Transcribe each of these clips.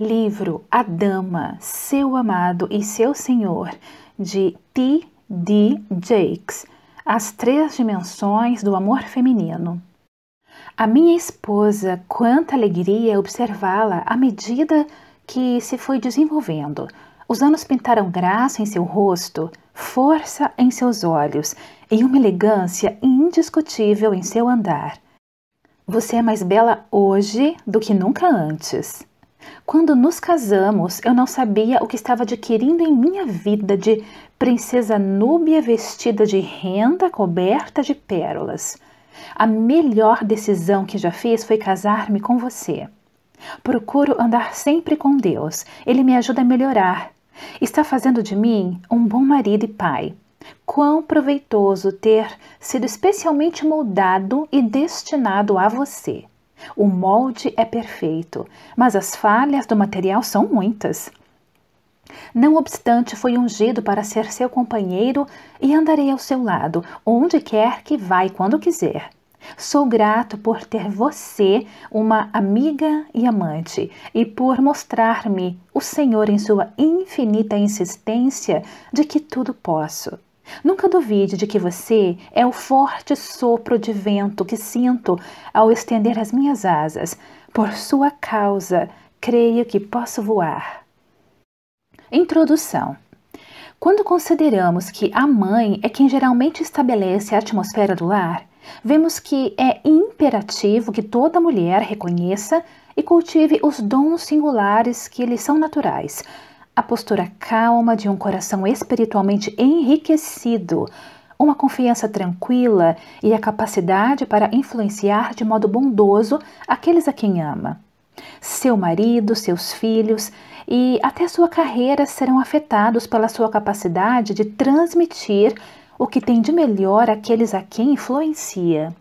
livro A Dama, Seu Amado e Seu Senhor, de T. D. Jakes, As Três Dimensões do Amor Feminino. A minha esposa, quanta alegria é observá-la à medida que se foi desenvolvendo. Os anos pintaram graça em seu rosto, força em seus olhos e uma elegância indiscutível em seu andar. Você é mais bela hoje do que nunca antes. Quando nos casamos, eu não sabia o que estava adquirindo em minha vida de princesa núbia vestida de renda coberta de pérolas. A melhor decisão que já fiz foi casar-me com você. Procuro andar sempre com Deus, ele me ajuda a melhorar. Está fazendo de mim um bom marido e pai. Quão proveitoso ter sido especialmente moldado e destinado a você. O molde é perfeito, mas as falhas do material são muitas. Não obstante, fui ungido para ser seu companheiro e andarei ao seu lado, onde quer que vai, quando quiser. Sou grato por ter você, uma amiga e amante, e por mostrar-me o Senhor em sua infinita insistência de que tudo posso. Nunca duvide de que você é o forte sopro de vento que sinto ao estender as minhas asas. Por sua causa, creio que posso voar. Introdução Quando consideramos que a mãe é quem geralmente estabelece a atmosfera do lar, vemos que é imperativo que toda mulher reconheça e cultive os dons singulares que lhe são naturais a postura calma de um coração espiritualmente enriquecido, uma confiança tranquila e a capacidade para influenciar de modo bondoso aqueles a quem ama. Seu marido, seus filhos e até sua carreira serão afetados pela sua capacidade de transmitir o que tem de melhor àqueles a quem influencia.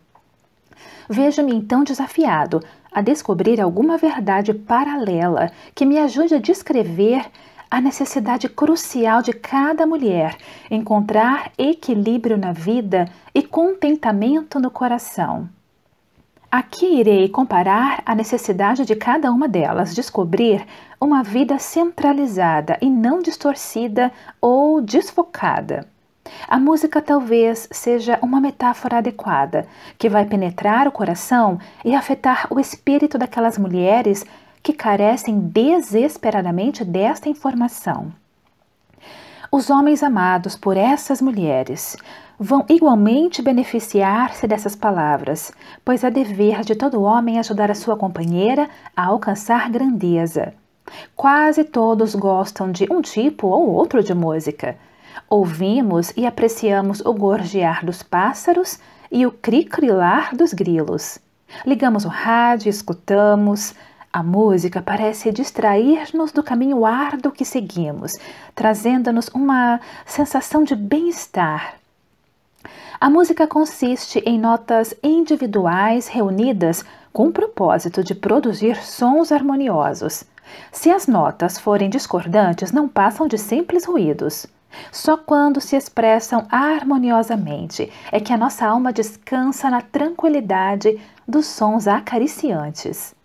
Vejo-me então desafiado a descobrir alguma verdade paralela que me ajude a descrever a necessidade crucial de cada mulher encontrar equilíbrio na vida e contentamento no coração. Aqui irei comparar a necessidade de cada uma delas descobrir uma vida centralizada e não distorcida ou desfocada. A música talvez seja uma metáfora adequada, que vai penetrar o coração e afetar o espírito daquelas mulheres que carecem desesperadamente desta informação. Os homens amados por essas mulheres vão igualmente beneficiar-se dessas palavras, pois é dever de todo homem ajudar a sua companheira a alcançar grandeza. Quase todos gostam de um tipo ou outro de música. Ouvimos e apreciamos o gorjear dos pássaros e o cricrilar dos grilos. Ligamos o rádio, escutamos, a música parece distrair-nos do caminho árduo que seguimos, trazendo-nos uma sensação de bem-estar. A música consiste em notas individuais reunidas com o propósito de produzir sons harmoniosos. Se as notas forem discordantes, não passam de simples ruídos. Só quando se expressam harmoniosamente é que a nossa alma descansa na tranquilidade dos sons acariciantes.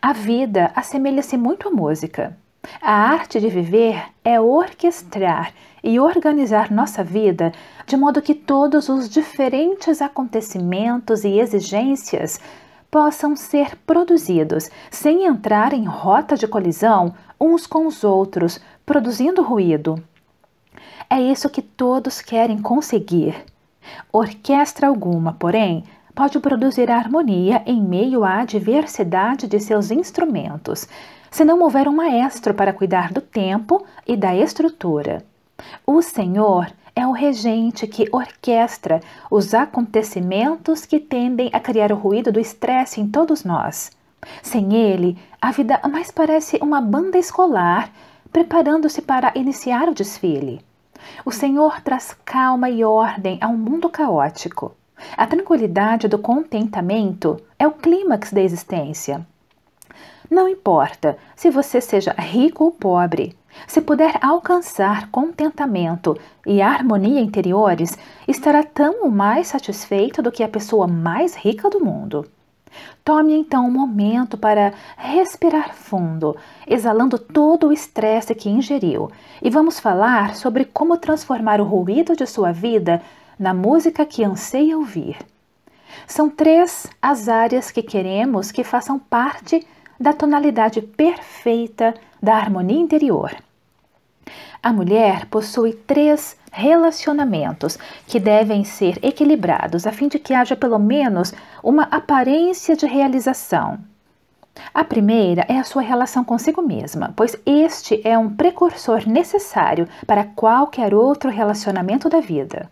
A vida assemelha-se muito à música. A arte de viver é orquestrar e organizar nossa vida de modo que todos os diferentes acontecimentos e exigências possam ser produzidos sem entrar em rota de colisão uns com os outros, produzindo ruído. É isso que todos querem conseguir. Orquestra alguma, porém, pode produzir harmonia em meio à diversidade de seus instrumentos, se não houver um maestro para cuidar do tempo e da estrutura. O Senhor é o regente que orquestra os acontecimentos que tendem a criar o ruído do estresse em todos nós. Sem ele, a vida mais parece uma banda escolar preparando-se para iniciar o desfile. O Senhor traz calma e ordem a um mundo caótico. A tranquilidade do contentamento é o clímax da existência. Não importa se você seja rico ou pobre, se puder alcançar contentamento e harmonia interiores, estará tão mais satisfeito do que a pessoa mais rica do mundo. Tome então um momento para respirar fundo, exalando todo o estresse que ingeriu, e vamos falar sobre como transformar o ruído de sua vida na música que anseia ouvir. São três as áreas que queremos que façam parte da tonalidade perfeita da harmonia interior. A mulher possui três relacionamentos que devem ser equilibrados a fim de que haja pelo menos uma aparência de realização. A primeira é a sua relação consigo mesma, pois este é um precursor necessário para qualquer outro relacionamento da vida.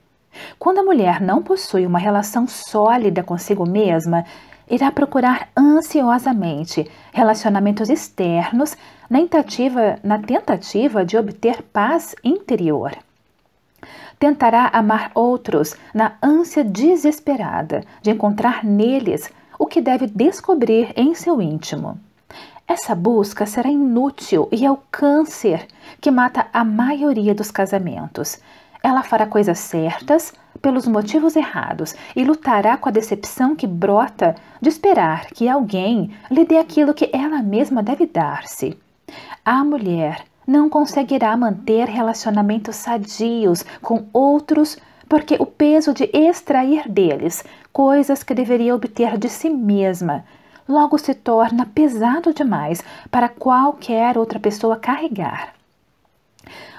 Quando a mulher não possui uma relação sólida consigo mesma, irá procurar ansiosamente relacionamentos externos na tentativa, na tentativa de obter paz interior. Tentará amar outros na ânsia desesperada de encontrar neles o que deve descobrir em seu íntimo. Essa busca será inútil e é o câncer que mata a maioria dos casamentos, ela fará coisas certas pelos motivos errados e lutará com a decepção que brota de esperar que alguém lhe dê aquilo que ela mesma deve dar-se. A mulher não conseguirá manter relacionamentos sadios com outros porque o peso de extrair deles coisas que deveria obter de si mesma logo se torna pesado demais para qualquer outra pessoa carregar.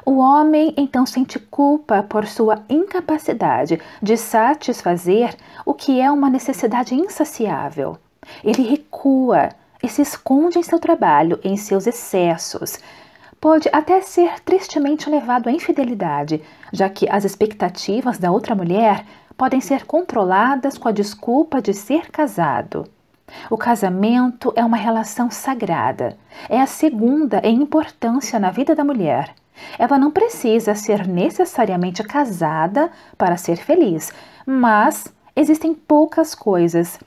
O homem então sente culpa por sua incapacidade de satisfazer o que é uma necessidade insaciável. Ele recua e se esconde em seu trabalho, em seus excessos. Pode até ser tristemente levado à infidelidade, já que as expectativas da outra mulher podem ser controladas com a desculpa de ser casado. O casamento é uma relação sagrada, é a segunda em importância na vida da mulher. Ela não precisa ser necessariamente casada para ser feliz, mas existem poucas coisas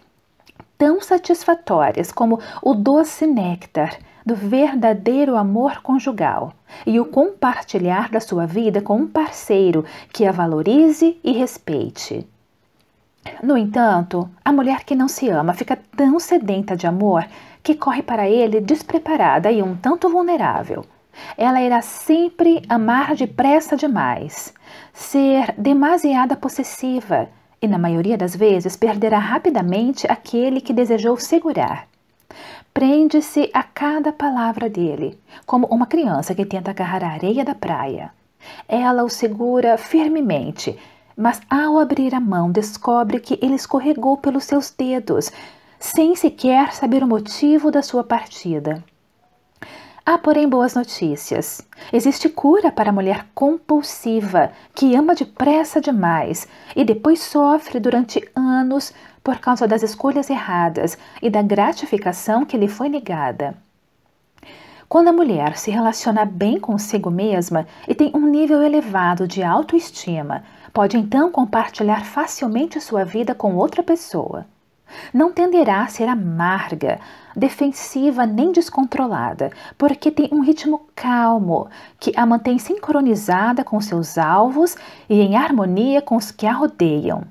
tão satisfatórias como o doce néctar do verdadeiro amor conjugal e o compartilhar da sua vida com um parceiro que a valorize e respeite. No entanto, a mulher que não se ama fica tão sedenta de amor que corre para ele despreparada e um tanto vulnerável. Ela irá sempre amar depressa demais, ser demasiada possessiva e, na maioria das vezes, perderá rapidamente aquele que desejou segurar. Prende-se a cada palavra dele, como uma criança que tenta agarrar a areia da praia. Ela o segura firmemente, mas ao abrir a mão descobre que ele escorregou pelos seus dedos, sem sequer saber o motivo da sua partida. Há, porém, boas notícias. Existe cura para a mulher compulsiva, que ama depressa demais e depois sofre durante anos por causa das escolhas erradas e da gratificação que lhe foi negada. Quando a mulher se relaciona bem consigo mesma e tem um nível elevado de autoestima, pode então compartilhar facilmente sua vida com outra pessoa. Não tenderá a ser amarga, defensiva nem descontrolada, porque tem um ritmo calmo que a mantém sincronizada com seus alvos e em harmonia com os que a rodeiam.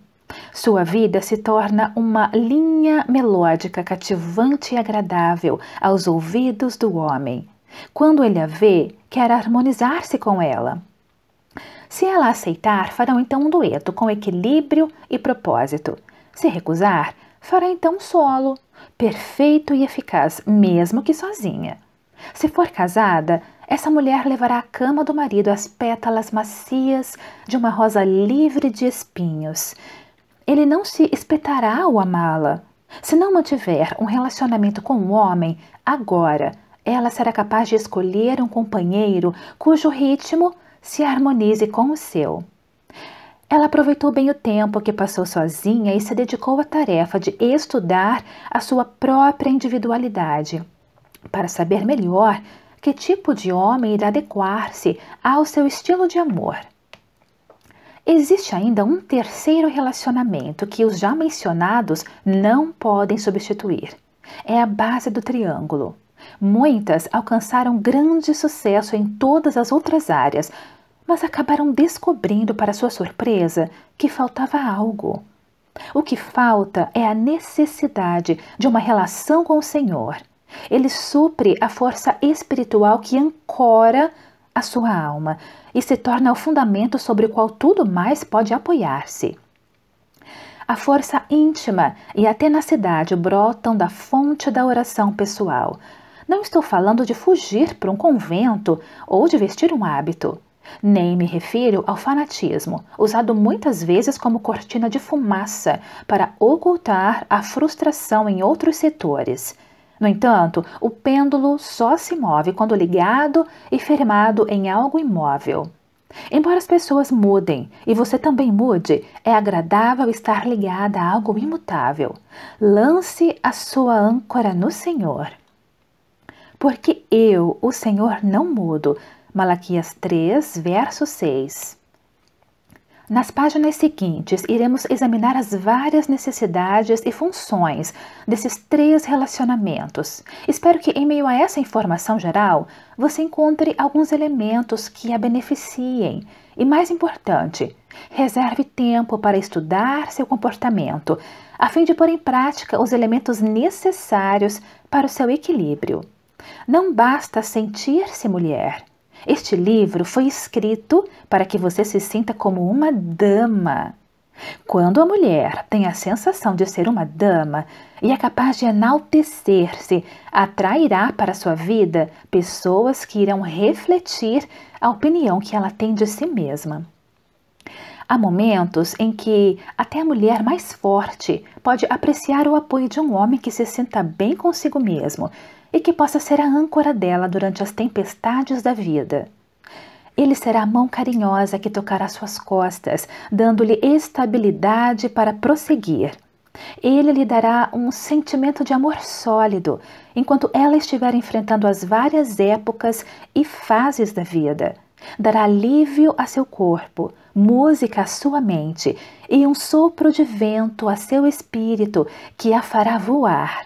Sua vida se torna uma linha melódica cativante e agradável aos ouvidos do homem. Quando ele a vê, quer harmonizar-se com ela. Se ela aceitar, farão então um dueto com equilíbrio e propósito. Se recusar, fará então solo, perfeito e eficaz, mesmo que sozinha. Se for casada, essa mulher levará à cama do marido as pétalas macias de uma rosa livre de espinhos. Ele não se espetará ao amá-la. Se não mantiver um relacionamento com o um homem, agora ela será capaz de escolher um companheiro cujo ritmo se harmonize com o seu. Ela aproveitou bem o tempo que passou sozinha e se dedicou à tarefa de estudar a sua própria individualidade, para saber melhor que tipo de homem irá adequar-se ao seu estilo de amor. Existe ainda um terceiro relacionamento que os já mencionados não podem substituir. É a base do triângulo. Muitas alcançaram grande sucesso em todas as outras áreas, mas acabaram descobrindo, para sua surpresa, que faltava algo. O que falta é a necessidade de uma relação com o Senhor. Ele supre a força espiritual que ancora a sua alma e se torna o fundamento sobre o qual tudo mais pode apoiar-se. A força íntima e a tenacidade brotam da fonte da oração pessoal. Não estou falando de fugir para um convento ou de vestir um hábito. Nem me refiro ao fanatismo, usado muitas vezes como cortina de fumaça para ocultar a frustração em outros setores. No entanto, o pêndulo só se move quando ligado e firmado em algo imóvel. Embora as pessoas mudem e você também mude, é agradável estar ligada a algo imutável. Lance a sua âncora no Senhor. Porque eu, o Senhor, não mudo, Malaquias 3, verso 6. Nas páginas seguintes, iremos examinar as várias necessidades e funções desses três relacionamentos. Espero que, em meio a essa informação geral, você encontre alguns elementos que a beneficiem. E, mais importante, reserve tempo para estudar seu comportamento, a fim de pôr em prática os elementos necessários para o seu equilíbrio. Não basta sentir-se mulher este livro foi escrito para que você se sinta como uma dama. Quando a mulher tem a sensação de ser uma dama e é capaz de enaltecer-se, atrairá para sua vida pessoas que irão refletir a opinião que ela tem de si mesma. Há momentos em que até a mulher mais forte pode apreciar o apoio de um homem que se sinta bem consigo mesmo e que possa ser a âncora dela durante as tempestades da vida. Ele será a mão carinhosa que tocará suas costas, dando-lhe estabilidade para prosseguir. Ele lhe dará um sentimento de amor sólido enquanto ela estiver enfrentando as várias épocas e fases da vida. Dará alívio a seu corpo, música à sua mente e um sopro de vento a seu espírito que a fará voar.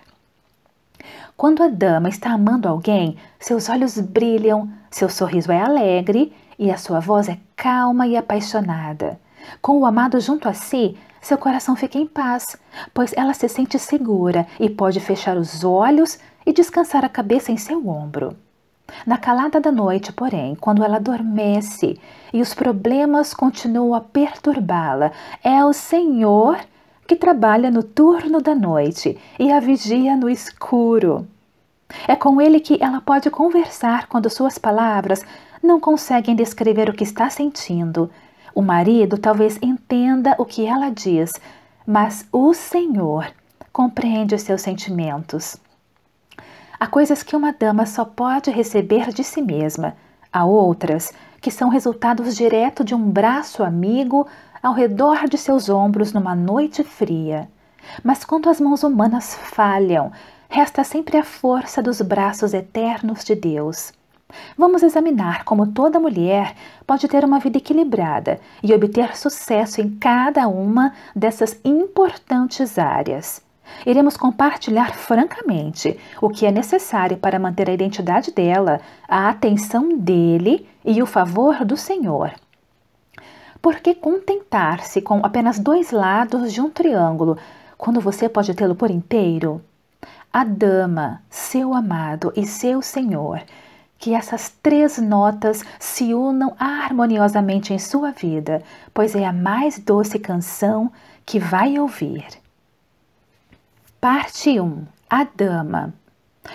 Quando a dama está amando alguém, seus olhos brilham, seu sorriso é alegre e a sua voz é calma e apaixonada. Com o amado junto a si, seu coração fica em paz, pois ela se sente segura e pode fechar os olhos e descansar a cabeça em seu ombro. Na calada da noite, porém, quando ela adormece e os problemas continuam a perturbá-la, é o Senhor que trabalha no turno da noite e a vigia no escuro. É com ele que ela pode conversar quando suas palavras não conseguem descrever o que está sentindo. O marido talvez entenda o que ela diz, mas o Senhor compreende os seus sentimentos. Há coisas que uma dama só pode receber de si mesma, há outras que são resultados direto de um braço amigo ao redor de seus ombros numa noite fria. Mas quando as mãos humanas falham, resta sempre a força dos braços eternos de Deus. Vamos examinar como toda mulher pode ter uma vida equilibrada e obter sucesso em cada uma dessas importantes áreas. Iremos compartilhar francamente o que é necessário para manter a identidade dela, a atenção dele e o favor do Senhor. Por que contentar-se com apenas dois lados de um triângulo, quando você pode tê-lo por inteiro? A dama, seu amado e seu senhor, que essas três notas se unam harmoniosamente em sua vida, pois é a mais doce canção que vai ouvir. Parte 1 A Dama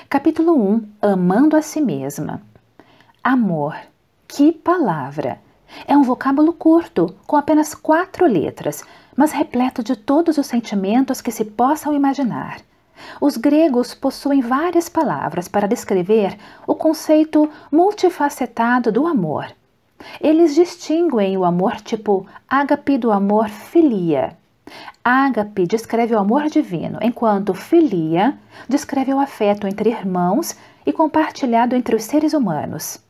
Capítulo 1 Amando a si mesma. Amor, que palavra! É um vocábulo curto, com apenas quatro letras, mas repleto de todos os sentimentos que se possam imaginar. Os gregos possuem várias palavras para descrever o conceito multifacetado do amor. Eles distinguem o amor tipo ágape do amor filia. Ágape descreve o amor divino, enquanto filia descreve o afeto entre irmãos e compartilhado entre os seres humanos.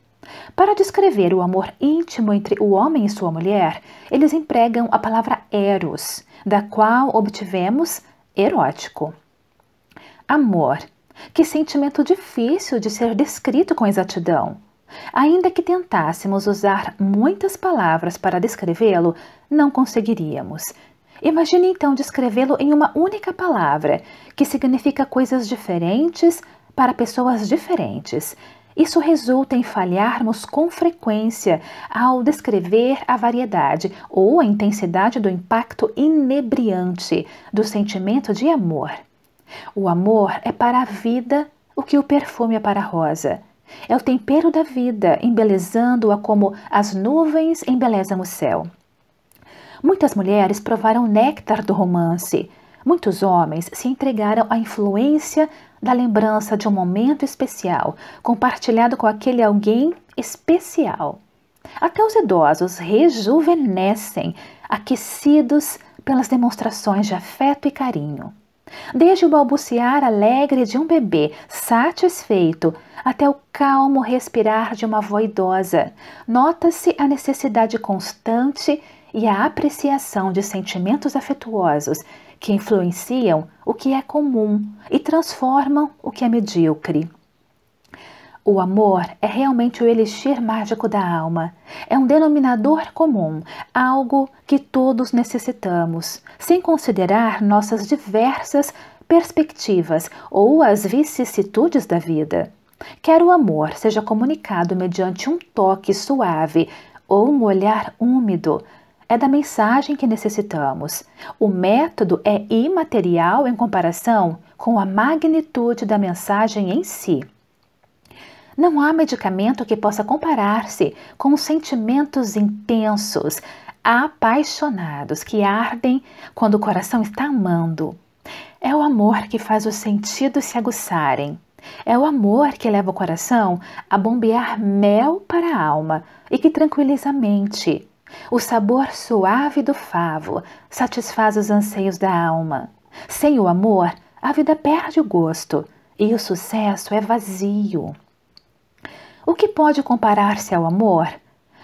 Para descrever o amor íntimo entre o homem e sua mulher, eles empregam a palavra eros, da qual obtivemos erótico. Amor. Que sentimento difícil de ser descrito com exatidão. Ainda que tentássemos usar muitas palavras para descrevê-lo, não conseguiríamos. Imagine então descrevê-lo em uma única palavra, que significa coisas diferentes para pessoas diferentes isso resulta em falharmos com frequência ao descrever a variedade ou a intensidade do impacto inebriante do sentimento de amor. O amor é para a vida o que o perfume é para a rosa. É o tempero da vida, embelezando-a como as nuvens embelezam o céu. Muitas mulheres provaram o néctar do romance. Muitos homens se entregaram à influência da lembrança de um momento especial, compartilhado com aquele alguém especial. Até os idosos rejuvenescem, aquecidos pelas demonstrações de afeto e carinho. Desde o balbuciar alegre de um bebê satisfeito até o calmo respirar de uma avó idosa, nota-se a necessidade constante e a apreciação de sentimentos afetuosos que influenciam o que é comum e transformam o que é medíocre. O amor é realmente o elixir mágico da alma. É um denominador comum, algo que todos necessitamos, sem considerar nossas diversas perspectivas ou as vicissitudes da vida. Quer o amor seja comunicado mediante um toque suave ou um olhar úmido, é da mensagem que necessitamos. O método é imaterial em comparação com a magnitude da mensagem em si. Não há medicamento que possa comparar-se com os sentimentos intensos, apaixonados, que ardem quando o coração está amando. É o amor que faz os sentidos se aguçarem. É o amor que leva o coração a bombear mel para a alma e que tranquiliza a mente, o sabor suave do favo satisfaz os anseios da alma. Sem o amor, a vida perde o gosto e o sucesso é vazio. O que pode comparar-se ao amor?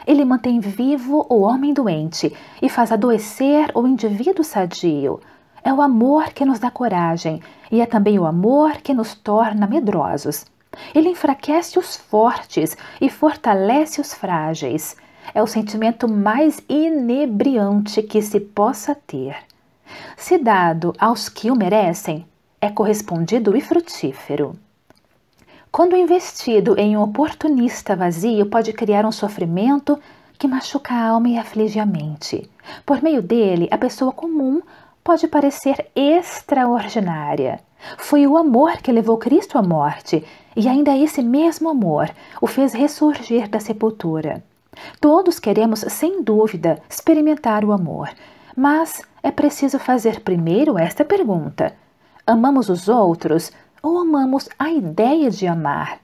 Ele mantém vivo o homem doente e faz adoecer o indivíduo sadio. É o amor que nos dá coragem e é também o amor que nos torna medrosos. Ele enfraquece os fortes e fortalece os frágeis é o sentimento mais inebriante que se possa ter. Se dado aos que o merecem, é correspondido e frutífero. Quando investido em um oportunista vazio, pode criar um sofrimento que machuca a alma e aflige a mente. Por meio dele, a pessoa comum pode parecer extraordinária. Foi o amor que levou Cristo à morte, e ainda esse mesmo amor o fez ressurgir da sepultura. Todos queremos, sem dúvida, experimentar o amor, mas é preciso fazer primeiro esta pergunta: amamos os outros ou amamos a ideia de amar?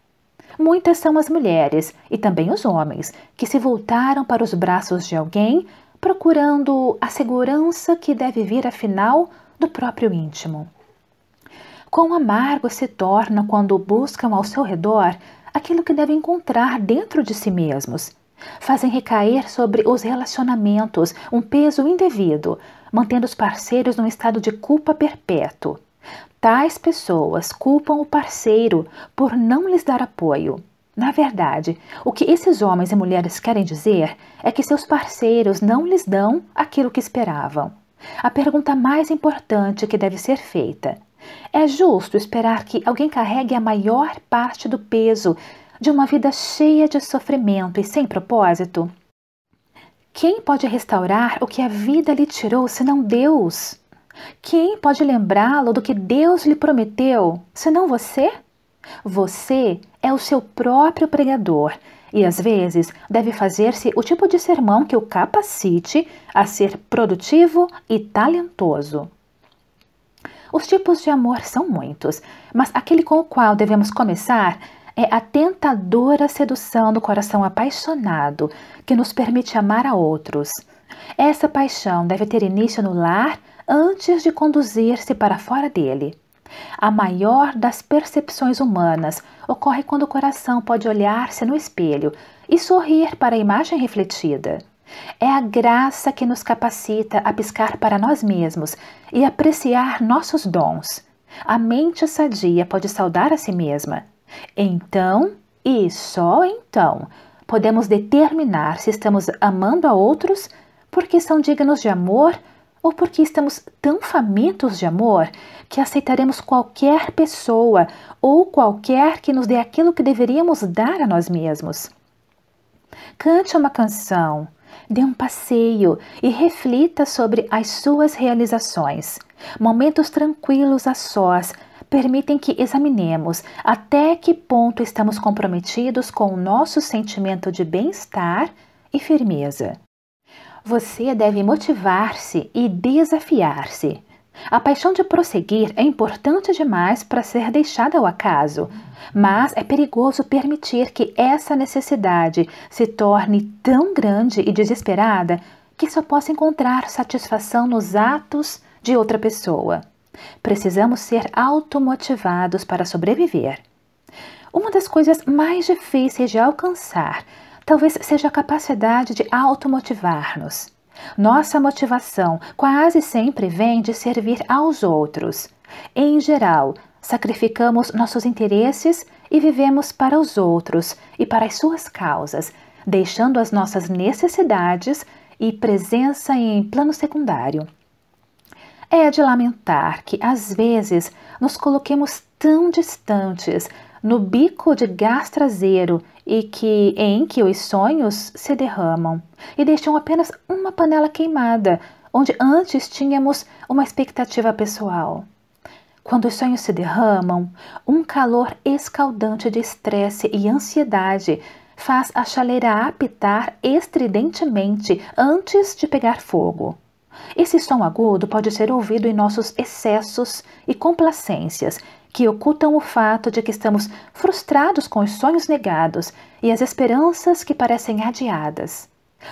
Muitas são as mulheres e também os homens que se voltaram para os braços de alguém procurando a segurança que deve vir afinal do próprio íntimo. Quão amargo se torna quando buscam ao seu redor aquilo que devem encontrar dentro de si mesmos fazem recair sobre os relacionamentos um peso indevido, mantendo os parceiros num estado de culpa perpétuo. Tais pessoas culpam o parceiro por não lhes dar apoio. Na verdade, o que esses homens e mulheres querem dizer é que seus parceiros não lhes dão aquilo que esperavam. A pergunta mais importante que deve ser feita: é justo esperar que alguém carregue a maior parte do peso de uma vida cheia de sofrimento e sem propósito? Quem pode restaurar o que a vida lhe tirou senão Deus? Quem pode lembrá-lo do que Deus lhe prometeu senão você? Você é o seu próprio pregador e às vezes deve fazer-se o tipo de sermão que o capacite a ser produtivo e talentoso. Os tipos de amor são muitos, mas aquele com o qual devemos começar é a tentadora sedução do coração apaixonado que nos permite amar a outros. Essa paixão deve ter início no lar antes de conduzir-se para fora dele. A maior das percepções humanas ocorre quando o coração pode olhar-se no espelho e sorrir para a imagem refletida. É a graça que nos capacita a piscar para nós mesmos e apreciar nossos dons. A mente sadia pode saudar a si mesma. Então, e só então, podemos determinar se estamos amando a outros porque são dignos de amor ou porque estamos tão famintos de amor que aceitaremos qualquer pessoa ou qualquer que nos dê aquilo que deveríamos dar a nós mesmos. Cante uma canção, dê um passeio e reflita sobre as suas realizações. Momentos tranquilos a sós permitem que examinemos até que ponto estamos comprometidos com o nosso sentimento de bem-estar e firmeza. Você deve motivar-se e desafiar-se. A paixão de prosseguir é importante demais para ser deixada ao acaso, mas é perigoso permitir que essa necessidade se torne tão grande e desesperada que só possa encontrar satisfação nos atos de outra pessoa. Precisamos ser automotivados para sobreviver. Uma das coisas mais difíceis de alcançar talvez seja a capacidade de automotivar-nos. Nossa motivação quase sempre vem de servir aos outros. Em geral, sacrificamos nossos interesses e vivemos para os outros e para as suas causas, deixando as nossas necessidades e presença em plano secundário. É de lamentar que, às vezes, nos coloquemos tão distantes no bico de gás traseiro e que em que os sonhos se derramam e deixam apenas uma panela queimada, onde antes tínhamos uma expectativa pessoal. Quando os sonhos se derramam, um calor escaldante de estresse e ansiedade faz a chaleira apitar estridentemente antes de pegar fogo. Esse som agudo pode ser ouvido em nossos excessos e complacências, que ocultam o fato de que estamos frustrados com os sonhos negados e as esperanças que parecem adiadas.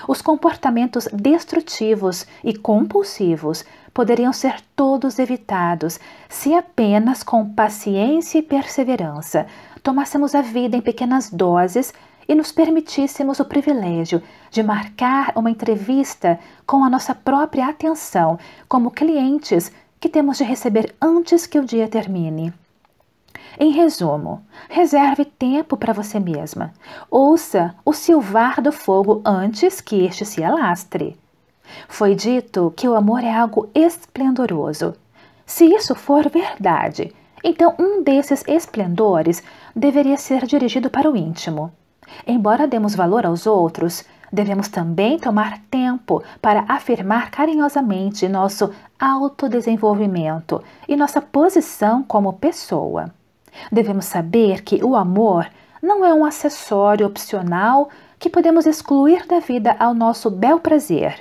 Os comportamentos destrutivos e compulsivos poderiam ser todos evitados se apenas com paciência e perseverança tomássemos a vida em pequenas doses e nos permitíssemos o privilégio de marcar uma entrevista com a nossa própria atenção, como clientes que temos de receber antes que o dia termine. Em resumo, reserve tempo para você mesma. Ouça o silvar do fogo antes que este se alastre. Foi dito que o amor é algo esplendoroso. Se isso for verdade, então um desses esplendores deveria ser dirigido para o íntimo. Embora demos valor aos outros, devemos também tomar tempo para afirmar carinhosamente nosso autodesenvolvimento e nossa posição como pessoa. Devemos saber que o amor não é um acessório opcional que podemos excluir da vida ao nosso bel prazer.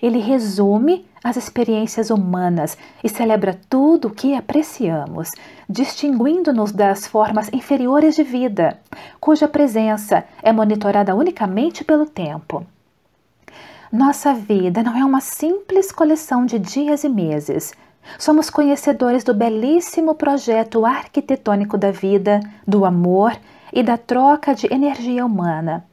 Ele resume as experiências humanas e celebra tudo o que apreciamos, distinguindo-nos das formas inferiores de vida, cuja presença é monitorada unicamente pelo tempo. Nossa vida não é uma simples coleção de dias e meses. Somos conhecedores do belíssimo projeto arquitetônico da vida, do amor e da troca de energia humana.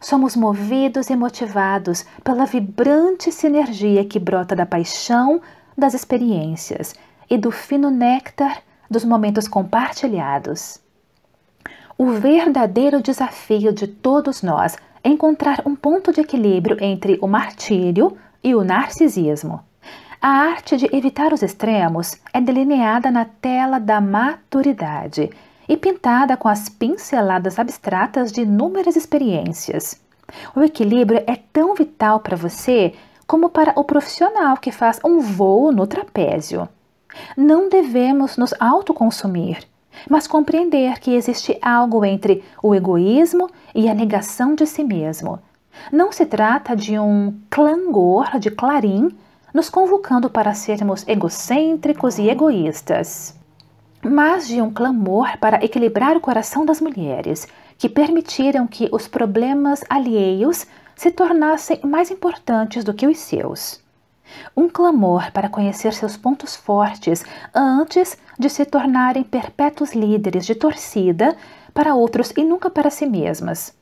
Somos movidos e motivados pela vibrante sinergia que brota da paixão das experiências e do fino néctar dos momentos compartilhados. O verdadeiro desafio de todos nós é encontrar um ponto de equilíbrio entre o martírio e o narcisismo. A arte de evitar os extremos é delineada na tela da maturidade e pintada com as pinceladas abstratas de inúmeras experiências. O equilíbrio é tão vital para você como para o profissional que faz um voo no trapézio. Não devemos nos autoconsumir, mas compreender que existe algo entre o egoísmo e a negação de si mesmo. Não se trata de um clangor de clarim nos convocando para sermos egocêntricos e egoístas mas de um clamor para equilibrar o coração das mulheres, que permitiram que os problemas alheios se tornassem mais importantes do que os seus. Um clamor para conhecer seus pontos fortes antes de se tornarem perpétuos líderes de torcida para outros e nunca para si mesmas.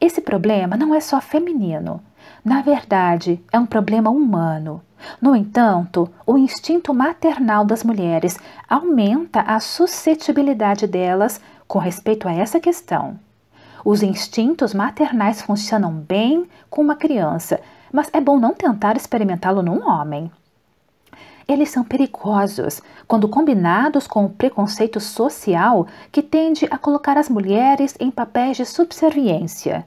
Esse problema não é só feminino. Na verdade, é um problema humano no entanto, o instinto maternal das mulheres aumenta a suscetibilidade delas com respeito a essa questão. Os instintos maternais funcionam bem com uma criança, mas é bom não tentar experimentá-lo num homem. Eles são perigosos quando combinados com o preconceito social que tende a colocar as mulheres em papéis de subserviência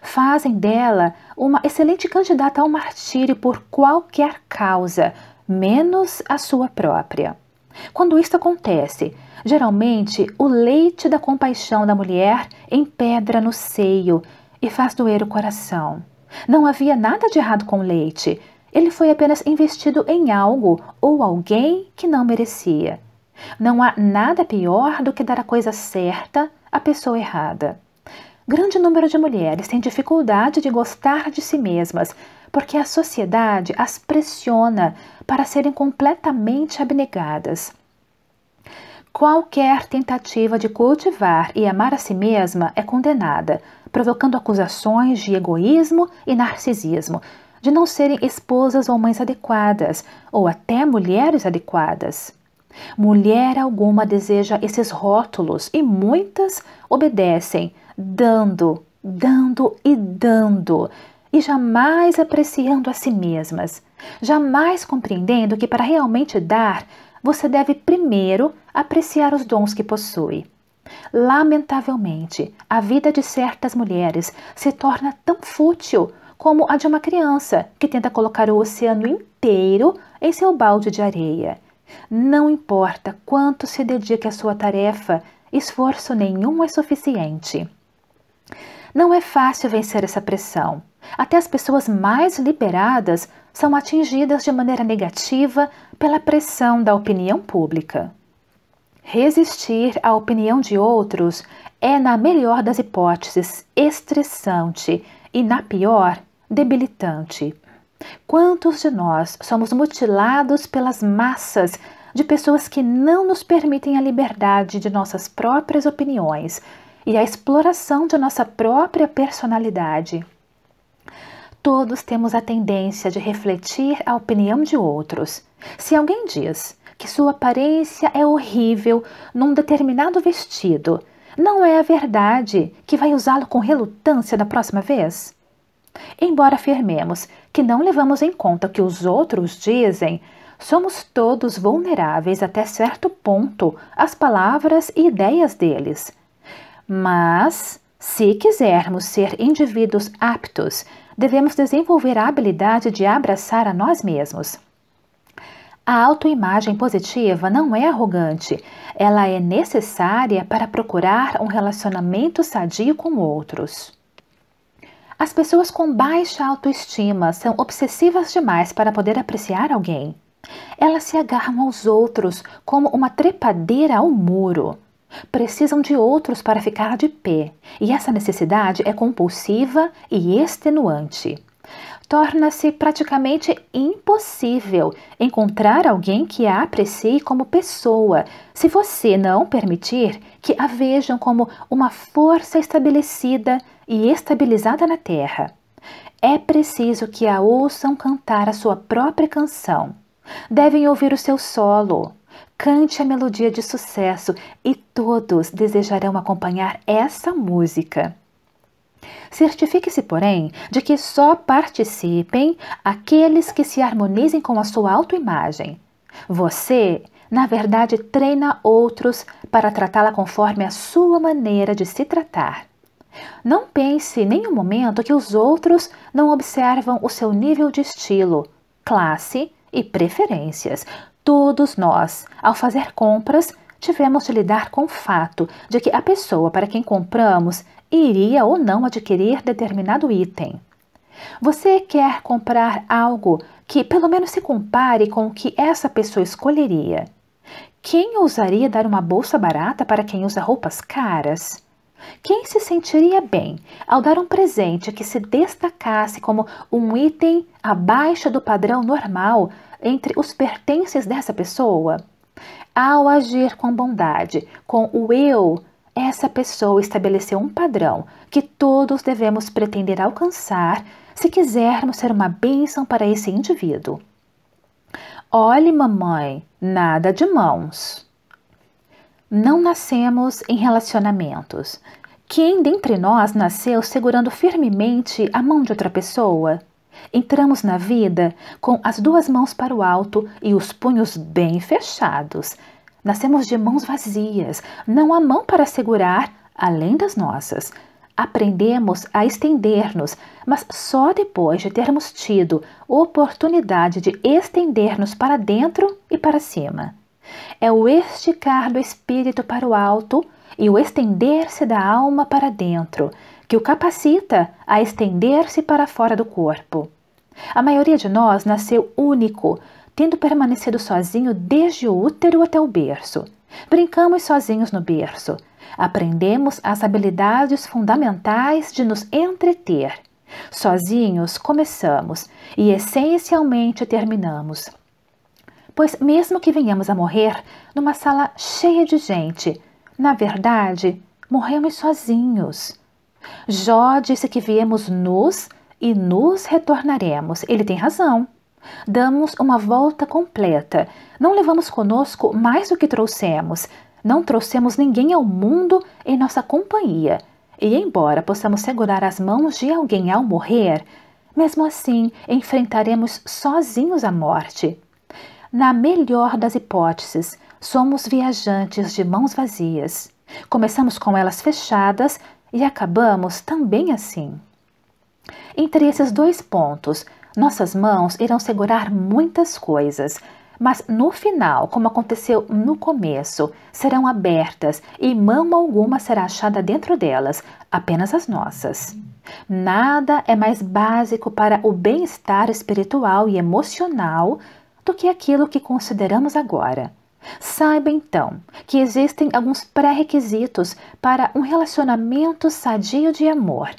fazem dela uma excelente candidata ao martírio por qualquer causa, menos a sua própria. Quando isto acontece, geralmente o leite da compaixão da mulher empedra no seio e faz doer o coração. Não havia nada de errado com o leite. Ele foi apenas investido em algo ou alguém que não merecia. Não há nada pior do que dar a coisa certa à pessoa errada grande número de mulheres tem dificuldade de gostar de si mesmas porque a sociedade as pressiona para serem completamente abnegadas. Qualquer tentativa de cultivar e amar a si mesma é condenada, provocando acusações de egoísmo e narcisismo, de não serem esposas ou mães adequadas, ou até mulheres adequadas. Mulher alguma deseja esses rótulos e muitas obedecem, dando, dando e dando, e jamais apreciando a si mesmas, jamais compreendendo que para realmente dar, você deve primeiro apreciar os dons que possui. Lamentavelmente, a vida de certas mulheres se torna tão fútil como a de uma criança que tenta colocar o oceano inteiro em seu balde de areia. Não importa quanto se dedique à sua tarefa, esforço nenhum é suficiente. Não é fácil vencer essa pressão. Até as pessoas mais liberadas são atingidas de maneira negativa pela pressão da opinião pública. Resistir à opinião de outros é, na melhor das hipóteses, estressante e, na pior, debilitante. Quantos de nós somos mutilados pelas massas de pessoas que não nos permitem a liberdade de nossas próprias opiniões e a exploração de nossa própria personalidade. Todos temos a tendência de refletir a opinião de outros. Se alguém diz que sua aparência é horrível num determinado vestido, não é a verdade que vai usá-lo com relutância da próxima vez? Embora afirmemos que não levamos em conta o que os outros dizem, somos todos vulneráveis até certo ponto às palavras e ideias deles. Mas, se quisermos ser indivíduos aptos, devemos desenvolver a habilidade de abraçar a nós mesmos. A autoimagem positiva não é arrogante, ela é necessária para procurar um relacionamento sadio com outros. As pessoas com baixa autoestima são obsessivas demais para poder apreciar alguém. Elas se agarram aos outros como uma trepadeira ao muro precisam de outros para ficar de pé, e essa necessidade é compulsiva e extenuante. Torna-se praticamente impossível encontrar alguém que a aprecie como pessoa, se você não permitir que a vejam como uma força estabelecida e estabilizada na Terra. É preciso que a ouçam cantar a sua própria canção. Devem ouvir o seu solo, Cante a melodia de sucesso e todos desejarão acompanhar essa música. Certifique-se, porém, de que só participem aqueles que se harmonizem com a sua autoimagem. Você, na verdade, treina outros para tratá-la conforme a sua maneira de se tratar. Não pense em nenhum momento que os outros não observam o seu nível de estilo, classe e preferências. Todos nós, ao fazer compras, tivemos de lidar com o fato de que a pessoa para quem compramos iria ou não adquirir determinado item. Você quer comprar algo que pelo menos se compare com o que essa pessoa escolheria. Quem ousaria dar uma bolsa barata para quem usa roupas caras? Quem se sentiria bem ao dar um presente que se destacasse como um item abaixo do padrão normal entre os pertences dessa pessoa? Ao agir com bondade, com o eu, essa pessoa estabeleceu um padrão que todos devemos pretender alcançar se quisermos ser uma bênção para esse indivíduo. Olhe, mamãe, nada de mãos. Não nascemos em relacionamentos. Quem dentre nós nasceu segurando firmemente a mão de outra pessoa? Entramos na vida com as duas mãos para o alto e os punhos bem fechados. Nascemos de mãos vazias, não há mão para segurar além das nossas. Aprendemos a estender-nos, mas só depois de termos tido oportunidade de estender-nos para dentro e para cima. É o esticar do espírito para o alto e o estender-se da alma para dentro que o capacita a estender-se para fora do corpo. A maioria de nós nasceu único, tendo permanecido sozinho desde o útero até o berço. Brincamos sozinhos no berço. Aprendemos as habilidades fundamentais de nos entreter. Sozinhos começamos e essencialmente terminamos. Pois, mesmo que venhamos a morrer numa sala cheia de gente, na verdade, morremos sozinhos. Jó disse que viemos nus e nos retornaremos. Ele tem razão. Damos uma volta completa. Não levamos conosco mais do que trouxemos. Não trouxemos ninguém ao mundo em nossa companhia. E embora possamos segurar as mãos de alguém ao morrer, mesmo assim enfrentaremos sozinhos a morte. Na melhor das hipóteses, somos viajantes de mãos vazias. Começamos com elas fechadas e acabamos também assim. Entre esses dois pontos, nossas mãos irão segurar muitas coisas, mas no final, como aconteceu no começo, serão abertas e mão alguma será achada dentro delas, apenas as nossas. Nada é mais básico para o bem-estar espiritual e emocional do que aquilo que consideramos agora. Saiba então que existem alguns pré-requisitos para um relacionamento sadio de amor.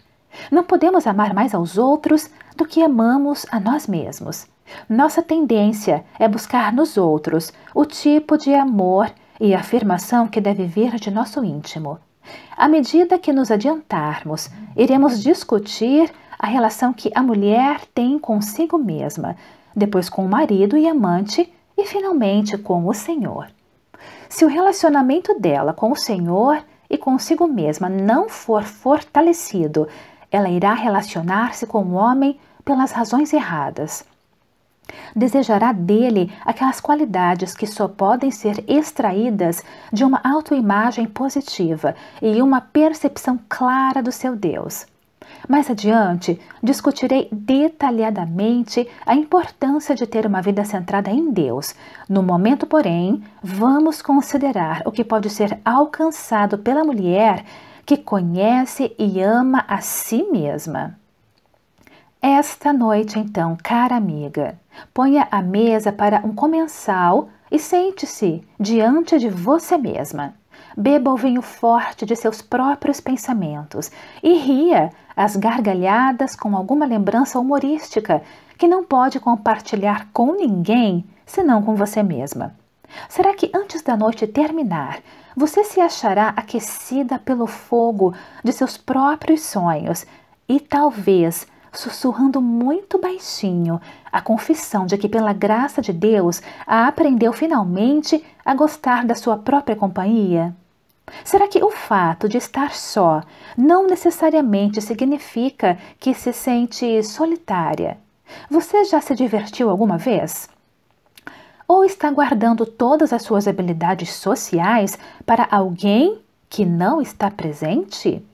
Não podemos amar mais aos outros do que amamos a nós mesmos. Nossa tendência é buscar nos outros o tipo de amor e afirmação que deve vir de nosso íntimo. À medida que nos adiantarmos, iremos discutir a relação que a mulher tem consigo mesma, depois com o marido e amante e finalmente com o Senhor. Se o relacionamento dela com o Senhor e consigo mesma não for fortalecido, ela irá relacionar-se com o homem pelas razões erradas. Desejará dele aquelas qualidades que só podem ser extraídas de uma autoimagem positiva e uma percepção clara do seu Deus. Mais adiante, discutirei detalhadamente a importância de ter uma vida centrada em Deus. No momento, porém, vamos considerar o que pode ser alcançado pela mulher que conhece e ama a si mesma. Esta noite, então, cara amiga, ponha a mesa para um comensal e sente-se diante de você mesma beba o vinho forte de seus próprios pensamentos e ria as gargalhadas com alguma lembrança humorística que não pode compartilhar com ninguém senão com você mesma. Será que antes da noite terminar, você se achará aquecida pelo fogo de seus próprios sonhos e talvez sussurrando muito baixinho a confissão de que, pela graça de Deus, a aprendeu finalmente a gostar da sua própria companhia? Será que o fato de estar só não necessariamente significa que se sente solitária? Você já se divertiu alguma vez? Ou está guardando todas as suas habilidades sociais para alguém que não está presente?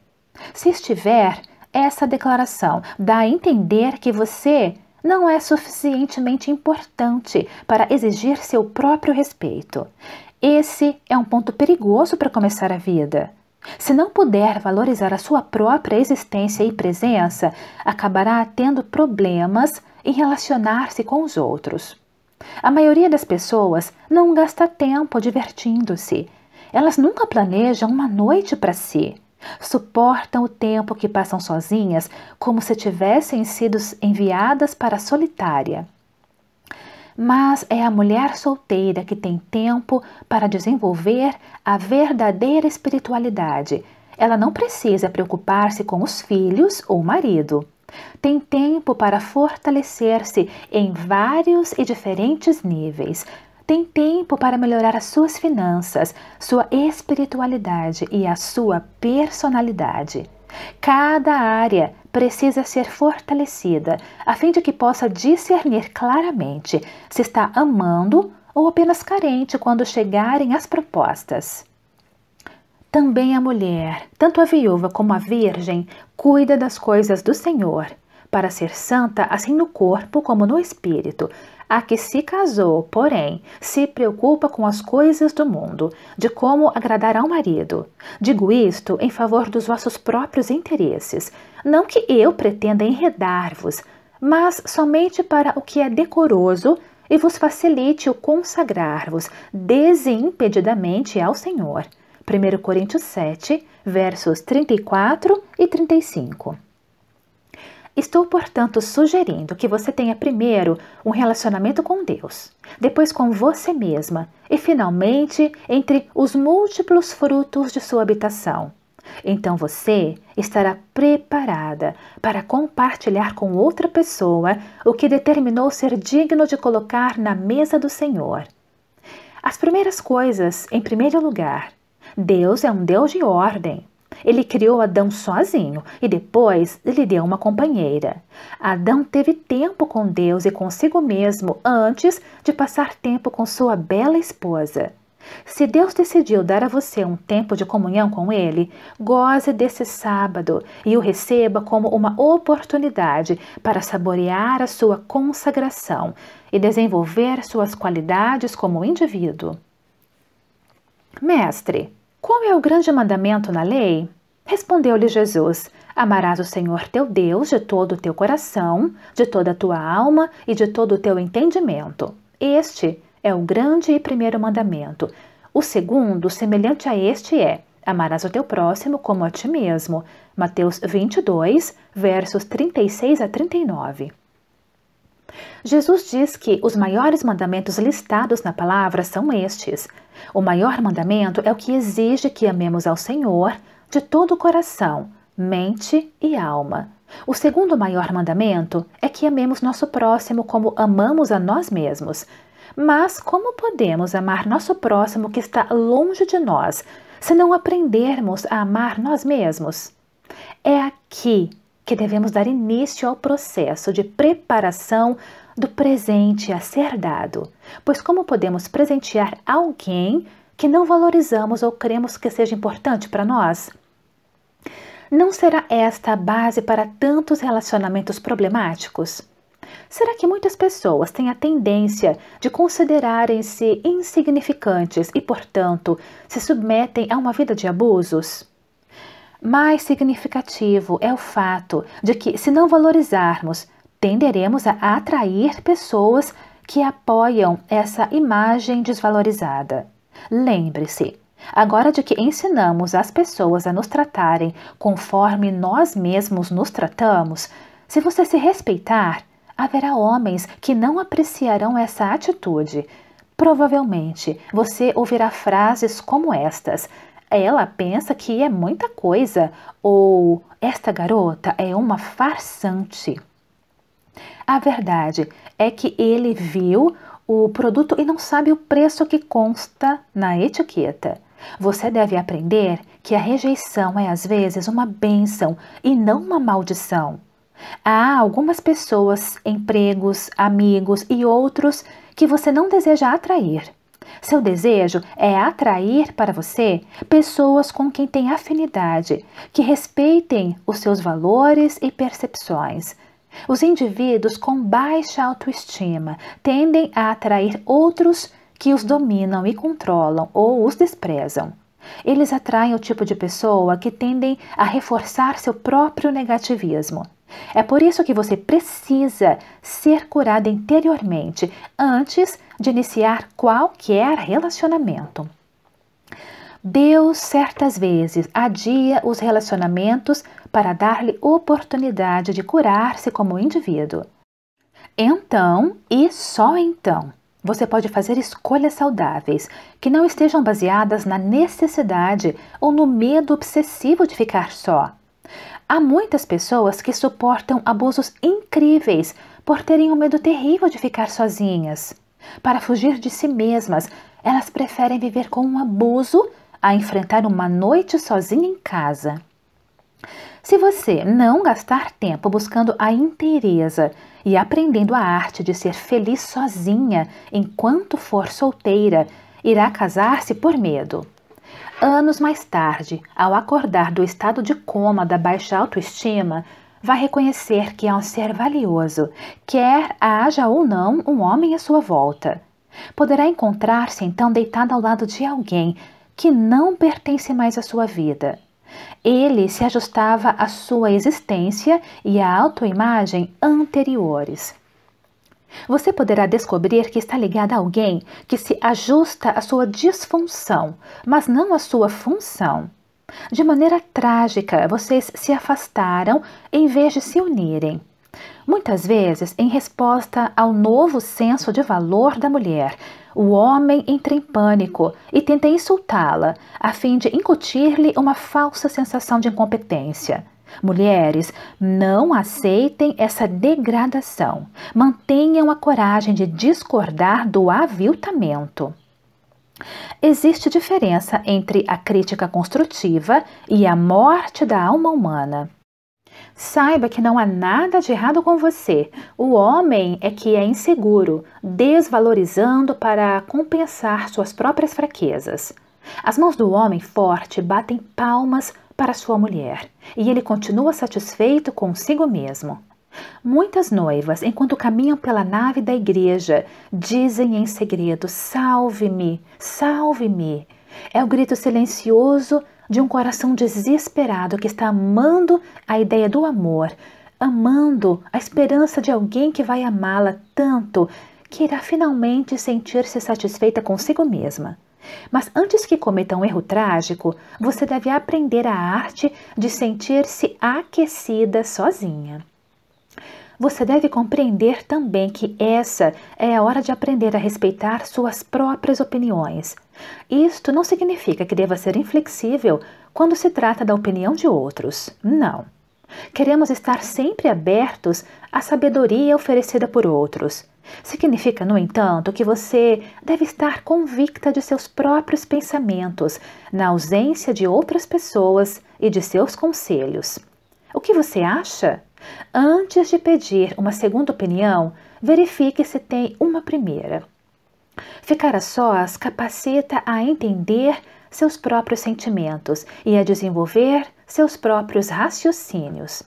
Se estiver, essa declaração dá a entender que você não é suficientemente importante para exigir seu próprio respeito. Esse é um ponto perigoso para começar a vida. Se não puder valorizar a sua própria existência e presença, acabará tendo problemas em relacionar-se com os outros. A maioria das pessoas não gasta tempo divertindo-se. Elas nunca planejam uma noite para si. Suportam o tempo que passam sozinhas como se tivessem sido enviadas para a solitária mas é a mulher solteira que tem tempo para desenvolver a verdadeira espiritualidade. Ela não precisa preocupar-se com os filhos ou o marido. Tem tempo para fortalecer-se em vários e diferentes níveis. Tem tempo para melhorar as suas finanças, sua espiritualidade e a sua personalidade. Cada área precisa ser fortalecida, a fim de que possa discernir claramente se está amando ou apenas carente quando chegarem as propostas. Também a mulher, tanto a viúva como a virgem, cuida das coisas do Senhor, para ser santa assim no corpo como no espírito, a que se casou, porém, se preocupa com as coisas do mundo, de como agradar ao marido. Digo isto em favor dos vossos próprios interesses, não que eu pretenda enredar-vos, mas somente para o que é decoroso e vos facilite o consagrar-vos desimpedidamente ao Senhor. 1 Coríntios 7, versos 34 e 35. Estou, portanto, sugerindo que você tenha primeiro um relacionamento com Deus, depois com você mesma e, finalmente, entre os múltiplos frutos de sua habitação. Então você estará preparada para compartilhar com outra pessoa o que determinou ser digno de colocar na mesa do Senhor. As primeiras coisas, em primeiro lugar, Deus é um Deus de ordem. Ele criou Adão sozinho e depois lhe deu uma companheira. Adão teve tempo com Deus e consigo mesmo antes de passar tempo com sua bela esposa. Se Deus decidiu dar a você um tempo de comunhão com Ele, goze desse sábado e o receba como uma oportunidade para saborear a sua consagração e desenvolver suas qualidades como indivíduo. Mestre, qual é o grande mandamento na lei? Respondeu-lhe Jesus: Amarás o Senhor teu Deus de todo o teu coração, de toda a tua alma e de todo o teu entendimento. Este é o grande e primeiro mandamento. O segundo, semelhante a este, é: Amarás o teu próximo como a ti mesmo. Mateus 22, versos 36 a 39. Jesus diz que os maiores mandamentos listados na palavra são estes. O maior mandamento é o que exige que amemos ao Senhor de todo o coração, mente e alma. O segundo maior mandamento é que amemos nosso próximo como amamos a nós mesmos. Mas como podemos amar nosso próximo que está longe de nós, se não aprendermos a amar nós mesmos? É aqui que devemos dar início ao processo de preparação do presente a ser dado. Pois como podemos presentear alguém que não valorizamos ou cremos que seja importante para nós? Não será esta a base para tantos relacionamentos problemáticos? Será que muitas pessoas têm a tendência de considerarem-se insignificantes e, portanto, se submetem a uma vida de abusos? Mais significativo é o fato de que, se não valorizarmos, tenderemos a atrair pessoas que apoiam essa imagem desvalorizada. Lembre-se, agora de que ensinamos as pessoas a nos tratarem conforme nós mesmos nos tratamos, se você se respeitar, haverá homens que não apreciarão essa atitude. Provavelmente você ouvirá frases como estas: ela pensa que é muita coisa ou esta garota é uma farsante. A verdade é que ele viu o produto e não sabe o preço que consta na etiqueta. Você deve aprender que a rejeição é às vezes uma bênção e não uma maldição. Há algumas pessoas, empregos, amigos e outros que você não deseja atrair. Seu desejo é atrair para você pessoas com quem tem afinidade, que respeitem os seus valores e percepções. Os indivíduos com baixa autoestima tendem a atrair outros que os dominam e controlam ou os desprezam. Eles atraem o tipo de pessoa que tendem a reforçar seu próprio negativismo. É por isso que você precisa ser curado interiormente antes de iniciar qualquer relacionamento. Deus certas vezes adia os relacionamentos para dar-lhe oportunidade de curar-se como indivíduo. Então, e só então, você pode fazer escolhas saudáveis que não estejam baseadas na necessidade ou no medo obsessivo de ficar só. Há muitas pessoas que suportam abusos incríveis por terem um medo terrível de ficar sozinhas. Para fugir de si mesmas, elas preferem viver com um abuso a enfrentar uma noite sozinha em casa. Se você não gastar tempo buscando a inteireza e aprendendo a arte de ser feliz sozinha enquanto for solteira, irá casar-se por medo. Anos mais tarde, ao acordar do estado de coma da baixa autoestima, vai reconhecer que é um ser valioso, quer haja ou não um homem à sua volta. Poderá encontrar-se então deitado ao lado de alguém que não pertence mais à sua vida. Ele se ajustava à sua existência e à autoimagem anteriores. Você poderá descobrir que está ligado a alguém que se ajusta à sua disfunção, mas não à sua função. De maneira trágica, vocês se afastaram em vez de se unirem. Muitas vezes, em resposta ao novo senso de valor da mulher, o homem entra em pânico e tenta insultá-la, a fim de incutir-lhe uma falsa sensação de incompetência. Mulheres, não aceitem essa degradação. Mantenham a coragem de discordar do aviltamento. Existe diferença entre a crítica construtiva e a morte da alma humana. Saiba que não há nada de errado com você. O homem é que é inseguro, desvalorizando para compensar suas próprias fraquezas. As mãos do homem forte batem palmas para sua mulher, e ele continua satisfeito consigo mesmo. Muitas noivas, enquanto caminham pela nave da igreja, dizem em segredo: Salve-me, salve-me. É o grito silencioso de um coração desesperado que está amando a ideia do amor, amando a esperança de alguém que vai amá-la tanto que irá finalmente sentir-se satisfeita consigo mesma. Mas antes que cometa um erro trágico, você deve aprender a arte de sentir-se aquecida sozinha você deve compreender também que essa é a hora de aprender a respeitar suas próprias opiniões. Isto não significa que deva ser inflexível quando se trata da opinião de outros. Não. Queremos estar sempre abertos à sabedoria oferecida por outros. Significa, no entanto, que você deve estar convicta de seus próprios pensamentos, na ausência de outras pessoas e de seus conselhos. O que você acha? Antes de pedir uma segunda opinião, verifique se tem uma primeira. Ficar a sós capacita a entender seus próprios sentimentos e a desenvolver seus próprios raciocínios.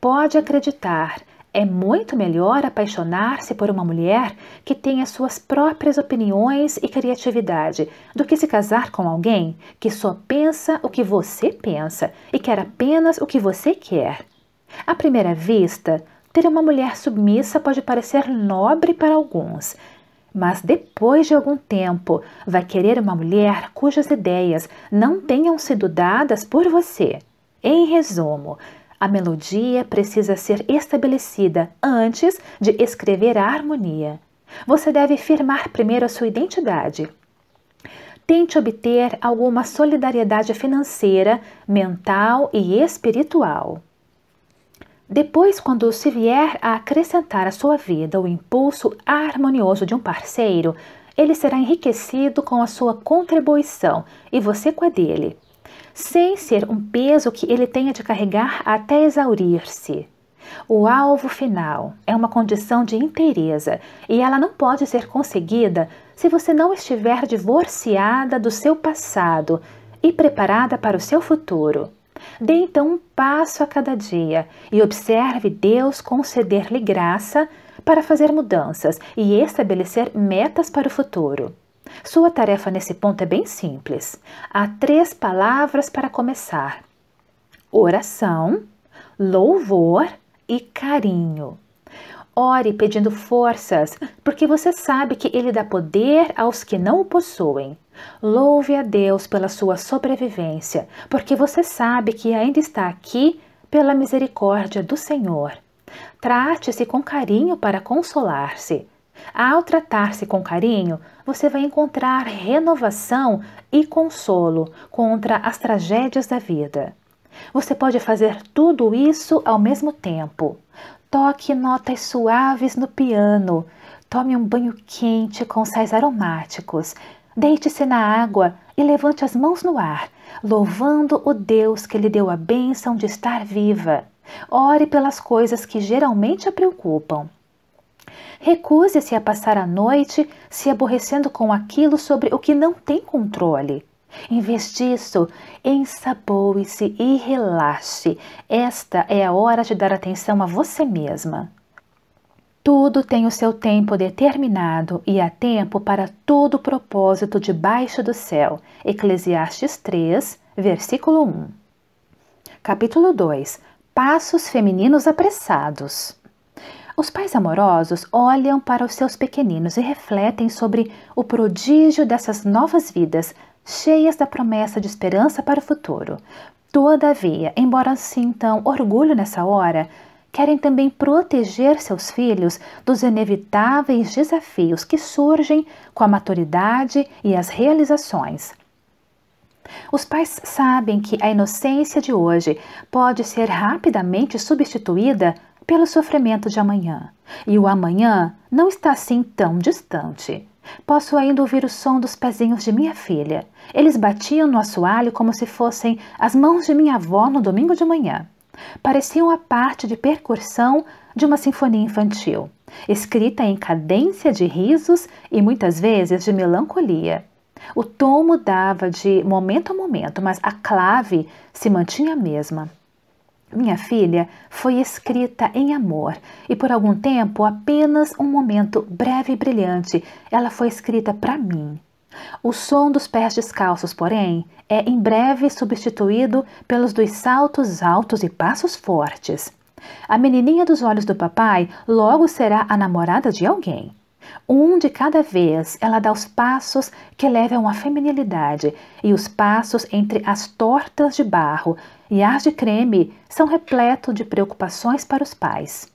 Pode acreditar, é muito melhor apaixonar-se por uma mulher que tenha suas próprias opiniões e criatividade do que se casar com alguém que só pensa o que você pensa e quer apenas o que você quer. À primeira vista, ter uma mulher submissa pode parecer nobre para alguns, mas depois de algum tempo vai querer uma mulher cujas ideias não tenham sido dadas por você. Em resumo, a melodia precisa ser estabelecida antes de escrever a harmonia. Você deve firmar primeiro a sua identidade. Tente obter alguma solidariedade financeira, mental e espiritual. Depois, quando se vier a acrescentar à sua vida o impulso harmonioso de um parceiro, ele será enriquecido com a sua contribuição e você com a dele, sem ser um peso que ele tenha de carregar até exaurir-se. O alvo final é uma condição de inteireza e ela não pode ser conseguida se você não estiver divorciada do seu passado e preparada para o seu futuro. Dê então um passo a cada dia e observe Deus conceder-lhe graça para fazer mudanças e estabelecer metas para o futuro. Sua tarefa nesse ponto é bem simples. Há três palavras para começar: oração, louvor e carinho. Ore pedindo forças, porque você sabe que Ele dá poder aos que não o possuem. Louve a Deus pela sua sobrevivência, porque você sabe que ainda está aqui pela misericórdia do Senhor. Trate-se com carinho para consolar-se. Ao tratar-se com carinho, você vai encontrar renovação e consolo contra as tragédias da vida. Você pode fazer tudo isso ao mesmo tempo. Toque notas suaves no piano, tome um banho quente com sais aromáticos, Deite-se na água e levante as mãos no ar, louvando o Deus que lhe deu a bênção de estar viva. Ore pelas coisas que geralmente a preocupam. Recuse-se a passar a noite se aborrecendo com aquilo sobre o que não tem controle. Em vez disso, ensaboe-se e relaxe. Esta é a hora de dar atenção a você mesma. Tudo tem o seu tempo determinado e há tempo para todo propósito debaixo do céu. Eclesiastes 3, versículo 1. Capítulo 2. Passos femininos apressados. Os pais amorosos olham para os seus pequeninos e refletem sobre o prodígio dessas novas vidas, cheias da promessa de esperança para o futuro. Todavia, embora sintam orgulho nessa hora, querem também proteger seus filhos dos inevitáveis desafios que surgem com a maturidade e as realizações. Os pais sabem que a inocência de hoje pode ser rapidamente substituída pelo sofrimento de amanhã, e o amanhã não está assim tão distante. Posso ainda ouvir o som dos pezinhos de minha filha. Eles batiam no assoalho como se fossem as mãos de minha avó no domingo de manhã pareciam a parte de percussão de uma sinfonia infantil, escrita em cadência de risos e muitas vezes de melancolia. O tom mudava de momento a momento, mas a clave se mantinha a mesma. Minha filha foi escrita em amor e por algum tempo, apenas um momento breve e brilhante, ela foi escrita para mim, o som dos pés descalços, porém, é em breve substituído pelos dos saltos altos e passos fortes. A menininha dos olhos do papai logo será a namorada de alguém. Um de cada vez ela dá os passos que levam à feminilidade, e os passos entre as tortas de barro e as de creme são repletos de preocupações para os pais.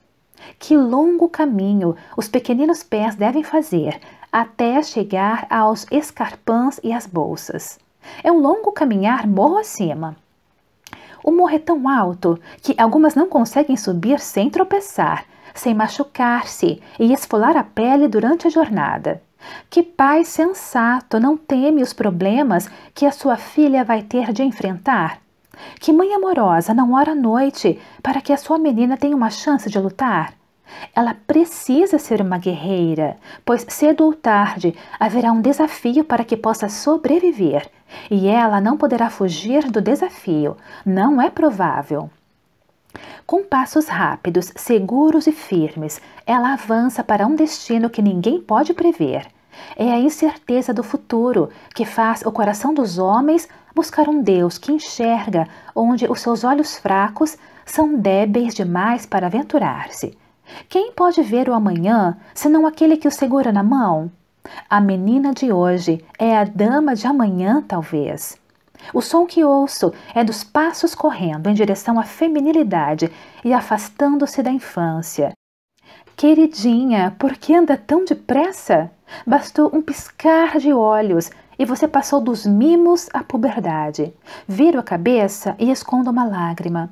Que longo caminho os pequeninos pés devem fazer até chegar aos escarpãs e às bolsas. É um longo caminhar morro acima. O morro é tão alto que algumas não conseguem subir sem tropeçar, sem machucar-se e esfolar a pele durante a jornada. Que pai sensato não teme os problemas que a sua filha vai ter de enfrentar? Que mãe amorosa não ora à noite para que a sua menina tenha uma chance de lutar? Ela precisa ser uma guerreira, pois cedo ou tarde haverá um desafio para que possa sobreviver, e ela não poderá fugir do desafio, não é provável. Com passos rápidos, seguros e firmes, ela avança para um destino que ninguém pode prever. É a incerteza do futuro que faz o coração dos homens buscar um Deus que enxerga onde os seus olhos fracos são débeis demais para aventurar-se. Quem pode ver o amanhã senão aquele que o segura na mão? A menina de hoje é a dama de amanhã, talvez. O som que ouço é dos passos correndo em direção à feminilidade e afastando-se da infância. Queridinha, por que anda tão depressa? Bastou um piscar de olhos e você passou dos mimos à puberdade. Viro a cabeça e escondo uma lágrima.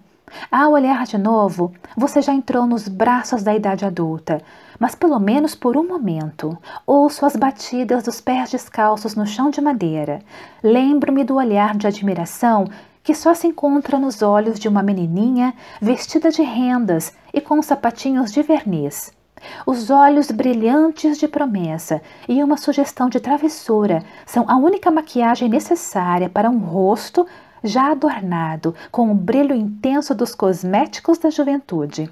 Ao olhar de novo, você já entrou nos braços da idade adulta, mas pelo menos por um momento ouço as batidas dos pés descalços no chão de madeira. Lembro-me do olhar de admiração que só se encontra nos olhos de uma menininha vestida de rendas e com sapatinhos de verniz. Os olhos brilhantes de promessa e uma sugestão de travessura são a única maquiagem necessária para um rosto já adornado com o brilho intenso dos cosméticos da juventude.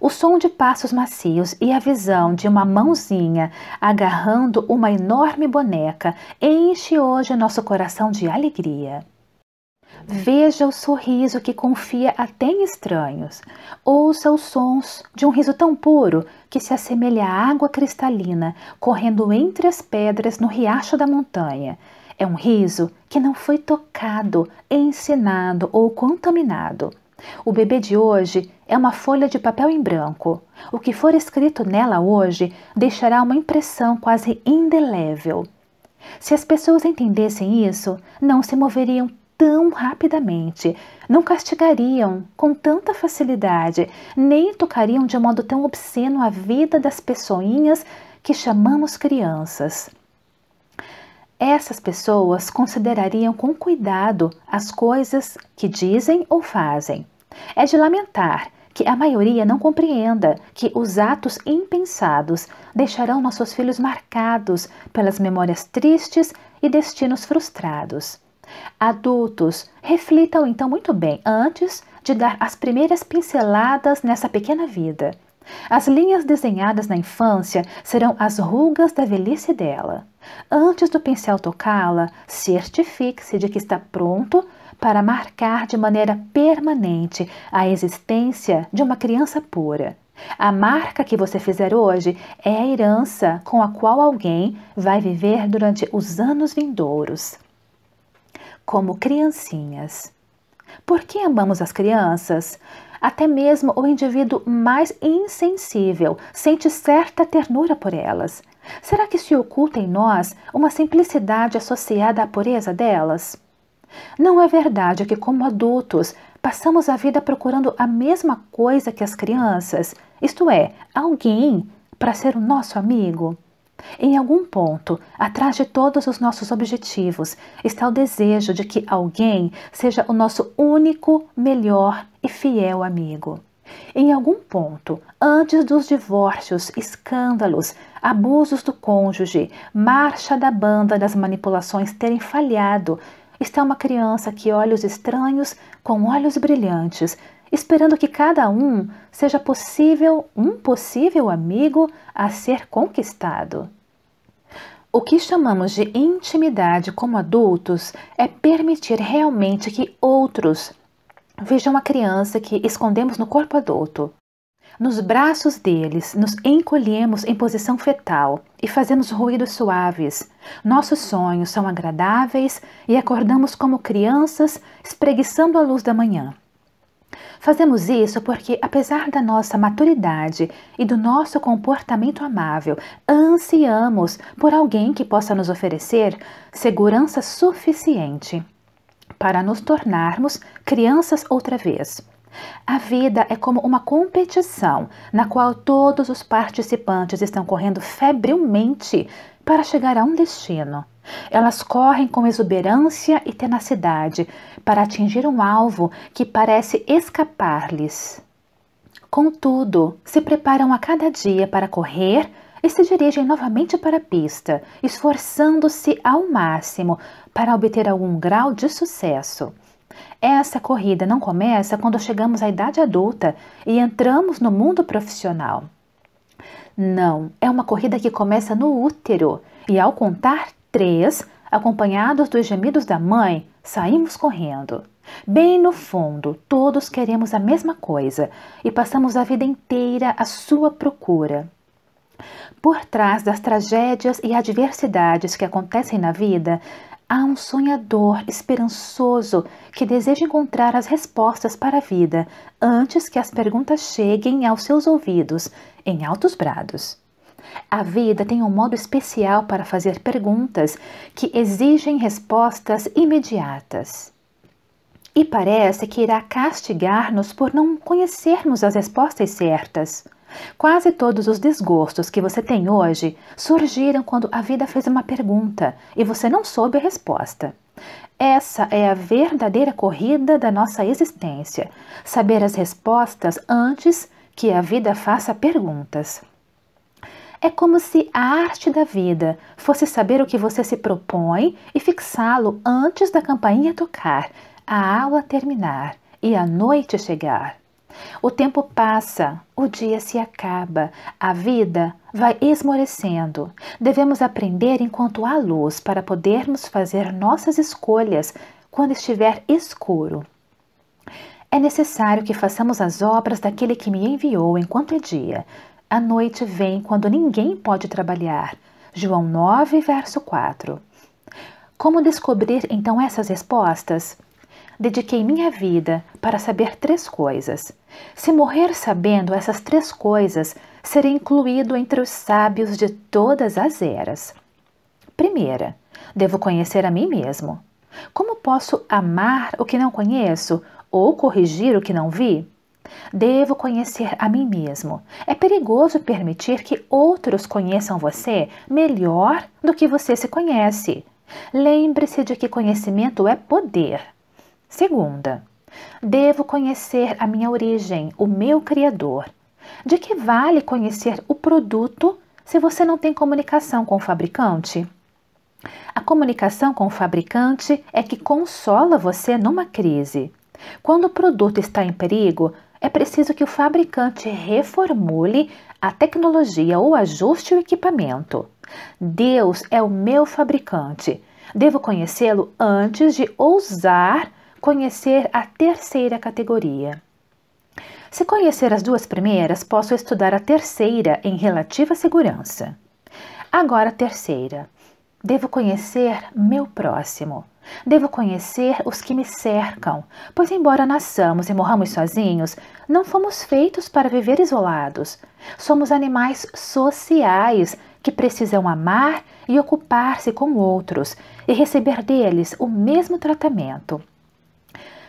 O som de passos macios e a visão de uma mãozinha agarrando uma enorme boneca enche hoje nosso coração de alegria. Veja o sorriso que confia até em estranhos. Ouça os sons de um riso tão puro que se assemelha à água cristalina correndo entre as pedras no riacho da montanha. É um riso que não foi tocado, ensinado ou contaminado. O bebê de hoje é uma folha de papel em branco. O que for escrito nela hoje deixará uma impressão quase indelével. Se as pessoas entendessem isso, não se moveriam tão rapidamente, não castigariam com tanta facilidade, nem tocariam de modo tão obsceno a vida das pessoinhas que chamamos crianças. Essas pessoas considerariam com cuidado as coisas que dizem ou fazem. É de lamentar que a maioria não compreenda que os atos impensados deixarão nossos filhos marcados pelas memórias tristes e destinos frustrados. Adultos, reflitam então muito bem antes de dar as primeiras pinceladas nessa pequena vida. As linhas desenhadas na infância serão as rugas da velhice dela. Antes do pincel tocá-la, certifique-se de que está pronto para marcar de maneira permanente a existência de uma criança pura. A marca que você fizer hoje é a herança com a qual alguém vai viver durante os anos vindouros. Como criancinhas. Por que amamos as crianças? Até mesmo o indivíduo mais insensível sente certa ternura por elas. Será que se oculta em nós uma simplicidade associada à pureza delas? Não é verdade que, como adultos, passamos a vida procurando a mesma coisa que as crianças, isto é, alguém para ser o nosso amigo? Em algum ponto, atrás de todos os nossos objetivos, está o desejo de que alguém seja o nosso único, melhor e fiel amigo. Em algum ponto, antes dos divórcios, escândalos, abusos do cônjuge, marcha da banda das manipulações terem falhado, está uma criança que olha os estranhos com olhos brilhantes, esperando que cada um seja possível um possível amigo a ser conquistado. O que chamamos de intimidade como adultos é permitir realmente que outros Vejam uma criança que escondemos no corpo adulto. Nos braços deles, nos encolhemos em posição fetal e fazemos ruídos suaves. Nossos sonhos são agradáveis e acordamos como crianças, espreguiçando a luz da manhã. Fazemos isso porque, apesar da nossa maturidade e do nosso comportamento amável, ansiamos por alguém que possa nos oferecer segurança suficiente para nos tornarmos crianças outra vez. A vida é como uma competição na qual todos os participantes estão correndo febrilmente para chegar a um destino. Elas correm com exuberância e tenacidade para atingir um alvo que parece escapar-lhes. Contudo, se preparam a cada dia para correr e se dirigem novamente para a pista, esforçando-se ao máximo para obter algum grau de sucesso. Essa corrida não começa quando chegamos à idade adulta e entramos no mundo profissional. Não, é uma corrida que começa no útero e, ao contar três, acompanhados dos gemidos da mãe, saímos correndo. Bem no fundo, todos queremos a mesma coisa e passamos a vida inteira à sua procura. Por trás das tragédias e adversidades que acontecem na vida, há um sonhador esperançoso que deseja encontrar as respostas para a vida antes que as perguntas cheguem aos seus ouvidos em altos brados. A vida tem um modo especial para fazer perguntas que exigem respostas imediatas. E parece que irá castigar-nos por não conhecermos as respostas certas. Quase todos os desgostos que você tem hoje surgiram quando a vida fez uma pergunta e você não soube a resposta. Essa é a verdadeira corrida da nossa existência: saber as respostas antes que a vida faça perguntas. É como se a arte da vida fosse saber o que você se propõe e fixá-lo antes da campainha tocar, a aula terminar e a noite chegar. O tempo passa, o dia se acaba, a vida vai esmorecendo. Devemos aprender enquanto há luz para podermos fazer nossas escolhas quando estiver escuro. É necessário que façamos as obras daquele que me enviou enquanto é dia. A noite vem quando ninguém pode trabalhar. João 9, verso 4. Como descobrir então essas respostas? dediquei minha vida para saber três coisas. Se morrer sabendo essas três coisas, serei incluído entre os sábios de todas as eras. Primeira, devo conhecer a mim mesmo. Como posso amar o que não conheço ou corrigir o que não vi? Devo conhecer a mim mesmo. É perigoso permitir que outros conheçam você melhor do que você se conhece. Lembre-se de que conhecimento é poder Segunda, devo conhecer a minha origem, o meu Criador. De que vale conhecer o produto se você não tem comunicação com o fabricante? A comunicação com o fabricante é que consola você numa crise. Quando o produto está em perigo, é preciso que o fabricante reformule a tecnologia ou ajuste o equipamento. Deus é o meu fabricante. Devo conhecê-lo antes de ousar conhecer a terceira categoria. Se conhecer as duas primeiras, posso estudar a terceira em relativa segurança. Agora, a terceira. Devo conhecer meu próximo. Devo conhecer os que me cercam, pois, embora nasçamos e morramos sozinhos, não fomos feitos para viver isolados. Somos animais sociais que precisam amar e ocupar-se com outros e receber deles o mesmo tratamento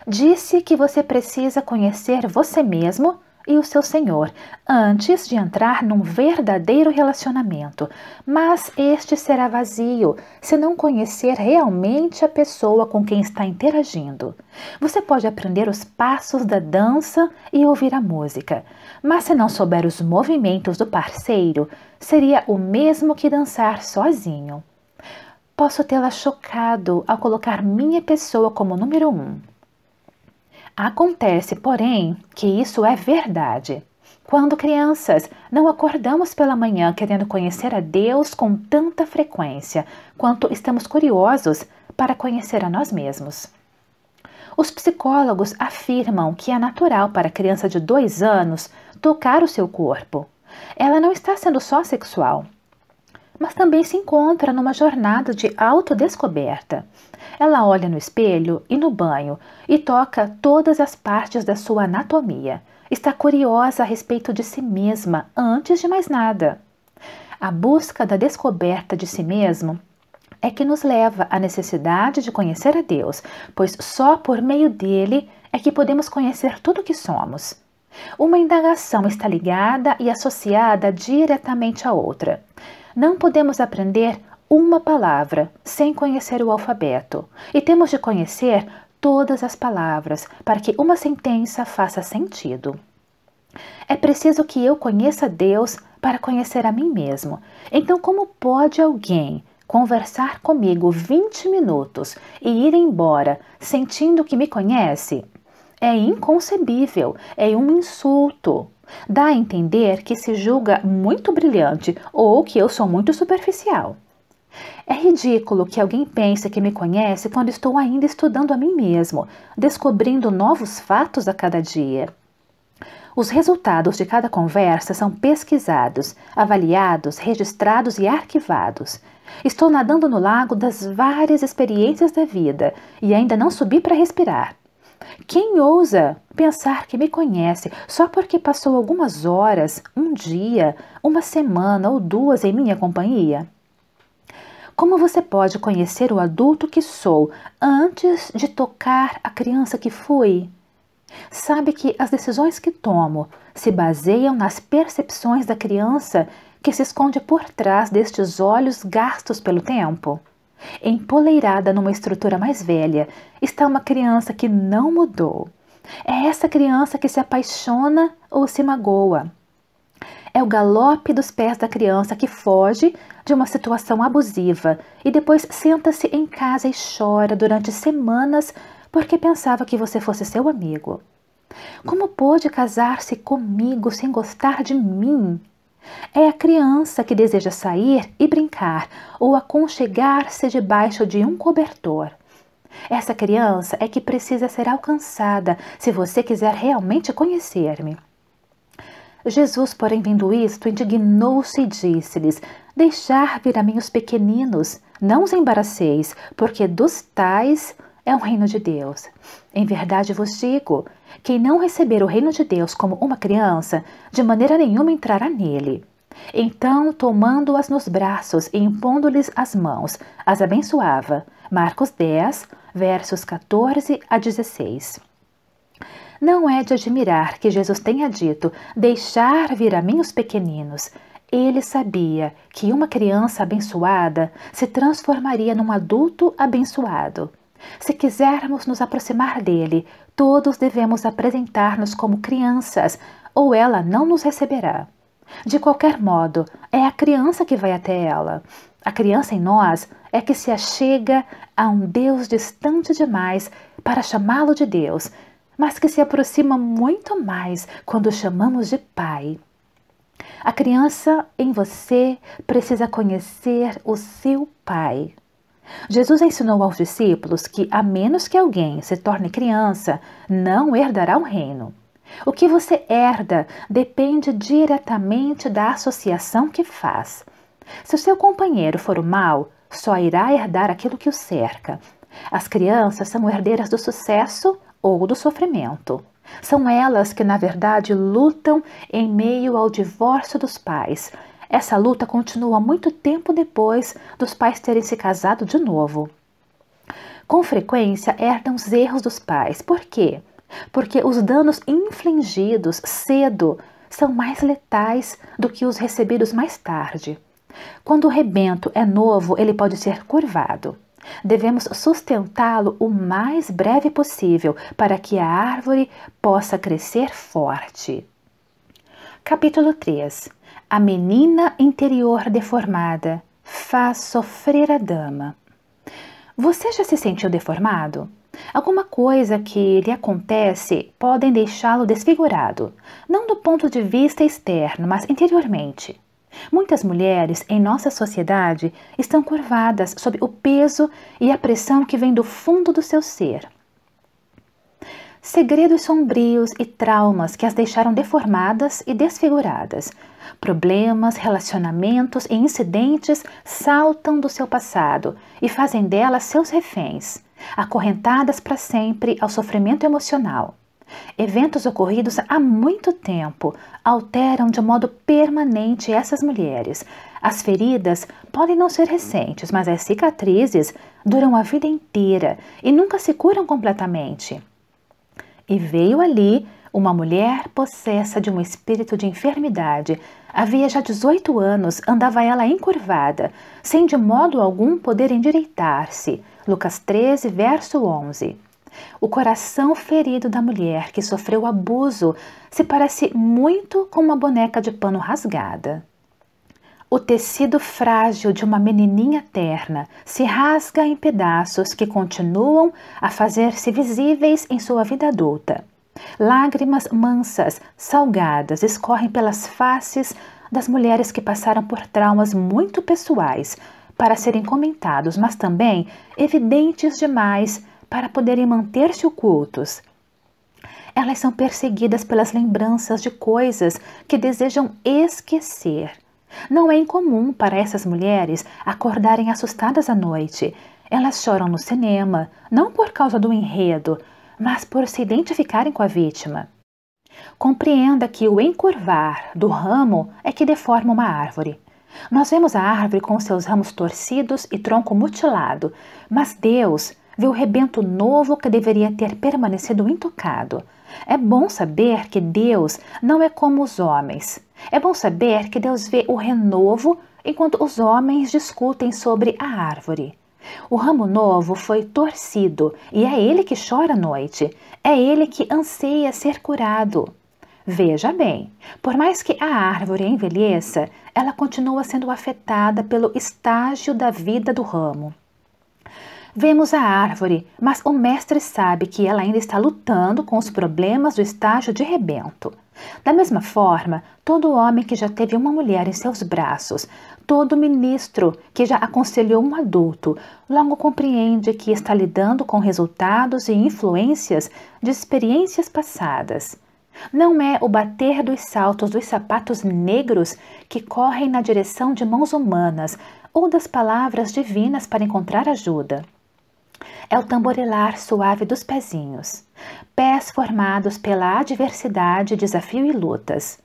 disse que você precisa conhecer você mesmo e o seu Senhor antes de entrar num verdadeiro relacionamento, mas este será vazio se não conhecer realmente a pessoa com quem está interagindo. Você pode aprender os passos da dança e ouvir a música, mas se não souber os movimentos do parceiro, seria o mesmo que dançar sozinho. Posso tê-la chocado ao colocar minha pessoa como número um Acontece, porém, que isso é verdade. Quando crianças, não acordamos pela manhã querendo conhecer a Deus com tanta frequência quanto estamos curiosos para conhecer a nós mesmos. Os psicólogos afirmam que é natural para a criança de dois anos tocar o seu corpo. Ela não está sendo só sexual, mas também se encontra numa jornada de autodescoberta, ela olha no espelho e no banho e toca todas as partes da sua anatomia. Está curiosa a respeito de si mesma antes de mais nada. A busca da descoberta de si mesmo é que nos leva à necessidade de conhecer a Deus, pois só por meio dele é que podemos conhecer tudo o que somos. Uma indagação está ligada e associada diretamente à outra. Não podemos aprender uma palavra sem conhecer o alfabeto, e temos de conhecer todas as palavras para que uma sentença faça sentido. É preciso que eu conheça Deus para conhecer a mim mesmo. Então, como pode alguém conversar comigo 20 minutos e ir embora sentindo que me conhece? É inconcebível, é um insulto. Dá a entender que se julga muito brilhante ou que eu sou muito superficial. É ridículo que alguém pense que me conhece quando estou ainda estudando a mim mesmo, descobrindo novos fatos a cada dia. Os resultados de cada conversa são pesquisados, avaliados, registrados e arquivados. Estou nadando no lago das várias experiências da vida e ainda não subi para respirar. Quem ousa pensar que me conhece só porque passou algumas horas, um dia, uma semana ou duas em minha companhia? Como você pode conhecer o adulto que sou antes de tocar a criança que fui? Sabe que as decisões que tomo se baseiam nas percepções da criança que se esconde por trás destes olhos gastos pelo tempo? Empoleirada numa estrutura mais velha, está uma criança que não mudou. É essa criança que se apaixona ou se magoa. É o galope dos pés da criança que foge de uma situação abusiva e depois senta-se em casa e chora durante semanas porque pensava que você fosse seu amigo. Como pôde casar-se comigo sem gostar de mim? É a criança que deseja sair e brincar ou aconchegar-se debaixo de um cobertor. Essa criança é que precisa ser alcançada se você quiser realmente conhecer-me. Jesus, porém, vendo isto, indignou-se e disse-lhes: Deixar vir a mim os pequeninos, não os embaraceis, porque dos tais é o reino de Deus. Em verdade vos digo: quem não receber o reino de Deus como uma criança, de maneira nenhuma entrará nele. Então, tomando-as nos braços e impondo-lhes as mãos, as abençoava. Marcos 10, versos 14 a 16. Não é de admirar que Jesus tenha dito: Deixar vir a mim os pequeninos. Ele sabia que uma criança abençoada se transformaria num adulto abençoado. Se quisermos nos aproximar dele, todos devemos apresentar-nos como crianças, ou ela não nos receberá. De qualquer modo, é a criança que vai até ela. A criança em nós é que se achega a um Deus distante demais para chamá-lo de Deus mas que se aproxima muito mais quando chamamos de Pai. A criança em você precisa conhecer o seu Pai. Jesus ensinou aos discípulos que, a menos que alguém se torne criança, não herdará o um reino. O que você herda depende diretamente da associação que faz. Se o seu companheiro for o mal, só irá herdar aquilo que o cerca. As crianças são herdeiras do sucesso ou do sofrimento. São elas que, na verdade, lutam em meio ao divórcio dos pais. Essa luta continua muito tempo depois dos pais terem se casado de novo. Com frequência, herdam os erros dos pais. Por quê? Porque os danos infligidos cedo são mais letais do que os recebidos mais tarde. Quando o rebento é novo, ele pode ser curvado. Devemos sustentá-lo o mais breve possível para que a árvore possa crescer forte. Capítulo 3 A menina interior deformada faz sofrer a dama. Você já se sentiu deformado? Alguma coisa que lhe acontece podem deixá-lo desfigurado, não do ponto de vista externo, mas interiormente. Muitas mulheres em nossa sociedade estão curvadas sob o peso e a pressão que vem do fundo do seu ser. Segredos sombrios e traumas que as deixaram deformadas e desfiguradas. Problemas, relacionamentos e incidentes saltam do seu passado e fazem delas seus reféns, acorrentadas para sempre ao sofrimento emocional. Eventos ocorridos há muito tempo alteram de modo permanente essas mulheres. As feridas podem não ser recentes, mas as cicatrizes duram a vida inteira e nunca se curam completamente. E veio ali uma mulher possessa de um espírito de enfermidade. Havia já 18 anos, andava ela encurvada, sem de modo algum poder endireitar-se. Lucas 13, verso 11. O coração ferido da mulher que sofreu abuso se parece muito com uma boneca de pano rasgada. O tecido frágil de uma menininha terna se rasga em pedaços que continuam a fazer-se visíveis em sua vida adulta. Lágrimas mansas, salgadas, escorrem pelas faces das mulheres que passaram por traumas muito pessoais para serem comentados, mas também evidentes demais para poderem manter-se ocultos. Elas são perseguidas pelas lembranças de coisas que desejam esquecer. Não é incomum para essas mulheres acordarem assustadas à noite. Elas choram no cinema, não por causa do enredo, mas por se identificarem com a vítima. Compreenda que o encurvar do ramo é que deforma uma árvore. Nós vemos a árvore com seus ramos torcidos e tronco mutilado, mas Deus vê o rebento novo que deveria ter permanecido intocado. É bom saber que Deus não é como os homens. É bom saber que Deus vê o renovo enquanto os homens discutem sobre a árvore. O ramo novo foi torcido, e é ele que chora à noite, é ele que anseia ser curado. Veja bem, por mais que a árvore envelheça, ela continua sendo afetada pelo estágio da vida do ramo. Vemos a árvore, mas o mestre sabe que ela ainda está lutando com os problemas do estágio de rebento. Da mesma forma, todo homem que já teve uma mulher em seus braços, todo ministro que já aconselhou um adulto, logo compreende que está lidando com resultados e influências de experiências passadas. Não é o bater dos saltos dos sapatos negros que correm na direção de mãos humanas ou das palavras divinas para encontrar ajuda é o tamborilar suave dos pezinhos, pés formados pela adversidade, desafio e lutas.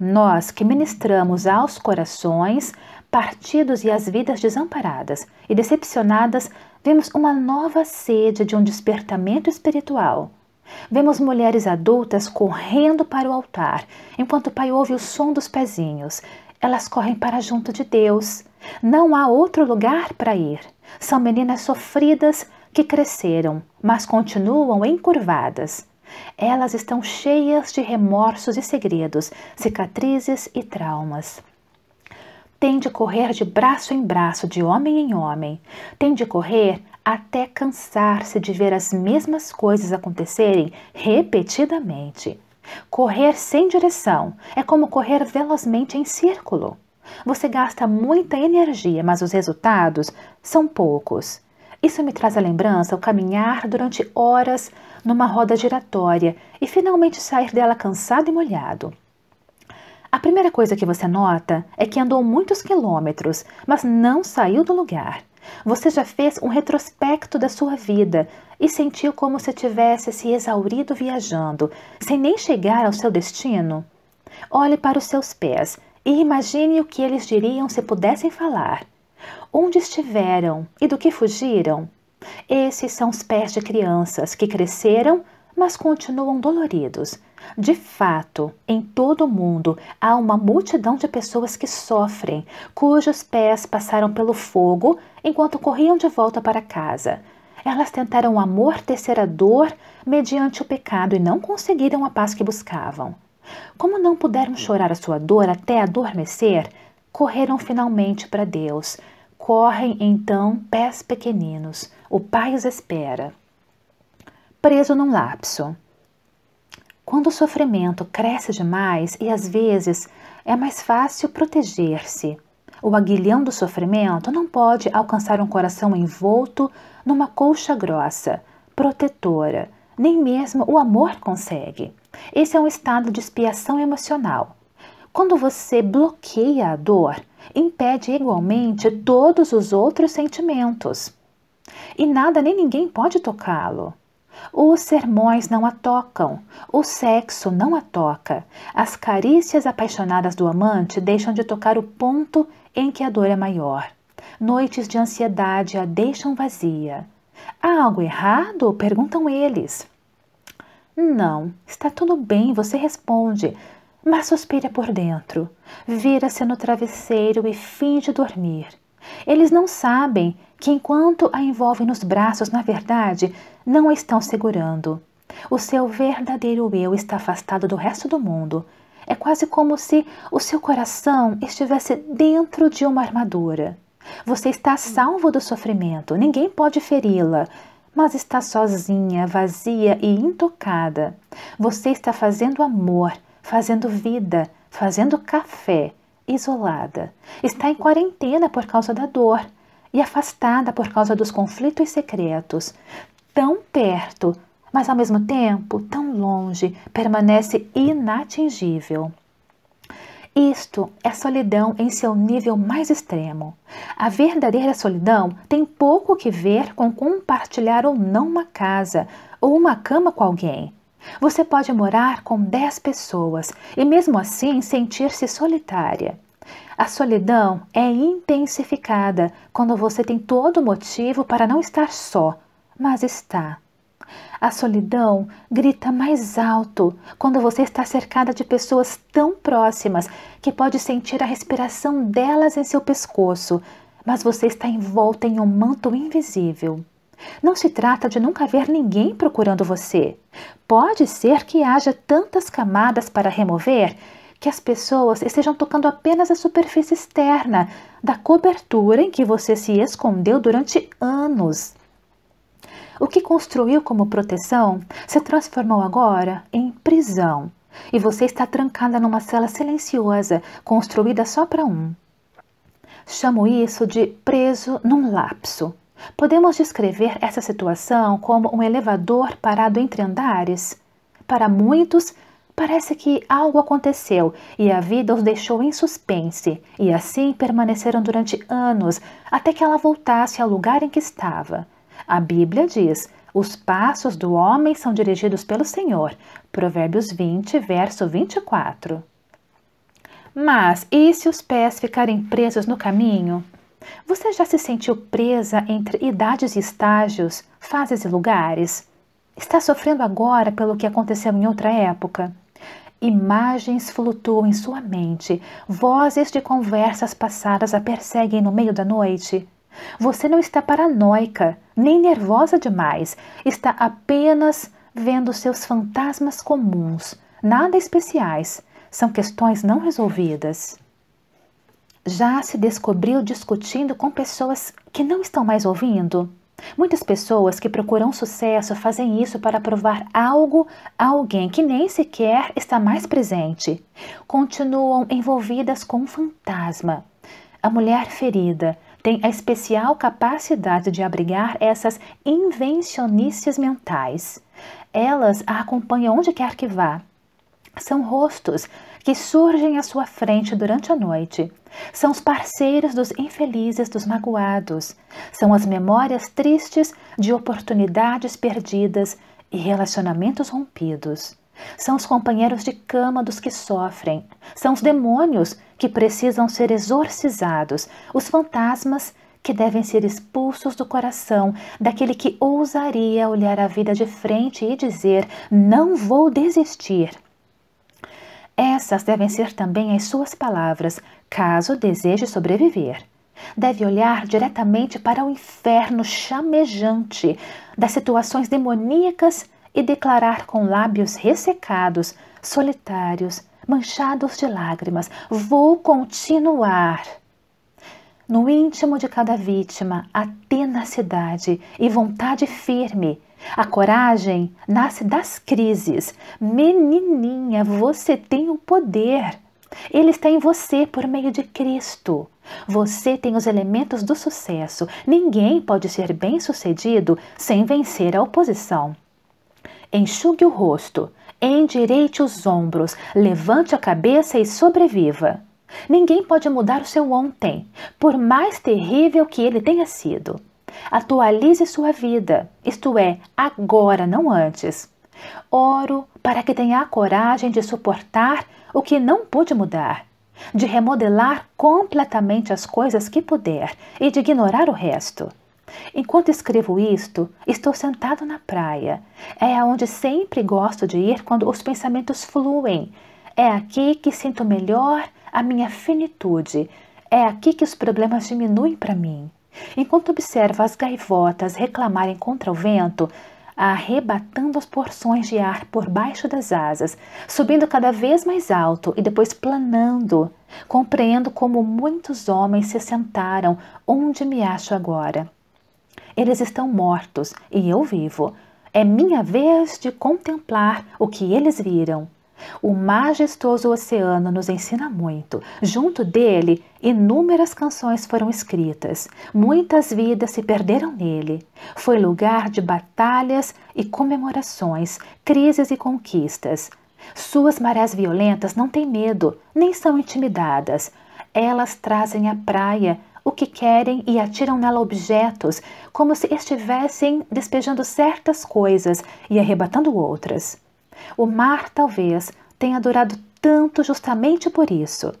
Nós que ministramos aos corações partidos e às vidas desamparadas e decepcionadas, vemos uma nova sede de um despertamento espiritual. Vemos mulheres adultas correndo para o altar, enquanto o pai ouve o som dos pezinhos. Elas correm para junto de Deus. Não há outro lugar para ir. São meninas sofridas que cresceram, mas continuam encurvadas. Elas estão cheias de remorsos e segredos, cicatrizes e traumas. Tem de correr de braço em braço, de homem em homem. Tem de correr até cansar-se de ver as mesmas coisas acontecerem repetidamente. Correr sem direção é como correr velozmente em círculo. Você gasta muita energia, mas os resultados são poucos. Isso me traz a lembrança ao caminhar durante horas numa roda giratória e finalmente sair dela cansado e molhado. A primeira coisa que você nota é que andou muitos quilômetros, mas não saiu do lugar. Você já fez um retrospecto da sua vida e sentiu como se tivesse se exaurido viajando, sem nem chegar ao seu destino? Olhe para os seus pés e imagine o que eles diriam se pudessem falar onde estiveram e do que fugiram. Esses são os pés de crianças que cresceram, mas continuam doloridos. De fato, em todo o mundo há uma multidão de pessoas que sofrem, cujos pés passaram pelo fogo enquanto corriam de volta para casa. Elas tentaram amortecer a dor mediante o pecado e não conseguiram a paz que buscavam. Como não puderam chorar a sua dor até adormecer, correram finalmente para Deus Correm então pés pequeninos, o pai os espera. Preso num lapso. Quando o sofrimento cresce demais e às vezes é mais fácil proteger-se. O aguilhão do sofrimento não pode alcançar um coração envolto numa colcha grossa, protetora. Nem mesmo o amor consegue. Esse é um estado de expiação emocional. Quando você bloqueia a dor, impede igualmente todos os outros sentimentos. E nada nem ninguém pode tocá-lo. Os sermões não a tocam, o sexo não a toca, as carícias apaixonadas do amante deixam de tocar o ponto em que a dor é maior. Noites de ansiedade a deixam vazia. Há algo errado? perguntam eles. Não, está tudo bem, você responde mas suspira por dentro, vira-se no travesseiro e finge dormir. Eles não sabem que, enquanto a envolvem nos braços, na verdade, não a estão segurando. O seu verdadeiro eu está afastado do resto do mundo. É quase como se o seu coração estivesse dentro de uma armadura. Você está salvo do sofrimento, ninguém pode feri-la, mas está sozinha, vazia e intocada. Você está fazendo amor fazendo vida, fazendo café, isolada. Está em quarentena por causa da dor e afastada por causa dos conflitos secretos. Tão perto, mas ao mesmo tempo tão longe, permanece inatingível. Isto é solidão em seu nível mais extremo. A verdadeira solidão tem pouco que ver com compartilhar ou não uma casa ou uma cama com alguém. Você pode morar com 10 pessoas e, mesmo assim, sentir-se solitária. A solidão é intensificada quando você tem todo motivo para não estar só, mas está. A solidão grita mais alto quando você está cercada de pessoas tão próximas que pode sentir a respiração delas em seu pescoço, mas você está envolta em um manto invisível. Não se trata de nunca haver ninguém procurando você. Pode ser que haja tantas camadas para remover que as pessoas estejam tocando apenas a superfície externa da cobertura em que você se escondeu durante anos. O que construiu como proteção se transformou agora em prisão, e você está trancada numa cela silenciosa, construída só para um. Chamo isso de preso num lapso. Podemos descrever essa situação como um elevador parado entre andares? Para muitos, parece que algo aconteceu e a vida os deixou em suspense, e assim permaneceram durante anos até que ela voltasse ao lugar em que estava. A Bíblia diz: os passos do homem são dirigidos pelo Senhor. Provérbios 20, verso 24. Mas e se os pés ficarem presos no caminho? Você já se sentiu presa entre idades e estágios, fases e lugares? Está sofrendo agora pelo que aconteceu em outra época? Imagens flutuam em sua mente, vozes de conversas passadas a perseguem no meio da noite. Você não está paranoica, nem nervosa demais, está apenas vendo seus fantasmas comuns, nada especiais. São questões não resolvidas já se descobriu discutindo com pessoas que não estão mais ouvindo? Muitas pessoas que procuram sucesso fazem isso para provar algo a alguém que nem sequer está mais presente. Continuam envolvidas com um fantasma. A mulher ferida tem a especial capacidade de abrigar essas invencionícias mentais. Elas a acompanham onde quer que vá. São rostos que surgem à sua frente durante a noite. São os parceiros dos infelizes, dos magoados. São as memórias tristes de oportunidades perdidas e relacionamentos rompidos. São os companheiros de cama dos que sofrem. São os demônios que precisam ser exorcizados. Os fantasmas que devem ser expulsos do coração daquele que ousaria olhar a vida de frente e dizer: Não vou desistir. Essas devem ser também as suas palavras, caso deseje sobreviver. Deve olhar diretamente para o inferno chamejante das situações demoníacas e declarar com lábios ressecados, solitários, manchados de lágrimas: Vou continuar. No íntimo de cada vítima a tenacidade e vontade firme a coragem nasce das crises. Menininha, você tem o poder. Ele está em você por meio de Cristo. Você tem os elementos do sucesso. Ninguém pode ser bem-sucedido sem vencer a oposição. Enxugue o rosto, endireite os ombros, levante a cabeça e sobreviva. Ninguém pode mudar o seu ontem, por mais terrível que ele tenha sido. Atualize sua vida, isto é, agora, não antes. Oro para que tenha a coragem de suportar o que não pude mudar, de remodelar completamente as coisas que puder e de ignorar o resto. Enquanto escrevo isto, estou sentado na praia. É aonde sempre gosto de ir quando os pensamentos fluem. É aqui que sinto melhor a minha finitude. É aqui que os problemas diminuem para mim. Enquanto observa as gaivotas reclamarem contra o vento, arrebatando as porções de ar por baixo das asas, subindo cada vez mais alto e depois planando, compreendo como muitos homens se sentaram onde me acho agora. Eles estão mortos e eu vivo. É minha vez de contemplar o que eles viram. O majestoso oceano nos ensina muito. Junto dele, inúmeras canções foram escritas. Muitas vidas se perderam nele. Foi lugar de batalhas e comemorações, crises e conquistas. Suas marés violentas não têm medo, nem são intimidadas. Elas trazem à praia o que querem e atiram nela objetos, como se estivessem despejando certas coisas e arrebatando outras. O mar, talvez, tenha durado tanto justamente por isso.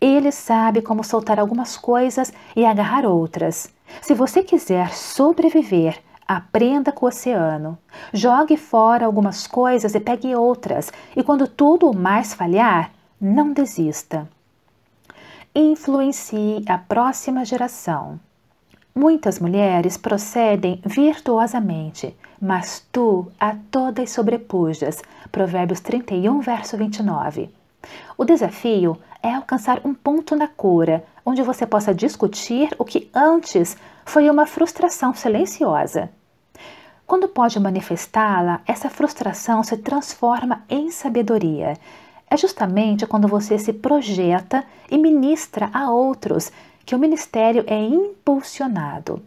Ele sabe como soltar algumas coisas e agarrar outras. Se você quiser sobreviver, aprenda com o oceano. Jogue fora algumas coisas e pegue outras, e quando tudo mais falhar, não desista. Influencie a próxima geração. Muitas mulheres procedem virtuosamente, mas tu a todas sobrepujas, Provérbios 31, verso 29. O desafio é alcançar um ponto na cura onde você possa discutir o que antes foi uma frustração silenciosa. Quando pode manifestá-la, essa frustração se transforma em sabedoria. É justamente quando você se projeta e ministra a outros que o ministério é impulsionado.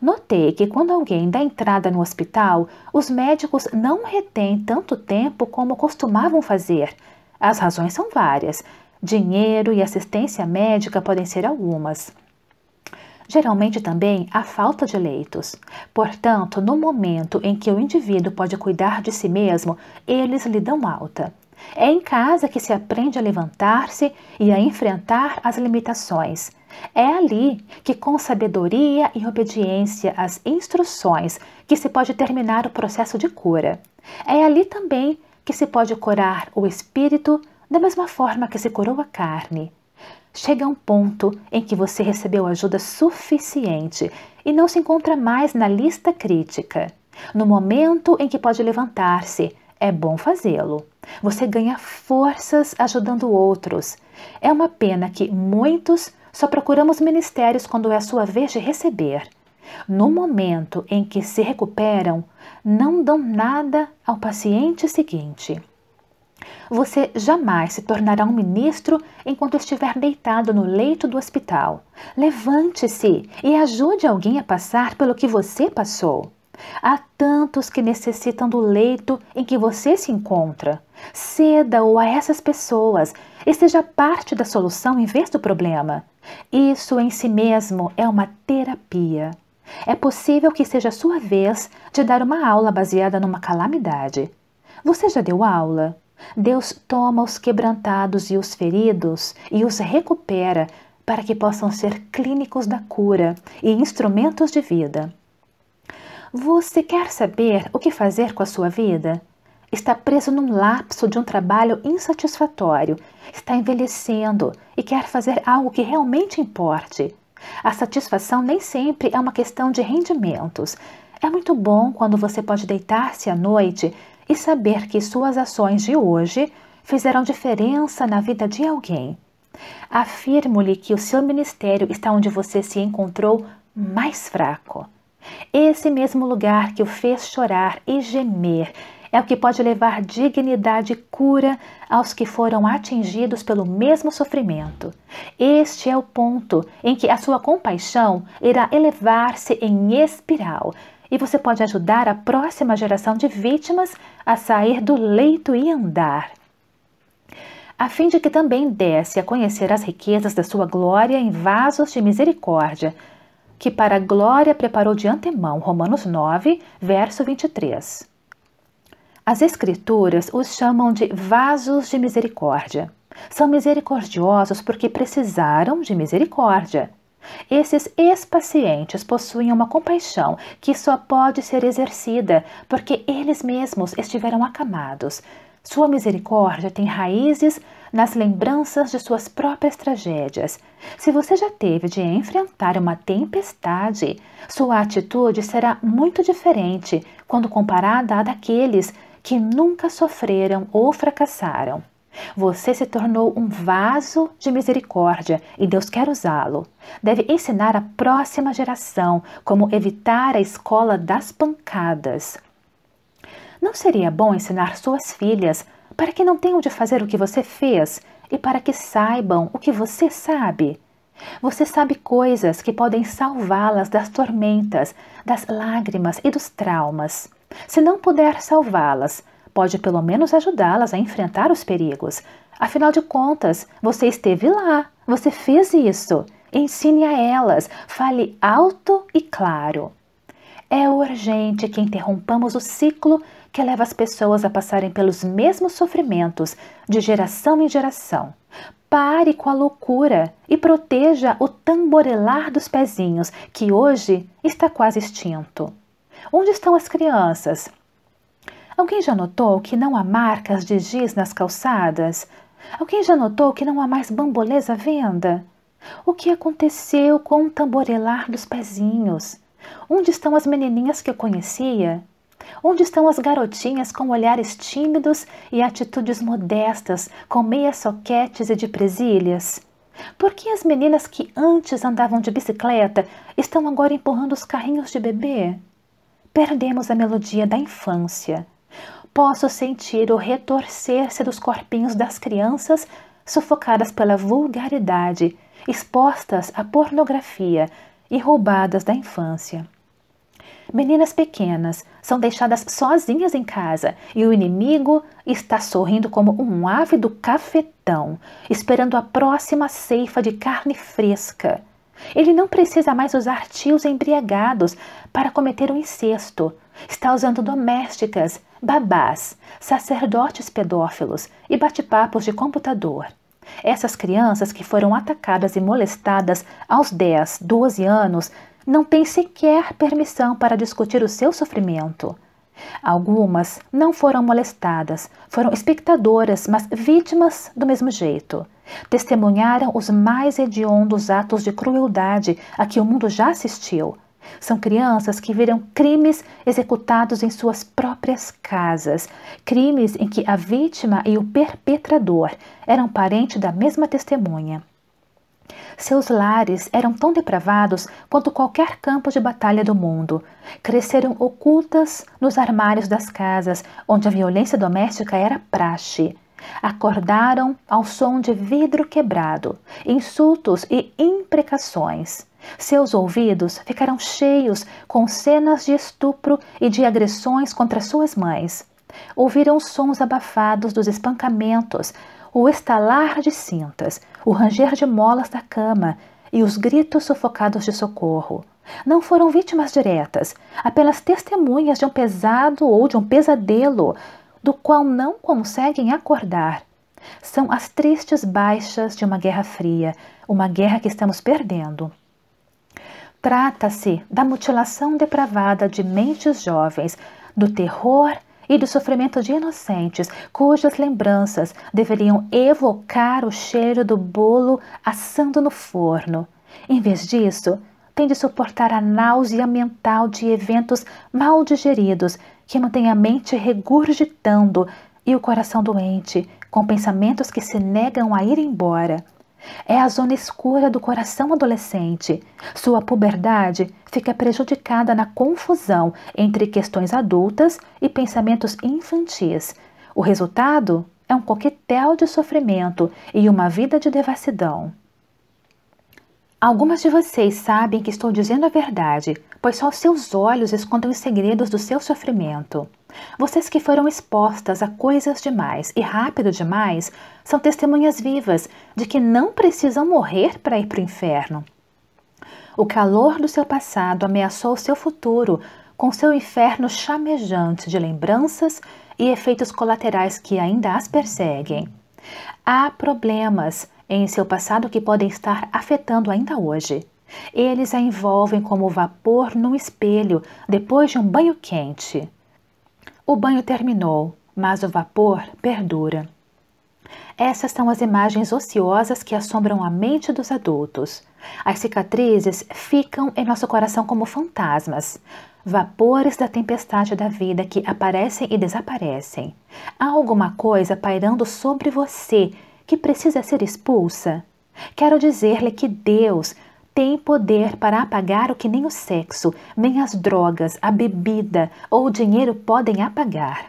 Notei que quando alguém dá entrada no hospital, os médicos não retêm tanto tempo como costumavam fazer. As razões são várias. Dinheiro e assistência médica podem ser algumas. Geralmente também há falta de leitos. Portanto, no momento em que o indivíduo pode cuidar de si mesmo, eles lhe dão alta. É em casa que se aprende a levantar-se e a enfrentar as limitações. É ali que, com sabedoria e obediência às instruções, que se pode terminar o processo de cura. É ali também que se pode curar o espírito da mesma forma que se curou a carne. Chega um ponto em que você recebeu ajuda suficiente e não se encontra mais na lista crítica. No momento em que pode levantar-se, é bom fazê-lo. Você ganha forças ajudando outros. É uma pena que muitos só procuramos ministérios quando é a sua vez de receber. No momento em que se recuperam, não dão nada ao paciente seguinte. Você jamais se tornará um ministro enquanto estiver deitado no leito do hospital. Levante-se e ajude alguém a passar pelo que você passou. Há tantos que necessitam do leito em que você se encontra. Ceda-o a essas pessoas e seja parte da solução em vez do problema. Isso em si mesmo é uma terapia. É possível que seja a sua vez de dar uma aula baseada numa calamidade. Você já deu aula? Deus toma os quebrantados e os feridos e os recupera para que possam ser clínicos da cura e instrumentos de vida. Você quer saber o que fazer com a sua vida? Está preso num lapso de um trabalho insatisfatório, está envelhecendo e quer fazer algo que realmente importe. A satisfação nem sempre é uma questão de rendimentos. É muito bom quando você pode deitar-se à noite e saber que suas ações de hoje fizeram diferença na vida de alguém. Afirmo-lhe que o seu ministério está onde você se encontrou mais fraco. Esse mesmo lugar que o fez chorar e gemer é o que pode levar dignidade e cura aos que foram atingidos pelo mesmo sofrimento. Este é o ponto em que a sua compaixão irá elevar-se em espiral e você pode ajudar a próxima geração de vítimas a sair do leito e andar. A fim de que também desse a conhecer as riquezas da sua glória em vasos de misericórdia, que para a glória preparou de antemão. Romanos 9, verso 23. As Escrituras os chamam de vasos de misericórdia. São misericordiosos porque precisaram de misericórdia. Esses ex-pacientes possuem uma compaixão que só pode ser exercida porque eles mesmos estiveram acamados, sua misericórdia tem raízes nas lembranças de suas próprias tragédias. Se você já teve de enfrentar uma tempestade, sua atitude será muito diferente quando comparada à daqueles que nunca sofreram ou fracassaram. Você se tornou um vaso de misericórdia e Deus quer usá-lo. Deve ensinar a próxima geração como evitar a escola das pancadas. Não seria bom ensinar suas filhas para que não tenham de fazer o que você fez e para que saibam o que você sabe? Você sabe coisas que podem salvá-las das tormentas, das lágrimas e dos traumas. Se não puder salvá-las, pode pelo menos ajudá-las a enfrentar os perigos. Afinal de contas, você esteve lá, você fez isso. Ensine a elas, fale alto e claro. É urgente que interrompamos o ciclo que leva as pessoas a passarem pelos mesmos sofrimentos de geração em geração. Pare com a loucura e proteja o tamborelar dos pezinhos, que hoje está quase extinto. Onde estão as crianças? Alguém já notou que não há marcas de giz nas calçadas? Alguém já notou que não há mais bambolês à venda? O que aconteceu com o tamborelar dos pezinhos? Onde estão as menininhas que eu conhecia? Onde estão as garotinhas com olhares tímidos e atitudes modestas, com meias soquetes e de presilhas? Por que as meninas que antes andavam de bicicleta estão agora empurrando os carrinhos de bebê? Perdemos a melodia da infância. Posso sentir o retorcer-se dos corpinhos das crianças sufocadas pela vulgaridade, expostas à pornografia e roubadas da infância. Meninas pequenas são deixadas sozinhas em casa e o inimigo está sorrindo como um ávido cafetão, esperando a próxima ceifa de carne fresca. Ele não precisa mais usar tios embriagados para cometer um incesto. Está usando domésticas, babás, sacerdotes pedófilos e bate-papos de computador. Essas crianças que foram atacadas e molestadas aos 10, 12 anos não têm sequer permissão para discutir o seu sofrimento. Algumas não foram molestadas, foram espectadoras, mas vítimas do mesmo jeito. Testemunharam os mais hediondos atos de crueldade a que o mundo já assistiu. São crianças que viram crimes executados em suas próprias casas, crimes em que a vítima e o perpetrador eram parentes da mesma testemunha. Seus lares eram tão depravados quanto qualquer campo de batalha do mundo. Cresceram ocultas nos armários das casas, onde a violência doméstica era praxe. Acordaram ao som de vidro quebrado, insultos e imprecações. Seus ouvidos ficaram cheios com cenas de estupro e de agressões contra suas mães. Ouviram sons abafados dos espancamentos, o estalar de cintas, o ranger de molas da cama e os gritos sufocados de socorro. Não foram vítimas diretas, apenas testemunhas de um pesado ou de um pesadelo, do qual não conseguem acordar. São as tristes baixas de uma guerra fria, uma guerra que estamos perdendo. Trata-se da mutilação depravada de mentes jovens, do terror e do sofrimento de inocentes, cujas lembranças deveriam evocar o cheiro do bolo assando no forno. Em vez disso, tem de suportar a náusea mental de eventos mal digeridos que mantém a mente regurgitando e o coração doente, com pensamentos que se negam a ir embora. É a zona escura do coração adolescente. Sua puberdade fica prejudicada na confusão entre questões adultas e pensamentos infantis. O resultado é um coquetel de sofrimento e uma vida de devassidão. Algumas de vocês sabem que estou dizendo a verdade, pois só os seus olhos escondem os segredos do seu sofrimento. Vocês que foram expostas a coisas demais e rápido demais são testemunhas vivas de que não precisam morrer para ir para o inferno. O calor do seu passado ameaçou o seu futuro com seu inferno chamejante de lembranças e efeitos colaterais que ainda as perseguem. Há problemas em seu passado que podem estar afetando ainda hoje. Eles a envolvem como vapor num espelho depois de um banho quente. O banho terminou, mas o vapor perdura. Essas são as imagens ociosas que assombram a mente dos adultos. As cicatrizes ficam em nosso coração como fantasmas, vapores da tempestade da vida que aparecem e desaparecem. Há alguma coisa pairando sobre você que precisa ser expulsa? Quero dizer-lhe que Deus tem poder para apagar o que nem o sexo, nem as drogas, a bebida ou o dinheiro podem apagar.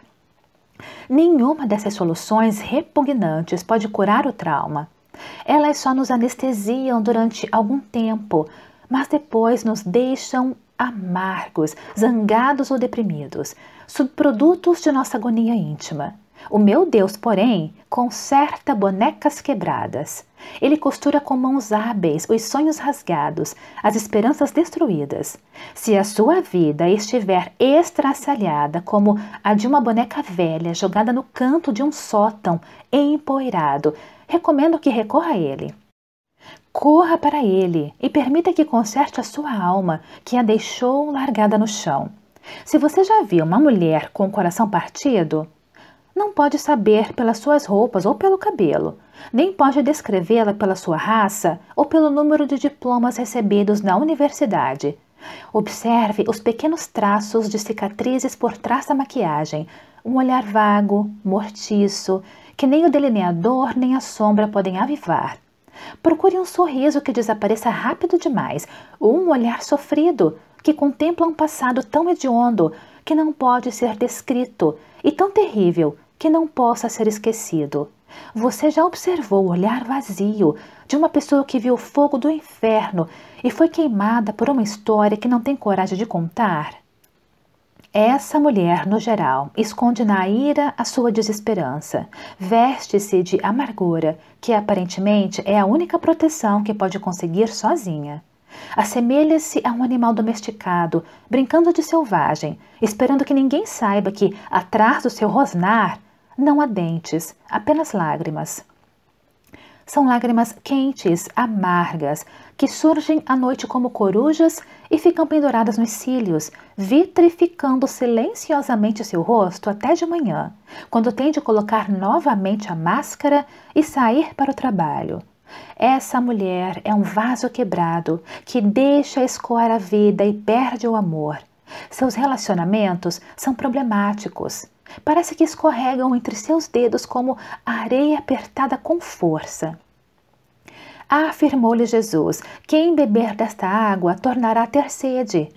Nenhuma dessas soluções repugnantes pode curar o trauma. Elas só nos anestesiam durante algum tempo, mas depois nos deixam amargos, zangados ou deprimidos, subprodutos de nossa agonia íntima. O meu Deus, porém, conserta bonecas quebradas. Ele costura com mãos hábeis os sonhos rasgados, as esperanças destruídas. Se a sua vida estiver estraçalhada como a de uma boneca velha jogada no canto de um sótão empoeirado, recomendo que recorra a ele. Corra para ele e permita que conserte a sua alma, que a deixou largada no chão. Se você já viu uma mulher com o coração partido, não pode saber pelas suas roupas ou pelo cabelo, nem pode descrevê-la pela sua raça ou pelo número de diplomas recebidos na universidade. Observe os pequenos traços de cicatrizes por trás da maquiagem, um olhar vago, mortiço, que nem o delineador nem a sombra podem avivar. Procure um sorriso que desapareça rápido demais, ou um olhar sofrido, que contempla um passado tão hediondo que não pode ser descrito e tão terrível que não possa ser esquecido. Você já observou o olhar vazio de uma pessoa que viu o fogo do inferno e foi queimada por uma história que não tem coragem de contar? Essa mulher, no geral, esconde na ira a sua desesperança, veste-se de amargura, que aparentemente é a única proteção que pode conseguir sozinha. Assemelha-se a um animal domesticado, brincando de selvagem, esperando que ninguém saiba que, atrás do seu rosnar, não há dentes, apenas lágrimas. São lágrimas quentes, amargas, que surgem à noite como corujas e ficam penduradas nos cílios, vitrificando silenciosamente seu rosto até de manhã, quando tem de colocar novamente a máscara e sair para o trabalho. Essa mulher é um vaso quebrado que deixa escoar a vida e perde o amor. Seus relacionamentos são problemáticos. Parece que escorregam entre seus dedos como areia apertada com força. Afirmou-lhe Jesus: Quem beber desta água tornará a ter sede.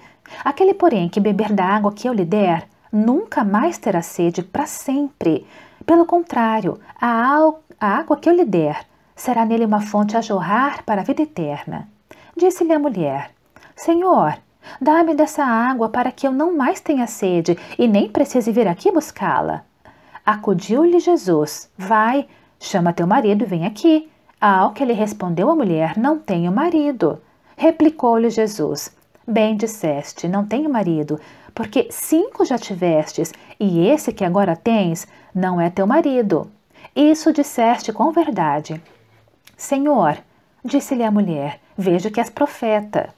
Aquele, porém, que beber da água que eu lhe der, nunca mais terá sede para sempre. Pelo contrário, a água que eu lhe der Será nele uma fonte a jorrar para a vida eterna. Disse-lhe a mulher: Senhor, dá-me dessa água para que eu não mais tenha sede e nem precise vir aqui buscá-la. Acudiu-lhe Jesus: Vai, chama teu marido e vem aqui. Ao que lhe respondeu a mulher: Não tenho marido. Replicou-lhe Jesus: Bem disseste, não tenho marido, porque cinco já tivestes, e esse que agora tens não é teu marido. Isso disseste com verdade. Senhor, disse-lhe a mulher, vejo que és profeta.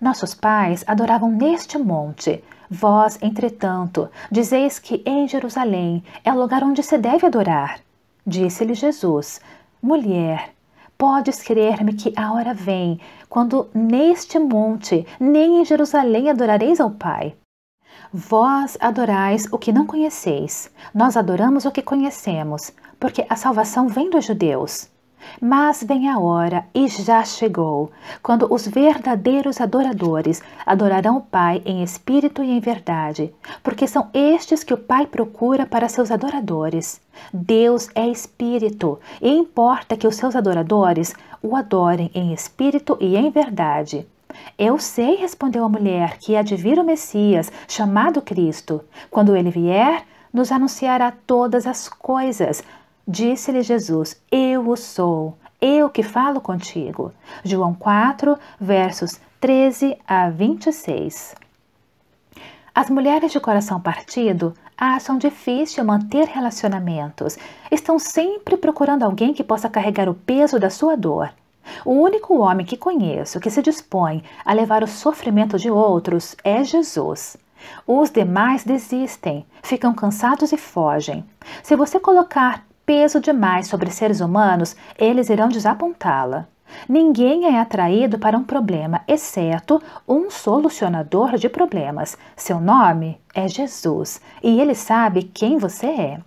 Nossos pais adoravam neste monte. Vós, entretanto, dizeis que em Jerusalém é o lugar onde se deve adorar. Disse-lhe Jesus: Mulher, podes crer-me que a hora vem, quando neste monte, nem em Jerusalém adorareis ao Pai. Vós adorais o que não conheceis, nós adoramos o que conhecemos, porque a salvação vem dos judeus. Mas vem a hora, e já chegou, quando os verdadeiros adoradores adorarão o Pai em espírito e em verdade, porque são estes que o Pai procura para seus adoradores. Deus é espírito, e importa que os seus adoradores o adorem em espírito e em verdade. Eu sei, respondeu a mulher, que há de vir o Messias, chamado Cristo. Quando ele vier, nos anunciará todas as coisas. Disse-lhe Jesus: Eu o sou, eu que falo contigo. João 4, versos 13 a 26. As mulheres de coração partido acham difícil manter relacionamentos. Estão sempre procurando alguém que possa carregar o peso da sua dor. O único homem que conheço que se dispõe a levar o sofrimento de outros é Jesus. Os demais desistem, ficam cansados e fogem. Se você colocar peso demais sobre seres humanos, eles irão desapontá-la. Ninguém é atraído para um problema, exceto um solucionador de problemas. Seu nome é Jesus e ele sabe quem você é.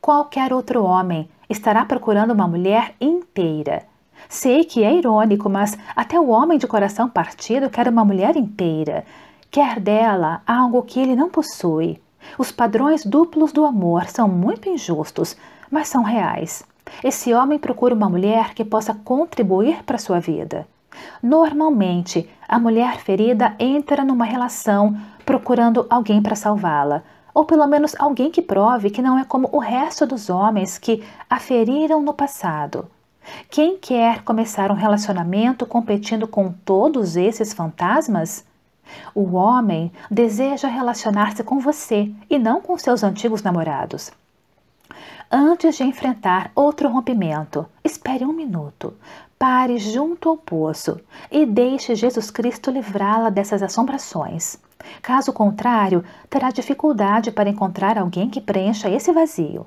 Qualquer outro homem estará procurando uma mulher inteira. Sei que é irônico, mas até o homem de coração partido quer uma mulher inteira. Quer dela algo que ele não possui. Os padrões duplos do amor são muito injustos, mas são reais. Esse homem procura uma mulher que possa contribuir para sua vida. Normalmente, a mulher ferida entra numa relação procurando alguém para salvá-la, ou pelo menos alguém que prove que não é como o resto dos homens que a feriram no passado. Quem quer começar um relacionamento competindo com todos esses fantasmas? O homem deseja relacionar-se com você e não com seus antigos namorados. Antes de enfrentar outro rompimento, espere um minuto, pare junto ao poço e deixe Jesus Cristo livrá-la dessas assombrações. Caso contrário, terá dificuldade para encontrar alguém que preencha esse vazio.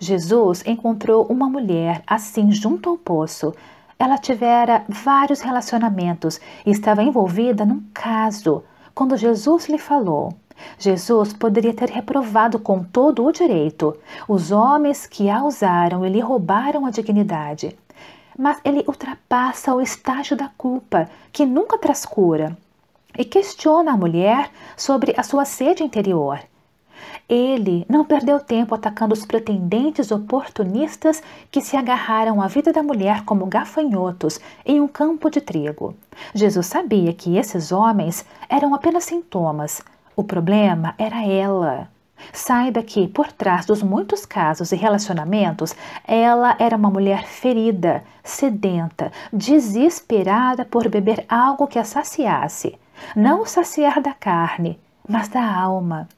Jesus encontrou uma mulher assim junto ao poço ela tivera vários relacionamentos e estava envolvida num caso quando Jesus lhe falou. Jesus poderia ter reprovado com todo o direito os homens que a usaram e lhe roubaram a dignidade. Mas ele ultrapassa o estágio da culpa, que nunca traz cura, e questiona a mulher sobre a sua sede interior ele não perdeu tempo atacando os pretendentes oportunistas que se agarraram à vida da mulher como gafanhotos em um campo de trigo. Jesus sabia que esses homens eram apenas sintomas. O problema era ela. Saiba que, por trás dos muitos casos e relacionamentos, ela era uma mulher ferida, sedenta, desesperada por beber algo que a saciasse. Não saciar da carne, mas da alma.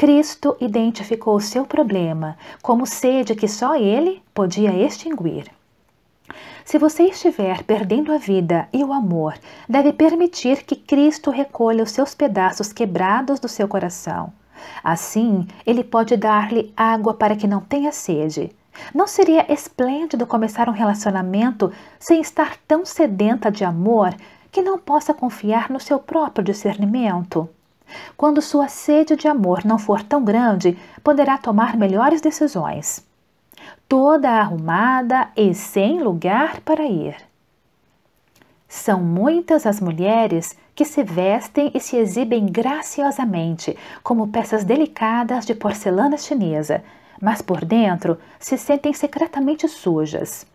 Cristo identificou o seu problema como sede que só ele podia extinguir. Se você estiver perdendo a vida e o amor, deve permitir que Cristo recolha os seus pedaços quebrados do seu coração. Assim, ele pode dar-lhe água para que não tenha sede. Não seria esplêndido começar um relacionamento sem estar tão sedenta de amor que não possa confiar no seu próprio discernimento? Quando sua sede de amor não for tão grande, poderá tomar melhores decisões. Toda arrumada e sem lugar para ir. São muitas as mulheres que se vestem e se exibem graciosamente, como peças delicadas de porcelana chinesa, mas por dentro se sentem secretamente sujas.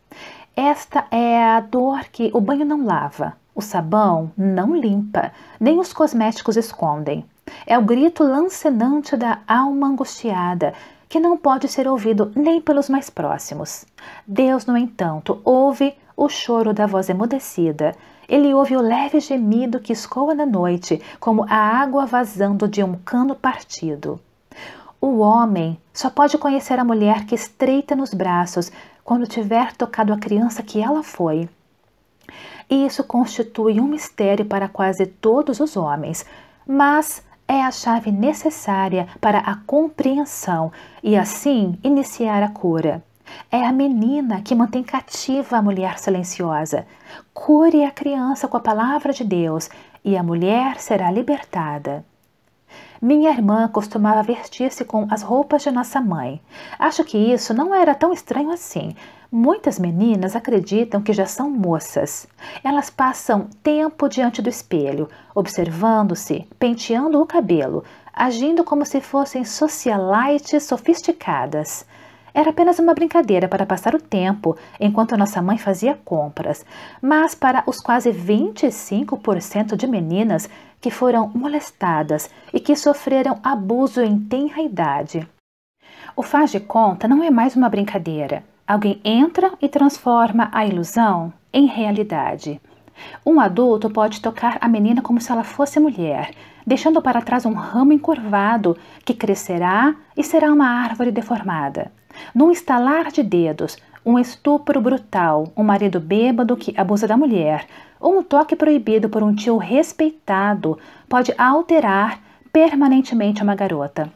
Esta é a dor que o banho não lava, o sabão não limpa, nem os cosméticos escondem. É o grito lancenante da alma angustiada, que não pode ser ouvido nem pelos mais próximos. Deus, no entanto, ouve o choro da voz emudecida. Ele ouve o leve gemido que escoa na noite, como a água vazando de um cano partido. O homem só pode conhecer a mulher que estreita nos braços quando tiver tocado a criança que ela foi e isso constitui um mistério para quase todos os homens, mas é a chave necessária para a compreensão e assim iniciar a cura. É a menina que mantém cativa a mulher silenciosa. Cure a criança com a palavra de Deus e a mulher será libertada. Minha irmã costumava vestir-se com as roupas de nossa mãe. Acho que isso não era tão estranho assim. Muitas meninas acreditam que já são moças. Elas passam tempo diante do espelho, observando-se, penteando o cabelo, agindo como se fossem socialites sofisticadas. Era apenas uma brincadeira para passar o tempo enquanto nossa mãe fazia compras, mas para os quase 25% de meninas que foram molestadas e que sofreram abuso em tenra idade. O faz de conta não é mais uma brincadeira. Alguém entra e transforma a ilusão em realidade. Um adulto pode tocar a menina como se ela fosse mulher, deixando para trás um ramo encurvado que crescerá e será uma árvore deformada. Num estalar de dedos, um estupro brutal, um marido bêbado que abusa da mulher, ou um toque proibido por um tio respeitado pode alterar permanentemente uma garota.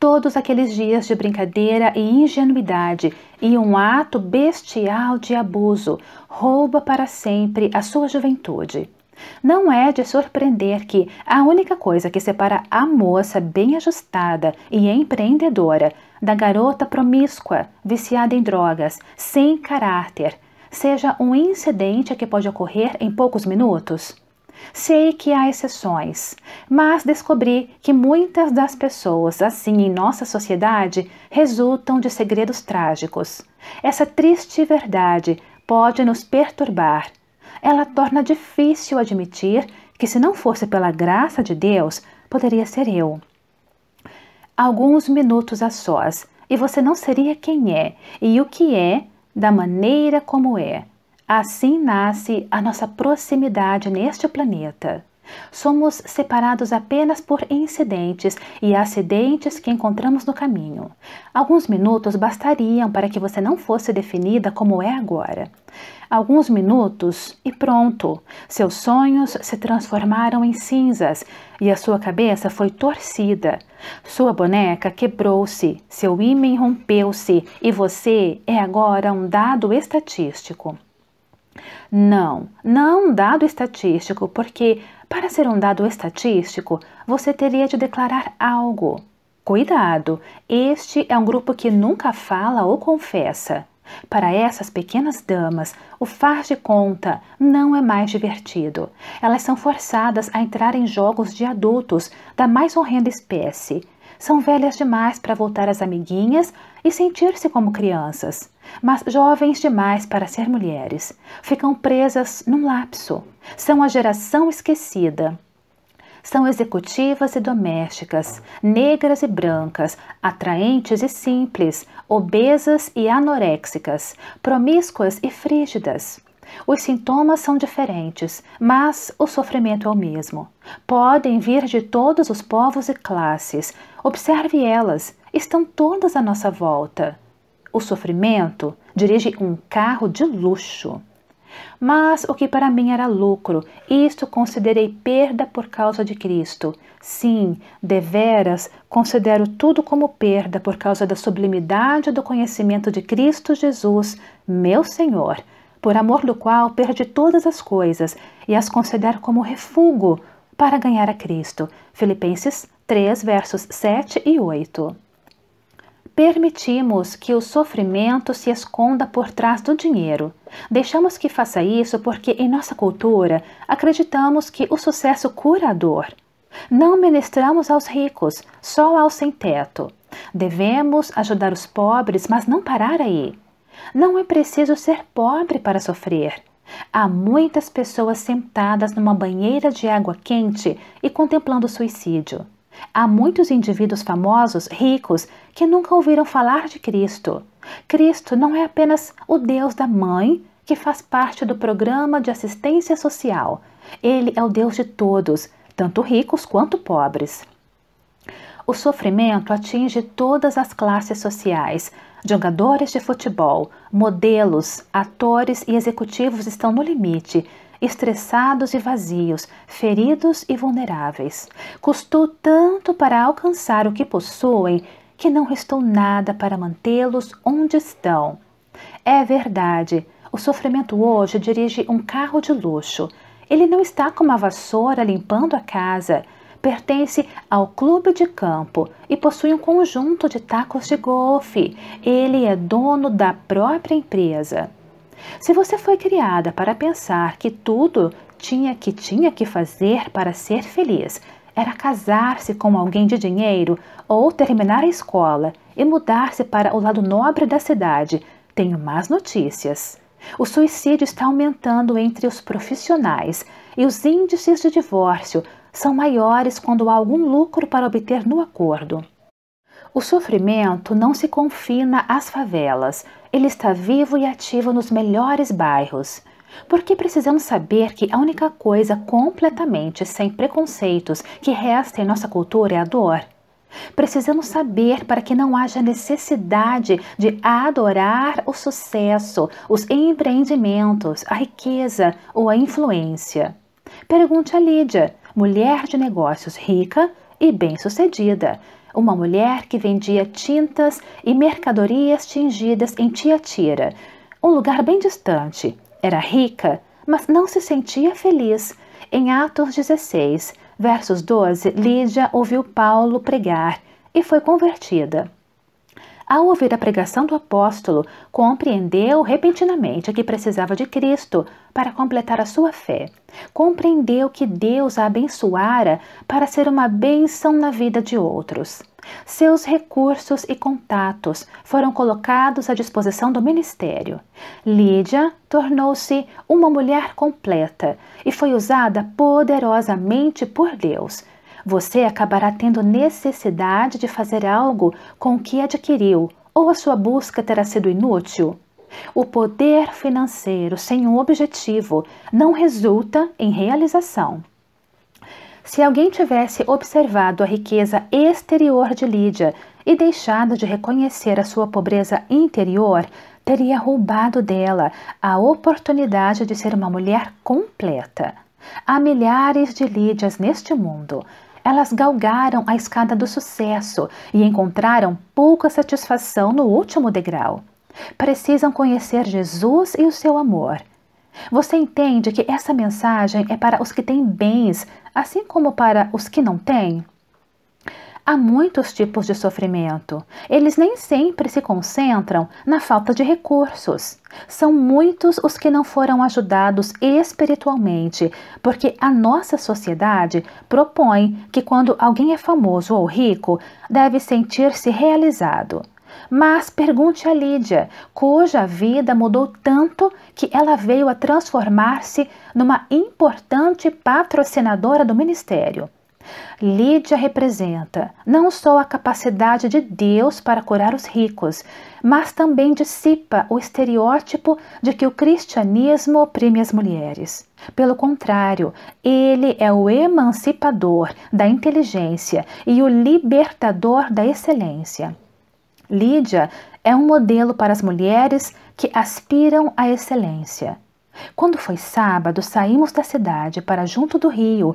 Todos aqueles dias de brincadeira e ingenuidade e um ato bestial de abuso rouba para sempre a sua juventude. Não é de surpreender que a única coisa que separa a moça bem ajustada e empreendedora da garota promíscua, viciada em drogas, sem caráter, seja um incidente que pode ocorrer em poucos minutos? Sei que há exceções, mas descobri que muitas das pessoas assim em nossa sociedade resultam de segredos trágicos. Essa triste verdade pode nos perturbar ela torna difícil admitir que, se não fosse pela graça de Deus, poderia ser eu. Alguns minutos a sós, e você não seria quem é e o que é da maneira como é. Assim nasce a nossa proximidade neste planeta. Somos separados apenas por incidentes e acidentes que encontramos no caminho. Alguns minutos bastariam para que você não fosse definida como é agora. Alguns minutos e pronto. Seus sonhos se transformaram em cinzas e a sua cabeça foi torcida. Sua boneca quebrou-se, seu ímã rompeu-se e você é agora um dado estatístico. Não, não um dado estatístico, porque para ser um dado estatístico, você teria de declarar algo. Cuidado! Este é um grupo que nunca fala ou confessa. Para essas pequenas damas, o faz de conta não é mais divertido. Elas são forçadas a entrar em jogos de adultos da mais horrenda espécie, são velhas demais para voltar às amiguinhas e sentir-se como crianças, mas jovens demais para ser mulheres. Ficam presas num lapso. São a geração esquecida. São executivas e domésticas, negras e brancas, atraentes e simples, obesas e anoréxicas, promíscuas e frígidas os sintomas são diferentes, mas o sofrimento é o mesmo. Podem vir de todos os povos e classes. Observe elas, estão todas à nossa volta. O sofrimento dirige um carro de luxo. Mas o que para mim era lucro, isto considerei perda por causa de Cristo. Sim, deveras, considero tudo como perda por causa da sublimidade do conhecimento de Cristo Jesus, meu Senhor por amor do qual perde todas as coisas e as considero como refúgio para ganhar a Cristo. Filipenses 3, versos 7 e 8. Permitimos que o sofrimento se esconda por trás do dinheiro. Deixamos que faça isso porque, em nossa cultura, acreditamos que o sucesso cura a dor. Não ministramos aos ricos, só aos sem teto. Devemos ajudar os pobres, mas não parar aí. Não é preciso ser pobre para sofrer. Há muitas pessoas sentadas numa banheira de água quente e contemplando o suicídio. Há muitos indivíduos famosos, ricos, que nunca ouviram falar de Cristo. Cristo não é apenas o Deus da mãe, que faz parte do programa de assistência social. Ele é o Deus de todos, tanto ricos quanto pobres. O sofrimento atinge todas as classes sociais, Jogadores de futebol, modelos, atores e executivos estão no limite, estressados e vazios, feridos e vulneráveis. Custou tanto para alcançar o que possuem que não restou nada para mantê-los onde estão. É verdade, o sofrimento hoje dirige um carro de luxo. Ele não está com uma vassoura limpando a casa, pertence ao clube de campo e possui um conjunto de tacos de golfe. Ele é dono da própria empresa. Se você foi criada para pensar que tudo tinha que tinha que fazer para ser feliz era casar-se com alguém de dinheiro ou terminar a escola e mudar-se para o lado nobre da cidade, tenho más notícias. O suicídio está aumentando entre os profissionais e os índices de divórcio são maiores quando há algum lucro para obter no acordo. O sofrimento não se confina às favelas, ele está vivo e ativo nos melhores bairros. Porque precisamos saber que a única coisa completamente sem preconceitos que resta em nossa cultura é a dor. Precisamos saber para que não haja necessidade de adorar o sucesso, os empreendimentos, a riqueza ou a influência. Pergunte a Lídia mulher de negócios rica e bem-sucedida, uma mulher que vendia tintas e mercadorias tingidas em Tiatira, um lugar bem distante. Era rica, mas não se sentia feliz. Em Atos 16, versos 12, Lídia ouviu Paulo pregar e foi convertida ao ouvir a pregação do apóstolo, compreendeu repentinamente que precisava de Cristo para completar a sua fé. Compreendeu que Deus a abençoara para ser uma bênção na vida de outros. Seus recursos e contatos foram colocados à disposição do ministério. Lídia tornou-se uma mulher completa e foi usada poderosamente por Deus você acabará tendo necessidade de fazer algo com o que adquiriu, ou a sua busca terá sido inútil. O poder financeiro sem um objetivo não resulta em realização. Se alguém tivesse observado a riqueza exterior de Lídia e deixado de reconhecer a sua pobreza interior, teria roubado dela a oportunidade de ser uma mulher completa. Há milhares de Lídias neste mundo, elas galgaram a escada do sucesso e encontraram pouca satisfação no último degrau. Precisam conhecer Jesus e o seu amor. Você entende que essa mensagem é para os que têm bens, assim como para os que não têm? Há muitos tipos de sofrimento. Eles nem sempre se concentram na falta de recursos. São muitos os que não foram ajudados espiritualmente, porque a nossa sociedade propõe que quando alguém é famoso ou rico, deve sentir-se realizado. Mas pergunte a Lídia, cuja vida mudou tanto que ela veio a transformar-se numa importante patrocinadora do ministério. Lídia representa não só a capacidade de Deus para curar os ricos, mas também dissipa o estereótipo de que o cristianismo oprime as mulheres. Pelo contrário, ele é o emancipador da inteligência e o libertador da excelência. Lídia é um modelo para as mulheres que aspiram à excelência. Quando foi sábado, saímos da cidade para junto do rio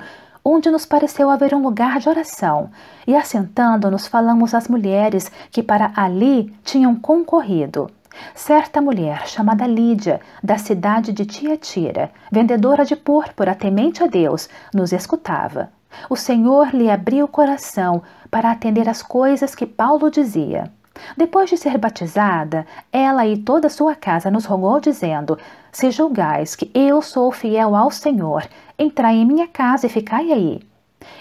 onde nos pareceu haver um lugar de oração, e assentando-nos falamos às mulheres que para ali tinham concorrido. Certa mulher, chamada Lídia, da cidade de Tiatira, vendedora de púrpura temente a Deus, nos escutava. O Senhor lhe abriu o coração para atender às coisas que Paulo dizia. Depois de ser batizada, ela e toda a sua casa nos rogou, dizendo: Se julgais que eu sou fiel ao Senhor, entrai em minha casa e ficai aí.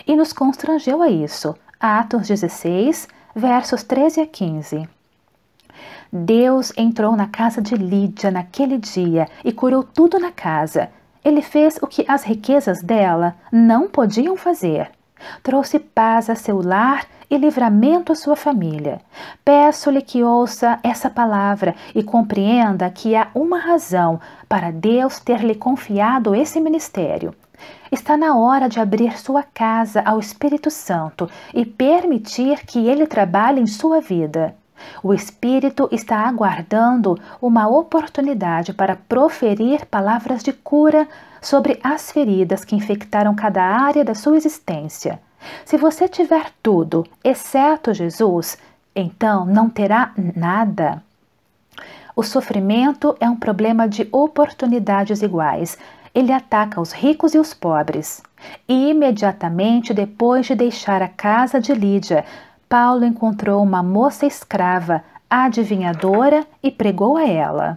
E nos constrangeu a isso. Atos 16, versos 13 a 15. Deus entrou na casa de Lídia naquele dia e curou tudo na casa. Ele fez o que as riquezas dela não podiam fazer. Trouxe paz a seu lar e livramento à sua família. Peço-lhe que ouça essa palavra e compreenda que há uma razão para Deus ter lhe confiado esse ministério. Está na hora de abrir sua casa ao Espírito Santo e permitir que ele trabalhe em sua vida. O Espírito está aguardando uma oportunidade para proferir palavras de cura sobre as feridas que infectaram cada área da sua existência. Se você tiver tudo, exceto Jesus, então não terá nada. O sofrimento é um problema de oportunidades iguais, ele ataca os ricos e os pobres. E imediatamente depois de deixar a casa de Lídia, Paulo encontrou uma moça escrava, adivinhadora, e pregou a ela.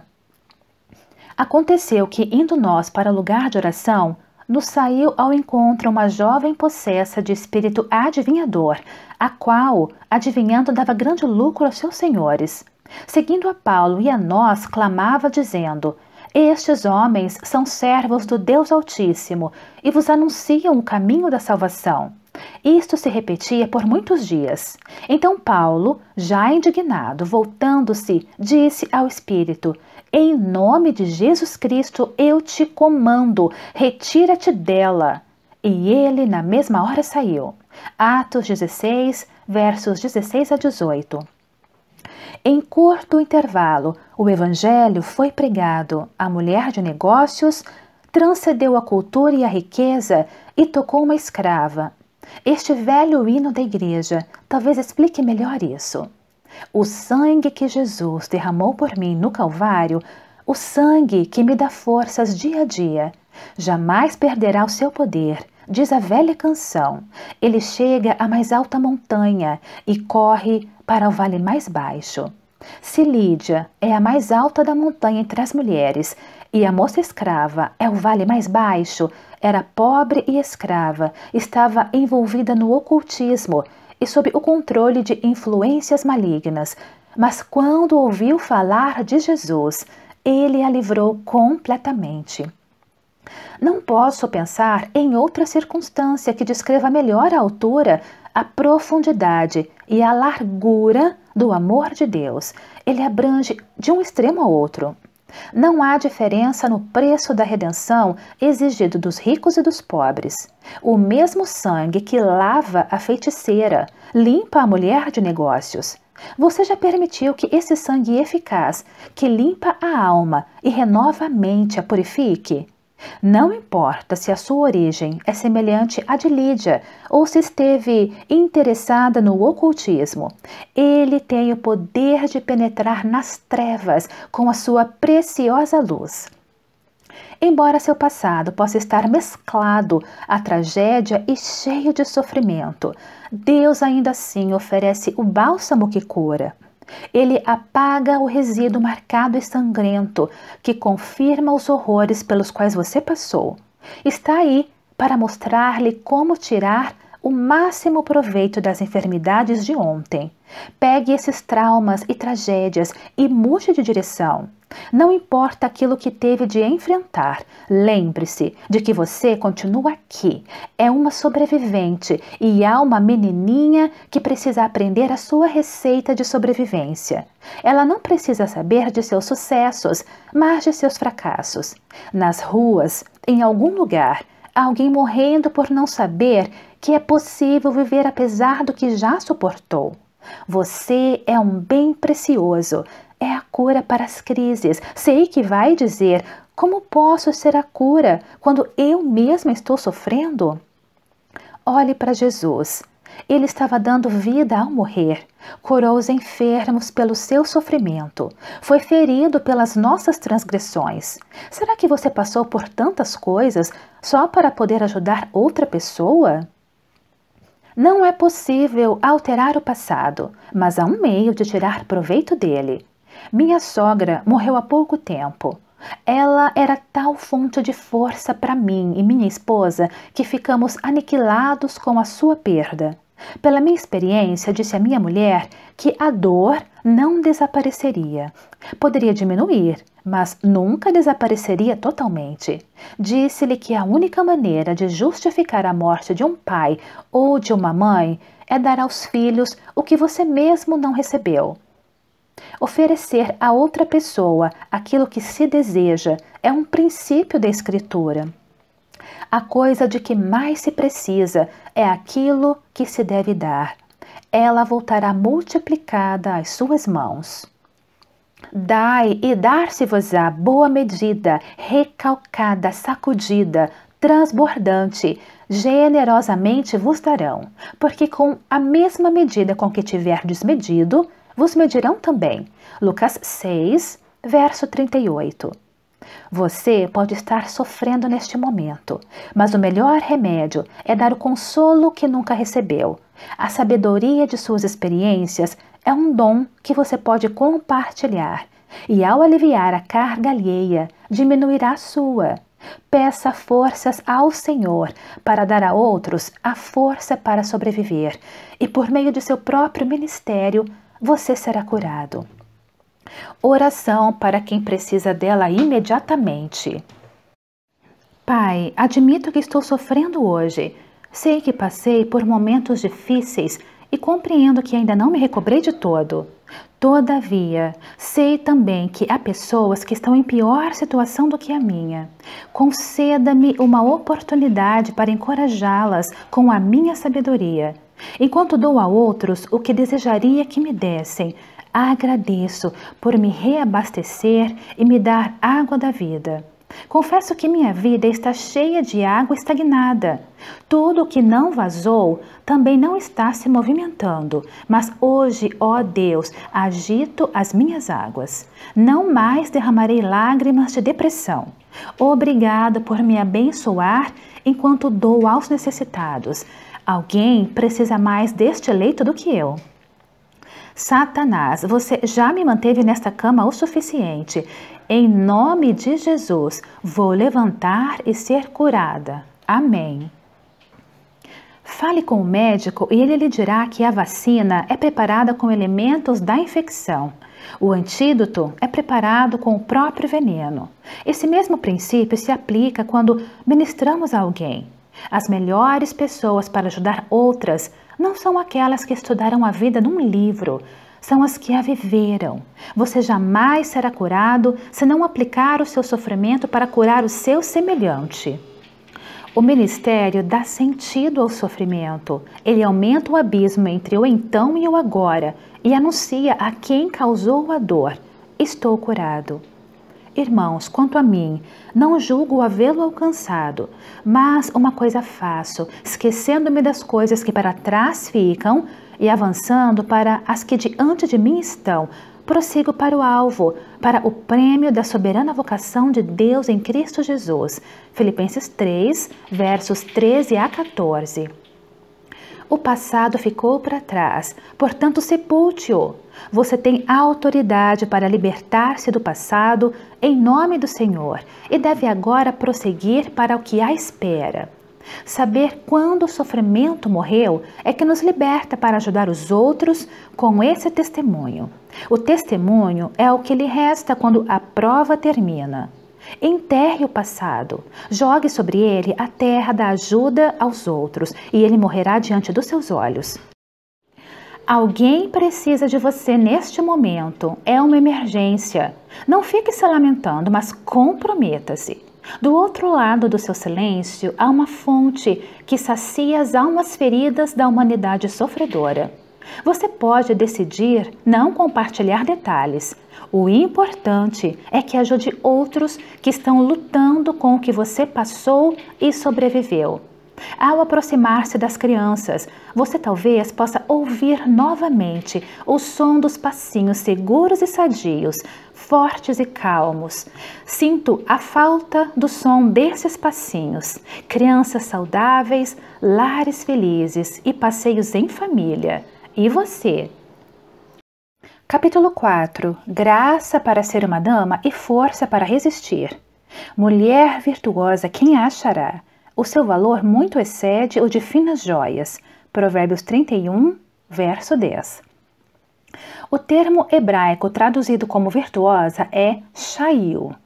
Aconteceu que, indo nós para o lugar de oração, nos saiu ao encontro uma jovem possessa de espírito adivinhador, a qual, adivinhando, dava grande lucro aos seus senhores. Seguindo a Paulo e a nós, clamava, dizendo: estes homens são servos do Deus Altíssimo e vos anunciam o caminho da salvação. Isto se repetia por muitos dias. Então Paulo, já indignado, voltando-se, disse ao Espírito: Em nome de Jesus Cristo eu te comando, retira-te dela. E ele, na mesma hora, saiu. Atos 16, versos 16 a 18. Em curto intervalo, o Evangelho foi pregado, a mulher de negócios transcendeu a cultura e a riqueza e tocou uma escrava. Este velho hino da igreja talvez explique melhor isso. O sangue que Jesus derramou por mim no Calvário, o sangue que me dá forças dia a dia, jamais perderá o seu poder, diz a velha canção. Ele chega à mais alta montanha e corre para o vale mais baixo. Se Lídia é a mais alta da montanha entre as mulheres e a moça escrava é o vale mais baixo, era pobre e escrava, estava envolvida no ocultismo e sob o controle de influências malignas. Mas quando ouviu falar de Jesus, ele a livrou completamente. Não posso pensar em outra circunstância que descreva melhor a altura, a profundidade e a largura do amor de Deus. Ele abrange de um extremo ao outro. Não há diferença no preço da redenção exigido dos ricos e dos pobres. O mesmo sangue que lava a feiticeira limpa a mulher de negócios. Você já permitiu que esse sangue eficaz, que limpa a alma e renova a mente, a purifique? Não importa se a sua origem é semelhante à de Lídia ou se esteve interessada no ocultismo, ele tem o poder de penetrar nas trevas com a sua preciosa luz. Embora seu passado possa estar mesclado à tragédia e cheio de sofrimento, Deus ainda assim oferece o bálsamo que cura. Ele apaga o resíduo marcado e sangrento, que confirma os horrores pelos quais você passou. Está aí para mostrar-lhe como tirar o máximo proveito das enfermidades de ontem. Pegue esses traumas e tragédias e mude de direção. Não importa aquilo que teve de enfrentar, lembre-se de que você continua aqui, é uma sobrevivente e há uma menininha que precisa aprender a sua receita de sobrevivência. Ela não precisa saber de seus sucessos, mas de seus fracassos. Nas ruas, em algum lugar, alguém morrendo por não saber que é possível viver apesar do que já suportou. Você é um bem precioso. É a cura para as crises. Sei que vai dizer: como posso ser a cura quando eu mesma estou sofrendo? Olhe para Jesus. Ele estava dando vida ao morrer, curou os enfermos pelo seu sofrimento, foi ferido pelas nossas transgressões. Será que você passou por tantas coisas só para poder ajudar outra pessoa? Não é possível alterar o passado, mas há um meio de tirar proveito dele. Minha sogra morreu há pouco tempo. Ela era tal fonte de força para mim e minha esposa que ficamos aniquilados com a sua perda. Pela minha experiência, disse a minha mulher que a dor não desapareceria. Poderia diminuir, mas nunca desapareceria totalmente. Disse-lhe que a única maneira de justificar a morte de um pai ou de uma mãe é dar aos filhos o que você mesmo não recebeu. Oferecer a outra pessoa aquilo que se deseja é um princípio da Escritura. A coisa de que mais se precisa é aquilo que se deve dar. Ela voltará multiplicada às suas mãos. Dai e dar-se-vos-á boa medida, recalcada, sacudida, transbordante, generosamente vos darão, porque com a mesma medida com que tiverdes medido, vos medirão também. Lucas 6, verso 38. Você pode estar sofrendo neste momento, mas o melhor remédio é dar o consolo que nunca recebeu. A sabedoria de suas experiências é um dom que você pode compartilhar, e ao aliviar a carga alheia, diminuirá a sua. Peça forças ao Senhor para dar a outros a força para sobreviver, e por meio de seu próprio ministério, você será curado. Oração para quem precisa dela imediatamente. Pai, admito que estou sofrendo hoje. Sei que passei por momentos difíceis e compreendo que ainda não me recobrei de todo. Todavia, sei também que há pessoas que estão em pior situação do que a minha. Conceda-me uma oportunidade para encorajá-las com a minha sabedoria, enquanto dou a outros o que desejaria que me dessem, agradeço por me reabastecer e me dar água da vida. Confesso que minha vida está cheia de água estagnada. Tudo o que não vazou também não está se movimentando, mas hoje, ó Deus, agito as minhas águas. Não mais derramarei lágrimas de depressão. Obrigado por me abençoar enquanto dou aos necessitados. Alguém precisa mais deste leito do que eu. Satanás, você já me manteve nesta cama o suficiente. Em nome de Jesus, vou levantar e ser curada. Amém. Fale com o médico e ele lhe dirá que a vacina é preparada com elementos da infecção. O antídoto é preparado com o próprio veneno. Esse mesmo princípio se aplica quando ministramos a alguém. As melhores pessoas para ajudar outras não são aquelas que estudaram a vida num livro, são as que a viveram. Você jamais será curado se não aplicar o seu sofrimento para curar o seu semelhante. O ministério dá sentido ao sofrimento. Ele aumenta o abismo entre o então e o agora e anuncia a quem causou a dor: Estou curado. Irmãos, quanto a mim, não julgo havê-lo alcançado, mas uma coisa faço, esquecendo-me das coisas que para trás ficam e avançando para as que diante de mim estão, prossigo para o alvo, para o prêmio da soberana vocação de Deus em Cristo Jesus. Filipenses 3, versos 13 a 14. O passado ficou para trás, portanto, sepulte-o. Você tem autoridade para libertar-se do passado em nome do Senhor e deve agora prosseguir para o que a espera. Saber quando o sofrimento morreu é que nos liberta para ajudar os outros com esse testemunho. O testemunho é o que lhe resta quando a prova termina. Enterre o passado, jogue sobre ele a terra da ajuda aos outros e ele morrerá diante dos seus olhos. Alguém precisa de você neste momento. É uma emergência. Não fique se lamentando, mas comprometa-se. Do outro lado do seu silêncio há uma fonte que sacia as almas feridas da humanidade sofredora. Você pode decidir não compartilhar detalhes. O importante é que ajude outros que estão lutando com o que você passou e sobreviveu. Ao aproximar-se das crianças, você talvez possa ouvir novamente o som dos passinhos seguros e sadios, fortes e calmos. Sinto a falta do som desses passinhos. Crianças saudáveis, lares felizes e passeios em família. E você? Capítulo 4 Graça para ser uma dama e força para resistir. Mulher virtuosa, quem achará? O seu valor muito excede o de finas joias. Provérbios 31, verso 10. O termo hebraico traduzido como virtuosa é shail.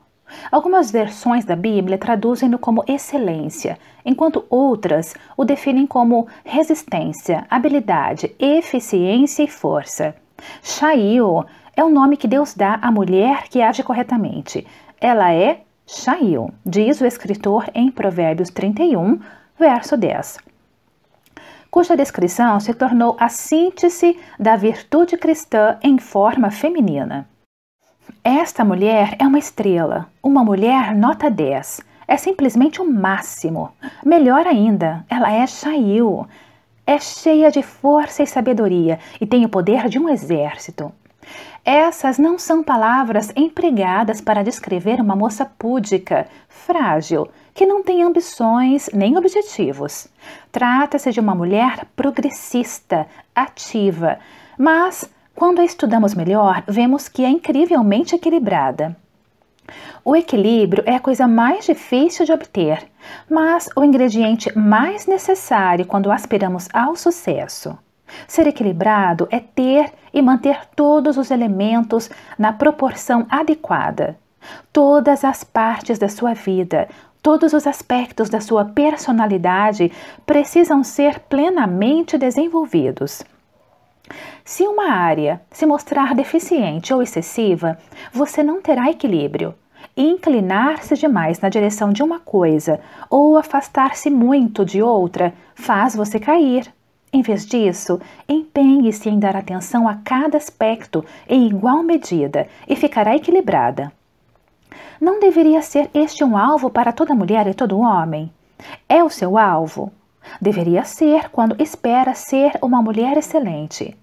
Algumas versões da Bíblia traduzem-no como excelência, enquanto outras o definem como resistência, habilidade, eficiência e força. Shail é o nome que Deus dá à mulher que age corretamente. Ela é Shaiu, diz o escritor em Provérbios 31, verso 10, cuja descrição se tornou a síntese da virtude cristã em forma feminina. Esta mulher é uma estrela, uma mulher nota 10. É simplesmente o máximo. Melhor ainda, ela é Shaiu. É cheia de força e sabedoria e tem o poder de um exército. Essas não são palavras empregadas para descrever uma moça púdica, frágil, que não tem ambições nem objetivos. Trata-se de uma mulher progressista, ativa, mas quando a estudamos melhor, vemos que é incrivelmente equilibrada. O equilíbrio é a coisa mais difícil de obter, mas o ingrediente mais necessário quando aspiramos ao sucesso. Ser equilibrado é ter e manter todos os elementos na proporção adequada. Todas as partes da sua vida, todos os aspectos da sua personalidade precisam ser plenamente desenvolvidos. Se uma área se mostrar deficiente ou excessiva, você não terá equilíbrio. Inclinar-se demais na direção de uma coisa ou afastar-se muito de outra faz você cair. Em vez disso, empenhe-se em dar atenção a cada aspecto em igual medida e ficará equilibrada. Não deveria ser este um alvo para toda mulher e todo homem? É o seu alvo? Deveria ser quando espera ser uma mulher excelente.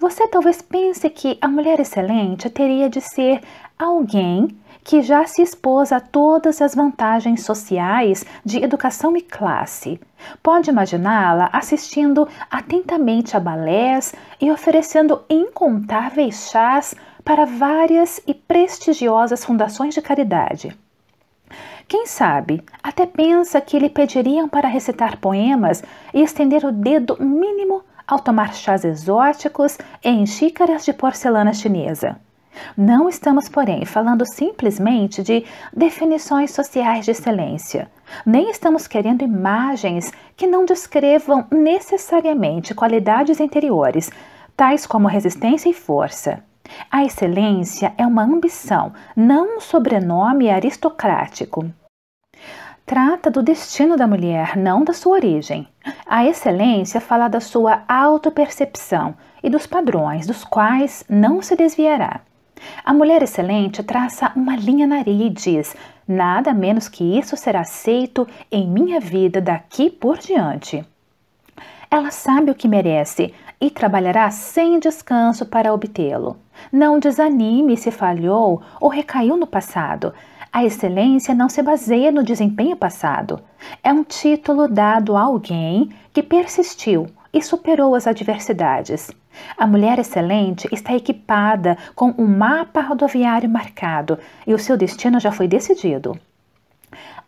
Você talvez pense que a mulher excelente teria de ser alguém que já se expôs a todas as vantagens sociais de educação e classe. Pode imaginá-la assistindo atentamente a balés e oferecendo incontáveis chás para várias e prestigiosas fundações de caridade. Quem sabe até pensa que lhe pediriam para recitar poemas e estender o dedo mínimo ao tomar chás exóticos em xícaras de porcelana chinesa. Não estamos, porém, falando simplesmente de definições sociais de excelência. Nem estamos querendo imagens que não descrevam necessariamente qualidades interiores, tais como resistência e força. A excelência é uma ambição, não um sobrenome aristocrático. Trata do destino da mulher, não da sua origem. A excelência fala da sua autopercepção e dos padrões dos quais não se desviará. A mulher excelente traça uma linha na areia e diz: nada menos que isso será aceito em minha vida daqui por diante. Ela sabe o que merece e trabalhará sem descanso para obtê-lo. Não desanime se falhou ou recaiu no passado. A excelência não se baseia no desempenho passado. É um título dado a alguém que persistiu e superou as adversidades. A mulher excelente está equipada com um mapa rodoviário marcado e o seu destino já foi decidido.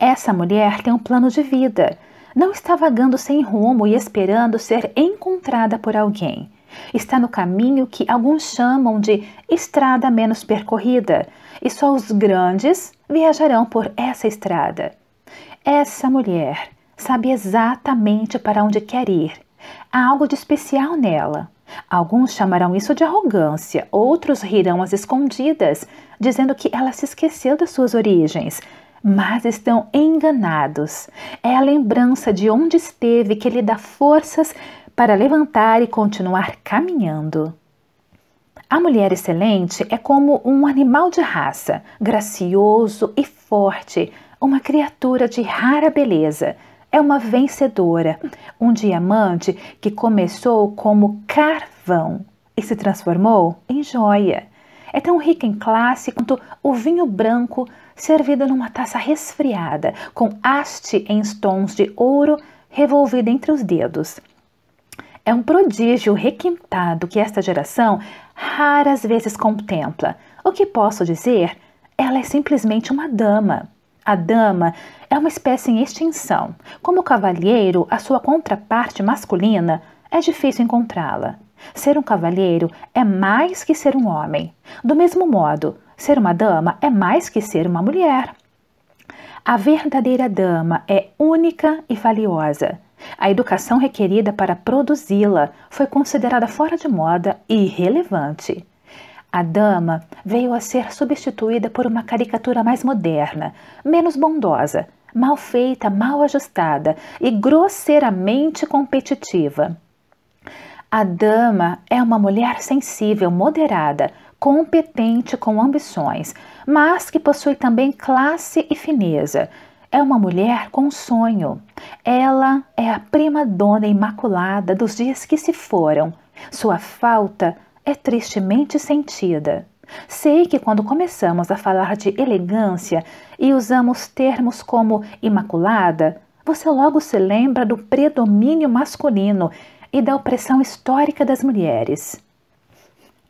Essa mulher tem um plano de vida. Não está vagando sem rumo e esperando ser encontrada por alguém. Está no caminho que alguns chamam de estrada menos percorrida, e só os grandes viajarão por essa estrada. Essa mulher sabe exatamente para onde quer ir. Há algo de especial nela. Alguns chamarão isso de arrogância, outros rirão às escondidas, dizendo que ela se esqueceu das suas origens. Mas estão enganados. É a lembrança de onde esteve que lhe dá forças para levantar e continuar caminhando. A mulher excelente é como um animal de raça, gracioso e forte, uma criatura de rara beleza, é uma vencedora, um diamante que começou como carvão e se transformou em joia. É tão rica em classe quanto o vinho branco servido numa taça resfriada, com haste em tons de ouro revolvida entre os dedos. É um prodígio requintado que esta geração raras vezes contempla. O que posso dizer? Ela é simplesmente uma dama. A dama é uma espécie em extinção. Como cavalheiro, a sua contraparte masculina é difícil encontrá-la. Ser um cavalheiro é mais que ser um homem. Do mesmo modo, ser uma dama é mais que ser uma mulher. A verdadeira dama é única e valiosa. A educação requerida para produzi-la foi considerada fora de moda e irrelevante. A dama veio a ser substituída por uma caricatura mais moderna, menos bondosa, mal feita, mal ajustada e grosseiramente competitiva. A dama é uma mulher sensível, moderada, competente com ambições, mas que possui também classe e fineza. É uma mulher com sonho. Ela é a prima dona imaculada dos dias que se foram. Sua falta é tristemente sentida. Sei que quando começamos a falar de elegância e usamos termos como imaculada, você logo se lembra do predomínio masculino e da opressão histórica das mulheres.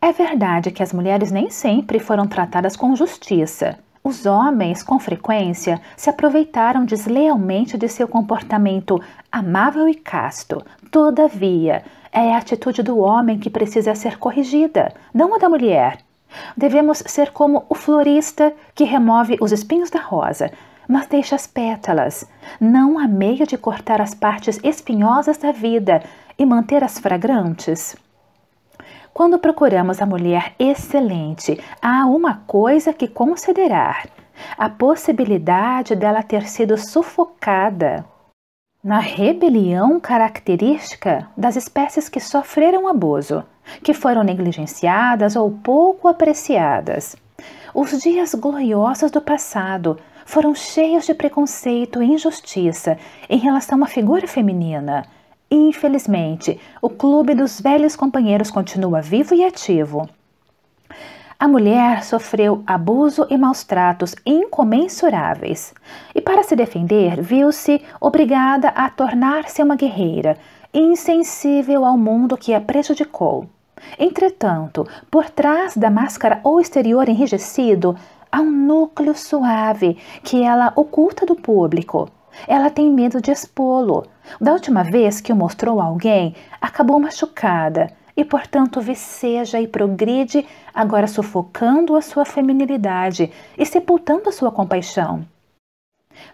É verdade que as mulheres nem sempre foram tratadas com justiça. Os homens, com frequência, se aproveitaram deslealmente de seu comportamento amável e casto. Todavia, é a atitude do homem que precisa ser corrigida, não a da mulher. Devemos ser como o florista que remove os espinhos da rosa, mas deixa as pétalas. Não há meio de cortar as partes espinhosas da vida e manter as fragrantes. Quando procuramos a mulher excelente, há uma coisa que considerar: a possibilidade dela ter sido sufocada na rebelião característica das espécies que sofreram abuso que foram negligenciadas ou pouco apreciadas. Os dias gloriosos do passado foram cheios de preconceito e injustiça em relação à figura feminina. Infelizmente, o clube dos velhos companheiros continua vivo e ativo. A mulher sofreu abuso e maus tratos incomensuráveis, e para se defender, viu-se obrigada a tornar-se uma guerreira, insensível ao mundo que a prejudicou. Entretanto, por trás da máscara ou exterior enrijecido, há um núcleo suave que ela oculta do público. Ela tem medo de expô-lo. Da última vez que o mostrou a alguém, acabou machucada e, portanto, viceja e progride, agora sufocando a sua feminilidade e sepultando a sua compaixão.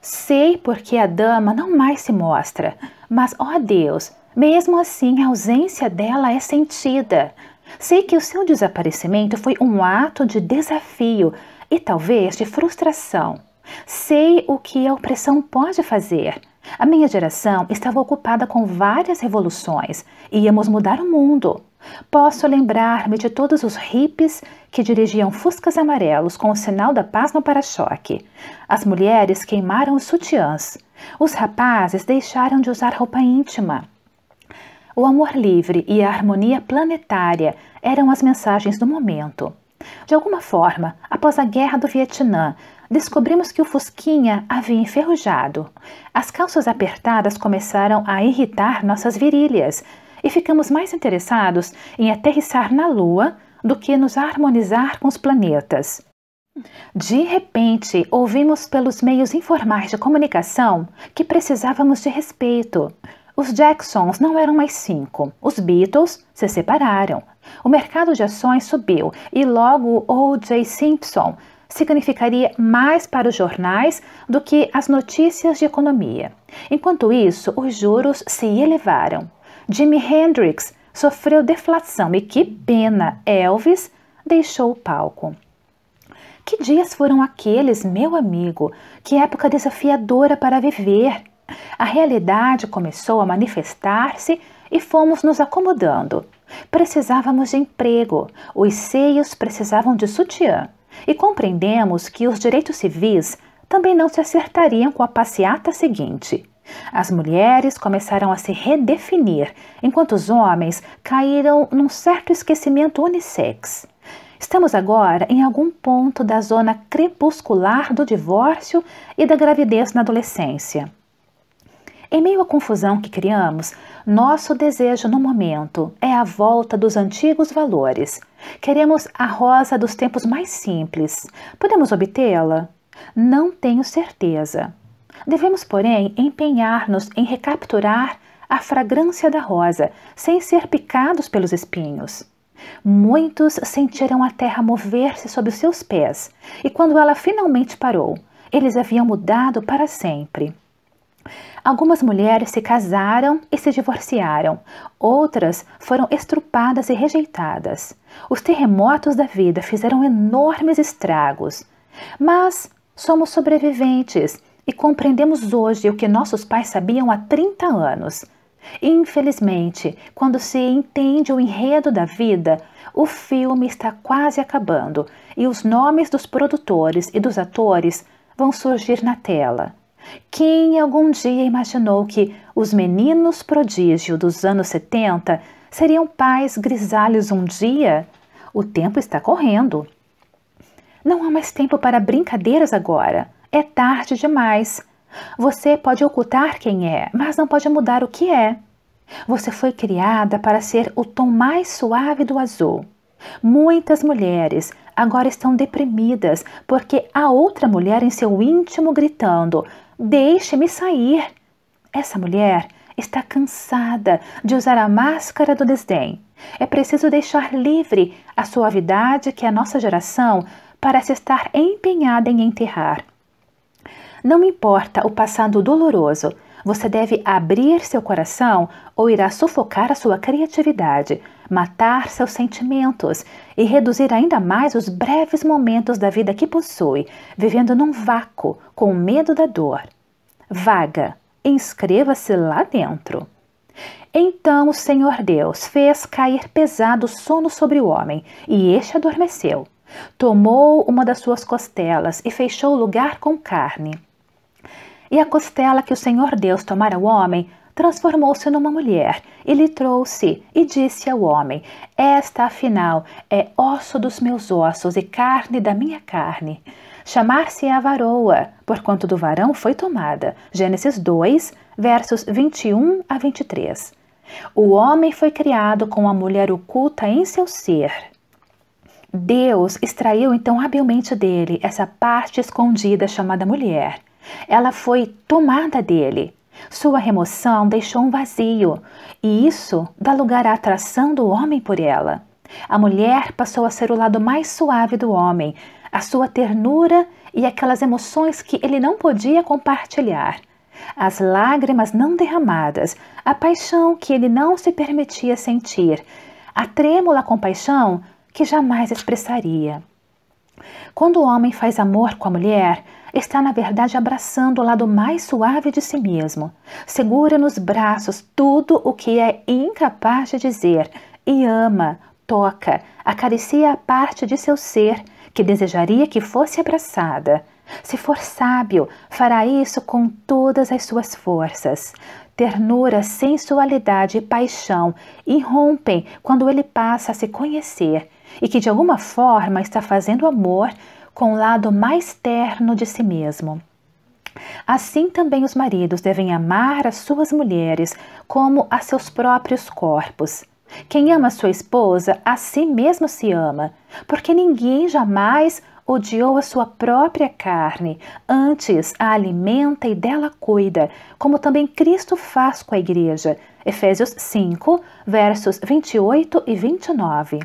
Sei porque a dama não mais se mostra, mas, ó Deus, mesmo assim, a ausência dela é sentida. Sei que o seu desaparecimento foi um ato de desafio e talvez de frustração. Sei o que a opressão pode fazer. A minha geração estava ocupada com várias revoluções. Íamos mudar o mundo. Posso lembrar-me de todos os hippies que dirigiam fuscas amarelos com o sinal da paz no para-choque. As mulheres queimaram os sutiãs. Os rapazes deixaram de usar roupa íntima. O amor livre e a harmonia planetária eram as mensagens do momento. De alguma forma, após a guerra do Vietnã, descobrimos que o Fusquinha havia enferrujado. As calças apertadas começaram a irritar nossas virilhas e ficamos mais interessados em aterrissar na Lua do que nos harmonizar com os planetas. De repente, ouvimos pelos meios informais de comunicação que precisávamos de respeito. Os Jacksons não eram mais cinco. Os Beatles se separaram. O mercado de ações subiu e logo O.J. Simpson significaria mais para os jornais do que as notícias de economia. Enquanto isso, os juros se elevaram. Jimi Hendrix sofreu deflação e que pena, Elvis deixou o palco. Que dias foram aqueles, meu amigo? Que época desafiadora para viver! A realidade começou a manifestar-se e fomos nos acomodando. Precisávamos de emprego, os seios precisavam de sutiã, e compreendemos que os direitos civis também não se acertariam com a passeata seguinte. As mulheres começaram a se redefinir, enquanto os homens caíram num certo esquecimento unissex. Estamos agora em algum ponto da zona crepuscular do divórcio e da gravidez na adolescência. Em meio à confusão que criamos, nosso desejo no momento é a volta dos antigos valores. Queremos a rosa dos tempos mais simples. Podemos obtê-la? Não tenho certeza. Devemos, porém, empenhar-nos em recapturar a fragrância da rosa, sem ser picados pelos espinhos. Muitos sentiram a terra mover-se sob os seus pés, e quando ela finalmente parou, eles haviam mudado para sempre. Algumas mulheres se casaram e se divorciaram, outras foram estrupadas e rejeitadas. Os terremotos da vida fizeram enormes estragos. Mas somos sobreviventes e compreendemos hoje o que nossos pais sabiam há 30 anos. Infelizmente, quando se entende o enredo da vida, o filme está quase acabando e os nomes dos produtores e dos atores vão surgir na tela. Quem algum dia imaginou que os meninos prodígio dos anos 70 seriam pais grisalhos um dia? O tempo está correndo. Não há mais tempo para brincadeiras agora. É tarde demais. Você pode ocultar quem é, mas não pode mudar o que é. Você foi criada para ser o tom mais suave do azul. Muitas mulheres agora estão deprimidas porque há outra mulher em seu íntimo gritando: Deixe-me sair. Essa mulher está cansada de usar a máscara do desdém. É preciso deixar livre a suavidade que a nossa geração parece estar empenhada em enterrar. Não importa o passado doloroso, você deve abrir seu coração ou irá sufocar a sua criatividade, matar seus sentimentos e reduzir ainda mais os breves momentos da vida que possui, vivendo num vácuo com medo da dor. Vaga, inscreva-se lá dentro. Então o Senhor Deus fez cair pesado sono sobre o homem, e este adormeceu. Tomou uma das suas costelas e fechou o lugar com carne. E a costela que o Senhor Deus tomara ao homem transformou-se numa mulher e lhe trouxe e disse ao homem: Esta, afinal, é osso dos meus ossos e carne da minha carne. Chamar-se a varoa, porquanto do varão foi tomada. Gênesis 2, versos 21 a 23. O homem foi criado com a mulher oculta em seu ser. Deus extraiu então habilmente dele essa parte escondida chamada mulher. Ela foi tomada dele. Sua remoção deixou um vazio, e isso dá lugar à atração do homem por ela. A mulher passou a ser o lado mais suave do homem, a sua ternura e aquelas emoções que ele não podia compartilhar. As lágrimas não derramadas, a paixão que ele não se permitia sentir, a trêmula compaixão que jamais expressaria. Quando o homem faz amor com a mulher, está, na verdade, abraçando o lado mais suave de si mesmo. Segura nos braços tudo o que é incapaz de dizer e ama, toca, acaricia a parte de seu ser que desejaria que fosse abraçada. Se for sábio, fará isso com todas as suas forças. Ternura, sensualidade e paixão irrompem quando ele passa a se conhecer e que de alguma forma está fazendo amor com o lado mais terno de si mesmo. Assim também os maridos devem amar as suas mulheres como a seus próprios corpos. Quem ama sua esposa, a si mesmo se ama, porque ninguém jamais odiou a sua própria carne, antes a alimenta e dela cuida, como também Cristo faz com a igreja. Efésios 5, versos 28 e 29.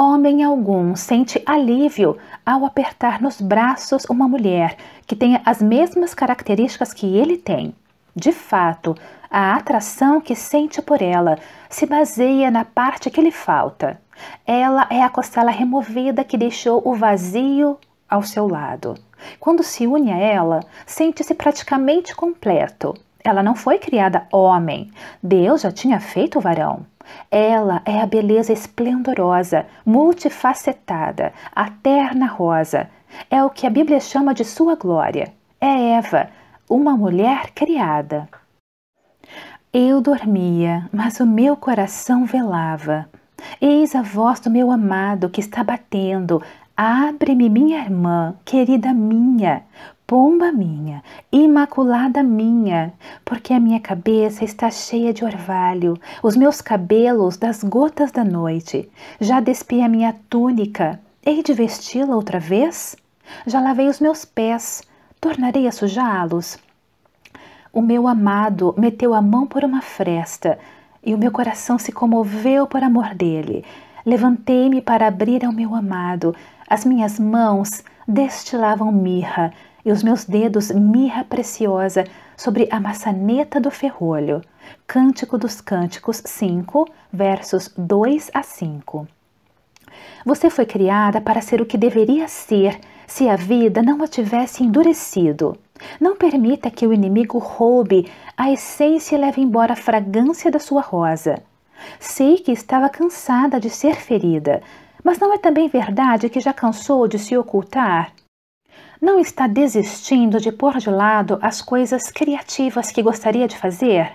Homem algum sente alívio ao apertar nos braços uma mulher que tenha as mesmas características que ele tem. De fato, a atração que sente por ela se baseia na parte que lhe falta. Ela é a costela removida que deixou o vazio ao seu lado. Quando se une a ela, sente-se praticamente completo. Ela não foi criada homem. Deus já tinha feito o varão. Ela é a beleza esplendorosa, multifacetada, a terna rosa. É o que a Bíblia chama de sua glória. É Eva, uma mulher criada. Eu dormia, mas o meu coração velava. Eis a voz do meu amado que está batendo. Abre-me, minha irmã, querida minha pomba minha, imaculada minha, porque a minha cabeça está cheia de orvalho, os meus cabelos das gotas da noite. Já despi a minha túnica, hei de vesti-la outra vez? Já lavei os meus pés, tornarei a sujá-los? O meu amado meteu a mão por uma fresta, e o meu coração se comoveu por amor dele. Levantei-me para abrir ao meu amado, as minhas mãos destilavam mirra, e os meus dedos mirra preciosa sobre a maçaneta do ferrolho. Cântico dos Cânticos 5, versos 2 a 5. Você foi criada para ser o que deveria ser se a vida não a tivesse endurecido. Não permita que o inimigo roube a essência e leve embora a fragrância da sua rosa. Sei que estava cansada de ser ferida, mas não é também verdade que já cansou de se ocultar? não está desistindo de pôr de lado as coisas criativas que gostaria de fazer?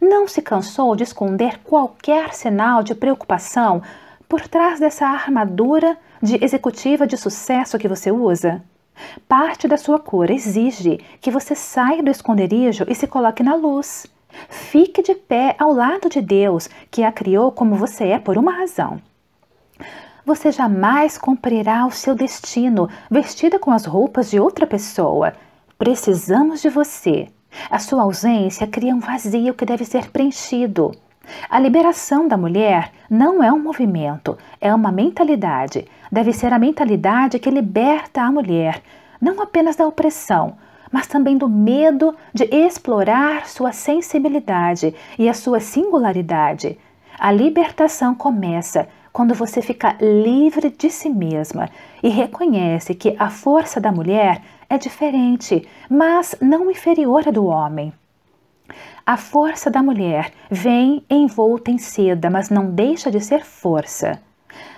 Não se cansou de esconder qualquer sinal de preocupação por trás dessa armadura de executiva de sucesso que você usa? Parte da sua cor exige que você saia do esconderijo e se coloque na luz. Fique de pé ao lado de Deus, que a criou como você é por uma razão você jamais cumprirá o seu destino vestida com as roupas de outra pessoa. Precisamos de você. A sua ausência cria um vazio que deve ser preenchido. A liberação da mulher não é um movimento, é uma mentalidade. Deve ser a mentalidade que liberta a mulher, não apenas da opressão, mas também do medo de explorar sua sensibilidade e a sua singularidade. A libertação começa quando você fica livre de si mesma e reconhece que a força da mulher é diferente, mas não inferior à do homem. A força da mulher vem envolta em seda, mas não deixa de ser força.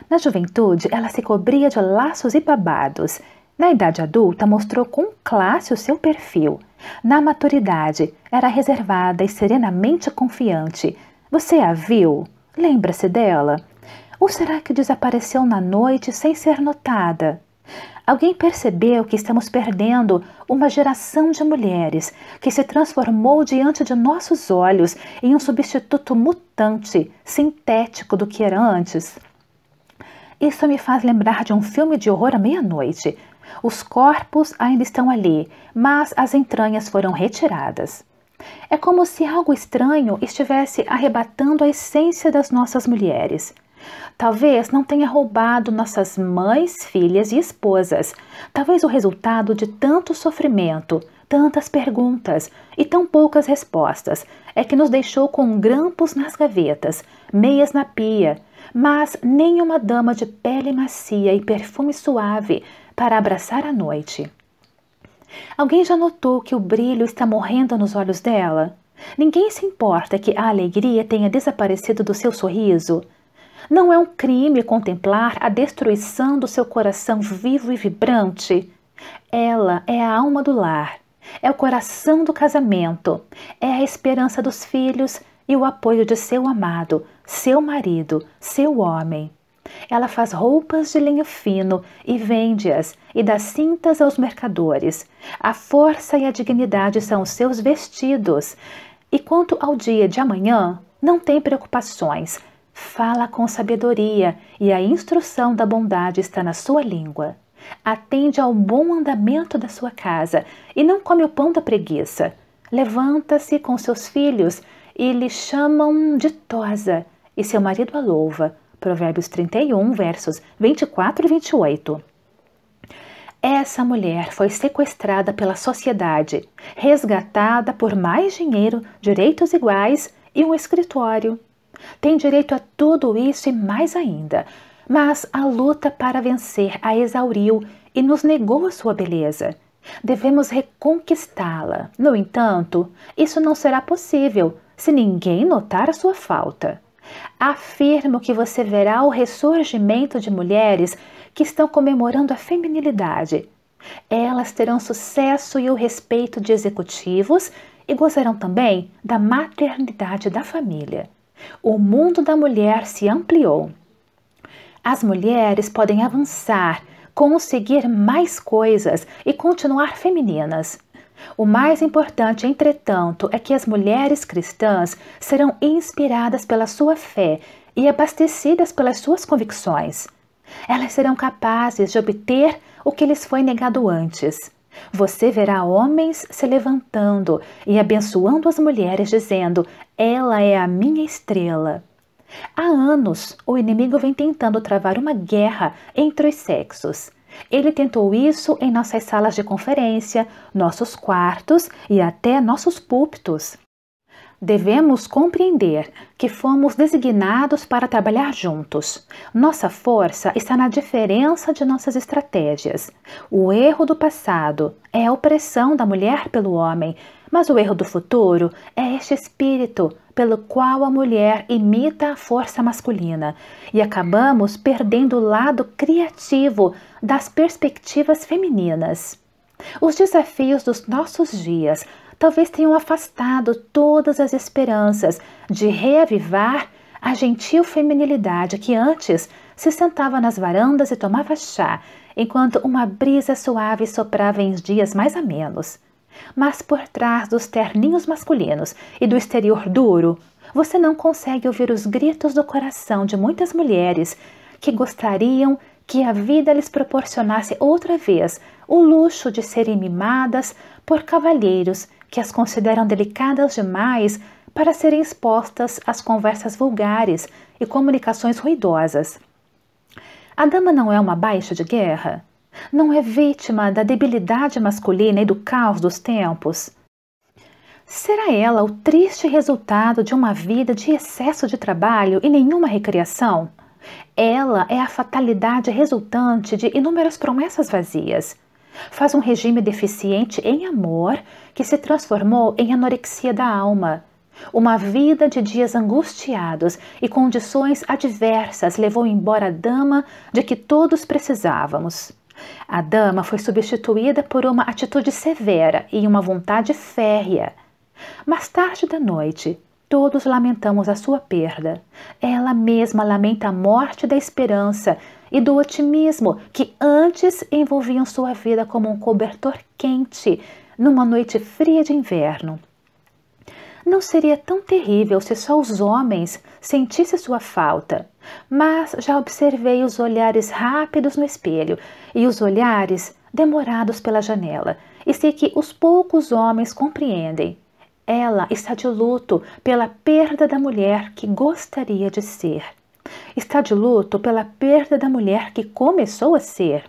Na juventude, ela se cobria de laços e babados. Na idade adulta, mostrou com classe o seu perfil. Na maturidade, era reservada e serenamente confiante. Você a viu? Lembra-se dela? Ou será que desapareceu na noite sem ser notada? Alguém percebeu que estamos perdendo uma geração de mulheres que se transformou diante de nossos olhos em um substituto mutante, sintético do que era antes? Isso me faz lembrar de um filme de horror à meia-noite. Os corpos ainda estão ali, mas as entranhas foram retiradas. É como se algo estranho estivesse arrebatando a essência das nossas mulheres. Talvez não tenha roubado nossas mães, filhas e esposas. Talvez o resultado de tanto sofrimento, tantas perguntas e tão poucas respostas é que nos deixou com grampos nas gavetas, meias na pia, mas nenhuma dama de pele macia e perfume suave para abraçar a noite. Alguém já notou que o brilho está morrendo nos olhos dela? Ninguém se importa que a alegria tenha desaparecido do seu sorriso. Não é um crime contemplar a destruição do seu coração vivo e vibrante. Ela é a alma do lar, é o coração do casamento, é a esperança dos filhos e o apoio de seu amado, seu marido, seu homem. Ela faz roupas de linho fino e vende-as e dá cintas aos mercadores. A força e a dignidade são os seus vestidos. E quanto ao dia de amanhã, não tem preocupações, Fala com sabedoria, e a instrução da bondade está na sua língua. Atende ao bom andamento da sua casa, e não come o pão da preguiça. Levanta-se com seus filhos, e lhe chamam ditosa, e seu marido a louva. Provérbios 31, versos 24 e 28. Essa mulher foi sequestrada pela sociedade, resgatada por mais dinheiro, direitos iguais e um escritório. Tem direito a tudo isso e mais ainda. Mas a luta para vencer a exauriu e nos negou a sua beleza. Devemos reconquistá-la. No entanto, isso não será possível se ninguém notar a sua falta. Afirmo que você verá o ressurgimento de mulheres que estão comemorando a feminilidade. Elas terão sucesso e o respeito de executivos e gozarão também da maternidade da família. O mundo da mulher se ampliou. As mulheres podem avançar, conseguir mais coisas e continuar femininas. O mais importante, entretanto, é que as mulheres cristãs serão inspiradas pela sua fé e abastecidas pelas suas convicções. Elas serão capazes de obter o que lhes foi negado antes. Você verá homens se levantando e abençoando as mulheres, dizendo: ela é a minha estrela. Há anos, o inimigo vem tentando travar uma guerra entre os sexos. Ele tentou isso em nossas salas de conferência, nossos quartos e até nossos púlpitos. Devemos compreender que fomos designados para trabalhar juntos. Nossa força está na diferença de nossas estratégias. O erro do passado é a opressão da mulher pelo homem mas o erro do futuro é este espírito pelo qual a mulher imita a força masculina e acabamos perdendo o lado criativo das perspectivas femininas. Os desafios dos nossos dias talvez tenham afastado todas as esperanças de reavivar a gentil feminilidade que antes se sentava nas varandas e tomava chá, enquanto uma brisa suave soprava em dias mais amenos mas por trás dos terninhos masculinos e do exterior duro, você não consegue ouvir os gritos do coração de muitas mulheres que gostariam que a vida lhes proporcionasse outra vez o luxo de serem mimadas por cavalheiros que as consideram delicadas demais para serem expostas às conversas vulgares e comunicações ruidosas. A dama não é uma baixa de guerra? Não é vítima da debilidade masculina e do caos dos tempos? Será ela o triste resultado de uma vida de excesso de trabalho e nenhuma recreação? Ela é a fatalidade resultante de inúmeras promessas vazias. Faz um regime deficiente em amor que se transformou em anorexia da alma. Uma vida de dias angustiados e condições adversas levou embora a dama de que todos precisávamos. A dama foi substituída por uma atitude severa e uma vontade férrea. Mais tarde da noite, todos lamentamos a sua perda. Ela mesma lamenta a morte da esperança e do otimismo que antes envolviam sua vida como um cobertor quente numa noite fria de inverno. Não seria tão terrível se só os homens sentissem sua falta mas já observei os olhares rápidos no espelho e os olhares demorados pela janela, e sei que os poucos homens compreendem. Ela está de luto pela perda da mulher que gostaria de ser. Está de luto pela perda da mulher que começou a ser.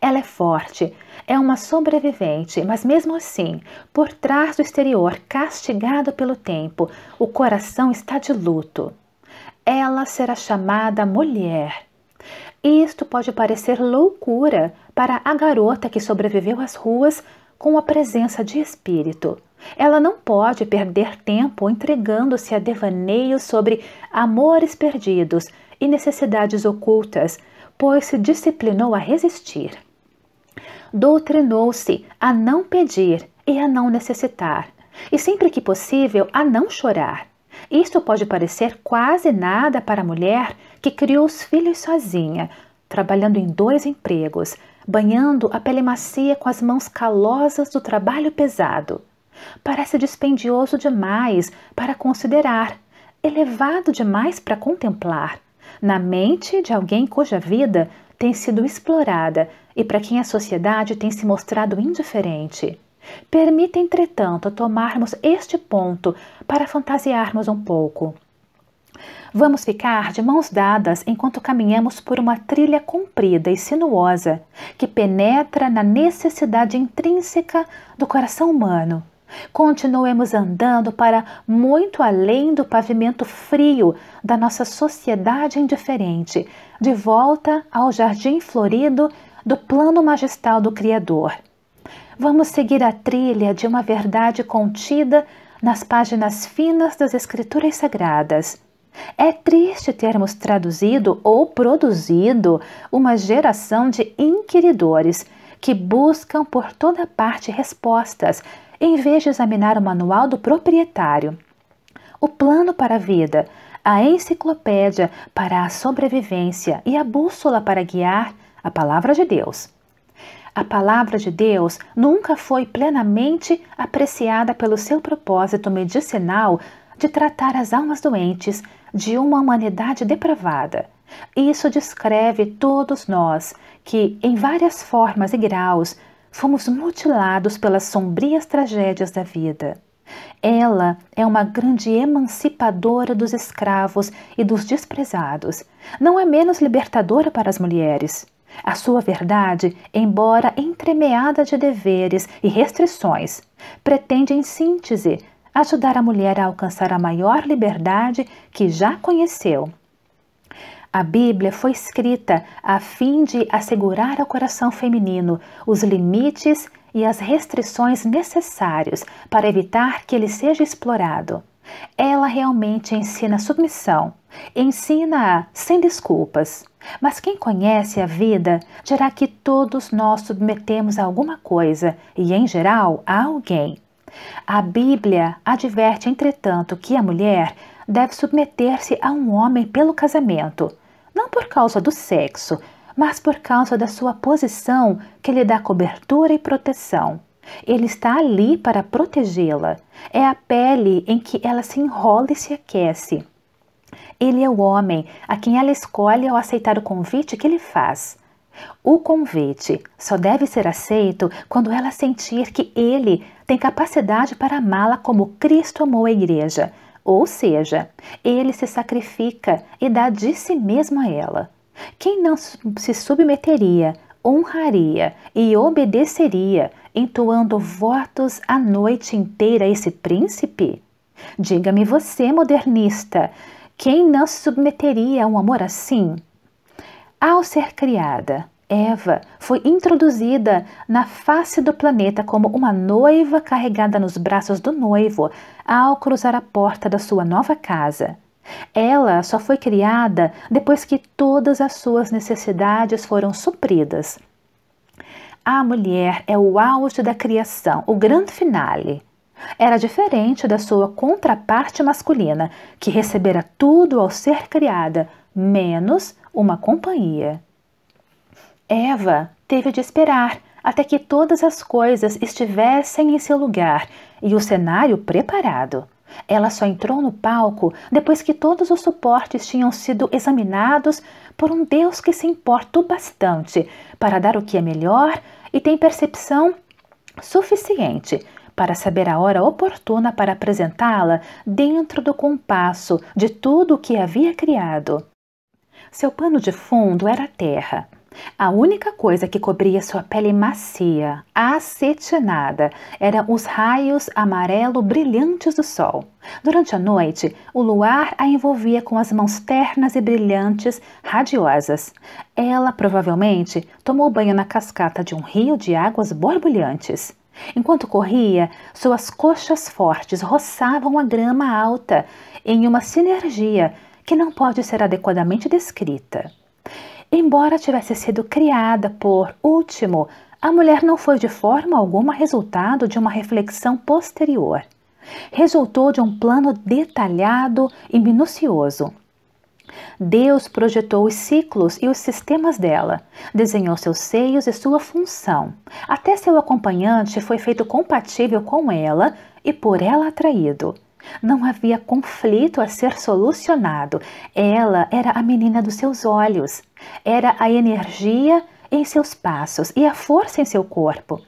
Ela é forte, é uma sobrevivente, mas mesmo assim, por trás do exterior castigado pelo tempo, o coração está de luto ela será chamada mulher. Isto pode parecer loucura para a garota que sobreviveu às ruas com a presença de espírito. Ela não pode perder tempo entregando-se a devaneios sobre amores perdidos e necessidades ocultas, pois se disciplinou a resistir. Doutrinou-se a não pedir e a não necessitar, e sempre que possível a não chorar. Isto pode parecer quase nada para a mulher que criou os filhos sozinha, trabalhando em dois empregos, banhando a pele macia com as mãos calosas do trabalho pesado. Parece dispendioso demais para considerar, elevado demais para contemplar, na mente de alguém cuja vida tem sido explorada e para quem a sociedade tem se mostrado indiferente. Permita, entretanto, tomarmos este ponto para fantasiarmos um pouco. Vamos ficar de mãos dadas enquanto caminhamos por uma trilha comprida e sinuosa que penetra na necessidade intrínseca do coração humano. Continuemos andando para muito além do pavimento frio da nossa sociedade indiferente, de volta ao jardim florido do plano majestal do Criador vamos seguir a trilha de uma verdade contida nas páginas finas das Escrituras Sagradas. É triste termos traduzido ou produzido uma geração de inquiridores que buscam por toda parte respostas, em vez de examinar o manual do proprietário. O plano para a vida, a enciclopédia para a sobrevivência e a bússola para guiar a palavra de Deus. A palavra de Deus nunca foi plenamente apreciada pelo seu propósito medicinal de tratar as almas doentes de uma humanidade depravada. Isso descreve todos nós que, em várias formas e graus, fomos mutilados pelas sombrias tragédias da vida. Ela é uma grande emancipadora dos escravos e dos desprezados. Não é menos libertadora para as mulheres. A sua verdade, embora entremeada de deveres e restrições, pretende, em síntese, ajudar a mulher a alcançar a maior liberdade que já conheceu. A Bíblia foi escrita a fim de assegurar ao coração feminino os limites e as restrições necessários para evitar que ele seja explorado. Ela realmente ensina submissão, ensina sem desculpas. Mas quem conhece a vida dirá que todos nós submetemos a alguma coisa e, em geral, a alguém. A Bíblia adverte, entretanto, que a mulher deve submeter-se a um homem pelo casamento, não por causa do sexo, mas por causa da sua posição que lhe dá cobertura e proteção. Ele está ali para protegê-la. É a pele em que ela se enrola e se aquece. Ele é o homem a quem ela escolhe ao aceitar o convite que ele faz. O convite só deve ser aceito quando ela sentir que ele tem capacidade para amá-la como Cristo amou a igreja, ou seja, ele se sacrifica e dá de si mesmo a ela. Quem não se submeteria honraria e obedeceria, entoando votos a noite inteira a esse príncipe? Diga-me você, modernista, quem não se submeteria a um amor assim? Ao ser criada, Eva foi introduzida na face do planeta como uma noiva carregada nos braços do noivo ao cruzar a porta da sua nova casa. Ela só foi criada depois que todas as suas necessidades foram supridas. A mulher é o auge da criação, o grande finale. Era diferente da sua contraparte masculina, que recebera tudo ao ser criada, menos uma companhia. Eva teve de esperar até que todas as coisas estivessem em seu lugar e o cenário preparado. Ela só entrou no palco depois que todos os suportes tinham sido examinados por um Deus que se importa o bastante para dar o que é melhor e tem percepção suficiente para saber a hora oportuna para apresentá-la dentro do compasso de tudo o que havia criado. Seu pano de fundo era a terra, a única coisa que cobria sua pele macia, acetinada, eram os raios amarelo brilhantes do sol. Durante a noite, o luar a envolvia com as mãos ternas e brilhantes, radiosas. Ela provavelmente tomou banho na cascata de um rio de águas borbulhantes. Enquanto corria, suas coxas fortes roçavam a grama alta em uma sinergia que não pode ser adequadamente descrita. Embora tivesse sido criada por último, a mulher não foi de forma alguma resultado de uma reflexão posterior. Resultou de um plano detalhado e minucioso. Deus projetou os ciclos e os sistemas dela, desenhou seus seios e sua função. Até seu acompanhante foi feito compatível com ela e por ela atraído. Não havia conflito a ser solucionado. Ela era a menina dos seus olhos, era a energia em seus passos e a força em seu corpo.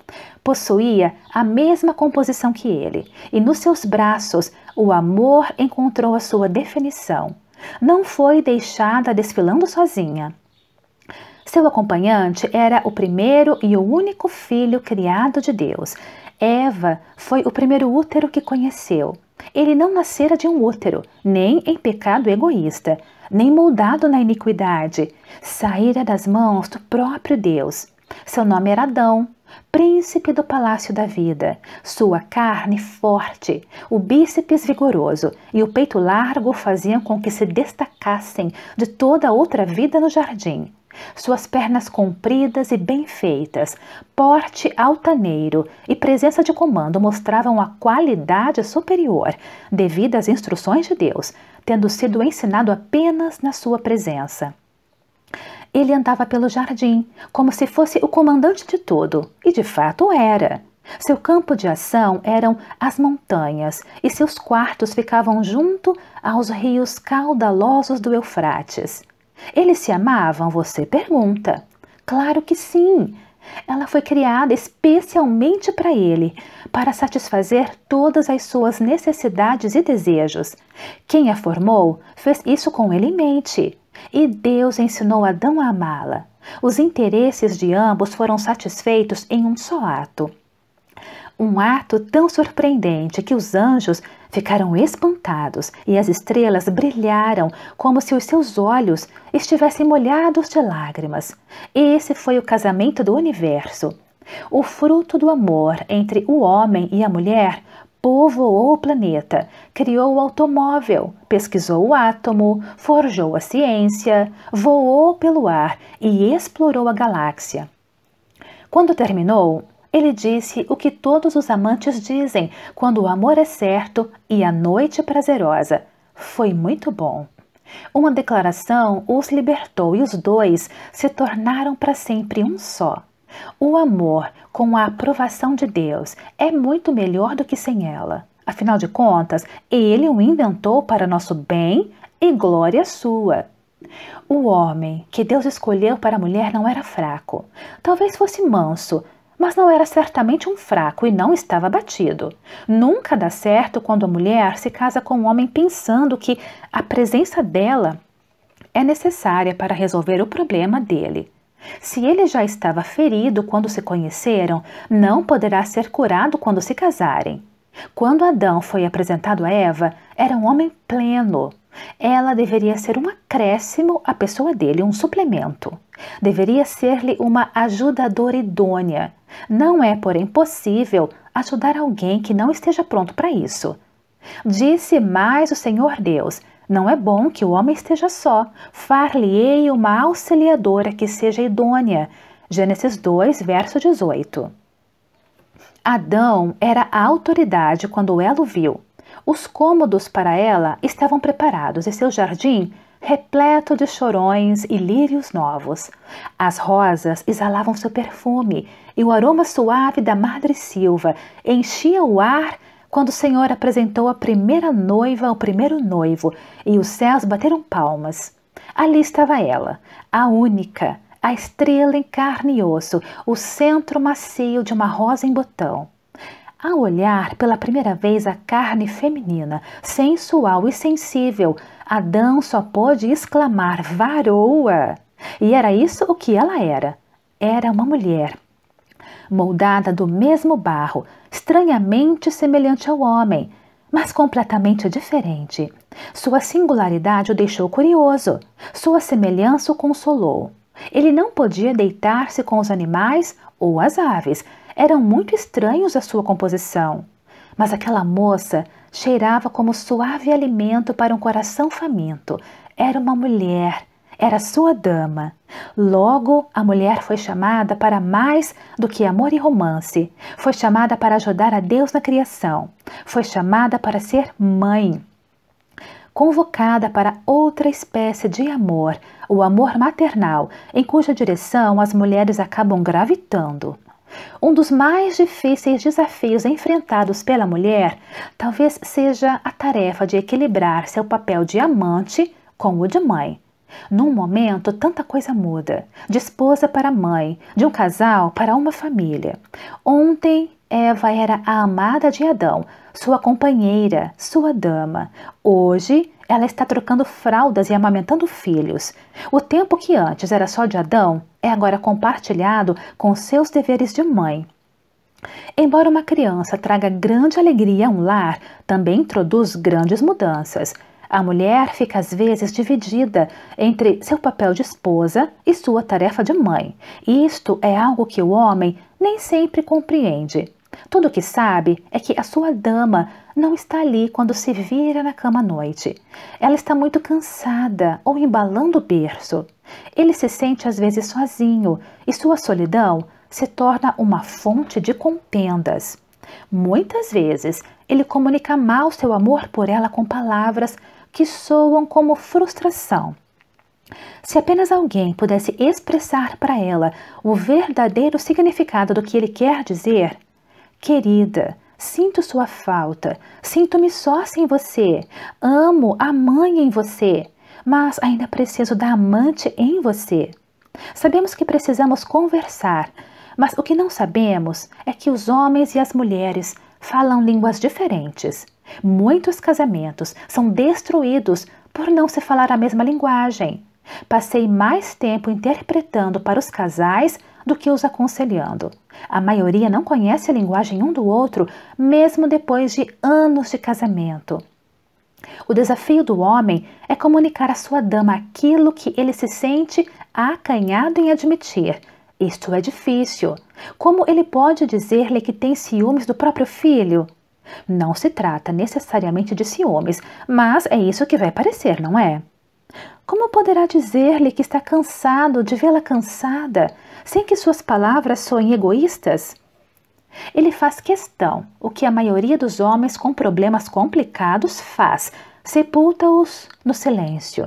Possuía a mesma composição que ele, e nos seus braços o amor encontrou a sua definição. Não foi deixada desfilando sozinha. Seu acompanhante era o primeiro e o único filho criado de Deus. Eva foi o primeiro útero que conheceu. Ele não nascera de um útero, nem em pecado egoísta, nem moldado na iniquidade. Saíra das mãos do próprio Deus. Seu nome era Adão, príncipe do palácio da vida, sua carne forte, o bíceps vigoroso e o peito largo faziam com que se destacassem de toda outra vida no jardim. Suas pernas compridas e bem feitas, porte altaneiro e presença de comando mostravam a qualidade superior devido às instruções de Deus, tendo sido ensinado apenas na sua presença. Ele andava pelo jardim, como se fosse o comandante de tudo, e de fato era. Seu campo de ação eram as montanhas, e seus quartos ficavam junto aos rios caudalosos do Eufrates. Eles se amavam? Você pergunta. Claro que sim! Ela foi criada especialmente para ele, para satisfazer todas as suas necessidades e desejos. Quem a formou fez isso com ele em mente. E Deus ensinou Adão a amá-la. Os interesses de ambos foram satisfeitos em um só ato. Um ato tão surpreendente que os anjos ficaram espantados e as estrelas brilharam como se os seus olhos estivessem molhados de lágrimas. Esse foi o casamento do universo. O fruto do amor entre o homem e a mulher povoou o planeta, criou o automóvel, pesquisou o átomo, forjou a ciência, voou pelo ar e explorou a galáxia. Quando terminou, ele disse o que todos os amantes dizem quando o amor é certo e a noite é prazerosa. Foi muito bom. Uma declaração os libertou e os dois se tornaram para sempre um só. O amor, com a aprovação de Deus, é muito melhor do que sem ela. Afinal de contas, ele o inventou para nosso bem e glória sua. O homem que Deus escolheu para a mulher não era fraco. Talvez fosse manso, mas não era certamente um fraco e não estava batido. Nunca dá certo quando a mulher se casa com um homem pensando que a presença dela é necessária para resolver o problema dele. Se ele já estava ferido quando se conheceram, não poderá ser curado quando se casarem. Quando Adão foi apresentado a Eva, era um homem pleno. Ela deveria ser um acréscimo à pessoa dele, um suplemento. Deveria ser-lhe uma ajudadora idônea, não é, porém, possível ajudar alguém que não esteja pronto para isso. Disse mais o Senhor Deus: Não é bom que o homem esteja só. Far-lhe-ei uma auxiliadora que seja idônea. Gênesis 2, verso 18. Adão era a autoridade quando ela o viu. Os cômodos para ela estavam preparados e seu jardim repleto de chorões e lírios novos. As rosas exalavam seu perfume e o aroma suave da madre-silva enchia o ar quando o Senhor apresentou a primeira noiva ao primeiro noivo e os céus bateram palmas. Ali estava ela, a única, a estrela em carne e osso, o centro macio de uma rosa em botão. Ao olhar pela primeira vez a carne feminina, sensual e sensível, Adão só pôde exclamar varoa. E era isso o que ela era. Era uma mulher, moldada do mesmo barro, estranhamente semelhante ao homem, mas completamente diferente. Sua singularidade o deixou curioso, sua semelhança o consolou. Ele não podia deitar-se com os animais ou as aves, eram muito estranhos a sua composição. Mas aquela moça cheirava como suave alimento para um coração faminto. Era uma mulher, era sua dama. Logo, a mulher foi chamada para mais do que amor e romance. Foi chamada para ajudar a Deus na criação. Foi chamada para ser mãe. Convocada para outra espécie de amor, o amor maternal, em cuja direção as mulheres acabam gravitando. Um dos mais difíceis desafios enfrentados pela mulher talvez seja a tarefa de equilibrar seu papel de amante com o de mãe. Num momento, tanta coisa muda: de esposa para mãe, de um casal para uma família. Ontem Eva era a amada de Adão, sua companheira, sua dama. Hoje, ela está trocando fraldas e amamentando filhos. O tempo que antes era só de Adão é agora compartilhado com seus deveres de mãe. Embora uma criança traga grande alegria a um lar, também introduz grandes mudanças. A mulher fica às vezes dividida entre seu papel de esposa e sua tarefa de mãe. isto é algo que o homem nem sempre compreende. Tudo o que sabe é que a sua dama não está ali quando se vira na cama à noite. Ela está muito cansada ou embalando o berço. Ele se sente às vezes sozinho e sua solidão se torna uma fonte de contendas. Muitas vezes ele comunica mal seu amor por ela com palavras que soam como frustração. Se apenas alguém pudesse expressar para ela o verdadeiro significado do que ele quer dizer, Querida, sinto sua falta, sinto-me só sem você, amo a mãe em você, mas ainda preciso da amante em você. Sabemos que precisamos conversar, mas o que não sabemos é que os homens e as mulheres falam línguas diferentes. Muitos casamentos são destruídos por não se falar a mesma linguagem. Passei mais tempo interpretando para os casais do que os aconselhando. A maioria não conhece a linguagem um do outro, mesmo depois de anos de casamento. O desafio do homem é comunicar à sua dama aquilo que ele se sente acanhado em admitir. Isto é difícil. Como ele pode dizer-lhe que tem ciúmes do próprio filho? Não se trata necessariamente de ciúmes, mas é isso que vai parecer, não é? Como poderá dizer-lhe que está cansado de vê-la cansada, sem que suas palavras soem egoístas? Ele faz questão, o que a maioria dos homens com problemas complicados faz, sepulta-os no silêncio.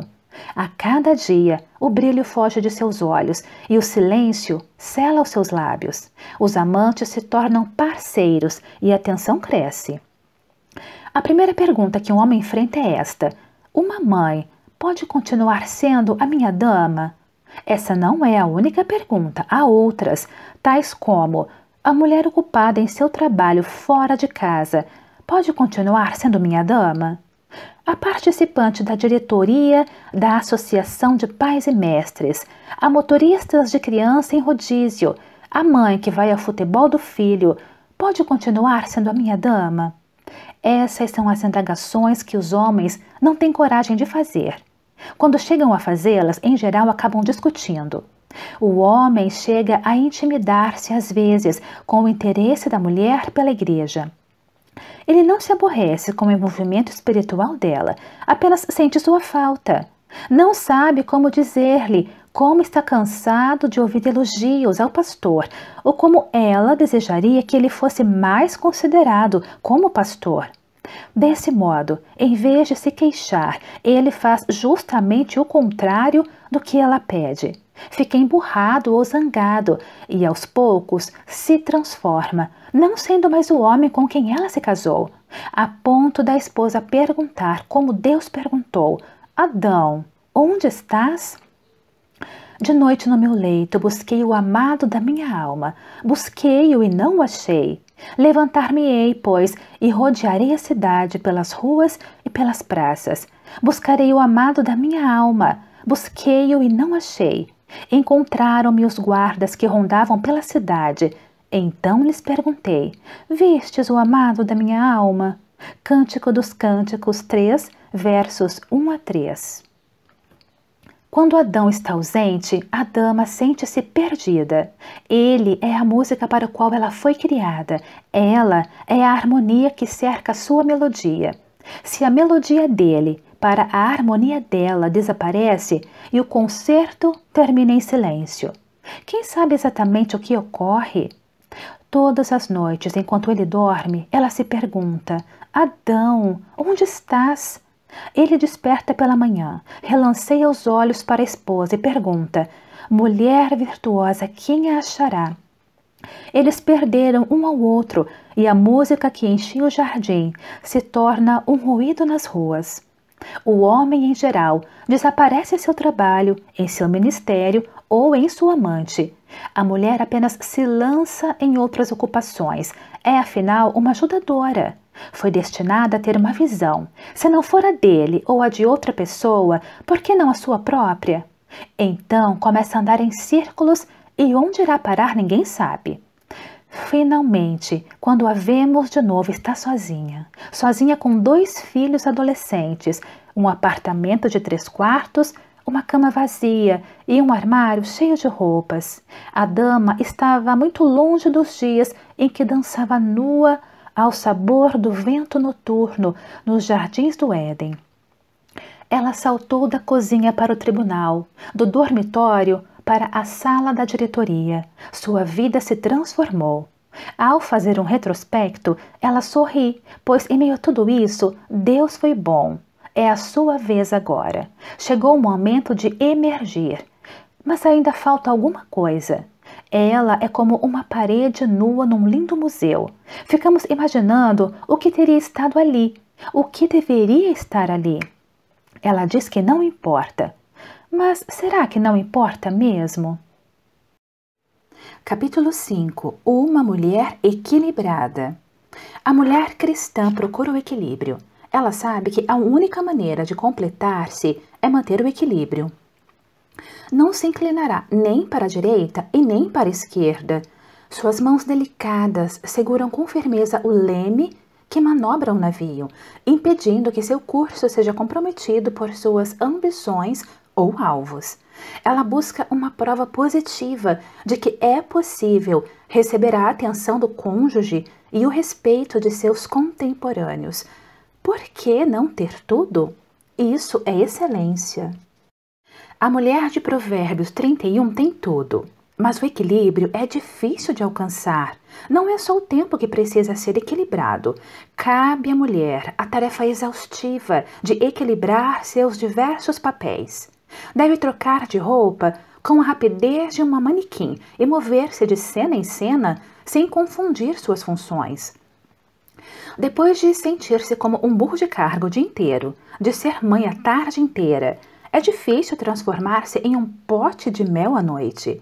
A cada dia, o brilho foge de seus olhos e o silêncio cela os seus lábios. Os amantes se tornam parceiros e a tensão cresce. A primeira pergunta que um homem enfrenta é esta: Uma mãe pode continuar sendo a minha dama? Essa não é a única pergunta. Há outras, tais como: a mulher ocupada em seu trabalho fora de casa pode continuar sendo minha dama? A participante da diretoria da Associação de Pais e Mestres, a motorista de criança em rodízio, a mãe que vai ao futebol do filho, pode continuar sendo a minha dama? Essas são as indagações que os homens não têm coragem de fazer. Quando chegam a fazê-las, em geral acabam discutindo. O homem chega a intimidar-se às vezes com o interesse da mulher pela igreja. Ele não se aborrece com o envolvimento espiritual dela, apenas sente sua falta. Não sabe como dizer-lhe como está cansado de ouvir elogios ao pastor, ou como ela desejaria que ele fosse mais considerado como pastor. Desse modo, em vez de se queixar, ele faz justamente o contrário do que ela pede. Fica emburrado ou zangado e, aos poucos, se transforma, não sendo mais o homem com quem ela se casou, a ponto da esposa perguntar, como Deus perguntou: Adão, onde estás? De noite no meu leito busquei o amado da minha alma, busquei-o e não o achei. Levantar-me-ei, pois, e rodearei a cidade pelas ruas e pelas praças. Buscarei o amado da minha alma, busquei-o e não achei. Encontraram-me os guardas que rondavam pela cidade. Então lhes perguntei: Vistes o amado da minha alma? Cântico dos Cânticos 3, versos 1 a 3. Quando Adão está ausente, a dama sente-se perdida. Ele é a música para a qual ela foi criada. Ela é a harmonia que cerca sua melodia. Se a melodia dele para a harmonia dela desaparece e o concerto termina em silêncio. Quem sabe exatamente o que ocorre? Todas as noites, enquanto ele dorme, ela se pergunta: Adão, onde estás? Ele desperta pela manhã, relanceia os olhos para a esposa e pergunta: Mulher virtuosa, quem a achará? Eles perderam um ao outro e a música que enchia o jardim se torna um ruído nas ruas. O homem, em geral, desaparece em seu trabalho, em seu ministério ou em sua amante. A mulher apenas se lança em outras ocupações, é afinal uma ajudadora. Foi destinada a ter uma visão, se não for a dele ou a de outra pessoa, por que não a sua própria? Então começa a andar em círculos e onde irá parar ninguém sabe. Finalmente, quando a vemos de novo, está sozinha. Sozinha com dois filhos adolescentes, um apartamento de três quartos, uma cama vazia e um armário cheio de roupas. A dama estava muito longe dos dias em que dançava nua ao sabor do vento noturno nos jardins do Éden. Ela saltou da cozinha para o tribunal, do dormitório para a sala da diretoria. Sua vida se transformou. Ao fazer um retrospecto, ela sorri, pois em meio a tudo isso, Deus foi bom. É a sua vez agora. Chegou o momento de emergir. Mas ainda falta alguma coisa. Ela é como uma parede nua num lindo museu. Ficamos imaginando o que teria estado ali, o que deveria estar ali. Ela diz que não importa. Mas será que não importa mesmo? Capítulo 5 Uma mulher equilibrada. A mulher cristã procura o equilíbrio. Ela sabe que a única maneira de completar-se é manter o equilíbrio não se inclinará nem para a direita e nem para a esquerda. Suas mãos delicadas seguram com firmeza o leme que manobra o navio, impedindo que seu curso seja comprometido por suas ambições ou alvos. Ela busca uma prova positiva de que é possível receber a atenção do cônjuge e o respeito de seus contemporâneos. Por que não ter tudo? Isso é excelência. A mulher de Provérbios 31 tem tudo, mas o equilíbrio é difícil de alcançar. Não é só o tempo que precisa ser equilibrado. Cabe à mulher a tarefa exaustiva de equilibrar seus diversos papéis. Deve trocar de roupa com a rapidez de uma manequim e mover-se de cena em cena sem confundir suas funções. Depois de sentir-se como um burro de carga o dia inteiro, de ser mãe a tarde inteira, é difícil transformar-se em um pote de mel à noite.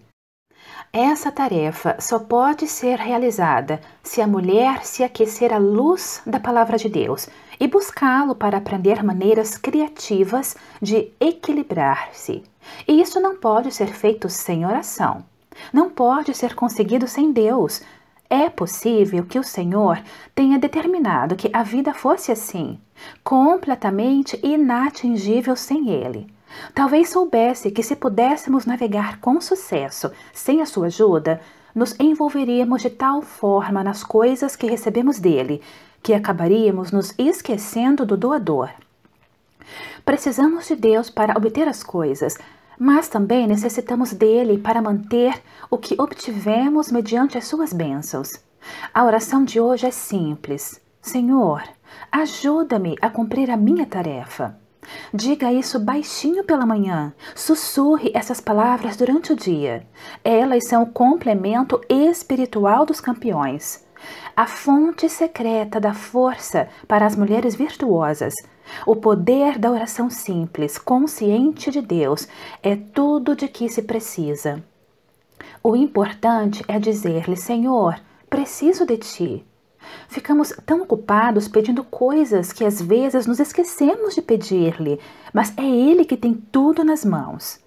Essa tarefa só pode ser realizada se a mulher se aquecer à luz da palavra de Deus e buscá-lo para aprender maneiras criativas de equilibrar-se. E isso não pode ser feito sem oração. Não pode ser conseguido sem Deus. É possível que o Senhor tenha determinado que a vida fosse assim, completamente inatingível sem Ele. Talvez soubesse que se pudéssemos navegar com sucesso sem a sua ajuda, nos envolveríamos de tal forma nas coisas que recebemos dele que acabaríamos nos esquecendo do doador. Precisamos de Deus para obter as coisas, mas também necessitamos dele para manter o que obtivemos mediante as suas bênçãos. A oração de hoje é simples: Senhor, ajuda-me a cumprir a minha tarefa. Diga isso baixinho pela manhã. Sussurre essas palavras durante o dia. Elas são o complemento espiritual dos campeões. A fonte secreta da força para as mulheres virtuosas. O poder da oração simples, consciente de Deus, é tudo de que se precisa. O importante é dizer-lhe: Senhor, preciso de ti. Ficamos tão ocupados pedindo coisas que às vezes nos esquecemos de pedir-lhe, mas é Ele que tem tudo nas mãos.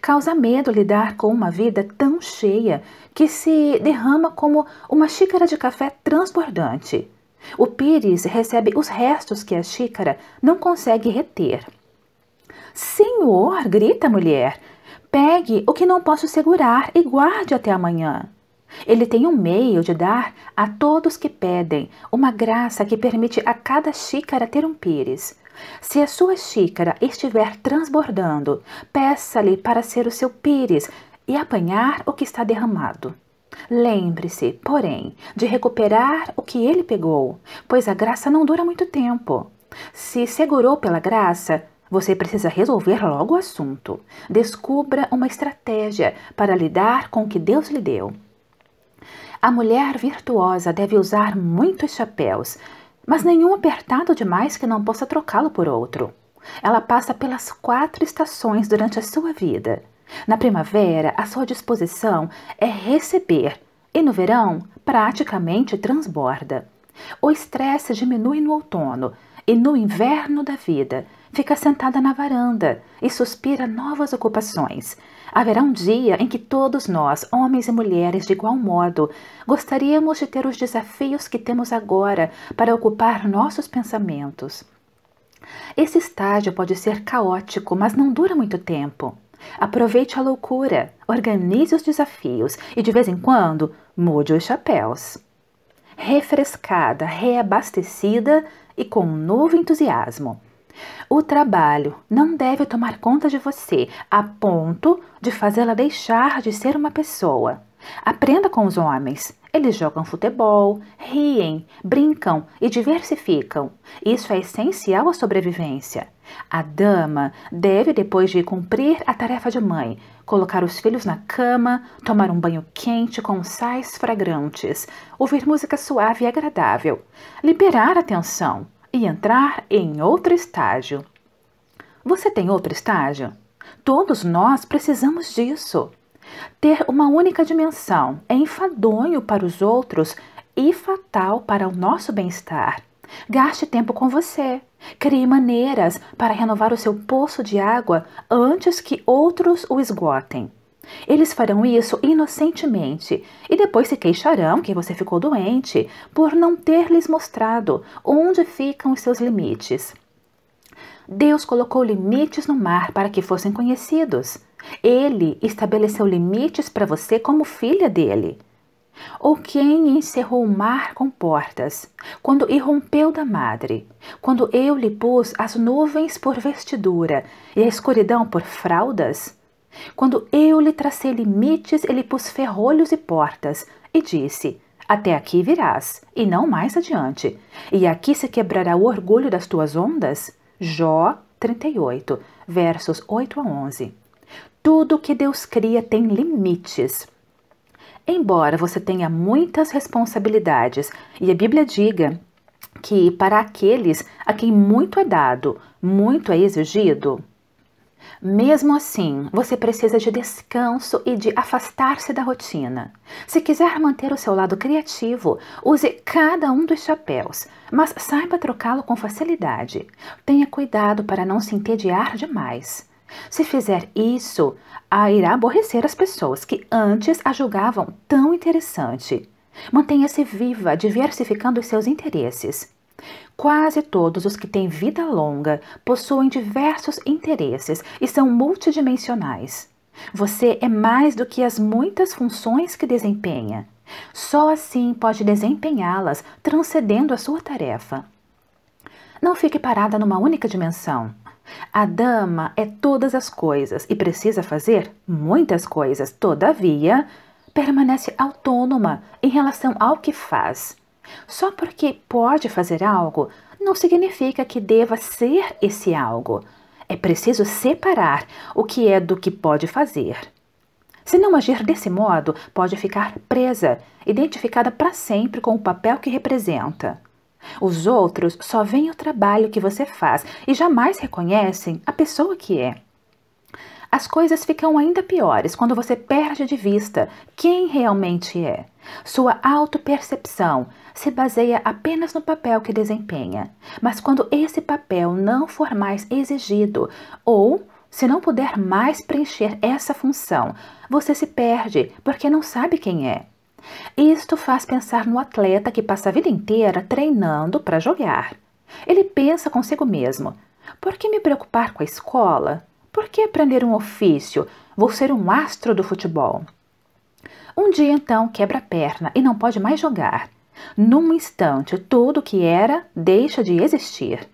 Causa medo lidar com uma vida tão cheia que se derrama como uma xícara de café transbordante. O Pires recebe os restos que a xícara não consegue reter. Senhor, grita a mulher, pegue o que não posso segurar e guarde até amanhã. Ele tem um meio de dar a todos que pedem, uma graça que permite a cada xícara ter um pires. Se a sua xícara estiver transbordando, peça-lhe para ser o seu pires e apanhar o que está derramado. Lembre-se, porém, de recuperar o que ele pegou, pois a graça não dura muito tempo. Se segurou pela graça, você precisa resolver logo o assunto. Descubra uma estratégia para lidar com o que Deus lhe deu. A mulher virtuosa deve usar muitos chapéus, mas nenhum apertado demais que não possa trocá-lo por outro. Ela passa pelas quatro estações durante a sua vida. Na primavera, a sua disposição é receber, e no verão, praticamente transborda. O estresse diminui no outono e no inverno da vida. Fica sentada na varanda e suspira novas ocupações, Haverá um dia em que todos nós, homens e mulheres de igual modo, gostaríamos de ter os desafios que temos agora para ocupar nossos pensamentos. Esse estágio pode ser caótico, mas não dura muito tempo. Aproveite a loucura, organize os desafios e, de vez em quando, mude os chapéus. Refrescada, reabastecida e com um novo entusiasmo. O trabalho não deve tomar conta de você a ponto de fazê-la deixar de ser uma pessoa. Aprenda com os homens. Eles jogam futebol, riem, brincam e diversificam. Isso é essencial à sobrevivência. A dama deve, depois de cumprir a tarefa de mãe, colocar os filhos na cama, tomar um banho quente com sais fragrantes, ouvir música suave e agradável, liberar a tensão, e entrar em outro estágio. Você tem outro estágio? Todos nós precisamos disso. Ter uma única dimensão é enfadonho para os outros e fatal para o nosso bem-estar. Gaste tempo com você. Crie maneiras para renovar o seu poço de água antes que outros o esgotem. Eles farão isso inocentemente e depois se queixarão que você ficou doente por não ter lhes mostrado onde ficam os seus limites. Deus colocou limites no mar para que fossem conhecidos. Ele estabeleceu limites para você como filha dele. Ou quem encerrou o mar com portas, quando irrompeu da madre, quando eu lhe pus as nuvens por vestidura e a escuridão por fraldas? Quando eu lhe tracei limites, ele pôs ferrolhos e portas, e disse: Até aqui virás, e não mais adiante. E aqui se quebrará o orgulho das tuas ondas? Jó 38, versos 8 a 11. Tudo que Deus cria tem limites. Embora você tenha muitas responsabilidades, e a Bíblia diga que para aqueles a quem muito é dado, muito é exigido, mesmo assim, você precisa de descanso e de afastar-se da rotina. Se quiser manter o seu lado criativo, use cada um dos chapéus, mas saiba trocá-lo com facilidade. Tenha cuidado para não se entediar demais. Se fizer isso, a irá aborrecer as pessoas que antes a julgavam tão interessante. Mantenha-se viva, diversificando os seus interesses. Quase todos os que têm vida longa possuem diversos interesses e são multidimensionais. Você é mais do que as muitas funções que desempenha. Só assim pode desempenhá-las, transcendendo a sua tarefa. Não fique parada numa única dimensão. A dama é todas as coisas e precisa fazer muitas coisas, todavia, permanece autônoma em relação ao que faz. Só porque pode fazer algo, não significa que deva ser esse algo. É preciso separar o que é do que pode fazer. Se não agir desse modo, pode ficar presa, identificada para sempre com o papel que representa. Os outros só veem o trabalho que você faz e jamais reconhecem a pessoa que é. As coisas ficam ainda piores quando você perde de vista quem realmente é. Sua autopercepção se baseia apenas no papel que desempenha, mas quando esse papel não for mais exigido ou se não puder mais preencher essa função, você se perde porque não sabe quem é. Isto faz pensar no atleta que passa a vida inteira treinando para jogar. Ele pensa consigo mesmo: por que me preocupar com a escola? Por que aprender um ofício? Vou ser um astro do futebol. Um dia então quebra a perna e não pode mais jogar. Num instante, tudo o que era deixa de existir.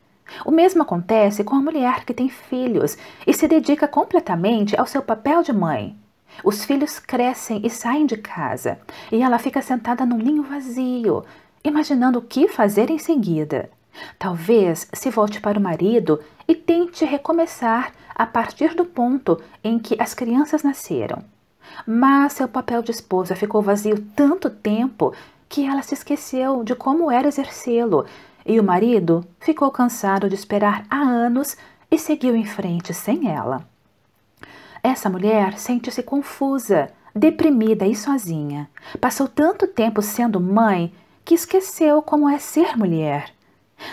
O mesmo acontece com a mulher que tem filhos e se dedica completamente ao seu papel de mãe. Os filhos crescem e saem de casa, e ela fica sentada num ninho vazio, imaginando o que fazer em seguida. Talvez se volte para o marido e tente recomeçar a partir do ponto em que as crianças nasceram. Mas seu papel de esposa ficou vazio tanto tempo que ela se esqueceu de como era exercê-lo, e o marido ficou cansado de esperar há anos e seguiu em frente sem ela. Essa mulher sente-se confusa, deprimida e sozinha. Passou tanto tempo sendo mãe que esqueceu como é ser mulher.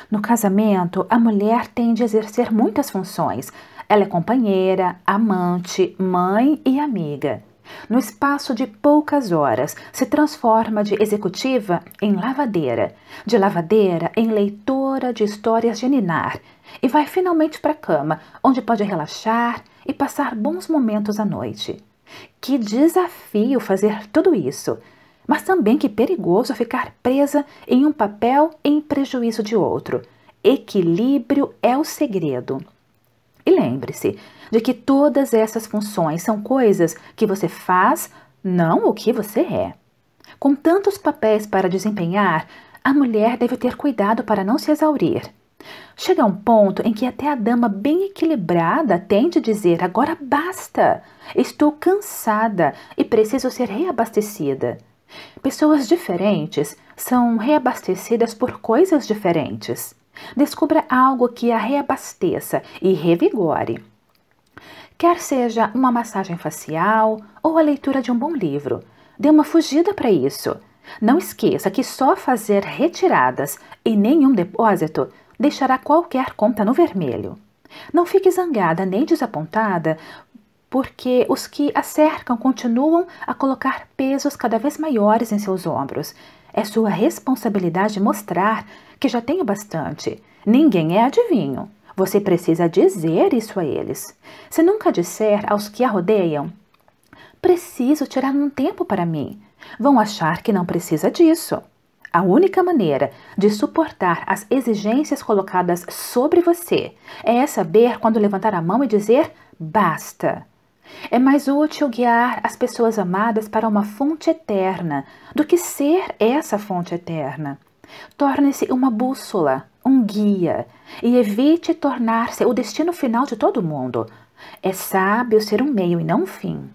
No casamento, a mulher tem de exercer muitas funções, ela é companheira, amante, mãe e amiga. No espaço de poucas horas, se transforma de executiva em lavadeira, de lavadeira em leitora de histórias de Ninar e vai finalmente para a cama, onde pode relaxar e passar bons momentos à noite. Que desafio fazer tudo isso! Mas também que perigoso ficar presa em um papel em prejuízo de outro. Equilíbrio é o segredo. E lembre-se de que todas essas funções são coisas que você faz, não o que você é. Com tantos papéis para desempenhar, a mulher deve ter cuidado para não se exaurir. Chega a um ponto em que até a dama bem equilibrada tende a dizer: agora basta, estou cansada e preciso ser reabastecida. Pessoas diferentes são reabastecidas por coisas diferentes. Descubra algo que a reabasteça e revigore. Quer seja uma massagem facial ou a leitura de um bom livro, dê uma fugida para isso. Não esqueça que só fazer retiradas e nenhum depósito deixará qualquer conta no vermelho. Não fique zangada nem desapontada, porque os que a cercam continuam a colocar pesos cada vez maiores em seus ombros é sua responsabilidade mostrar que já tenho bastante. Ninguém é adivinho. Você precisa dizer isso a eles. Se nunca disser aos que a rodeiam, preciso tirar um tempo para mim. Vão achar que não precisa disso. A única maneira de suportar as exigências colocadas sobre você é saber quando levantar a mão e dizer basta. É mais útil guiar as pessoas amadas para uma fonte eterna do que ser essa fonte eterna. Torne-se uma bússola, um guia, e evite tornar-se o destino final de todo mundo. É sábio ser um meio e não um fim.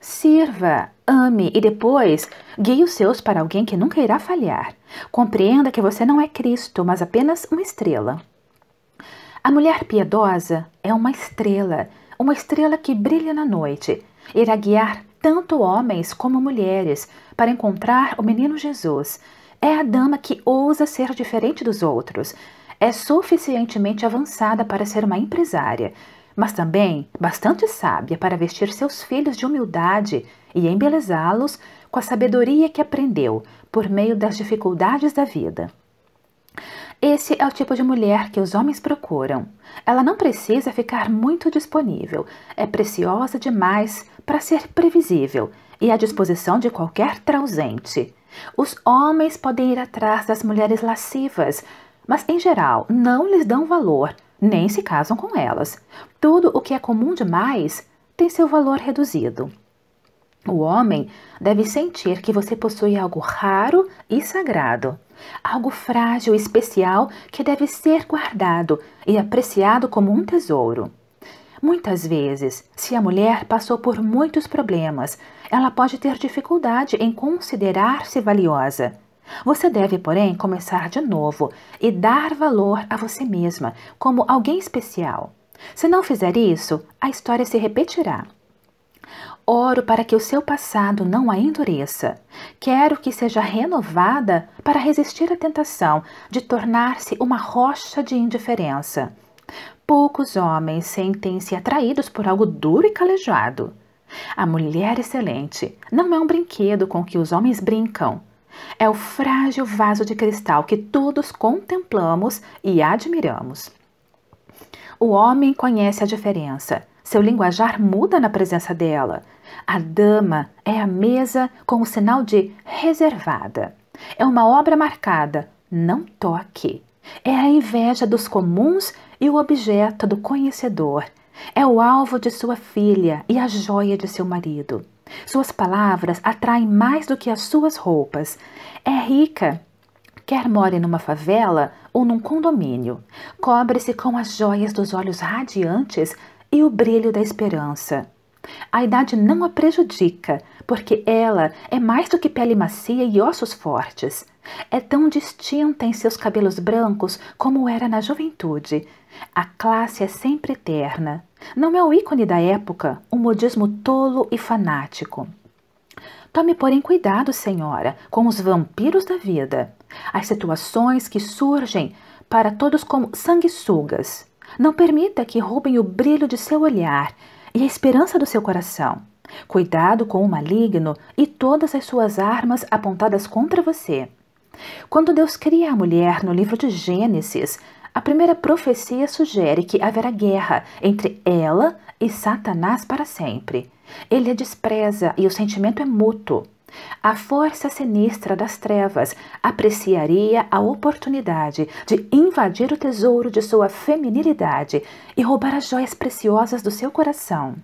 Sirva, ame e depois guie os seus para alguém que nunca irá falhar. Compreenda que você não é Cristo, mas apenas uma estrela. A mulher piedosa é uma estrela uma estrela que brilha na noite, irá guiar tanto homens como mulheres para encontrar o menino Jesus. É a dama que ousa ser diferente dos outros. É suficientemente avançada para ser uma empresária, mas também bastante sábia para vestir seus filhos de humildade e embelezá-los com a sabedoria que aprendeu por meio das dificuldades da vida. Esse é o tipo de mulher que os homens procuram. Ela não precisa ficar muito disponível, é preciosa demais para ser previsível e à disposição de qualquer trausente. Os homens podem ir atrás das mulheres lascivas, mas em geral não lhes dão valor, nem se casam com elas. Tudo o que é comum demais tem seu valor reduzido. O homem deve sentir que você possui algo raro e sagrado algo frágil e especial que deve ser guardado e apreciado como um tesouro. Muitas vezes, se a mulher passou por muitos problemas, ela pode ter dificuldade em considerar-se valiosa. Você deve, porém, começar de novo e dar valor a você mesma como alguém especial. Se não fizer isso, a história se repetirá. Oro para que o seu passado não a endureça. Quero que seja renovada para resistir à tentação de tornar-se uma rocha de indiferença. Poucos homens sentem-se atraídos por algo duro e calejado. A mulher excelente não é um brinquedo com que os homens brincam. É o frágil vaso de cristal que todos contemplamos e admiramos. O homem conhece a diferença. Seu linguajar muda na presença dela, a dama é a mesa com o sinal de reservada. É uma obra marcada, não toque. É a inveja dos comuns e o objeto do conhecedor. É o alvo de sua filha e a joia de seu marido. Suas palavras atraem mais do que as suas roupas. É rica, quer more numa favela ou num condomínio. Cobre-se com as joias dos olhos radiantes e o brilho da esperança. A idade não a prejudica, porque ela é mais do que pele macia e ossos fortes. É tão distinta em seus cabelos brancos como era na juventude. A classe é sempre eterna. Não é o ícone da época, um modismo tolo e fanático. Tome, porém, cuidado, senhora, com os vampiros da vida. As situações que surgem para todos como sanguessugas. Não permita que roubem o brilho de seu olhar e a esperança do seu coração. Cuidado com o maligno e todas as suas armas apontadas contra você. Quando Deus cria a mulher no livro de Gênesis, a primeira profecia sugere que haverá guerra entre ela e Satanás para sempre. Ele a despreza e o sentimento é mútuo. A força sinistra das trevas apreciaria a oportunidade de invadir o tesouro de sua feminilidade e roubar as joias preciosas do seu coração.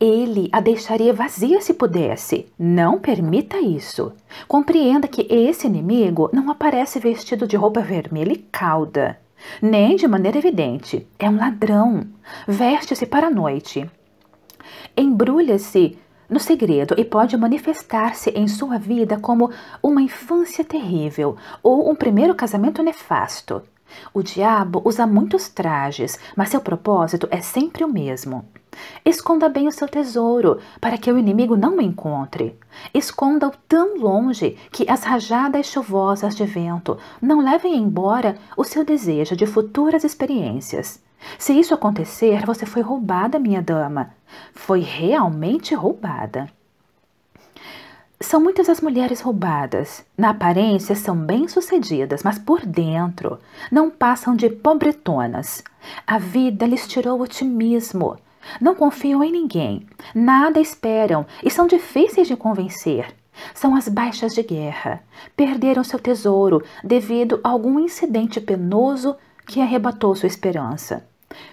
Ele a deixaria vazia se pudesse. Não permita isso. Compreenda que esse inimigo não aparece vestido de roupa vermelha e cauda, nem de maneira evidente. É um ladrão. Veste-se para a noite. Embrulha-se no segredo e pode manifestar-se em sua vida como uma infância terrível ou um primeiro casamento nefasto. O diabo usa muitos trajes, mas seu propósito é sempre o mesmo. Esconda bem o seu tesouro, para que o inimigo não o encontre. Esconda-o tão longe que as rajadas chuvosas de vento não levem embora o seu desejo de futuras experiências. Se isso acontecer, você foi roubada, minha dama. Foi realmente roubada. São muitas as mulheres roubadas. Na aparência são bem-sucedidas, mas por dentro não passam de pobretonas. A vida lhes tirou otimismo, não confiam em ninguém, nada esperam e são difíceis de convencer. São as baixas de guerra. Perderam seu tesouro devido a algum incidente penoso que arrebatou sua esperança.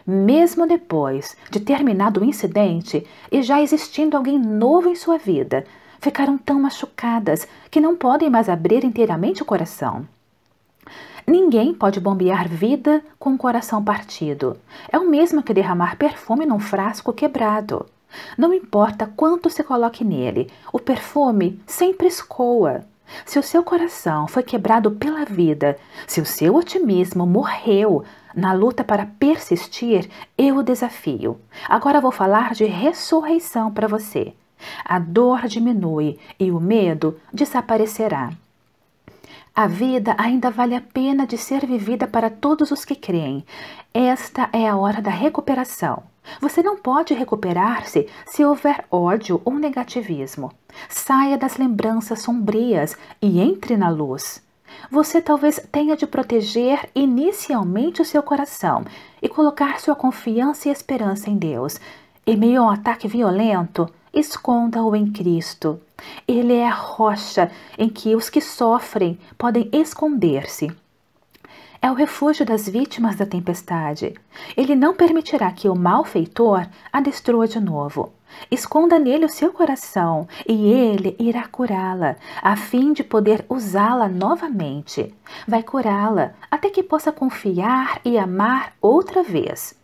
Mesmo depois de terminado o incidente e já existindo alguém novo em sua vida, ficaram tão machucadas que não podem mais abrir inteiramente o coração. Ninguém pode bombear vida com o coração partido. É o mesmo que derramar perfume num frasco quebrado. Não importa quanto se coloque nele, o perfume sempre escoa. Se o seu coração foi quebrado pela vida, se o seu otimismo morreu na luta para persistir, eu o desafio. Agora vou falar de ressurreição para você. A dor diminui e o medo desaparecerá. A vida ainda vale a pena de ser vivida para todos os que creem. Esta é a hora da recuperação. Você não pode recuperar-se se houver ódio ou negativismo. Saia das lembranças sombrias e entre na luz. Você talvez tenha de proteger inicialmente o seu coração e colocar sua confiança e esperança em Deus. Em meio a um ataque violento, esconda-o em Cristo. Ele é a rocha em que os que sofrem podem esconder-se. É o refúgio das vítimas da tempestade. Ele não permitirá que o malfeitor a destrua de novo. Esconda nele o seu coração e ele irá curá-la, a fim de poder usá-la novamente. Vai curá-la até que possa confiar e amar outra vez.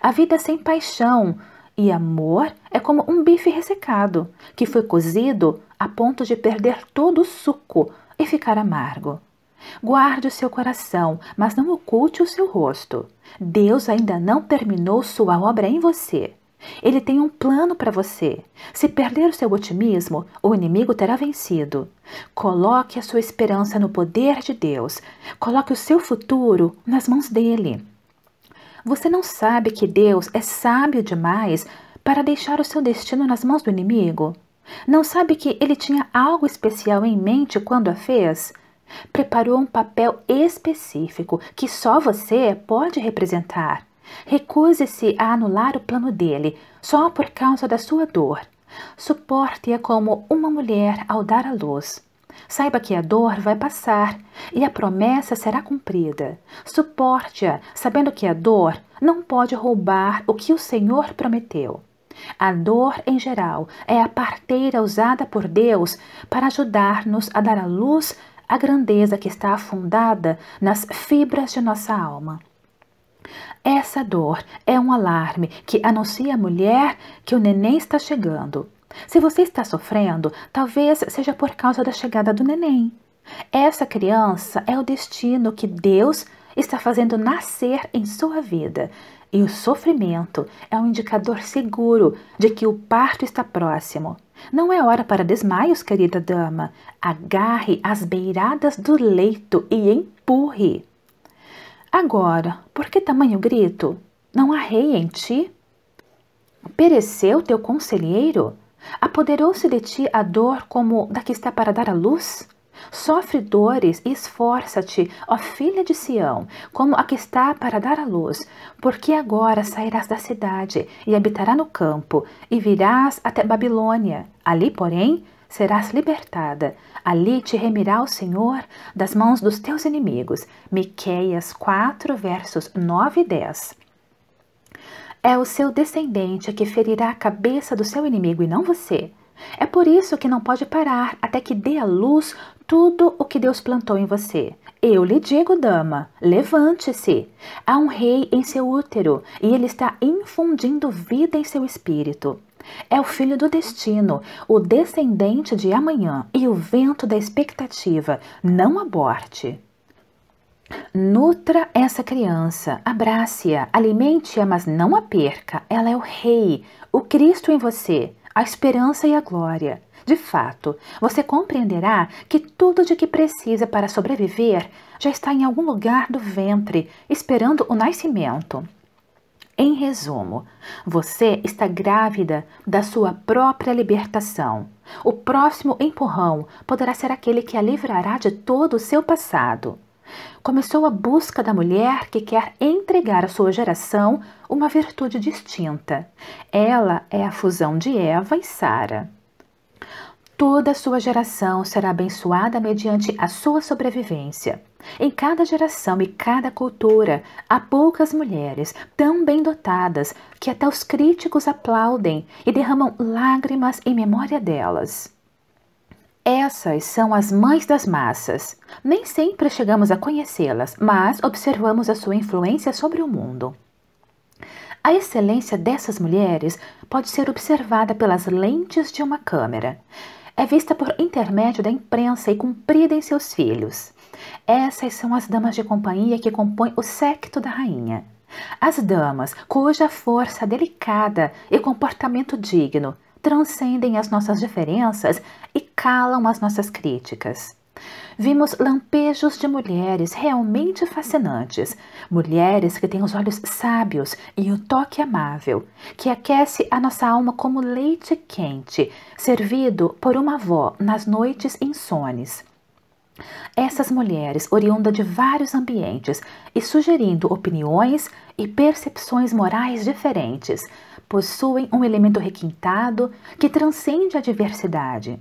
A vida sem paixão e amor é como um bife ressecado, que foi cozido a ponto de perder todo o suco e ficar amargo. Guarde o seu coração, mas não oculte o seu rosto. Deus ainda não terminou sua obra em você. Ele tem um plano para você. Se perder o seu otimismo, o inimigo terá vencido. Coloque a sua esperança no poder de Deus. Coloque o seu futuro nas mãos dele. Você não sabe que Deus é sábio demais para deixar o seu destino nas mãos do inimigo? Não sabe que ele tinha algo especial em mente quando a fez? Preparou um papel específico que só você pode representar. Recuse-se a anular o plano dele só por causa da sua dor. Suporte-a como uma mulher ao dar à luz. Saiba que a dor vai passar e a promessa será cumprida. Suporte-a, sabendo que a dor não pode roubar o que o Senhor prometeu. A dor, em geral, é a parteira usada por Deus para ajudar-nos a dar à luz a grandeza que está afundada nas fibras de nossa alma. Essa dor é um alarme que anuncia à mulher que o neném está chegando. Se você está sofrendo, talvez seja por causa da chegada do neném. Essa criança é o destino que Deus está fazendo nascer em sua vida. E o sofrimento é um indicador seguro de que o parto está próximo. Não é hora para desmaios, querida dama. Agarre as beiradas do leito e empurre. Agora, por que tamanho grito? Não há rei em ti? Pereceu teu conselheiro? Apoderou-se de ti a dor como da que está para dar a luz? Sofre dores e esforça-te, ó filha de Sião, como a que está para dar a luz, porque agora sairás da cidade e habitará no campo, e virás até Babilônia. Ali, porém, serás libertada. Ali te remirá o Senhor das mãos dos teus inimigos. Miqueias 4, versos 9 e 10. É o seu descendente que ferirá a cabeça do seu inimigo e não você. É por isso que não pode parar até que dê à luz tudo o que Deus plantou em você. Eu lhe digo, dama, levante-se. Há um rei em seu útero e ele está infundindo vida em seu espírito. É o filho do destino, o descendente de amanhã, e o vento da expectativa não aborte. Nutra essa criança, abrace-a, alimente-a, mas não a perca. Ela é o Rei, o Cristo em você, a esperança e a glória. De fato, você compreenderá que tudo de que precisa para sobreviver já está em algum lugar do ventre, esperando o nascimento. Em resumo, você está grávida da sua própria libertação. O próximo empurrão poderá ser aquele que a livrará de todo o seu passado começou a busca da mulher que quer entregar à sua geração uma virtude distinta. Ela é a fusão de Eva e Sara. Toda a sua geração será abençoada mediante a sua sobrevivência. Em cada geração e cada cultura há poucas mulheres tão bem dotadas que até os críticos aplaudem e derramam lágrimas em memória delas. Essas são as mães das massas. Nem sempre chegamos a conhecê-las, mas observamos a sua influência sobre o mundo. A excelência dessas mulheres pode ser observada pelas lentes de uma câmera. É vista por intermédio da imprensa e cumprida em seus filhos. Essas são as damas de companhia que compõem o séquito da rainha. As damas cuja força delicada e comportamento digno transcendem as nossas diferenças e calam as nossas críticas. Vimos lampejos de mulheres realmente fascinantes, mulheres que têm os olhos sábios e o toque amável, que aquece a nossa alma como leite quente, servido por uma avó nas noites insones. Essas mulheres, oriundas de vários ambientes e sugerindo opiniões e percepções morais diferentes, possuem um elemento requintado que transcende a diversidade.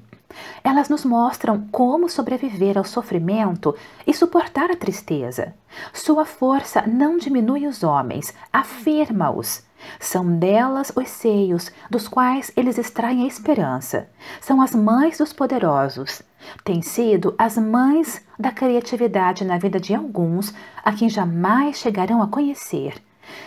Elas nos mostram como sobreviver ao sofrimento e suportar a tristeza. Sua força não diminui os homens, afirma-os, são delas os seios, dos quais eles extraem a esperança. São as mães dos poderosos. Têm sido as mães da criatividade na vida de alguns a quem jamais chegarão a conhecer.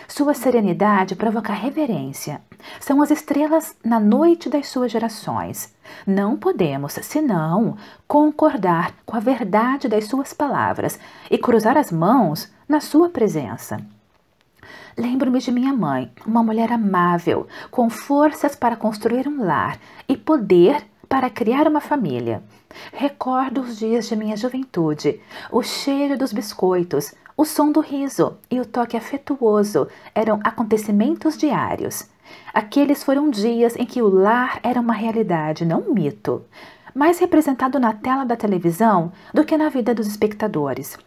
Sua serenidade provoca reverência. São as estrelas na noite das suas gerações. Não podemos, senão, concordar com a verdade das suas palavras e cruzar as mãos na sua presença. Lembro-me de minha mãe, uma mulher amável, com forças para construir um lar e poder para criar uma família. Recordo os dias de minha juventude, o cheiro dos biscoitos, o som do riso e o toque afetuoso eram acontecimentos diários. Aqueles foram dias em que o lar era uma realidade, não um mito, mais representado na tela da televisão do que na vida dos espectadores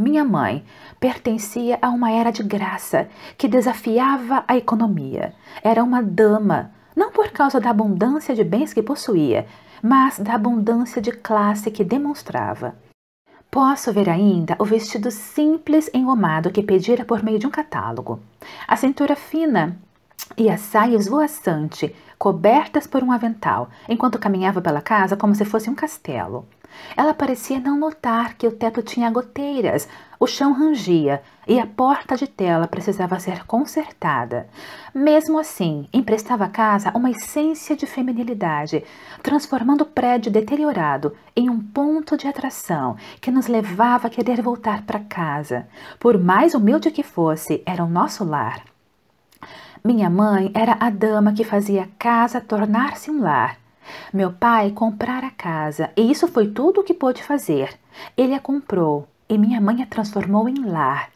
minha mãe, pertencia a uma era de graça que desafiava a economia. Era uma dama, não por causa da abundância de bens que possuía, mas da abundância de classe que demonstrava. Posso ver ainda o vestido simples engomado que pedira por meio de um catálogo, a cintura fina e a saia esvoaçante, cobertas por um avental, enquanto caminhava pela casa como se fosse um castelo. Ela parecia não notar que o teto tinha goteiras, o chão rangia e a porta de tela precisava ser consertada. Mesmo assim, emprestava à casa uma essência de feminilidade, transformando o prédio deteriorado em um ponto de atração que nos levava a querer voltar para casa. Por mais humilde que fosse, era o nosso lar. Minha mãe era a dama que fazia a casa tornar-se um lar meu pai comprara a casa e isso foi tudo o que pôde fazer. Ele a comprou e minha mãe a transformou em lar.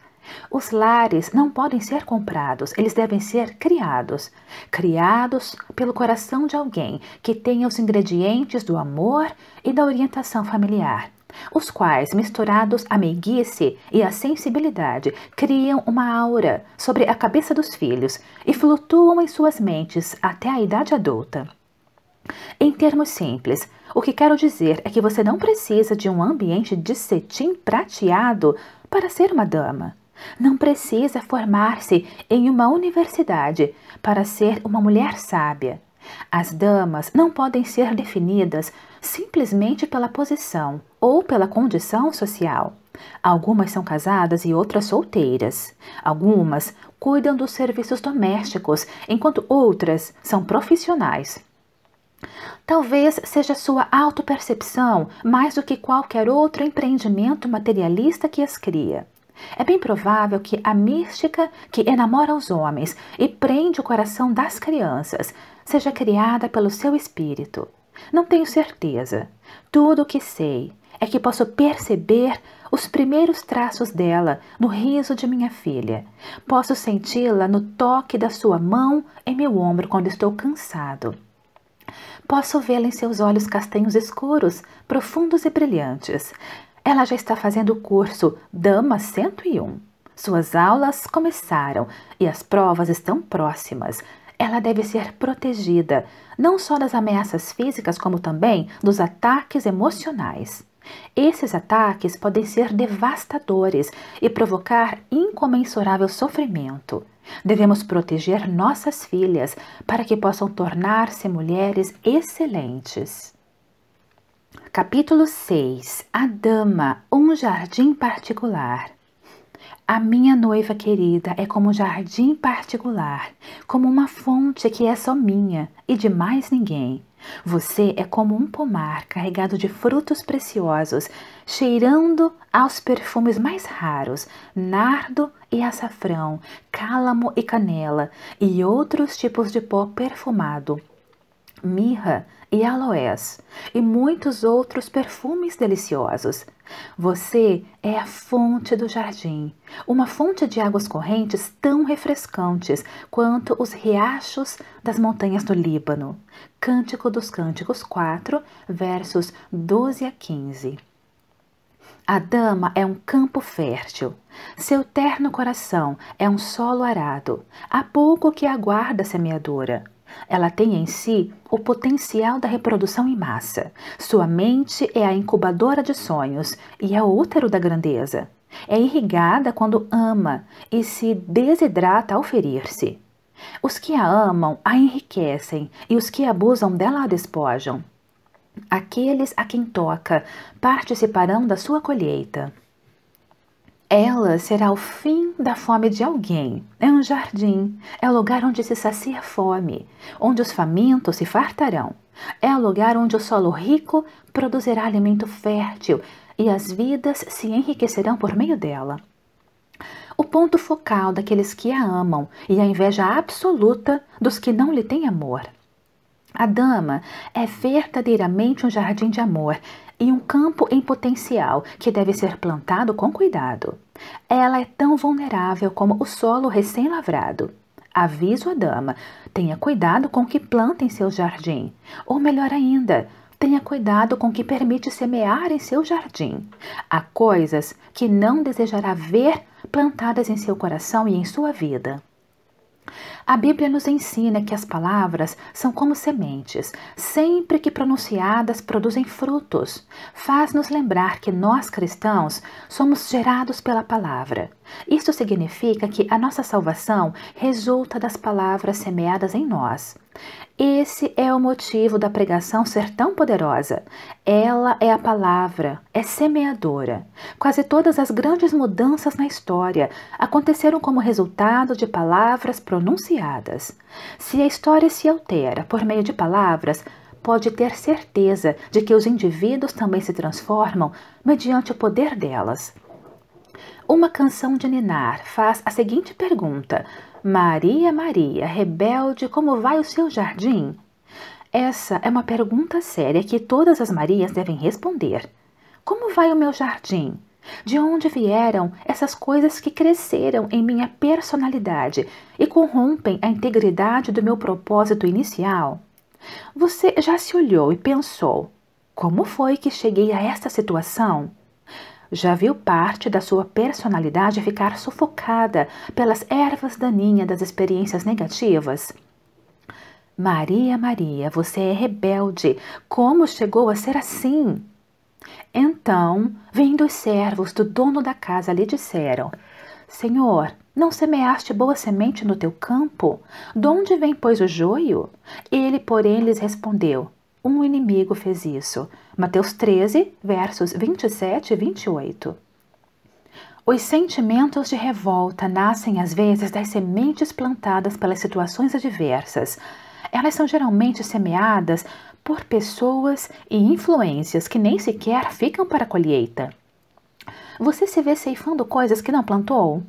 Os lares não podem ser comprados, eles devem ser criados. Criados pelo coração de alguém que tenha os ingredientes do amor e da orientação familiar, os quais, misturados à meiguice e à sensibilidade, criam uma aura sobre a cabeça dos filhos e flutuam em suas mentes até a idade adulta. Em termos simples, o que quero dizer é que você não precisa de um ambiente de cetim prateado para ser uma dama. Não precisa formar-se em uma universidade para ser uma mulher sábia. As damas não podem ser definidas simplesmente pela posição ou pela condição social. Algumas são casadas e outras solteiras. Algumas cuidam dos serviços domésticos, enquanto outras são profissionais. Talvez seja sua autopercepção mais do que qualquer outro empreendimento materialista que as cria. É bem provável que a mística que enamora os homens e prende o coração das crianças seja criada pelo seu espírito. Não tenho certeza. Tudo o que sei é que posso perceber os primeiros traços dela no riso de minha filha. Posso senti-la no toque da sua mão em meu ombro quando estou cansado. Posso vê-la em seus olhos castanhos escuros, profundos e brilhantes. Ela já está fazendo o curso Dama 101. Suas aulas começaram e as provas estão próximas. Ela deve ser protegida, não só das ameaças físicas, como também dos ataques emocionais. Esses ataques podem ser devastadores e provocar incomensurável sofrimento. Devemos proteger nossas filhas para que possam tornar-se mulheres excelentes. Capítulo 6 A Dama Um Jardim Particular a minha noiva querida é como um jardim particular, como uma fonte que é só minha e de mais ninguém. Você é como um pomar carregado de frutos preciosos, cheirando aos perfumes mais raros, nardo e açafrão, cálamo e canela e outros tipos de pó perfumado. Mirra e aloés e muitos outros perfumes deliciosos. Você é a fonte do jardim, uma fonte de águas correntes tão refrescantes quanto os riachos das montanhas do Líbano. Cântico dos Cânticos 4, versos 12 a 15. A dama é um campo fértil. Seu terno coração é um solo arado, há pouco que aguarda a semeadora. Ela tem em si o potencial da reprodução em massa. Sua mente é a incubadora de sonhos e é o útero da grandeza. É irrigada quando ama e se desidrata ao ferir-se. Os que a amam a enriquecem e os que abusam dela a despojam. Aqueles a quem toca participarão da sua colheita. Ela será o fim da fome de alguém. É um jardim, é o lugar onde se sacia a fome, onde os famintos se fartarão. É o lugar onde o solo rico produzirá alimento fértil e as vidas se enriquecerão por meio dela. O ponto focal daqueles que a amam e a inveja absoluta dos que não lhe têm amor. A dama é verdadeiramente um jardim de amor e um campo em potencial que deve ser plantado com cuidado. Ela é tão vulnerável como o solo recém-lavrado. Aviso a dama: tenha cuidado com o que planta em seu jardim. Ou melhor ainda, tenha cuidado com o que permite semear em seu jardim. Há coisas que não desejará ver plantadas em seu coração e em sua vida. A Bíblia nos ensina que as palavras são como sementes, sempre que pronunciadas produzem frutos. Faz-nos lembrar que nós cristãos somos gerados pela palavra. Isso significa que a nossa salvação resulta das palavras semeadas em nós. Esse é o motivo da pregação ser tão poderosa. Ela é a palavra, é semeadora. Quase todas as grandes mudanças na história aconteceram como resultado de palavras pronunciadas. Se a história se altera por meio de palavras, pode ter certeza de que os indivíduos também se transformam mediante o poder delas. Uma canção de Ninar faz a seguinte pergunta: Maria, Maria, rebelde, como vai o seu jardim? Essa é uma pergunta séria que todas as Marias devem responder. Como vai o meu jardim? De onde vieram essas coisas que cresceram em minha personalidade e corrompem a integridade do meu propósito inicial? Você já se olhou e pensou: como foi que cheguei a esta situação? Já viu parte da sua personalidade ficar sufocada pelas ervas daninhas das experiências negativas? Maria, Maria, você é rebelde. Como chegou a ser assim? Então, vindo os servos do dono da casa, lhe disseram: Senhor, não semeaste boa semente no teu campo? De onde vem, pois, o joio? Ele, porém, lhes respondeu: um inimigo fez isso. Mateus 13, versos 27 e 28. Os sentimentos de revolta nascem às vezes das sementes plantadas pelas situações adversas. Elas são geralmente semeadas por pessoas e influências que nem sequer ficam para a colheita. Você se vê ceifando coisas que não plantou?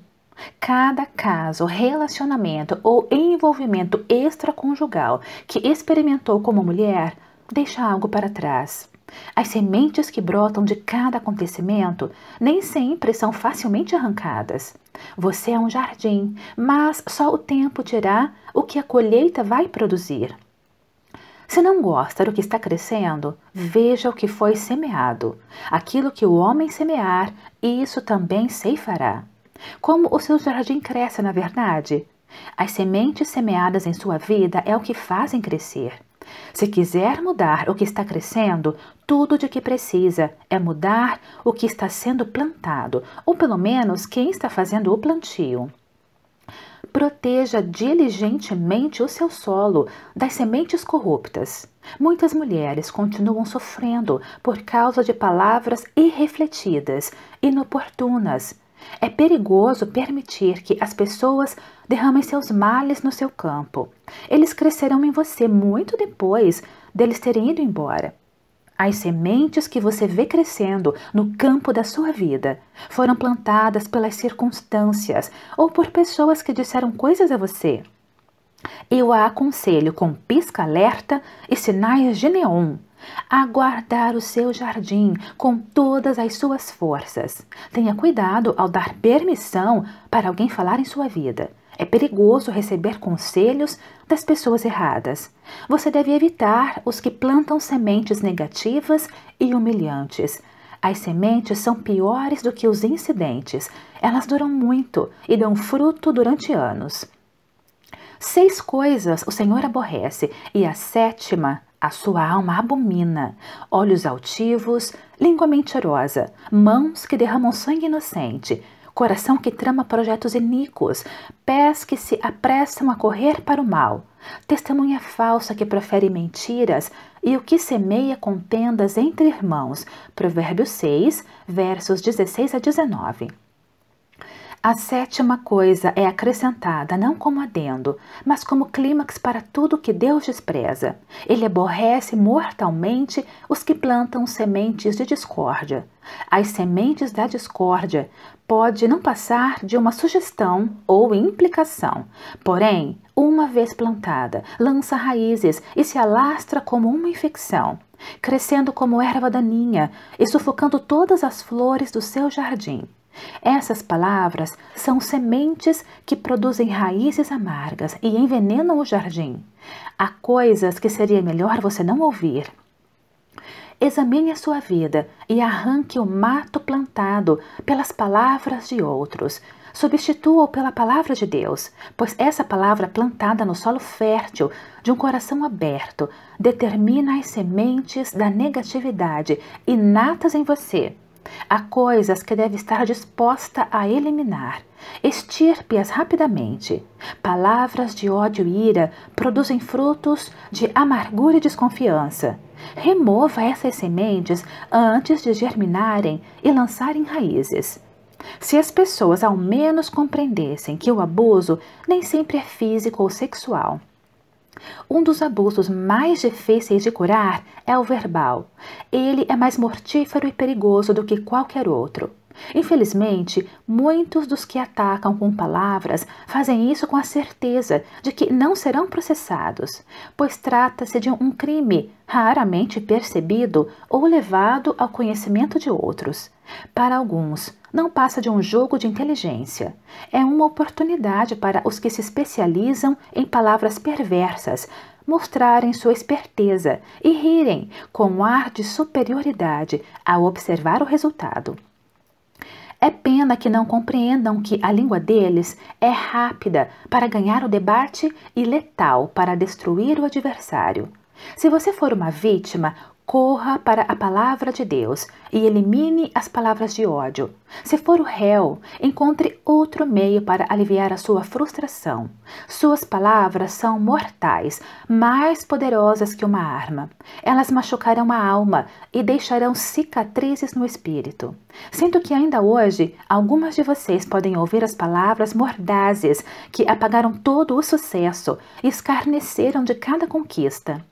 Cada caso, relacionamento ou envolvimento extraconjugal que experimentou como mulher deixa algo para trás. As sementes que brotam de cada acontecimento nem sempre são facilmente arrancadas. Você é um jardim, mas só o tempo dirá o que a colheita vai produzir. Se não gosta do que está crescendo, veja o que foi semeado. Aquilo que o homem semear, isso também ceifará. Como o seu jardim cresce, na verdade? As sementes semeadas em sua vida é o que fazem crescer. Se quiser mudar o que está crescendo, tudo de que precisa é mudar o que está sendo plantado, ou pelo menos quem está fazendo o plantio. Proteja diligentemente o seu solo das sementes corruptas. Muitas mulheres continuam sofrendo por causa de palavras irrefletidas, inoportunas, é perigoso permitir que as pessoas derramem seus males no seu campo. Eles crescerão em você muito depois deles terem ido embora. As sementes que você vê crescendo no campo da sua vida foram plantadas pelas circunstâncias ou por pessoas que disseram coisas a você. Eu a aconselho com pisca-alerta e sinais de neon a guardar o seu jardim com todas as suas forças. Tenha cuidado ao dar permissão para alguém falar em sua vida. É perigoso receber conselhos das pessoas erradas. Você deve evitar os que plantam sementes negativas e humilhantes. As sementes são piores do que os incidentes. Elas duram muito e dão fruto durante anos. Seis coisas o Senhor aborrece, e a sétima a sua alma abomina, olhos altivos, língua mentirosa, mãos que derramam sangue inocente, coração que trama projetos iníquos, pés que se apressam a correr para o mal, testemunha falsa que profere mentiras e o que semeia contendas entre irmãos. Provérbios 6, versos 16 a 19. A sétima coisa é acrescentada não como adendo, mas como clímax para tudo que Deus despreza. Ele aborrece mortalmente os que plantam sementes de discórdia. As sementes da discórdia pode não passar de uma sugestão ou implicação, porém, uma vez plantada, lança raízes e se alastra como uma infecção, crescendo como erva daninha e sufocando todas as flores do seu jardim. Essas palavras são sementes que produzem raízes amargas e envenenam o jardim. Há coisas que seria melhor você não ouvir. Examine a sua vida e arranque o mato plantado pelas palavras de outros. Substitua-o pela palavra de Deus, pois essa palavra plantada no solo fértil, de um coração aberto, determina as sementes da negatividade inatas em você Há coisas que deve estar disposta a eliminar. Estirpe-as rapidamente. Palavras de ódio e ira produzem frutos de amargura e desconfiança. Remova essas sementes antes de germinarem e lançarem raízes. Se as pessoas ao menos compreendessem que o abuso nem sempre é físico ou sexual, um dos abusos mais difíceis de curar é o verbal. Ele é mais mortífero e perigoso do que qualquer outro. Infelizmente, muitos dos que atacam com palavras fazem isso com a certeza de que não serão processados, pois trata-se de um crime raramente percebido ou levado ao conhecimento de outros. Para alguns, não passa de um jogo de inteligência. É uma oportunidade para os que se especializam em palavras perversas mostrarem sua esperteza e rirem com um ar de superioridade ao observar o resultado. É pena que não compreendam que a língua deles é rápida para ganhar o debate e letal para destruir o adversário. Se você for uma vítima, Corra para a palavra de Deus e elimine as palavras de ódio. Se for o réu, encontre outro meio para aliviar a sua frustração. Suas palavras são mortais, mais poderosas que uma arma. Elas machucarão a alma e deixarão cicatrizes no espírito. Sinto que ainda hoje algumas de vocês podem ouvir as palavras mordazes que apagaram todo o sucesso e escarneceram de cada conquista.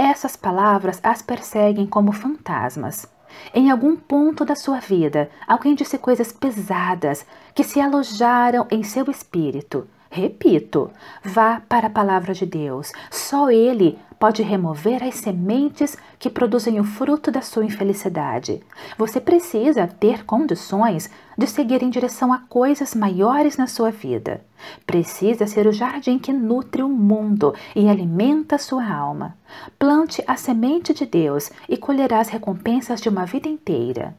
Essas palavras as perseguem como fantasmas. Em algum ponto da sua vida, alguém disse coisas pesadas que se alojaram em seu espírito. Repito, vá para a palavra de Deus. Só Ele pode remover as sementes que produzem o fruto da sua infelicidade. Você precisa ter condições de seguir em direção a coisas maiores na sua vida. Precisa ser o jardim que nutre o mundo e alimenta sua alma. Plante a semente de Deus e colherá as recompensas de uma vida inteira.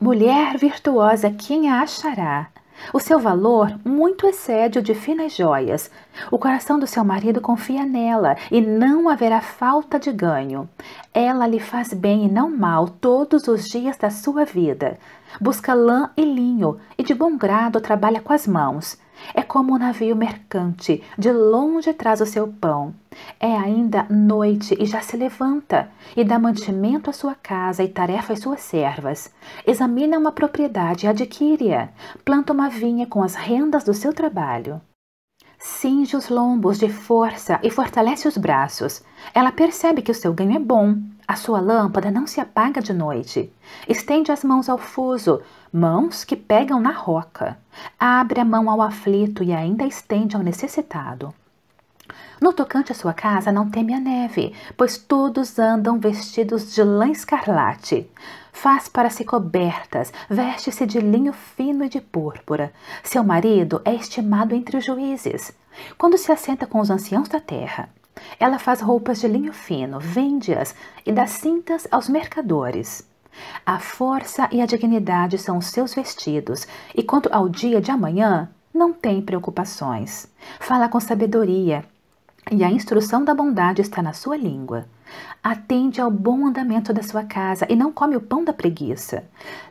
Mulher virtuosa, quem a achará? O seu valor muito excede o de finas joias. O coração do seu marido confia nela e não haverá falta de ganho. Ela lhe faz bem e não mal todos os dias da sua vida. Busca lã e linho e de bom grado trabalha com as mãos. É como um navio mercante, de longe traz o seu pão. É ainda noite e já se levanta, e dá mantimento à sua casa e tarefa às suas servas. Examina uma propriedade e adquire-a. Planta uma vinha com as rendas do seu trabalho. Cinge os lombos de força e fortalece os braços. Ela percebe que o seu ganho é bom a sua lâmpada não se apaga de noite. Estende as mãos ao fuso, mãos que pegam na roca. Abre a mão ao aflito e ainda estende ao necessitado. No tocante à sua casa, não teme a neve, pois todos andam vestidos de lã escarlate. Faz para si cobertas, veste-se de linho fino e de púrpura. Seu marido é estimado entre os juízes, quando se assenta com os anciãos da terra. Ela faz roupas de linho fino, vende-as e dá cintas aos mercadores. A força e a dignidade são os seus vestidos, e quanto ao dia de amanhã, não tem preocupações. Fala com sabedoria, e a instrução da bondade está na sua língua atende ao bom andamento da sua casa e não come o pão da preguiça.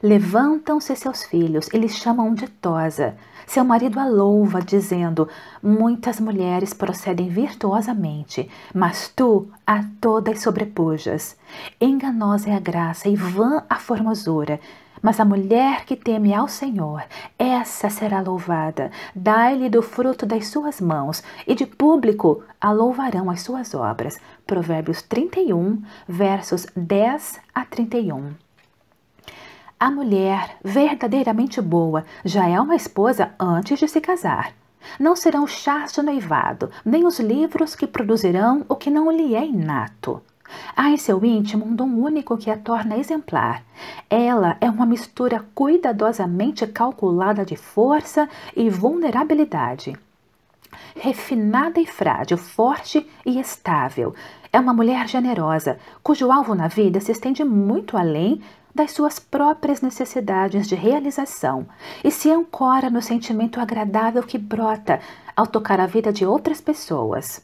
Levantam-se seus filhos, eles chamam de tosa. Seu marido a louva, dizendo: Muitas mulheres procedem virtuosamente, mas tu a todas sobrepujas. Enganosa é a graça e vã a formosura. Mas a mulher que teme ao Senhor, essa será louvada. Dai-lhe do fruto das suas mãos, e de público a louvarão as suas obras. Provérbios 31, versos 10 a 31. A mulher verdadeiramente boa já é uma esposa antes de se casar. Não serão chás de noivado, nem os livros que produzirão o que não lhe é inato. Há ah, em seu íntimo um dom único que a torna exemplar. Ela é uma mistura cuidadosamente calculada de força e vulnerabilidade. Refinada e frágil, forte e estável. É uma mulher generosa, cujo alvo na vida se estende muito além das suas próprias necessidades de realização e se ancora no sentimento agradável que brota ao tocar a vida de outras pessoas.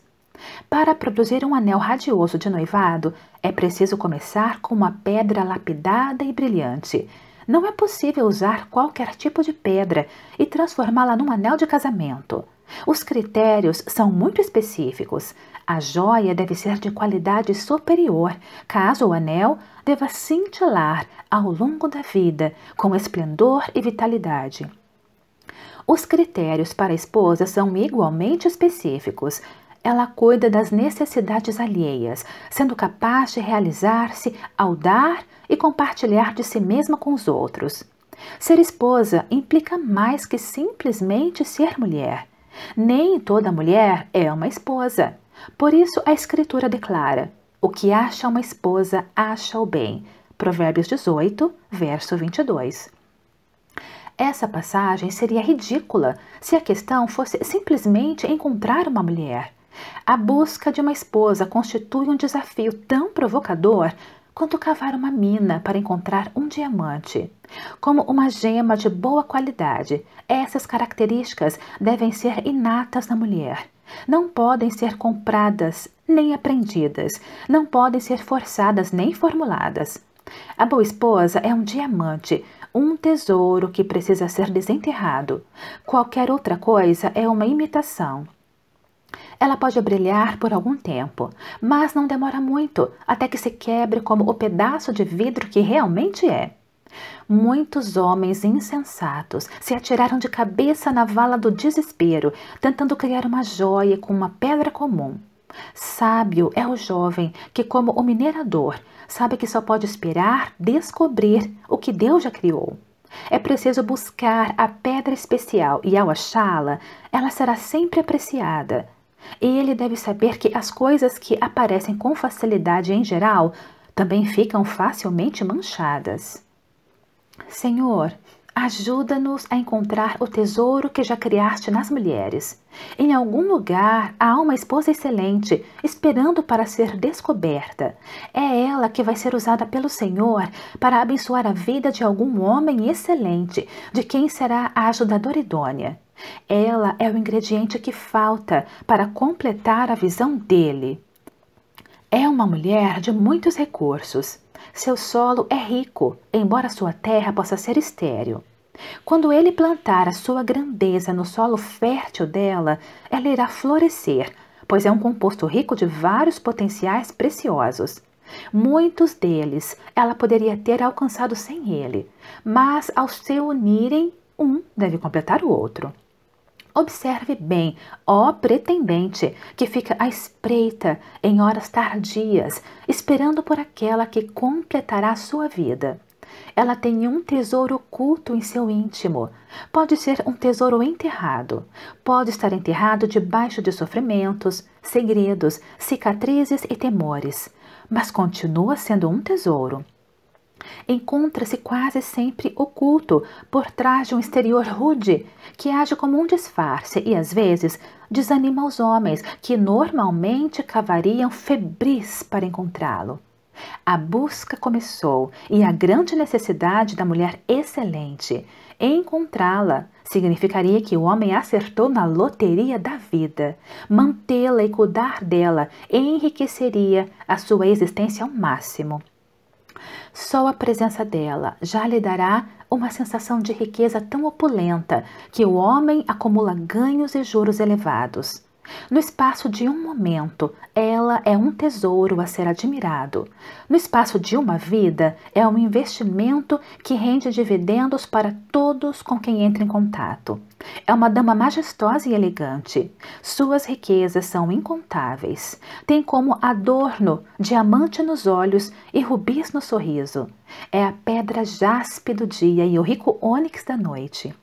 Para produzir um anel radioso de noivado, é preciso começar com uma pedra lapidada e brilhante. Não é possível usar qualquer tipo de pedra e transformá-la num anel de casamento. Os critérios são muito específicos. A joia deve ser de qualidade superior, caso o anel deva cintilar ao longo da vida, com esplendor e vitalidade. Os critérios para a esposa são igualmente específicos ela cuida das necessidades alheias, sendo capaz de realizar-se ao dar e compartilhar de si mesma com os outros. Ser esposa implica mais que simplesmente ser mulher. Nem toda mulher é uma esposa. Por isso, a Escritura declara: O que acha uma esposa, acha o bem. Provérbios 18, verso 22. Essa passagem seria ridícula se a questão fosse simplesmente encontrar uma mulher. A busca de uma esposa constitui um desafio tão provocador quanto cavar uma mina para encontrar um diamante. Como uma gema de boa qualidade, essas características devem ser inatas na mulher. Não podem ser compradas nem aprendidas, não podem ser forçadas nem formuladas. A boa esposa é um diamante, um tesouro que precisa ser desenterrado. Qualquer outra coisa é uma imitação. Ela pode brilhar por algum tempo, mas não demora muito até que se quebre como o pedaço de vidro que realmente é. Muitos homens insensatos se atiraram de cabeça na vala do desespero, tentando criar uma joia com uma pedra comum. Sábio é o jovem que, como o minerador, sabe que só pode esperar descobrir o que Deus já criou. É preciso buscar a pedra especial e, ao achá-la, ela será sempre apreciada. E ele deve saber que as coisas que aparecem com facilidade em geral também ficam facilmente manchadas. Senhor, Ajuda-nos a encontrar o tesouro que já criaste nas mulheres. Em algum lugar há uma esposa excelente, esperando para ser descoberta. É ela que vai ser usada pelo Senhor para abençoar a vida de algum homem excelente, de quem será a ajudadora idônea. Ela é o ingrediente que falta para completar a visão dele. É uma mulher de muitos recursos. Seu solo é rico, embora sua terra possa ser estéril. Quando ele plantar a sua grandeza no solo fértil dela, ela irá florescer, pois é um composto rico de vários potenciais preciosos. Muitos deles ela poderia ter alcançado sem ele, mas ao se unirem, um deve completar o outro. Observe bem, ó pretendente, que fica à espreita em horas tardias, esperando por aquela que completará sua vida. Ela tem um tesouro oculto em seu íntimo. Pode ser um tesouro enterrado. Pode estar enterrado debaixo de sofrimentos, segredos, cicatrizes e temores. Mas continua sendo um tesouro. Encontra-se quase sempre oculto por trás de um exterior rude que age como um disfarce e às vezes desanima os homens que normalmente cavariam febris para encontrá-lo. A busca começou e a grande necessidade da mulher excelente, encontrá-la, significaria que o homem acertou na loteria da vida. Mantê-la e cuidar dela enriqueceria a sua existência ao máximo. Só a presença dela já lhe dará uma sensação de riqueza tão opulenta que o homem acumula ganhos e juros elevados. No espaço de um momento, ela é um tesouro a ser admirado. No espaço de uma vida, é um investimento que rende dividendos para todos com quem entra em contato. É uma dama majestosa e elegante. Suas riquezas são incontáveis. Tem como adorno diamante nos olhos e rubis no sorriso. É a pedra jaspe do dia e o rico ônix da noite.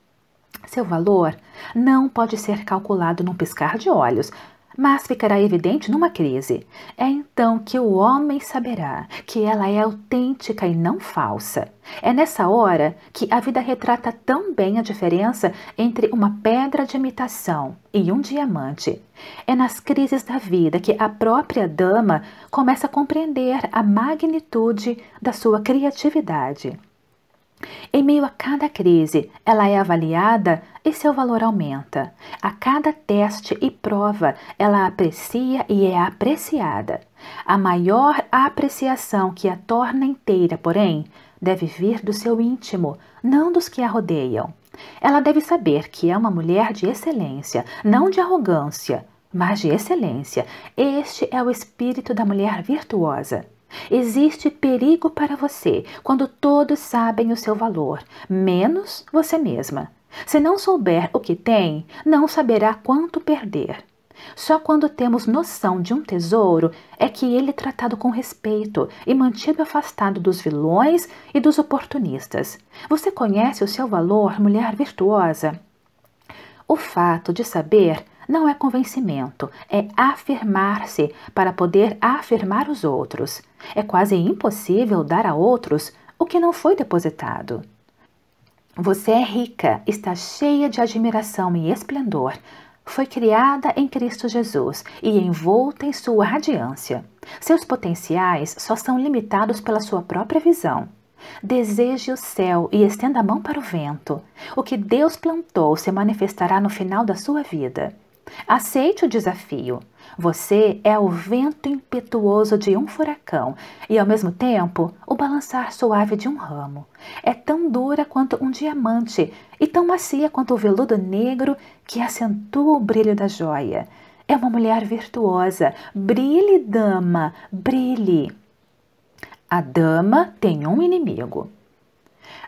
Seu valor não pode ser calculado num piscar de olhos, mas ficará evidente numa crise. É então que o homem saberá que ela é autêntica e não falsa. É nessa hora que a vida retrata tão bem a diferença entre uma pedra de imitação e um diamante. É nas crises da vida que a própria dama começa a compreender a magnitude da sua criatividade. Em meio a cada crise, ela é avaliada e seu valor aumenta. A cada teste e prova, ela aprecia e é apreciada. A maior apreciação que a torna inteira, porém, deve vir do seu íntimo, não dos que a rodeiam. Ela deve saber que é uma mulher de excelência, não de arrogância, mas de excelência. Este é o espírito da mulher virtuosa. Existe perigo para você quando todos sabem o seu valor, menos você mesma. Se não souber o que tem, não saberá quanto perder. Só quando temos noção de um tesouro é que ele é tratado com respeito e mantido afastado dos vilões e dos oportunistas. Você conhece o seu valor, mulher virtuosa? O fato de saber não é convencimento, é afirmar-se para poder afirmar os outros. É quase impossível dar a outros o que não foi depositado. Você é rica, está cheia de admiração e esplendor. Foi criada em Cristo Jesus e envolta em sua radiância. Seus potenciais só são limitados pela sua própria visão. Deseje o céu e estenda a mão para o vento. O que Deus plantou se manifestará no final da sua vida. Aceite o desafio. Você é o vento impetuoso de um furacão e, ao mesmo tempo, o balançar suave de um ramo. É tão dura quanto um diamante e tão macia quanto o veludo negro que acentua o brilho da joia. É uma mulher virtuosa. Brilhe, dama, brilhe. A dama tem um inimigo.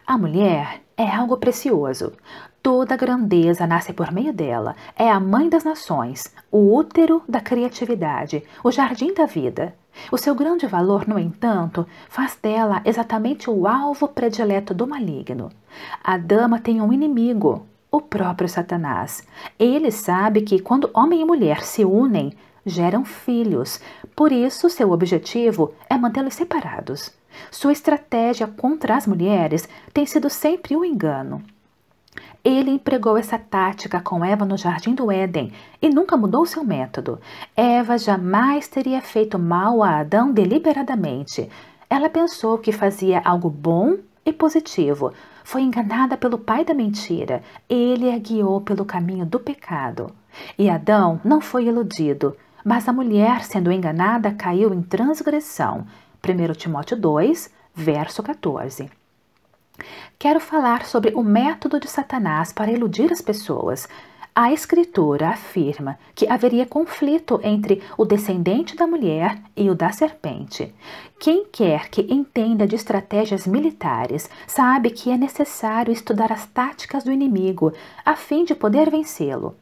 A mulher é algo precioso. Toda grandeza nasce por meio dela. É a mãe das nações, o útero da criatividade, o jardim da vida. O seu grande valor, no entanto, faz dela exatamente o alvo predileto do maligno. A dama tem um inimigo, o próprio Satanás. Ele sabe que quando homem e mulher se unem, geram filhos. Por isso, seu objetivo é mantê-los separados. Sua estratégia contra as mulheres tem sido sempre um engano. Ele empregou essa tática com Eva no jardim do Éden e nunca mudou seu método. Eva jamais teria feito mal a Adão deliberadamente. Ela pensou que fazia algo bom e positivo. Foi enganada pelo pai da mentira. Ele a guiou pelo caminho do pecado. E Adão não foi iludido, mas a mulher, sendo enganada, caiu em transgressão. 1 Timóteo 2, verso 14. Quero falar sobre o método de Satanás para iludir as pessoas. A escritura afirma que haveria conflito entre o descendente da mulher e o da serpente. Quem quer que entenda de estratégias militares sabe que é necessário estudar as táticas do inimigo a fim de poder vencê-lo.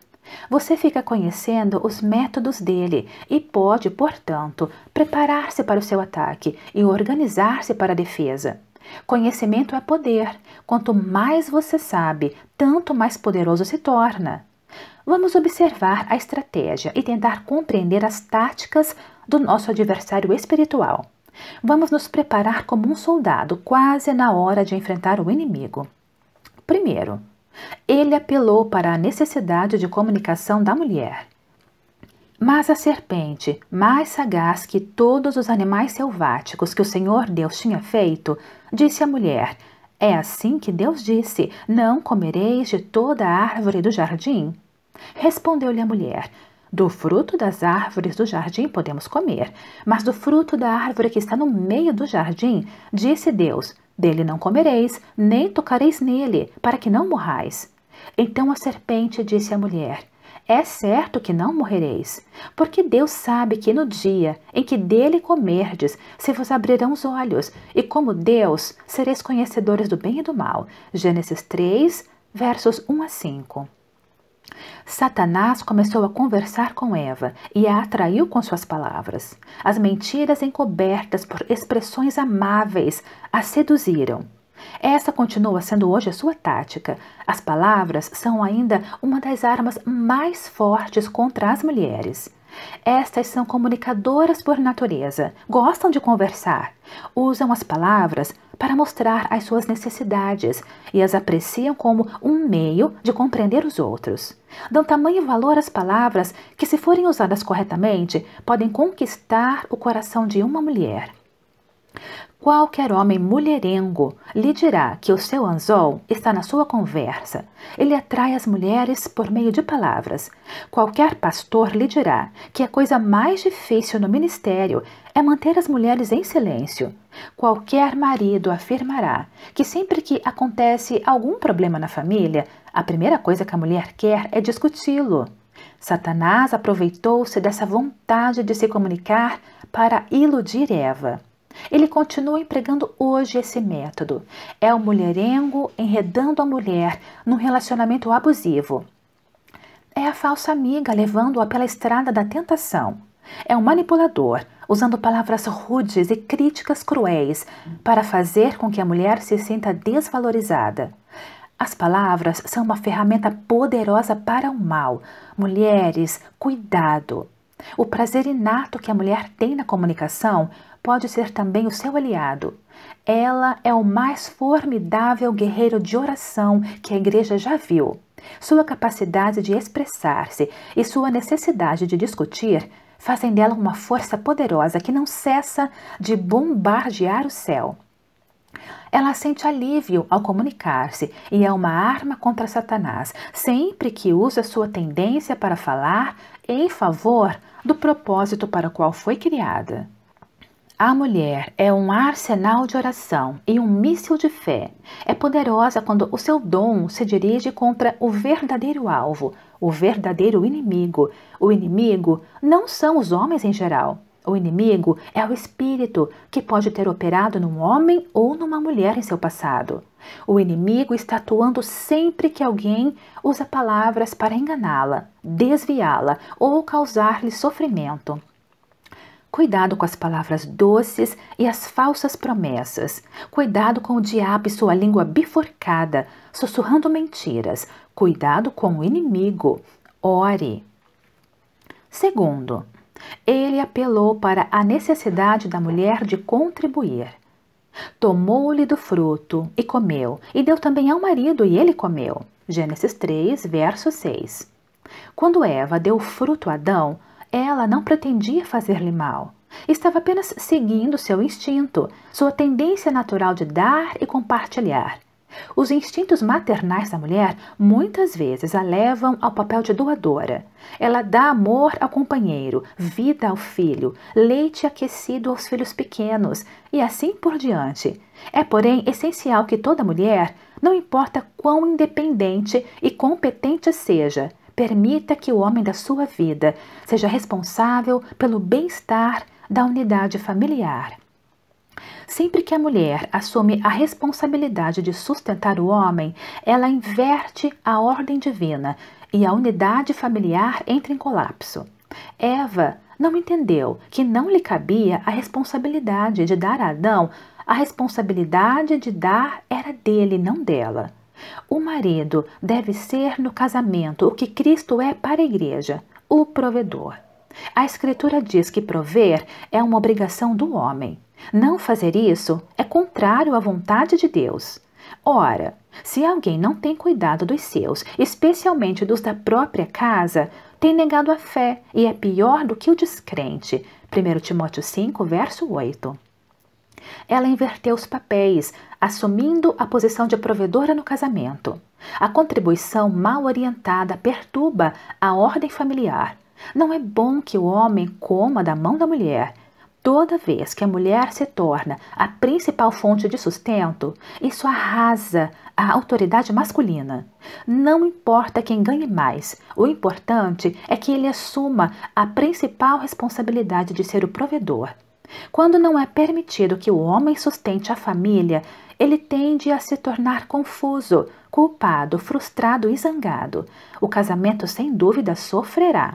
Você fica conhecendo os métodos dele e pode, portanto, preparar-se para o seu ataque e organizar-se para a defesa. Conhecimento é poder. Quanto mais você sabe, tanto mais poderoso se torna. Vamos observar a estratégia e tentar compreender as táticas do nosso adversário espiritual. Vamos nos preparar como um soldado, quase na hora de enfrentar o inimigo. Primeiro, ele apelou para a necessidade de comunicação da mulher. Mas a serpente, mais sagaz que todos os animais selváticos que o Senhor Deus tinha feito, disse à mulher: É assim que Deus disse: Não comereis de toda a árvore do jardim? Respondeu-lhe a mulher: Do fruto das árvores do jardim podemos comer, mas do fruto da árvore que está no meio do jardim, disse Deus: Dele não comereis, nem tocareis nele, para que não morrais. Então a serpente disse à mulher: é certo que não morrereis, porque Deus sabe que no dia em que dele comerdes, se vos abrirão os olhos, e como Deus, sereis conhecedores do bem e do mal. Gênesis 3, versos 1 a 5. Satanás começou a conversar com Eva e a atraiu com suas palavras. As mentiras encobertas por expressões amáveis a seduziram. Essa continua sendo hoje a sua tática. As palavras são ainda uma das armas mais fortes contra as mulheres. Estas são comunicadoras por natureza, gostam de conversar, usam as palavras para mostrar as suas necessidades e as apreciam como um meio de compreender os outros. Dão tamanho valor às palavras que, se forem usadas corretamente, podem conquistar o coração de uma mulher. Qualquer homem mulherengo lhe dirá que o seu anzol está na sua conversa. Ele atrai as mulheres por meio de palavras. Qualquer pastor lhe dirá que a coisa mais difícil no ministério é manter as mulheres em silêncio. Qualquer marido afirmará que sempre que acontece algum problema na família, a primeira coisa que a mulher quer é discuti-lo. Satanás aproveitou-se dessa vontade de se comunicar para iludir Eva. Ele continua empregando hoje esse método. É o mulherengo enredando a mulher num relacionamento abusivo. É a falsa amiga levando-a pela estrada da tentação. É um manipulador usando palavras rudes e críticas cruéis para fazer com que a mulher se sinta desvalorizada. As palavras são uma ferramenta poderosa para o mal. Mulheres, cuidado! O prazer inato que a mulher tem na comunicação pode ser também o seu aliado. Ela é o mais formidável guerreiro de oração que a igreja já viu. Sua capacidade de expressar-se e sua necessidade de discutir fazem dela uma força poderosa que não cessa de bombardear o céu. Ela sente alívio ao comunicar-se e é uma arma contra Satanás sempre que usa sua tendência para falar em favor do propósito para o qual foi criada. A mulher é um arsenal de oração e um míssil de fé. É poderosa quando o seu dom se dirige contra o verdadeiro alvo, o verdadeiro inimigo. O inimigo não são os homens em geral, o inimigo é o espírito que pode ter operado num homem ou numa mulher em seu passado. O inimigo está atuando sempre que alguém usa palavras para enganá-la, desviá-la ou causar-lhe sofrimento. Cuidado com as palavras doces e as falsas promessas. Cuidado com o diabo e sua língua bifurcada, sussurrando mentiras. Cuidado com o inimigo. Ore. Segundo, ele apelou para a necessidade da mulher de contribuir. Tomou-lhe do fruto e comeu, e deu também ao marido, e ele comeu. Gênesis 3, verso 6. Quando Eva deu fruto a Adão, ela não pretendia fazer-lhe mal. Estava apenas seguindo seu instinto, sua tendência natural de dar e compartilhar. Os instintos maternais da mulher muitas vezes a levam ao papel de doadora. Ela dá amor ao companheiro, vida ao filho, leite aquecido aos filhos pequenos e assim por diante. É, porém, essencial que toda mulher, não importa quão independente e competente seja, permita que o homem da sua vida seja responsável pelo bem-estar da unidade familiar. Sempre que a mulher assume a responsabilidade de sustentar o homem, ela inverte a ordem divina e a unidade familiar entra em colapso. Eva não entendeu que não lhe cabia a responsabilidade de dar a Adão, a responsabilidade de dar era dele, não dela. O marido deve ser no casamento o que Cristo é para a igreja, o provedor. A Escritura diz que prover é uma obrigação do homem. Não fazer isso é contrário à vontade de Deus. Ora, se alguém não tem cuidado dos seus, especialmente dos da própria casa, tem negado a fé e é pior do que o descrente. 1 Timóteo 5, verso 8. Ela inverteu os papéis, assumindo a posição de provedora no casamento. A contribuição mal orientada perturba a ordem familiar. Não é bom que o homem coma da mão da mulher Toda vez que a mulher se torna a principal fonte de sustento, isso arrasa a autoridade masculina. Não importa quem ganhe mais, o importante é que ele assuma a principal responsabilidade de ser o provedor. Quando não é permitido que o homem sustente a família, ele tende a se tornar confuso, culpado, frustrado e zangado. O casamento, sem dúvida, sofrerá.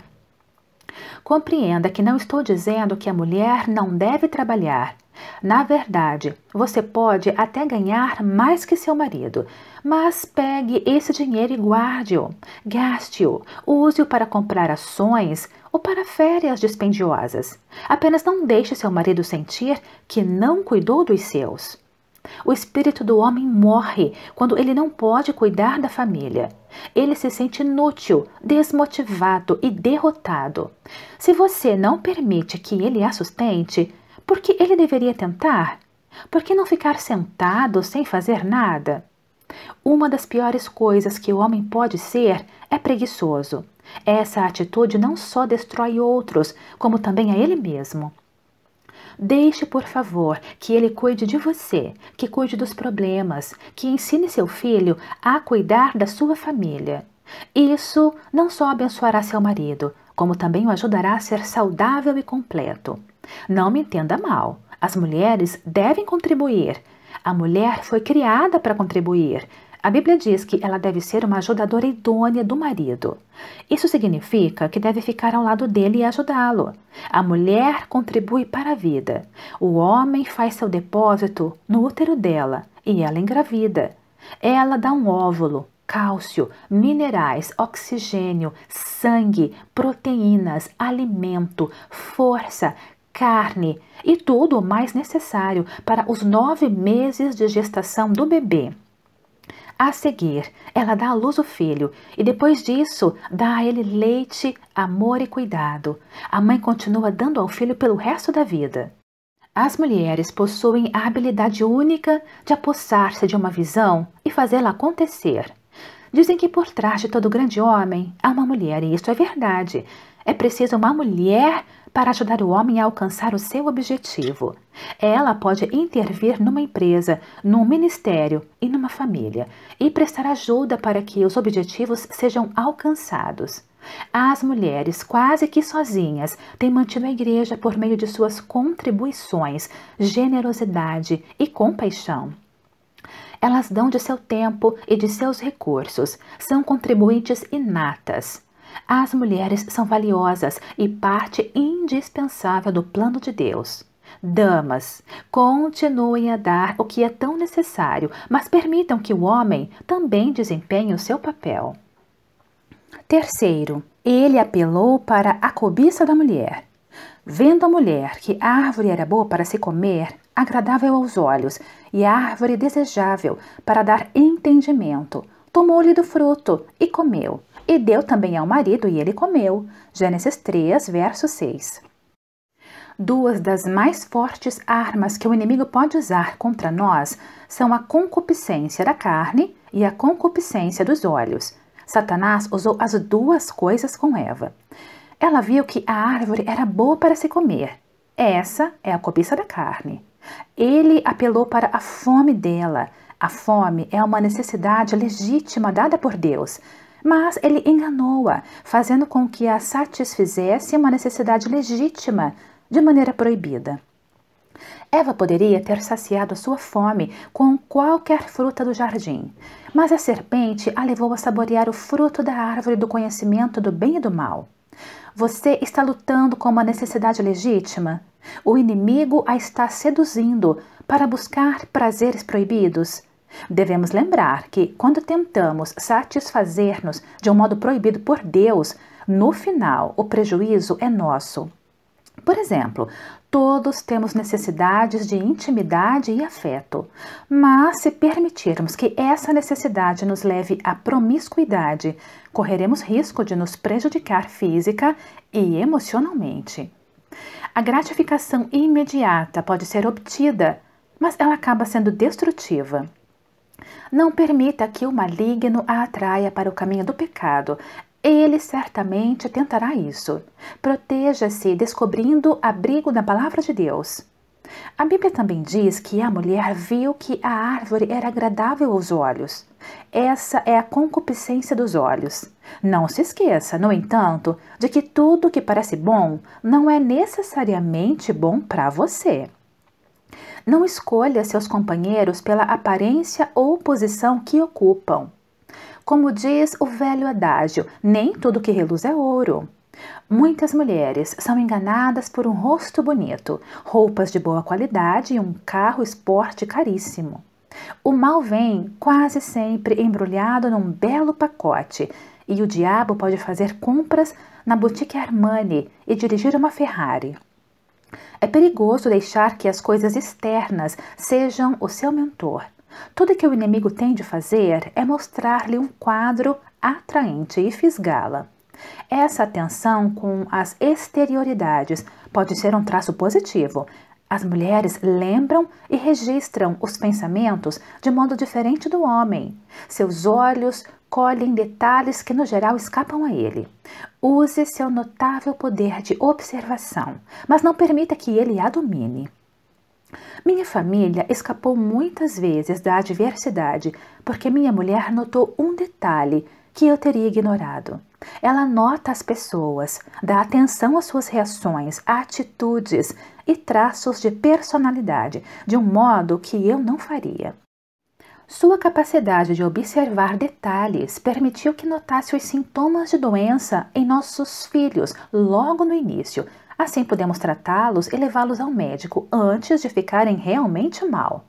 Compreenda que não estou dizendo que a mulher não deve trabalhar. Na verdade, você pode até ganhar mais que seu marido, mas pegue esse dinheiro e guarde-o, gaste-o, use-o para comprar ações ou para férias dispendiosas. Apenas não deixe seu marido sentir que não cuidou dos seus. O espírito do homem morre quando ele não pode cuidar da família. Ele se sente inútil, desmotivado e derrotado. Se você não permite que ele a sustente, por que ele deveria tentar? Por que não ficar sentado sem fazer nada? Uma das piores coisas que o homem pode ser é preguiçoso. Essa atitude não só destrói outros, como também a ele mesmo. Deixe, por favor, que ele cuide de você, que cuide dos problemas, que ensine seu filho a cuidar da sua família. Isso não só abençoará seu marido, como também o ajudará a ser saudável e completo. Não me entenda mal, as mulheres devem contribuir. A mulher foi criada para contribuir. A Bíblia diz que ela deve ser uma ajudadora idônea do marido. Isso significa que deve ficar ao lado dele e ajudá-lo. A mulher contribui para a vida. O homem faz seu depósito no útero dela e ela engravida. Ela dá um óvulo, cálcio, minerais, oxigênio, sangue, proteínas, alimento, força, carne e tudo o mais necessário para os nove meses de gestação do bebê. A seguir, ela dá à luz o filho e depois disso dá a ele leite, amor e cuidado. A mãe continua dando ao filho pelo resto da vida. As mulheres possuem a habilidade única de apossar-se de uma visão e fazê-la acontecer. Dizem que por trás de todo grande homem há uma mulher, e isso é verdade. É preciso uma mulher para ajudar o homem a alcançar o seu objetivo. Ela pode intervir numa empresa, num ministério e numa família e prestar ajuda para que os objetivos sejam alcançados. As mulheres, quase que sozinhas, têm mantido a igreja por meio de suas contribuições, generosidade e compaixão. Elas dão de seu tempo e de seus recursos, são contribuintes inatas. As mulheres são valiosas e parte indispensável do plano de Deus. Damas, continuem a dar o que é tão necessário, mas permitam que o homem também desempenhe o seu papel. Terceiro, ele apelou para a cobiça da mulher. Vendo a mulher que a árvore era boa para se comer, agradável aos olhos, e árvore desejável para dar entendimento, tomou-lhe do fruto e comeu e deu também ao marido e ele comeu. Gênesis 3, verso 6. Duas das mais fortes armas que o inimigo pode usar contra nós são a concupiscência da carne e a concupiscência dos olhos. Satanás usou as duas coisas com Eva. Ela viu que a árvore era boa para se comer. Essa é a cobiça da carne. Ele apelou para a fome dela. A fome é uma necessidade legítima dada por Deus, mas ele enganou-a, fazendo com que a satisfizesse uma necessidade legítima de maneira proibida. Eva poderia ter saciado a sua fome com qualquer fruta do jardim, mas a serpente a levou a saborear o fruto da árvore do conhecimento do bem e do mal. Você está lutando com uma necessidade legítima? O inimigo a está seduzindo para buscar prazeres proibidos? Devemos lembrar que, quando tentamos satisfazer-nos de um modo proibido por Deus, no final o prejuízo é nosso. Por exemplo, todos temos necessidades de intimidade e afeto, mas se permitirmos que essa necessidade nos leve à promiscuidade, correremos risco de nos prejudicar física e emocionalmente. A gratificação imediata pode ser obtida, mas ela acaba sendo destrutiva. Não permita que o maligno a atraia para o caminho do pecado. Ele certamente tentará isso. Proteja-se descobrindo abrigo na palavra de Deus. A Bíblia também diz que a mulher viu que a árvore era agradável aos olhos. Essa é a concupiscência dos olhos. Não se esqueça, no entanto, de que tudo que parece bom não é necessariamente bom para você. Não escolha seus companheiros pela aparência ou posição que ocupam. Como diz o velho adágio, nem tudo que reluz é ouro. Muitas mulheres são enganadas por um rosto bonito, roupas de boa qualidade e um carro esporte caríssimo. O mal vem quase sempre embrulhado num belo pacote, e o diabo pode fazer compras na boutique Armani e dirigir uma Ferrari. É perigoso deixar que as coisas externas sejam o seu mentor. Tudo que o inimigo tem de fazer é mostrar-lhe um quadro atraente e fisgá-la. Essa atenção com as exterioridades pode ser um traço positivo. As mulheres lembram e registram os pensamentos de modo diferente do homem. Seus olhos colhem detalhes que no geral escapam a ele. Use seu notável poder de observação, mas não permita que ele a domine. Minha família escapou muitas vezes da adversidade porque minha mulher notou um detalhe que eu teria ignorado. Ela nota as pessoas, dá atenção às suas reações, atitudes e traços de personalidade de um modo que eu não faria. Sua capacidade de observar detalhes permitiu que notasse os sintomas de doença em nossos filhos logo no início. Assim podemos tratá-los e levá-los ao médico antes de ficarem realmente mal.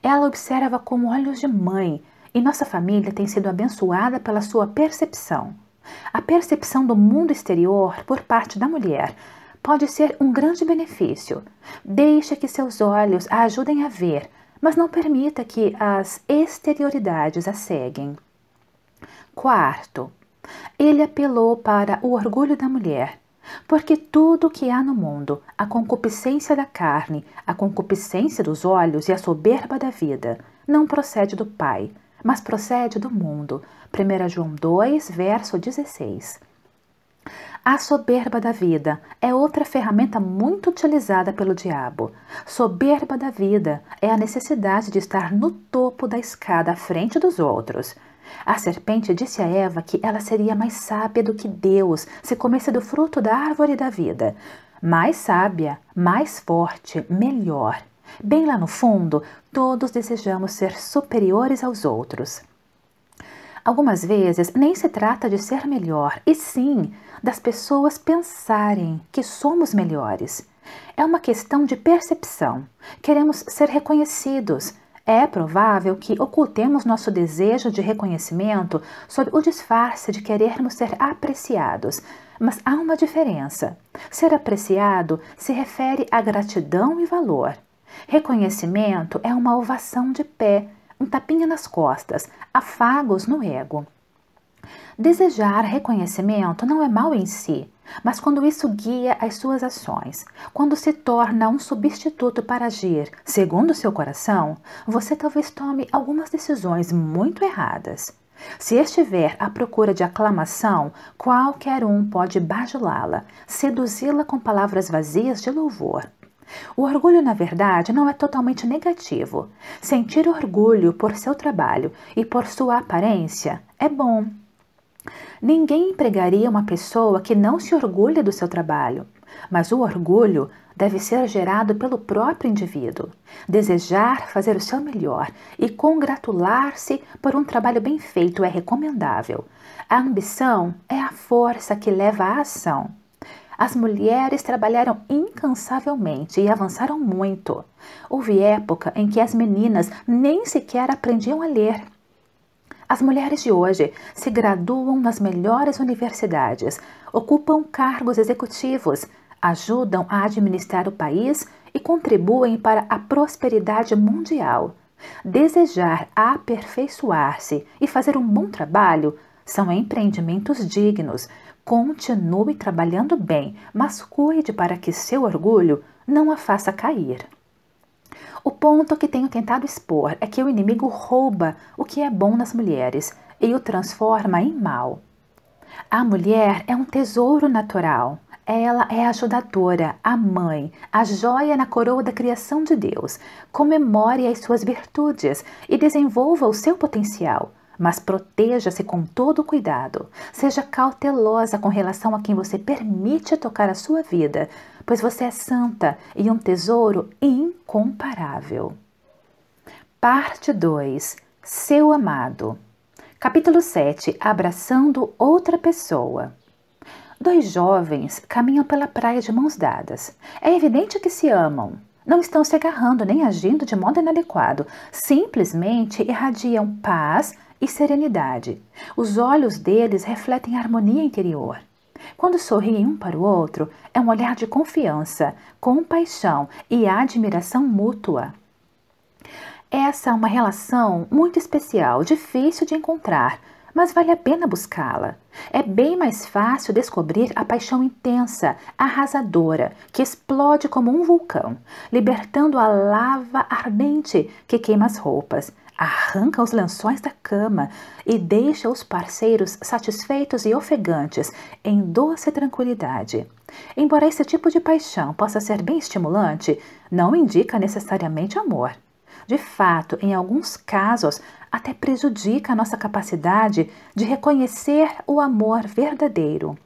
Ela observa com olhos de mãe e nossa família tem sido abençoada pela sua percepção. A percepção do mundo exterior por parte da mulher pode ser um grande benefício. Deixe que seus olhos a ajudem a ver mas não permita que as exterioridades a seguem. Quarto, ele apelou para o orgulho da mulher, porque tudo o que há no mundo, a concupiscência da carne, a concupiscência dos olhos e a soberba da vida, não procede do Pai, mas procede do mundo. 1 João 2, verso 16. A soberba da vida é outra ferramenta muito utilizada pelo diabo. Soberba da vida é a necessidade de estar no topo da escada à frente dos outros. A serpente disse a Eva que ela seria mais sábia do que Deus se comesse do fruto da árvore da vida. Mais sábia, mais forte, melhor. Bem lá no fundo, todos desejamos ser superiores aos outros. Algumas vezes nem se trata de ser melhor, e sim das pessoas pensarem que somos melhores. É uma questão de percepção. Queremos ser reconhecidos. É provável que ocultemos nosso desejo de reconhecimento sob o disfarce de querermos ser apreciados. Mas há uma diferença. Ser apreciado se refere a gratidão e valor. Reconhecimento é uma ovação de pé, um tapinha nas costas, afagos no ego. Desejar reconhecimento não é mal em si, mas quando isso guia as suas ações, quando se torna um substituto para agir segundo seu coração, você talvez tome algumas decisões muito erradas. Se estiver à procura de aclamação, qualquer um pode bajulá-la, seduzi-la com palavras vazias de louvor. O orgulho, na verdade, não é totalmente negativo. Sentir orgulho por seu trabalho e por sua aparência é bom, Ninguém empregaria uma pessoa que não se orgulha do seu trabalho, mas o orgulho deve ser gerado pelo próprio indivíduo. Desejar fazer o seu melhor e congratular-se por um trabalho bem feito é recomendável. A ambição é a força que leva à ação. As mulheres trabalharam incansavelmente e avançaram muito. Houve época em que as meninas nem sequer aprendiam a ler. As mulheres de hoje se graduam nas melhores universidades, ocupam cargos executivos, ajudam a administrar o país e contribuem para a prosperidade mundial. Desejar aperfeiçoar-se e fazer um bom trabalho são empreendimentos dignos. Continue trabalhando bem, mas cuide para que seu orgulho não a faça cair. O ponto que tenho tentado expor é que o inimigo rouba o que é bom nas mulheres e o transforma em mal. A mulher é um tesouro natural. Ela é a ajudadora, a mãe, a joia na coroa da criação de Deus. Comemore as suas virtudes e desenvolva o seu potencial mas proteja-se com todo cuidado. Seja cautelosa com relação a quem você permite tocar a sua vida, pois você é santa e um tesouro incomparável. Parte 2 Seu amado. Capítulo 7 Abraçando outra pessoa. Dois jovens caminham pela praia de mãos dadas. É evidente que se amam, não estão se agarrando nem agindo de modo inadequado, simplesmente irradiam paz e serenidade. Os olhos deles refletem harmonia interior. Quando sorriem um para o outro, é um olhar de confiança, compaixão e admiração mútua. Essa é uma relação muito especial, difícil de encontrar, mas vale a pena buscá-la. É bem mais fácil descobrir a paixão intensa, arrasadora, que explode como um vulcão, libertando a lava ardente que queima as roupas, arranca os lençóis da cama e deixa os parceiros satisfeitos e ofegantes, em doce tranquilidade. Embora esse tipo de paixão possa ser bem estimulante, não indica necessariamente amor. De fato, em alguns casos, até prejudica a nossa capacidade de reconhecer o amor verdadeiro.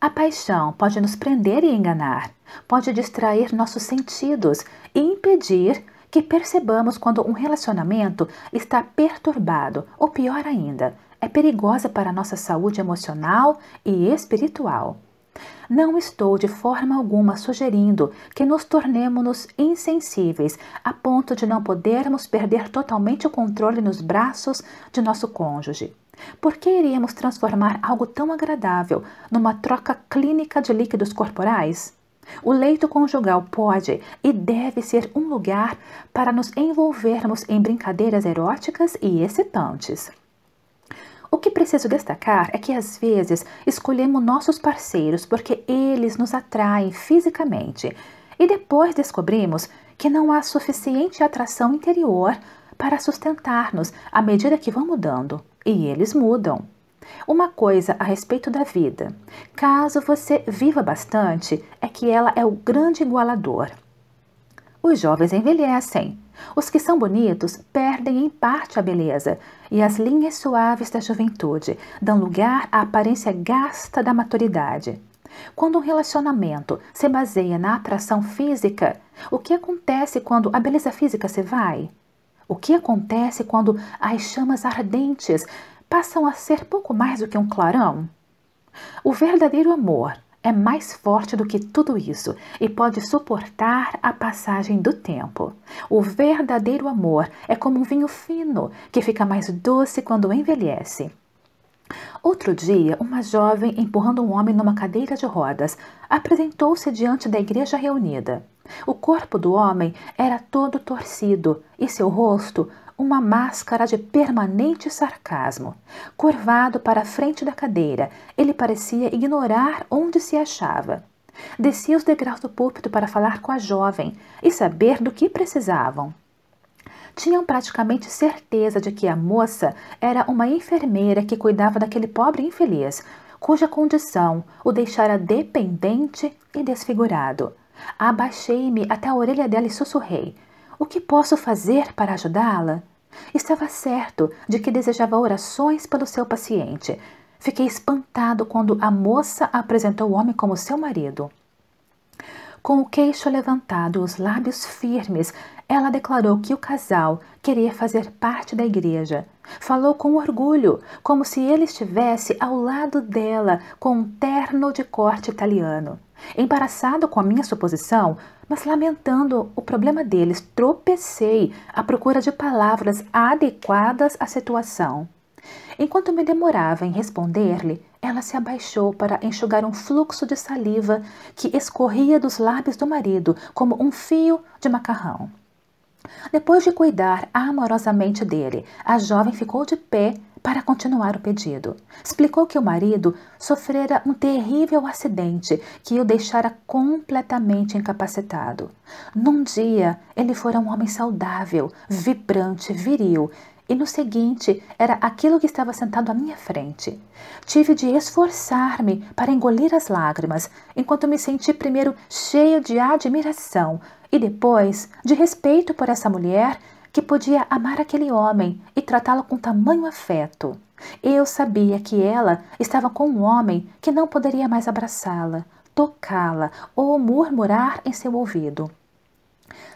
A paixão pode nos prender e enganar, pode distrair nossos sentidos e impedir que percebamos quando um relacionamento está perturbado, ou pior ainda, é perigosa para a nossa saúde emocional e espiritual. Não estou de forma alguma sugerindo que nos tornemos insensíveis a ponto de não podermos perder totalmente o controle nos braços de nosso cônjuge. Por que iríamos transformar algo tão agradável numa troca clínica de líquidos corporais? O leito conjugal pode e deve ser um lugar para nos envolvermos em brincadeiras eróticas e excitantes. O que preciso destacar é que às vezes escolhemos nossos parceiros porque eles nos atraem fisicamente e depois descobrimos que não há suficiente atração interior para sustentar-nos à medida que vão mudando e eles mudam. Uma coisa a respeito da vida: caso você viva bastante, é que ela é o grande igualador. Os jovens envelhecem. Os que são bonitos perdem em parte a beleza, e as linhas suaves da juventude dão lugar à aparência gasta da maturidade. Quando um relacionamento se baseia na atração física, o que acontece quando a beleza física se vai? O que acontece quando as chamas ardentes passam a ser pouco mais do que um clarão. O verdadeiro amor é mais forte do que tudo isso e pode suportar a passagem do tempo. O verdadeiro amor é como um vinho fino que fica mais doce quando envelhece. Outro dia, uma jovem empurrando um homem numa cadeira de rodas apresentou-se diante da igreja reunida. O corpo do homem era todo torcido e seu rosto uma máscara de permanente sarcasmo. Curvado para a frente da cadeira, ele parecia ignorar onde se achava. Descia os degraus do púlpito para falar com a jovem e saber do que precisavam. Tinham praticamente certeza de que a moça era uma enfermeira que cuidava daquele pobre infeliz, cuja condição o deixara dependente e desfigurado. Abaixei-me até a orelha dela e sussurrei: o que posso fazer para ajudá-la? Estava certo de que desejava orações pelo seu paciente. Fiquei espantado quando a moça apresentou o homem como seu marido. Com o queixo levantado, os lábios firmes, ela declarou que o casal queria fazer parte da igreja. Falou com orgulho, como se ele estivesse ao lado dela com um terno de corte italiano. Embaraçado com a minha suposição, mas lamentando o problema deles, tropecei à procura de palavras adequadas à situação. Enquanto me demorava em responder-lhe, ela se abaixou para enxugar um fluxo de saliva que escorria dos lábios do marido como um fio de macarrão. Depois de cuidar amorosamente dele, a jovem ficou de pé para continuar o pedido. Explicou que o marido sofrera um terrível acidente que o deixara completamente incapacitado. Num dia, ele fora um homem saudável, vibrante, viril e no seguinte era aquilo que estava sentado à minha frente. Tive de esforçar-me para engolir as lágrimas, enquanto me senti primeiro cheio de admiração e depois de respeito por essa mulher que podia amar aquele homem e tratá-lo com tamanho afeto. Eu sabia que ela estava com um homem que não poderia mais abraçá-la, tocá-la ou murmurar em seu ouvido.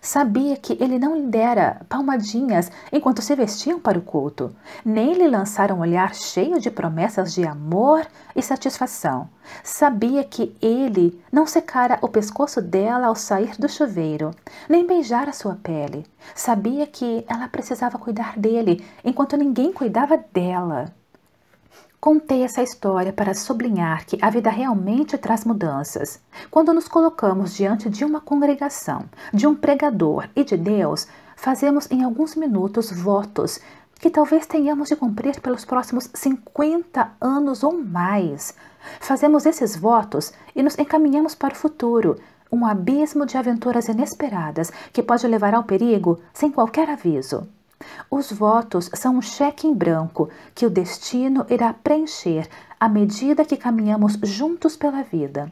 Sabia que ele não lhe dera palmadinhas enquanto se vestiam para o culto, nem lhe lançara um olhar cheio de promessas de amor e satisfação. Sabia que ele não secara o pescoço dela ao sair do chuveiro, nem beijara sua pele. Sabia que ela precisava cuidar dele enquanto ninguém cuidava dela. Contei essa história para sublinhar que a vida realmente traz mudanças. Quando nos colocamos diante de uma congregação, de um pregador e de Deus, fazemos em alguns minutos votos que talvez tenhamos de cumprir pelos próximos 50 anos ou mais. Fazemos esses votos e nos encaminhamos para o futuro, um abismo de aventuras inesperadas que pode levar ao perigo sem qualquer aviso. Os votos são um cheque em branco que o destino irá preencher à medida que caminhamos juntos pela vida.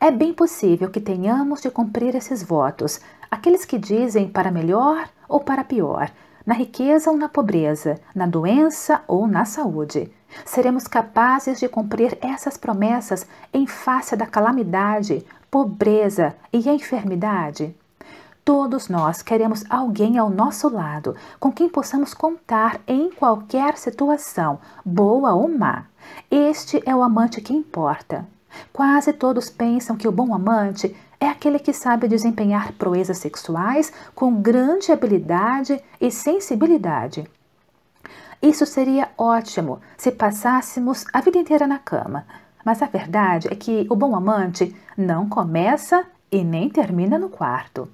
É bem possível que tenhamos de cumprir esses votos, aqueles que dizem para melhor ou para pior, na riqueza ou na pobreza, na doença ou na saúde. Seremos capazes de cumprir essas promessas em face da calamidade, pobreza e enfermidade? Todos nós queremos alguém ao nosso lado com quem possamos contar em qualquer situação, boa ou má. Este é o amante que importa. Quase todos pensam que o bom amante é aquele que sabe desempenhar proezas sexuais com grande habilidade e sensibilidade. Isso seria ótimo se passássemos a vida inteira na cama, mas a verdade é que o bom amante não começa e nem termina no quarto.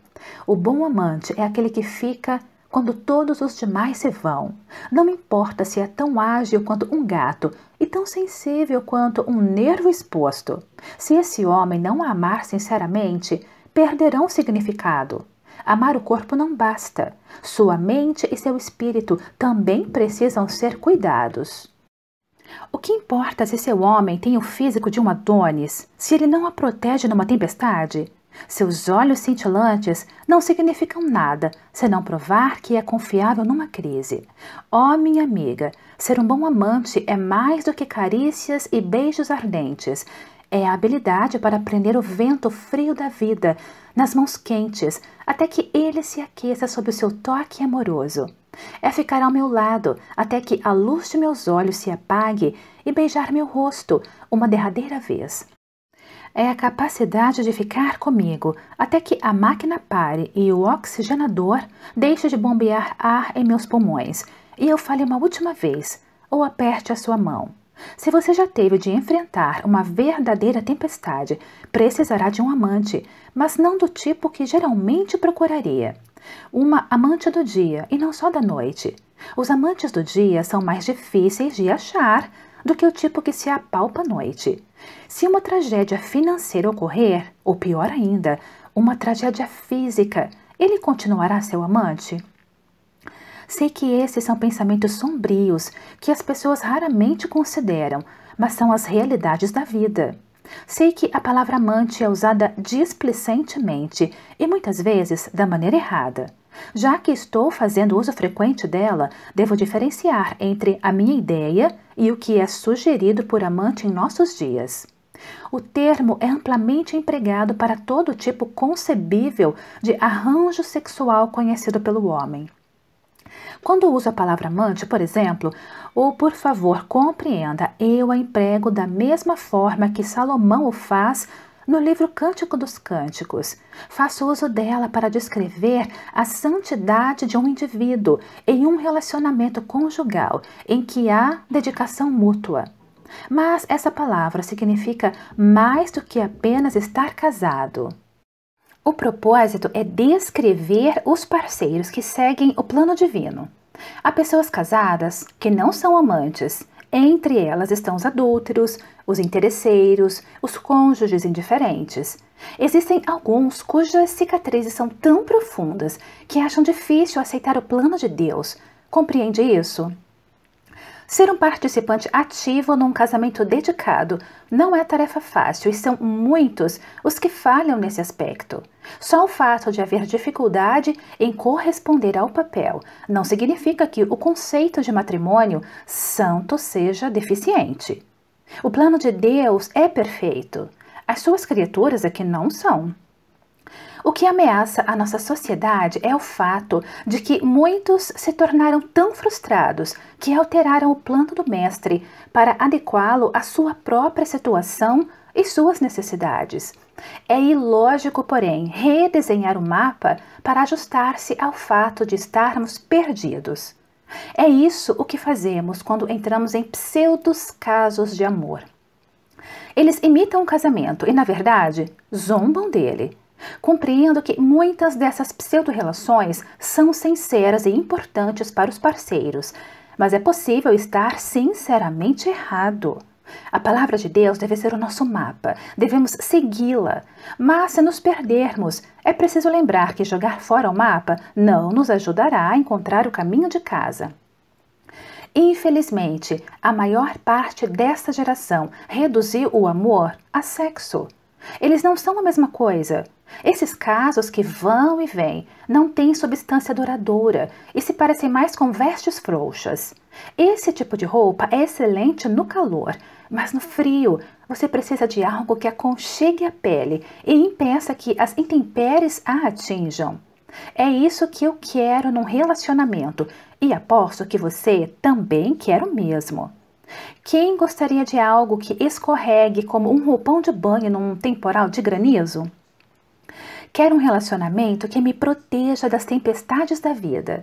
O bom amante é aquele que fica quando todos os demais se vão. Não importa se é tão ágil quanto um gato e tão sensível quanto um nervo exposto. Se esse homem não amar sinceramente, perderão significado. Amar o corpo não basta. Sua mente e seu espírito também precisam ser cuidados. O que importa se seu homem tem o físico de um Adonis, se ele não a protege numa tempestade? Seus olhos cintilantes não significam nada senão provar que é confiável numa crise. oh, minha amiga, ser um bom amante é mais do que carícias e beijos ardentes. É a habilidade para prender o vento frio da vida nas mãos quentes até que ele se aqueça sob o seu toque amoroso. É ficar ao meu lado até que a luz de meus olhos se apague e beijar meu rosto uma derradeira vez é a capacidade de ficar comigo até que a máquina pare e o oxigenador deixe de bombear ar em meus pulmões e eu fale uma última vez ou aperte a sua mão. Se você já teve de enfrentar uma verdadeira tempestade, precisará de um amante, mas não do tipo que geralmente procuraria. Uma amante do dia e não só da noite. Os amantes do dia são mais difíceis de achar do que o tipo que se apalpa à noite. Se uma tragédia financeira ocorrer, ou pior ainda, uma tragédia física, ele continuará seu amante? Sei que esses são pensamentos sombrios que as pessoas raramente consideram, mas são as realidades da vida. Sei que a palavra amante é usada displicentemente e muitas vezes da maneira errada. Já que estou fazendo uso frequente dela, devo diferenciar entre a minha ideia e o que é sugerido por amante em nossos dias. O termo é amplamente empregado para todo tipo concebível de arranjo sexual conhecido pelo homem. Quando uso a palavra amante, por exemplo, ou por favor compreenda, eu a emprego da mesma forma que Salomão o faz no livro Cântico dos Cânticos. Faço uso dela para descrever a santidade de um indivíduo em um relacionamento conjugal em que há dedicação mútua. Mas essa palavra significa mais do que apenas estar casado. O propósito é descrever os parceiros que seguem o plano divino. Há pessoas casadas que não são amantes. Entre elas estão os adúlteros, os interesseiros, os cônjuges indiferentes. Existem alguns cujas cicatrizes são tão profundas que acham difícil aceitar o plano de Deus. Compreende isso? Ser um participante ativo num casamento dedicado não é tarefa fácil e são muitos os que falham nesse aspecto. Só o fato de haver dificuldade em corresponder ao papel não significa que o conceito de matrimônio santo seja deficiente. O plano de Deus é perfeito. As suas criaturas é que não são. O que ameaça a nossa sociedade é o fato de que muitos se tornaram tão frustrados que alteraram o plano do mestre para adequá-lo à sua própria situação e suas necessidades. É ilógico, porém, redesenhar o mapa para ajustar-se ao fato de estarmos perdidos. É isso o que fazemos quando entramos em pseudos casos de amor. Eles imitam o um casamento e, na verdade, zombam dele. Compreendo que muitas dessas pseudo-relações são sinceras e importantes para os parceiros, mas é possível estar sinceramente errado. A palavra de Deus deve ser o nosso mapa, devemos segui-la. Mas se nos perdermos, é preciso lembrar que jogar fora o mapa não nos ajudará a encontrar o caminho de casa. Infelizmente, a maior parte desta geração reduziu o amor a sexo. Eles não são a mesma coisa. Esses casos que vão e vêm não têm substância duradoura e se parecem mais com vestes frouxas. Esse tipo de roupa é excelente no calor, mas no frio você precisa de algo que aconchegue a pele e impeça que as intempéries a atinjam. É isso que eu quero num relacionamento e aposto que você também quer o mesmo. Quem gostaria de algo que escorregue como um roupão de banho num temporal de granizo? Quero um relacionamento que me proteja das tempestades da vida.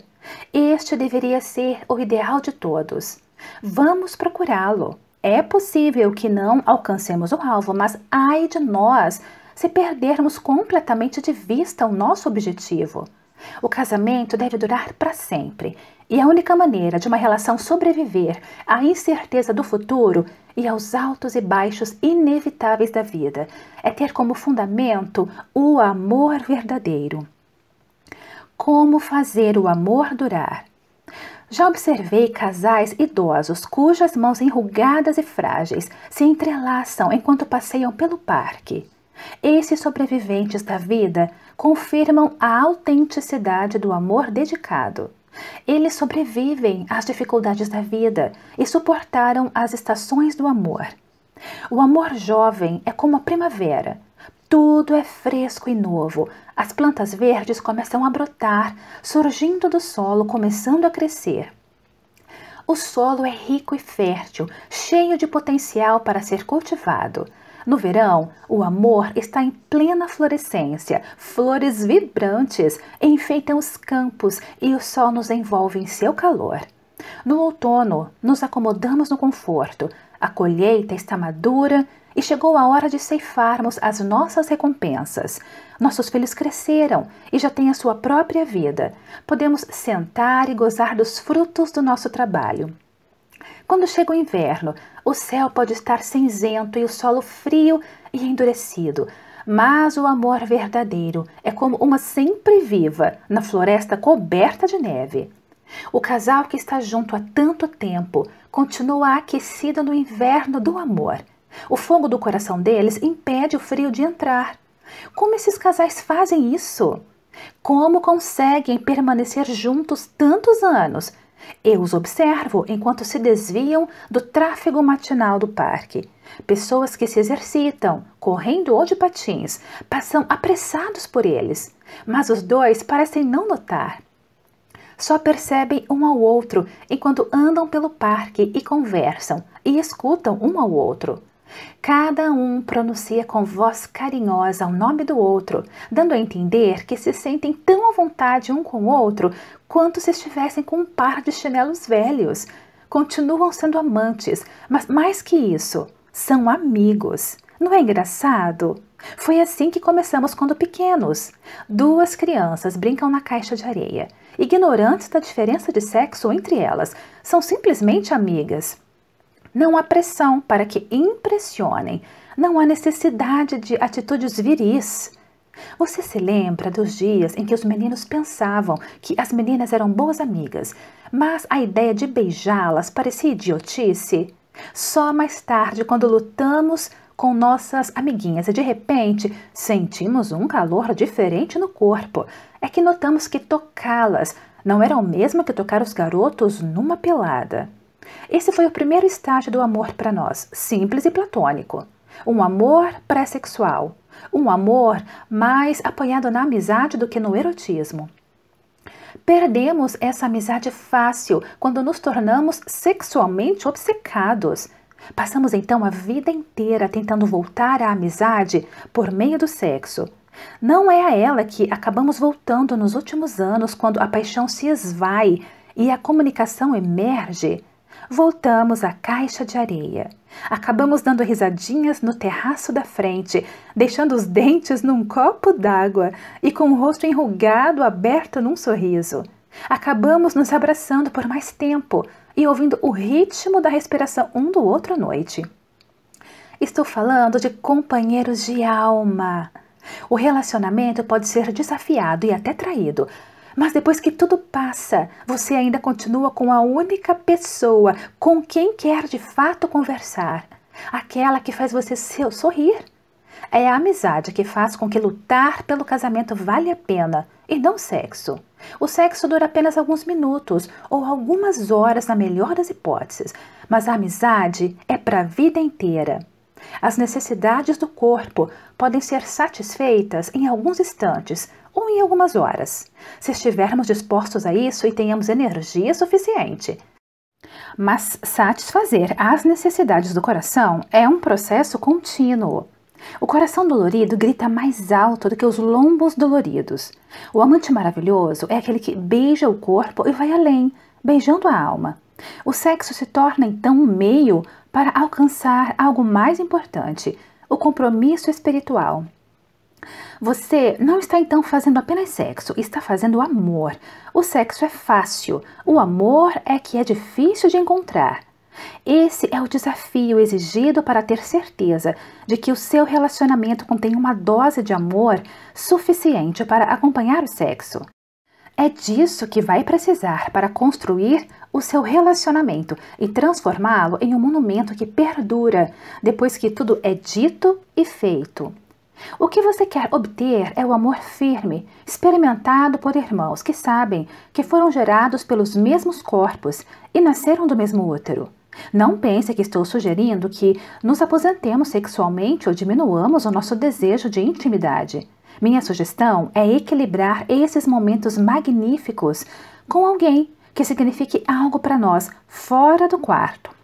Este deveria ser o ideal de todos. Vamos procurá-lo. É possível que não alcancemos o alvo, mas ai de nós se perdermos completamente de vista o nosso objetivo. O casamento deve durar para sempre, e a única maneira de uma relação sobreviver à incerteza do futuro e aos altos e baixos inevitáveis da vida é ter como fundamento o amor verdadeiro. Como fazer o amor durar? Já observei casais idosos cujas mãos enrugadas e frágeis se entrelaçam enquanto passeiam pelo parque. Esses sobreviventes da vida confirmam a autenticidade do amor dedicado. Eles sobrevivem às dificuldades da vida e suportaram as estações do amor. O amor jovem é como a primavera. Tudo é fresco e novo. As plantas verdes começam a brotar, surgindo do solo, começando a crescer. O solo é rico e fértil, cheio de potencial para ser cultivado. No verão, o amor está em plena florescência. Flores vibrantes enfeitam os campos e o sol nos envolve em seu calor. No outono, nos acomodamos no conforto. A colheita está madura e chegou a hora de ceifarmos as nossas recompensas. Nossos filhos cresceram e já têm a sua própria vida. Podemos sentar e gozar dos frutos do nosso trabalho. Quando chega o inverno, o céu pode estar cinzento e o solo frio e endurecido, mas o amor verdadeiro é como uma sempre viva na floresta coberta de neve. O casal que está junto há tanto tempo continua aquecido no inverno do amor. O fogo do coração deles impede o frio de entrar. Como esses casais fazem isso? Como conseguem permanecer juntos tantos anos eu os observo enquanto se desviam do tráfego matinal do parque. Pessoas que se exercitam, correndo ou de patins, passam apressados por eles, mas os dois parecem não notar. Só percebem um ao outro enquanto andam pelo parque e conversam e escutam um ao outro. Cada um pronuncia com voz carinhosa o nome do outro, dando a entender que se sentem tão à vontade um com o outro quanto se estivessem com um par de chinelos velhos. Continuam sendo amantes, mas mais que isso, são amigos. Não é engraçado? Foi assim que começamos quando pequenos. Duas crianças brincam na caixa de areia, ignorantes da diferença de sexo entre elas, são simplesmente amigas. Não há pressão para que impressionem, não há necessidade de atitudes viris. Você se lembra dos dias em que os meninos pensavam que as meninas eram boas amigas, mas a ideia de beijá-las parecia idiotice? Só mais tarde, quando lutamos com nossas amiguinhas e de repente sentimos um calor diferente no corpo, é que notamos que tocá-las não era o mesmo que tocar os garotos numa pelada. Esse foi o primeiro estágio do amor para nós, simples e platônico. Um amor pré-sexual, um amor mais apoiado na amizade do que no erotismo. Perdemos essa amizade fácil quando nos tornamos sexualmente obcecados. Passamos então a vida inteira tentando voltar à amizade por meio do sexo. Não é a ela que acabamos voltando nos últimos anos quando a paixão se esvai e a comunicação emerge voltamos à caixa de areia. Acabamos dando risadinhas no terraço da frente, deixando os dentes num copo d'água e com o rosto enrugado aberto num sorriso. Acabamos nos abraçando por mais tempo e ouvindo o ritmo da respiração um do outro à noite. Estou falando de companheiros de alma. O relacionamento pode ser desafiado e até traído, mas depois que tudo passa, você ainda continua com a única pessoa com quem quer de fato conversar, aquela que faz você sorrir. É a amizade que faz com que lutar pelo casamento vale a pena, e não sexo. O sexo dura apenas alguns minutos ou algumas horas, na melhor das hipóteses, mas a amizade é para a vida inteira. As necessidades do corpo podem ser satisfeitas em alguns instantes ou em algumas horas, se estivermos dispostos a isso e tenhamos energia suficiente. Mas satisfazer as necessidades do coração é um processo contínuo. O coração dolorido grita mais alto do que os lombos doloridos. O amante maravilhoso é aquele que beija o corpo e vai além, beijando a alma. O sexo se torna então um meio para alcançar algo mais importante, o compromisso espiritual. Você não está então fazendo apenas sexo, está fazendo amor. O sexo é fácil, o amor é que é difícil de encontrar. Esse é o desafio exigido para ter certeza de que o seu relacionamento contém uma dose de amor suficiente para acompanhar o sexo. É disso que vai precisar para construir o seu relacionamento e transformá-lo em um monumento que perdura depois que tudo é dito e feito. O que você quer obter é o amor firme, experimentado por irmãos que sabem que foram gerados pelos mesmos corpos e nasceram do mesmo útero. Não pense que estou sugerindo que nos aposentemos sexualmente ou diminuamos o nosso desejo de intimidade. Minha sugestão é equilibrar esses momentos magníficos com alguém que signifique algo para nós fora do quarto.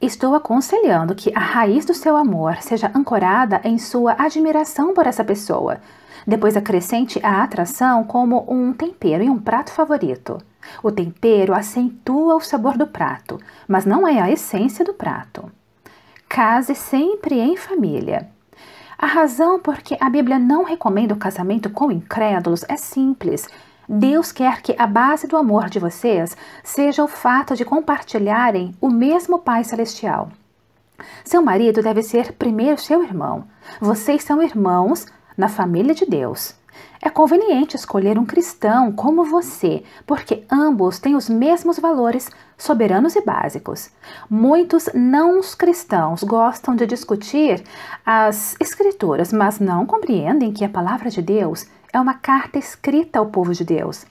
Estou aconselhando que a raiz do seu amor seja ancorada em sua admiração por essa pessoa. Depois acrescente a atração como um tempero em um prato favorito. O tempero acentua o sabor do prato, mas não é a essência do prato. Case sempre em família. A razão por que a Bíblia não recomenda o casamento com incrédulos é simples. Deus quer que a base do amor de vocês seja o fato de compartilharem o mesmo Pai Celestial. Seu marido deve ser primeiro seu irmão. Vocês são irmãos na família de Deus. É conveniente escolher um cristão como você, porque ambos têm os mesmos valores soberanos e básicos. Muitos não cristãos gostam de discutir as escrituras, mas não compreendem que a palavra de Deus é uma carta escrita ao povo de Deus.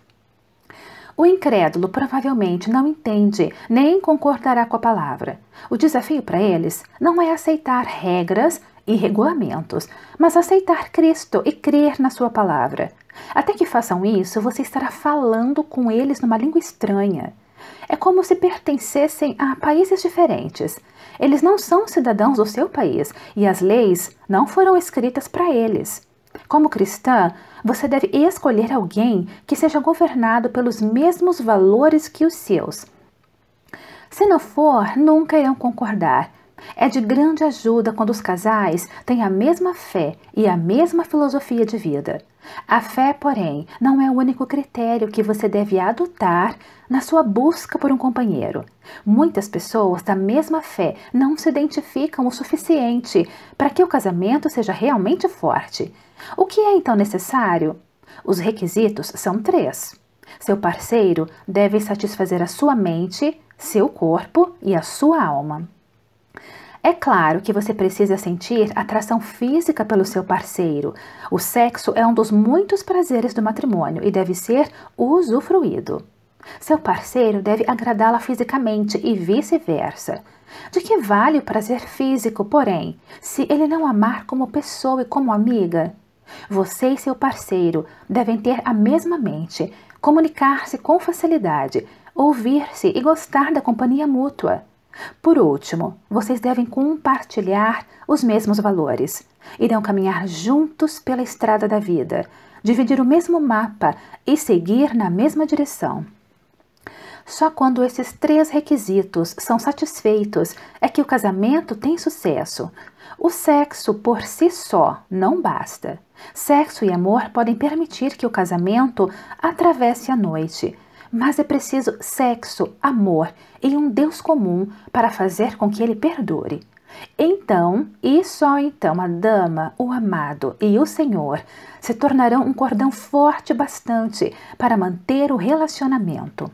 O incrédulo provavelmente não entende nem concordará com a palavra. O desafio para eles não é aceitar regras e regulamentos, mas aceitar Cristo e crer na Sua palavra. Até que façam isso, você estará falando com eles numa língua estranha. É como se pertencessem a países diferentes. Eles não são cidadãos do seu país e as leis não foram escritas para eles. Como cristã, você deve escolher alguém que seja governado pelos mesmos valores que os seus. Se não for, nunca irão concordar. É de grande ajuda quando os casais têm a mesma fé e a mesma filosofia de vida. A fé, porém, não é o único critério que você deve adotar na sua busca por um companheiro. Muitas pessoas da mesma fé não se identificam o suficiente para que o casamento seja realmente forte. O que é então necessário? Os requisitos são três. Seu parceiro deve satisfazer a sua mente, seu corpo e a sua alma. É claro que você precisa sentir atração física pelo seu parceiro. O sexo é um dos muitos prazeres do matrimônio e deve ser usufruído. Seu parceiro deve agradá-la fisicamente e vice-versa. De que vale o prazer físico, porém, se ele não amar como pessoa e como amiga? Você e seu parceiro devem ter a mesma mente, comunicar-se com facilidade, ouvir-se e gostar da companhia mútua. Por último, vocês devem compartilhar os mesmos valores. Irão caminhar juntos pela estrada da vida, dividir o mesmo mapa e seguir na mesma direção. Só quando esses três requisitos são satisfeitos é que o casamento tem sucesso. O sexo por si só não basta. Sexo e amor podem permitir que o casamento atravesse a noite, mas é preciso sexo, amor e um Deus comum para fazer com que ele perdure. Então, e só então, a dama, o amado e o senhor se tornarão um cordão forte bastante para manter o relacionamento.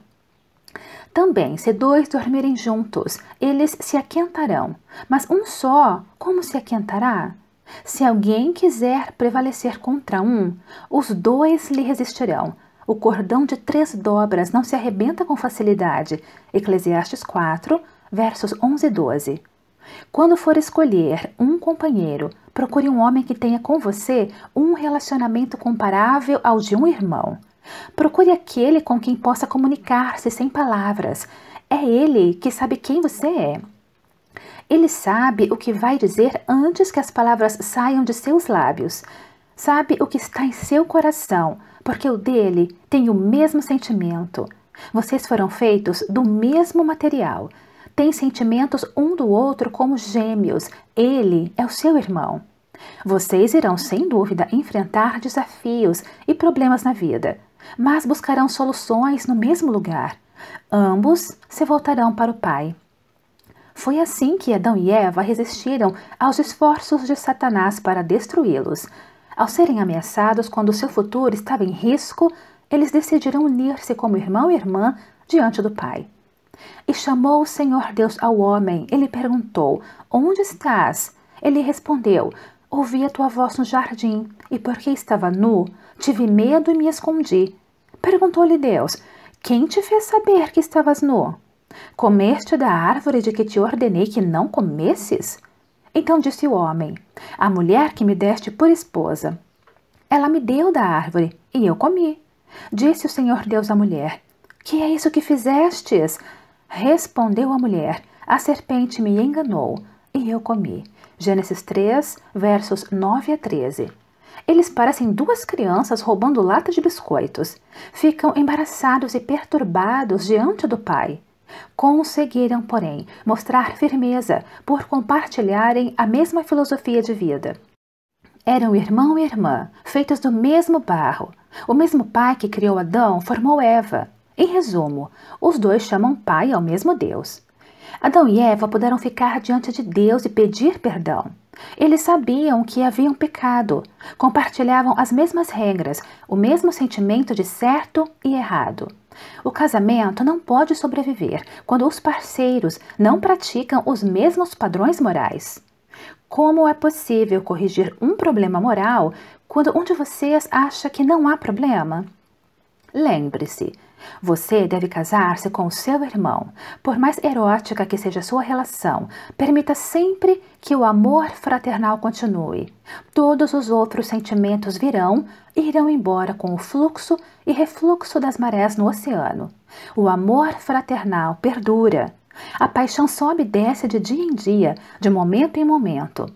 Também, se dois dormirem juntos, eles se aquentarão, mas um só, como se aquentará? Se alguém quiser prevalecer contra um, os dois lhe resistirão. O cordão de três dobras não se arrebenta com facilidade. Eclesiastes 4, versos 11 e 12. Quando for escolher um companheiro, procure um homem que tenha com você um relacionamento comparável ao de um irmão. Procure aquele com quem possa comunicar-se sem palavras. É ele que sabe quem você é. Ele sabe o que vai dizer antes que as palavras saiam de seus lábios. Sabe o que está em seu coração, porque o dele tem o mesmo sentimento. Vocês foram feitos do mesmo material. Têm sentimentos um do outro como gêmeos. Ele é o seu irmão. Vocês irão, sem dúvida, enfrentar desafios e problemas na vida, mas buscarão soluções no mesmo lugar. Ambos se voltarão para o Pai. Foi assim que Adão e Eva resistiram aos esforços de Satanás para destruí-los. Ao serem ameaçados quando seu futuro estava em risco, eles decidiram unir-se como irmão e irmã diante do Pai. E chamou o Senhor Deus ao homem. Ele perguntou: Onde estás? Ele respondeu: Ouvi a tua voz no jardim, e porque estava nu, tive medo e me escondi. Perguntou-lhe Deus: Quem te fez saber que estavas nu? Comeste da árvore de que te ordenei que não comesses? Então disse o homem: A mulher que me deste por esposa. Ela me deu da árvore, e eu comi. Disse o Senhor Deus à mulher: Que é isso que fizestes? Respondeu a mulher: A serpente me enganou, e eu comi. Gênesis 3, versos 9 a 13. Eles parecem duas crianças roubando lata de biscoitos. Ficam embaraçados e perturbados diante do pai. Conseguiram, porém, mostrar firmeza por compartilharem a mesma filosofia de vida. Eram irmão e irmã, feitos do mesmo barro. O mesmo pai que criou Adão formou Eva. Em resumo, os dois chamam pai ao mesmo Deus. Adão e Eva puderam ficar diante de Deus e pedir perdão. Eles sabiam que haviam pecado, compartilhavam as mesmas regras, o mesmo sentimento de certo e errado. O casamento não pode sobreviver quando os parceiros não praticam os mesmos padrões morais. Como é possível corrigir um problema moral quando um de vocês acha que não há problema? Lembre-se, você deve casar-se com o seu irmão. Por mais erótica que seja a sua relação, permita sempre que o amor fraternal continue. Todos os outros sentimentos virão e irão embora com o fluxo e refluxo das marés no oceano. O amor fraternal perdura. A paixão sobe e desce de dia em dia, de momento em momento.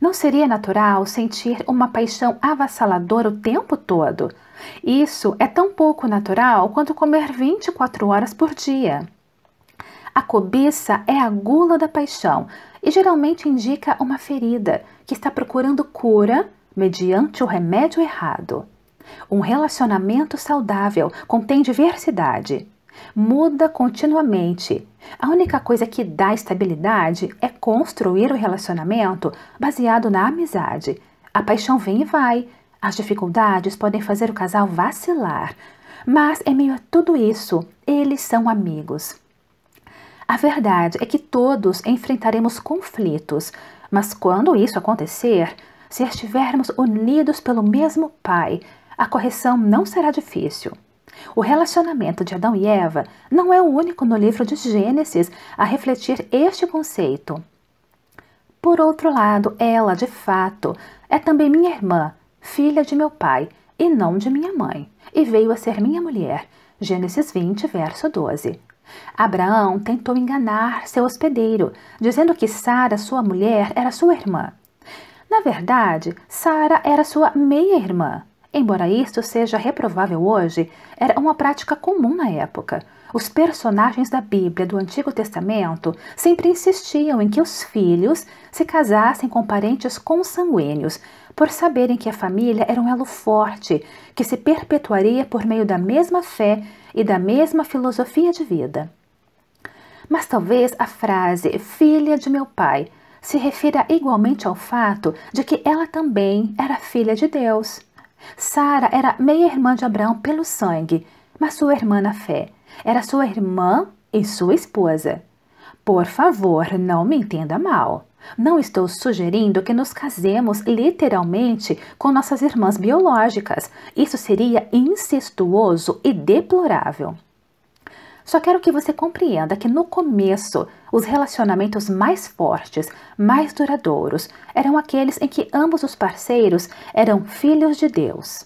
Não seria natural sentir uma paixão avassaladora o tempo todo? Isso é tão pouco natural quanto comer 24 horas por dia. A cobiça é a gula da paixão e geralmente indica uma ferida que está procurando cura mediante o remédio errado. Um relacionamento saudável contém diversidade, muda continuamente. A única coisa que dá estabilidade é construir o um relacionamento baseado na amizade. A paixão vem e vai, as dificuldades podem fazer o casal vacilar, mas em meio a tudo isso, eles são amigos. A verdade é que todos enfrentaremos conflitos, mas quando isso acontecer, se estivermos unidos pelo mesmo Pai, a correção não será difícil. O relacionamento de Adão e Eva não é o único no livro de Gênesis a refletir este conceito. Por outro lado, ela, de fato, é também minha irmã filha de meu pai e não de minha mãe, e veio a ser minha mulher. Gênesis 20, verso 12. Abraão tentou enganar seu hospedeiro, dizendo que Sara, sua mulher, era sua irmã. Na verdade, Sara era sua meia-irmã. Embora isto seja reprovável hoje, era uma prática comum na época. Os personagens da Bíblia do Antigo Testamento sempre insistiam em que os filhos se casassem com parentes consanguíneos, por saberem que a família era um elo forte que se perpetuaria por meio da mesma fé e da mesma filosofia de vida. Mas talvez a frase filha de meu pai se refira igualmente ao fato de que ela também era filha de Deus. Sara era meia-irmã de Abraão pelo sangue, mas sua irmã na fé. Era sua irmã e sua esposa. Por favor, não me entenda mal. Não estou sugerindo que nos casemos literalmente com nossas irmãs biológicas. Isso seria incestuoso e deplorável. Só quero que você compreenda que no começo, os relacionamentos mais fortes, mais duradouros, eram aqueles em que ambos os parceiros eram filhos de Deus.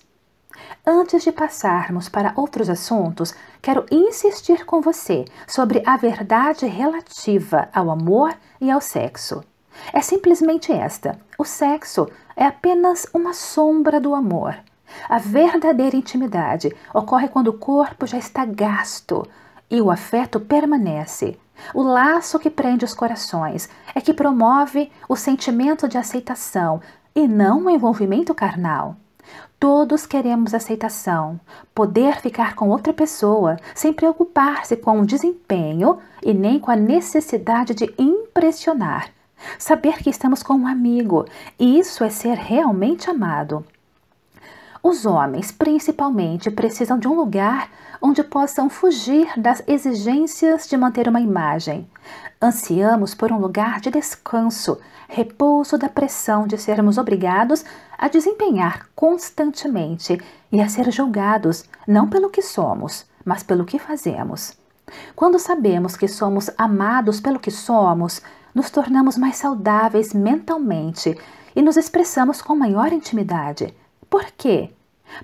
Antes de passarmos para outros assuntos, quero insistir com você sobre a verdade relativa ao amor e ao sexo é simplesmente esta: o sexo é apenas uma sombra do amor. A verdadeira intimidade ocorre quando o corpo já está gasto e o afeto permanece. O laço que prende os corações é que promove o sentimento de aceitação e não o envolvimento carnal. Todos queremos aceitação, poder ficar com outra pessoa sem preocupar-se com o desempenho e nem com a necessidade de impressionar. Saber que estamos com um amigo, e isso é ser realmente amado. Os homens, principalmente, precisam de um lugar onde possam fugir das exigências de manter uma imagem. Ansiamos por um lugar de descanso, repouso da pressão de sermos obrigados a desempenhar constantemente e a ser julgados não pelo que somos, mas pelo que fazemos. Quando sabemos que somos amados pelo que somos, nos tornamos mais saudáveis mentalmente e nos expressamos com maior intimidade. Por quê?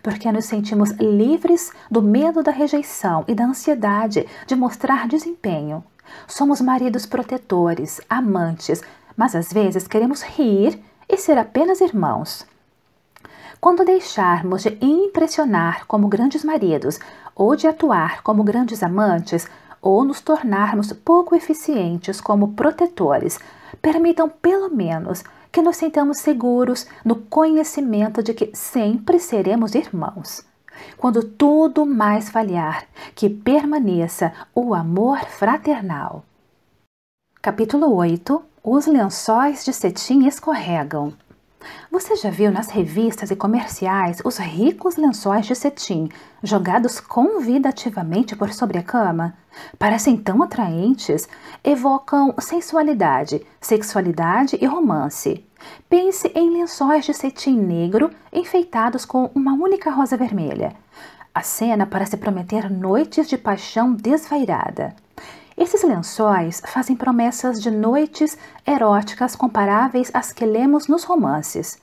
Porque nos sentimos livres do medo da rejeição e da ansiedade de mostrar desempenho. Somos maridos protetores, amantes, mas às vezes queremos rir e ser apenas irmãos. Quando deixarmos de impressionar como grandes maridos ou de atuar como grandes amantes, ou nos tornarmos pouco eficientes como protetores, permitam pelo menos que nos sintamos seguros no conhecimento de que sempre seremos irmãos. Quando tudo mais falhar, que permaneça o amor fraternal. Capítulo 8 Os lençóis de cetim escorregam. Você já viu nas revistas e comerciais os ricos lençóis de cetim jogados convidativamente por sobre a cama? Parecem tão atraentes, evocam sensualidade, sexualidade e romance. Pense em lençóis de cetim negro enfeitados com uma única rosa vermelha. A cena parece prometer noites de paixão desvairada. Esses lençóis fazem promessas de noites eróticas comparáveis às que lemos nos romances.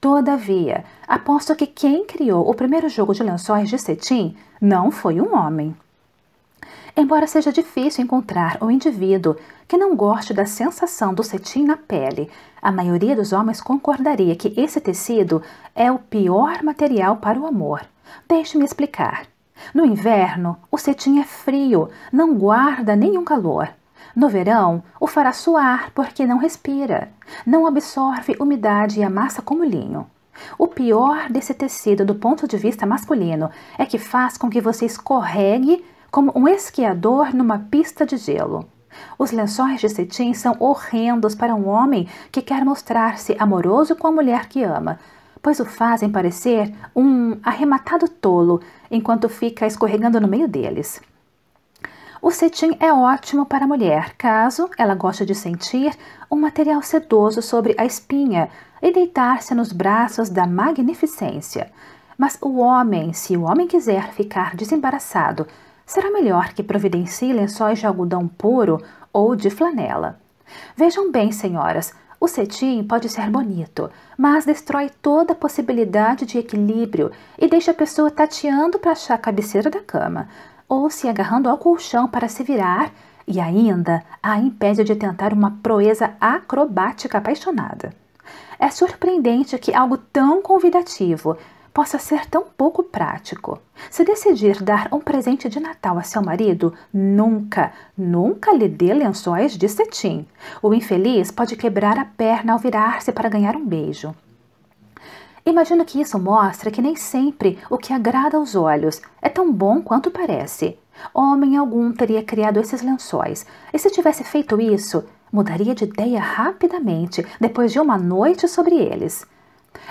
Todavia, aposto que quem criou o primeiro jogo de lençóis de cetim não foi um homem. Embora seja difícil encontrar um indivíduo que não goste da sensação do cetim na pele, a maioria dos homens concordaria que esse tecido é o pior material para o amor. Deixe-me explicar. No inverno, o cetim é frio, não guarda nenhum calor. No verão, o fará suar porque não respira, não absorve umidade e amassa como linho. O pior desse tecido do ponto de vista masculino é que faz com que você escorregue como um esquiador numa pista de gelo. Os lençóis de cetim são horrendos para um homem que quer mostrar-se amoroso com a mulher que ama, pois o fazem parecer um arrematado tolo enquanto fica escorregando no meio deles. O cetim é ótimo para a mulher, caso ela goste de sentir um material sedoso sobre a espinha e deitar-se nos braços da magnificência. Mas o homem, se o homem quiser ficar desembaraçado, será melhor que providencie lençóis de algodão puro ou de flanela. Vejam bem, senhoras, o cetim pode ser bonito, mas destrói toda a possibilidade de equilíbrio e deixa a pessoa tateando para achar a cabeceira da cama, ou se agarrando ao colchão para se virar e ainda a impede de tentar uma proeza acrobática apaixonada. É surpreendente que algo tão convidativo possa ser tão pouco prático. Se decidir dar um presente de Natal a seu marido, nunca, nunca lhe dê lençóis de cetim. O infeliz pode quebrar a perna ao virar-se para ganhar um beijo. Imagino que isso mostra que nem sempre o que agrada aos olhos é tão bom quanto parece. Homem algum teria criado esses lençóis, e se tivesse feito isso, mudaria de ideia rapidamente depois de uma noite sobre eles.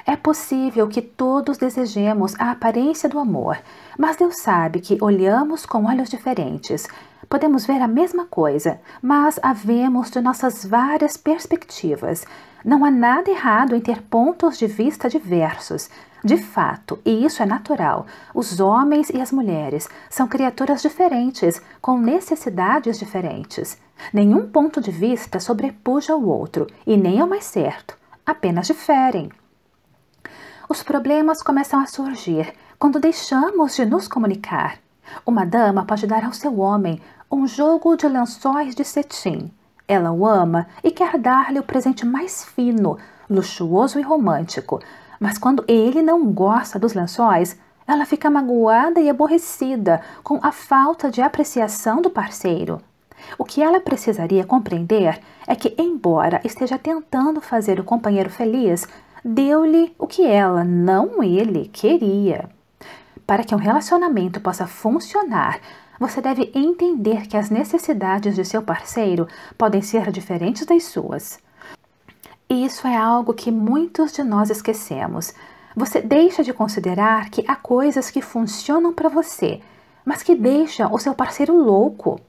É possível que todos desejemos a aparência do amor, mas Deus sabe que olhamos com olhos diferentes. Podemos ver a mesma coisa, mas a vemos de nossas várias perspectivas. Não há nada errado em ter pontos de vista diversos. De fato, e isso é natural, os homens e as mulheres são criaturas diferentes, com necessidades diferentes. Nenhum ponto de vista sobrepuja o outro, e nem é o mais certo, apenas diferem. Os problemas começam a surgir quando deixamos de nos comunicar. Uma dama pode dar ao seu homem um jogo de lençóis de cetim. Ela o ama e quer dar-lhe o presente mais fino, luxuoso e romântico. Mas quando ele não gosta dos lençóis, ela fica magoada e aborrecida com a falta de apreciação do parceiro. O que ela precisaria compreender é que, embora esteja tentando fazer o companheiro feliz, deu-lhe o que ela, não ele, queria. Para que um relacionamento possa funcionar, você deve entender que as necessidades de seu parceiro podem ser diferentes das suas. Isso é algo que muitos de nós esquecemos. Você deixa de considerar que há coisas que funcionam para você, mas que deixam o seu parceiro louco.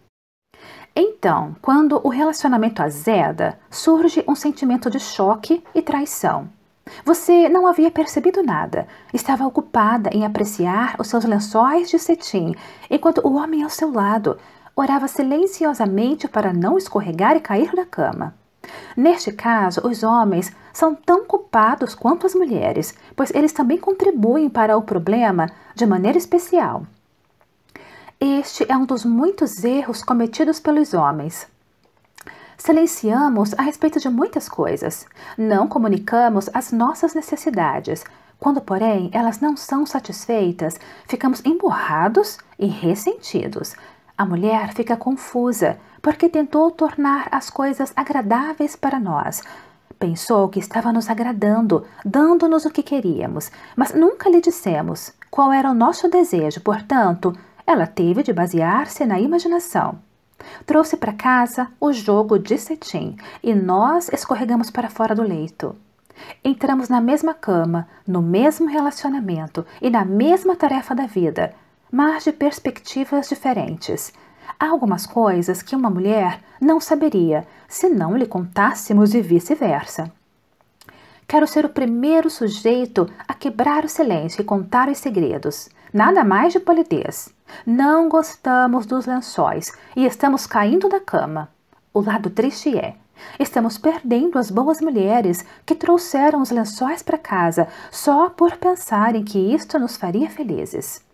Então, quando o relacionamento azeda, surge um sentimento de choque e traição. Você não havia percebido nada. Estava ocupada em apreciar os seus lençóis de cetim, enquanto o homem ao seu lado orava silenciosamente para não escorregar e cair da cama. Neste caso, os homens são tão culpados quanto as mulheres, pois eles também contribuem para o problema de maneira especial. Este é um dos muitos erros cometidos pelos homens. Silenciamos a respeito de muitas coisas. Não comunicamos as nossas necessidades. Quando, porém, elas não são satisfeitas, ficamos emburrados e ressentidos. A mulher fica confusa porque tentou tornar as coisas agradáveis para nós. Pensou que estava nos agradando, dando-nos o que queríamos, mas nunca lhe dissemos qual era o nosso desejo, portanto, ela teve de basear-se na imaginação. Trouxe para casa o jogo de cetim e nós escorregamos para fora do leito. Entramos na mesma cama, no mesmo relacionamento e na mesma tarefa da vida, mas de perspectivas diferentes. Há algumas coisas que uma mulher não saberia se não lhe contássemos e vice-versa. Quero ser o primeiro sujeito a quebrar o silêncio e contar os segredos. Nada mais de polidez. Não gostamos dos lençóis e estamos caindo da cama. O lado triste é: estamos perdendo as boas mulheres que trouxeram os lençóis para casa só por pensarem que isto nos faria felizes.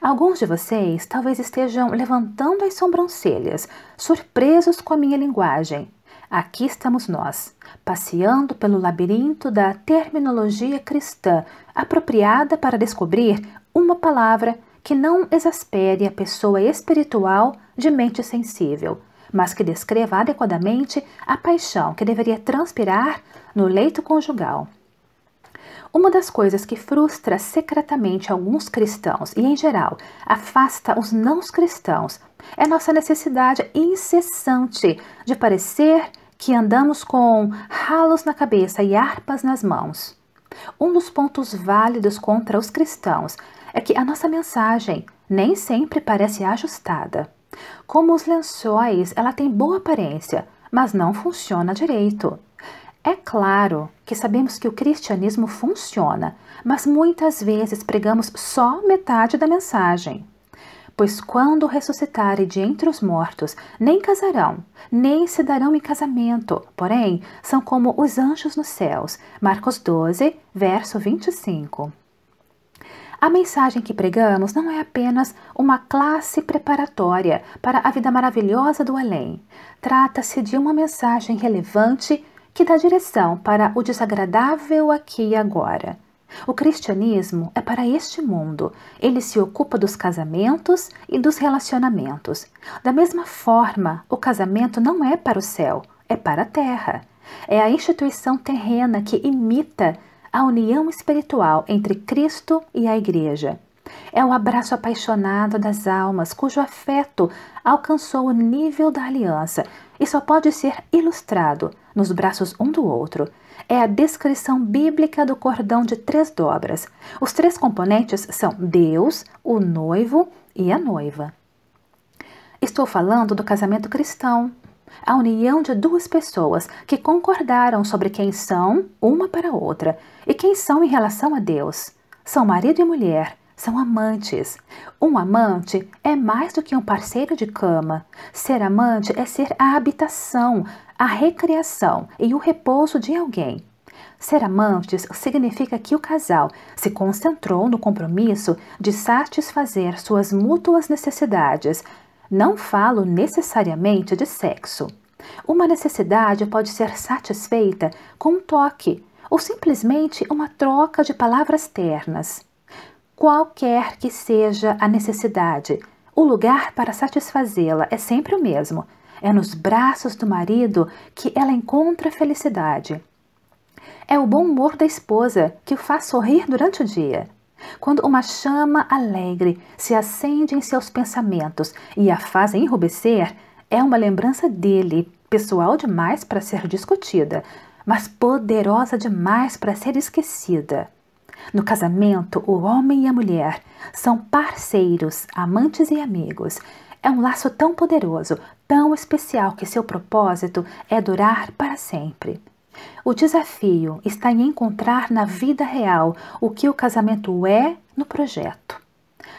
Alguns de vocês talvez estejam levantando as sobrancelhas, surpresos com a minha linguagem. Aqui estamos nós, passeando pelo labirinto da terminologia cristã, apropriada para descobrir uma palavra que não exaspere a pessoa espiritual de mente sensível, mas que descreva adequadamente a paixão que deveria transpirar no leito conjugal. Uma das coisas que frustra secretamente alguns cristãos e, em geral, afasta os não cristãos é nossa necessidade incessante de parecer que andamos com ralos na cabeça e harpas nas mãos. Um dos pontos válidos contra os cristãos é que a nossa mensagem nem sempre parece ajustada. Como os lençóis, ela tem boa aparência, mas não funciona direito. É claro que sabemos que o cristianismo funciona, mas muitas vezes pregamos só metade da mensagem. Pois quando ressuscitare de entre os mortos, nem casarão, nem se darão em casamento, porém são como os anjos nos céus. Marcos 12, verso 25. A mensagem que pregamos não é apenas uma classe preparatória para a vida maravilhosa do além. Trata-se de uma mensagem relevante que dá direção para o desagradável aqui e agora. O cristianismo é para este mundo. Ele se ocupa dos casamentos e dos relacionamentos. Da mesma forma, o casamento não é para o céu, é para a terra. É a instituição terrena que imita a união espiritual entre Cristo e a Igreja. É o abraço apaixonado das almas cujo afeto alcançou o nível da aliança e só pode ser ilustrado nos braços um do outro. É a descrição bíblica do cordão de três dobras. Os três componentes são Deus, o noivo e a noiva. Estou falando do casamento cristão, a união de duas pessoas que concordaram sobre quem são uma para outra e quem são em relação a Deus. São marido e mulher, são amantes. Um amante é mais do que um parceiro de cama. Ser amante é ser a habitação, a recreação e o repouso de alguém. Ser amantes significa que o casal se concentrou no compromisso de satisfazer suas mútuas necessidades não falo necessariamente de sexo. Uma necessidade pode ser satisfeita com um toque ou simplesmente uma troca de palavras ternas. Qualquer que seja a necessidade, o lugar para satisfazê-la é sempre o mesmo. É nos braços do marido que ela encontra felicidade. É o bom humor da esposa que o faz sorrir durante o dia. Quando uma chama alegre se acende em seus pensamentos e a faz enrubescer, é uma lembrança dele, pessoal demais para ser discutida, mas poderosa demais para ser esquecida. No casamento, o homem e a mulher são parceiros, amantes e amigos. É um laço tão poderoso, tão especial que seu propósito é durar para sempre. O desafio está em encontrar na vida real o que o casamento é no projeto.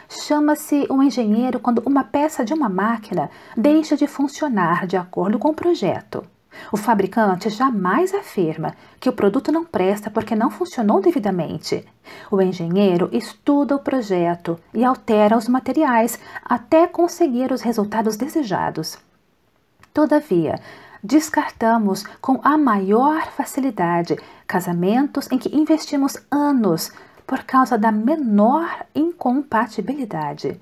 Chama-se um engenheiro quando uma peça de uma máquina deixa de funcionar de acordo com o projeto. O fabricante jamais afirma que o produto não presta porque não funcionou devidamente. O engenheiro estuda o projeto e altera os materiais até conseguir os resultados desejados. Todavia, descartamos com a maior facilidade casamentos em que investimos anos por causa da menor incompatibilidade.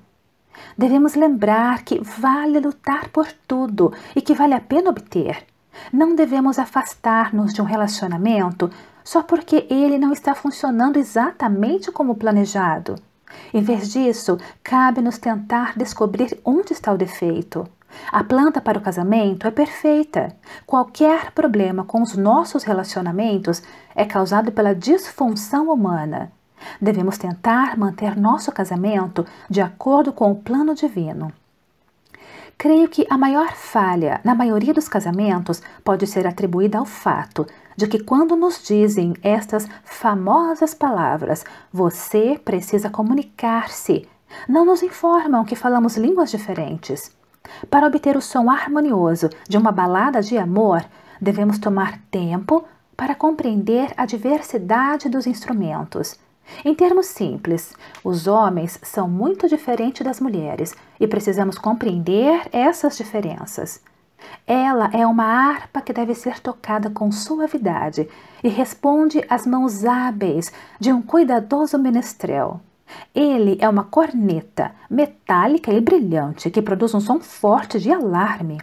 Devemos lembrar que vale lutar por tudo e que vale a pena obter. Não devemos afastar-nos de um relacionamento só porque ele não está funcionando exatamente como planejado. Em vez disso, cabe-nos tentar descobrir onde está o defeito a planta para o casamento é perfeita. Qualquer problema com os nossos relacionamentos é causado pela disfunção humana. Devemos tentar manter nosso casamento de acordo com o plano divino. Creio que a maior falha na maioria dos casamentos pode ser atribuída ao fato de que, quando nos dizem estas famosas palavras, você precisa comunicar-se, não nos informam que falamos línguas diferentes. Para obter o som harmonioso de uma balada de amor, devemos tomar tempo para compreender a diversidade dos instrumentos. Em termos simples, os homens são muito diferentes das mulheres e precisamos compreender essas diferenças. Ela é uma harpa que deve ser tocada com suavidade e responde às mãos hábeis de um cuidadoso menestrel. Ele é uma corneta metálica e brilhante que produz um som forte de alarme.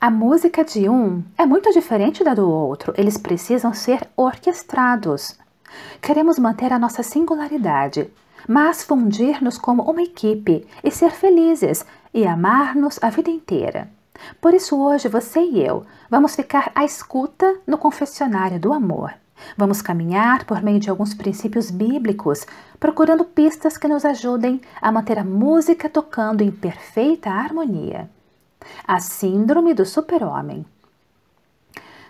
A música de um é muito diferente da do outro, eles precisam ser orquestrados. Queremos manter a nossa singularidade, mas fundir-nos como uma equipe e ser felizes e amar-nos a vida inteira. Por isso, hoje você e eu vamos ficar à escuta no confessionário do amor. Vamos caminhar por meio de alguns princípios bíblicos, procurando pistas que nos ajudem a manter a música tocando em perfeita harmonia. A Síndrome do Super-Homem.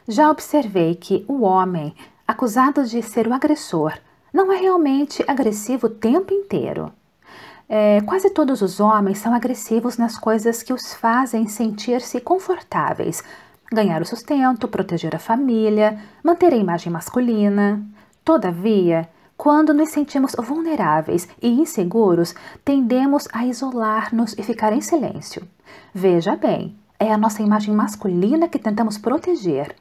Já observei que o homem, acusado de ser o agressor, não é realmente agressivo o tempo inteiro. É, quase todos os homens são agressivos nas coisas que os fazem sentir-se confortáveis, ganhar o sustento, proteger a família, manter a imagem masculina. Todavia, quando nos sentimos vulneráveis e inseguros, tendemos a isolar-nos e ficar em silêncio. Veja bem, é a nossa imagem masculina que tentamos proteger.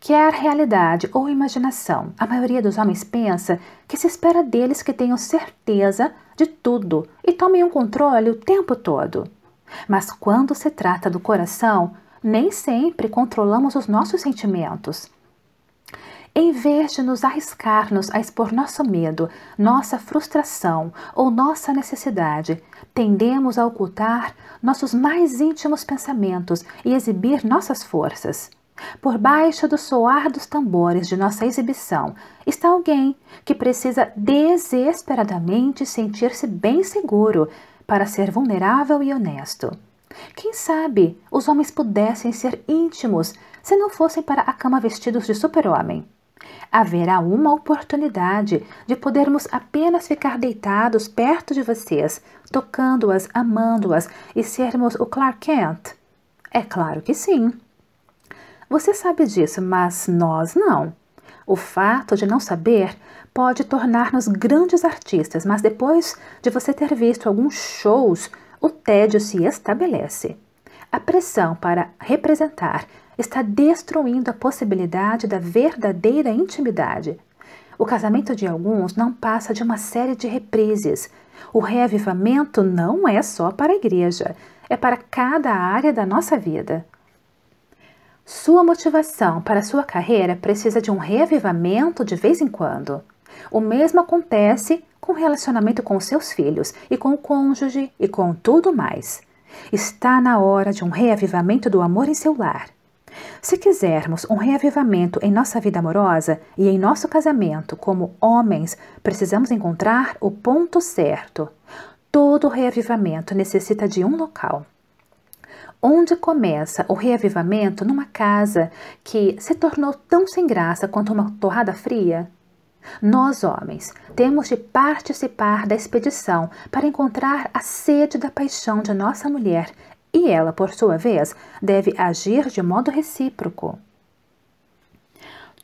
Quer realidade ou imaginação, a maioria dos homens pensa que se espera deles que tenham certeza de tudo e tomem o um controle o tempo todo. Mas quando se trata do coração, nem sempre controlamos os nossos sentimentos. Em vez de nos arriscarmos a expor nosso medo, nossa frustração ou nossa necessidade, tendemos a ocultar nossos mais íntimos pensamentos e exibir nossas forças. Por baixo do soar dos tambores de nossa exibição está alguém que precisa desesperadamente sentir-se bem seguro para ser vulnerável e honesto. Quem sabe os homens pudessem ser íntimos se não fossem para a cama vestidos de super-homem. Haverá uma oportunidade de podermos apenas ficar deitados perto de vocês, tocando-as, amando-as e sermos o Clark Kent. É claro que sim. Você sabe disso, mas nós não. O fato de não saber pode tornar-nos grandes artistas, mas depois de você ter visto alguns shows o tédio se estabelece. A pressão para representar está destruindo a possibilidade da verdadeira intimidade. O casamento de alguns não passa de uma série de reprises. O reavivamento não é só para a igreja, é para cada área da nossa vida. Sua motivação para sua carreira precisa de um reavivamento de vez em quando. O mesmo acontece com o relacionamento com seus filhos e com o cônjuge e com tudo mais. Está na hora de um reavivamento do amor em seu lar. Se quisermos um reavivamento em nossa vida amorosa e em nosso casamento como homens, precisamos encontrar o ponto certo. Todo reavivamento necessita de um local. Onde começa o reavivamento numa casa que se tornou tão sem graça quanto uma torrada fria? Nós, homens, temos de participar da expedição para encontrar a sede da paixão de nossa mulher e ela, por sua vez, deve agir de modo recíproco.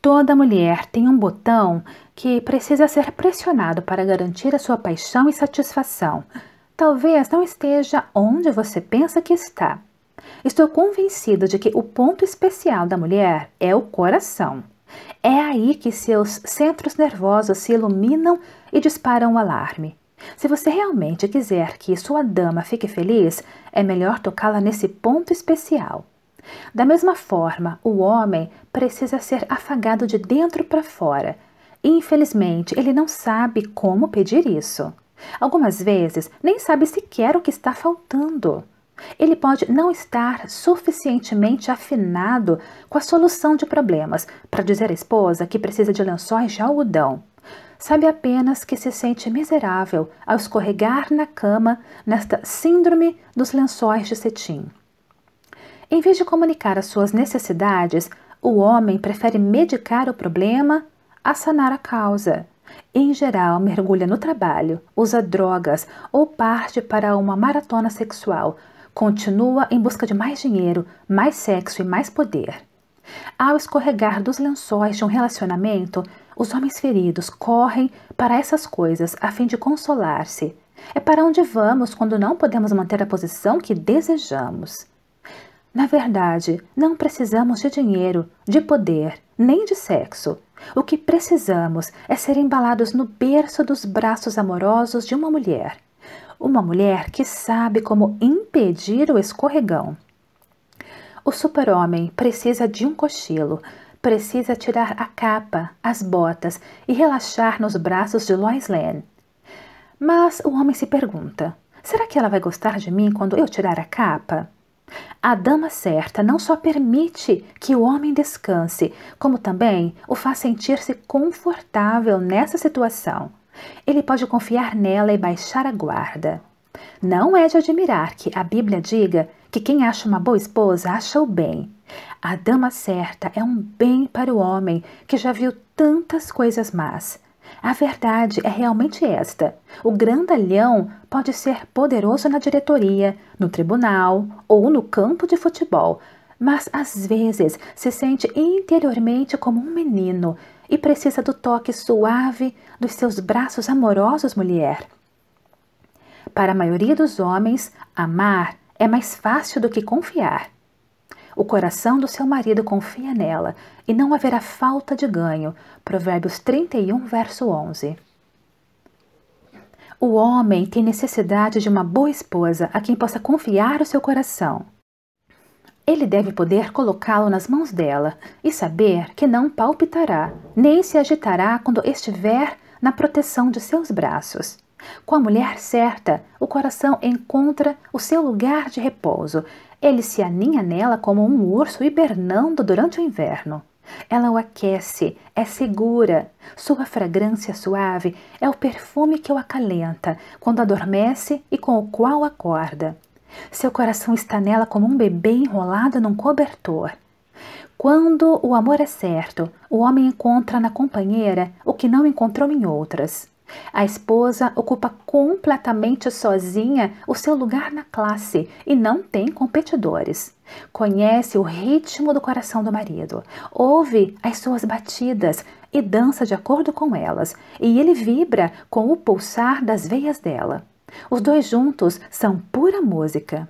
Toda mulher tem um botão que precisa ser pressionado para garantir a sua paixão e satisfação. Talvez não esteja onde você pensa que está. Estou convencido de que o ponto especial da mulher é o coração. É aí que seus centros nervosos se iluminam e disparam o alarme. Se você realmente quiser que sua dama fique feliz, é melhor tocá-la nesse ponto especial. Da mesma forma, o homem precisa ser afagado de dentro para fora. Infelizmente, ele não sabe como pedir isso. Algumas vezes, nem sabe sequer o que está faltando. Ele pode não estar suficientemente afinado com a solução de problemas para dizer à esposa que precisa de lençóis de algodão. Sabe apenas que se sente miserável ao escorregar na cama nesta síndrome dos lençóis de cetim. Em vez de comunicar as suas necessidades, o homem prefere medicar o problema a sanar a causa. Em geral, mergulha no trabalho, usa drogas ou parte para uma maratona sexual Continua em busca de mais dinheiro, mais sexo e mais poder. Ao escorregar dos lençóis de um relacionamento, os homens feridos correm para essas coisas a fim de consolar-se. É para onde vamos quando não podemos manter a posição que desejamos. Na verdade, não precisamos de dinheiro, de poder, nem de sexo. O que precisamos é ser embalados no berço dos braços amorosos de uma mulher uma mulher que sabe como impedir o escorregão. O super-homem precisa de um cochilo, precisa tirar a capa, as botas e relaxar nos braços de Lois Lane. Mas o homem se pergunta: será que ela vai gostar de mim quando eu tirar a capa? A dama certa não só permite que o homem descanse, como também o faz sentir-se confortável nessa situação ele pode confiar nela e baixar a guarda. Não é de admirar que a Bíblia diga que quem acha uma boa esposa acha o bem. A dama certa é um bem para o homem que já viu tantas coisas más. A verdade é realmente esta: o grandalhão pode ser poderoso na diretoria, no tribunal ou no campo de futebol, mas às vezes se sente interiormente como um menino e precisa do toque suave dos seus braços amorosos, mulher. Para a maioria dos homens, amar é mais fácil do que confiar. O coração do seu marido confia nela e não haverá falta de ganho. Provérbios 31, verso 11. O homem tem necessidade de uma boa esposa a quem possa confiar o seu coração. Ele deve poder colocá-lo nas mãos dela e saber que não palpitará, nem se agitará quando estiver na proteção de seus braços. Com a mulher certa, o coração encontra o seu lugar de repouso. Ele se aninha nela como um urso hibernando durante o inverno. Ela o aquece, é segura. Sua fragrância suave é o perfume que o acalenta quando adormece e com o qual acorda. Seu coração está nela como um bebê enrolado num cobertor. Quando o amor é certo, o homem encontra na companheira o que não encontrou em outras. A esposa ocupa completamente sozinha o seu lugar na classe e não tem competidores. Conhece o ritmo do coração do marido, ouve as suas batidas e dança de acordo com elas, e ele vibra com o pulsar das veias dela. Os dois juntos são pura música.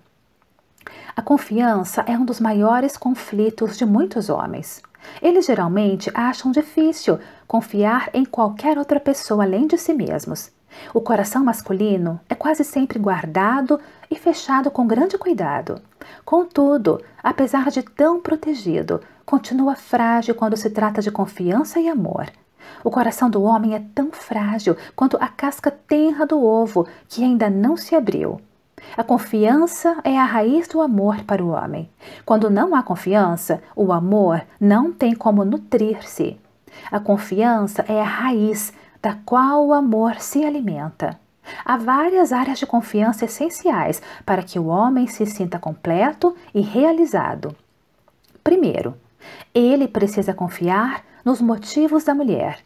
A confiança é um dos maiores conflitos de muitos homens. Eles geralmente acham difícil confiar em qualquer outra pessoa além de si mesmos. O coração masculino é quase sempre guardado e fechado com grande cuidado. Contudo, apesar de tão protegido, continua frágil quando se trata de confiança e amor. O coração do homem é tão frágil quanto a casca tenra do ovo que ainda não se abriu. A confiança é a raiz do amor para o homem. Quando não há confiança, o amor não tem como nutrir-se. A confiança é a raiz da qual o amor se alimenta. Há várias áreas de confiança essenciais para que o homem se sinta completo e realizado. Primeiro, ele precisa confiar nos motivos da mulher.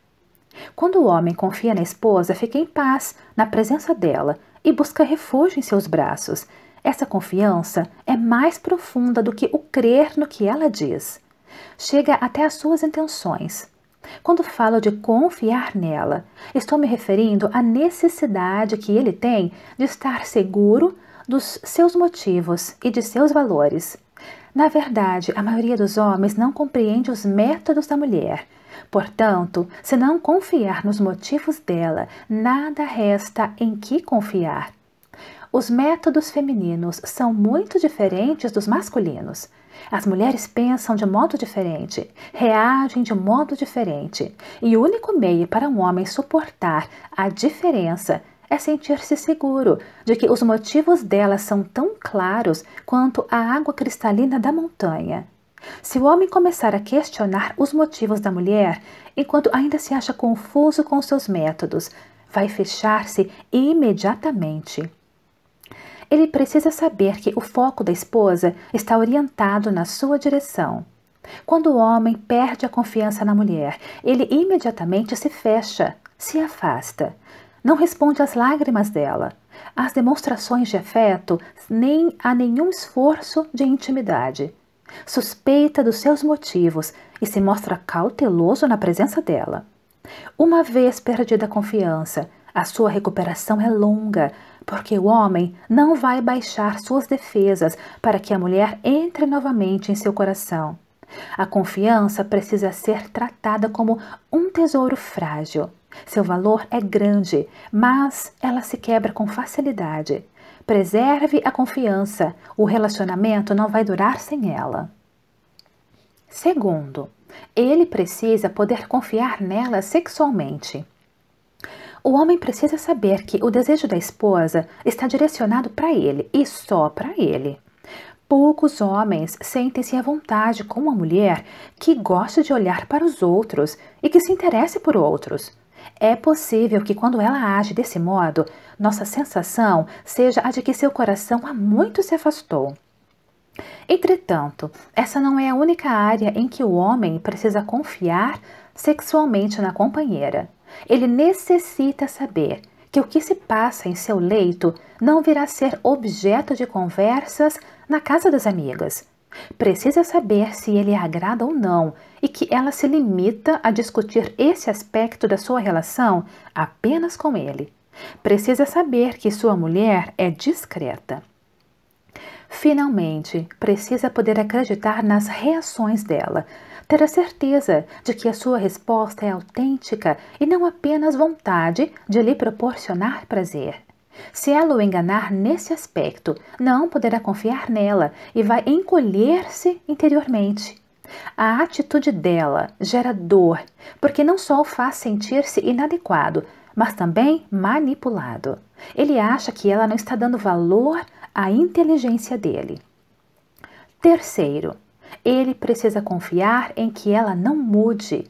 Quando o homem confia na esposa, fica em paz, na presença dela e busca refúgio em seus braços. Essa confiança é mais profunda do que o crer no que ela diz. Chega até as suas intenções. Quando falo de confiar nela, estou me referindo à necessidade que ele tem de estar seguro dos seus motivos e de seus valores. Na verdade, a maioria dos homens não compreende os métodos da mulher. Portanto, se não confiar nos motivos dela, nada resta em que confiar. Os métodos femininos são muito diferentes dos masculinos. As mulheres pensam de modo diferente, reagem de modo diferente, e o único meio para um homem suportar a diferença é sentir-se seguro de que os motivos dela são tão claros quanto a água cristalina da montanha. Se o homem começar a questionar os motivos da mulher, enquanto ainda se acha confuso com seus métodos, vai fechar-se imediatamente. Ele precisa saber que o foco da esposa está orientado na sua direção. Quando o homem perde a confiança na mulher, ele imediatamente se fecha, se afasta, não responde às lágrimas dela, às demonstrações de afeto, nem a nenhum esforço de intimidade. Suspeita dos seus motivos e se mostra cauteloso na presença dela. Uma vez perdida a confiança, a sua recuperação é longa, porque o homem não vai baixar suas defesas para que a mulher entre novamente em seu coração. A confiança precisa ser tratada como um tesouro frágil. Seu valor é grande, mas ela se quebra com facilidade. Preserve a confiança, o relacionamento não vai durar sem ela. Segundo, ele precisa poder confiar nela sexualmente. O homem precisa saber que o desejo da esposa está direcionado para ele e só para ele. Poucos homens sentem-se à vontade com uma mulher que gosta de olhar para os outros e que se interessa por outros. É possível que quando ela age desse modo, nossa sensação seja a de que seu coração há muito se afastou. Entretanto, essa não é a única área em que o homem precisa confiar sexualmente na companheira. Ele necessita saber que o que se passa em seu leito não virá ser objeto de conversas na casa das amigas, Precisa saber se ele é agrada ou não e que ela se limita a discutir esse aspecto da sua relação apenas com ele. Precisa saber que sua mulher é discreta. Finalmente, precisa poder acreditar nas reações dela, ter a certeza de que a sua resposta é autêntica e não apenas vontade de lhe proporcionar prazer. Se ela o enganar nesse aspecto, não poderá confiar nela e vai encolher-se interiormente. A atitude dela gera dor, porque não só o faz sentir-se inadequado, mas também manipulado. Ele acha que ela não está dando valor à inteligência dele. Terceiro, ele precisa confiar em que ela não mude.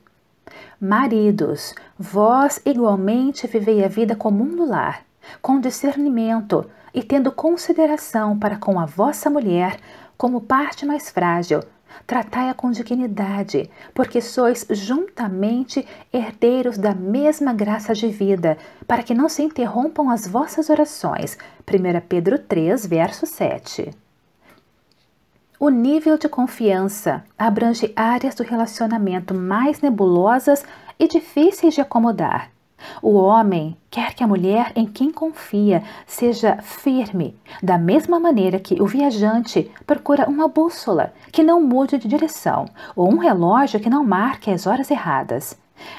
Maridos, vós igualmente vivei a vida comum um lar com discernimento e tendo consideração para com a vossa mulher como parte mais frágil, tratai-a com dignidade, porque sois juntamente herdeiros da mesma graça de vida, para que não se interrompam as vossas orações. 1 Pedro 3, verso 7. O nível de confiança abrange áreas do relacionamento mais nebulosas e difíceis de acomodar, o homem quer que a mulher em quem confia seja firme, da mesma maneira que o viajante procura uma bússola que não mude de direção ou um relógio que não marque as horas erradas.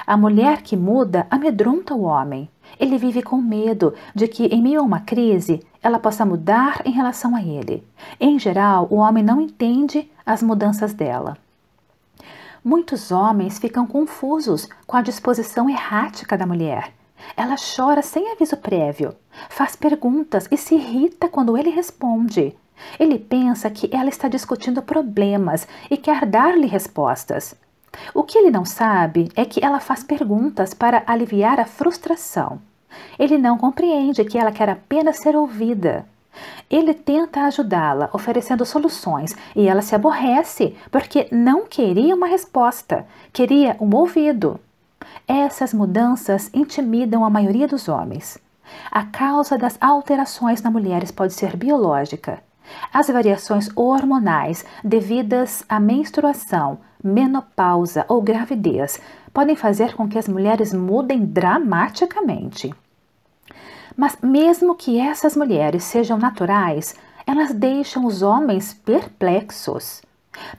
A mulher que muda amedronta o homem. Ele vive com medo de que, em meio a uma crise, ela possa mudar em relação a ele. Em geral, o homem não entende as mudanças dela. Muitos homens ficam confusos com a disposição errática da mulher. Ela chora sem aviso prévio, faz perguntas e se irrita quando ele responde. Ele pensa que ela está discutindo problemas e quer dar-lhe respostas. O que ele não sabe é que ela faz perguntas para aliviar a frustração. Ele não compreende que ela quer apenas ser ouvida. Ele tenta ajudá-la, oferecendo soluções, e ela se aborrece porque não queria uma resposta, queria um ouvido. Essas mudanças intimidam a maioria dos homens. A causa das alterações nas mulheres pode ser biológica. As variações hormonais devidas à menstruação, menopausa ou gravidez podem fazer com que as mulheres mudem dramaticamente. Mas, mesmo que essas mulheres sejam naturais, elas deixam os homens perplexos.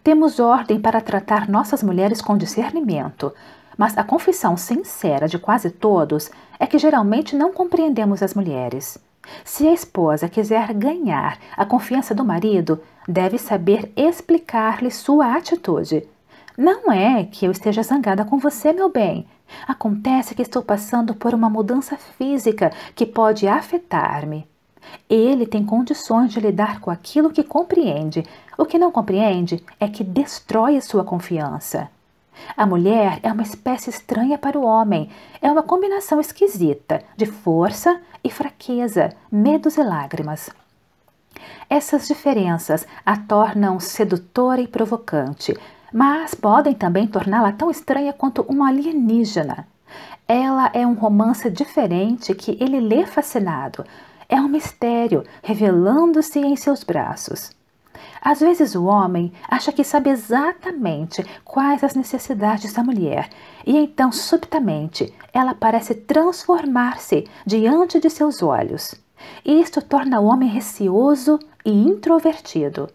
Temos ordem para tratar nossas mulheres com discernimento, mas a confissão sincera de quase todos é que geralmente não compreendemos as mulheres. Se a esposa quiser ganhar a confiança do marido, deve saber explicar-lhe sua atitude. Não é que eu esteja zangada com você, meu bem. Acontece que estou passando por uma mudança física que pode afetar-me. Ele tem condições de lidar com aquilo que compreende. O que não compreende é que destrói a sua confiança. A mulher é uma espécie estranha para o homem. É uma combinação esquisita de força e fraqueza, medos e lágrimas. Essas diferenças a tornam sedutora e provocante, mas podem também torná-la tão estranha quanto uma alienígena. Ela é um romance diferente que ele lê fascinado. É um mistério revelando-se em seus braços. Às vezes o homem acha que sabe exatamente quais as necessidades da mulher, e então subitamente ela parece transformar-se diante de seus olhos. Isto torna o homem receoso e introvertido.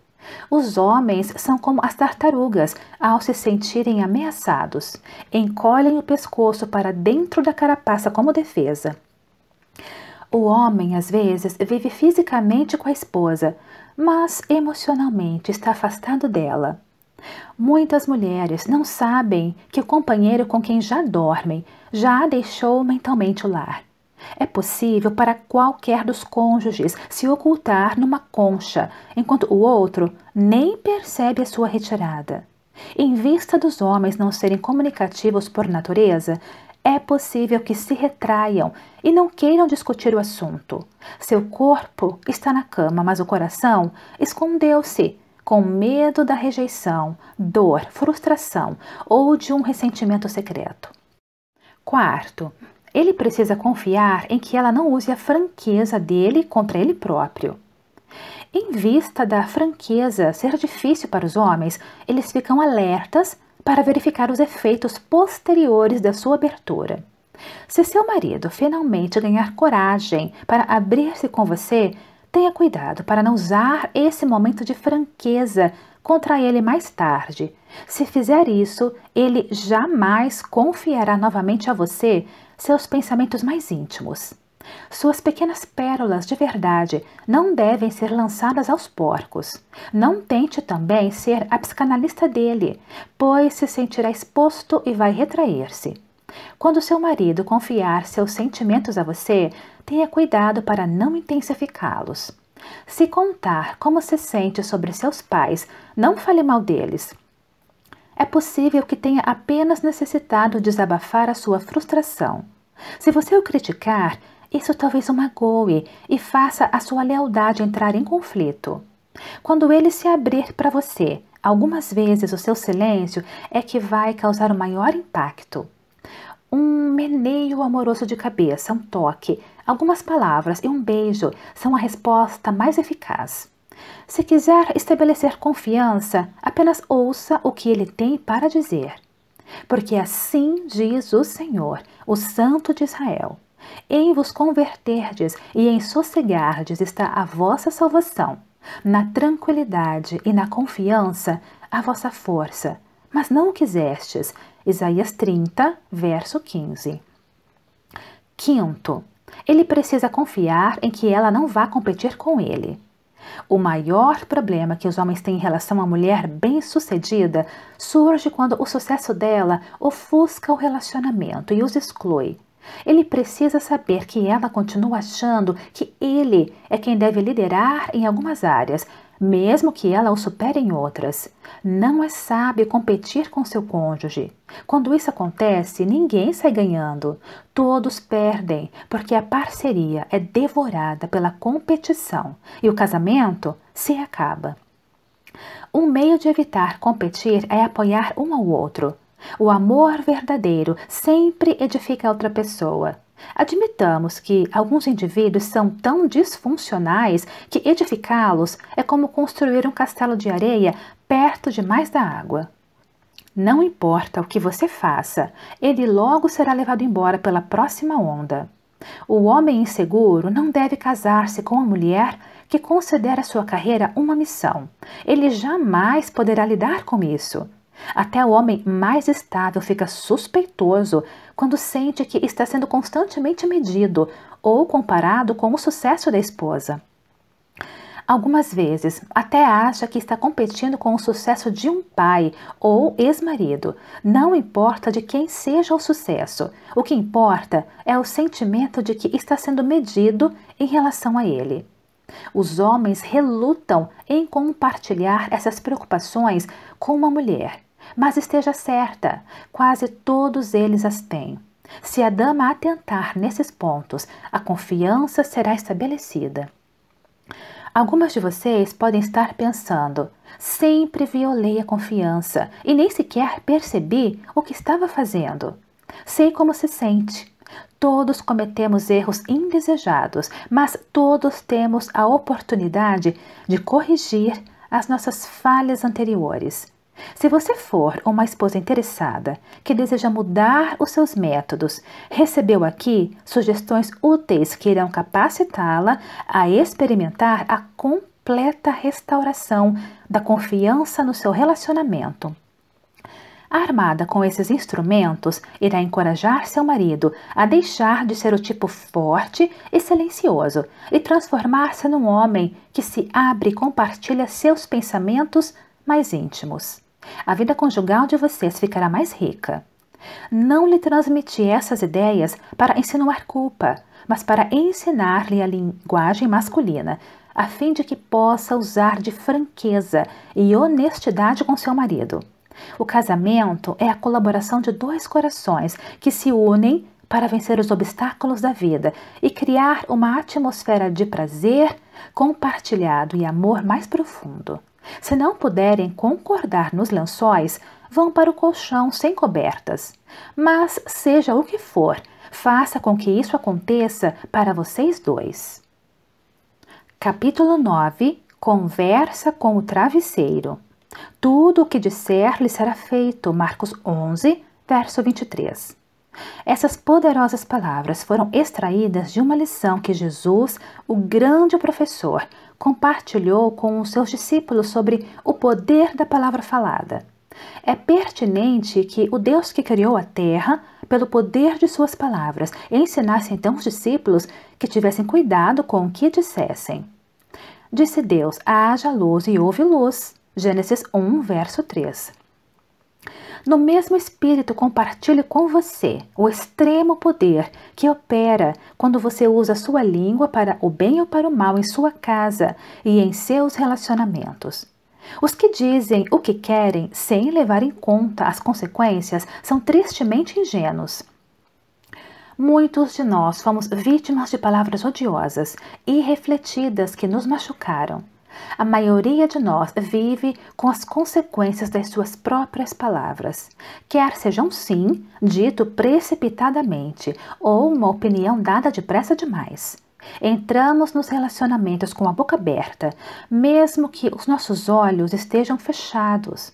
Os homens são como as tartarugas ao se sentirem ameaçados. Encolhem o pescoço para dentro da carapaça como defesa. O homem, às vezes, vive fisicamente com a esposa, mas emocionalmente está afastado dela. Muitas mulheres não sabem que o companheiro com quem já dormem já deixou mentalmente o lar. É possível para qualquer dos cônjuges se ocultar numa concha, enquanto o outro nem percebe a sua retirada. Em vista dos homens não serem comunicativos por natureza, é possível que se retraiam e não queiram discutir o assunto. Seu corpo está na cama, mas o coração escondeu-se com medo da rejeição, dor, frustração ou de um ressentimento secreto. Quarto, ele precisa confiar em que ela não use a franqueza dele contra ele próprio. Em vista da franqueza ser difícil para os homens, eles ficam alertas para verificar os efeitos posteriores da sua abertura. Se seu marido finalmente ganhar coragem para abrir-se com você, tenha cuidado para não usar esse momento de franqueza contra ele mais tarde. Se fizer isso, ele jamais confiará novamente a você seus pensamentos mais íntimos. Suas pequenas pérolas de verdade não devem ser lançadas aos porcos. Não tente também ser a psicanalista dele, pois se sentirá exposto e vai retrair-se. Quando seu marido confiar seus sentimentos a você, tenha cuidado para não intensificá-los. Se contar como se sente sobre seus pais, não fale mal deles. É possível que tenha apenas necessitado desabafar a sua frustração. Se você o criticar, isso talvez o magoe e faça a sua lealdade entrar em conflito. Quando ele se abrir para você, algumas vezes o seu silêncio é que vai causar o maior impacto. Um meneio amoroso de cabeça, um toque, algumas palavras e um beijo são a resposta mais eficaz. Se quiser estabelecer confiança, apenas ouça o que ele tem para dizer. Porque assim diz o Senhor, o Santo de Israel: Em vos converterdes e em sossegardes está a vossa salvação. Na tranquilidade e na confiança, a vossa força. Mas não o quisestes. Isaías 30, verso 15. Quinto, ele precisa confiar em que ela não vá competir com ele. O maior problema que os homens têm em relação à mulher bem-sucedida surge quando o sucesso dela ofusca o relacionamento e os exclui. Ele precisa saber que ela continua achando que ele é quem deve liderar em algumas áreas, mesmo que ela o supere em outras. Não é sábio competir com seu cônjuge. Quando isso acontece, ninguém sai ganhando. Todos perdem, porque a parceria é devorada pela competição e o casamento se acaba. Um meio de evitar competir é apoiar um ao outro. O amor verdadeiro sempre edifica outra pessoa. Admitamos que alguns indivíduos são tão disfuncionais que edificá-los é como construir um castelo de areia perto demais da água. Não importa o que você faça, ele logo será levado embora pela próxima onda. O homem inseguro não deve casar-se com a mulher que considera sua carreira uma missão. Ele jamais poderá lidar com isso. Até o homem mais estável fica suspeitoso quando sente que está sendo constantemente medido ou comparado com o sucesso da esposa. Algumas vezes, até acha que está competindo com o sucesso de um pai ou ex-marido. Não importa de quem seja o sucesso, o que importa é o sentimento de que está sendo medido em relação a ele. Os homens relutam em compartilhar essas preocupações com uma mulher mas esteja certa, quase todos eles as têm. Se a dama atentar nesses pontos, a confiança será estabelecida. Algumas de vocês podem estar pensando: sempre violei a confiança e nem sequer percebi o que estava fazendo. Sei como se sente. Todos cometemos erros indesejados, mas todos temos a oportunidade de corrigir as nossas falhas anteriores. Se você for uma esposa interessada que deseja mudar os seus métodos, recebeu aqui sugestões úteis que irão capacitá-la a experimentar a completa restauração da confiança no seu relacionamento. Armada com esses instrumentos, irá encorajar seu marido a deixar de ser o tipo forte e silencioso e transformar-se num homem que se abre e compartilha seus pensamentos mais íntimos. A vida conjugal de vocês ficará mais rica. Não lhe transmiti essas ideias para insinuar culpa, mas para ensinar-lhe a linguagem masculina, a fim de que possa usar de franqueza e honestidade com seu marido. O casamento é a colaboração de dois corações que se unem para vencer os obstáculos da vida e criar uma atmosfera de prazer compartilhado e amor mais profundo. Se não puderem concordar nos lençóis, vão para o colchão sem cobertas. Mas, seja o que for, faça com que isso aconteça para vocês dois. Capítulo 9 Conversa com o travesseiro. Tudo o que disser lhe será feito. Marcos 11, verso 23. Essas poderosas palavras foram extraídas de uma lição que Jesus, o grande professor, compartilhou com os seus discípulos sobre o poder da palavra falada. É pertinente que o Deus que criou a terra, pelo poder de suas palavras, ensinasse então os discípulos que tivessem cuidado com o que dissessem. Disse Deus: haja luz e houve luz. Gênesis 1, verso 3 no mesmo espírito compartilho com você o extremo poder que opera quando você usa sua língua para o bem ou para o mal em sua casa e em seus relacionamentos. Os que dizem o que querem sem levar em conta as consequências são tristemente ingênuos. Muitos de nós fomos vítimas de palavras odiosas e refletidas que nos machucaram. A maioria de nós vive com as consequências das suas próprias palavras, quer sejam sim dito precipitadamente ou uma opinião dada depressa demais. Entramos nos relacionamentos com a boca aberta, mesmo que os nossos olhos estejam fechados.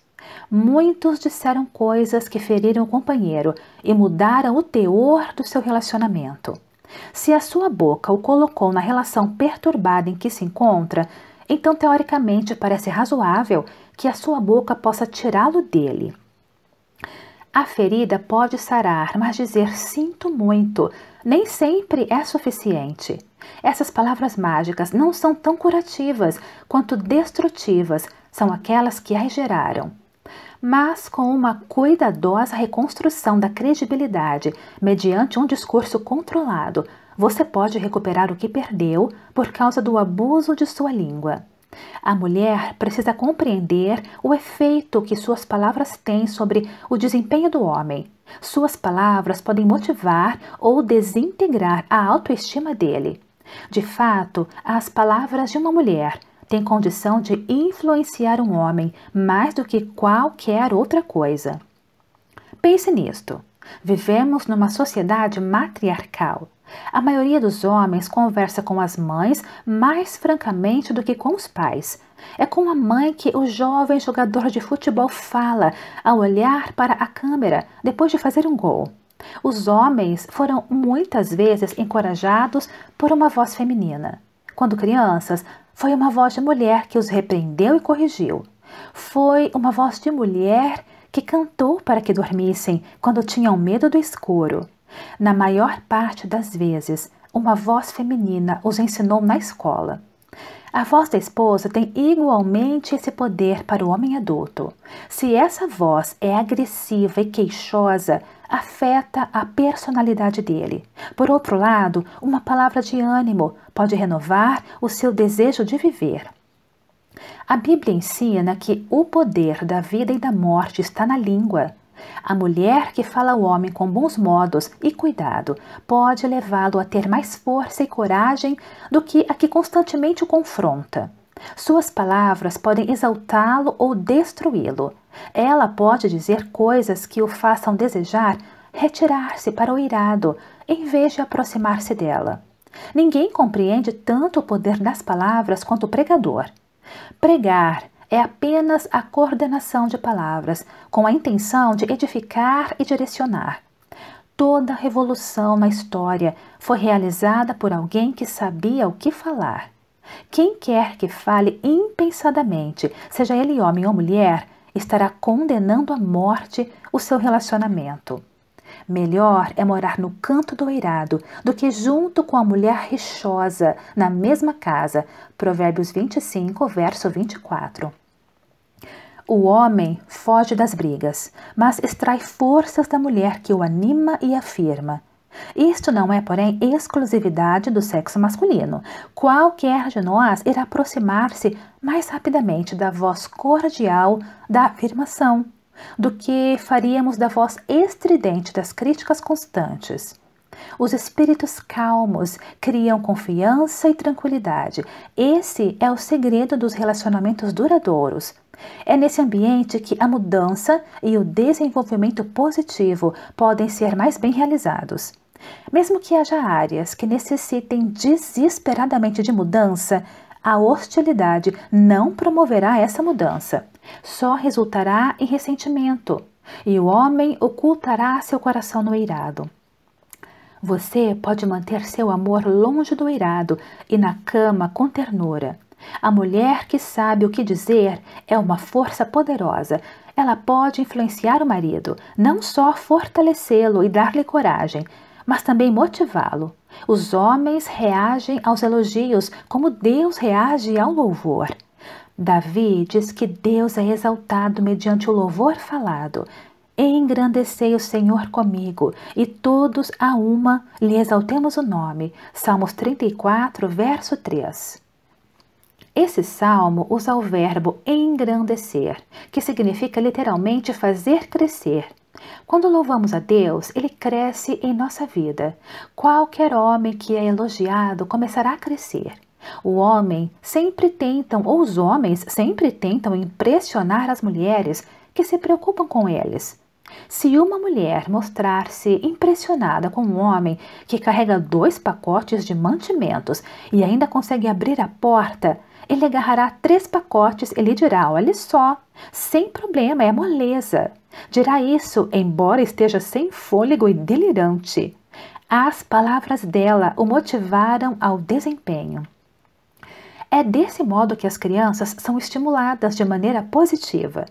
Muitos disseram coisas que feriram o companheiro e mudaram o teor do seu relacionamento. Se a sua boca o colocou na relação perturbada em que se encontra, então, teoricamente, parece razoável que a sua boca possa tirá-lo dele. A ferida pode sarar, mas dizer sinto muito nem sempre é suficiente. Essas palavras mágicas não são tão curativas quanto destrutivas são aquelas que as geraram. Mas com uma cuidadosa reconstrução da credibilidade mediante um discurso controlado, você pode recuperar o que perdeu por causa do abuso de sua língua. A mulher precisa compreender o efeito que suas palavras têm sobre o desempenho do homem. Suas palavras podem motivar ou desintegrar a autoestima dele. De fato, as palavras de uma mulher têm condição de influenciar um homem mais do que qualquer outra coisa. Pense nisto. Vivemos numa sociedade matriarcal. A maioria dos homens conversa com as mães mais francamente do que com os pais. É com a mãe que o jovem jogador de futebol fala ao olhar para a câmera depois de fazer um gol. Os homens foram muitas vezes encorajados por uma voz feminina. Quando crianças, foi uma voz de mulher que os repreendeu e corrigiu. Foi uma voz de mulher que cantou para que dormissem quando tinham medo do escuro. Na maior parte das vezes, uma voz feminina os ensinou na escola. A voz da esposa tem igualmente esse poder para o homem adulto. Se essa voz é agressiva e queixosa, afeta a personalidade dele. Por outro lado, uma palavra de ânimo pode renovar o seu desejo de viver. A Bíblia ensina que o poder da vida e da morte está na língua. A mulher que fala ao homem com bons modos e cuidado pode levá-lo a ter mais força e coragem do que a que constantemente o confronta. Suas palavras podem exaltá-lo ou destruí-lo. Ela pode dizer coisas que o façam desejar retirar-se para o irado, em vez de aproximar-se dela. Ninguém compreende tanto o poder das palavras quanto o pregador. Pregar é apenas a coordenação de palavras, com a intenção de edificar e direcionar. Toda revolução na história foi realizada por alguém que sabia o que falar. Quem quer que fale impensadamente, seja ele homem ou mulher, estará condenando à morte o seu relacionamento. Melhor é morar no canto do eirado do que junto com a mulher rixosa na mesma casa. Provérbios 25, verso 24. O homem foge das brigas, mas extrai forças da mulher que o anima e afirma. Isto não é, porém, exclusividade do sexo masculino. Qualquer de nós irá aproximar-se mais rapidamente da voz cordial da afirmação do que faríamos da voz estridente das críticas constantes. Os espíritos calmos criam confiança e tranquilidade. Esse é o segredo dos relacionamentos duradouros. É nesse ambiente que a mudança e o desenvolvimento positivo podem ser mais bem realizados. Mesmo que haja áreas que necessitem desesperadamente de mudança, a hostilidade não promoverá essa mudança só resultará em ressentimento, e o homem ocultará seu coração no eirado. Você pode manter seu amor longe do eirado e na cama com ternura. A mulher que sabe o que dizer é uma força poderosa. Ela pode influenciar o marido, não só fortalecê-lo e dar-lhe coragem, mas também motivá-lo. Os homens reagem aos elogios como Deus reage ao louvor. Davi diz que Deus é exaltado mediante o louvor falado. Engrandecei o Senhor comigo, e todos a uma lhe exaltemos o nome. Salmos 34, verso 3. Esse salmo usa o verbo engrandecer, que significa literalmente fazer crescer. Quando louvamos a Deus, ele cresce em nossa vida. Qualquer homem que é elogiado começará a crescer. O homem sempre tentam, ou os homens sempre tentam impressionar as mulheres que se preocupam com eles. Se uma mulher mostrar-se impressionada com um homem que carrega dois pacotes de mantimentos e ainda consegue abrir a porta, ele agarrará três pacotes e lhe dirá: olha só, sem problema, é moleza. Dirá isso, embora esteja sem fôlego e delirante. As palavras dela o motivaram ao desempenho. É desse modo que as crianças são estimuladas de maneira positiva.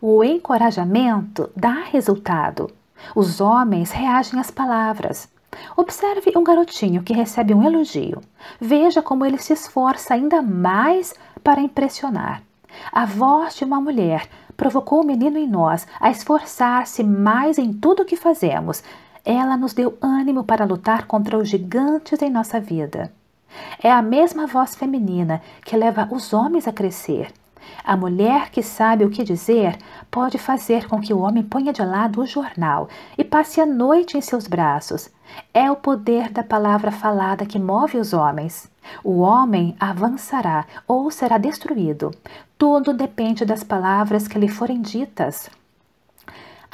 O encorajamento dá resultado. Os homens reagem às palavras. Observe um garotinho que recebe um elogio. Veja como ele se esforça ainda mais para impressionar. A voz de uma mulher provocou o menino em nós a esforçar-se mais em tudo o que fazemos. Ela nos deu ânimo para lutar contra os gigantes em nossa vida. É a mesma voz feminina que leva os homens a crescer. A mulher que sabe o que dizer pode fazer com que o homem ponha de lado o jornal e passe a noite em seus braços. É o poder da palavra falada que move os homens. O homem avançará ou será destruído. Tudo depende das palavras que lhe forem ditas.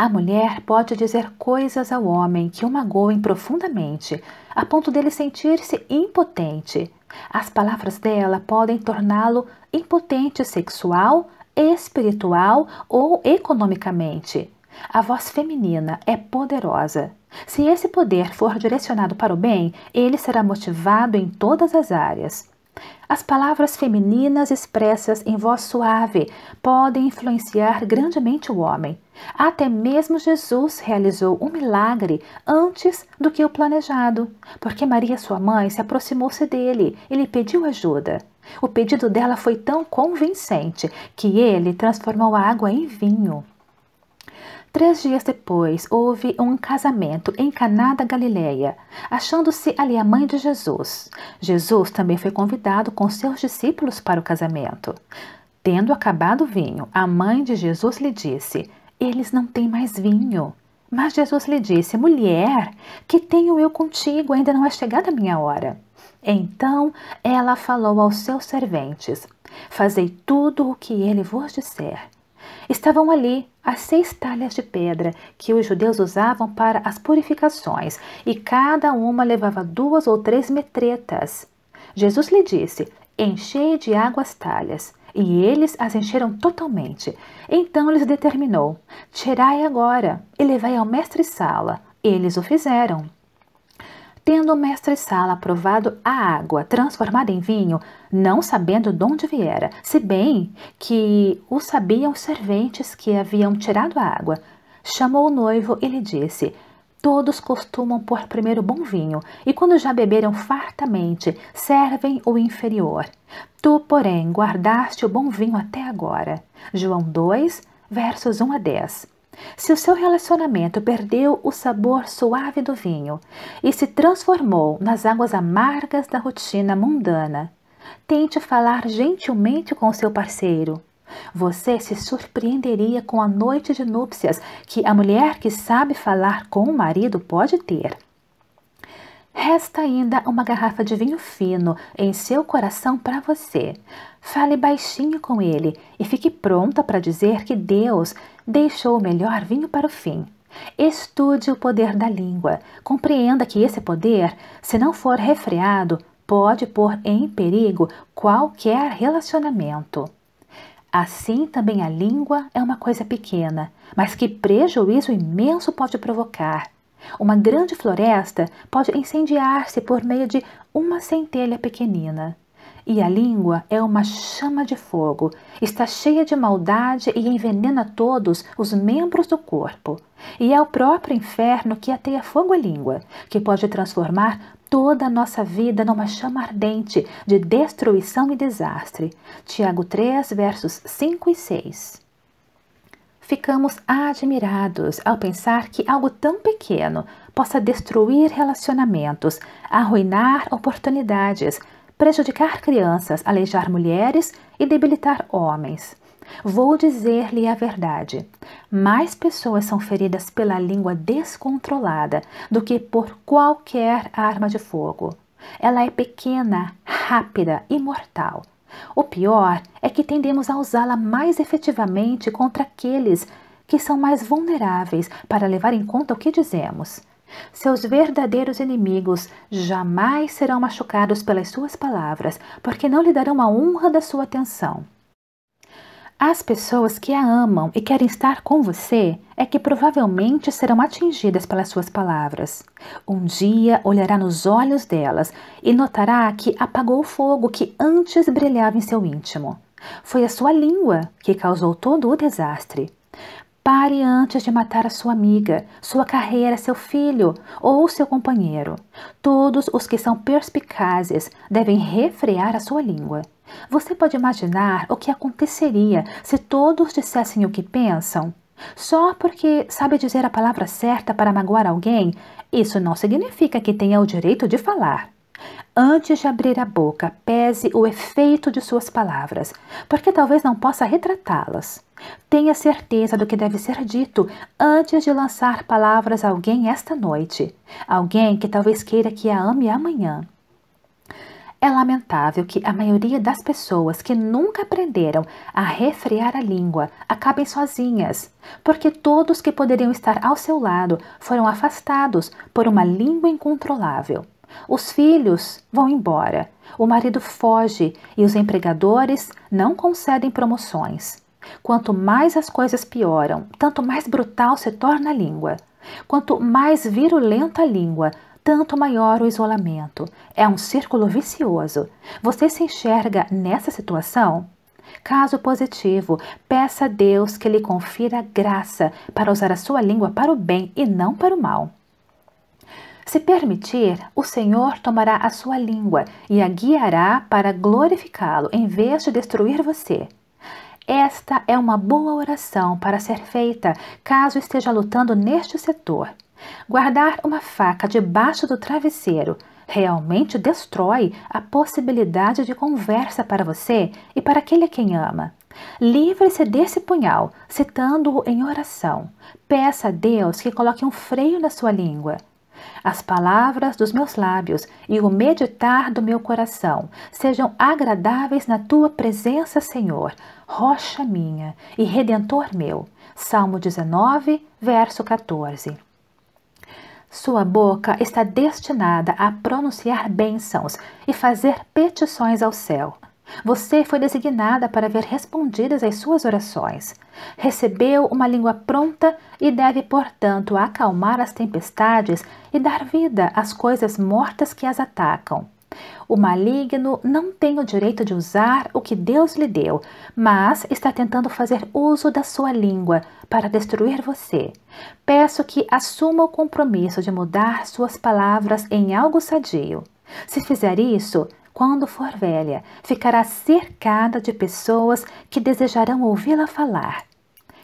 A mulher pode dizer coisas ao homem que o magoem profundamente, a ponto dele sentir-se impotente. As palavras dela podem torná-lo impotente sexual, espiritual ou economicamente. A voz feminina é poderosa. Se esse poder for direcionado para o bem, ele será motivado em todas as áreas. As palavras femininas expressas em voz suave podem influenciar grandemente o homem. Até mesmo Jesus realizou um milagre antes do que o planejado, porque Maria, sua mãe, se aproximou-se dele e lhe pediu ajuda. O pedido dela foi tão convincente que ele transformou a água em vinho. Três dias depois, houve um casamento em Caná da Galileia, achando-se ali a mãe de Jesus. Jesus também foi convidado com seus discípulos para o casamento. Tendo acabado o vinho, a mãe de Jesus lhe disse: Eles não têm mais vinho. Mas Jesus lhe disse: Mulher, que tenho eu contigo? Ainda não é chegada a minha hora. Então ela falou aos seus serventes: Fazei tudo o que ele vos disser. Estavam ali as seis talhas de pedra que os judeus usavam para as purificações, e cada uma levava duas ou três metretas. Jesus lhe disse: Enchei de água as talhas. E eles as encheram totalmente. Então lhes determinou: Tirai agora e levai ao mestre-sala. Eles o fizeram. Tendo o mestre Sala provado a água transformada em vinho, não sabendo de onde viera, se bem que o sabiam os serventes que haviam tirado a água, chamou o noivo e lhe disse: Todos costumam pôr primeiro bom vinho, e quando já beberam fartamente, servem o inferior. Tu, porém, guardaste o bom vinho até agora. João 2, versos 1 a 10. Se o seu relacionamento perdeu o sabor suave do vinho e se transformou nas águas amargas da rotina mundana, tente falar gentilmente com o seu parceiro. Você se surpreenderia com a noite de núpcias que a mulher que sabe falar com o marido pode ter. Resta ainda uma garrafa de vinho fino em seu coração para você. Fale baixinho com ele e fique pronta para dizer que Deus deixou o melhor vinho para o fim. Estude o poder da língua. Compreenda que esse poder, se não for refreado, pode pôr em perigo qualquer relacionamento. Assim também a língua é uma coisa pequena, mas que prejuízo imenso pode provocar. Uma grande floresta pode incendiar-se por meio de uma centelha pequenina. E a língua é uma chama de fogo, está cheia de maldade e envenena todos os membros do corpo. E é o próprio inferno que ateia fogo à língua, que pode transformar toda a nossa vida numa chama ardente de destruição e desastre. Tiago 3, versos 5 e 6 ficamos admirados ao pensar que algo tão pequeno possa destruir relacionamentos, arruinar oportunidades, prejudicar crianças, aleijar mulheres e debilitar homens. Vou dizer-lhe a verdade: mais pessoas são feridas pela língua descontrolada do que por qualquer arma de fogo. Ela é pequena, rápida e mortal. O pior é que tendemos a usá-la mais efetivamente contra aqueles que são mais vulneráveis para levar em conta o que dizemos. Seus verdadeiros inimigos jamais serão machucados pelas suas palavras, porque não lhe darão a honra da sua atenção. As pessoas que a amam e querem estar com você é que provavelmente serão atingidas pelas suas palavras. Um dia olhará nos olhos delas e notará que apagou o fogo que antes brilhava em seu íntimo. Foi a sua língua que causou todo o desastre. Pare antes de matar a sua amiga, sua carreira, seu filho ou seu companheiro. Todos os que são perspicazes devem refrear a sua língua. Você pode imaginar o que aconteceria se todos dissessem o que pensam? Só porque sabe dizer a palavra certa para magoar alguém, isso não significa que tenha o direito de falar. Antes de abrir a boca, pese o efeito de suas palavras, porque talvez não possa retratá-las. Tenha certeza do que deve ser dito antes de lançar palavras a alguém esta noite, alguém que talvez queira que a ame amanhã. É lamentável que a maioria das pessoas que nunca aprenderam a refrear a língua acabem sozinhas, porque todos que poderiam estar ao seu lado foram afastados por uma língua incontrolável. Os filhos vão embora, o marido foge e os empregadores não concedem promoções. Quanto mais as coisas pioram, tanto mais brutal se torna a língua. Quanto mais virulenta a língua, tanto maior o isolamento. É um círculo vicioso. Você se enxerga nessa situação? Caso positivo, peça a Deus que lhe confira graça para usar a sua língua para o bem e não para o mal. Se permitir, o Senhor tomará a sua língua e a guiará para glorificá-lo, em vez de destruir você. Esta é uma boa oração para ser feita caso esteja lutando neste setor. Guardar uma faca debaixo do travesseiro realmente destrói a possibilidade de conversa para você e para aquele a quem ama. Livre-se desse punhal, citando-o em oração. Peça a Deus que coloque um freio na sua língua as palavras dos meus lábios e o meditar do meu coração sejam agradáveis na tua presença, Senhor, rocha minha e redentor meu. Salmo 19, verso 14. Sua boca está destinada a pronunciar bênçãos e fazer petições ao céu. Você foi designada para ver respondidas as suas orações. Recebeu uma língua pronta e deve, portanto, acalmar as tempestades e dar vida às coisas mortas que as atacam. O maligno não tem o direito de usar o que Deus lhe deu, mas está tentando fazer uso da sua língua para destruir você. Peço que assuma o compromisso de mudar suas palavras em algo sadio. Se fizer isso, quando for velha, ficará cercada de pessoas que desejarão ouvi-la falar.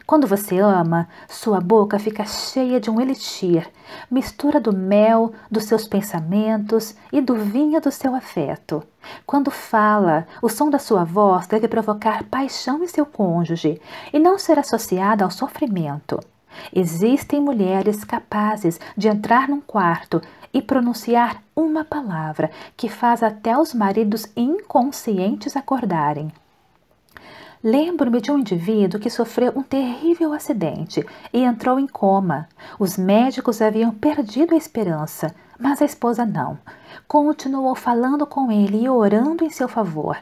Quando você ama, sua boca fica cheia de um elixir, mistura do mel dos seus pensamentos e do vinho do seu afeto. Quando fala, o som da sua voz deve provocar paixão em seu cônjuge e não ser associada ao sofrimento. Existem mulheres capazes de entrar num quarto e pronunciar uma palavra que faz até os maridos inconscientes acordarem. Lembro-me de um indivíduo que sofreu um terrível acidente e entrou em coma. Os médicos haviam perdido a esperança, mas a esposa não. Continuou falando com ele e orando em seu favor.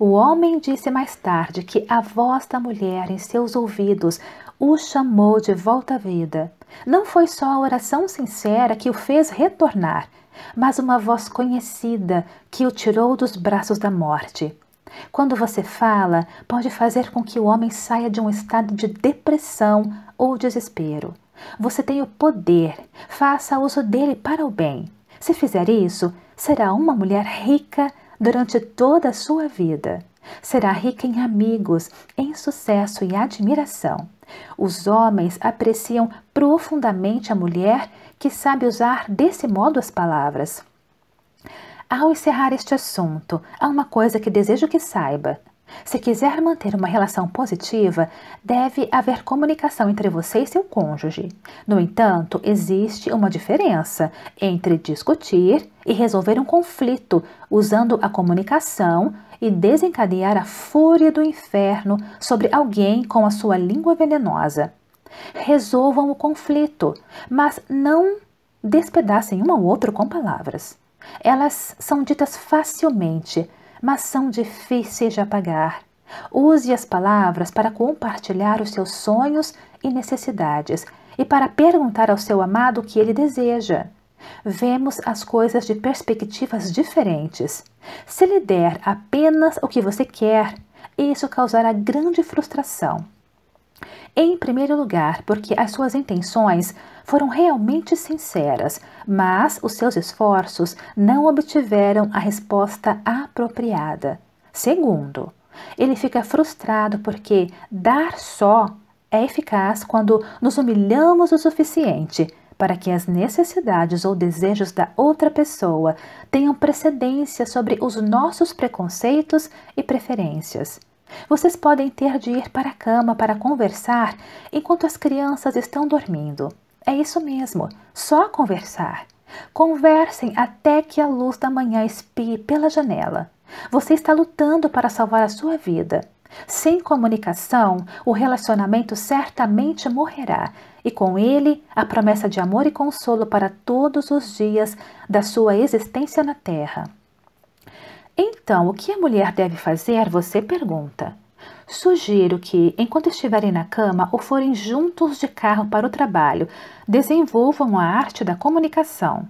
O homem disse mais tarde que a voz da mulher em seus ouvidos o chamou de volta à vida. Não foi só a oração sincera que o fez retornar, mas uma voz conhecida que o tirou dos braços da morte. Quando você fala, pode fazer com que o homem saia de um estado de depressão ou desespero. Você tem o poder, faça uso dele para o bem. Se fizer isso, será uma mulher rica durante toda a sua vida. Será rica em amigos, em sucesso e admiração. Os homens apreciam profundamente a mulher que sabe usar desse modo as palavras. Ao encerrar este assunto, há uma coisa que desejo que saiba. Se quiser manter uma relação positiva, deve haver comunicação entre você e seu cônjuge. No entanto, existe uma diferença entre discutir e resolver um conflito usando a comunicação e desencadear a fúria do inferno sobre alguém com a sua língua venenosa. Resolvam o conflito, mas não despedacem um ao outro com palavras. Elas são ditas facilmente, mas são difíceis de apagar. Use as palavras para compartilhar os seus sonhos e necessidades e para perguntar ao seu amado o que ele deseja. Vemos as coisas de perspectivas diferentes. Se lhe der apenas o que você quer, isso causará grande frustração. Em primeiro lugar, porque as suas intenções foram realmente sinceras, mas os seus esforços não obtiveram a resposta apropriada. Segundo, ele fica frustrado porque dar só é eficaz quando nos humilhamos o suficiente para que as necessidades ou desejos da outra pessoa tenham precedência sobre os nossos preconceitos e preferências. Vocês podem ter de ir para a cama para conversar enquanto as crianças estão dormindo. É isso mesmo, só conversar. Conversem até que a luz da manhã espie pela janela. Você está lutando para salvar a sua vida. Sem comunicação, o relacionamento certamente morrerá e com ele a promessa de amor e consolo para todos os dias da sua existência na Terra. Então, o que a mulher deve fazer? Você pergunta. Sugiro que, enquanto estiverem na cama ou forem juntos de carro para o trabalho, desenvolvam a arte da comunicação.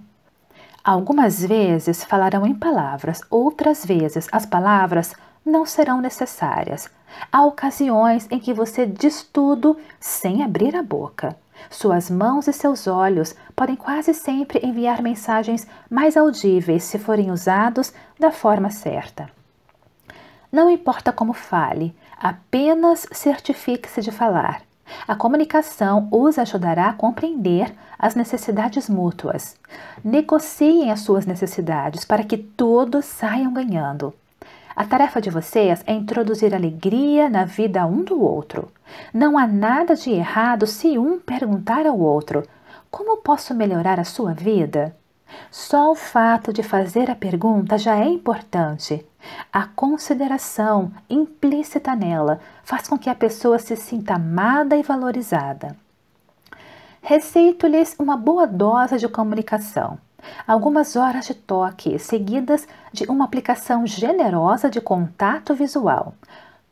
Algumas vezes falarão em palavras, outras vezes as palavras não serão necessárias. Há ocasiões em que você diz tudo sem abrir a boca. Suas mãos e seus olhos podem quase sempre enviar mensagens mais audíveis se forem usados da forma certa. Não importa como fale, apenas certifique-se de falar. A comunicação os ajudará a compreender as necessidades mútuas. Negociem as suas necessidades para que todos saiam ganhando. A tarefa de vocês é introduzir alegria na vida um do outro. Não há nada de errado se um perguntar ao outro: Como posso melhorar a sua vida? Só o fato de fazer a pergunta já é importante. A consideração implícita nela faz com que a pessoa se sinta amada e valorizada. Receito-lhes uma boa dose de comunicação. Algumas horas de toque, seguidas de uma aplicação generosa de contato visual.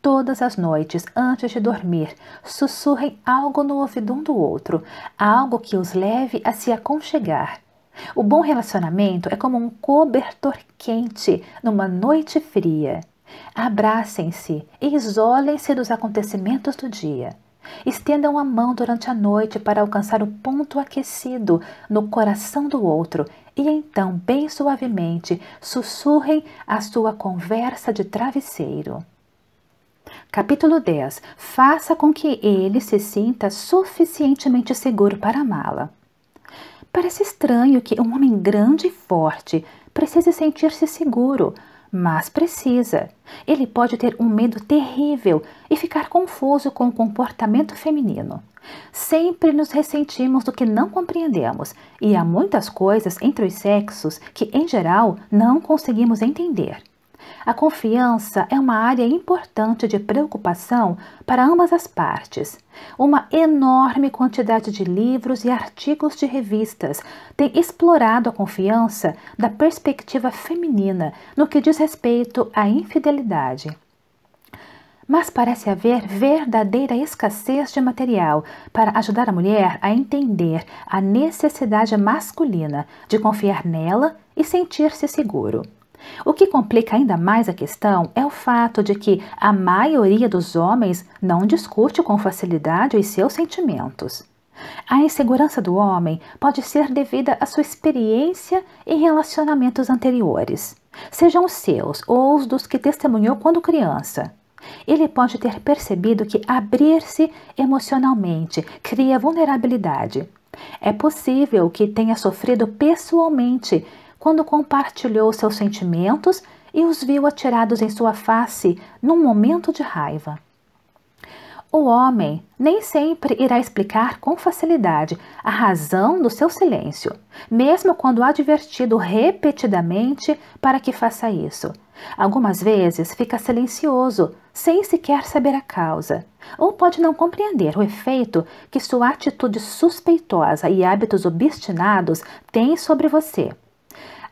Todas as noites, antes de dormir, sussurrem algo no ouvido um do outro, algo que os leve a se aconchegar. O bom relacionamento é como um cobertor quente numa noite fria. Abracem-se e isolem-se dos acontecimentos do dia. Estendam a mão durante a noite para alcançar o ponto aquecido no coração do outro e então, bem suavemente, sussurrem a sua conversa de travesseiro. Capítulo 10 Faça com que ele se sinta suficientemente seguro para amá-la. Parece estranho que um homem grande e forte precise sentir-se seguro mas precisa. Ele pode ter um medo terrível e ficar confuso com o comportamento feminino. Sempre nos ressentimos do que não compreendemos, e há muitas coisas entre os sexos que, em geral, não conseguimos entender. A confiança é uma área importante de preocupação para ambas as partes. Uma enorme quantidade de livros e artigos de revistas tem explorado a confiança da perspectiva feminina no que diz respeito à infidelidade. Mas parece haver verdadeira escassez de material para ajudar a mulher a entender a necessidade masculina de confiar nela e sentir-se seguro. O que complica ainda mais a questão é o fato de que a maioria dos homens não discute com facilidade os seus sentimentos. A insegurança do homem pode ser devida à sua experiência em relacionamentos anteriores, sejam os seus ou os dos que testemunhou quando criança. Ele pode ter percebido que abrir-se emocionalmente cria vulnerabilidade. É possível que tenha sofrido pessoalmente quando compartilhou seus sentimentos e os viu atirados em sua face num momento de raiva. O homem nem sempre irá explicar com facilidade a razão do seu silêncio, mesmo quando advertido repetidamente para que faça isso. Algumas vezes fica silencioso, sem sequer saber a causa, ou pode não compreender o efeito que sua atitude suspeitosa e hábitos obstinados têm sobre você.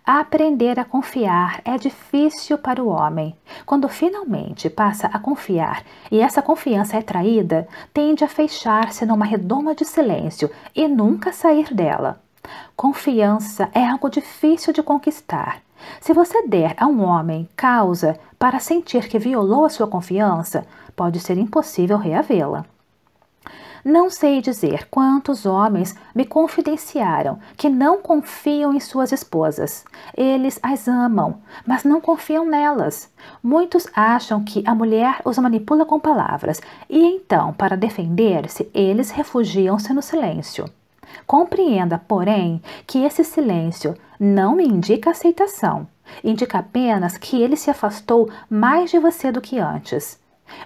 Aprender a confiar é difícil para o homem. Quando finalmente passa a confiar e essa confiança é traída, tende a fechar-se numa redoma de silêncio e nunca sair dela. Confiança é algo difícil de conquistar. Se você der a um homem causa para sentir que violou a sua confiança, pode ser impossível reavê-la. Não sei dizer quantos homens me confidenciaram que não confiam em suas esposas. Eles as amam, mas não confiam nelas. Muitos acham que a mulher os manipula com palavras e então, para defender-se, eles refugiam-se no silêncio. Compreenda, porém, que esse silêncio não me indica aceitação. Indica apenas que ele se afastou mais de você do que antes.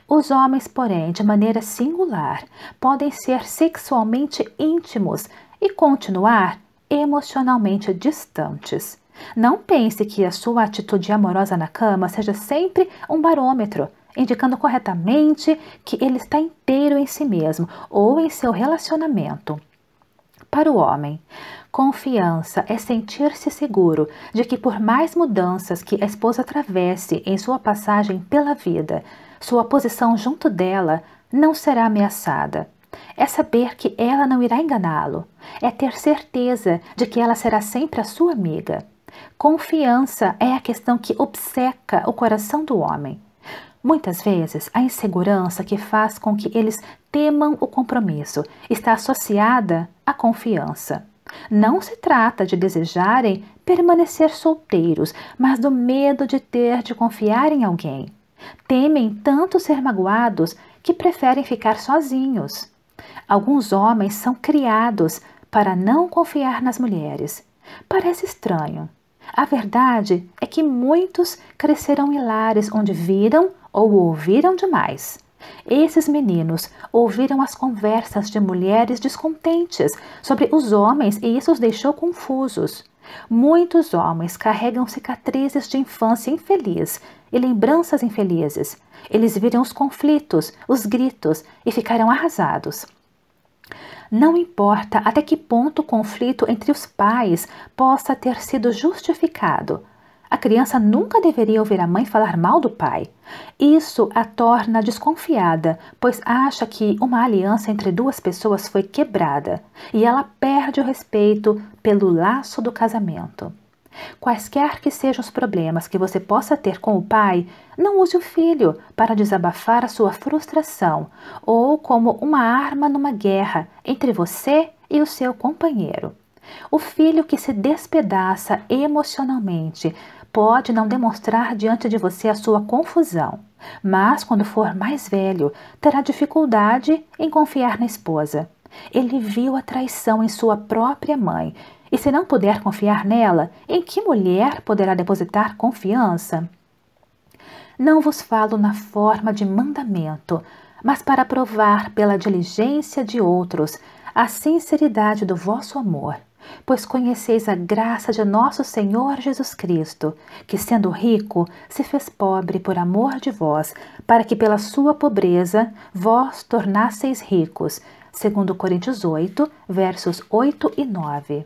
Os homens, porém, de maneira singular, podem ser sexualmente íntimos e continuar emocionalmente distantes. Não pense que a sua atitude amorosa na cama seja sempre um barômetro, indicando corretamente que ele está inteiro em si mesmo ou em seu relacionamento. Para o homem, confiança é sentir-se seguro de que, por mais mudanças que a esposa atravesse em sua passagem pela vida, sua posição junto dela não será ameaçada. É saber que ela não irá enganá-lo. É ter certeza de que ela será sempre a sua amiga. Confiança é a questão que obceca o coração do homem. Muitas vezes, a insegurança que faz com que eles temam o compromisso está associada à confiança. Não se trata de desejarem permanecer solteiros, mas do medo de ter de confiar em alguém temem tanto ser magoados que preferem ficar sozinhos. Alguns homens são criados para não confiar nas mulheres. Parece estranho. A verdade é que muitos cresceram em lares onde viram ou ouviram demais. Esses meninos ouviram as conversas de mulheres descontentes sobre os homens e isso os deixou confusos. Muitos homens carregam cicatrizes de infância infeliz e lembranças infelizes. Eles viram os conflitos, os gritos e ficaram arrasados. Não importa até que ponto o conflito entre os pais possa ter sido justificado. A criança nunca deveria ouvir a mãe falar mal do pai. Isso a torna desconfiada, pois acha que uma aliança entre duas pessoas foi quebrada e ela perde o respeito pelo laço do casamento. Quaisquer que sejam os problemas que você possa ter com o pai, não use o filho para desabafar a sua frustração ou como uma arma numa guerra entre você e o seu companheiro. O filho que se despedaça emocionalmente pode não demonstrar diante de você a sua confusão, mas quando for mais velho, terá dificuldade em confiar na esposa. Ele viu a traição em sua própria mãe e se não puder confiar nela, em que mulher poderá depositar confiança? Não vos falo na forma de mandamento, mas para provar pela diligência de outros a sinceridade do vosso amor pois conheceis a graça de nosso Senhor Jesus Cristo, que, sendo rico, se fez pobre por amor de vós, para que pela sua pobreza vós tornasseis ricos. Segundo Coríntios 8, versos 8 e 9.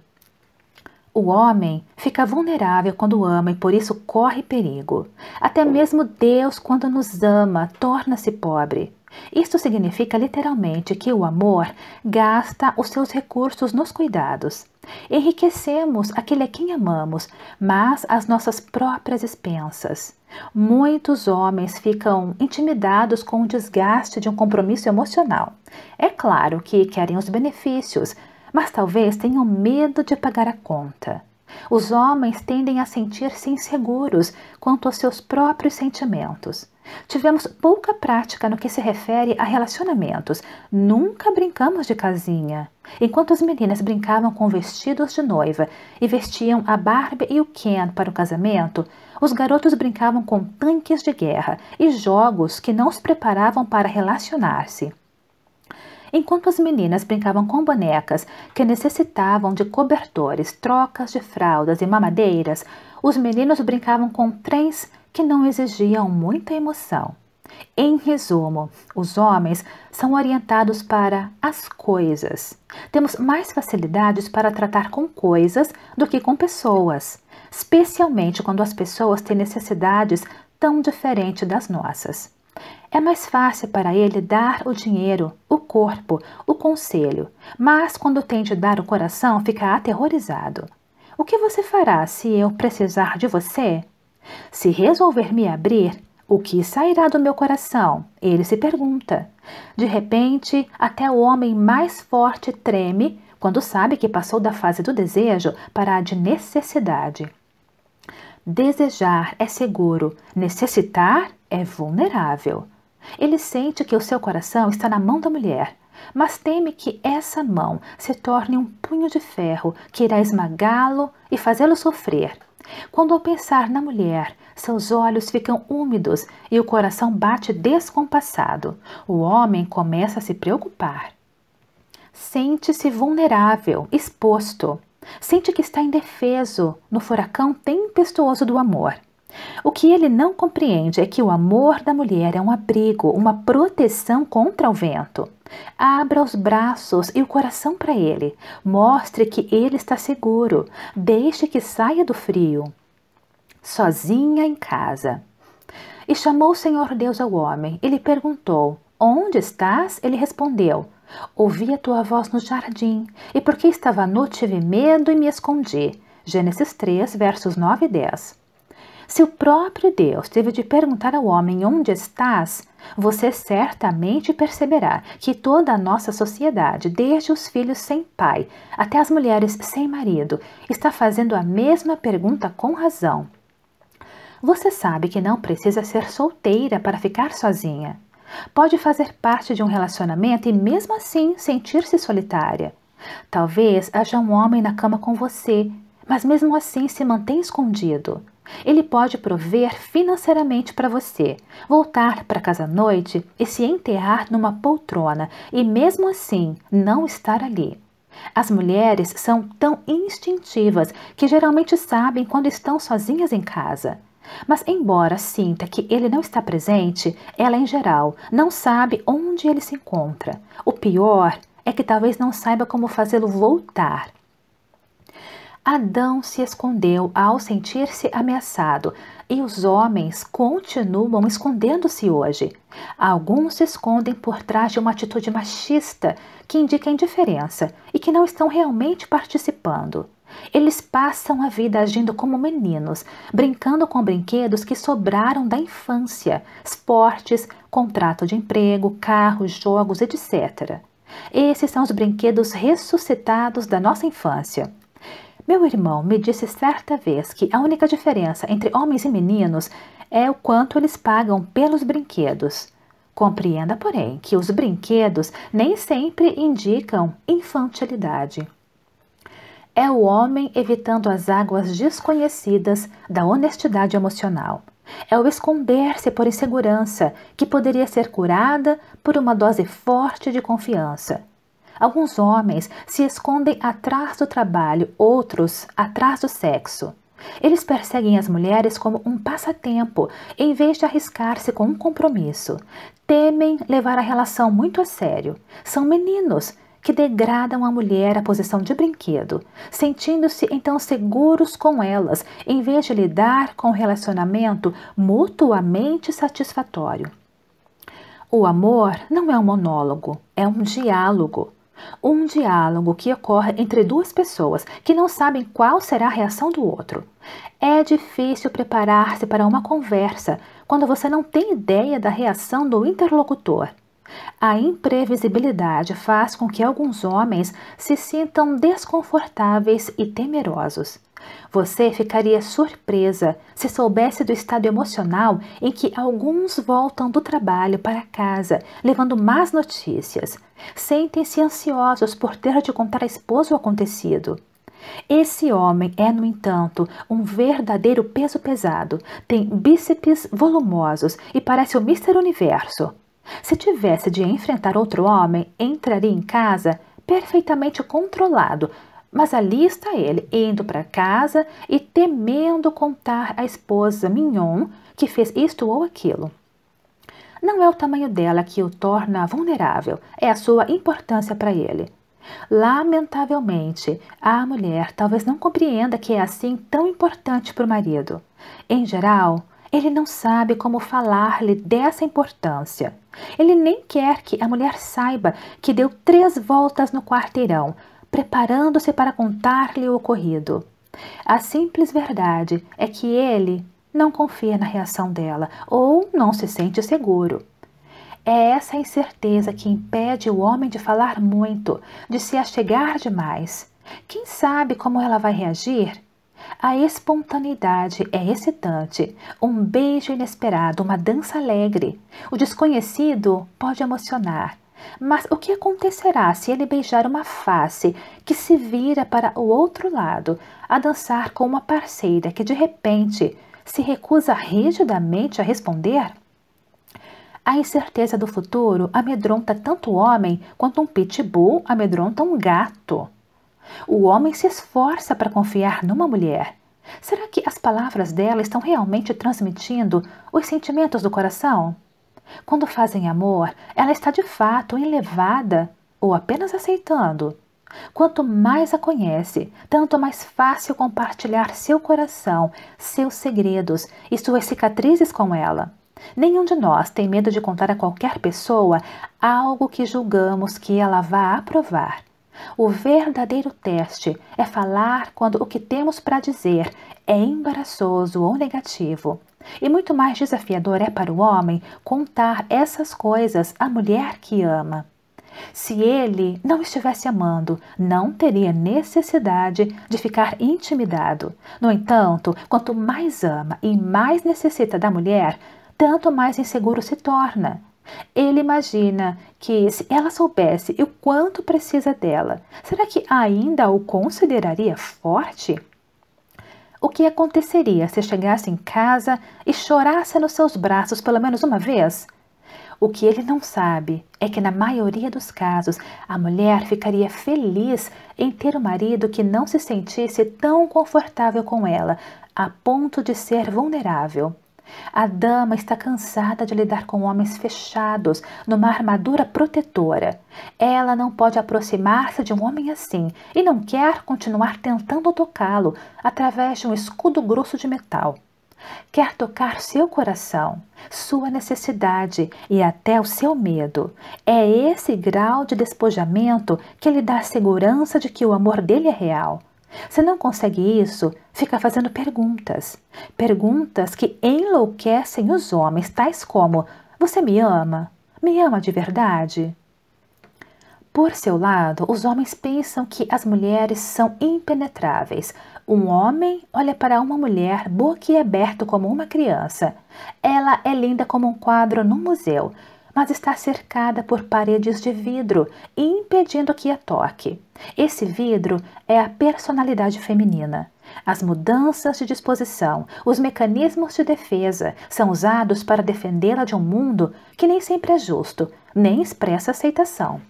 O homem fica vulnerável quando ama e por isso corre perigo. Até mesmo Deus, quando nos ama, torna-se pobre. Isto significa literalmente que o amor gasta os seus recursos nos cuidados. Enriquecemos aquele a quem amamos, mas às nossas próprias expensas. Muitos homens ficam intimidados com o desgaste de um compromisso emocional. É claro que querem os benefícios, mas talvez tenham medo de pagar a conta. Os homens tendem a sentir-se inseguros quanto aos seus próprios sentimentos. Tivemos pouca prática no que se refere a relacionamentos. Nunca brincamos de casinha. Enquanto as meninas brincavam com vestidos de noiva e vestiam a Barbie e o Ken para o casamento, os garotos brincavam com tanques de guerra e jogos que não os preparavam para relacionar-se enquanto as meninas brincavam com bonecas que necessitavam de cobertores, trocas de fraldas e mamadeiras, os meninos brincavam com trens que não exigiam muita emoção. Em resumo, os homens são orientados para as coisas. Temos mais facilidades para tratar com coisas do que com pessoas, especialmente quando as pessoas têm necessidades tão diferentes das nossas. É mais fácil para ele dar o dinheiro, o corpo, o conselho, mas quando tem de dar o coração, fica aterrorizado. O que você fará se eu precisar de você? Se resolver me abrir, o que sairá do meu coração? Ele se pergunta. De repente, até o homem mais forte treme quando sabe que passou da fase do desejo para a de necessidade. Desejar é seguro, necessitar é vulnerável. Ele sente que o seu coração está na mão da mulher, mas teme que essa mão se torne um punho de ferro que irá esmagá-lo e fazê-lo sofrer. Quando ao pensar na mulher, seus olhos ficam úmidos e o coração bate descompassado. O homem começa a se preocupar. Sente-se vulnerável, exposto. Sente que está indefeso no furacão tempestuoso do amor. O que ele não compreende é que o amor da mulher é um abrigo, uma proteção contra o vento. Abra os braços e o coração para ele. Mostre que ele está seguro. Deixe que saia do frio. Sozinha em casa. E chamou o Senhor Deus ao homem. Ele perguntou: Onde estás? Ele respondeu: Ouvi a tua voz no jardim, e porque estava nu tive medo e me escondi. Gênesis 3, versos 9 e 10. Se o próprio Deus teve de perguntar ao homem onde estás, você certamente perceberá que toda a nossa sociedade, desde os filhos sem pai até as mulheres sem marido, está fazendo a mesma pergunta com razão. Você sabe que não precisa ser solteira para ficar sozinha. Pode fazer parte de um relacionamento e, mesmo assim, sentir-se solitária. Talvez haja um homem na cama com você, mas mesmo assim se mantém escondido. Ele pode prover financeiramente para você, voltar para casa à noite e se enterrar numa poltrona e, mesmo assim, não estar ali. As mulheres são tão instintivas que geralmente sabem quando estão sozinhas em casa. Mas, embora sinta que ele não está presente, ela, em geral, não sabe onde ele se encontra. O pior é que talvez não saiba como fazê-lo voltar. Adão se escondeu ao sentir-se ameaçado, e os homens continuam escondendo-se hoje. Alguns se escondem por trás de uma atitude machista que indica indiferença e que não estão realmente participando. Eles passam a vida agindo como meninos, brincando com brinquedos que sobraram da infância, esportes, contrato de emprego, carros, jogos, etc. Esses são os brinquedos ressuscitados da nossa infância. Meu irmão me disse certa vez que a única diferença entre homens e meninos é o quanto eles pagam pelos brinquedos. Compreenda, porém, que os brinquedos nem sempre indicam infantilidade. É o homem evitando as águas desconhecidas da honestidade emocional. É o esconder-se por insegurança, que poderia ser curada por uma dose forte de confiança. Alguns homens se escondem atrás do trabalho, outros atrás do sexo. Eles perseguem as mulheres como um passatempo, em vez de arriscar-se com um compromisso. Temem levar a relação muito a sério. São meninos que degradam a mulher à posição de brinquedo, sentindo-se então seguros com elas, em vez de lidar com o um relacionamento mutuamente satisfatório. O amor não é um monólogo, é um diálogo. Um diálogo que ocorre entre duas pessoas que não sabem qual será a reação do outro. É difícil preparar-se para uma conversa quando você não tem ideia da reação do interlocutor. A imprevisibilidade faz com que alguns homens se sintam desconfortáveis e temerosos. Você ficaria surpresa se soubesse do estado emocional em que alguns voltam do trabalho para casa, levando más notícias. Sentem-se ansiosos por ter de contar à esposa o acontecido. Esse homem é, no entanto, um verdadeiro peso pesado, tem bíceps volumosos e parece o Mister Universo. Se tivesse de enfrentar outro homem, entraria em casa perfeitamente controlado, mas ali está ele, indo para casa e temendo contar à esposa Mignon que fez isto ou aquilo. Não é o tamanho dela que o torna vulnerável, é a sua importância para ele. Lamentavelmente, a mulher talvez não compreenda que é assim tão importante para o marido. Em geral, ele não sabe como falar-lhe dessa importância. Ele nem quer que a mulher saiba que deu três voltas no quarteirão preparando-se para contar-lhe o ocorrido. A simples verdade é que ele não confia na reação dela ou não se sente seguro. É essa incerteza que impede o homem de falar muito, de se achegar demais. Quem sabe como ela vai reagir? A espontaneidade é excitante, um beijo inesperado, uma dança alegre. O desconhecido pode emocionar, mas o que acontecerá se ele beijar uma face que se vira para o outro lado, a dançar com uma parceira que de repente se recusa rigidamente a responder? A incerteza do futuro amedronta tanto o homem quanto um pitbull amedronta um gato. O homem se esforça para confiar numa mulher. Será que as palavras dela estão realmente transmitindo os sentimentos do coração? Quando fazem amor, ela está de fato elevada ou apenas aceitando. Quanto mais a conhece, tanto mais fácil compartilhar seu coração, seus segredos e suas cicatrizes com ela. Nenhum de nós tem medo de contar a qualquer pessoa algo que julgamos que ela vá aprovar. O verdadeiro teste é falar quando o que temos para dizer é embaraçoso ou negativo, e muito mais desafiador é para o homem contar essas coisas à mulher que ama. Se ele não estivesse amando, não teria necessidade de ficar intimidado. No entanto, quanto mais ama e mais necessita da mulher, tanto mais inseguro se torna. Ele imagina que, se ela soubesse o quanto precisa dela, será que ainda o consideraria forte? O que aconteceria se chegasse em casa e chorasse nos seus braços pelo menos uma vez? O que ele não sabe é que, na maioria dos casos, a mulher ficaria feliz em ter um marido que não se sentisse tão confortável com ela, a ponto de ser vulnerável. A dama está cansada de lidar com homens fechados numa armadura protetora. Ela não pode aproximar-se de um homem assim e não quer continuar tentando tocá-lo através de um escudo grosso de metal. Quer tocar seu coração, sua necessidade e até o seu medo. É esse grau de despojamento que lhe dá a segurança de que o amor dele é real se não consegue isso, fica fazendo perguntas. Perguntas que enlouquecem os homens, tais como: Você me ama? Me ama de verdade? Por seu lado, os homens pensam que as mulheres são impenetráveis. Um homem olha para uma mulher boquiaberto como uma criança. Ela é linda como um quadro num museu mas está cercada por paredes de vidro, impedindo que a toque. Esse vidro é a personalidade feminina. As mudanças de disposição, os mecanismos de defesa são usados para defendê-la de um mundo que nem sempre é justo, nem expressa aceitação.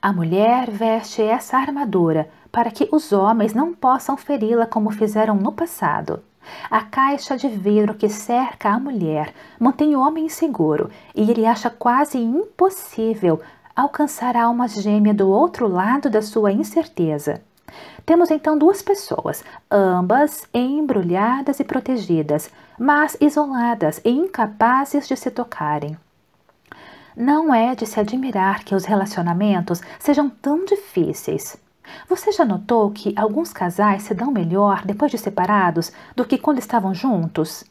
A mulher veste essa armadura para que os homens não possam feri-la como fizeram no passado. A caixa de vidro que cerca a mulher mantém o homem seguro e ele acha quase impossível alcançar a alma gêmea do outro lado da sua incerteza. Temos então duas pessoas, ambas embrulhadas e protegidas, mas isoladas e incapazes de se tocarem. Não é de se admirar que os relacionamentos sejam tão difíceis. Você já notou que alguns casais se dão melhor depois de separados do que quando estavam juntos?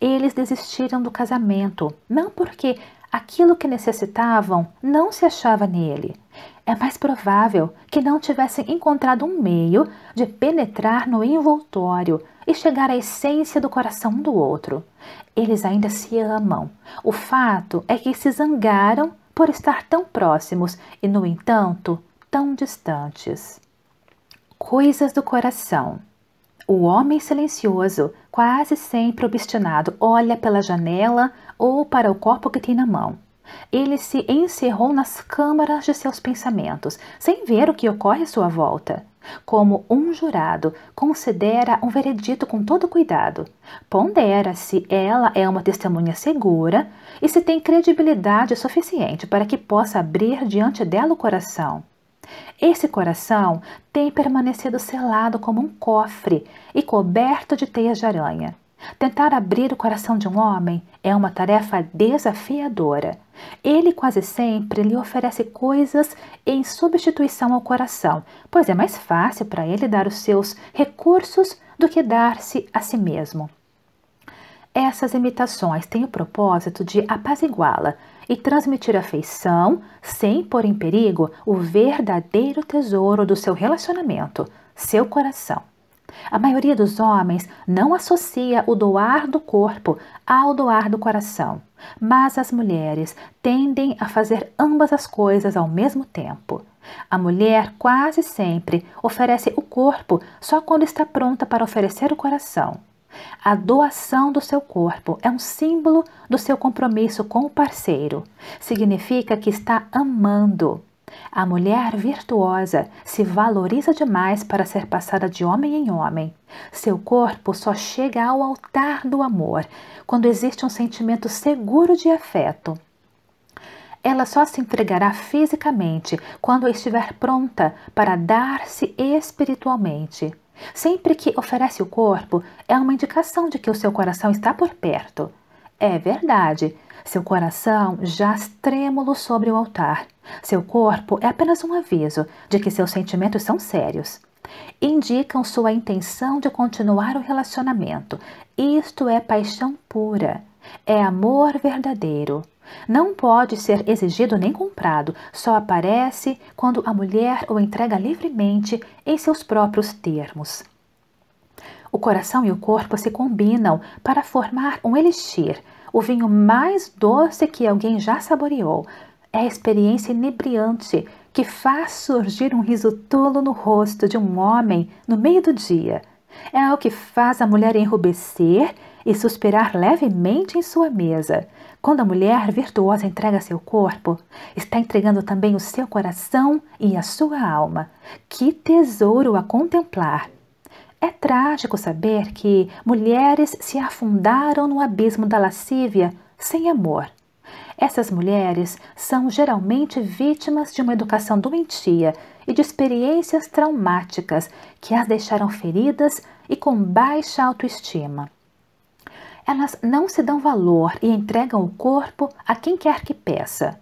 Eles desistiram do casamento, não porque aquilo que necessitavam não se achava nele. É mais provável que não tivessem encontrado um meio de penetrar no envoltório e chegar à essência do coração um do outro. Eles ainda se amam. O fato é que se zangaram por estar tão próximos e, no entanto, tão distantes. Coisas do coração. O homem silencioso, quase sempre obstinado, olha pela janela ou para o copo que tem na mão. Ele se encerrou nas câmaras de seus pensamentos, sem ver o que ocorre à sua volta. Como um jurado, considera um veredito com todo cuidado. Pondera se ela é uma testemunha segura e se tem credibilidade suficiente para que possa abrir diante dela o coração. Esse coração tem permanecido selado como um cofre e coberto de teias de aranha. Tentar abrir o coração de um homem é uma tarefa desafiadora. Ele quase sempre lhe oferece coisas em substituição ao coração, pois é mais fácil para ele dar os seus recursos do que dar-se a si mesmo. Essas imitações têm o propósito de apaziguá-la e transmitir afeição sem pôr em perigo o verdadeiro tesouro do seu relacionamento, seu coração. A maioria dos homens não associa o doar do corpo ao doar do coração, mas as mulheres tendem a fazer ambas as coisas ao mesmo tempo. A mulher quase sempre oferece o corpo só quando está pronta para oferecer o coração. A doação do seu corpo é um símbolo do seu compromisso com o parceiro. Significa que está amando. A mulher virtuosa se valoriza demais para ser passada de homem em homem. Seu corpo só chega ao altar do amor quando existe um sentimento seguro de afeto. Ela só se entregará fisicamente quando estiver pronta para dar-se espiritualmente. Sempre que oferece o corpo, é uma indicação de que o seu coração está por perto. É verdade, seu coração jaz trêmulo sobre o altar. Seu corpo é apenas um aviso de que seus sentimentos são sérios. Indicam sua intenção de continuar o relacionamento. Isto é paixão pura. É amor verdadeiro. Não pode ser exigido nem comprado, só aparece quando a mulher o entrega livremente em seus próprios termos. O coração e o corpo se combinam para formar um elixir, o vinho mais doce que alguém já saboreou. É a experiência inebriante que faz surgir um riso tolo no rosto de um homem no meio do dia. É o que faz a mulher enrubescer e suspirar levemente em sua mesa. Quando a mulher virtuosa entrega seu corpo, está entregando também o seu coração e a sua alma. Que tesouro a contemplar! É trágico saber que mulheres se afundaram no abismo da lascívia sem amor. Essas mulheres são geralmente vítimas de uma educação doentia e de experiências traumáticas que as deixaram feridas e com baixa autoestima. Elas não se dão valor e entregam o corpo a quem quer que peça.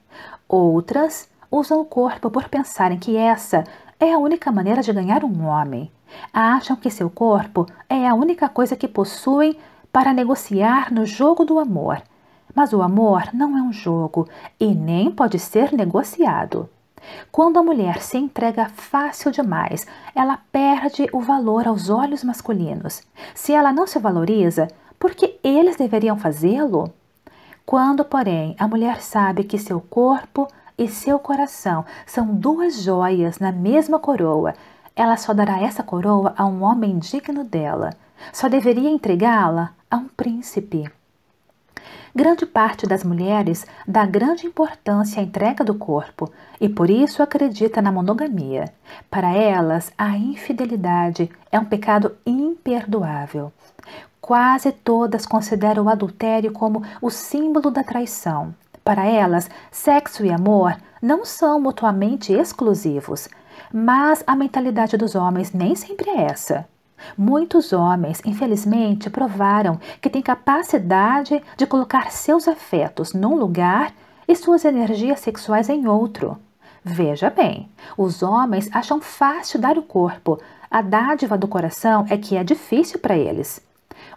Outras usam o corpo por pensarem que essa é a única maneira de ganhar um homem. Acham que seu corpo é a única coisa que possuem para negociar no jogo do amor. Mas o amor não é um jogo e nem pode ser negociado. Quando a mulher se entrega fácil demais, ela perde o valor aos olhos masculinos. Se ela não se valoriza, porque eles deveriam fazê-lo. Quando, porém, a mulher sabe que seu corpo e seu coração são duas joias na mesma coroa, ela só dará essa coroa a um homem digno dela. Só deveria entregá-la a um príncipe. Grande parte das mulheres dá grande importância à entrega do corpo e por isso acredita na monogamia. Para elas, a infidelidade é um pecado imperdoável quase todas consideram o adultério como o símbolo da traição. Para elas, sexo e amor não são mutuamente exclusivos, mas a mentalidade dos homens nem sempre é essa. Muitos homens, infelizmente, provaram que têm capacidade de colocar seus afetos num lugar e suas energias sexuais em outro. Veja bem, os homens acham fácil dar o corpo, a dádiva do coração é que é difícil para eles.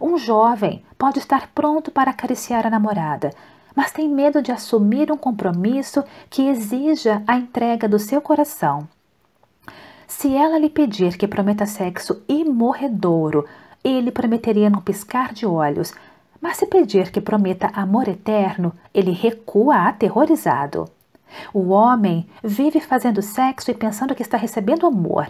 Um jovem pode estar pronto para acariciar a namorada, mas tem medo de assumir um compromisso que exija a entrega do seu coração. Se ela lhe pedir que prometa sexo imorredouro, ele prometeria num piscar de olhos, mas se pedir que prometa amor eterno, ele recua aterrorizado. O homem vive fazendo sexo e pensando que está recebendo amor.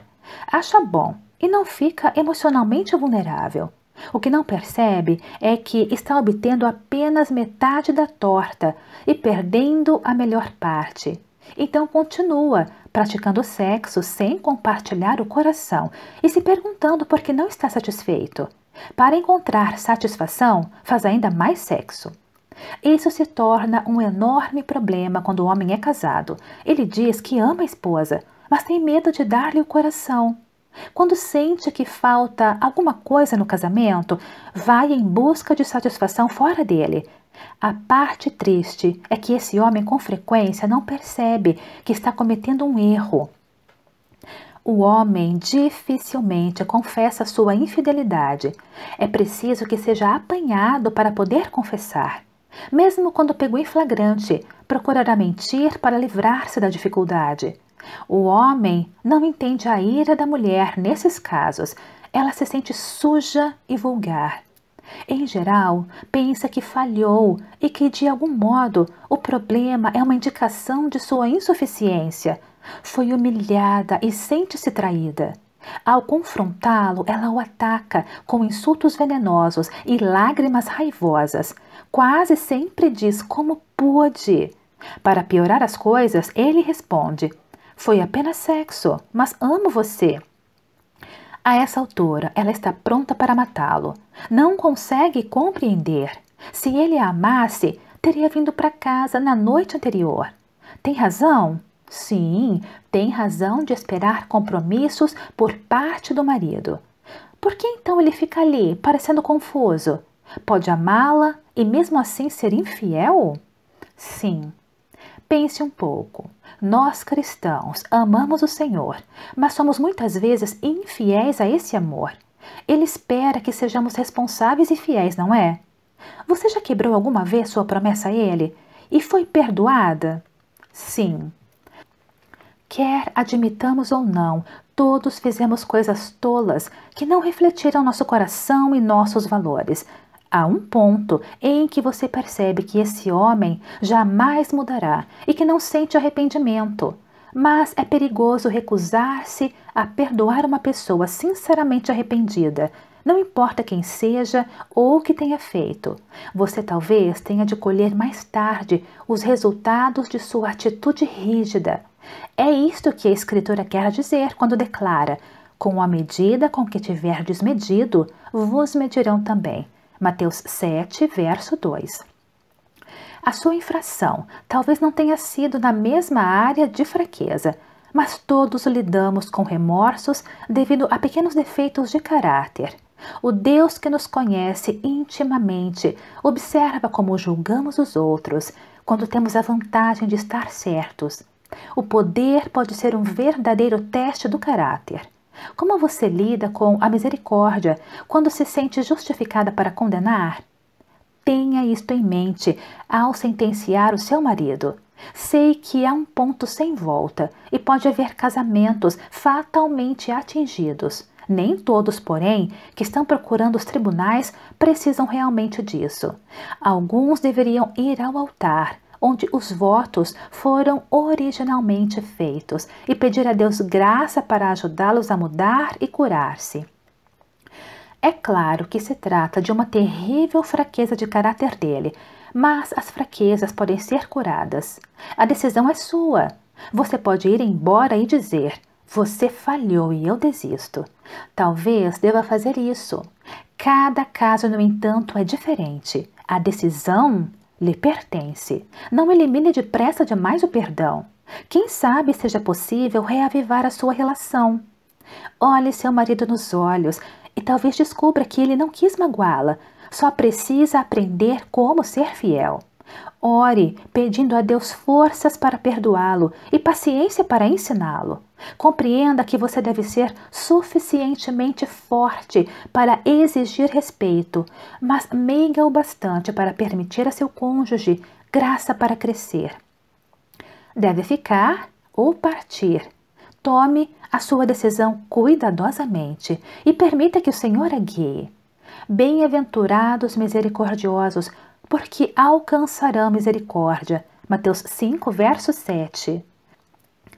Acha bom e não fica emocionalmente vulnerável. O que não percebe é que está obtendo apenas metade da torta e perdendo a melhor parte. Então continua praticando sexo sem compartilhar o coração e se perguntando por que não está satisfeito. Para encontrar satisfação, faz ainda mais sexo. Isso se torna um enorme problema quando o homem é casado. Ele diz que ama a esposa, mas tem medo de dar-lhe o coração. Quando sente que falta alguma coisa no casamento, vai em busca de satisfação fora dele. A parte triste é que esse homem com frequência não percebe que está cometendo um erro. O homem dificilmente confessa sua infidelidade. É preciso que seja apanhado para poder confessar. Mesmo quando pegou em flagrante, procurará mentir para livrar-se da dificuldade. O homem não entende a ira da mulher nesses casos. Ela se sente suja e vulgar. Em geral, pensa que falhou e que, de algum modo, o problema é uma indicação de sua insuficiência. Foi humilhada e sente-se traída. Ao confrontá-lo, ela o ataca com insultos venenosos e lágrimas raivosas. Quase sempre diz como pôde. Para piorar as coisas, ele responde: foi apenas sexo, mas amo você. A essa altura, ela está pronta para matá-lo. Não consegue compreender. Se ele a amasse, teria vindo para casa na noite anterior. Tem razão? Sim, tem razão de esperar compromissos por parte do marido. Por que então ele fica ali, parecendo confuso? Pode amá-la e mesmo assim ser infiel? Sim, Pense um pouco. Nós cristãos amamos o Senhor, mas somos muitas vezes infiéis a esse amor. Ele espera que sejamos responsáveis e fiéis, não é? Você já quebrou alguma vez sua promessa a ele e foi perdoada? Sim. Quer admitamos ou não, todos fizemos coisas tolas que não refletiram nosso coração e nossos valores, Há um ponto em que você percebe que esse homem jamais mudará e que não sente arrependimento. Mas é perigoso recusar-se a perdoar uma pessoa sinceramente arrependida, não importa quem seja ou o que tenha feito. Você talvez tenha de colher mais tarde os resultados de sua atitude rígida. É isto que a escritora quer dizer quando declara: Com a medida com que tiverdes medido, vos medirão também. Mateus 7, verso 2. A sua infração talvez não tenha sido na mesma área de fraqueza, mas todos lidamos com remorsos devido a pequenos defeitos de caráter. O Deus que nos conhece intimamente observa como julgamos os outros quando temos a vantagem de estar certos. O poder pode ser um verdadeiro teste do caráter. Como você lida com a misericórdia quando se sente justificada para condenar? Tenha isto em mente ao sentenciar o seu marido. Sei que há um ponto sem volta e pode haver casamentos fatalmente atingidos. Nem todos, porém, que estão procurando os tribunais precisam realmente disso. Alguns deveriam ir ao altar onde os votos foram originalmente feitos e pedir a Deus graça para ajudá-los a mudar e curar-se. É claro que se trata de uma terrível fraqueza de caráter dele, mas as fraquezas podem ser curadas. A decisão é sua. Você pode ir embora e dizer: Você falhou e eu desisto. Talvez deva fazer isso. Cada caso, no entanto, é diferente. A decisão lhe pertence. Não elimine depressa demais o perdão. Quem sabe seja possível reavivar a sua relação. Olhe seu marido nos olhos e talvez descubra que ele não quis magoá-la, só precisa aprender como ser fiel. Ore, pedindo a Deus forças para perdoá-lo e paciência para ensiná-lo. Compreenda que você deve ser suficientemente forte para exigir respeito, mas meiga o bastante para permitir a seu cônjuge graça para crescer. Deve ficar ou partir. Tome a sua decisão cuidadosamente e permita que o Senhor a guie. Bem-aventurados misericordiosos, porque alcançarão misericórdia. Mateus 5, verso 7.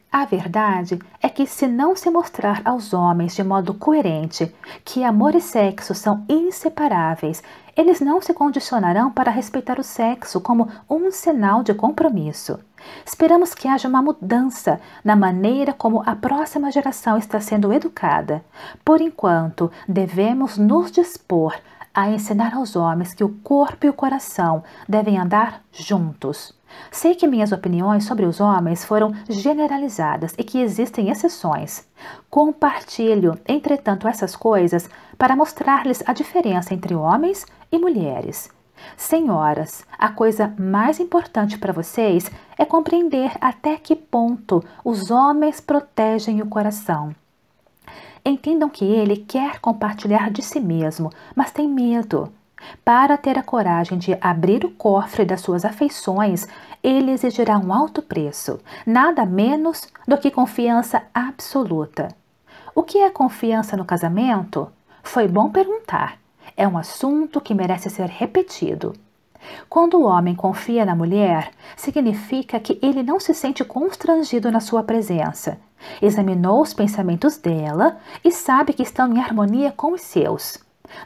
A verdade é que, se não se mostrar aos homens de modo coerente que amor e sexo são inseparáveis, eles não se condicionarão para respeitar o sexo como um sinal de compromisso. Esperamos que haja uma mudança na maneira como a próxima geração está sendo educada. Por enquanto, devemos nos dispor a ensinar aos homens que o corpo e o coração devem andar juntos. Sei que minhas opiniões sobre os homens foram generalizadas e que existem exceções. Compartilho, entretanto, essas coisas para mostrar-lhes a diferença entre homens e mulheres. Senhoras, a coisa mais importante para vocês é compreender até que ponto os homens protegem o coração. Entendam que ele quer compartilhar de si mesmo, mas tem medo. Para ter a coragem de abrir o cofre das suas afeições, ele exigirá um alto preço, nada menos do que confiança absoluta. O que é confiança no casamento? Foi bom perguntar. É um assunto que merece ser repetido. Quando o homem confia na mulher, significa que ele não se sente constrangido na sua presença, Examinou os pensamentos dela e sabe que estão em harmonia com os seus.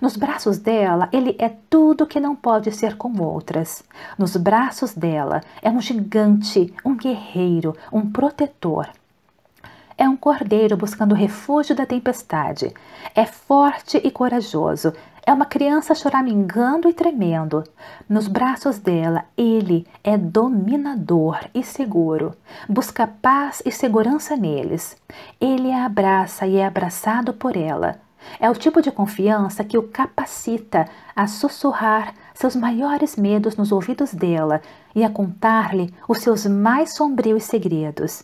Nos braços dela, ele é tudo que não pode ser com outras. Nos braços dela, é um gigante, um guerreiro, um protetor. É um cordeiro buscando refúgio da tempestade. É forte e corajoso. É uma criança choramingando e tremendo. Nos braços dela, ele é dominador e seguro. Busca paz e segurança neles. Ele a abraça e é abraçado por ela. É o tipo de confiança que o capacita a sussurrar seus maiores medos nos ouvidos dela e a contar-lhe os seus mais sombrios segredos.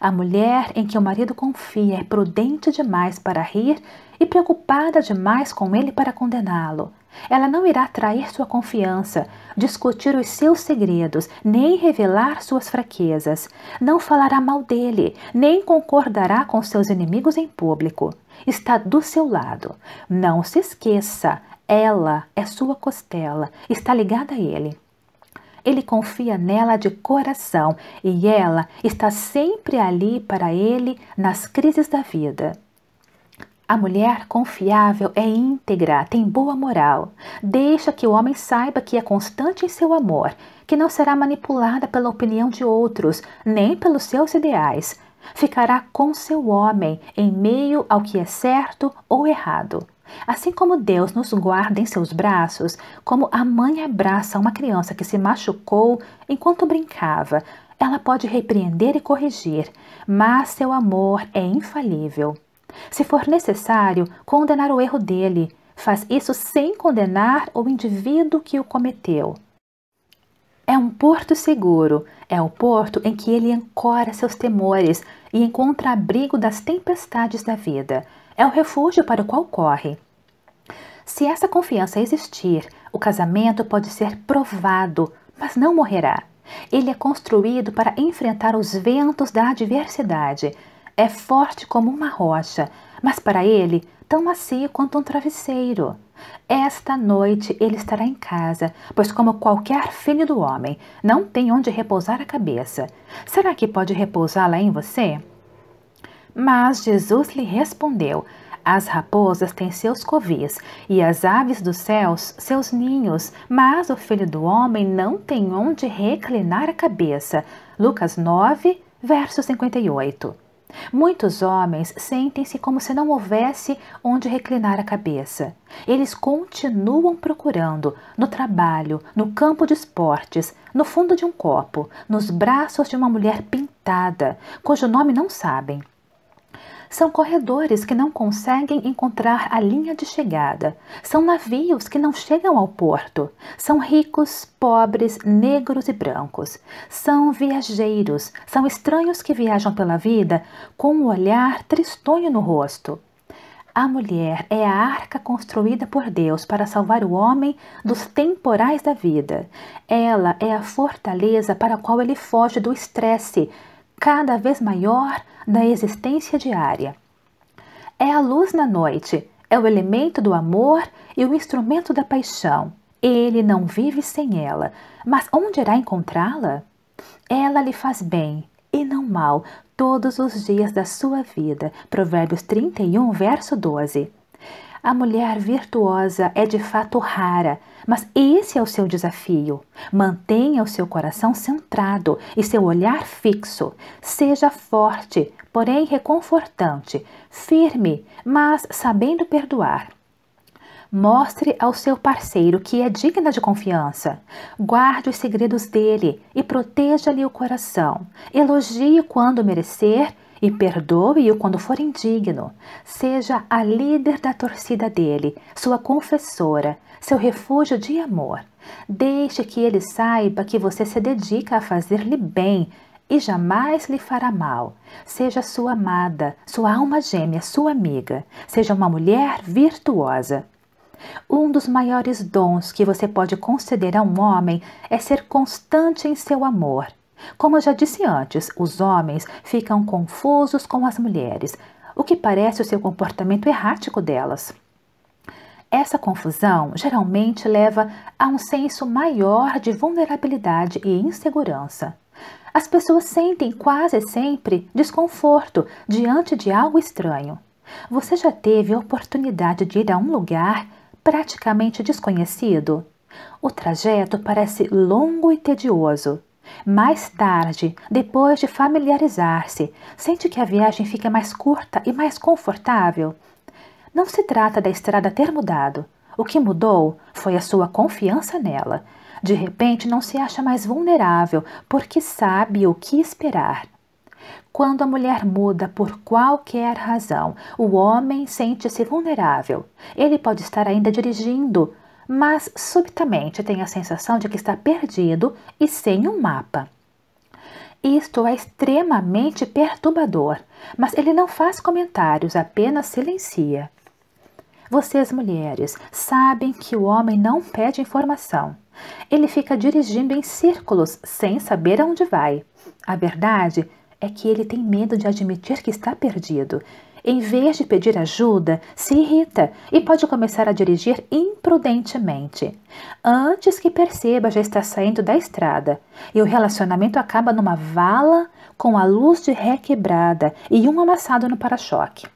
A mulher em que o marido confia é prudente demais para rir e preocupada demais com ele para condená-lo. Ela não irá trair sua confiança, discutir os seus segredos, nem revelar suas fraquezas. Não falará mal dele, nem concordará com seus inimigos em público. Está do seu lado. Não se esqueça, ela é sua costela, está ligada a ele. Ele confia nela de coração e ela está sempre ali para ele nas crises da vida. A mulher confiável é íntegra, tem boa moral. Deixa que o homem saiba que é constante em seu amor, que não será manipulada pela opinião de outros, nem pelos seus ideais. Ficará com seu homem em meio ao que é certo ou errado. Assim como Deus nos guarda em seus braços, como a mãe abraça uma criança que se machucou enquanto brincava, ela pode repreender e corrigir, mas seu amor é infalível. Se for necessário, condenar o erro dele, faz isso sem condenar o indivíduo que o cometeu. É um porto seguro, é o porto em que ele ancora seus temores e encontra abrigo das tempestades da vida é o refúgio para o qual corre. Se essa confiança existir, o casamento pode ser provado, mas não morrerá. Ele é construído para enfrentar os ventos da adversidade. É forte como uma rocha, mas para ele, tão macio quanto um travesseiro. Esta noite ele estará em casa, pois, como qualquer filho do homem, não tem onde repousar a cabeça. Será que pode repousá-la em você? Mas Jesus lhe respondeu: As raposas têm seus covis e as aves dos céus seus ninhos, mas o filho do homem não tem onde reclinar a cabeça. Lucas 9, verso 58. Muitos homens sentem-se como se não houvesse onde reclinar a cabeça. Eles continuam procurando no trabalho, no campo de esportes, no fundo de um copo, nos braços de uma mulher pintada, cujo nome não sabem. São corredores que não conseguem encontrar a linha de chegada. São navios que não chegam ao porto. São ricos, pobres, negros e brancos. São viajeiros, são estranhos que viajam pela vida com um olhar tristonho no rosto. A mulher é a arca construída por Deus para salvar o homem dos temporais da vida. Ela é a fortaleza para a qual ele foge do estresse cada vez maior da existência diária. É a luz na noite, é o elemento do amor e o instrumento da paixão. Ele não vive sem ela, mas onde irá encontrá-la? Ela lhe faz bem e não mal todos os dias da sua vida. Provérbios 31, verso 12. A mulher virtuosa é de fato rara, mas esse é o seu desafio. Mantenha o seu coração centrado e seu olhar fixo. Seja forte, porém reconfortante, firme, mas sabendo perdoar. Mostre ao seu parceiro que é digna de confiança. Guarde os segredos dele e proteja-lhe o coração. Elogie quando merecer e perdoe-o quando for indigno. Seja a líder da torcida dele, sua confessora, seu refúgio de amor. Deixe que ele saiba que você se dedica a fazer-lhe bem e jamais lhe fará mal. Seja sua amada, sua alma gêmea, sua amiga. Seja uma mulher virtuosa. Um dos maiores dons que você pode conceder a um homem é ser constante em seu amor como eu já disse antes, os homens ficam confusos com as mulheres, o que parece o seu comportamento errático delas. Essa confusão geralmente leva a um senso maior de vulnerabilidade e insegurança. As pessoas sentem quase sempre desconforto diante de algo estranho. Você já teve a oportunidade de ir a um lugar praticamente desconhecido? O trajeto parece longo e tedioso. Mais tarde, depois de familiarizar-se, sente que a viagem fica mais curta e mais confortável. Não se trata da estrada ter mudado. O que mudou foi a sua confiança nela. De repente, não se acha mais vulnerável porque sabe o que esperar. Quando a mulher muda por qualquer razão, o homem sente-se vulnerável. Ele pode estar ainda dirigindo, mas subitamente tem a sensação de que está perdido e sem um mapa. Isto é extremamente perturbador, mas ele não faz comentários, apenas silencia. Vocês, mulheres, sabem que o homem não pede informação. Ele fica dirigindo em círculos sem saber aonde vai. A verdade é que ele tem medo de admitir que está perdido em vez de pedir ajuda, se irrita e pode começar a dirigir imprudentemente. Antes que perceba, já está saindo da estrada e o relacionamento acaba numa vala com a luz de ré quebrada e um amassado no para-choque.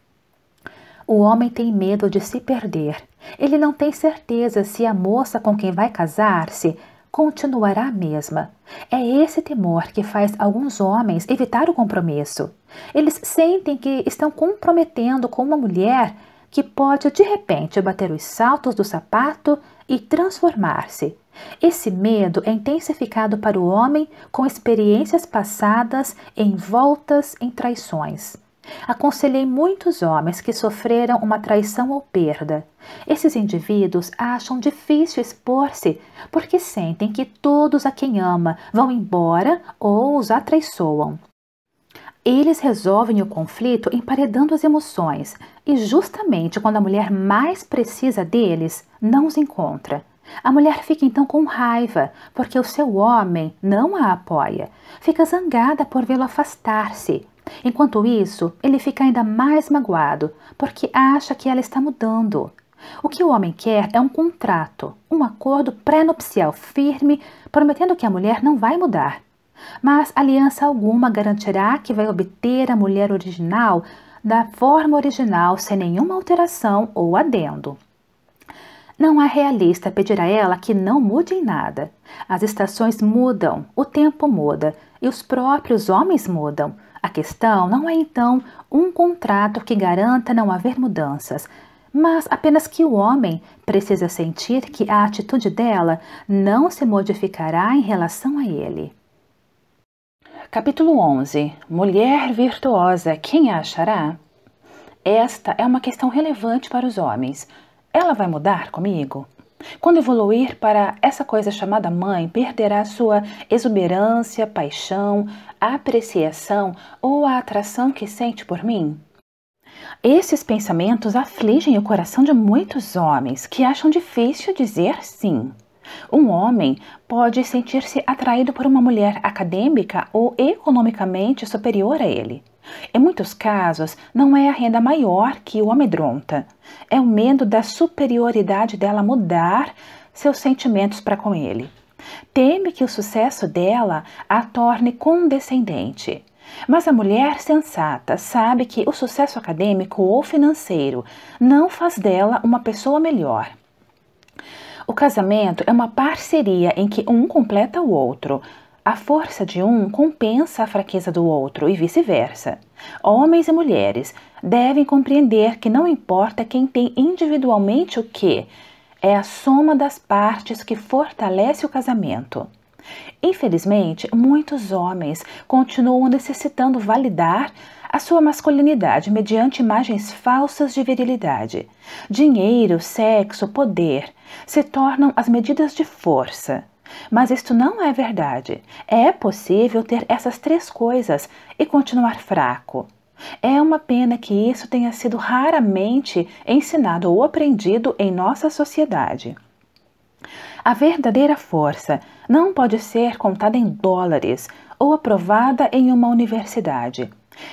O homem tem medo de se perder. Ele não tem certeza se a moça com quem vai casar-se continuará a mesma. É esse temor que faz alguns homens evitar o compromisso. Eles sentem que estão comprometendo com uma mulher que pode de repente bater os saltos do sapato e transformar-se. Esse medo é intensificado para o homem com experiências passadas em voltas, em traições. Aconselhei muitos homens que sofreram uma traição ou perda. Esses indivíduos acham difícil expor-se porque sentem que todos a quem ama vão embora ou os atraiçoam. Eles resolvem o conflito emparedando as emoções e, justamente quando a mulher mais precisa deles, não os encontra. A mulher fica então com raiva, porque o seu homem não a apoia. Fica zangada por vê-lo afastar-se. Enquanto isso, ele fica ainda mais magoado, porque acha que ela está mudando. O que o homem quer é um contrato, um acordo pré-nupcial firme, prometendo que a mulher não vai mudar. Mas aliança alguma garantirá que vai obter a mulher original da forma original sem nenhuma alteração ou adendo. Não é realista pedir a ela que não mude em nada. As estações mudam, o tempo muda e os próprios homens mudam. A questão não é então um contrato que garanta não haver mudanças, mas apenas que o homem precisa sentir que a atitude dela não se modificará em relação a ele. Capítulo 11 Mulher virtuosa, quem a achará? Esta é uma questão relevante para os homens. Ela vai mudar comigo? Quando evoluir para essa coisa chamada mãe, perderá sua exuberância, paixão, apreciação ou a atração que sente por mim? Esses pensamentos afligem o coração de muitos homens que acham difícil dizer sim. Um homem pode sentir-se atraído por uma mulher acadêmica ou economicamente superior a ele. Em muitos casos, não é a renda maior que o amedronta, é o medo da superioridade dela mudar seus sentimentos para com ele. Teme que o sucesso dela a torne condescendente. Mas a mulher sensata sabe que o sucesso acadêmico ou financeiro não faz dela uma pessoa melhor. O casamento é uma parceria em que um completa o outro, a força de um compensa a fraqueza do outro e vice-versa. Homens e mulheres devem compreender que não importa quem tem individualmente o que, é a soma das partes que fortalece o casamento. Infelizmente, muitos homens continuam necessitando validar a sua masculinidade mediante imagens falsas de virilidade. Dinheiro, sexo, poder se tornam as medidas de força. Mas isto não é verdade. É possível ter essas três coisas e continuar fraco. É uma pena que isso tenha sido raramente ensinado ou aprendido em nossa sociedade. A verdadeira força não pode ser contada em dólares ou aprovada em uma universidade.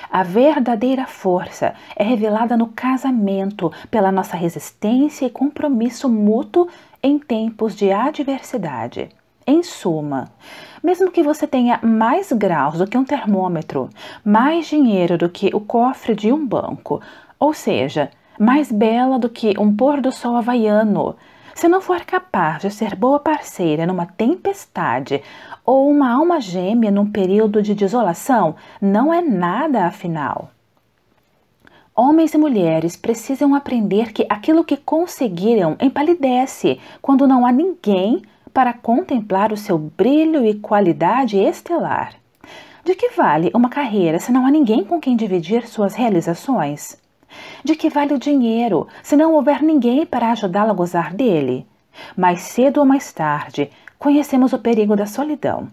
A verdadeira força é revelada no casamento pela nossa resistência e compromisso mútuo em tempos de adversidade. Em suma, mesmo que você tenha mais graus do que um termômetro, mais dinheiro do que o cofre de um banco, ou seja, mais bela do que um pôr do sol havaiano, se não for capaz de ser boa parceira numa tempestade ou uma alma gêmea num período de desolação, não é nada afinal. Homens e mulheres precisam aprender que aquilo que conseguiram empalidece quando não há ninguém para contemplar o seu brilho e qualidade estelar. De que vale uma carreira se não há ninguém com quem dividir suas realizações? De que vale o dinheiro se não houver ninguém para ajudá-la a gozar dele? Mais cedo ou mais tarde, conhecemos o perigo da solidão.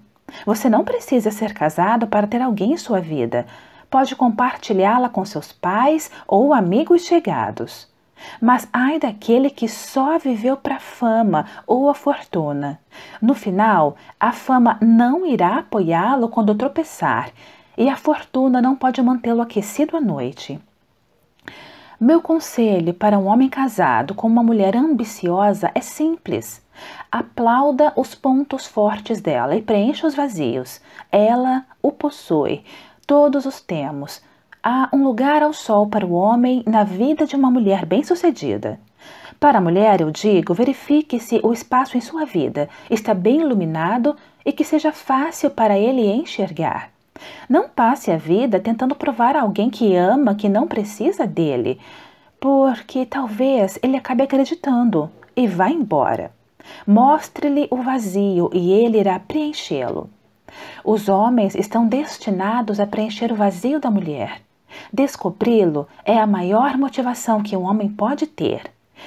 Você não precisa ser casado para ter alguém em sua vida. Pode compartilhá-la com seus pais ou amigos chegados. Mas ai daquele que só viveu para a fama ou a fortuna. No final, a fama não irá apoiá-lo quando tropeçar, e a fortuna não pode mantê-lo aquecido à noite. Meu conselho para um homem casado com uma mulher ambiciosa é simples. Aplauda os pontos fortes dela e preencha os vazios. Ela o possui. Todos os temos há um lugar ao sol para o homem na vida de uma mulher bem-sucedida. Para a mulher, eu digo, verifique se o espaço em sua vida está bem iluminado e que seja fácil para ele enxergar. Não passe a vida tentando provar a alguém que ama que não precisa dele, porque talvez ele acabe acreditando e vá embora. Mostre-lhe o vazio e ele irá preenchê-lo. Os homens estão destinados a preencher o vazio da mulher. Descobri-lo é a maior motivação que um homem pode ter.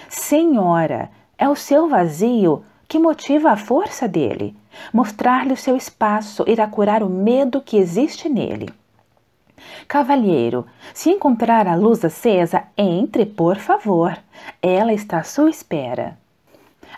Senhora, é o seu vazio que motiva a força dele. Mostrar-lhe o seu espaço irá curar o medo que existe nele. Cavalheiro, se encontrar a luz acesa, entre, por favor. Ela está à sua espera.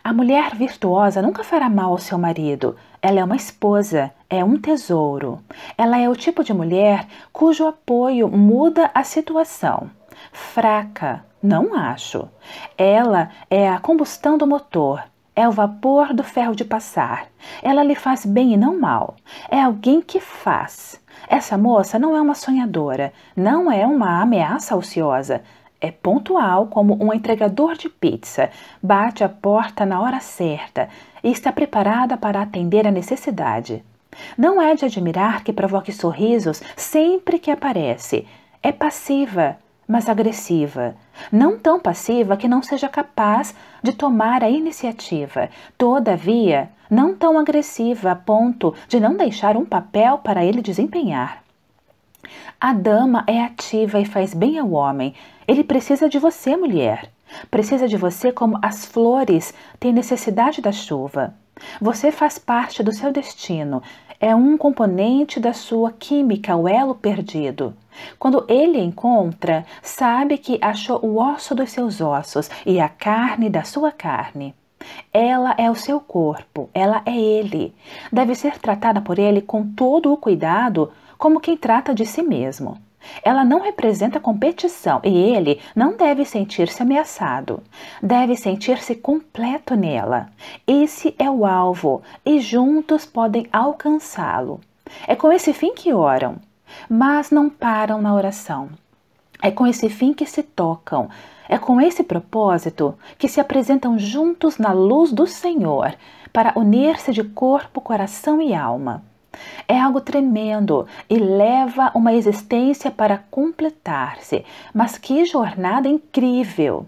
A mulher virtuosa nunca fará mal ao seu marido. Ela é uma esposa é um tesouro. Ela é o tipo de mulher cujo apoio muda a situação. Fraca, não acho. Ela é a combustão do motor. É o vapor do ferro de passar. Ela lhe faz bem e não mal. É alguém que faz. Essa moça não é uma sonhadora, não é uma ameaça ociosa, é pontual como um entregador de pizza, bate a porta na hora certa e está preparada para atender a necessidade. Não é de admirar que provoque sorrisos sempre que aparece. É passiva, mas agressiva. Não tão passiva que não seja capaz de tomar a iniciativa. Todavia, não tão agressiva a ponto de não deixar um papel para ele desempenhar. A dama é ativa e faz bem ao homem. Ele precisa de você, mulher. Precisa de você como as flores têm necessidade da chuva. Você faz parte do seu destino é um componente da sua química, o elo perdido. Quando ele encontra, sabe que achou o osso dos seus ossos e a carne da sua carne. Ela é o seu corpo, ela é ele. Deve ser tratada por ele com todo o cuidado, como quem trata de si mesmo. Ela não representa competição e ele não deve sentir-se ameaçado. Deve sentir-se completo nela. Esse é o alvo e juntos podem alcançá-lo. É com esse fim que oram, mas não param na oração. É com esse fim que se tocam. É com esse propósito que se apresentam juntos na luz do Senhor para unir-se de corpo, coração e alma. É algo tremendo e leva uma existência para completar-se. Mas que jornada incrível!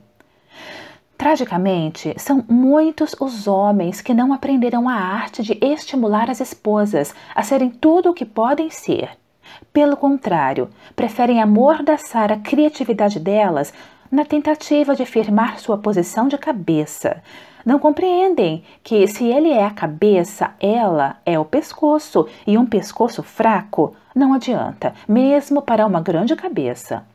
Tragicamente, são muitos os homens que não aprenderam a arte de estimular as esposas a serem tudo o que podem ser. Pelo contrário, preferem amordaçar a criatividade delas na tentativa de firmar sua posição de cabeça, não compreendem que se ele é a cabeça, ela é o pescoço, e um pescoço fraco não adianta, mesmo para uma grande cabeça.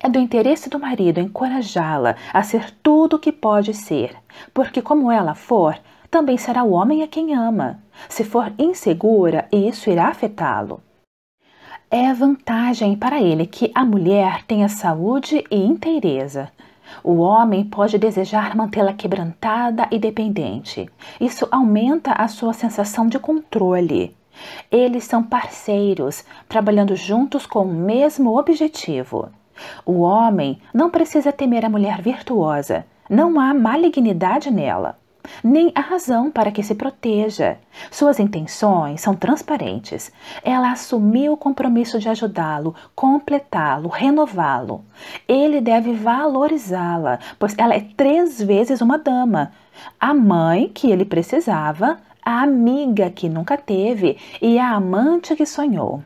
É do interesse do marido encorajá-la a ser tudo o que pode ser, porque como ela for, também será o homem a quem ama. Se for insegura, isso irá afetá-lo. É vantagem para ele que a mulher tenha saúde e inteireza. O homem pode desejar mantê-la quebrantada e dependente. Isso aumenta a sua sensação de controle. Eles são parceiros, trabalhando juntos com o mesmo objetivo. O homem não precisa temer a mulher virtuosa, não há malignidade nela nem a razão para que se proteja. Suas intenções são transparentes. Ela assumiu o compromisso de ajudá-lo, completá-lo, renová-lo. Ele deve valorizá-la, pois ela é três vezes uma dama. A mãe que ele precisava, a amiga que nunca teve e a amante que sonhou.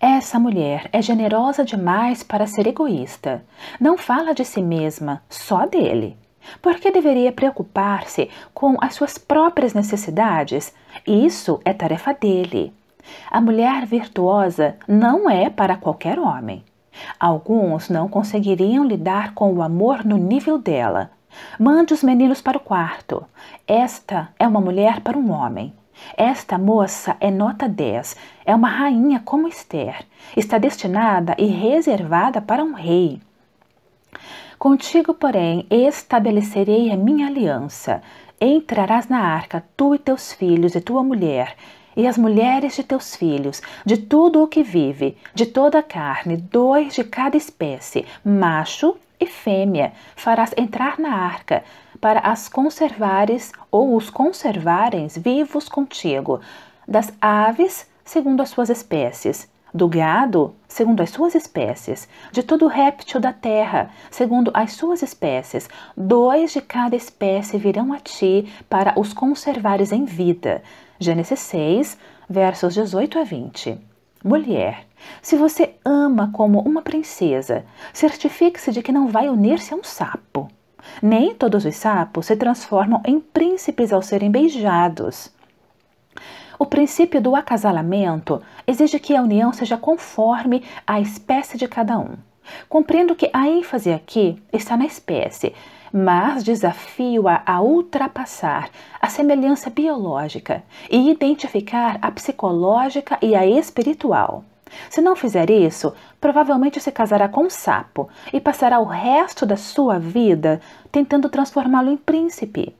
Essa mulher é generosa demais para ser egoísta. Não fala de si mesma, só dele. Por que deveria preocupar-se com as suas próprias necessidades? Isso é tarefa dele. A mulher virtuosa não é para qualquer homem. Alguns não conseguiriam lidar com o amor no nível dela. Mande os meninos para o quarto. Esta é uma mulher para um homem. Esta moça é nota 10, é uma rainha como Esther. Está destinada e reservada para um rei. Contigo, porém, estabelecerei a minha aliança. Entrarás na arca, tu e teus filhos, e tua mulher, e as mulheres de teus filhos, de tudo o que vive, de toda a carne, dois de cada espécie, macho e fêmea, farás entrar na arca, para as conservares ou os conservarem vivos contigo, das aves segundo as suas espécies, do gado, segundo as suas espécies, de todo réptil da terra, segundo as suas espécies. Dois de cada espécie virão a ti para os conservares em vida. Gênesis 6, versos 18 a 20. Mulher, se você ama como uma princesa, certifique-se de que não vai unir-se a um sapo. Nem todos os sapos se transformam em príncipes ao serem beijados. O princípio do acasalamento exige que a união seja conforme a espécie de cada um. Compreendo que a ênfase aqui está na espécie, mas desafio-a a ultrapassar a semelhança biológica e identificar a psicológica e a espiritual. Se não fizer isso, provavelmente se casará com um sapo e passará o resto da sua vida tentando transformá-lo em príncipe.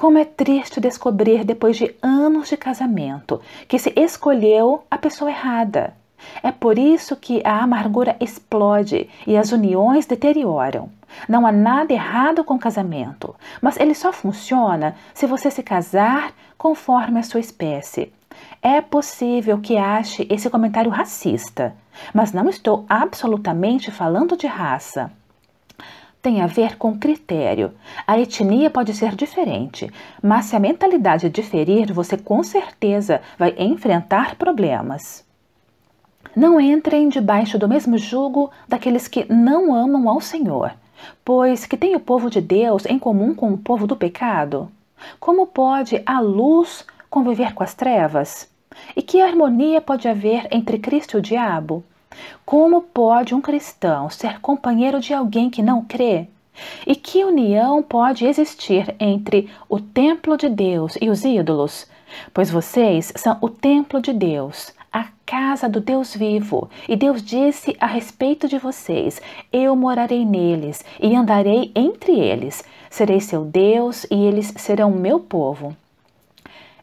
Como é triste descobrir, depois de anos de casamento, que se escolheu a pessoa errada. É por isso que a amargura explode e as uniões deterioram. Não há nada errado com o casamento, mas ele só funciona se você se casar conforme a sua espécie. É possível que ache esse comentário racista, mas não estou absolutamente falando de raça tem a ver com critério. A etnia pode ser diferente, mas se a mentalidade diferir, você com certeza vai enfrentar problemas. Não entrem debaixo do mesmo jugo daqueles que não amam ao Senhor, pois que tem o povo de Deus em comum com o povo do pecado? Como pode a luz conviver com as trevas? E que harmonia pode haver entre Cristo e o diabo? Como pode um cristão ser companheiro de alguém que não crê? E que união pode existir entre o templo de Deus e os ídolos? Pois vocês são o templo de Deus, a casa do Deus vivo. E Deus disse a respeito de vocês: Eu morarei neles e andarei entre eles. Serei seu Deus e eles serão meu povo.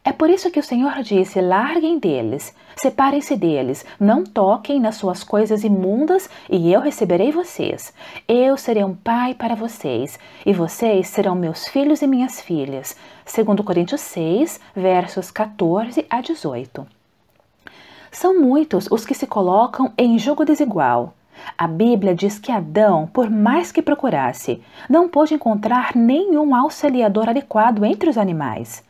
É por isso que o Senhor disse: larguem deles, separem-se deles, não toquem nas suas coisas imundas, e eu receberei vocês. Eu serei um pai para vocês, e vocês serão meus filhos e minhas filhas. 2 Coríntios 6, versos 14 a 18. São muitos os que se colocam em jogo desigual. A Bíblia diz que Adão, por mais que procurasse, não pôde encontrar nenhum auxiliador adequado entre os animais.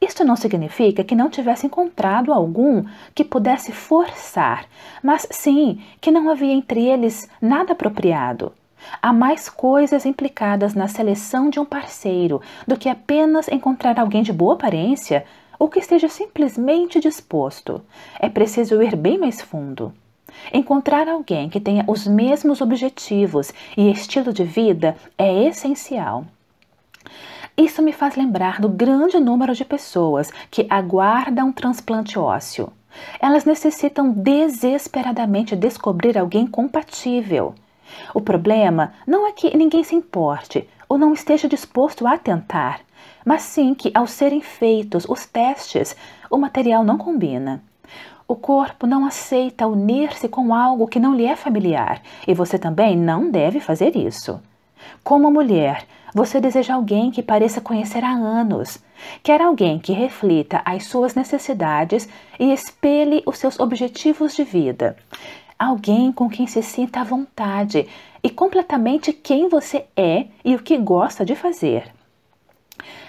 Isto não significa que não tivesse encontrado algum que pudesse forçar, mas sim que não havia entre eles nada apropriado. Há mais coisas implicadas na seleção de um parceiro do que apenas encontrar alguém de boa aparência ou que esteja simplesmente disposto. É preciso ir bem mais fundo. Encontrar alguém que tenha os mesmos objetivos e estilo de vida é essencial. Isso me faz lembrar do grande número de pessoas que aguardam um transplante ósseo. Elas necessitam desesperadamente descobrir alguém compatível. O problema não é que ninguém se importe ou não esteja disposto a tentar, mas sim que, ao serem feitos os testes, o material não combina. O corpo não aceita unir-se com algo que não lhe é familiar e você também não deve fazer isso. Como mulher, você deseja alguém que pareça conhecer há anos. Quer alguém que reflita as suas necessidades e espelhe os seus objetivos de vida. Alguém com quem se sinta à vontade e completamente quem você é e o que gosta de fazer.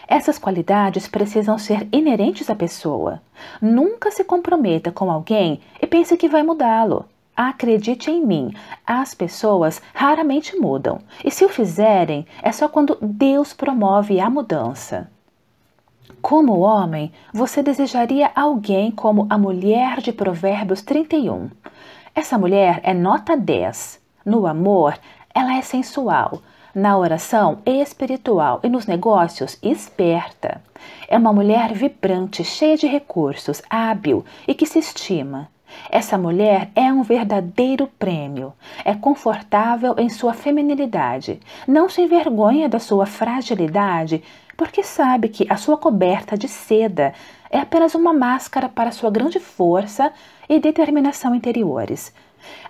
Essas qualidades precisam ser inerentes à pessoa. Nunca se comprometa com alguém e pense que vai mudá-lo. Acredite em mim, as pessoas raramente mudam, e se o fizerem, é só quando Deus promove a mudança. Como homem, você desejaria alguém como a mulher de Provérbios 31. Essa mulher é nota 10. No amor, ela é sensual, na oração espiritual e nos negócios esperta. É uma mulher vibrante, cheia de recursos, hábil e que se estima. Essa mulher é um verdadeiro prêmio. É confortável em sua feminilidade. Não se envergonha da sua fragilidade, porque sabe que a sua coberta de seda é apenas uma máscara para sua grande força e determinação interiores.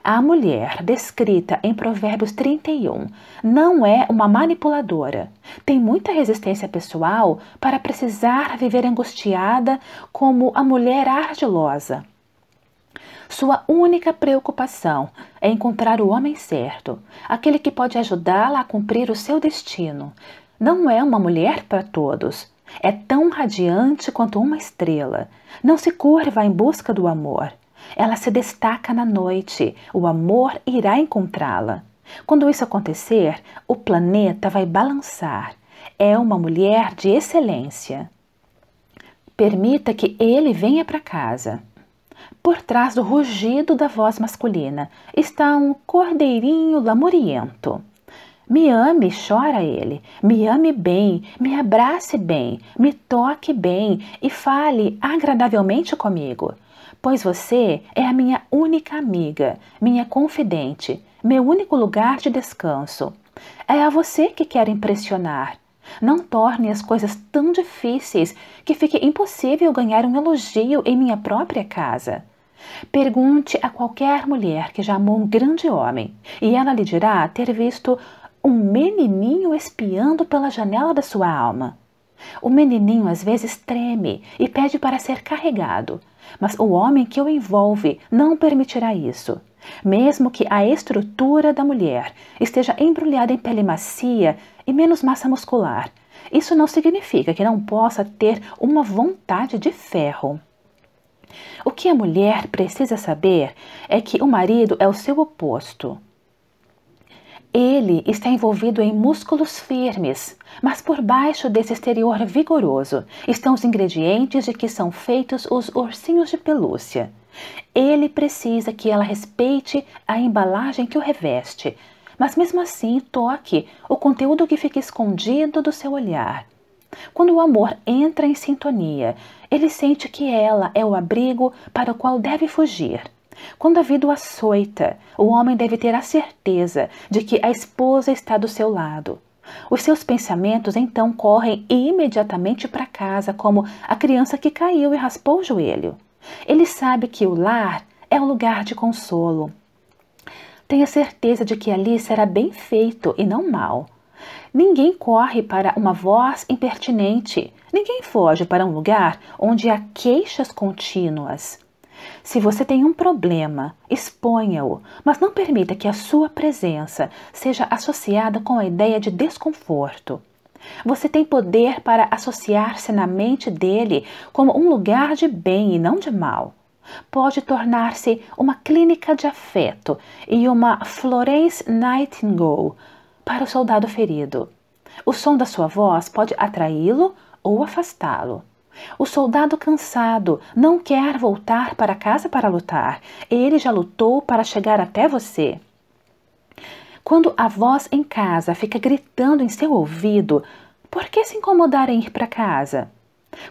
A mulher descrita em Provérbios 31 não é uma manipuladora. Tem muita resistência pessoal para precisar viver angustiada como a mulher ardilosa. Sua única preocupação é encontrar o homem certo, aquele que pode ajudá-la a cumprir o seu destino. Não é uma mulher para todos. É tão radiante quanto uma estrela. Não se curva em busca do amor. Ela se destaca na noite. O amor irá encontrá-la. Quando isso acontecer, o planeta vai balançar. É uma mulher de excelência. Permita que ele venha para casa. Por trás do rugido da voz masculina está um cordeirinho lamuriento. Me ame, chora ele. Me ame bem, me abrace bem, me toque bem e fale agradavelmente comigo. Pois você é a minha única amiga, minha confidente, meu único lugar de descanso. É a você que quero impressionar. Não torne as coisas tão difíceis que fique impossível ganhar um elogio em minha própria casa. Pergunte a qualquer mulher que já amou um grande homem e ela lhe dirá ter visto um menininho espiando pela janela da sua alma. O menininho às vezes treme e pede para ser carregado, mas o homem que o envolve não permitirá isso. Mesmo que a estrutura da mulher esteja embrulhada em pele macia e menos massa muscular, isso não significa que não possa ter uma vontade de ferro. O que a mulher precisa saber é que o marido é o seu oposto. Ele está envolvido em músculos firmes, mas por baixo desse exterior vigoroso estão os ingredientes de que são feitos os ursinhos de pelúcia. Ele precisa que ela respeite a embalagem que o reveste, mas mesmo assim toque o conteúdo que fica escondido do seu olhar. Quando o amor entra em sintonia, ele sente que ela é o abrigo para o qual deve fugir. Quando a vida o açoita, o homem deve ter a certeza de que a esposa está do seu lado. Os seus pensamentos então correm imediatamente para casa, como a criança que caiu e raspou o joelho. Ele sabe que o lar é o lugar de consolo. Tenha certeza de que ali será bem feito e não mal. Ninguém corre para uma voz impertinente. Ninguém foge para um lugar onde há queixas contínuas. Se você tem um problema, exponha-o, mas não permita que a sua presença seja associada com a ideia de desconforto. Você tem poder para associar-se na mente dele como um lugar de bem e não de mal. Pode tornar-se uma clínica de afeto e uma Florence Nightingale para o soldado ferido. O som da sua voz pode atraí-lo ou afastá-lo. O soldado cansado não quer voltar para casa para lutar. Ele já lutou para chegar até você. Quando a voz em casa fica gritando em seu ouvido, por que se incomodar em ir para casa?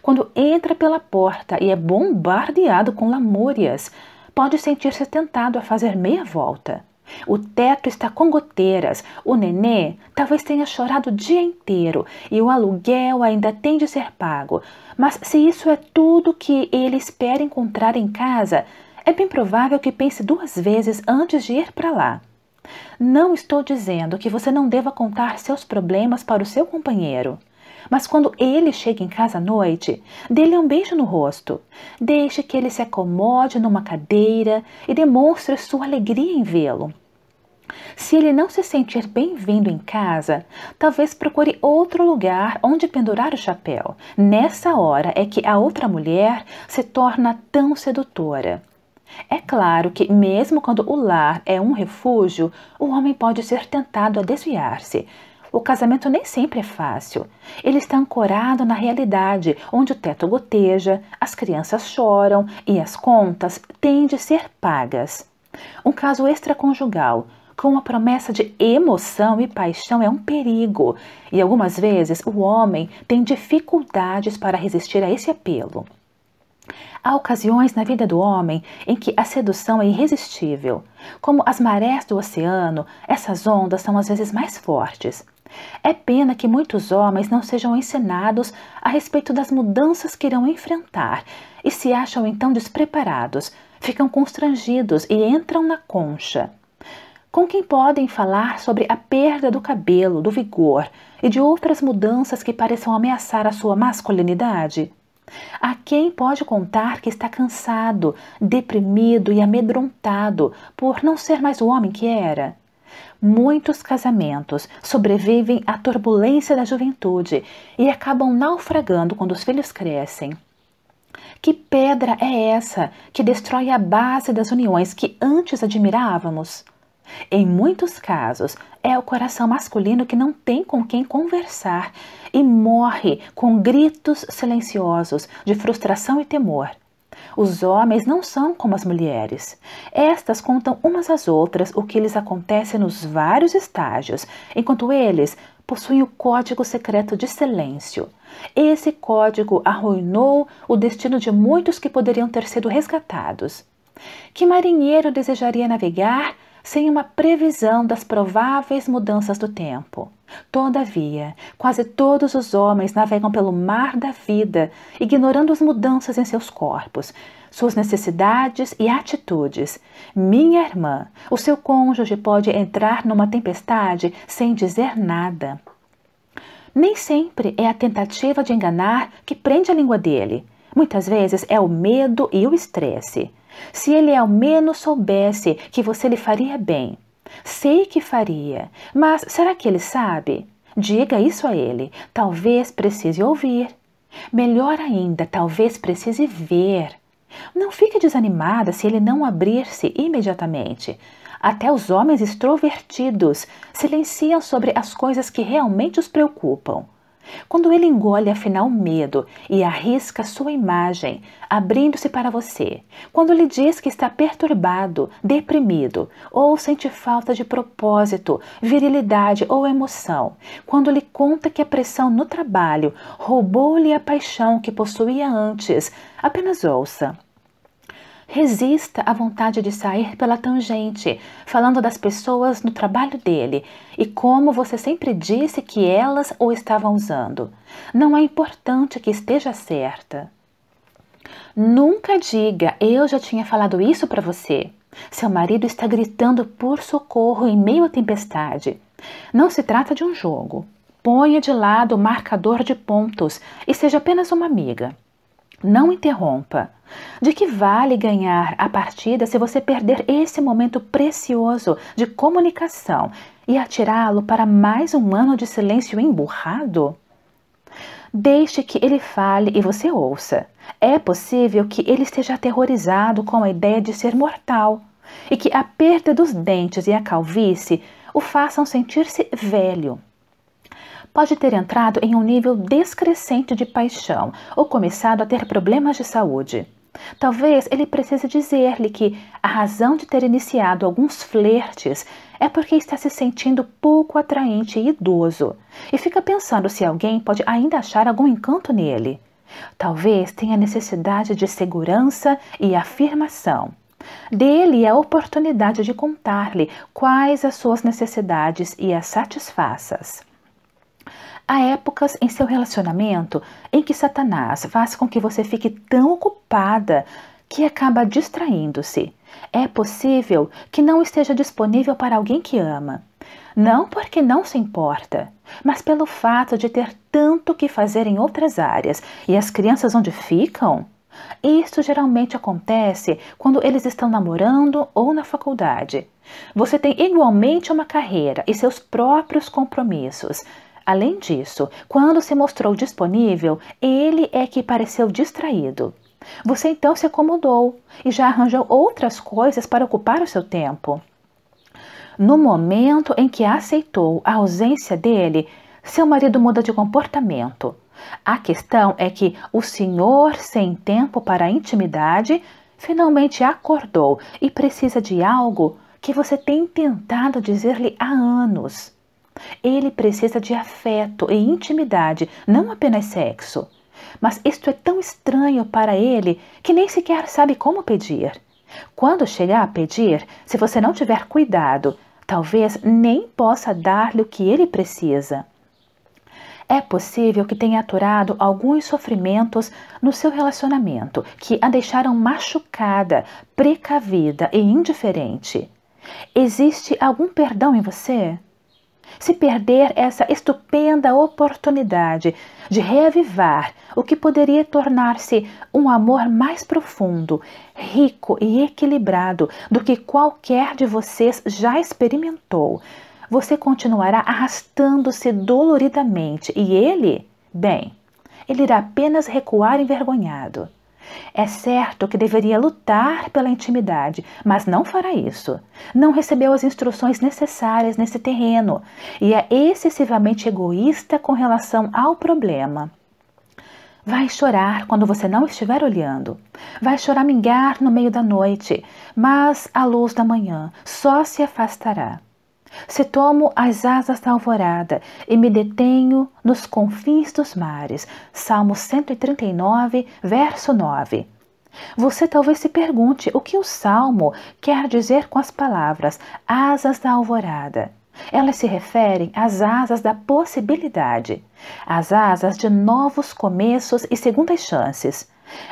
Quando entra pela porta e é bombardeado com lamúrias, pode sentir-se tentado a fazer meia volta. O teto está com goteiras, o nenê talvez tenha chorado o dia inteiro e o aluguel ainda tem de ser pago. Mas se isso é tudo que ele espera encontrar em casa, é bem provável que pense duas vezes antes de ir para lá. Não estou dizendo que você não deva contar seus problemas para o seu companheiro. Mas quando ele chega em casa à noite, dê-lhe um beijo no rosto. Deixe que ele se acomode numa cadeira e demonstre sua alegria em vê-lo. Se ele não se sentir bem-vindo em casa, talvez procure outro lugar onde pendurar o chapéu. Nessa hora é que a outra mulher se torna tão sedutora. É claro que, mesmo quando o lar é um refúgio, o homem pode ser tentado a desviar-se, o casamento nem sempre é fácil. Ele está ancorado na realidade, onde o teto goteja, as crianças choram e as contas têm de ser pagas. Um caso extraconjugal com a promessa de emoção e paixão é um perigo, e algumas vezes o homem tem dificuldades para resistir a esse apelo. Há ocasiões na vida do homem em que a sedução é irresistível. Como as marés do oceano, essas ondas são às vezes mais fortes. É pena que muitos homens não sejam ensinados a respeito das mudanças que irão enfrentar e se acham então despreparados, ficam constrangidos e entram na concha. Com quem podem falar sobre a perda do cabelo, do vigor e de outras mudanças que pareçam ameaçar a sua masculinidade? A quem pode contar que está cansado, deprimido e amedrontado por não ser mais o homem que era? muitos casamentos sobrevivem à turbulência da juventude e acabam naufragando quando os filhos crescem. Que pedra é essa que destrói a base das uniões que antes admirávamos? Em muitos casos, é o coração masculino que não tem com quem conversar e morre com gritos silenciosos de frustração e temor. Os homens não são como as mulheres. Estas contam umas às outras o que lhes acontece nos vários estágios, enquanto eles possuem o código secreto de silêncio. Esse código arruinou o destino de muitos que poderiam ter sido resgatados. Que marinheiro desejaria navegar sem uma previsão das prováveis mudanças do tempo. Todavia, quase todos os homens navegam pelo mar da vida, ignorando as mudanças em seus corpos, suas necessidades e atitudes. Minha irmã, o seu cônjuge pode entrar numa tempestade sem dizer nada. Nem sempre é a tentativa de enganar que prende a língua dele. Muitas vezes é o medo e o estresse. Se ele ao menos soubesse que você lhe faria bem. Sei que faria, mas será que ele sabe? Diga isso a ele. Talvez precise ouvir. Melhor ainda, talvez precise ver. Não fique desanimada se ele não abrir-se imediatamente. Até os homens extrovertidos silenciam sobre as coisas que realmente os preocupam. Quando ele engole afinal medo e arrisca sua imagem, abrindo-se para você, quando lhe diz que está perturbado, deprimido, ou sente falta de propósito, virilidade ou emoção, quando lhe conta que a pressão no trabalho roubou-lhe a paixão que possuía antes, apenas ouça resista à vontade de sair pela tangente, falando das pessoas no trabalho dele e como você sempre disse que elas o estavam usando. Não é importante que esteja certa. Nunca diga, eu já tinha falado isso para você. Seu marido está gritando por socorro em meio à tempestade. Não se trata de um jogo. Ponha de lado o marcador de pontos e seja apenas uma amiga. Não interrompa. De que vale ganhar a partida se você perder esse momento precioso de comunicação e atirá-lo para mais um ano de silêncio emburrado? Deixe que ele fale e você ouça. É possível que ele esteja aterrorizado com a ideia de ser mortal e que a perda dos dentes e a calvície o façam sentir-se velho pode ter entrado em um nível descrescente de paixão ou começado a ter problemas de saúde. Talvez ele precise dizer-lhe que a razão de ter iniciado alguns flertes é porque está se sentindo pouco atraente e idoso e fica pensando se alguém pode ainda achar algum encanto nele. Talvez tenha necessidade de segurança e afirmação. Dê-lhe a oportunidade de contar-lhe quais as suas necessidades e as satisfaças. Há épocas em seu relacionamento em que Satanás faz com que você fique tão ocupada que acaba distraindo-se. É possível que não esteja disponível para alguém que ama. Não porque não se importa, mas pelo fato de ter tanto que fazer em outras áreas e as crianças onde ficam? Isso geralmente acontece quando eles estão namorando ou na faculdade. Você tem igualmente uma carreira e seus próprios compromissos. Além disso, quando se mostrou disponível, ele é que pareceu distraído. Você então se acomodou e já arranjou outras coisas para ocupar o seu tempo. No momento em que aceitou a ausência dele, seu marido muda de comportamento. A questão é que o senhor, sem tempo para a intimidade, finalmente acordou e precisa de algo que você tem tentado dizer-lhe há anos. Ele precisa de afeto e intimidade, não apenas sexo. Mas isto é tão estranho para ele que nem sequer sabe como pedir. Quando chegar a pedir, se você não tiver cuidado, talvez nem possa dar-lhe o que ele precisa. É possível que tenha aturado alguns sofrimentos no seu relacionamento que a deixaram machucada, precavida e indiferente. Existe algum perdão em você? se perder essa estupenda oportunidade de reavivar o que poderia tornar-se um amor mais profundo, rico e equilibrado do que qualquer de vocês já experimentou, você continuará arrastando-se doloridamente e ele, bem, ele irá apenas recuar envergonhado. É certo que deveria lutar pela intimidade, mas não fará isso. Não recebeu as instruções necessárias nesse terreno e é excessivamente egoísta com relação ao problema. Vai chorar quando você não estiver olhando. Vai choramingar no meio da noite, mas à luz da manhã só se afastará. Se tomo as asas da alvorada e me detenho nos confins dos mares. Salmo 139, verso 9. Você talvez se pergunte o que o salmo quer dizer com as palavras asas da alvorada. Elas se referem às asas da possibilidade, às asas de novos começos e segundas chances,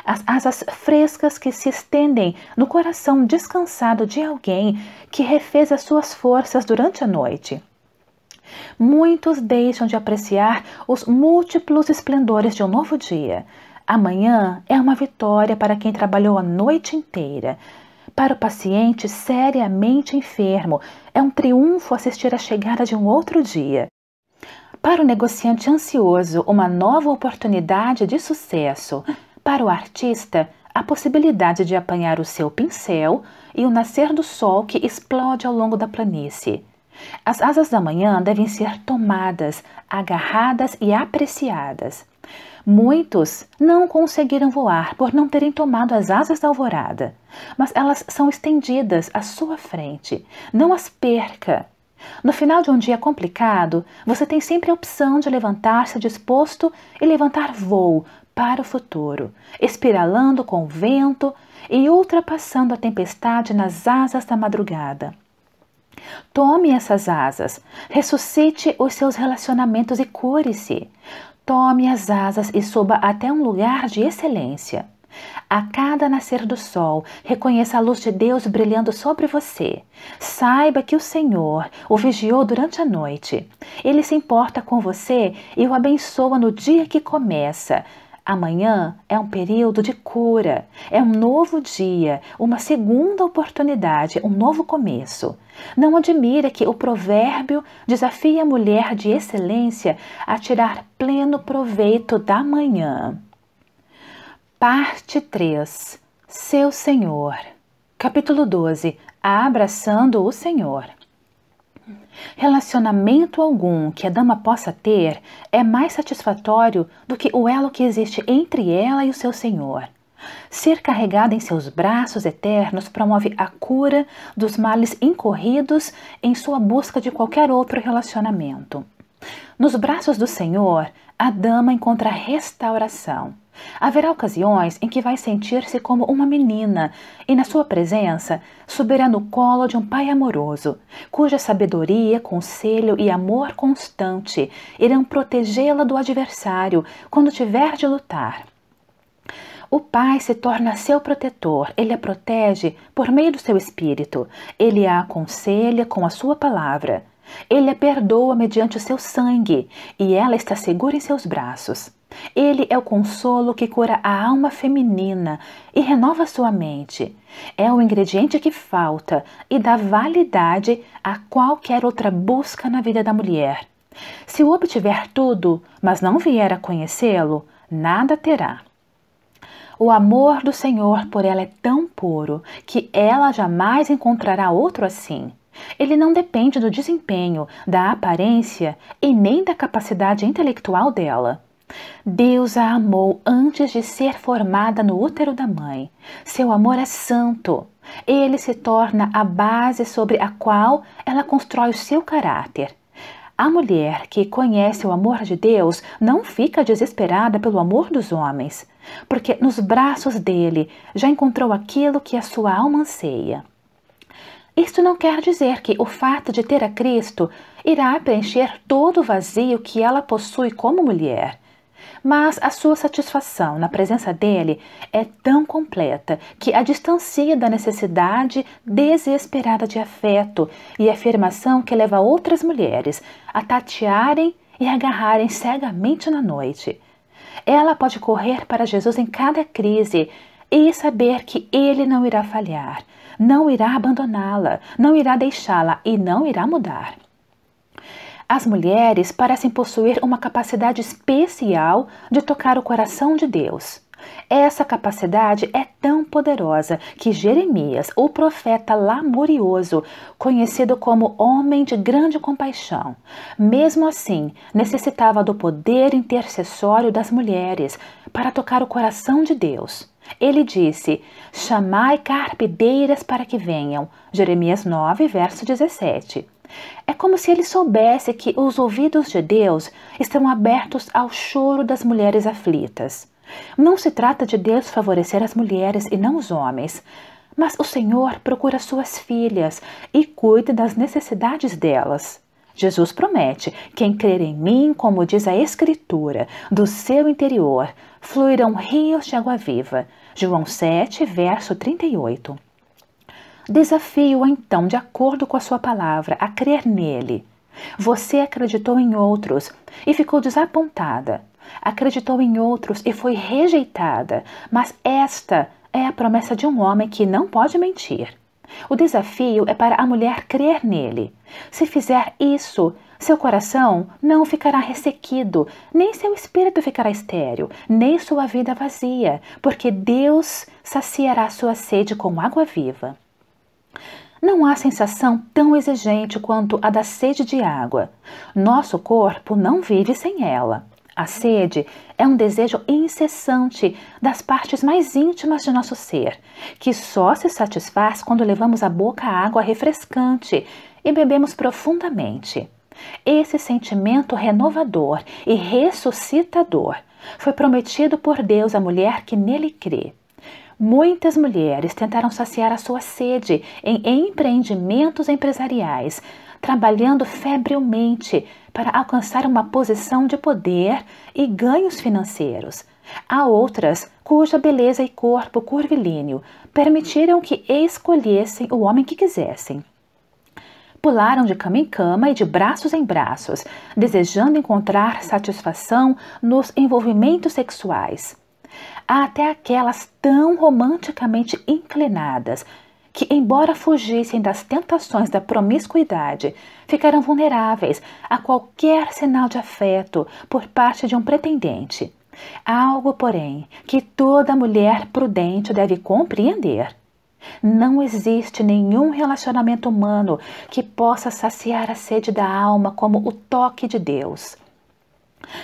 às asas frescas que se estendem no coração descansado de alguém que refez as suas forças durante a noite. Muitos deixam de apreciar os múltiplos esplendores de um novo dia. Amanhã é uma vitória para quem trabalhou a noite inteira, para o paciente seriamente enfermo, é um triunfo assistir à chegada de um outro dia. Para o negociante ansioso, uma nova oportunidade de sucesso. Para o artista, a possibilidade de apanhar o seu pincel e o nascer do sol que explode ao longo da planície. As asas da manhã devem ser tomadas, agarradas e apreciadas. Muitos não conseguiram voar por não terem tomado as asas da alvorada, mas elas são estendidas à sua frente. Não as perca. No final de um dia complicado, você tem sempre a opção de levantar-se disposto e levantar voo para o futuro, espiralando com o vento e ultrapassando a tempestade nas asas da madrugada. Tome essas asas, ressuscite os seus relacionamentos e cure-se. Tome as asas e suba até um lugar de excelência. A cada nascer do sol, reconheça a luz de Deus brilhando sobre você. Saiba que o Senhor o vigiou durante a noite. Ele se importa com você e o abençoa no dia que começa, Amanhã é um período de cura, é um novo dia, uma segunda oportunidade, um novo começo. Não admira que o provérbio desafie a mulher de excelência a tirar pleno proveito da manhã. Parte 3 Seu Senhor. Capítulo 12 Abraçando o Senhor. Relacionamento algum que a dama possa ter é mais satisfatório do que o elo que existe entre ela e o seu senhor. Ser carregada em seus braços eternos promove a cura dos males incorridos em sua busca de qualquer outro relacionamento. Nos braços do Senhor, a dama encontra restauração. Haverá ocasiões em que vai sentir-se como uma menina, e na sua presença subirá no colo de um pai amoroso, cuja sabedoria, conselho e amor constante irão protegê-la do adversário quando tiver de lutar. O Pai se torna seu protetor, ele a protege por meio do seu espírito, ele a aconselha com a sua palavra. Ele a perdoa mediante o seu sangue e ela está segura em seus braços. Ele é o consolo que cura a alma feminina e renova sua mente. É o ingrediente que falta e dá validade a qualquer outra busca na vida da mulher. Se o obtiver tudo, mas não vier a conhecê-lo, nada terá. O amor do Senhor por ela é tão puro que ela jamais encontrará outro assim. Ele não depende do desempenho, da aparência e nem da capacidade intelectual dela. Deus a amou antes de ser formada no útero da mãe. Seu amor é santo. Ele se torna a base sobre a qual ela constrói o seu caráter. A mulher que conhece o amor de Deus não fica desesperada pelo amor dos homens, porque nos braços dele já encontrou aquilo que a sua alma anseia. Isso não quer dizer que o fato de ter a Cristo irá preencher todo o vazio que ela possui como mulher. Mas a sua satisfação na presença dele é tão completa que a distancia da necessidade desesperada de afeto e afirmação que leva outras mulheres a tatearem e agarrarem cegamente na noite. Ela pode correr para Jesus em cada crise e saber que ele não irá falhar, não irá abandoná-la, não irá deixá-la e não irá mudar. As mulheres parecem possuir uma capacidade especial de tocar o coração de Deus. Essa capacidade é tão poderosa que Jeremias, o profeta lamurioso, conhecido como homem de grande compaixão, mesmo assim necessitava do poder intercessório das mulheres para tocar o coração de Deus. Ele disse: Chamai carpideiras para que venham. Jeremias 9, verso 17. É como se ele soubesse que os ouvidos de Deus estão abertos ao choro das mulheres aflitas. Não se trata de Deus favorecer as mulheres e não os homens, mas o Senhor procura suas filhas e cuida das necessidades delas. Jesus promete: quem crer em mim, como diz a Escritura, do seu interior fluirão rios de água viva. João 7, verso 38. Desafio-a então, de acordo com a sua palavra, a crer nele. Você acreditou em outros e ficou desapontada. Acreditou em outros e foi rejeitada, mas esta é a promessa de um homem que não pode mentir. O desafio é para a mulher crer nele. Se fizer isso, seu coração não ficará ressequido, nem seu espírito ficará estéril, nem sua vida vazia, porque Deus saciará sua sede com água viva. Não há sensação tão exigente quanto a da sede de água. Nosso corpo não vive sem ela. A sede é um desejo incessante das partes mais íntimas de nosso ser, que só se satisfaz quando levamos à boca água refrescante e bebemos profundamente. Esse sentimento renovador e ressuscitador foi prometido por Deus à mulher que nele crê. Muitas mulheres tentaram saciar a sua sede em empreendimentos empresariais, trabalhando febrilmente para alcançar uma posição de poder e ganhos financeiros. Há outras cuja beleza e corpo curvilíneo permitiram que escolhessem o homem que quisessem. Pularam de cama em cama e de braços em braços, desejando encontrar satisfação nos envolvimentos sexuais. Há até aquelas tão romanticamente inclinadas que, embora fugissem das tentações da promiscuidade, ficaram vulneráveis a qualquer sinal de afeto por parte de um pretendente. Algo, porém, que toda mulher prudente deve compreender. Não existe nenhum relacionamento humano que possa saciar a sede da alma como o toque de Deus.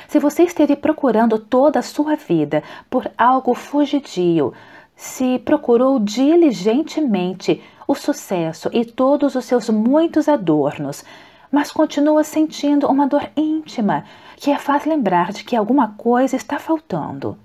Se você esteve procurando toda a sua vida por algo fugidio, se procurou diligentemente o sucesso e todos os seus muitos adornos, mas continua sentindo uma dor íntima que a faz lembrar de que alguma coisa está faltando.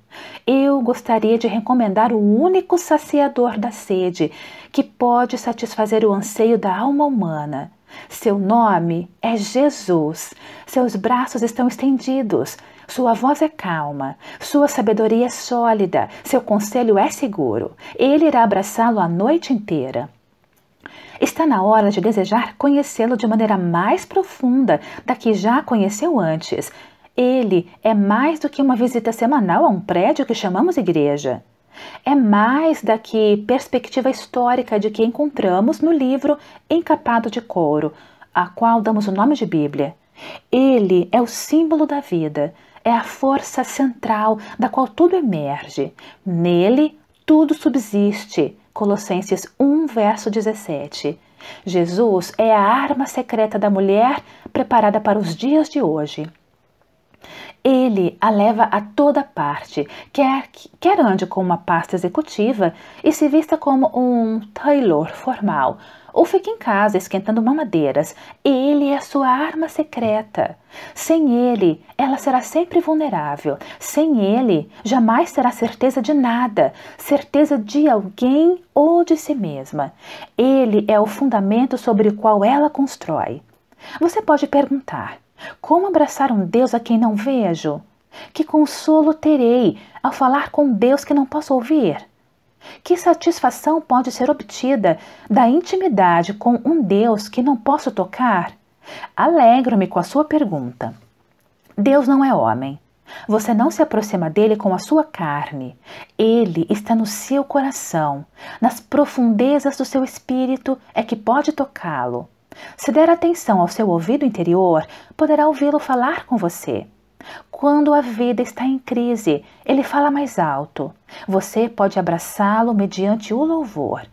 Eu gostaria de recomendar o único saciador da sede que pode satisfazer o anseio da alma humana. Seu nome é Jesus. Seus braços estão estendidos. Sua voz é calma, sua sabedoria é sólida, seu conselho é seguro. Ele irá abraçá-lo a noite inteira. Está na hora de desejar conhecê-lo de maneira mais profunda da que já conheceu antes. Ele é mais do que uma visita semanal a um prédio que chamamos igreja. É mais da que perspectiva histórica de que encontramos no livro Encapado de Couro, a qual damos o nome de Bíblia. Ele é o símbolo da vida, é a força central da qual tudo emerge. Nele, tudo subsiste. Colossenses 1, verso 17. Jesus é a arma secreta da mulher preparada para os dias de hoje. Ele a leva a toda parte, quer, quer ande com uma pasta executiva e se vista como um tailor formal, ou fique em casa esquentando mamadeiras. Ele é a sua arma secreta. Sem ele, ela será sempre vulnerável. Sem ele, jamais terá certeza de nada, certeza de alguém ou de si mesma. Ele é o fundamento sobre o qual ela constrói. Você pode perguntar: como abraçar um Deus a quem não vejo? Que consolo terei ao falar com um Deus que não posso ouvir? Que satisfação pode ser obtida da intimidade com um Deus que não posso tocar? Alegro-me com a sua pergunta. Deus não é homem. Você não se aproxima dele com a sua carne. Ele está no seu coração. Nas profundezas do seu espírito é que pode tocá-lo. Se der atenção ao seu ouvido interior, poderá ouvi-lo falar com você. Quando a vida está em crise, ele fala mais alto. Você pode abraçá-lo mediante o louvor.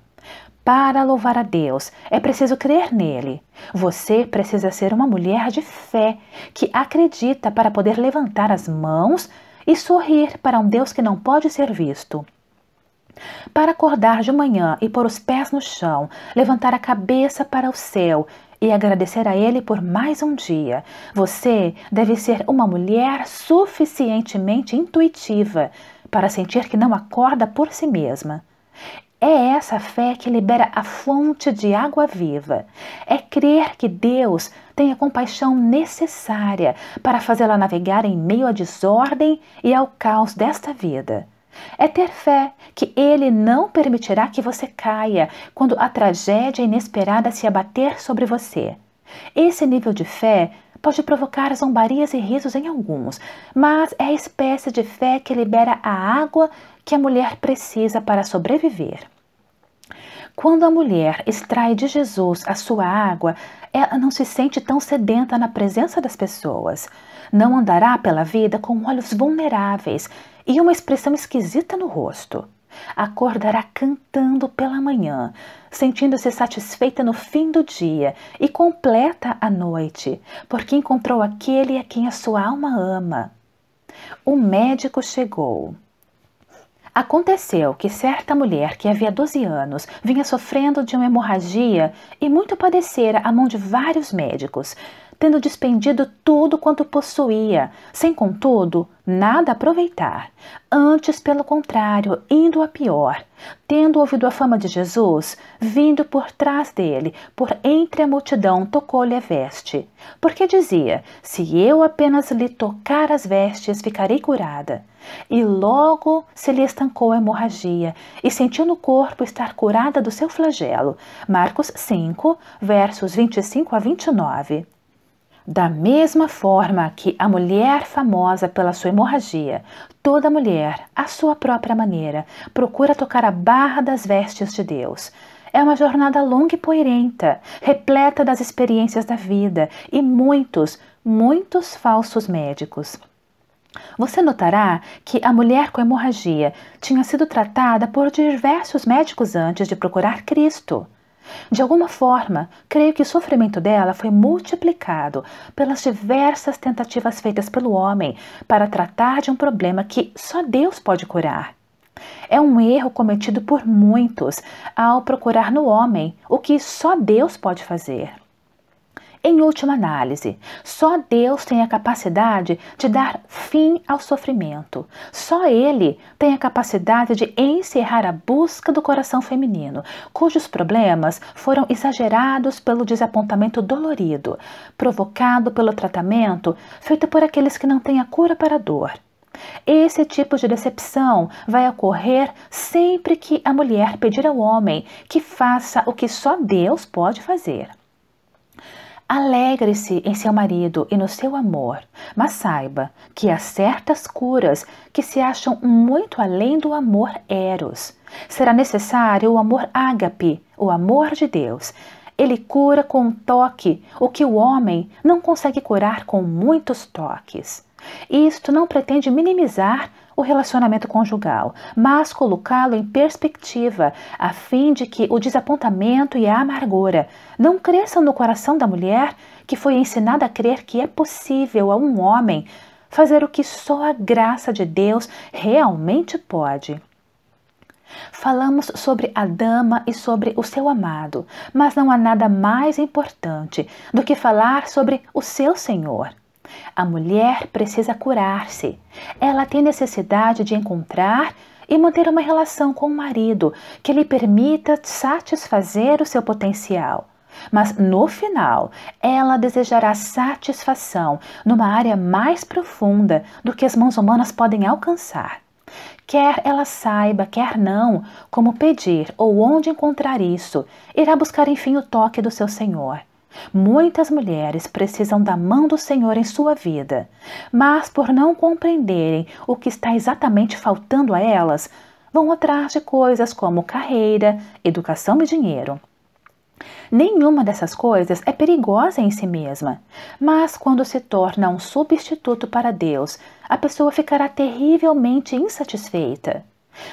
Para louvar a Deus, é preciso crer nele. Você precisa ser uma mulher de fé que acredita para poder levantar as mãos e sorrir para um Deus que não pode ser visto. Para acordar de manhã e pôr os pés no chão, levantar a cabeça para o céu e agradecer a Ele por mais um dia. Você deve ser uma mulher suficientemente intuitiva para sentir que não acorda por si mesma. É essa fé que libera a fonte de água viva. É crer que Deus tem a compaixão necessária para fazê-la navegar em meio à desordem e ao caos desta vida. É ter fé que Ele não permitirá que você caia quando a tragédia inesperada se abater sobre você. Esse nível de fé pode provocar zombarias e risos em alguns, mas é a espécie de fé que libera a água que a mulher precisa para sobreviver. Quando a mulher extrai de Jesus a sua água, ela não se sente tão sedenta na presença das pessoas. Não andará pela vida com olhos vulneráveis e uma expressão esquisita no rosto. Acordará cantando pela manhã, sentindo-se satisfeita no fim do dia e completa a noite, porque encontrou aquele a quem a sua alma ama. O médico chegou. Aconteceu que certa mulher que havia 12 anos vinha sofrendo de uma hemorragia e muito padecera a mão de vários médicos, tendo despendido tudo quanto possuía, sem contudo nada aproveitar, antes pelo contrário, indo a pior, tendo ouvido a fama de Jesus, vindo por trás dele, por entre a multidão tocou-lhe a veste, porque dizia: Se eu apenas lhe tocar as vestes, ficarei curada. E logo se lhe estancou a hemorragia, e sentiu no corpo estar curada do seu flagelo. Marcos 5, versos 25 a 29. Da mesma forma que a mulher famosa pela sua hemorragia, toda mulher, à sua própria maneira, procura tocar a barra das vestes de Deus. É uma jornada longa e poerenta, repleta das experiências da vida e muitos, muitos falsos médicos. Você notará que a mulher com hemorragia tinha sido tratada por diversos médicos antes de procurar Cristo. De alguma forma, creio que o sofrimento dela foi multiplicado pelas diversas tentativas feitas pelo homem para tratar de um problema que só Deus pode curar. É um erro cometido por muitos ao procurar no homem o que só Deus pode fazer. Em última análise, só Deus tem a capacidade de dar fim ao sofrimento. Só Ele tem a capacidade de encerrar a busca do coração feminino, cujos problemas foram exagerados pelo desapontamento dolorido, provocado pelo tratamento feito por aqueles que não têm a cura para a dor. Esse tipo de decepção vai ocorrer sempre que a mulher pedir ao homem que faça o que só Deus pode fazer. Alegre-se em seu marido e no seu amor, mas saiba que há certas curas que se acham muito além do amor eros. Será necessário o amor ágape, o amor de Deus. Ele cura com um toque o que o homem não consegue curar com muitos toques. Isto não pretende minimizar o relacionamento conjugal, mas colocá-lo em perspectiva, a fim de que o desapontamento e a amargura não cresçam no coração da mulher que foi ensinada a crer que é possível a um homem fazer o que só a graça de Deus realmente pode. Falamos sobre a dama e sobre o seu amado, mas não há nada mais importante do que falar sobre o seu Senhor a mulher precisa curar-se. Ela tem necessidade de encontrar e manter uma relação com o marido que lhe permita satisfazer o seu potencial. Mas no final, ela desejará satisfação numa área mais profunda do que as mãos humanas podem alcançar. Quer ela saiba, quer não, como pedir ou onde encontrar isso, irá buscar enfim o toque do seu Senhor. Muitas mulheres precisam da mão do Senhor em sua vida, mas por não compreenderem o que está exatamente faltando a elas, vão atrás de coisas como carreira, educação e dinheiro. Nenhuma dessas coisas é perigosa em si mesma, mas quando se torna um substituto para Deus, a pessoa ficará terrivelmente insatisfeita.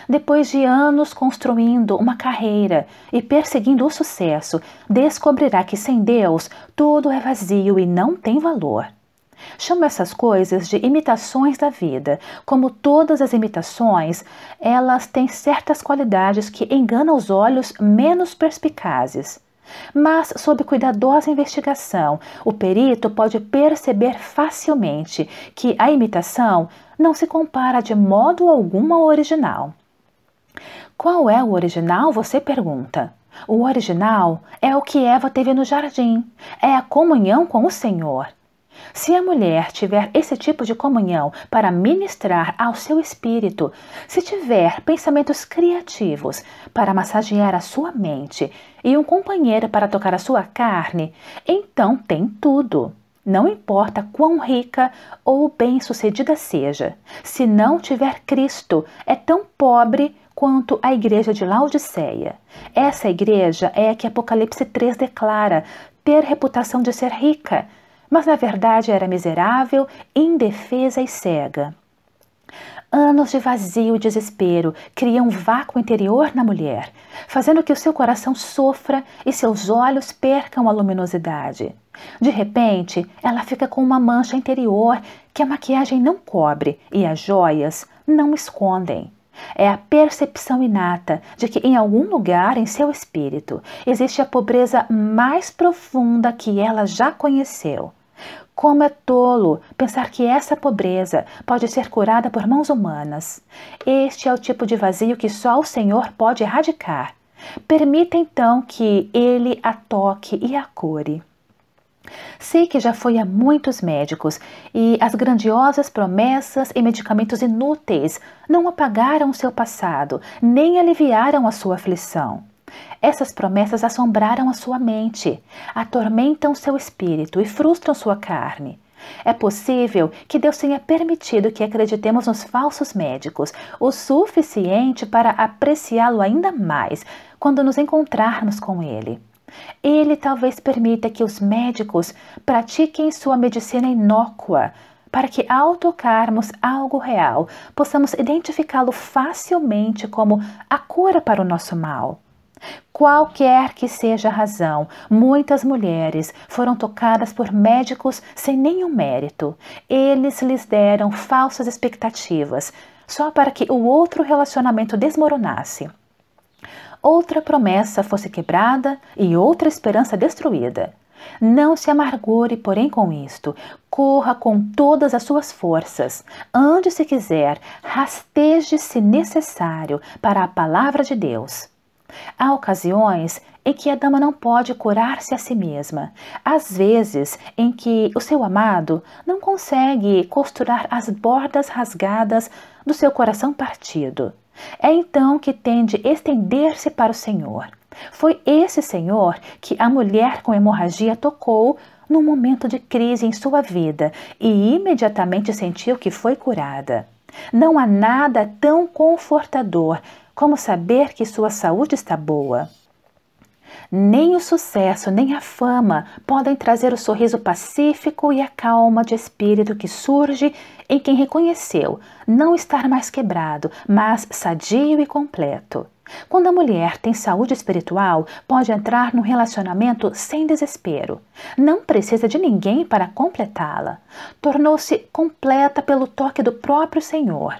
Depois de anos construindo uma carreira e perseguindo o sucesso, descobrirá que sem Deus tudo é vazio e não tem valor. Chamo essas coisas de imitações da vida. Como todas as imitações, elas têm certas qualidades que enganam os olhos menos perspicazes. Mas, sob cuidadosa investigação, o perito pode perceber facilmente que a imitação não se compara de modo algum ao original. Qual é o original? Você pergunta. O original é o que Eva teve no jardim, é a comunhão com o Senhor. Se a mulher tiver esse tipo de comunhão para ministrar ao seu espírito, se tiver pensamentos criativos para massagear a sua mente e um companheiro para tocar a sua carne, então tem tudo. Não importa quão rica ou bem-sucedida seja, se não tiver Cristo, é tão pobre quanto a igreja de Laodiceia. Essa igreja é a que Apocalipse 3 declara ter reputação de ser rica, mas na verdade era miserável, indefesa e cega. Anos de vazio e desespero criam um vácuo interior na mulher, fazendo que o seu coração sofra e seus olhos percam a luminosidade. De repente, ela fica com uma mancha interior que a maquiagem não cobre e as joias não escondem. É a percepção inata de que em algum lugar em seu espírito existe a pobreza mais profunda que ela já conheceu. Como é tolo pensar que essa pobreza pode ser curada por mãos humanas. Este é o tipo de vazio que só o Senhor pode erradicar. Permita então que Ele a toque e a cure. Sei que já foi a muitos médicos e as grandiosas promessas e medicamentos inúteis não apagaram seu passado, nem aliviaram a sua aflição. Essas promessas assombraram a sua mente, atormentam seu espírito e frustram sua carne. É possível que Deus tenha permitido que acreditemos nos falsos médicos o suficiente para apreciá-lo ainda mais quando nos encontrarmos com ele. Ele talvez permita que os médicos pratiquem sua medicina inócua, para que, ao tocarmos algo real, possamos identificá-lo facilmente como a cura para o nosso mal. Qualquer que seja a razão, muitas mulheres foram tocadas por médicos sem nenhum mérito. Eles lhes deram falsas expectativas, só para que o outro relacionamento desmoronasse. Outra promessa fosse quebrada e outra esperança destruída. Não se amargure, porém, com isto. Corra com todas as suas forças. Ande se quiser, rasteje se necessário para a palavra de Deus. Há ocasiões em que a dama não pode curar-se a si mesma, às vezes em que o seu amado não consegue costurar as bordas rasgadas do seu coração partido. É então que tende a estender-se para o Senhor. Foi esse Senhor que a mulher com hemorragia tocou num momento de crise em sua vida e imediatamente sentiu que foi curada. Não há nada tão confortador como saber que sua saúde está boa? Nem o sucesso, nem a fama podem trazer o sorriso pacífico e a calma de espírito que surge em quem reconheceu não estar mais quebrado, mas sadio e completo. Quando a mulher tem saúde espiritual, pode entrar num relacionamento sem desespero. Não precisa de ninguém para completá-la. Tornou-se completa pelo toque do próprio Senhor.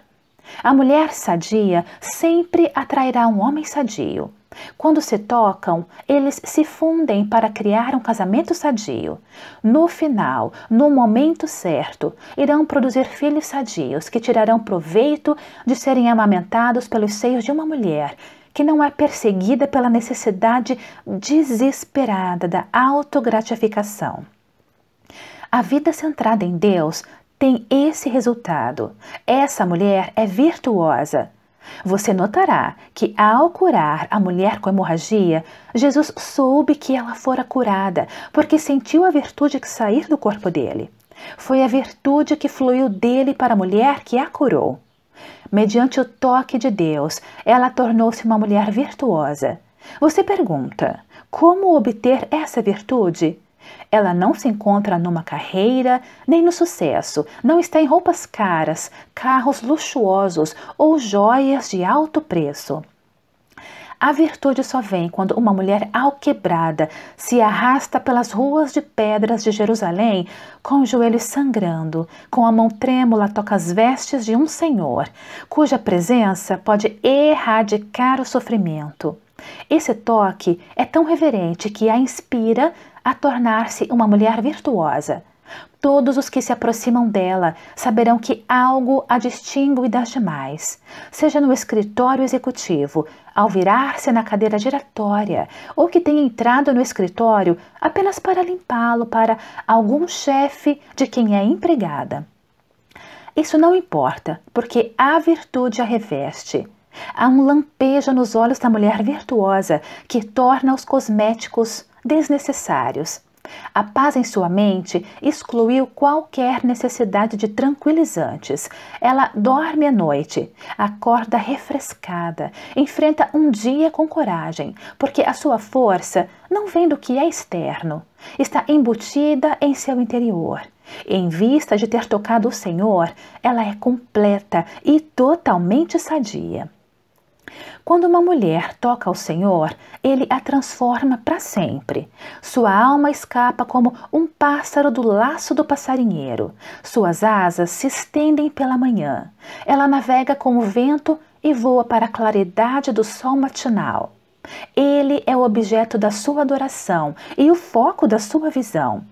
A mulher sadia sempre atrairá um homem sadio. Quando se tocam, eles se fundem para criar um casamento sadio. No final, no momento certo, irão produzir filhos sadios que tirarão proveito de serem amamentados pelos seios de uma mulher que não é perseguida pela necessidade desesperada da autogratificação. A vida centrada em Deus tem esse resultado. Essa mulher é virtuosa. Você notará que, ao curar a mulher com hemorragia, Jesus soube que ela fora curada, porque sentiu a virtude que sair do corpo dele. Foi a virtude que fluiu dele para a mulher que a curou. Mediante o toque de Deus, ela tornou-se uma mulher virtuosa. Você pergunta: como obter essa virtude? Ela não se encontra numa carreira nem no sucesso, não está em roupas caras, carros luxuosos ou joias de alto preço. A virtude só vem quando uma mulher alquebrada se arrasta pelas ruas de pedras de Jerusalém, com os joelhos sangrando, com a mão trêmula toca as vestes de um senhor, cuja presença pode erradicar o sofrimento. Esse toque é tão reverente que a inspira a tornar-se uma mulher virtuosa. Todos os que se aproximam dela saberão que algo a distingue das demais, seja no escritório executivo, ao virar-se na cadeira giratória, ou que tenha entrado no escritório apenas para limpá-lo para algum chefe de quem é empregada. Isso não importa, porque a virtude a reveste. Há um lampejo nos olhos da mulher virtuosa que torna os cosméticos desnecessários. A paz em sua mente excluiu qualquer necessidade de tranquilizantes. Ela dorme à noite, acorda refrescada, enfrenta um dia com coragem, porque a sua força não vem do que é externo, está embutida em seu interior. Em vista de ter tocado o Senhor, ela é completa e totalmente sadia. Quando uma mulher toca ao Senhor, ele a transforma para sempre. Sua alma escapa como um pássaro do laço do passarinheiro. Suas asas se estendem pela manhã. Ela navega com o vento e voa para a claridade do sol matinal. Ele é o objeto da sua adoração e o foco da sua visão.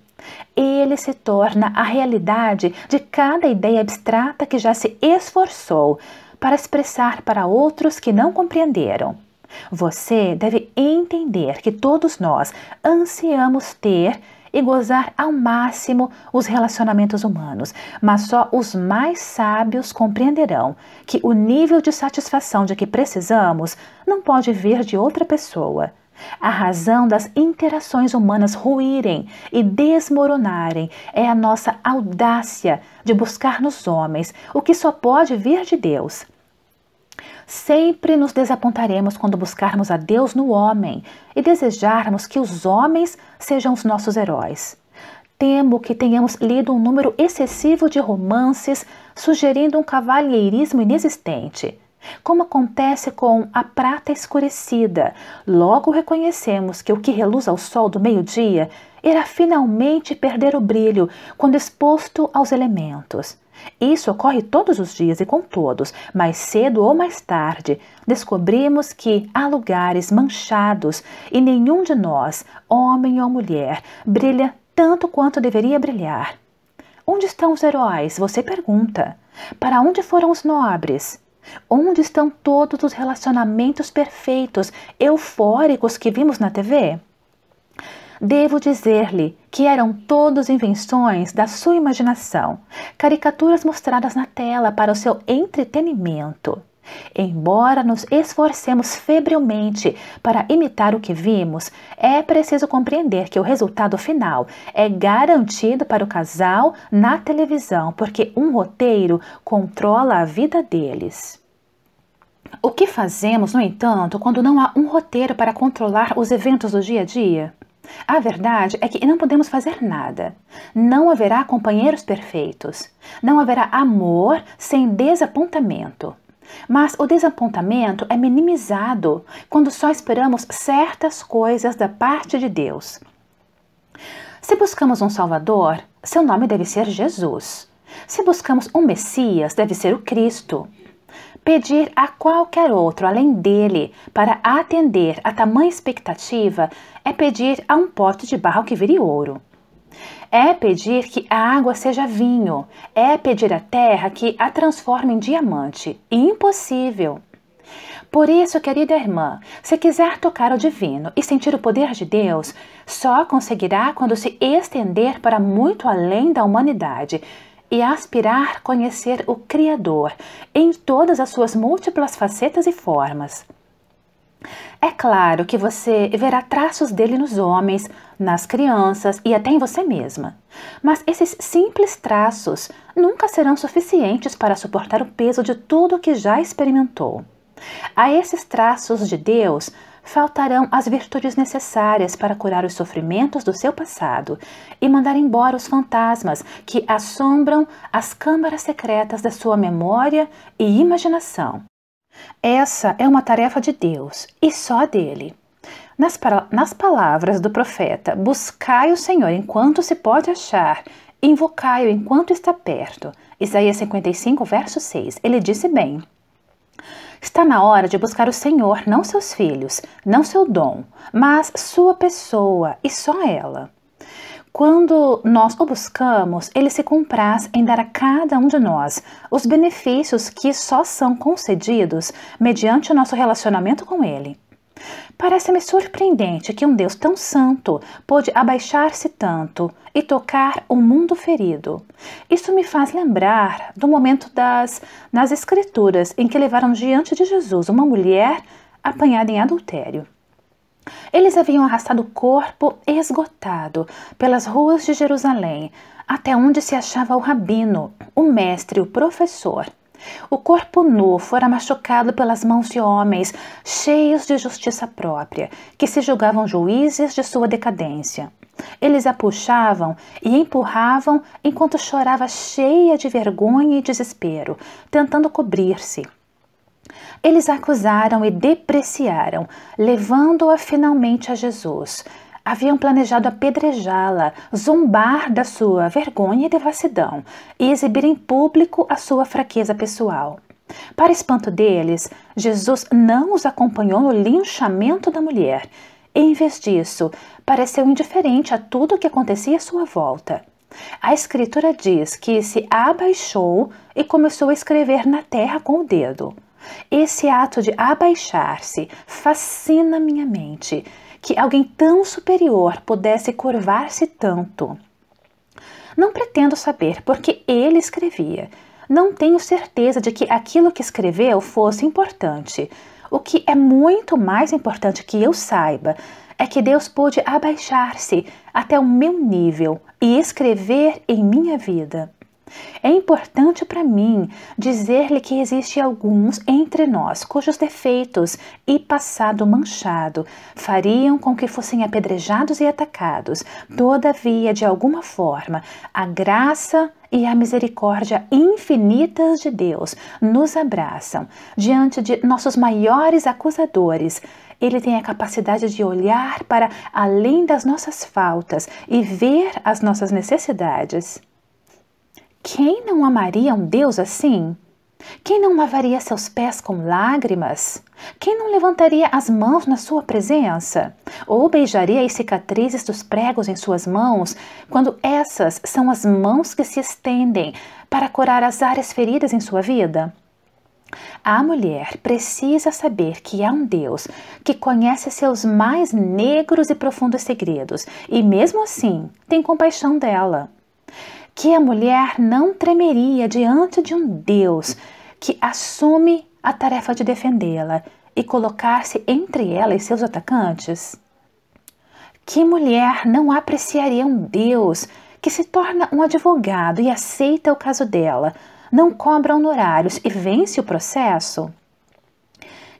Ele se torna a realidade de cada ideia abstrata que já se esforçou para expressar para outros que não compreenderam. Você deve entender que todos nós ansiamos ter e gozar ao máximo os relacionamentos humanos, mas só os mais sábios compreenderão que o nível de satisfação de que precisamos não pode vir de outra pessoa a razão das interações humanas ruírem e desmoronarem é a nossa audácia de buscar nos homens o que só pode vir de Deus. Sempre nos desapontaremos quando buscarmos a Deus no homem e desejarmos que os homens sejam os nossos heróis. Temo que tenhamos lido um número excessivo de romances sugerindo um cavalheirismo inexistente como acontece com a prata escurecida. Logo reconhecemos que o que reluz ao sol do meio-dia irá finalmente perder o brilho quando exposto aos elementos. Isso ocorre todos os dias e com todos, mais cedo ou mais tarde, descobrimos que há lugares manchados e nenhum de nós, homem ou mulher, brilha tanto quanto deveria brilhar. Onde estão os heróis? Você pergunta. Para onde foram os nobres? Onde estão todos os relacionamentos perfeitos, eufóricos que vimos na TV? Devo dizer-lhe que eram todos invenções da sua imaginação, caricaturas mostradas na tela para o seu entretenimento. Embora nos esforcemos febrilmente para imitar o que vimos, é preciso compreender que o resultado final é garantido para o casal na televisão, porque um roteiro controla a vida deles. O que fazemos, no entanto, quando não há um roteiro para controlar os eventos do dia a dia? A verdade é que não podemos fazer nada. Não haverá companheiros perfeitos. Não haverá amor sem desapontamento. Mas o desapontamento é minimizado quando só esperamos certas coisas da parte de Deus. Se buscamos um Salvador, seu nome deve ser Jesus. Se buscamos um Messias, deve ser o Cristo. Pedir a qualquer outro além dele para atender a tamanha expectativa é pedir a um pote de barro que vire ouro. É pedir que a água seja vinho, é pedir à terra que a transforme em diamante. Impossível! Por isso, querida irmã, se quiser tocar o divino e sentir o poder de Deus, só conseguirá quando se estender para muito além da humanidade e aspirar conhecer o Criador em todas as suas múltiplas facetas e formas. É claro que você verá traços dele nos homens, nas crianças e até em você mesma. Mas esses simples traços nunca serão suficientes para suportar o peso de tudo o que já experimentou. A esses traços de Deus faltarão as virtudes necessárias para curar os sofrimentos do seu passado e mandar embora os fantasmas que assombram as câmaras secretas da sua memória e imaginação essa é uma tarefa de Deus e só dele. Nas, nas palavras do profeta, buscai o Senhor enquanto se pode achar, invocai-o enquanto está perto. Isaías 55, verso 6. Ele disse bem. Está na hora de buscar o Senhor, não seus filhos, não seu dom, mas sua pessoa e só ela. Quando nós o buscamos, ele se compraz em dar a cada um de nós os benefícios que só são concedidos mediante o nosso relacionamento com ele. Parece-me surpreendente que um Deus tão santo pôde abaixar-se tanto e tocar o um mundo ferido. Isso me faz lembrar do momento das nas escrituras em que levaram diante de Jesus uma mulher apanhada em adultério. Eles haviam arrastado o corpo esgotado pelas ruas de Jerusalém, até onde se achava o rabino, o mestre, o professor. O corpo nu fora machucado pelas mãos de homens cheios de justiça própria, que se julgavam juízes de sua decadência. Eles a puxavam e empurravam enquanto chorava cheia de vergonha e desespero, tentando cobrir-se, eles acusaram e depreciaram, levando-a finalmente a Jesus. Haviam planejado apedrejá-la, zombar da sua vergonha e devassidão e exibir em público a sua fraqueza pessoal. Para espanto deles, Jesus não os acompanhou no linchamento da mulher. em vez disso, pareceu indiferente a tudo o que acontecia à sua volta. A escritura diz que se abaixou e começou a escrever na terra com o dedo. Esse ato de abaixar-se fascina minha mente, que alguém tão superior pudesse curvar-se tanto. Não pretendo saber porque ele escrevia. Não tenho certeza de que aquilo que escreveu fosse importante. O que é muito mais importante que eu saiba é que Deus pôde abaixar-se até o meu nível e escrever em minha vida. É importante para mim dizer-lhe que existe alguns entre nós cujos defeitos e passado manchado fariam com que fossem apedrejados e atacados. Todavia, de alguma forma, a graça e a misericórdia infinitas de Deus nos abraçam diante de nossos maiores acusadores. Ele tem a capacidade de olhar para além das nossas faltas e ver as nossas necessidades. Quem não amaria um Deus assim? Quem não lavaria seus pés com lágrimas? Quem não levantaria as mãos na sua presença? Ou beijaria as cicatrizes dos pregos em suas mãos, quando essas são as mãos que se estendem para curar as áreas feridas em sua vida? A mulher precisa saber que há um Deus que conhece seus mais negros e profundos segredos e, mesmo assim, tem compaixão dela que a mulher não tremeria diante de um Deus que assume a tarefa de defendê-la e colocar-se entre ela e seus atacantes? Que mulher não apreciaria um Deus que se torna um advogado e aceita o caso dela, não cobra honorários e vence o processo?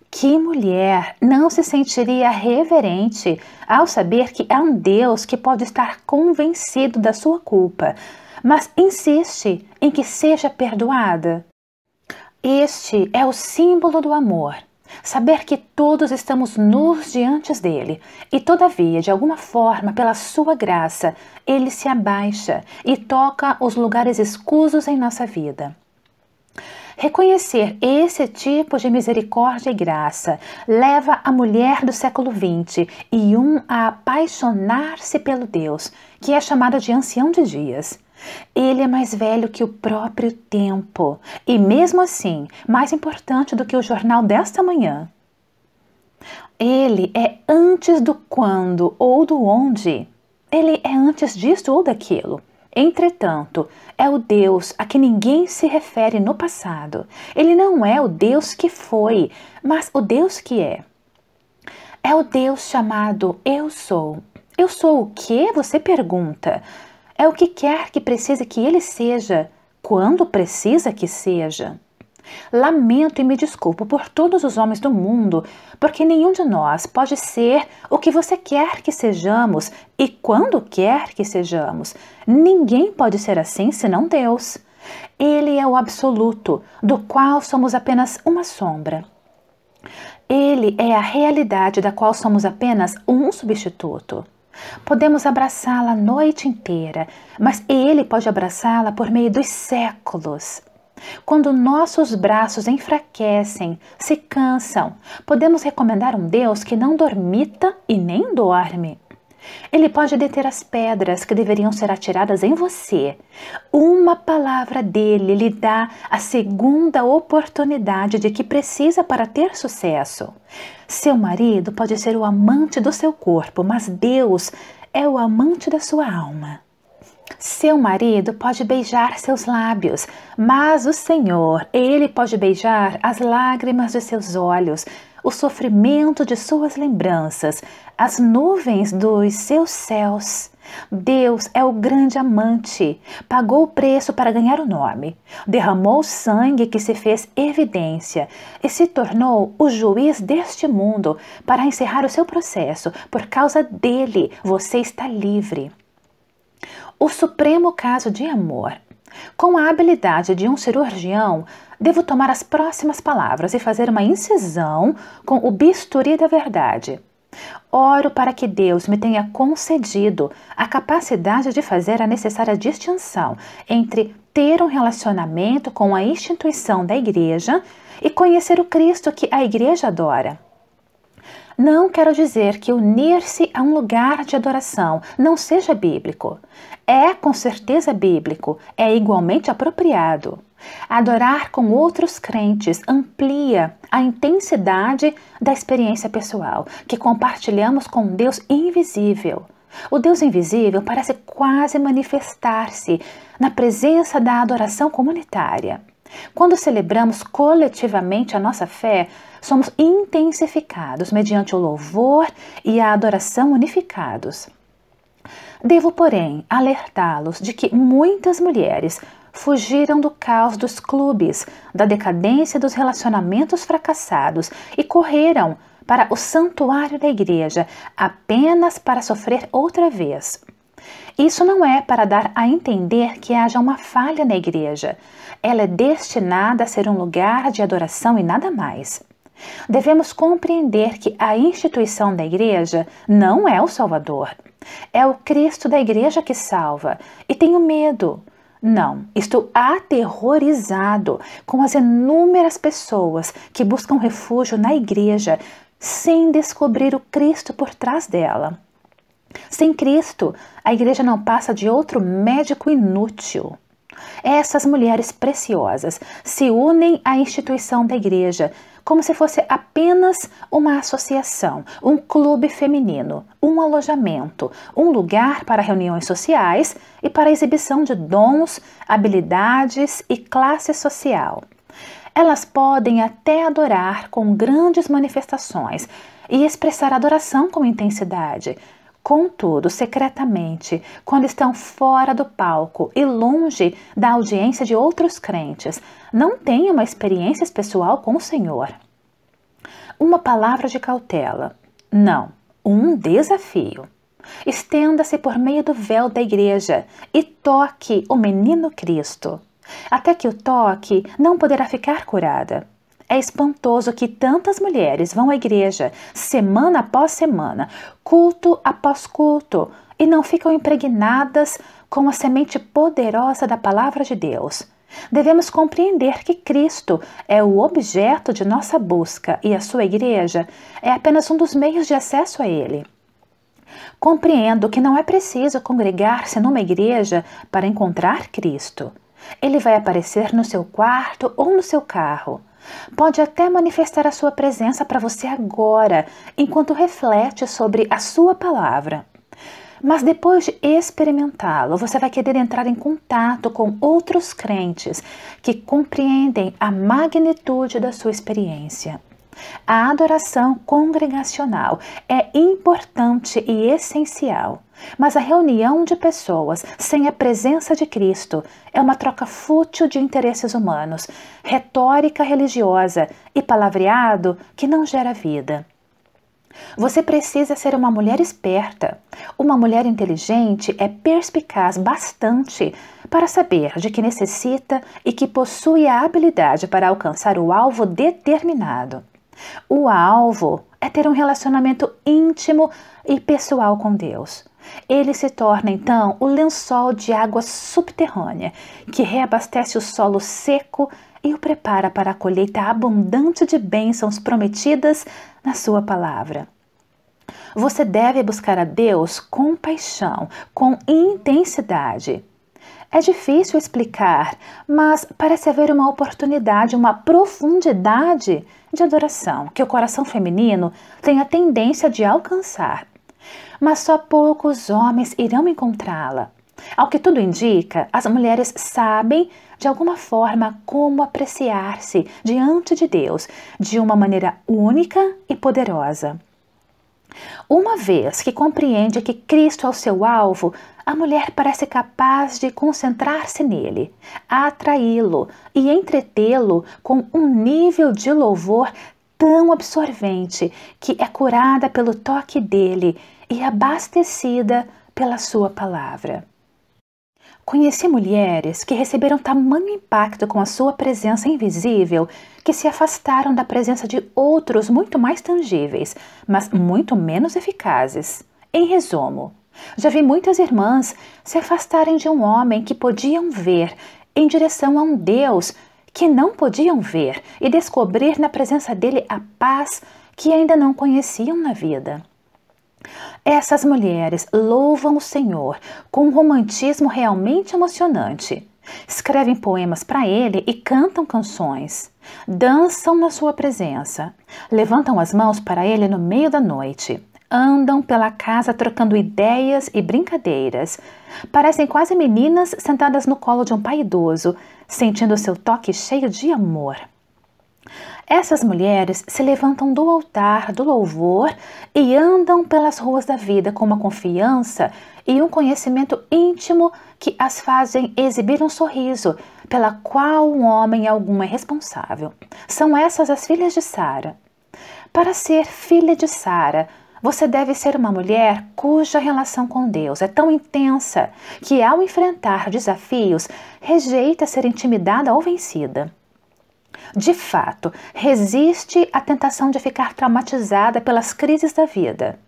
Que mulher não se sentiria reverente ao saber que há é um Deus que pode estar convencido da sua culpa, mas insiste em que seja perdoada. Este é o símbolo do amor. Saber que todos estamos nus diante dele e, todavia, de alguma forma, pela sua graça, ele se abaixa e toca os lugares escusos em nossa vida. Reconhecer esse tipo de misericórdia e graça leva a mulher do século XX e um a apaixonar-se pelo Deus, que é chamado de ancião de dias. Ele é mais velho que o próprio tempo e, mesmo assim, mais importante do que o jornal desta manhã. Ele é antes do quando ou do onde. Ele é antes disto ou daquilo. Entretanto, é o Deus a que ninguém se refere no passado. Ele não é o Deus que foi, mas o Deus que é. É o Deus chamado Eu Sou. Eu sou o que? Você pergunta é o que quer que precisa que ele seja, quando precisa que seja. Lamento e me desculpo por todos os homens do mundo, porque nenhum de nós pode ser o que você quer que sejamos e quando quer que sejamos. Ninguém pode ser assim senão Deus. Ele é o absoluto, do qual somos apenas uma sombra. Ele é a realidade da qual somos apenas um substituto. Podemos abraçá-la a noite inteira, mas Ele pode abraçá-la por meio dos séculos. Quando nossos braços enfraquecem, se cansam, podemos recomendar um Deus que não dormita e nem dorme. Ele pode deter as pedras que deveriam ser atiradas em você. Uma palavra dele lhe dá a segunda oportunidade de que precisa para ter sucesso. Seu marido pode ser o amante do seu corpo, mas Deus é o amante da sua alma. Seu marido pode beijar seus lábios, mas o Senhor, ele pode beijar as lágrimas de seus olhos, o sofrimento de suas lembranças, as nuvens dos seus céus. Deus é o grande amante, pagou o preço para ganhar o nome, derramou sangue que se fez evidência e se tornou o juiz deste mundo para encerrar o seu processo. Por causa dele, você está livre. O supremo caso de amor com a habilidade de um cirurgião, devo tomar as próximas palavras e fazer uma incisão com o bisturi da verdade. Oro para que Deus me tenha concedido a capacidade de fazer a necessária distinção entre ter um relacionamento com a instituição da igreja e conhecer o Cristo que a igreja adora. Não quero dizer que unir-se a um lugar de adoração não seja bíblico. É com certeza bíblico, é igualmente apropriado. Adorar com outros crentes amplia a intensidade da experiência pessoal que compartilhamos com um Deus invisível. O Deus invisível parece quase manifestar-se na presença da adoração comunitária. Quando celebramos coletivamente a nossa fé, somos intensificados mediante o louvor e a adoração unificados. Devo, porém, alertá-los de que muitas mulheres fugiram do caos dos clubes, da decadência dos relacionamentos fracassados e correram para o santuário da igreja apenas para sofrer outra vez. Isso não é para dar a entender que haja uma falha na igreja. Ela é destinada a ser um lugar de adoração e nada mais. Devemos compreender que a instituição da igreja não é o Salvador. É o Cristo da igreja que salva. E tenho medo. Não, estou aterrorizado com as inúmeras pessoas que buscam refúgio na igreja sem descobrir o Cristo por trás dela. Sem Cristo, a igreja não passa de outro médico inútil. Essas mulheres preciosas se unem à instituição da igreja como se fosse apenas uma associação, um clube feminino, um alojamento, um lugar para reuniões sociais e para exibição de dons, habilidades e classe social. Elas podem até adorar com grandes manifestações e expressar adoração com intensidade, Contudo, secretamente, quando estão fora do palco e longe da audiência de outros crentes, não têm uma experiência pessoal com o Senhor. Uma palavra de cautela. Não, um desafio. Estenda-se por meio do véu da igreja e toque o menino Cristo, até que o toque não poderá ficar curada é espantoso que tantas mulheres vão à igreja semana após semana, culto após culto, e não ficam impregnadas com a semente poderosa da palavra de Deus. Devemos compreender que Cristo é o objeto de nossa busca e a sua igreja é apenas um dos meios de acesso a ele. Compreendo que não é preciso congregar-se numa igreja para encontrar Cristo. Ele vai aparecer no seu quarto ou no seu carro. Pode até manifestar a sua presença para você agora, enquanto reflete sobre a sua palavra. Mas depois de experimentá-lo, você vai querer entrar em contato com outros crentes que compreendem a magnitude da sua experiência. A adoração congregacional é importante e essencial mas a reunião de pessoas sem a presença de Cristo é uma troca fútil de interesses humanos, retórica religiosa e palavreado que não gera vida. Você precisa ser uma mulher esperta. Uma mulher inteligente é perspicaz bastante para saber de que necessita e que possui a habilidade para alcançar o alvo determinado. O alvo é ter um relacionamento íntimo e pessoal com Deus. Ele se torna então o lençol de água subterrânea que reabastece o solo seco e o prepara para a colheita abundante de bênçãos prometidas na sua palavra. Você deve buscar a Deus com paixão, com intensidade. É difícil explicar, mas parece haver uma oportunidade, uma profundidade de adoração que o coração feminino tem a tendência de alcançar mas só poucos homens irão encontrá-la. Ao que tudo indica, as mulheres sabem, de alguma forma, como apreciar-se diante de Deus de uma maneira única e poderosa. Uma vez que compreende que Cristo é o seu alvo, a mulher parece capaz de concentrar-se nele, atraí-lo e entretê-lo com um nível de louvor tão absorvente que é curada pelo toque dele e abastecida pela sua palavra. Conheci mulheres que receberam tamanho impacto com a sua presença invisível que se afastaram da presença de outros muito mais tangíveis, mas muito menos eficazes. Em resumo, já vi muitas irmãs se afastarem de um homem que podiam ver em direção a um Deus que não podiam ver e descobrir na presença dele a paz que ainda não conheciam na vida. Essas mulheres louvam o Senhor com um romantismo realmente emocionante. Escrevem poemas para ele e cantam canções. Dançam na sua presença. Levantam as mãos para ele no meio da noite. Andam pela casa trocando ideias e brincadeiras. Parecem quase meninas sentadas no colo de um pai idoso, sentindo seu toque cheio de amor. Essas mulheres se levantam do altar do louvor e andam pelas ruas da vida com uma confiança e um conhecimento íntimo que as fazem exibir um sorriso, pela qual um homem algum é responsável. São essas as filhas de Sara. Para ser filha de Sara, você deve ser uma mulher cuja relação com Deus é tão intensa que, ao enfrentar desafios, rejeita ser intimidada ou vencida de fato, resiste à tentação de ficar traumatizada pelas crises da vida.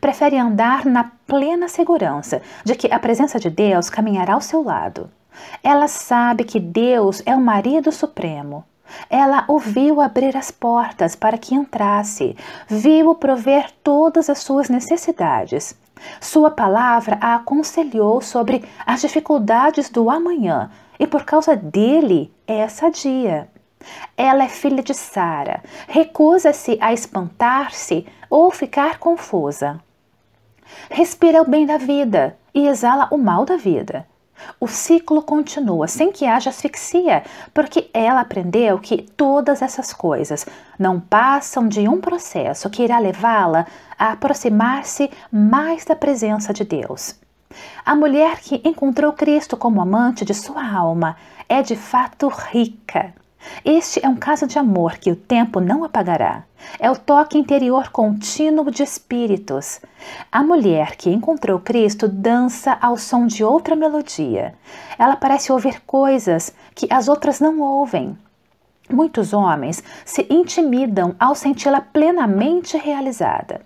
Prefere andar na plena segurança de que a presença de Deus caminhará ao seu lado. Ela sabe que Deus é o marido supremo. Ela ouviu abrir as portas para que entrasse, viu prover todas as suas necessidades. Sua palavra a aconselhou sobre as dificuldades do amanhã e por causa dele é sadia. Ela é filha de Sara, recusa-se a espantar-se ou ficar confusa. Respira o bem da vida e exala o mal da vida. O ciclo continua sem que haja asfixia, porque ela aprendeu que todas essas coisas não passam de um processo que irá levá-la a aproximar-se mais da presença de Deus. A mulher que encontrou Cristo como amante de sua alma é de fato rica. Este é um caso de amor que o tempo não apagará. É o toque interior contínuo de espíritos. A mulher que encontrou Cristo dança ao som de outra melodia. Ela parece ouvir coisas que as outras não ouvem. Muitos homens se intimidam ao senti-la plenamente realizada.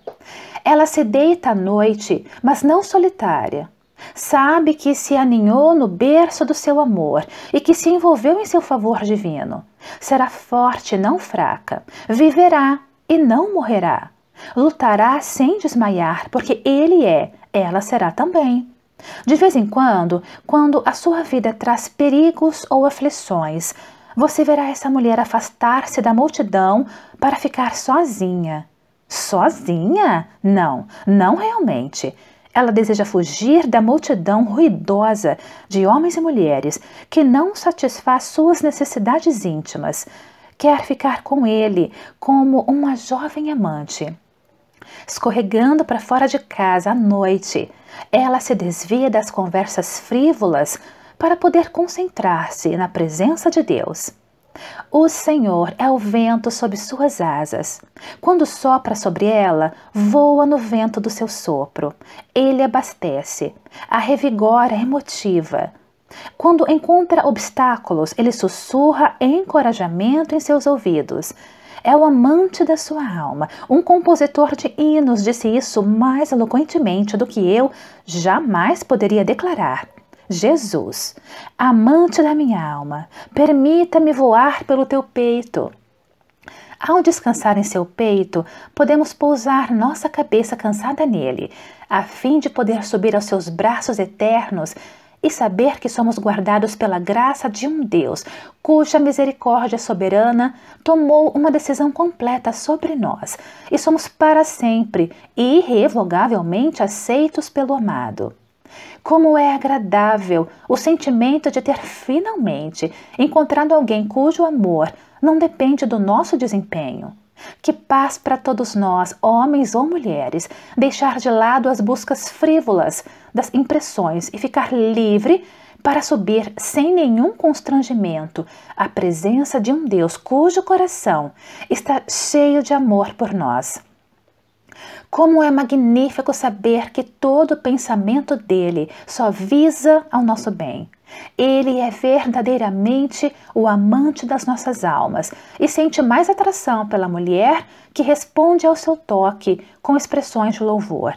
Ela se deita à noite, mas não solitária. Sabe que se aninhou no berço do seu amor e que se envolveu em seu favor divino. Será forte, não fraca. Viverá e não morrerá. Lutará sem desmaiar, porque ele é, ela será também. De vez em quando, quando a sua vida traz perigos ou aflições, você verá essa mulher afastar-se da multidão para ficar sozinha. Sozinha? Não, não realmente ela deseja fugir da multidão ruidosa de homens e mulheres que não satisfaz suas necessidades íntimas. Quer ficar com ele como uma jovem amante. Escorregando para fora de casa à noite, ela se desvia das conversas frívolas para poder concentrar-se na presença de Deus. O Senhor é o vento sob suas asas. Quando sopra sobre ela, voa no vento do seu sopro. Ele abastece, a revigora e é motiva. Quando encontra obstáculos, ele sussurra encorajamento em seus ouvidos. É o amante da sua alma. Um compositor de hinos disse isso mais eloquentemente do que eu jamais poderia declarar. Jesus, amante da minha alma, permita-me voar pelo teu peito. Ao descansar em seu peito, podemos pousar nossa cabeça cansada nele, a fim de poder subir aos seus braços eternos e saber que somos guardados pela graça de um Deus cuja misericórdia soberana tomou uma decisão completa sobre nós e somos para sempre e irrevogavelmente aceitos pelo amado. Como é agradável o sentimento de ter finalmente encontrado alguém cujo amor não depende do nosso desempenho. Que paz para todos nós, homens ou mulheres, deixar de lado as buscas frívolas das impressões e ficar livre para subir sem nenhum constrangimento à presença de um Deus cujo coração está cheio de amor por nós. Como é magnífico saber que todo pensamento dele só visa ao nosso bem. Ele é verdadeiramente o amante das nossas almas e sente mais atração pela mulher que responde ao seu toque com expressões de louvor.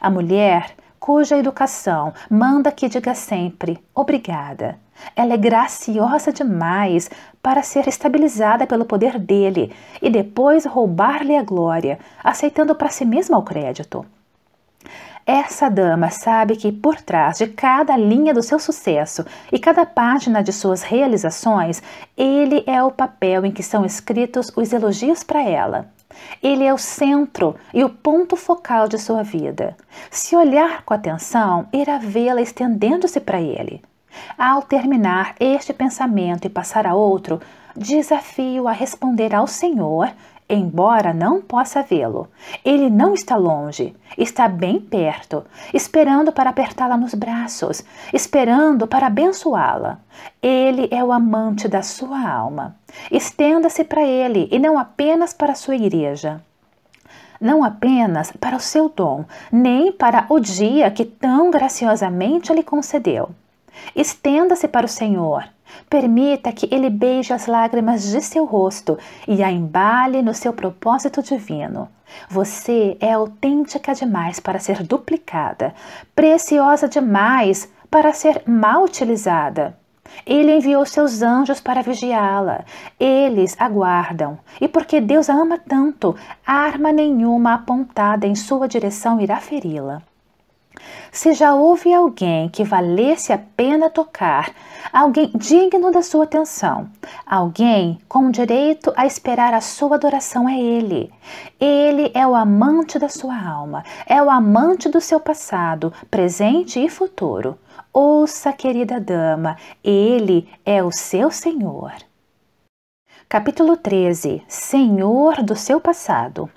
A mulher cuja educação manda que diga sempre obrigada ela é graciosa demais para ser estabilizada pelo poder dele e depois roubar-lhe a glória, aceitando para si mesma o crédito. Essa dama sabe que por trás de cada linha do seu sucesso e cada página de suas realizações, ele é o papel em que são escritos os elogios para ela. Ele é o centro e o ponto focal de sua vida. Se olhar com atenção, irá vê-la estendendo-se para ele. Ao terminar este pensamento e passar a outro, desafio a responder ao Senhor, embora não possa vê-lo. Ele não está longe, está bem perto, esperando para apertá-la nos braços, esperando para abençoá-la. Ele é o amante da sua alma. Estenda-se para ele e não apenas para a sua igreja não apenas para o seu dom, nem para o dia que tão graciosamente lhe concedeu. Estenda-se para o Senhor. Permita que ele beije as lágrimas de seu rosto e a embale no seu propósito divino. Você é autêntica demais para ser duplicada, preciosa demais para ser mal utilizada. Ele enviou seus anjos para vigiá-la. Eles aguardam. E porque Deus a ama tanto, arma nenhuma apontada em sua direção irá feri-la. Se já houve alguém que valesse a pena tocar, alguém digno da sua atenção, alguém com direito a esperar a sua adoração é Ele. Ele é o amante da sua alma, é o amante do seu passado, presente e futuro. Ouça, querida dama, Ele é o seu Senhor. Capítulo 13 Senhor do seu passado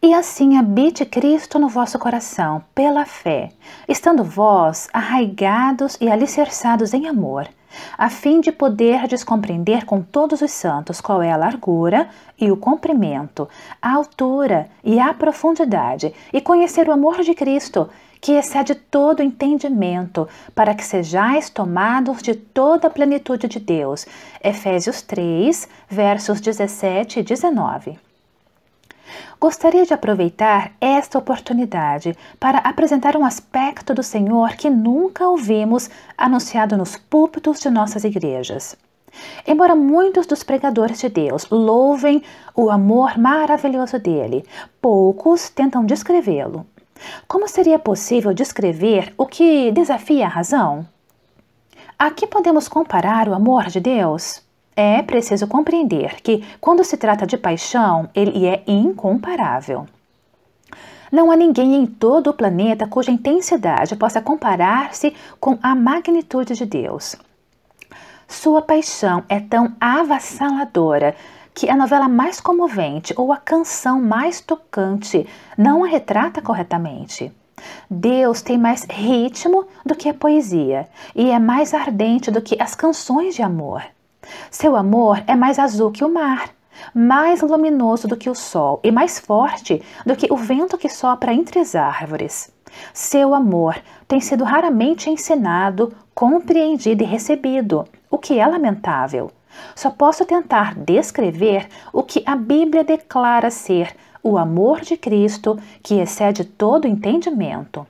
e assim habite Cristo no vosso coração, pela fé, estando vós arraigados e alicerçados em amor, a fim de poderdes compreender com todos os santos qual é a largura e o comprimento, a altura e a profundidade, e conhecer o amor de Cristo, que excede todo entendimento, para que sejais tomados de toda a plenitude de Deus. Efésios 3, versos 17 e 19. Gostaria de aproveitar esta oportunidade para apresentar um aspecto do Senhor que nunca ouvimos anunciado nos púlpitos de nossas igrejas. Embora muitos dos pregadores de Deus louvem o amor maravilhoso dele, poucos tentam descrevê-lo. Como seria possível descrever o que desafia a razão? A que podemos comparar o amor de Deus? é preciso compreender que, quando se trata de paixão, ele é incomparável. Não há ninguém em todo o planeta cuja intensidade possa comparar-se com a magnitude de Deus. Sua paixão é tão avassaladora que a novela mais comovente ou a canção mais tocante não a retrata corretamente. Deus tem mais ritmo do que a poesia e é mais ardente do que as canções de amor. Seu amor é mais azul que o mar, mais luminoso do que o sol e mais forte do que o vento que sopra entre as árvores. Seu amor tem sido raramente ensinado, compreendido e recebido, o que é lamentável. Só posso tentar descrever o que a Bíblia declara ser o amor de Cristo que excede todo entendimento.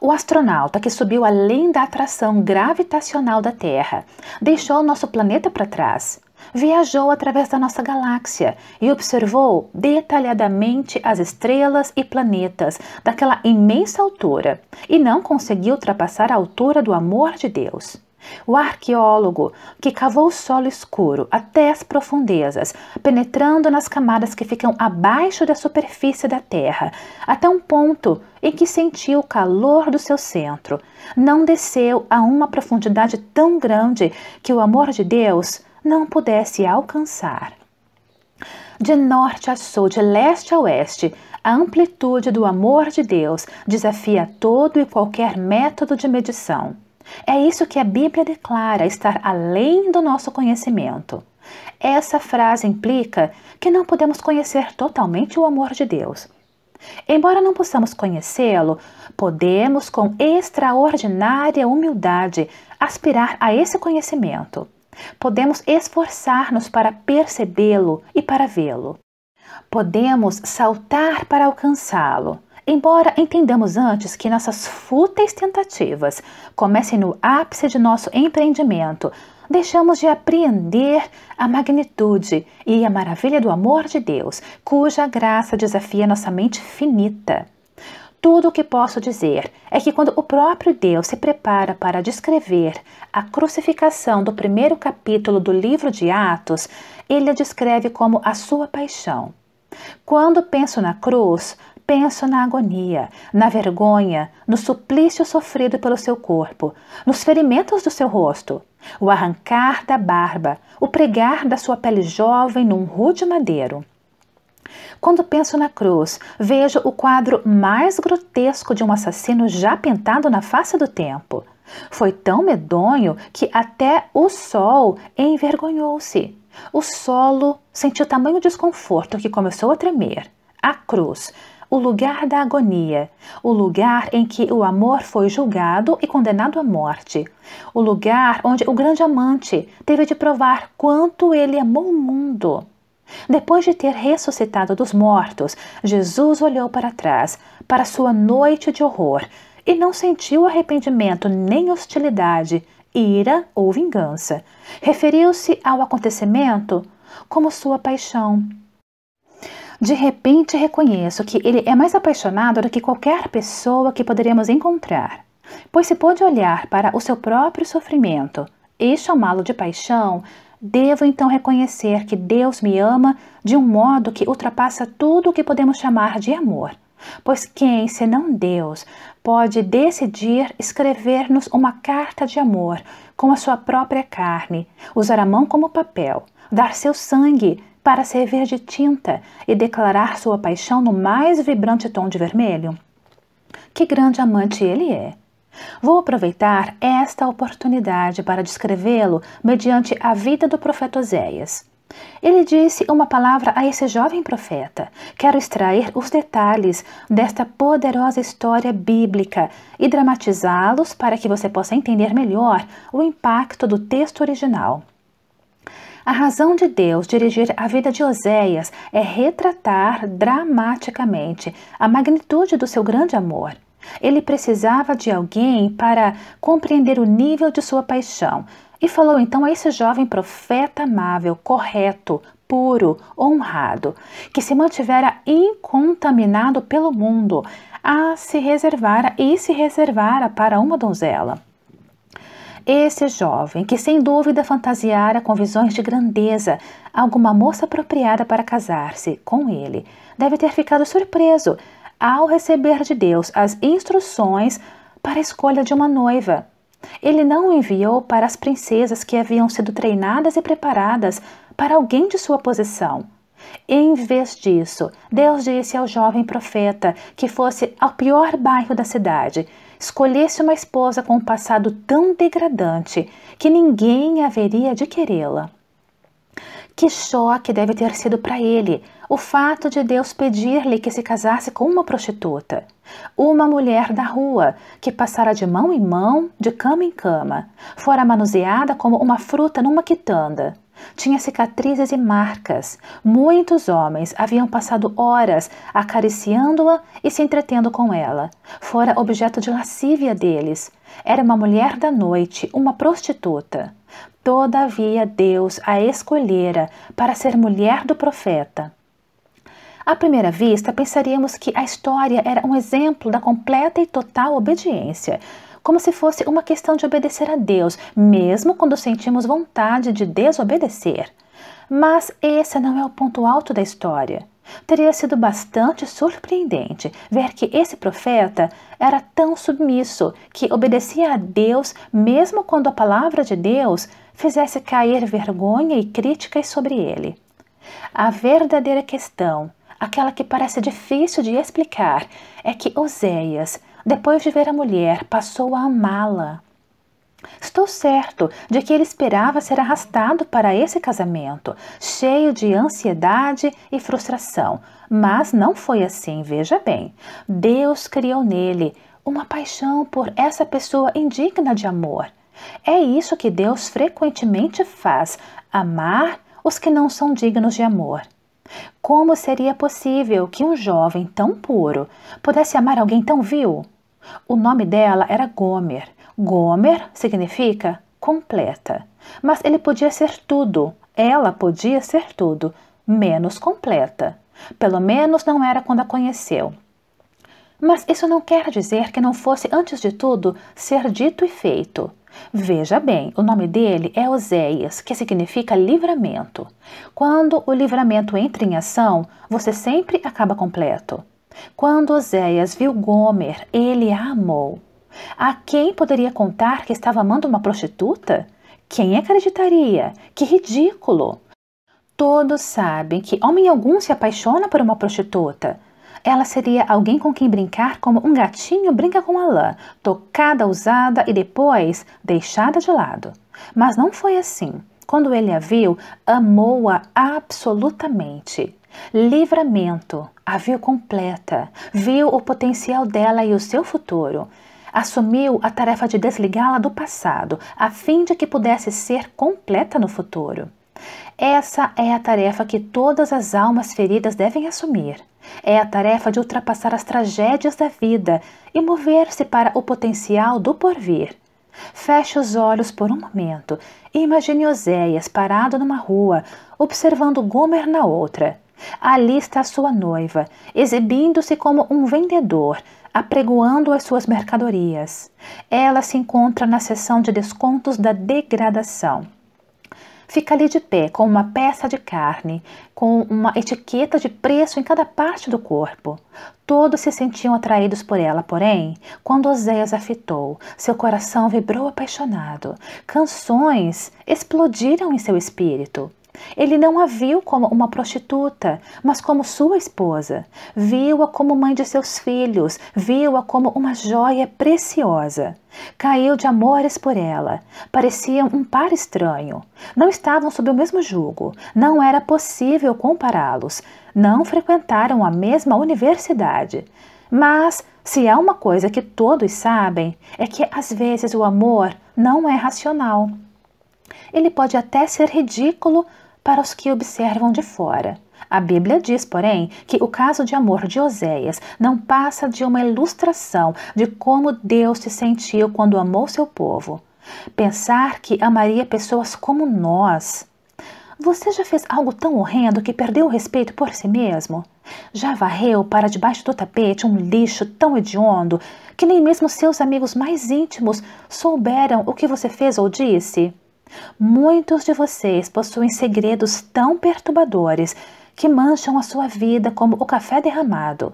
O astronauta que subiu além da atração gravitacional da Terra deixou nosso planeta para trás, viajou através da nossa galáxia e observou detalhadamente as estrelas e planetas daquela imensa altura e não conseguiu ultrapassar a altura do amor de Deus. O arqueólogo que cavou o solo escuro até as profundezas, penetrando nas camadas que ficam abaixo da superfície da terra, até um ponto em que sentiu o calor do seu centro, não desceu a uma profundidade tão grande que o amor de Deus não pudesse alcançar. De norte a sul, de leste a oeste, a amplitude do amor de Deus desafia todo e qualquer método de medição. É isso que a Bíblia declara estar além do nosso conhecimento. Essa frase implica que não podemos conhecer totalmente o amor de Deus. Embora não possamos conhecê-lo, podemos, com extraordinária humildade, aspirar a esse conhecimento. Podemos esforçar-nos para percebê-lo e para vê-lo. Podemos saltar para alcançá-lo Embora entendamos antes que nossas fúteis tentativas comecem no ápice de nosso empreendimento, deixamos de apreender a magnitude e a maravilha do amor de Deus, cuja graça desafia nossa mente finita. Tudo o que posso dizer é que quando o próprio Deus se prepara para descrever a crucificação do primeiro capítulo do livro de Atos, ele a descreve como a sua paixão. Quando penso na cruz, penso na agonia, na vergonha, no suplício sofrido pelo seu corpo, nos ferimentos do seu rosto, o arrancar da barba, o pregar da sua pele jovem num rude madeiro. Quando penso na cruz, vejo o quadro mais grotesco de um assassino já pintado na face do tempo. Foi tão medonho que até o sol envergonhou-se. O solo sentiu tamanho desconforto que começou a tremer. A cruz, o lugar da agonia, o lugar em que o amor foi julgado e condenado à morte, o lugar onde o grande amante teve de provar quanto ele amou o mundo. Depois de ter ressuscitado dos mortos, Jesus olhou para trás, para sua noite de horror, e não sentiu arrependimento nem hostilidade, ira ou vingança. Referiu-se ao acontecimento como sua paixão, de repente reconheço que ele é mais apaixonado do que qualquer pessoa que poderíamos encontrar, pois se pôde olhar para o seu próprio sofrimento e chamá-lo de paixão, devo então reconhecer que Deus me ama de um modo que ultrapassa tudo o que podemos chamar de amor. Pois quem, senão Deus, pode decidir escrever-nos uma carta de amor com a sua própria carne, usar a mão como papel, dar seu sangue para servir de tinta e declarar sua paixão no mais vibrante tom de vermelho? Que grande amante ele é! Vou aproveitar esta oportunidade para descrevê-lo mediante a vida do profeta Oséias. Ele disse uma palavra a esse jovem profeta. Quero extrair os detalhes desta poderosa história bíblica e dramatizá-los para que você possa entender melhor o impacto do texto original. A razão de Deus dirigir a vida de Oséias é retratar dramaticamente a magnitude do seu grande amor. Ele precisava de alguém para compreender o nível de sua paixão e falou então a esse jovem profeta amável, correto, puro, honrado, que se mantivera incontaminado pelo mundo, a se reservara e se reservara para uma donzela. Esse jovem, que sem dúvida fantasiara com visões de grandeza alguma moça apropriada para casar-se com ele, deve ter ficado surpreso ao receber de Deus as instruções para a escolha de uma noiva. Ele não o enviou para as princesas que haviam sido treinadas e preparadas para alguém de sua posição. Em vez disso, Deus disse ao jovem profeta que fosse ao pior bairro da cidade escolhesse uma esposa com um passado tão degradante que ninguém haveria de querê-la. Que choque deve ter sido para ele o fato de Deus pedir-lhe que se casasse com uma prostituta, uma mulher da rua que passara de mão em mão, de cama em cama, fora manuseada como uma fruta numa quitanda tinha cicatrizes e marcas. Muitos homens haviam passado horas acariciando-a e se entretendo com ela. Fora objeto de lascívia deles. Era uma mulher da noite, uma prostituta. Todavia Deus a escolhera para ser mulher do profeta. À primeira vista, pensaríamos que a história era um exemplo da completa e total obediência, como se fosse uma questão de obedecer a Deus, mesmo quando sentimos vontade de desobedecer. Mas esse não é o ponto alto da história. Teria sido bastante surpreendente ver que esse profeta era tão submisso que obedecia a Deus mesmo quando a palavra de Deus fizesse cair vergonha e críticas sobre ele. A verdadeira questão, aquela que parece difícil de explicar, é que Oséias depois de ver a mulher, passou a amá-la. Estou certo de que ele esperava ser arrastado para esse casamento, cheio de ansiedade e frustração, mas não foi assim, veja bem. Deus criou nele uma paixão por essa pessoa indigna de amor. É isso que Deus frequentemente faz: amar os que não são dignos de amor. Como seria possível que um jovem tão puro pudesse amar alguém tão vil? O nome dela era Gomer. Gomer significa completa. Mas ele podia ser tudo, ela podia ser tudo, menos completa. Pelo menos não era quando a conheceu. Mas isso não quer dizer que não fosse, antes de tudo, ser dito e feito. Veja bem, o nome dele é Oséias, que significa livramento. Quando o livramento entra em ação, você sempre acaba completo. Quando Oséias viu Gomer, ele a amou. A quem poderia contar que estava amando uma prostituta? Quem acreditaria? Que ridículo! Todos sabem que homem algum se apaixona por uma prostituta. Ela seria alguém com quem brincar como um gatinho brinca com a lã, tocada, usada e depois deixada de lado. Mas não foi assim. Quando ele a viu, amou-a absolutamente. Livramento, a viu completa, viu o potencial dela e o seu futuro. Assumiu a tarefa de desligá-la do passado, a fim de que pudesse ser completa no futuro. Essa é a tarefa que todas as almas feridas devem assumir. É a tarefa de ultrapassar as tragédias da vida e mover-se para o potencial do porvir. Feche os olhos por um momento e imagine Oséias parado numa rua, observando Gomer na outra. Ali está sua noiva, exibindo-se como um vendedor, apregoando as suas mercadorias. Ela se encontra na seção de descontos da degradação. Fica ali de pé, com uma peça de carne, com uma etiqueta de preço em cada parte do corpo. Todos se sentiam atraídos por ela, porém, quando Oséias a fitou, seu coração vibrou apaixonado. Canções explodiram em seu espírito. Ele não a viu como uma prostituta, mas como sua esposa. Viu-a como mãe de seus filhos, viu-a como uma joia preciosa. Caiu de amores por ela. Pareciam um par estranho. Não estavam sob o mesmo jugo. Não era possível compará-los. Não frequentaram a mesma universidade. Mas, se há uma coisa que todos sabem, é que às vezes o amor não é racional. Ele pode até ser ridículo para os que observam de fora. A Bíblia diz, porém, que o caso de amor de Oséias não passa de uma ilustração de como Deus se sentiu quando amou seu povo. Pensar que amaria pessoas como nós. Você já fez algo tão horrendo que perdeu o respeito por si mesmo? Já varreu para debaixo do tapete um lixo tão hediondo que nem mesmo seus amigos mais íntimos souberam o que você fez ou disse? Muitos de vocês possuem segredos tão perturbadores que mancham a sua vida como o café derramado.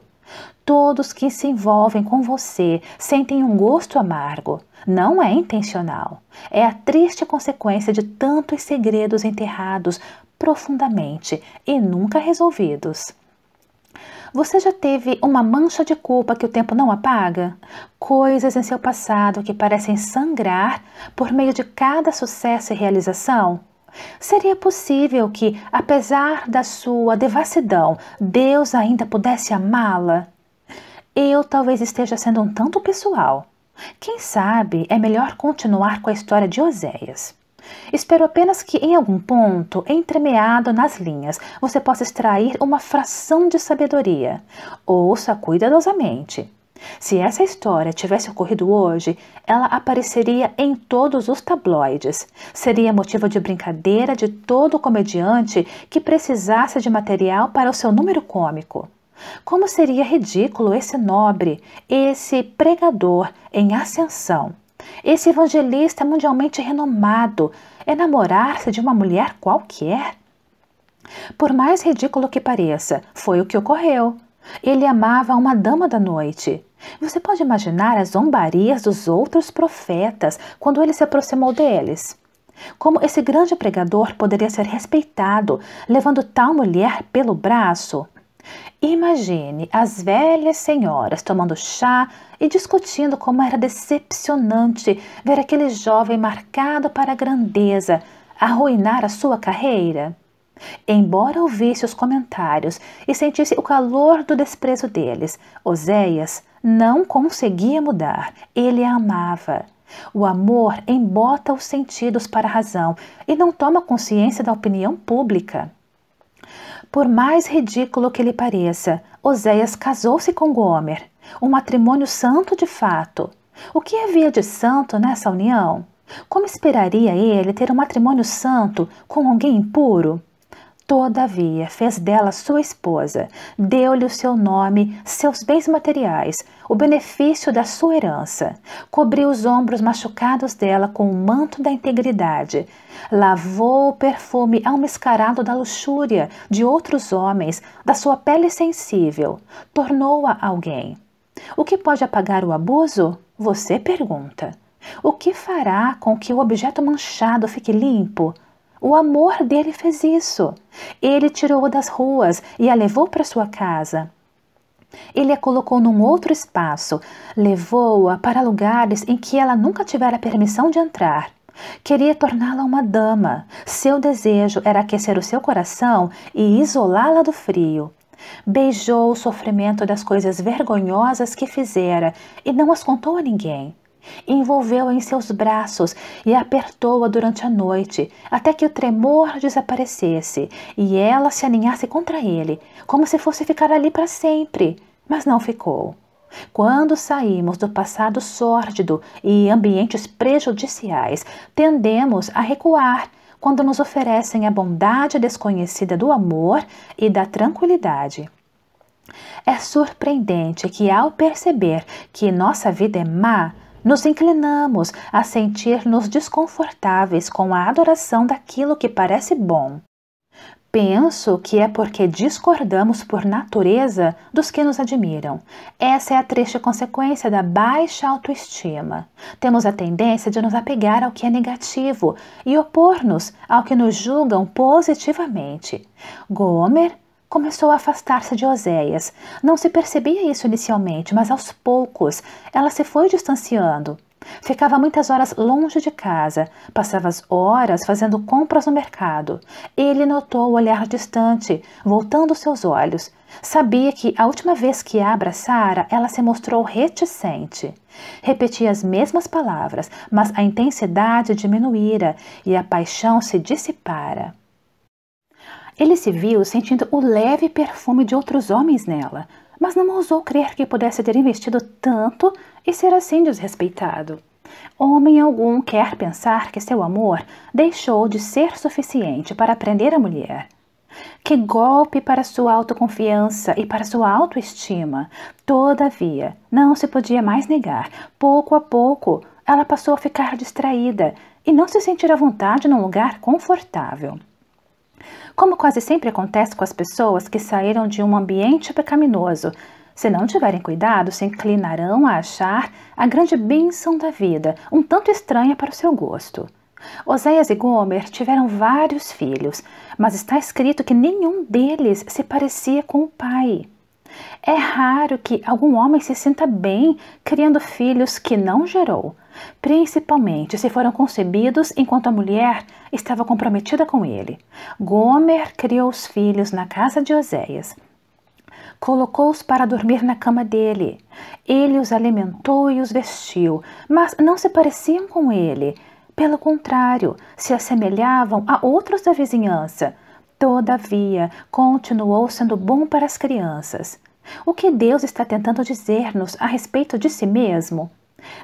Todos que se envolvem com você sentem um gosto amargo. Não é intencional. É a triste consequência de tantos segredos enterrados profundamente e nunca resolvidos. Você já teve uma mancha de culpa que o tempo não apaga? Coisas em seu passado que parecem sangrar por meio de cada sucesso e realização? Seria possível que, apesar da sua devassidão, Deus ainda pudesse amá-la? Eu talvez esteja sendo um tanto pessoal. Quem sabe é melhor continuar com a história de Oséias. Espero apenas que em algum ponto, entremeado nas linhas, você possa extrair uma fração de sabedoria. Ouça cuidadosamente. Se essa história tivesse ocorrido hoje, ela apareceria em todos os tabloides. Seria motivo de brincadeira de todo comediante que precisasse de material para o seu número cômico. Como seria ridículo esse nobre, esse pregador em ascensão esse evangelista é mundialmente renomado É namorar se de uma mulher qualquer? Por mais ridículo que pareça, foi o que ocorreu. Ele amava uma dama da noite. Você pode imaginar as zombarias dos outros profetas quando ele se aproximou deles. Como esse grande pregador poderia ser respeitado levando tal mulher pelo braço? Imagine as velhas senhoras tomando chá e discutindo como era decepcionante ver aquele jovem marcado para a grandeza arruinar a sua carreira. Embora ouvisse os comentários e sentisse o calor do desprezo deles, Oséias não conseguia mudar. Ele a amava. O amor embota os sentidos para a razão e não toma consciência da opinião pública. Por mais ridículo que lhe pareça, Oséias casou-se com Gomer, um matrimônio santo de fato. O que havia de santo nessa união? Como esperaria ele ter um matrimônio santo com alguém impuro? Todavia, fez dela sua esposa, deu-lhe o seu nome, seus bens materiais, o benefício da sua herança, cobriu os ombros machucados dela com o manto da integridade, lavou o perfume almiscarado da luxúria de outros homens, da sua pele sensível, tornou-a alguém. O que pode apagar o abuso? Você pergunta. O que fará com que o objeto manchado fique limpo? O amor dele fez isso. Ele tirou-a das ruas e a levou para sua casa. Ele a colocou num outro espaço, levou-a para lugares em que ela nunca tivera permissão de entrar. Queria torná-la uma dama. Seu desejo era aquecer o seu coração e isolá-la do frio. Beijou o sofrimento das coisas vergonhosas que fizera e não as contou a ninguém envolveu-a em seus braços e apertou-a durante a noite, até que o tremor desaparecesse e ela se aninhasse contra ele, como se fosse ficar ali para sempre, mas não ficou. Quando saímos do passado sórdido e ambientes prejudiciais, tendemos a recuar quando nos oferecem a bondade desconhecida do amor e da tranquilidade. É surpreendente que, ao perceber que nossa vida é má, nos inclinamos a sentir-nos desconfortáveis com a adoração daquilo que parece bom. Penso que é porque discordamos por natureza dos que nos admiram. Essa é a triste consequência da baixa autoestima. Temos a tendência de nos apegar ao que é negativo e opor-nos ao que nos julgam positivamente. Gomer começou a afastar-se de Oséias. Não se percebia isso inicialmente, mas aos poucos ela se foi distanciando. Ficava muitas horas longe de casa, passava as horas fazendo compras no mercado. Ele notou o olhar distante, voltando seus olhos. Sabia que a última vez que a abraçara, ela se mostrou reticente. Repetia as mesmas palavras, mas a intensidade diminuíra e a paixão se dissipara. Ele se viu sentindo o leve perfume de outros homens nela, mas não ousou crer que pudesse ter investido tanto e ser assim desrespeitado. Homem algum quer pensar que seu amor deixou de ser suficiente para prender a mulher. Que golpe para sua autoconfiança e para sua autoestima! Todavia, não se podia mais negar. Pouco a pouco, ela passou a ficar distraída e não se sentir à vontade num lugar confortável como quase sempre acontece com as pessoas que saíram de um ambiente pecaminoso. Se não tiverem cuidado, se inclinarão a achar a grande bênção da vida, um tanto estranha para o seu gosto. Oséias e Gomer tiveram vários filhos, mas está escrito que nenhum deles se parecia com o pai. É raro que algum homem se sinta bem criando filhos que não gerou, principalmente se foram concebidos enquanto a mulher estava comprometida com ele. Gomer criou os filhos na casa de Oséias. Colocou-os para dormir na cama dele. Ele os alimentou e os vestiu, mas não se pareciam com ele. Pelo contrário, se assemelhavam a outros da vizinhança. Todavia, continuou sendo bom para as crianças. O que Deus está tentando dizer-nos a respeito de si mesmo?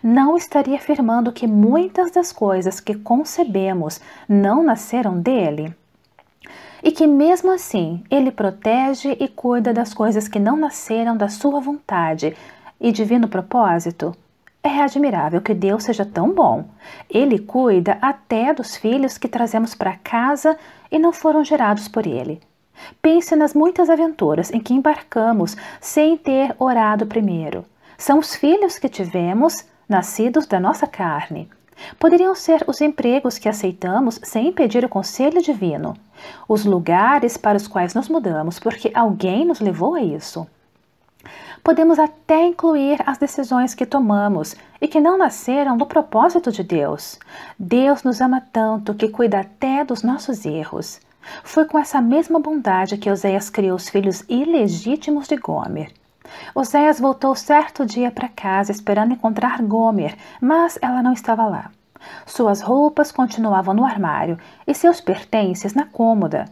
Não estaria afirmando que muitas das coisas que concebemos não nasceram dele? E que mesmo assim ele protege e cuida das coisas que não nasceram da sua vontade e divino propósito? É admirável que Deus seja tão bom. Ele cuida até dos filhos que trazemos para casa e não foram gerados por ele. Pense nas muitas aventuras em que embarcamos sem ter orado primeiro. São os filhos que tivemos, nascidos da nossa carne. Poderiam ser os empregos que aceitamos sem pedir o conselho divino, os lugares para os quais nos mudamos porque alguém nos levou a isso. Podemos até incluir as decisões que tomamos e que não nasceram do propósito de Deus. Deus nos ama tanto que cuida até dos nossos erros. Foi com essa mesma bondade que Oséias criou os filhos ilegítimos de Gomer. Oséias voltou certo dia para casa esperando encontrar Gomer, mas ela não estava lá. Suas roupas continuavam no armário e seus pertences na cômoda.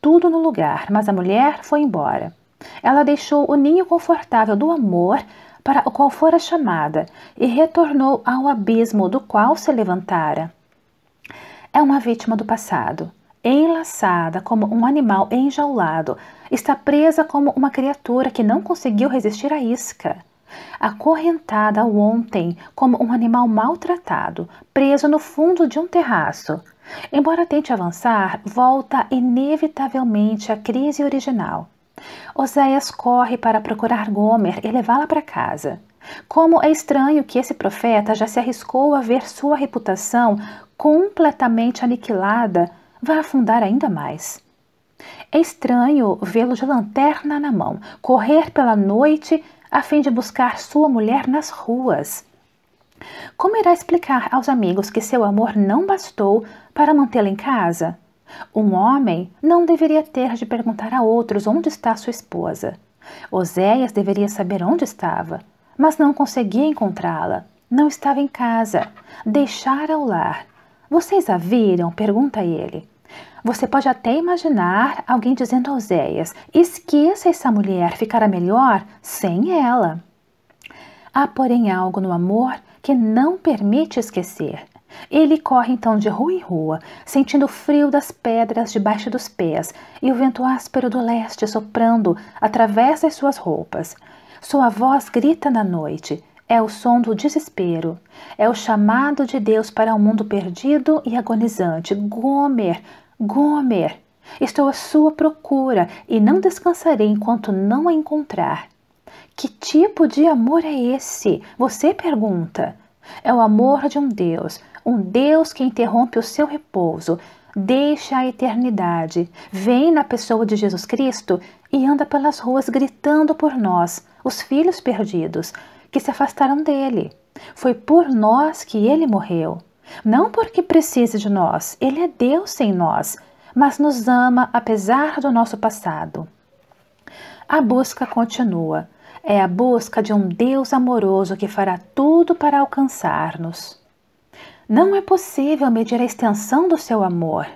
Tudo no lugar, mas a mulher foi embora. Ela deixou o ninho confortável do amor para o qual fora chamada e retornou ao abismo do qual se levantara. É uma vítima do passado enlaçada como um animal enjaulado, está presa como uma criatura que não conseguiu resistir à isca. Acorrentada ao ontem como um animal maltratado, preso no fundo de um terraço. Embora tente avançar, volta inevitavelmente à crise original. Oséias corre para procurar Gomer e levá-la para casa. Como é estranho que esse profeta já se arriscou a ver sua reputação completamente aniquilada vai afundar ainda mais. É estranho vê-lo de lanterna na mão, correr pela noite a fim de buscar sua mulher nas ruas. Como irá explicar aos amigos que seu amor não bastou para mantê-la em casa? Um homem não deveria ter de perguntar a outros onde está sua esposa. Oséias deveria saber onde estava, mas não conseguia encontrá-la. Não estava em casa. Deixara o lar. Vocês a viram? pergunta ele. Você pode até imaginar alguém dizendo a Oséias: esqueça essa mulher, ficará melhor sem ela. Há, porém, algo no amor que não permite esquecer. Ele corre então de rua em rua, sentindo o frio das pedras debaixo dos pés e o vento áspero do leste soprando através das suas roupas. Sua voz grita na noite. É o som do desespero. É o chamado de Deus para um mundo perdido e agonizante. Gomer, Gomer, estou à sua procura e não descansarei enquanto não a encontrar. Que tipo de amor é esse? Você pergunta. É o amor de um Deus, um Deus que interrompe o seu repouso, deixa a eternidade, vem na pessoa de Jesus Cristo e anda pelas ruas gritando por nós, os filhos perdidos, que se afastaram dele. Foi por nós que ele morreu. Não porque precise de nós, Ele é Deus sem nós, mas nos ama apesar do nosso passado. A busca continua. É a busca de um Deus amoroso que fará tudo para alcançar-nos. Não é possível medir a extensão do seu amor.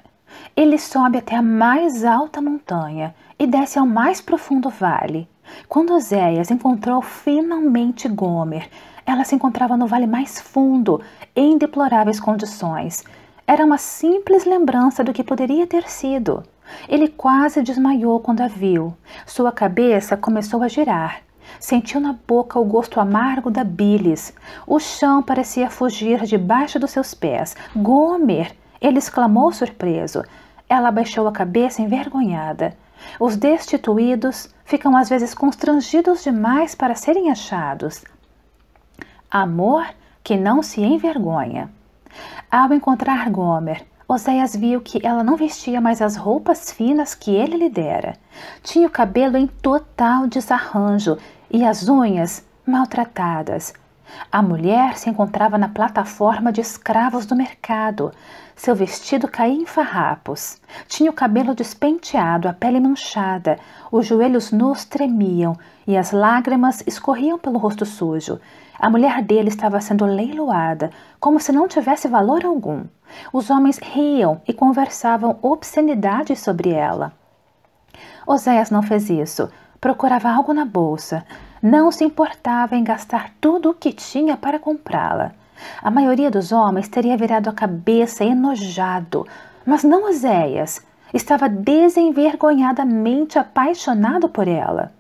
Ele sobe até a mais alta montanha e desce ao mais profundo vale. Quando Oséias encontrou finalmente Gomer, ela se encontrava no vale mais fundo, em deploráveis condições. Era uma simples lembrança do que poderia ter sido. Ele quase desmaiou quando a viu. Sua cabeça começou a girar. Sentiu na boca o gosto amargo da bilis. O chão parecia fugir debaixo dos seus pés. Gomer! Ele exclamou surpreso. Ela abaixou a cabeça envergonhada. Os destituídos ficam às vezes constrangidos demais para serem achados amor que não se envergonha. Ao encontrar Gomer, Oséias viu que ela não vestia mais as roupas finas que ele lhe dera. Tinha o cabelo em total desarranjo e as unhas maltratadas. A mulher se encontrava na plataforma de escravos do mercado. Seu vestido caía em farrapos. Tinha o cabelo despenteado, a pele manchada. Os joelhos nus tremiam e as lágrimas escorriam pelo rosto sujo. A mulher dele estava sendo leiloada, como se não tivesse valor algum. Os homens riam e conversavam obscenidades sobre ela. Oséias não fez isso. Procurava algo na bolsa. Não se importava em gastar tudo o que tinha para comprá-la. A maioria dos homens teria virado a cabeça enojado, mas não Oséias. Estava desenvergonhadamente apaixonado por ela.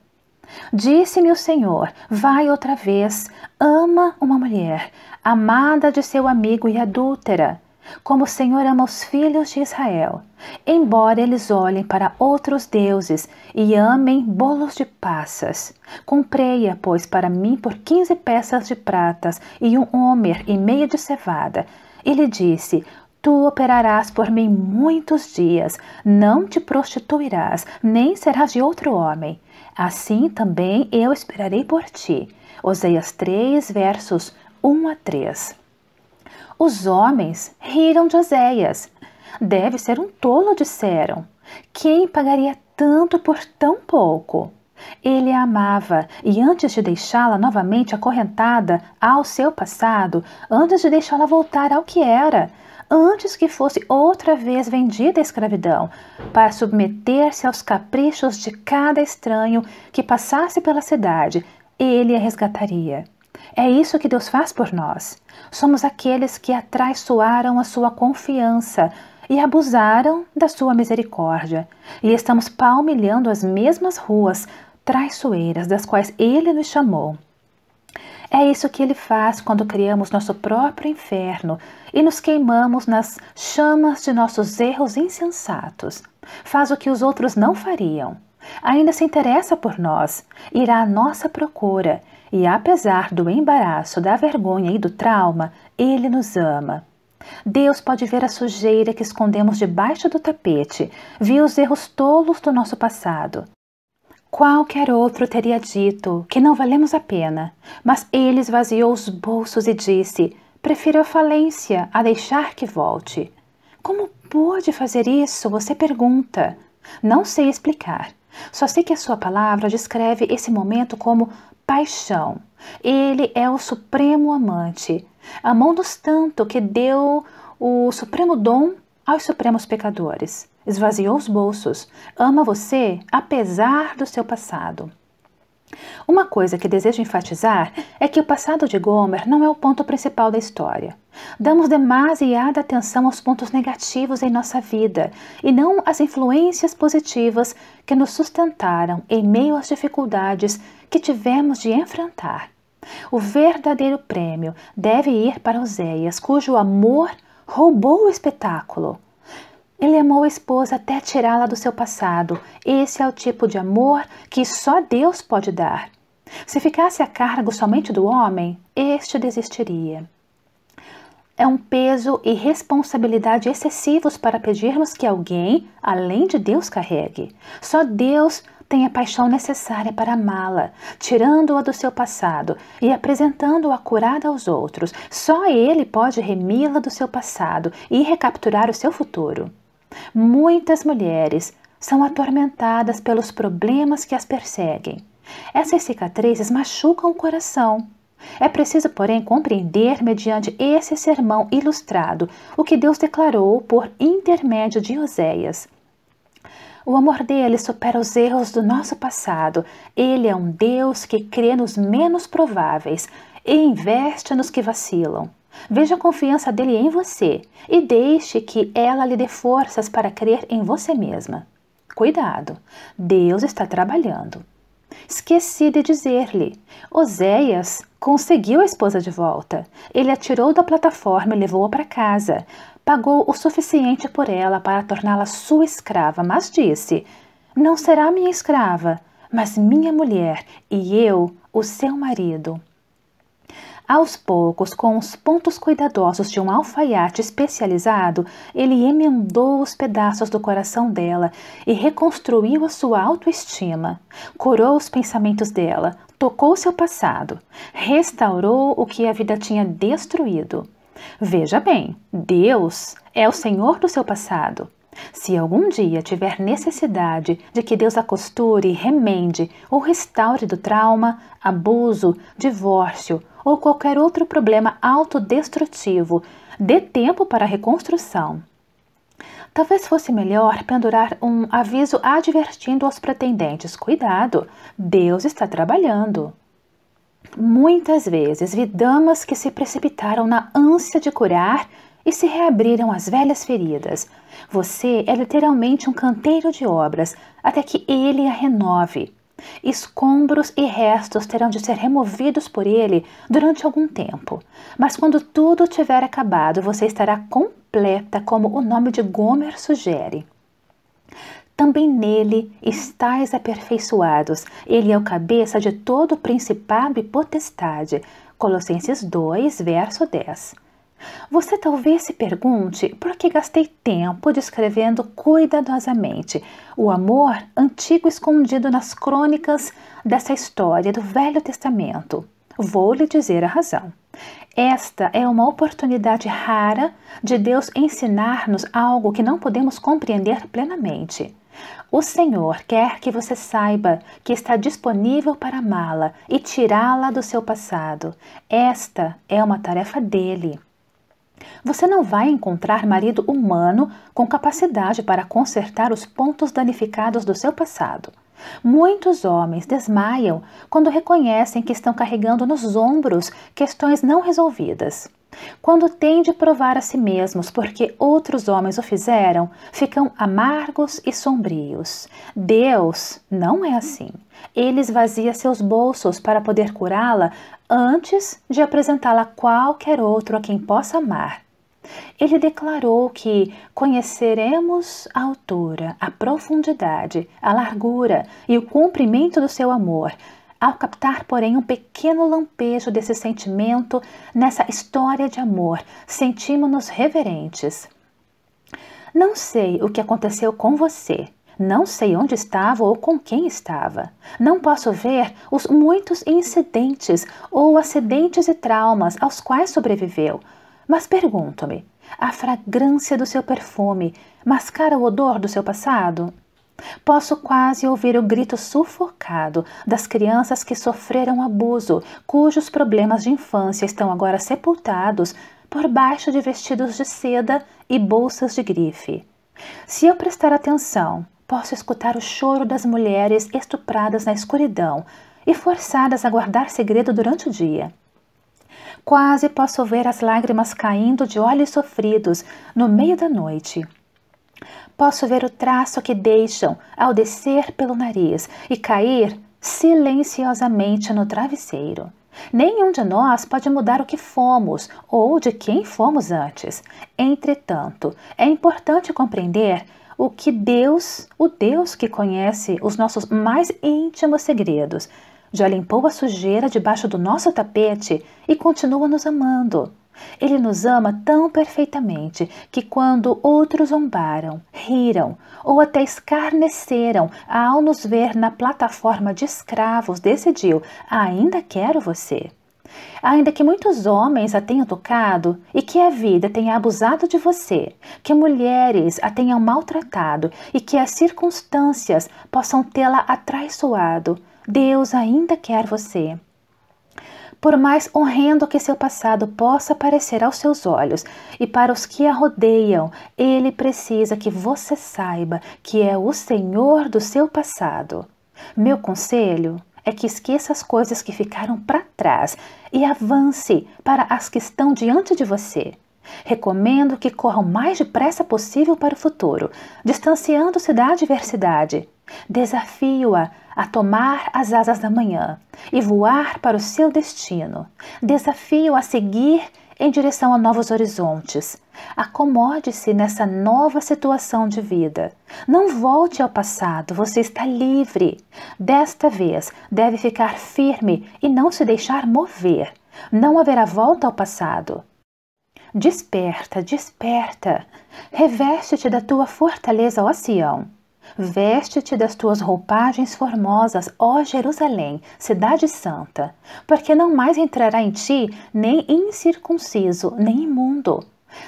Disse-me o Senhor: Vai outra vez, ama uma mulher, amada de seu amigo e adúltera, como o Senhor ama os filhos de Israel, embora eles olhem para outros deuses e amem bolos de passas. Comprei-a, pois, para mim por quinze peças de pratas e um homer e meia de cevada. E lhe disse: Tu operarás por mim muitos dias, não te prostituirás, nem serás de outro homem. Assim também eu esperarei por ti. Oséias 3, versos 1 a 3. Os homens riram de Oséias. Deve ser um tolo, disseram. Quem pagaria tanto por tão pouco? Ele a amava e, antes de deixá-la novamente acorrentada ao seu passado, antes de deixá-la voltar ao que era, antes que fosse outra vez vendida à escravidão, para submeter-se aos caprichos de cada estranho que passasse pela cidade, ele a resgataria. É isso que Deus faz por nós. Somos aqueles que atraiçoaram a sua confiança e abusaram da sua misericórdia, e estamos palmilhando as mesmas ruas traiçoeiras das quais ele nos chamou. É isso que ele faz quando criamos nosso próprio inferno e nos queimamos nas chamas de nossos erros insensatos. Faz o que os outros não fariam. Ainda se interessa por nós, irá à nossa procura e, apesar do embaraço, da vergonha e do trauma, ele nos ama. Deus pode ver a sujeira que escondemos debaixo do tapete, viu os erros tolos do nosso passado. Qualquer outro teria dito que não valemos a pena, mas ele esvaziou os bolsos e disse: prefiro a falência a deixar que volte. Como pôde fazer isso? Você pergunta. Não sei explicar. Só sei que a sua palavra descreve esse momento como paixão. Ele é o supremo amante. Amou-nos tanto que deu o supremo dom aos supremos pecadores. Esvaziou os bolsos. Ama você apesar do seu passado. Uma coisa que desejo enfatizar é que o passado de Gomer não é o ponto principal da história. Damos demasiada atenção aos pontos negativos em nossa vida e não às influências positivas que nos sustentaram em meio às dificuldades que tivemos de enfrentar. O verdadeiro prêmio deve ir para Oséias, cujo amor roubou o espetáculo ele amou a esposa até tirá-la do seu passado. Esse é o tipo de amor que só Deus pode dar. Se ficasse a cargo somente do homem, este desistiria. É um peso e responsabilidade excessivos para pedirmos que alguém, além de Deus, carregue. Só Deus tem a paixão necessária para amá-la, tirando-a do seu passado e apresentando-a curada aos outros. Só Ele pode remi-la do seu passado e recapturar o seu futuro. Muitas mulheres são atormentadas pelos problemas que as perseguem. Essas cicatrizes machucam o coração. É preciso, porém, compreender, mediante esse sermão ilustrado, o que Deus declarou por intermédio de Oséias. O amor dele supera os erros do nosso passado. Ele é um Deus que crê nos menos prováveis e investe nos que vacilam. Veja a confiança dele em você e deixe que ela lhe dê forças para crer em você mesma. Cuidado, Deus está trabalhando. Esqueci de dizer-lhe: Oséias conseguiu a esposa de volta. Ele a tirou da plataforma e levou-a para casa. Pagou o suficiente por ela para torná-la sua escrava, mas disse: Não será minha escrava, mas minha mulher, e eu, o seu marido. Aos poucos, com os pontos cuidadosos de um alfaiate especializado, ele emendou os pedaços do coração dela e reconstruiu a sua autoestima, curou os pensamentos dela, tocou seu passado, restaurou o que a vida tinha destruído. Veja bem, Deus é o Senhor do seu passado. Se algum dia tiver necessidade de que Deus a costure, remende ou restaure do trauma, abuso, divórcio ou qualquer outro problema autodestrutivo. Dê tempo para a reconstrução. Talvez fosse melhor pendurar um aviso advertindo aos pretendentes: cuidado, Deus está trabalhando. Muitas vezes vi damas que se precipitaram na ânsia de curar e se reabriram as velhas feridas. Você é literalmente um canteiro de obras até que ele a renove. Escombros e restos terão de ser removidos por ele durante algum tempo, mas quando tudo tiver acabado, você estará completa, como o nome de Gomer sugere. Também nele estáis aperfeiçoados. Ele é o cabeça de todo o principado e potestade. Colossenses 2, verso 10. Você talvez se pergunte por que gastei tempo descrevendo cuidadosamente o amor antigo escondido nas crônicas dessa história do Velho Testamento. Vou lhe dizer a razão. Esta é uma oportunidade rara de Deus ensinar-nos algo que não podemos compreender plenamente. O Senhor quer que você saiba que está disponível para amá-la e tirá-la do seu passado. Esta é uma tarefa dele. Você não vai encontrar marido humano com capacidade para consertar os pontos danificados do seu passado. Muitos homens desmaiam quando reconhecem que estão carregando nos ombros questões não resolvidas. Quando têm de provar a si mesmos porque outros homens o fizeram, ficam amargos e sombrios. Deus não é assim. Ele esvazia seus bolsos para poder curá-la antes de apresentá-la a qualquer outro a quem possa amar. Ele declarou que conheceremos a altura, a profundidade, a largura e o comprimento do seu amor, ao captar, porém, um pequeno lampejo desse sentimento nessa história de amor, sentimos-nos reverentes. Não sei o que aconteceu com você, não sei onde estava ou com quem estava. Não posso ver os muitos incidentes ou acidentes e traumas aos quais sobreviveu. Mas pergunto-me: a fragrância do seu perfume mascara o odor do seu passado? Posso quase ouvir o grito sufocado das crianças que sofreram abuso, cujos problemas de infância estão agora sepultados por baixo de vestidos de seda e bolsas de grife. Se eu prestar atenção Posso escutar o choro das mulheres estupradas na escuridão e forçadas a guardar segredo durante o dia. Quase posso ver as lágrimas caindo de olhos sofridos no meio da noite. Posso ver o traço que deixam ao descer pelo nariz e cair silenciosamente no travesseiro. Nenhum de nós pode mudar o que fomos ou de quem fomos antes. Entretanto, é importante compreender o que Deus, o Deus que conhece os nossos mais íntimos segredos, já limpou a sujeira debaixo do nosso tapete e continua nos amando. Ele nos ama tão perfeitamente que, quando outros zombaram, riram ou até escarneceram ao nos ver na plataforma de escravos, decidiu: ainda quero você. Ainda que muitos homens a tenham tocado e que a vida tenha abusado de você, que mulheres a tenham maltratado e que as circunstâncias possam tê-la atraiçoado, Deus ainda quer você. Por mais horrendo que seu passado possa parecer aos seus olhos e para os que a rodeiam, ele precisa que você saiba que é o Senhor do seu passado. Meu conselho é que esqueça as coisas que ficaram para trás e avance para as que estão diante de você. Recomendo que corra o mais depressa possível para o futuro, distanciando-se da adversidade. Desafio-a a tomar as asas da manhã e voar para o seu destino. Desafio-a a seguir em direção a novos horizontes. Acomode-se nessa nova situação de vida. Não volte ao passado, você está livre. Desta vez, deve ficar firme e não se deixar mover. Não haverá volta ao passado. Desperta, desperta. Reveste-te da tua fortaleza, ó Sião Veste-te das tuas roupagens formosas, ó Jerusalém, cidade santa, porque não mais entrará em ti nem incircunciso, nem imundo.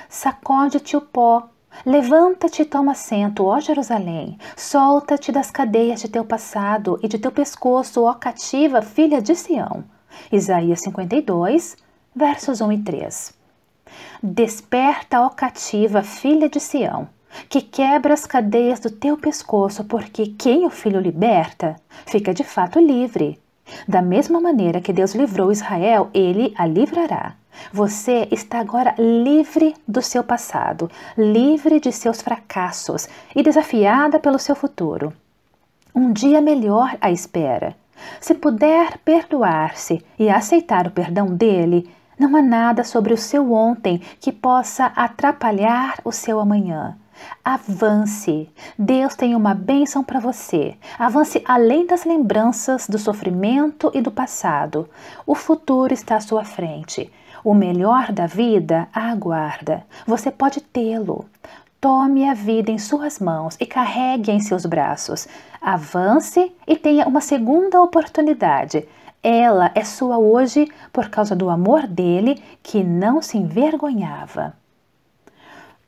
Sacode-te o pó, Levanta-te e toma assento, ó Jerusalém. Solta-te das cadeias de teu passado e de teu pescoço, ó cativa, filha de Sião. Isaías 52, versos 1 e 3. Desperta, ó cativa, filha de Sião que quebra as cadeias do teu pescoço, porque quem o filho liberta fica de fato livre. Da mesma maneira que Deus livrou Israel, ele a livrará. Você está agora livre do seu passado, livre de seus fracassos e desafiada pelo seu futuro. Um dia melhor à espera. Se puder perdoar-se e aceitar o perdão dele, não há nada sobre o seu ontem que possa atrapalhar o seu amanhã. Avance. Deus tem uma bênção para você. Avance além das lembranças do sofrimento e do passado. O futuro está à sua frente. O melhor da vida aguarda. Você pode tê-lo. Tome a vida em suas mãos e carregue em seus braços. Avance e tenha uma segunda oportunidade. Ela é sua hoje por causa do amor dele que não se envergonhava.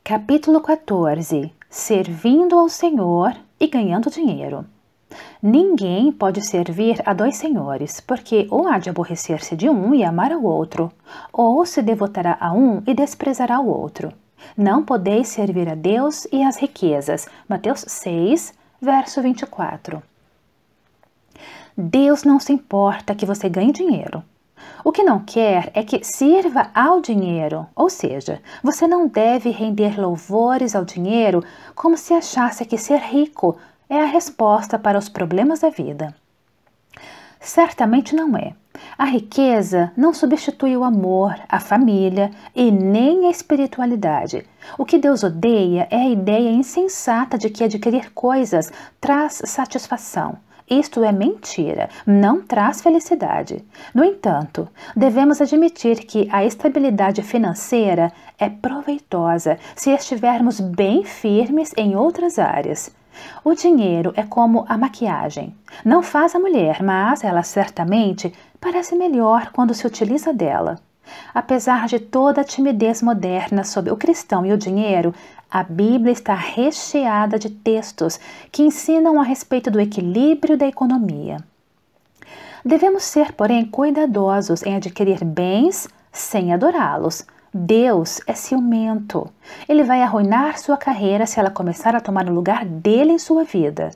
Capítulo 14 Servindo ao Senhor e ganhando dinheiro. Ninguém pode servir a dois senhores, porque ou há de aborrecer-se de um e amar ao outro, ou se devotará a um e desprezará o outro. Não podeis servir a Deus e às riquezas. Mateus 6, verso 24. Deus não se importa que você ganhe dinheiro. O que não quer é que sirva ao dinheiro, ou seja, você não deve render louvores ao dinheiro como se achasse que ser rico é a resposta para os problemas da vida. Certamente não é. A riqueza não substitui o amor, a família e nem a espiritualidade. O que Deus odeia é a ideia insensata de que adquirir coisas traz satisfação. Isto é mentira, não traz felicidade. No entanto, devemos admitir que a estabilidade financeira é proveitosa se estivermos bem firmes em outras áreas. O dinheiro é como a maquiagem. Não faz a mulher, mas ela certamente parece melhor quando se utiliza dela. Apesar de toda a timidez moderna sobre o cristão e o dinheiro, a Bíblia está recheada de textos que ensinam a respeito do equilíbrio da economia. Devemos ser, porém, cuidadosos em adquirir bens sem adorá-los. Deus é ciumento. Ele vai arruinar sua carreira se ela começar a tomar o lugar dele em sua vida.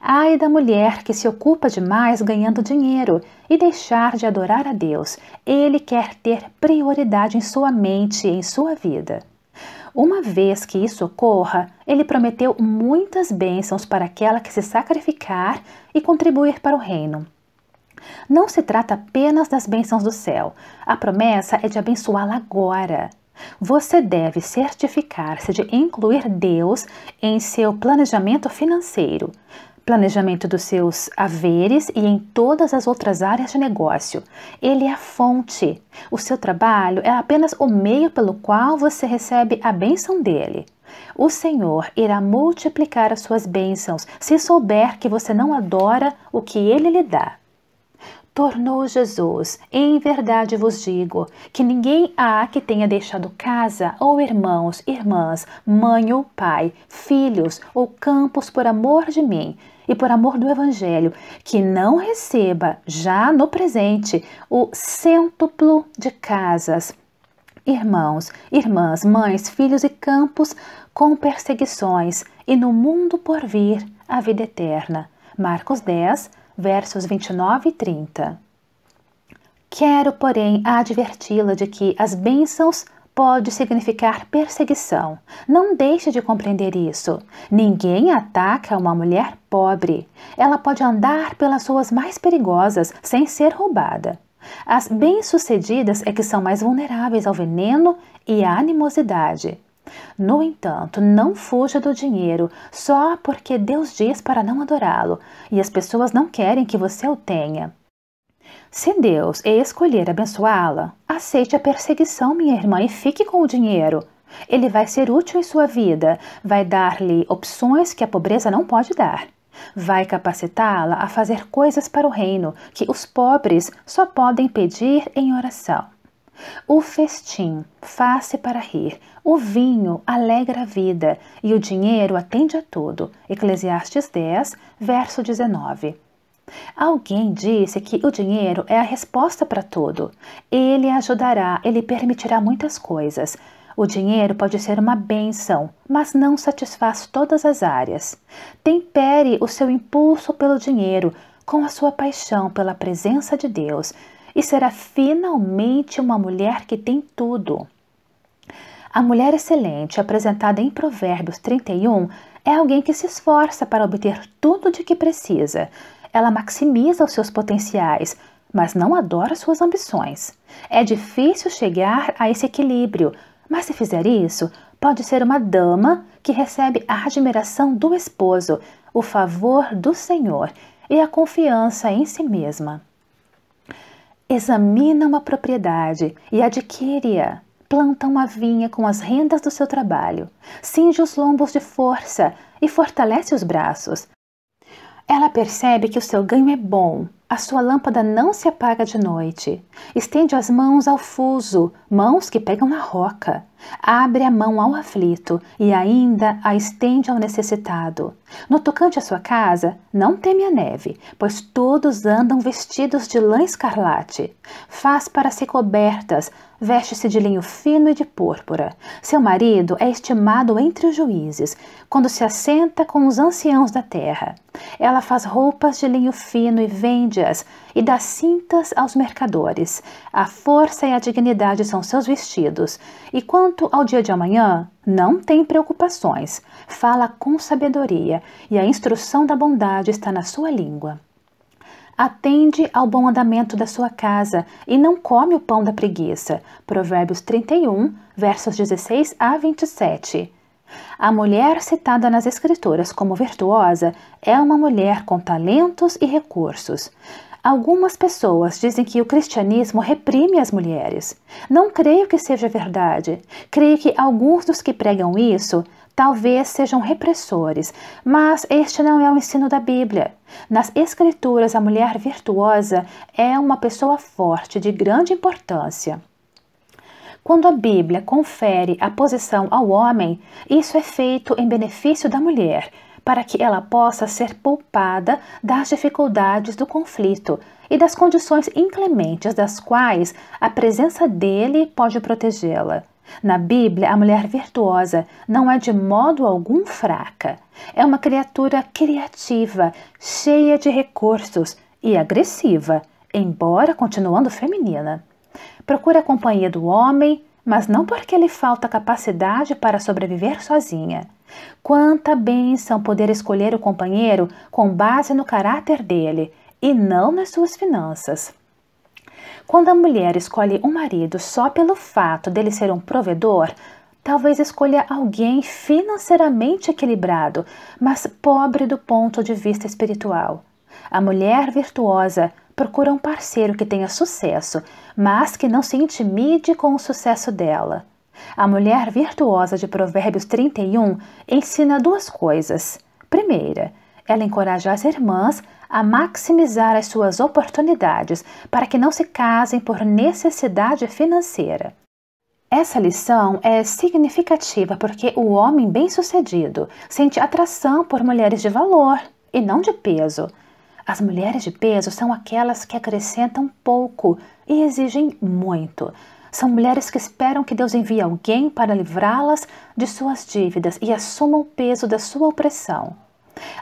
Ai da mulher que se ocupa demais ganhando dinheiro e deixar de adorar a Deus. Ele quer ter prioridade em sua mente e em sua vida. Uma vez que isso ocorra, ele prometeu muitas bênçãos para aquela que se sacrificar e contribuir para o reino. Não se trata apenas das bênçãos do céu. A promessa é de abençoá-la agora. Você deve certificar-se de incluir Deus em seu planejamento financeiro planejamento dos seus haveres e em todas as outras áreas de negócio. Ele é a fonte. O seu trabalho é apenas o meio pelo qual você recebe a bênção dele. O Senhor irá multiplicar as suas bênçãos se souber que você não adora o que ele lhe dá. Tornou Jesus, em verdade vos digo, que ninguém há que tenha deixado casa, ou irmãos, irmãs, mãe ou pai, filhos ou campos por amor de mim, e por amor do Evangelho, que não receba, já no presente, o cêntuplo de casas, irmãos, irmãs, mães, filhos e campos com perseguições, e no mundo por vir a vida eterna. Marcos 10, versos 29 e 30. Quero, porém, adverti-la de que as bênçãos pode significar perseguição. Não deixe de compreender isso. Ninguém ataca uma mulher pobre. Ela pode andar pelas ruas mais perigosas sem ser roubada. As bem-sucedidas é que são mais vulneráveis ao veneno e à animosidade. No entanto, não fuja do dinheiro só porque Deus diz para não adorá-lo e as pessoas não querem que você o tenha. Se Deus escolher abençoá-la, aceite a perseguição, minha irmã, e fique com o dinheiro. Ele vai ser útil em sua vida, vai dar-lhe opções que a pobreza não pode dar. Vai capacitá-la a fazer coisas para o reino que os pobres só podem pedir em oração. O festim faz-se para rir, o vinho alegra a vida e o dinheiro atende a tudo. Eclesiastes 10, verso 19. Alguém disse que o dinheiro é a resposta para tudo. Ele ajudará, ele permitirá muitas coisas. O dinheiro pode ser uma benção, mas não satisfaz todas as áreas. Tempere o seu impulso pelo dinheiro com a sua paixão pela presença de Deus e será finalmente uma mulher que tem tudo. A mulher excelente, apresentada em Provérbios 31, é alguém que se esforça para obter tudo de que precisa, ela maximiza os seus potenciais, mas não adora suas ambições. É difícil chegar a esse equilíbrio, mas se fizer isso, pode ser uma dama que recebe a admiração do esposo, o favor do Senhor e a confiança em si mesma. Examina uma propriedade e adquire-a. Planta uma vinha com as rendas do seu trabalho. Cinge os lombos de força e fortalece os braços. Ela percebe que o seu ganho é bom. A sua lâmpada não se apaga de noite. Estende as mãos ao fuso, mãos que pegam na roca abre a mão ao aflito e ainda a estende ao necessitado. No tocante à sua casa, não teme a neve, pois todos andam vestidos de lã escarlate. Faz para si cobertas, veste-se de linho fino e de púrpura. Seu marido é estimado entre os juízes, quando se assenta com os anciãos da terra. Ela faz roupas de linho fino e vende-as, e dá cintas aos mercadores. A força e a dignidade são seus vestidos, e quando Quanto ao dia de amanhã, não tem preocupações. Fala com sabedoria e a instrução da bondade está na sua língua. Atende ao bom andamento da sua casa e não come o pão da preguiça. Provérbios 31, versos 16 a 27. A mulher citada nas Escrituras como virtuosa é uma mulher com talentos e recursos. Algumas pessoas dizem que o cristianismo reprime as mulheres. Não creio que seja verdade. Creio que alguns dos que pregam isso talvez sejam repressores, mas este não é o ensino da Bíblia. Nas Escrituras, a mulher virtuosa é uma pessoa forte, de grande importância. Quando a Bíblia confere a posição ao homem, isso é feito em benefício da mulher, para que ela possa ser poupada das dificuldades do conflito e das condições inclementes das quais a presença dele pode protegê-la. Na Bíblia, a mulher virtuosa não é de modo algum fraca. É uma criatura criativa, cheia de recursos e agressiva, embora continuando feminina. Procura a companhia do homem, mas não porque lhe falta capacidade para sobreviver sozinha. Quanta bênção poder escolher o companheiro com base no caráter dele e não nas suas finanças. Quando a mulher escolhe um marido só pelo fato dele ser um provedor, talvez escolha alguém financeiramente equilibrado, mas pobre do ponto de vista espiritual. A mulher virtuosa procura um parceiro que tenha sucesso, mas que não se intimide com o sucesso dela. A mulher virtuosa de Provérbios 31 ensina duas coisas. Primeira, ela encoraja as irmãs a maximizar as suas oportunidades para que não se casem por necessidade financeira. Essa lição é significativa porque o homem bem-sucedido sente atração por mulheres de valor e não de peso. As mulheres de peso são aquelas que acrescentam pouco e exigem muito. São mulheres que esperam que Deus envie alguém para livrá-las de suas dívidas e assumam o peso da sua opressão.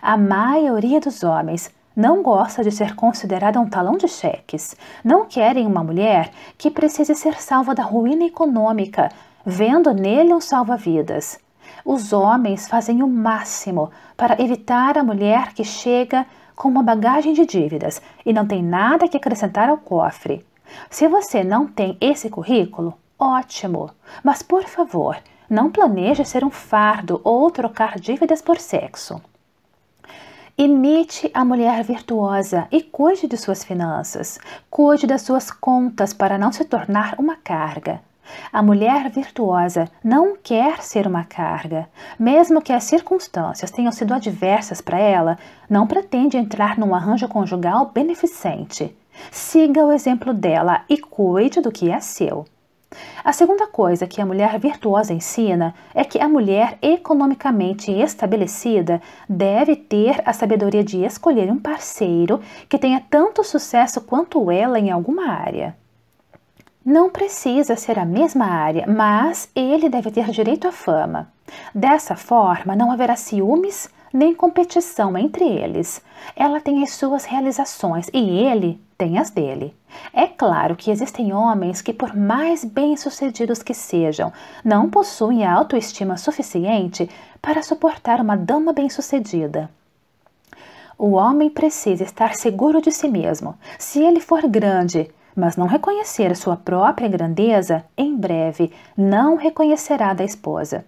A maioria dos homens não gosta de ser considerada um talão de cheques. Não querem uma mulher que precise ser salva da ruína econômica, vendo nele um salva-vidas. Os homens fazem o máximo para evitar a mulher que chega com uma bagagem de dívidas e não tem nada que acrescentar ao cofre. Se você não tem esse currículo, ótimo, mas por favor, não planeje ser um fardo ou trocar dívidas por sexo. Imite a mulher virtuosa e cuide de suas finanças. Cuide das suas contas para não se tornar uma carga. A mulher virtuosa não quer ser uma carga. Mesmo que as circunstâncias tenham sido adversas para ela, não pretende entrar num arranjo conjugal beneficente. Siga o exemplo dela e cuide do que é seu. A segunda coisa que a mulher virtuosa ensina é que a mulher economicamente estabelecida deve ter a sabedoria de escolher um parceiro que tenha tanto sucesso quanto ela em alguma área. Não precisa ser a mesma área, mas ele deve ter direito à fama. Dessa forma, não haverá ciúmes nem competição entre eles. Ela tem as suas realizações e ele tem as dele. É claro que existem homens que, por mais bem-sucedidos que sejam, não possuem a autoestima suficiente para suportar uma dama bem-sucedida. O homem precisa estar seguro de si mesmo. Se ele for grande, mas não reconhecer sua própria grandeza, em breve não reconhecerá da esposa.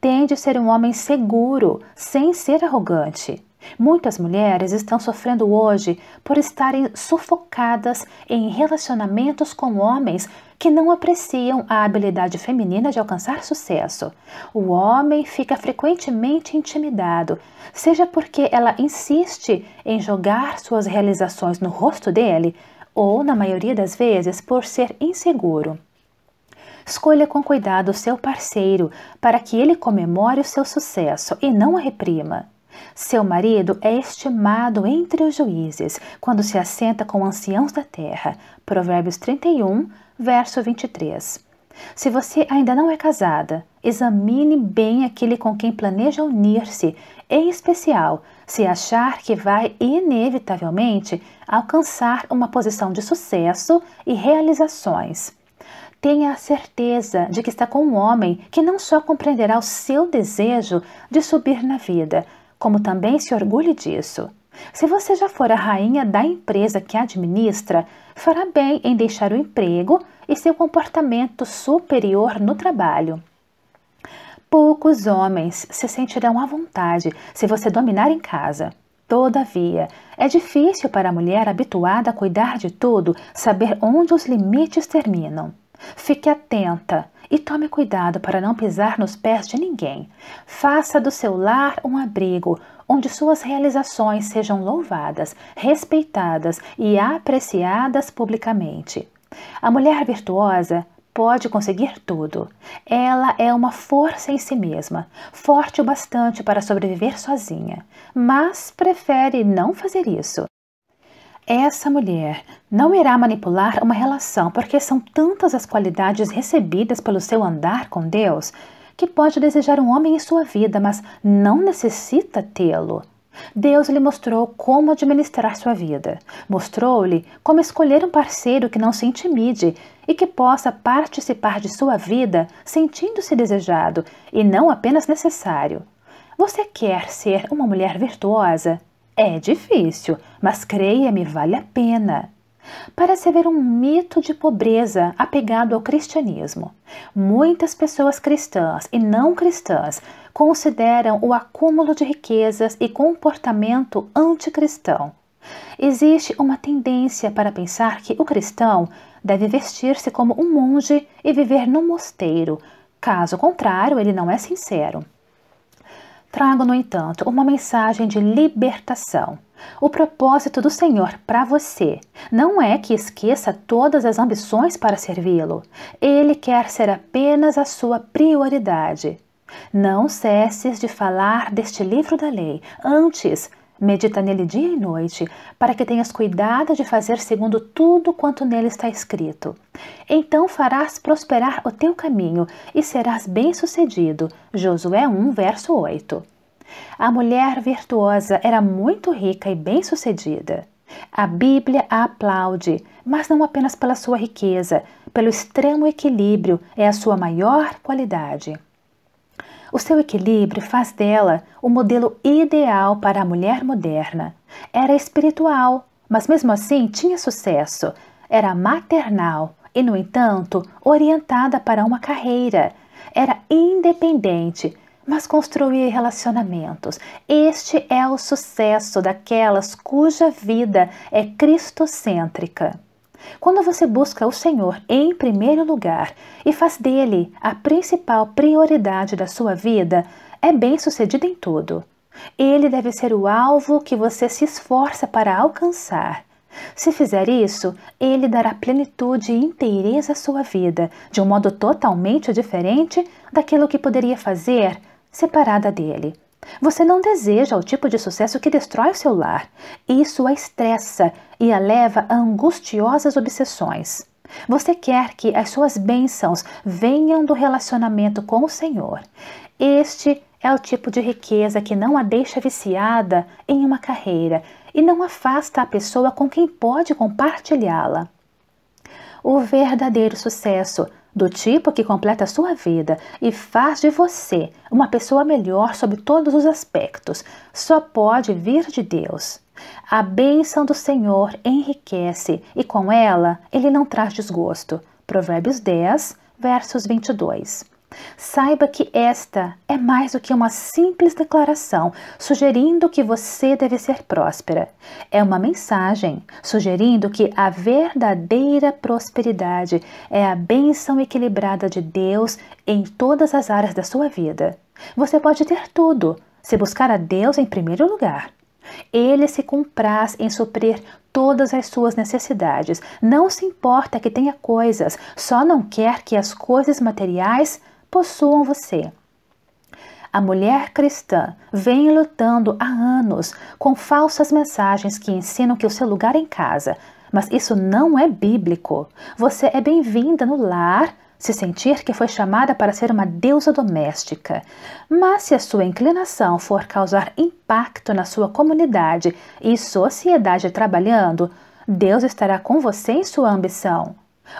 Tem de ser um homem seguro, sem ser arrogante. Muitas mulheres estão sofrendo hoje por estarem sufocadas em relacionamentos com homens que não apreciam a habilidade feminina de alcançar sucesso. O homem fica frequentemente intimidado, seja porque ela insiste em jogar suas realizações no rosto dele, ou, na maioria das vezes, por ser inseguro. Escolha com cuidado o seu parceiro para que ele comemore o seu sucesso e não a reprima. Seu marido é estimado entre os juízes quando se assenta com anciãos da terra. Provérbios 31, verso 23. Se você ainda não é casada, examine bem aquele com quem planeja unir-se, em especial se achar que vai inevitavelmente alcançar uma posição de sucesso e realizações. Tenha a certeza de que está com um homem que não só compreenderá o seu desejo de subir na vida, como também se orgulhe disso. Se você já for a rainha da empresa que administra, fará bem em deixar o emprego e seu comportamento superior no trabalho. Poucos homens se sentirão à vontade se você dominar em casa. Todavia, é difícil para a mulher habituada a cuidar de tudo saber onde os limites terminam. Fique atenta e tome cuidado para não pisar nos pés de ninguém. Faça do seu lar um abrigo onde suas realizações sejam louvadas, respeitadas e apreciadas publicamente. A mulher virtuosa pode conseguir tudo. Ela é uma força em si mesma, forte o bastante para sobreviver sozinha, mas prefere não fazer isso. Essa mulher não irá manipular uma relação porque são tantas as qualidades recebidas pelo seu andar com Deus que pode desejar um homem em sua vida, mas não necessita tê-lo. Deus lhe mostrou como administrar sua vida. Mostrou-lhe como escolher um parceiro que não se intimide e que possa participar de sua vida sentindo-se desejado e não apenas necessário. Você quer ser uma mulher virtuosa? É difícil, mas creia-me, vale a pena. Parece haver um mito de pobreza apegado ao cristianismo. Muitas pessoas cristãs e não cristãs consideram o acúmulo de riquezas e comportamento anticristão. Existe uma tendência para pensar que o cristão deve vestir-se como um monge e viver num mosteiro, caso contrário, ele não é sincero. Trago, no entanto, uma mensagem de libertação. O propósito do Senhor para você não é que esqueça todas as ambições para servi-lo. Ele quer ser apenas a sua prioridade. Não cesses de falar deste livro da lei, antes, medita nele dia e noite, para que tenhas cuidado de fazer segundo tudo quanto nele está escrito. Então farás prosperar o teu caminho e serás bem-sucedido. Josué 1, verso 8. A mulher virtuosa era muito rica e bem-sucedida. A Bíblia a aplaude, mas não apenas pela sua riqueza, pelo extremo equilíbrio é a sua maior qualidade. O seu equilíbrio faz dela o modelo ideal para a mulher moderna. Era espiritual, mas mesmo assim tinha sucesso. Era maternal e, no entanto, orientada para uma carreira. Era independente, mas construía relacionamentos. Este é o sucesso daquelas cuja vida é cristocêntrica. Quando você busca o Senhor em primeiro lugar e faz dele a principal prioridade da sua vida, é bem-sucedido em tudo. Ele deve ser o alvo que você se esforça para alcançar. Se fizer isso, ele dará plenitude e inteireza à sua vida, de um modo totalmente diferente daquilo que poderia fazer separada dele. Você não deseja o tipo de sucesso que destrói o seu lar. Isso a estressa e a leva a angustiosas obsessões. Você quer que as suas bênçãos venham do relacionamento com o Senhor. Este é o tipo de riqueza que não a deixa viciada em uma carreira e não afasta a pessoa com quem pode compartilhá-la. O verdadeiro sucesso do tipo que completa a sua vida e faz de você uma pessoa melhor sob todos os aspectos, só pode vir de Deus. A bênção do Senhor enriquece e com ela ele não traz desgosto. Provérbios 10, versos 22. Saiba que esta é mais do que uma simples declaração sugerindo que você deve ser próspera. É uma mensagem sugerindo que a verdadeira prosperidade é a bênção equilibrada de Deus em todas as áreas da sua vida. Você pode ter tudo se buscar a Deus em primeiro lugar. Ele se compraz em suprir todas as suas necessidades. Não se importa que tenha coisas, só não quer que as coisas materiais possuam você. A mulher cristã vem lutando há anos com falsas mensagens que ensinam que o seu lugar é em casa, mas isso não é bíblico. Você é bem-vinda no lar se sentir que foi chamada para ser uma deusa doméstica. Mas se a sua inclinação for causar impacto na sua comunidade e sociedade trabalhando, Deus estará com você em sua ambição.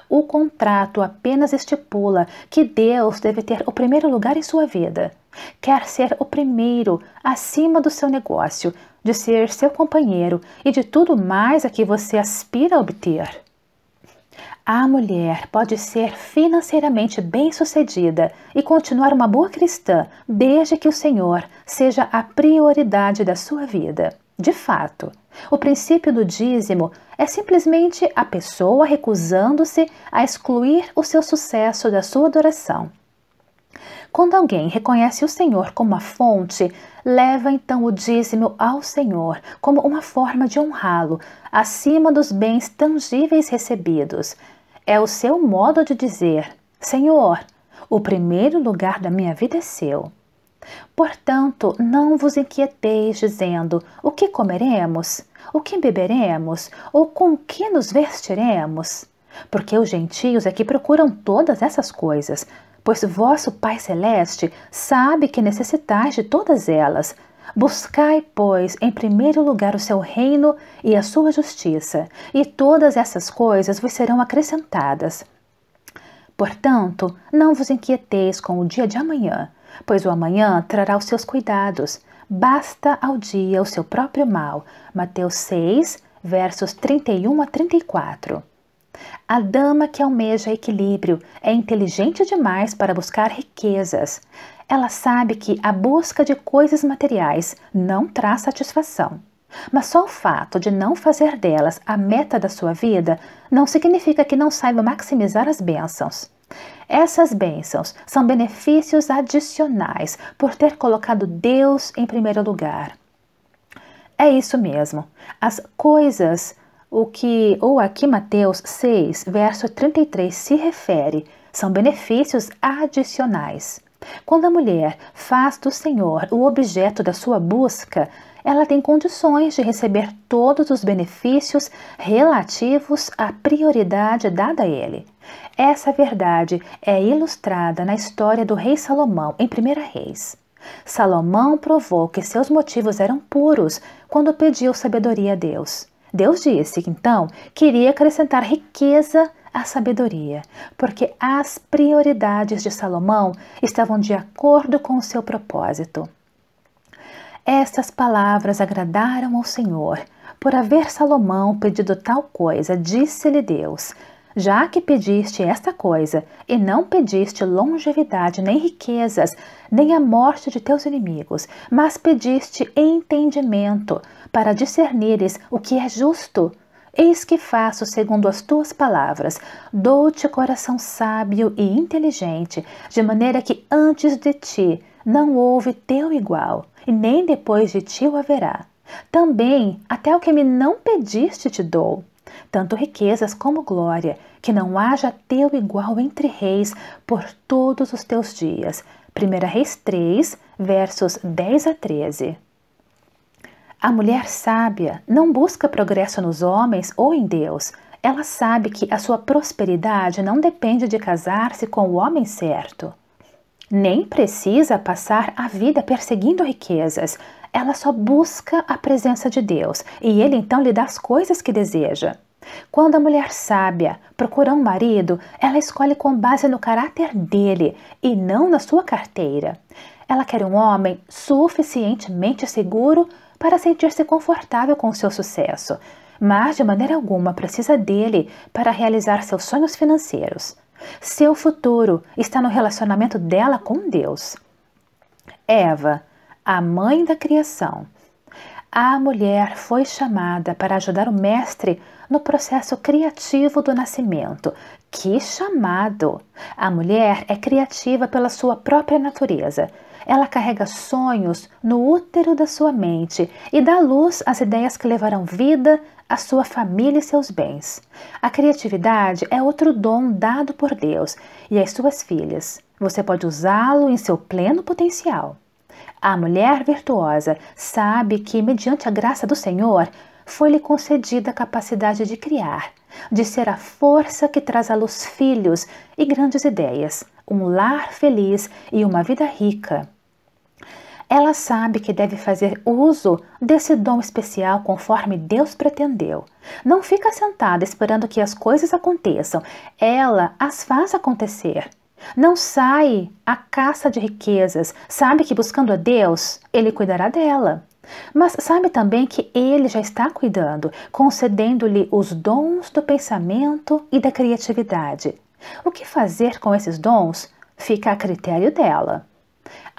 O contrato apenas estipula que Deus deve ter o primeiro lugar em sua vida. Quer ser o primeiro, acima do seu negócio, de ser seu companheiro e de tudo mais a que você aspira a obter. A mulher pode ser financeiramente bem-sucedida e continuar uma boa cristã desde que o Senhor seja a prioridade da sua vida. De fato, o princípio do dízimo é simplesmente a pessoa recusando-se a excluir o seu sucesso da sua adoração. Quando alguém reconhece o Senhor como a fonte, leva então o dízimo ao Senhor como uma forma de honrá-lo, acima dos bens tangíveis recebidos. É o seu modo de dizer: Senhor, o primeiro lugar da minha vida é seu. Portanto, não vos inquieteis, dizendo: O que comeremos? O que beberemos? Ou com que nos vestiremos? Porque os gentios é que procuram todas essas coisas, pois vosso Pai Celeste sabe que necessitais de todas elas. Buscai, pois, em primeiro lugar o seu reino e a sua justiça, e todas essas coisas vos serão acrescentadas. Portanto, não vos inquieteis com o dia de amanhã pois o amanhã trará os seus cuidados. Basta ao dia o seu próprio mal. Mateus 6, versos 31 a 34. A dama que almeja equilíbrio é inteligente demais para buscar riquezas. Ela sabe que a busca de coisas materiais não traz satisfação. Mas só o fato de não fazer delas a meta da sua vida não significa que não saiba maximizar as bênçãos. Essas bênçãos são benefícios adicionais por ter colocado Deus em primeiro lugar. É isso mesmo. As coisas o que ou aqui Mateus 6, verso 33 se refere são benefícios adicionais. Quando a mulher faz do Senhor o objeto da sua busca, ela tem condições de receber todos os benefícios relativos à prioridade dada a ele. Essa verdade é ilustrada na história do rei Salomão em 1 Reis. Salomão provou que seus motivos eram puros quando pediu sabedoria a Deus. Deus disse, então, queria acrescentar riqueza à sabedoria, porque as prioridades de Salomão estavam de acordo com o seu propósito. Estas palavras agradaram ao Senhor. Por haver Salomão pedido tal coisa, disse-lhe Deus: Já que pediste esta coisa, e não pediste longevidade, nem riquezas, nem a morte de teus inimigos, mas pediste entendimento, para discernires o que é justo, Eis que faço segundo as tuas palavras. Dou-te coração sábio e inteligente, de maneira que antes de ti não houve teu igual e nem depois de ti o haverá. Também até o que me não pediste te dou, tanto riquezas como glória, que não haja teu igual entre reis por todos os teus dias. 1 Reis 3, versos 10 a 13. A mulher sábia não busca progresso nos homens ou em Deus. Ela sabe que a sua prosperidade não depende de casar-se com o homem certo nem precisa passar a vida perseguindo riquezas. Ela só busca a presença de Deus e Ele então lhe dá as coisas que deseja. Quando a mulher sábia procura um marido, ela escolhe com base no caráter dele e não na sua carteira. Ela quer um homem suficientemente seguro para sentir-se confortável com o seu sucesso, mas de maneira alguma precisa dele para realizar seus sonhos financeiros. Seu futuro está no relacionamento dela com Deus. Eva, a mãe da criação, a mulher foi chamada para ajudar o mestre no processo criativo do nascimento. Que chamado! A mulher é criativa pela sua própria natureza. Ela carrega sonhos no útero da sua mente e dá luz às ideias que levarão vida à sua família e seus bens. A criatividade é outro dom dado por Deus e às suas filhas. Você pode usá-lo em seu pleno potencial. A mulher virtuosa sabe que, mediante a graça do Senhor, foi-lhe concedida a capacidade de criar, de ser a força que traz à luz filhos e grandes ideias, um lar feliz e uma vida rica. Ela sabe que deve fazer uso desse dom especial conforme Deus pretendeu. Não fica sentada esperando que as coisas aconteçam, ela as faz acontecer. Não sai à caça de riquezas, sabe que buscando a Deus, Ele cuidará dela. Mas sabe também que Ele já está cuidando, concedendo-lhe os dons do pensamento e da criatividade. O que fazer com esses dons fica a critério dela.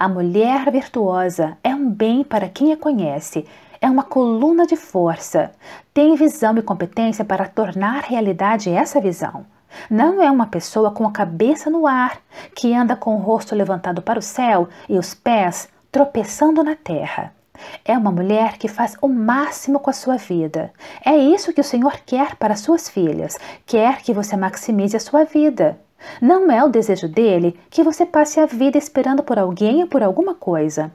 A mulher virtuosa é um bem para quem a conhece, é uma coluna de força, tem visão e competência para tornar realidade essa visão. Não é uma pessoa com a cabeça no ar, que anda com o rosto levantado para o céu e os pés tropeçando na terra. É uma mulher que faz o máximo com a sua vida. É isso que o Senhor quer para suas filhas. Quer que você maximize a sua vida. Não é o desejo dele que você passe a vida esperando por alguém ou por alguma coisa.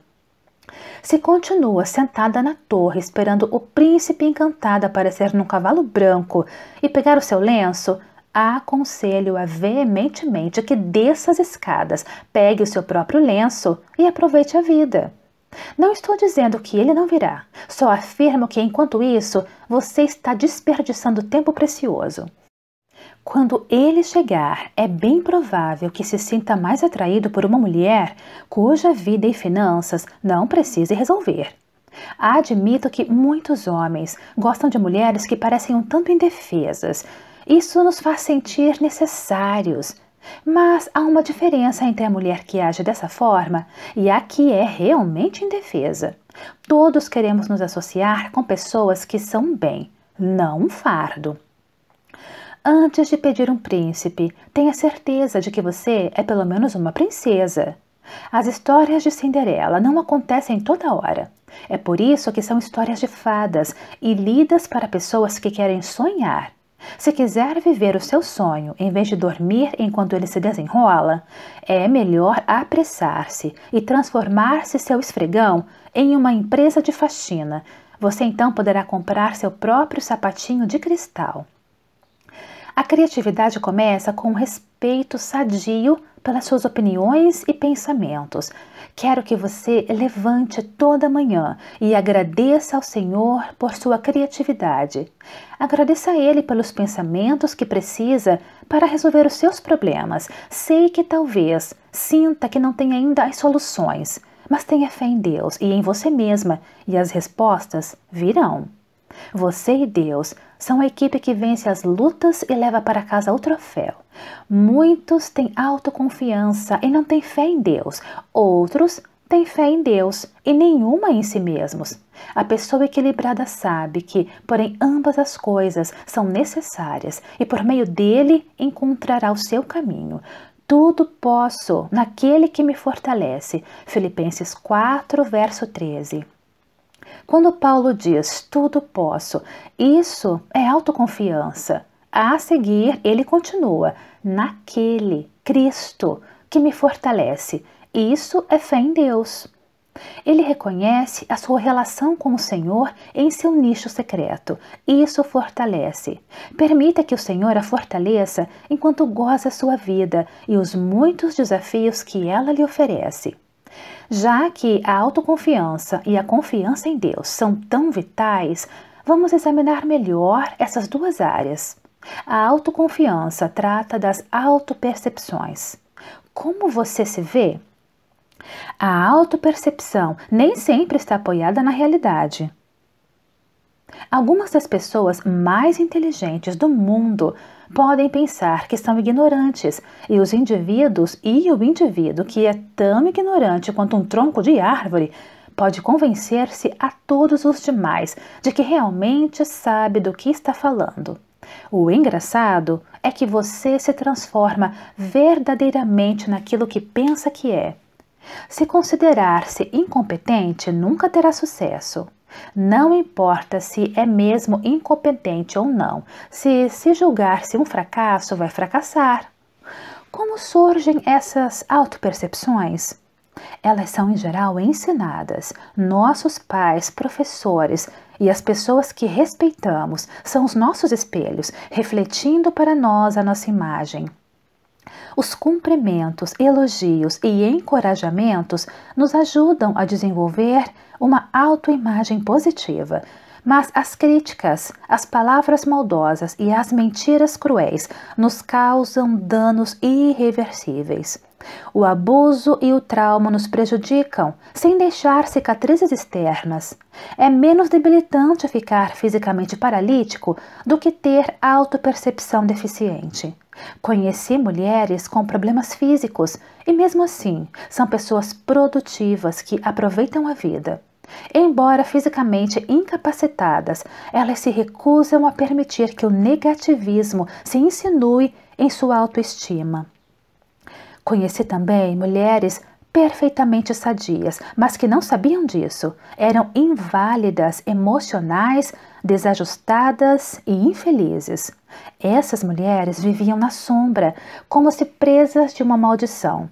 Se continua sentada na torre esperando o príncipe encantado aparecer num cavalo branco e pegar o seu lenço, aconselho-a veementemente que desça as escadas, pegue o seu próprio lenço e aproveite a vida. Não estou dizendo que ele não virá, só afirmo que enquanto isso você está desperdiçando tempo precioso. Quando ele chegar, é bem provável que se sinta mais atraído por uma mulher cuja vida e finanças não precise resolver. Admito que muitos homens gostam de mulheres que parecem um tanto indefesas. Isso nos faz sentir necessários. Mas há uma diferença entre a mulher que age dessa forma e a que é realmente indefesa. Todos queremos nos associar com pessoas que são bem, não um fardo. Antes de pedir um príncipe, tenha certeza de que você é pelo menos uma princesa. As histórias de Cinderela não acontecem toda hora. É por isso que são histórias de fadas e lidas para pessoas que querem sonhar. Se quiser viver o seu sonho em vez de dormir enquanto ele se desenrola, é melhor apressar-se e transformar-se seu esfregão em uma empresa de faxina. Você então poderá comprar seu próprio sapatinho de cristal. A criatividade começa com um respeito sadio pelas suas opiniões e pensamentos. Quero que você levante toda manhã e agradeça ao Senhor por sua criatividade. Agradeça a Ele pelos pensamentos que precisa para resolver os seus problemas. Sei que talvez sinta que não tem ainda as soluções, mas tenha fé em Deus e em você mesma, e as respostas virão. Você e Deus são a equipe que vence as lutas e leva para casa o troféu. Muitos têm autoconfiança e não têm fé em Deus. Outros têm fé em Deus e nenhuma em si mesmos. A pessoa equilibrada sabe que, porém, ambas as coisas são necessárias e por meio dele encontrará o seu caminho. Tudo posso naquele que me fortalece. Filipenses 4, verso 13. Quando Paulo diz tudo posso, isso é autoconfiança. A seguir, ele continua: naquele Cristo que me fortalece. Isso é fé em Deus. Ele reconhece a sua relação com o Senhor em seu nicho secreto. Isso o fortalece. Permita que o Senhor a fortaleça enquanto goza a sua vida e os muitos desafios que ela lhe oferece. Já que a autoconfiança e a confiança em Deus são tão vitais, vamos examinar melhor essas duas áreas. A autoconfiança trata das autopercepções. Como você se vê? A autopercepção nem sempre está apoiada na realidade. Algumas das pessoas mais inteligentes do mundo podem pensar que são ignorantes, e os indivíduos e o indivíduo que é tão ignorante quanto um tronco de árvore pode convencer-se a todos os demais de que realmente sabe do que está falando. O engraçado é que você se transforma verdadeiramente naquilo que pensa que é. Se considerar-se incompetente, nunca terá sucesso. Não importa se é mesmo incompetente ou não, se se julgar-se um fracasso, vai fracassar. Como surgem essas autopercepções? Elas são em geral ensinadas. Nossos pais, professores e as pessoas que respeitamos são os nossos espelhos, refletindo para nós a nossa imagem. Os cumprimentos, elogios e encorajamentos nos ajudam a desenvolver uma autoimagem positiva. Mas as críticas, as palavras maldosas e as mentiras cruéis nos causam danos irreversíveis. O abuso e o trauma nos prejudicam, sem deixar cicatrizes externas. É menos debilitante ficar fisicamente paralítico do que ter autopercepção deficiente. Conheci mulheres com problemas físicos e, mesmo assim, são pessoas produtivas que aproveitam a vida. Embora fisicamente incapacitadas, elas se recusam a permitir que o negativismo se insinue em sua autoestima. Conheci também mulheres perfeitamente sadias, mas que não sabiam disso. Eram inválidas, emocionais, desajustadas e infelizes. Essas mulheres viviam na sombra, como se presas de uma maldição.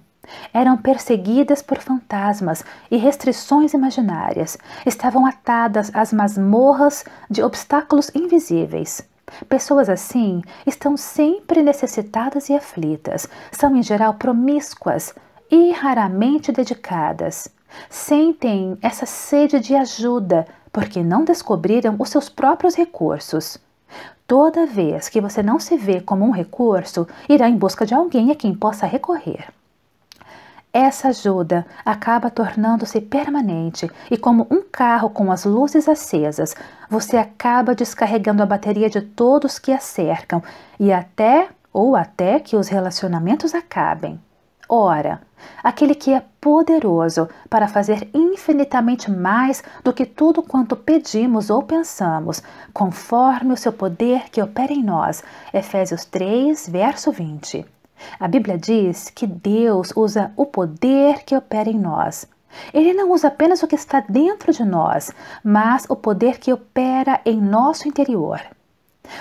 Eram perseguidas por fantasmas e restrições imaginárias, estavam atadas às masmorras de obstáculos invisíveis. Pessoas assim estão sempre necessitadas e aflitas, são em geral promíscuas e raramente dedicadas. Sentem essa sede de ajuda porque não descobriram os seus próprios recursos. Toda vez que você não se vê como um recurso, irá em busca de alguém a quem possa recorrer. Essa ajuda acaba tornando-se permanente e, como um carro com as luzes acesas, você acaba descarregando a bateria de todos que a cercam e até ou até que os relacionamentos acabem. Ora, aquele que é poderoso para fazer infinitamente mais do que tudo quanto pedimos ou pensamos, conforme o seu poder que opera em nós. Efésios 3, verso 20. A Bíblia diz que Deus usa o poder que opera em nós. Ele não usa apenas o que está dentro de nós, mas o poder que opera em nosso interior.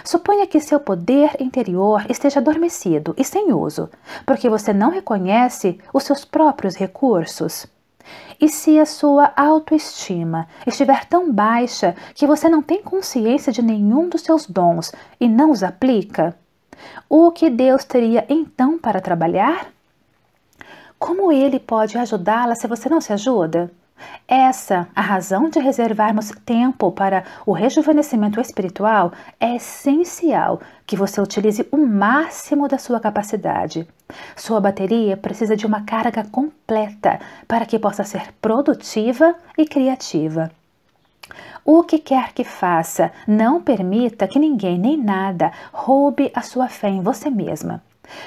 Suponha que seu poder interior esteja adormecido e sem uso, porque você não reconhece os seus próprios recursos. E se a sua autoestima estiver tão baixa que você não tem consciência de nenhum dos seus dons e não os aplica? O que Deus teria então para trabalhar? Como ele pode ajudá-la se você não se ajuda? Essa, a razão de reservarmos tempo para o rejuvenescimento espiritual, é essencial que você utilize o máximo da sua capacidade. Sua bateria precisa de uma carga completa para que possa ser produtiva e criativa. O que quer que faça, não permita que ninguém nem nada roube a sua fé em você mesma.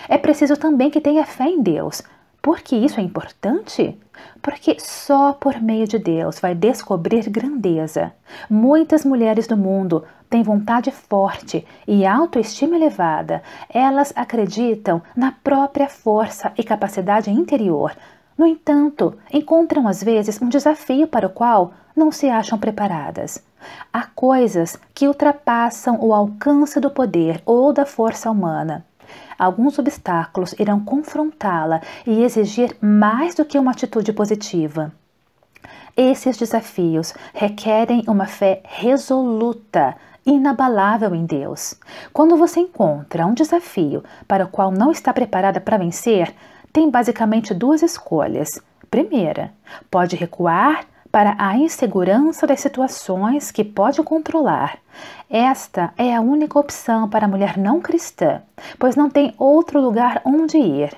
É preciso também que tenha fé em Deus. Por que isso é importante? Porque só por meio de Deus vai descobrir grandeza. Muitas mulheres do mundo têm vontade forte e autoestima elevada. Elas acreditam na própria força e capacidade interior. No entanto, encontram às vezes um desafio para o qual não se acham preparadas. Há coisas que ultrapassam o alcance do poder ou da força humana. Alguns obstáculos irão confrontá-la e exigir mais do que uma atitude positiva. Esses desafios requerem uma fé resoluta, inabalável em Deus. Quando você encontra um desafio para o qual não está preparada para vencer, tem basicamente duas escolhas. Primeira, pode recuar para a insegurança das situações que pode controlar. Esta é a única opção para a mulher não cristã, pois não tem outro lugar onde ir.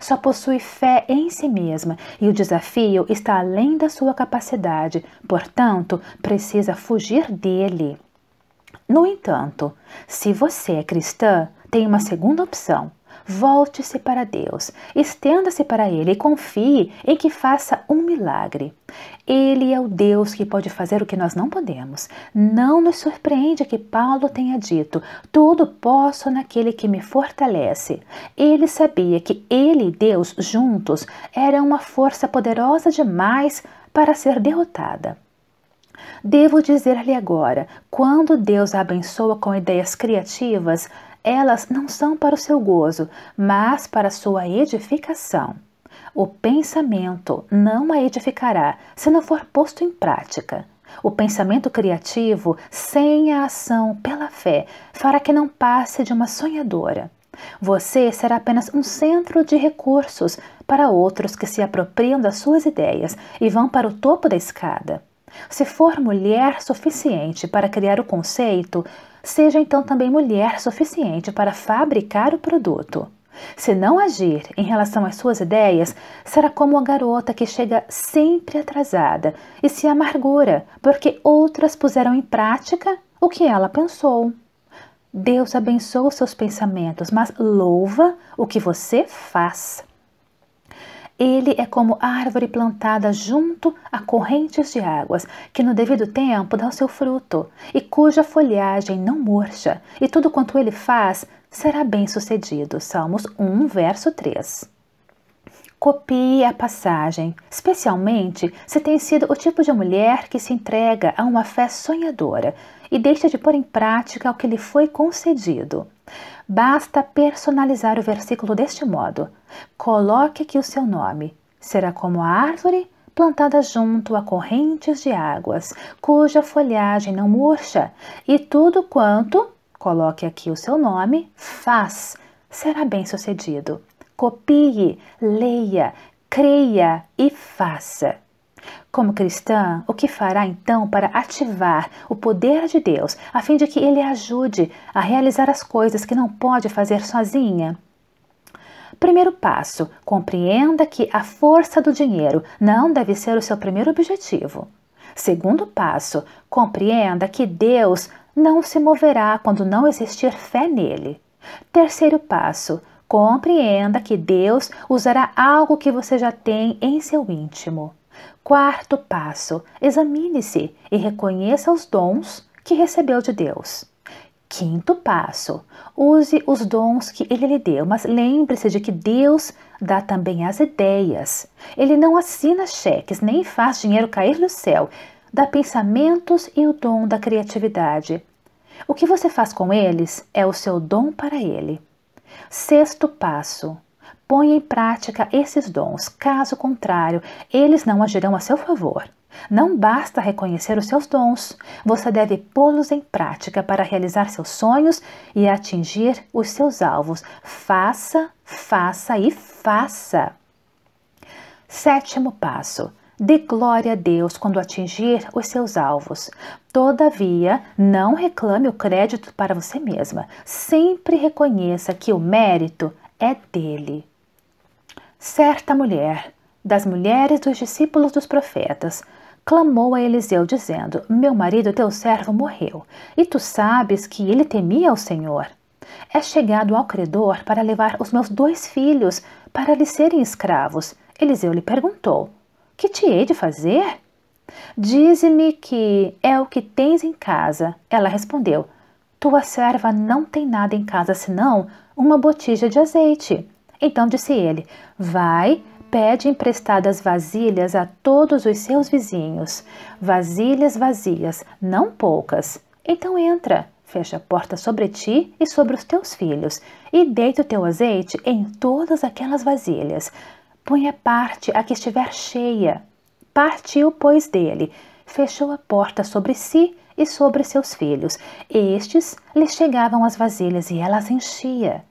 Só possui fé em si mesma e o desafio está além da sua capacidade, portanto, precisa fugir dele. No entanto, se você é cristã, tem uma segunda opção Volte-se para Deus, estenda-se para Ele e confie em que faça um milagre. Ele é o Deus que pode fazer o que nós não podemos. Não nos surpreende que Paulo tenha dito: Tudo posso naquele que me fortalece. Ele sabia que ele e Deus juntos eram uma força poderosa demais para ser derrotada. Devo dizer-lhe agora: quando Deus a abençoa com ideias criativas, elas não são para o seu gozo, mas para a sua edificação. O pensamento não a edificará se não for posto em prática. O pensamento criativo, sem a ação pela fé, fará que não passe de uma sonhadora. Você será apenas um centro de recursos para outros que se apropriam das suas ideias e vão para o topo da escada. Se for mulher suficiente para criar o conceito, Seja então também mulher suficiente para fabricar o produto. Se não agir em relação às suas ideias, será como a garota que chega sempre atrasada e se amargura porque outras puseram em prática o que ela pensou. Deus abençoa os seus pensamentos, mas louva o que você faz. Ele é como árvore plantada junto a correntes de águas, que no devido tempo dá o seu fruto, e cuja folhagem não murcha, e tudo quanto ele faz será bem sucedido. Salmos 1, verso 3. Copie a passagem, especialmente se tem sido o tipo de mulher que se entrega a uma fé sonhadora e deixa de pôr em prática o que lhe foi concedido. Basta personalizar o versículo deste modo: Coloque aqui o seu nome. Será como a árvore plantada junto a correntes de águas, cuja folhagem não murcha, e tudo quanto, coloque aqui o seu nome, faz, será bem sucedido. Copie, leia, creia e faça. Como cristã, o que fará então para ativar o poder de Deus, a fim de que Ele ajude a realizar as coisas que não pode fazer sozinha? Primeiro passo: compreenda que a força do dinheiro não deve ser o seu primeiro objetivo. Segundo passo: compreenda que Deus não se moverá quando não existir fé nele. Terceiro passo: compreenda que Deus usará algo que você já tem em seu íntimo. Quarto passo: examine-se e reconheça os dons que recebeu de Deus. Quinto passo: use os dons que ele lhe deu, mas lembre-se de que Deus dá também as ideias. Ele não assina cheques nem faz dinheiro cair no céu, dá pensamentos e o dom da criatividade. O que você faz com eles é o seu dom para ele. Sexto passo: Ponha em prática esses dons, caso contrário, eles não agirão a seu favor. Não basta reconhecer os seus dons, você deve pô-los em prática para realizar seus sonhos e atingir os seus alvos. Faça, faça e faça. Sétimo passo: dê glória a Deus quando atingir os seus alvos. Todavia, não reclame o crédito para você mesma. Sempre reconheça que o mérito é dele. Certa mulher, das mulheres dos discípulos dos profetas, clamou a Eliseu, dizendo: Meu marido, teu servo, morreu, e tu sabes que ele temia o Senhor. É chegado ao credor para levar os meus dois filhos para lhe serem escravos. Eliseu lhe perguntou: Que te hei de fazer? Dize-me que é o que tens em casa. Ela respondeu: Tua serva não tem nada em casa senão uma botija de azeite. Então disse ele: Vai, pede emprestadas vasilhas a todos os seus vizinhos, vasilhas vazias, não poucas. Então entra, fecha a porta sobre ti e sobre os teus filhos, e deita o teu azeite em todas aquelas vasilhas. Põe a parte a que estiver cheia. Partiu, pois, dele, fechou a porta sobre si e sobre seus filhos. Estes lhe chegavam as vasilhas e elas enchia.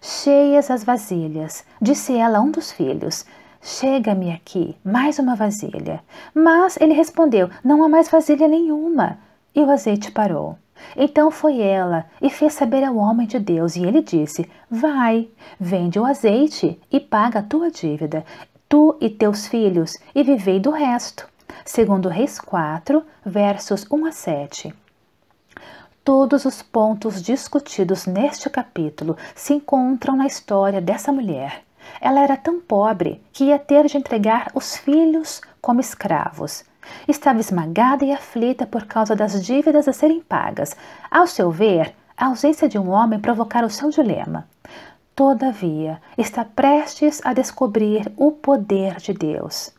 Cheias as vasilhas, disse ela a um dos filhos. Chega-me aqui, mais uma vasilha. Mas ele respondeu: Não há mais vasilha nenhuma. E o azeite parou. Então foi ela e fez saber ao homem de Deus, e ele disse: Vai, vende o azeite e paga a tua dívida, tu e teus filhos, e vivei do resto. Segundo Reis 4, versos 1 a 7. Todos os pontos discutidos neste capítulo se encontram na história dessa mulher. Ela era tão pobre que ia ter de entregar os filhos como escravos. Estava esmagada e aflita por causa das dívidas a serem pagas. Ao seu ver, a ausência de um homem provocara o seu dilema. Todavia, está prestes a descobrir o poder de Deus.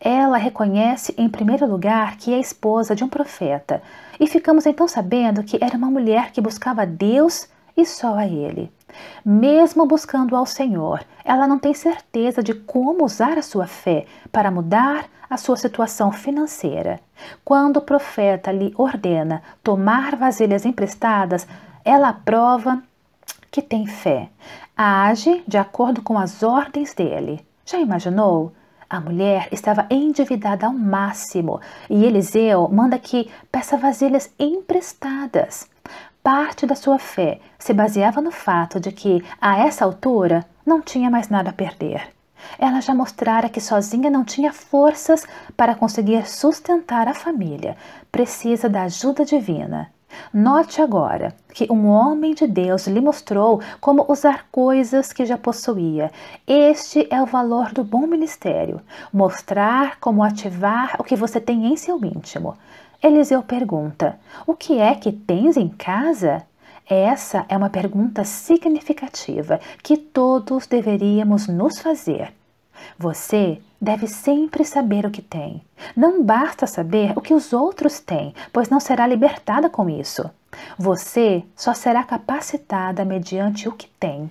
Ela reconhece, em primeiro lugar, que é esposa de um profeta, e ficamos então sabendo que era uma mulher que buscava a Deus e só a Ele. Mesmo buscando ao Senhor, ela não tem certeza de como usar a sua fé para mudar a sua situação financeira. Quando o profeta lhe ordena tomar vasilhas emprestadas, ela prova que tem fé, age de acordo com as ordens dele. Já imaginou? A mulher estava endividada ao máximo e Eliseu manda que peça vasilhas emprestadas. Parte da sua fé se baseava no fato de que, a essa altura, não tinha mais nada a perder. Ela já mostrara que sozinha não tinha forças para conseguir sustentar a família, precisa da ajuda divina. Note agora que um homem de Deus lhe mostrou como usar coisas que já possuía. Este é o valor do bom ministério: mostrar como ativar o que você tem em seu íntimo. Eliseu pergunta: O que é que tens em casa? Essa é uma pergunta significativa que todos deveríamos nos fazer. Você deve sempre saber o que tem. Não basta saber o que os outros têm, pois não será libertada com isso. Você só será capacitada mediante o que tem.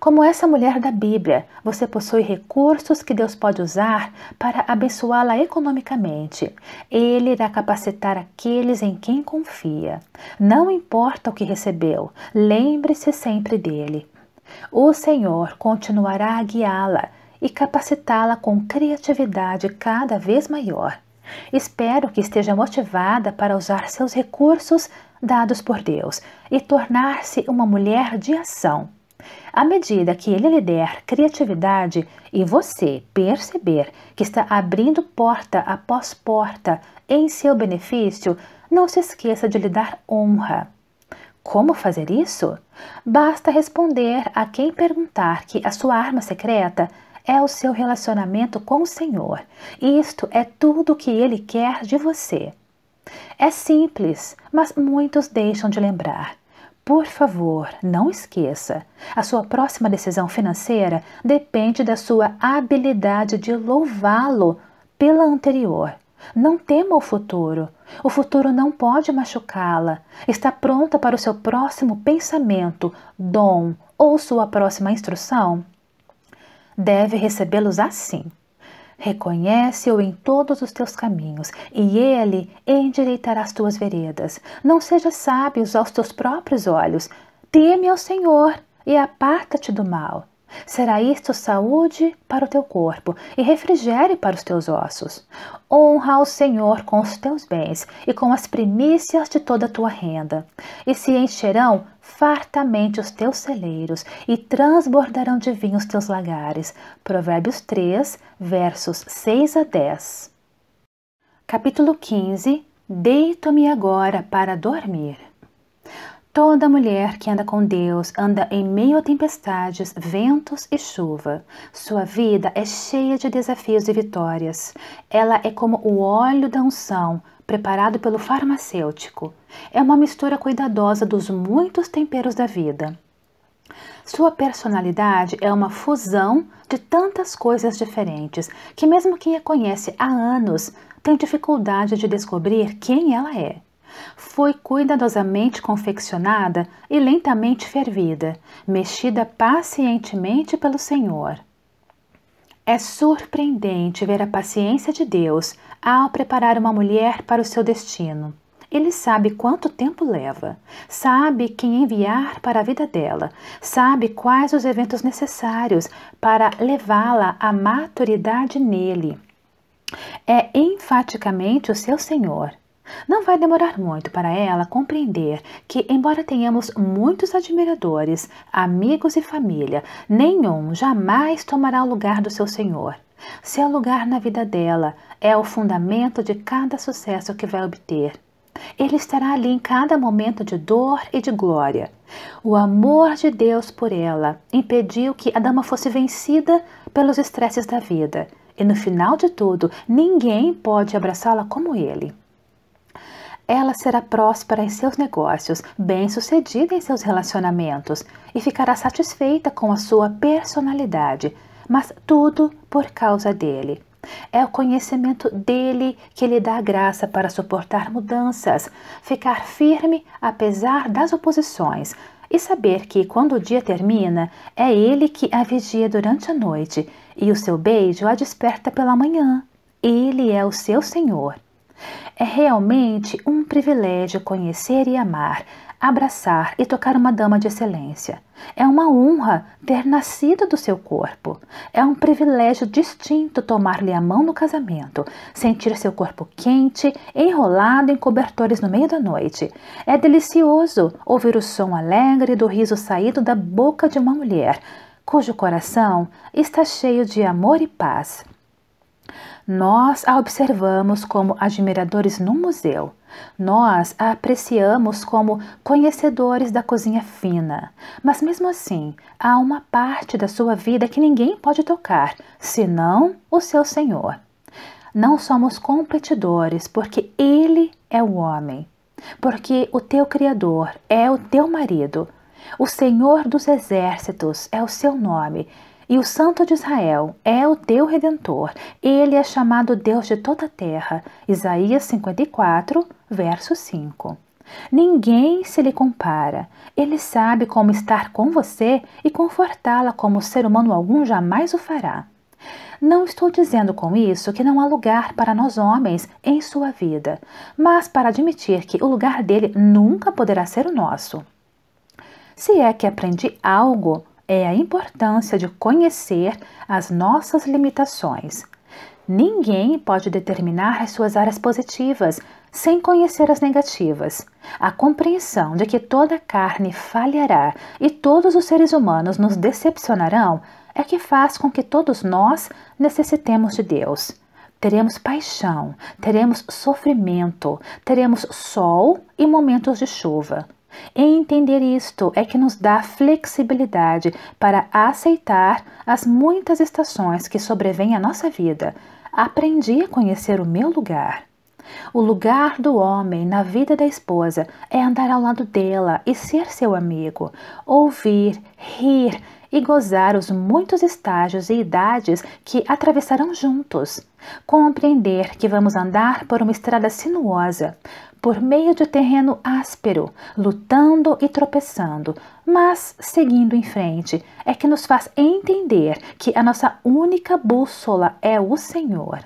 Como essa mulher da Bíblia, você possui recursos que Deus pode usar para abençoá-la economicamente. Ele irá capacitar aqueles em quem confia. Não importa o que recebeu, lembre-se sempre dele. O Senhor continuará a guiá-la e capacitá-la com criatividade cada vez maior. Espero que esteja motivada para usar seus recursos dados por Deus e tornar-se uma mulher de ação. À medida que ele lhe der criatividade e você perceber que está abrindo porta após porta em seu benefício, não se esqueça de lhe dar honra. Como fazer isso? Basta responder a quem perguntar que a sua arma secreta é o seu relacionamento com o Senhor. Isto é tudo o que ele quer de você. É simples, mas muitos deixam de lembrar. Por favor, não esqueça: a sua próxima decisão financeira depende da sua habilidade de louvá-lo pela anterior. Não tema o futuro. O futuro não pode machucá-la. Está pronta para o seu próximo pensamento, dom ou sua próxima instrução? deve recebê-los assim. Reconhece-o em todos os teus caminhos, e ele endireitará as tuas veredas. Não seja sábio aos teus próprios olhos. Teme ao Senhor e aparta-te do mal. Será isto saúde para o teu corpo e refrigere para os teus ossos. Honra ao Senhor com os teus bens e com as primícias de toda a tua renda, e se encherão fartamente os teus celeiros e transbordarão de vinho os teus lagares. Provérbios 3, versos 6 a 10. Capítulo 15 Deito-me agora para dormir. Toda mulher que anda com Deus anda em meio a tempestades, ventos e chuva. Sua vida é cheia de desafios e vitórias. Ela é como o óleo da unção, preparado pelo farmacêutico. É uma mistura cuidadosa dos muitos temperos da vida. Sua personalidade é uma fusão de tantas coisas diferentes que, mesmo quem a conhece há anos, tem dificuldade de descobrir quem ela é. Foi cuidadosamente confeccionada e lentamente fervida, mexida pacientemente pelo Senhor. É surpreendente ver a paciência de Deus ao preparar uma mulher para o seu destino. Ele sabe quanto tempo leva, sabe quem enviar para a vida dela, sabe quais os eventos necessários para levá-la à maturidade nele. É enfaticamente o seu Senhor não vai demorar muito para ela compreender que, embora tenhamos muitos admiradores, amigos e família, nenhum jamais tomará o lugar do seu Senhor. Seu lugar na vida dela é o fundamento de cada sucesso que vai obter. Ele estará ali em cada momento de dor e de glória. O amor de Deus por ela impediu que a dama fosse vencida pelos estresses da vida. E no final de tudo, ninguém pode abraçá-la como ele. Ela será próspera em seus negócios, bem-sucedida em seus relacionamentos e ficará satisfeita com a sua personalidade, mas tudo por causa dele. É o conhecimento dele que lhe dá a graça para suportar mudanças, ficar firme apesar das oposições e saber que, quando o dia termina, é ele que a vigia durante a noite e o seu beijo a desperta pela manhã. Ele é o seu Senhor. É realmente um privilégio conhecer e amar, abraçar e tocar uma dama de excelência. É uma honra ter nascido do seu corpo. É um privilégio distinto tomar-lhe a mão no casamento, sentir seu corpo quente, enrolado em cobertores no meio da noite. É delicioso ouvir o som alegre do riso saído da boca de uma mulher, cujo coração está cheio de amor e paz. Nós a observamos como admiradores no museu. Nós a apreciamos como conhecedores da cozinha fina. Mas mesmo assim, há uma parte da sua vida que ninguém pode tocar, senão o seu Senhor. Não somos competidores, porque Ele é o homem. Porque o teu Criador é o teu marido. O Senhor dos Exércitos é o seu nome e o Santo de Israel é o teu redentor. Ele é chamado Deus de toda a terra. Isaías 54, verso 5. Ninguém se lhe compara. Ele sabe como estar com você e confortá-la como ser humano algum jamais o fará. Não estou dizendo com isso que não há lugar para nós homens em sua vida, mas para admitir que o lugar dele nunca poderá ser o nosso. Se é que aprendi algo é a importância de conhecer as nossas limitações. Ninguém pode determinar as suas áreas positivas sem conhecer as negativas. A compreensão de que toda carne falhará e todos os seres humanos nos decepcionarão é que faz com que todos nós necessitemos de Deus. Teremos paixão, teremos sofrimento, teremos sol e momentos de chuva entender isto é que nos dá flexibilidade para aceitar as muitas estações que sobrevêm à nossa vida. Aprendi a conhecer o meu lugar. O lugar do homem na vida da esposa é andar ao lado dela e ser seu amigo, ouvir, rir e gozar os muitos estágios e idades que atravessarão juntos. Compreender que vamos andar por uma estrada sinuosa, por meio de terreno áspero, lutando e tropeçando, mas seguindo em frente, é que nos faz entender que a nossa única bússola é o Senhor.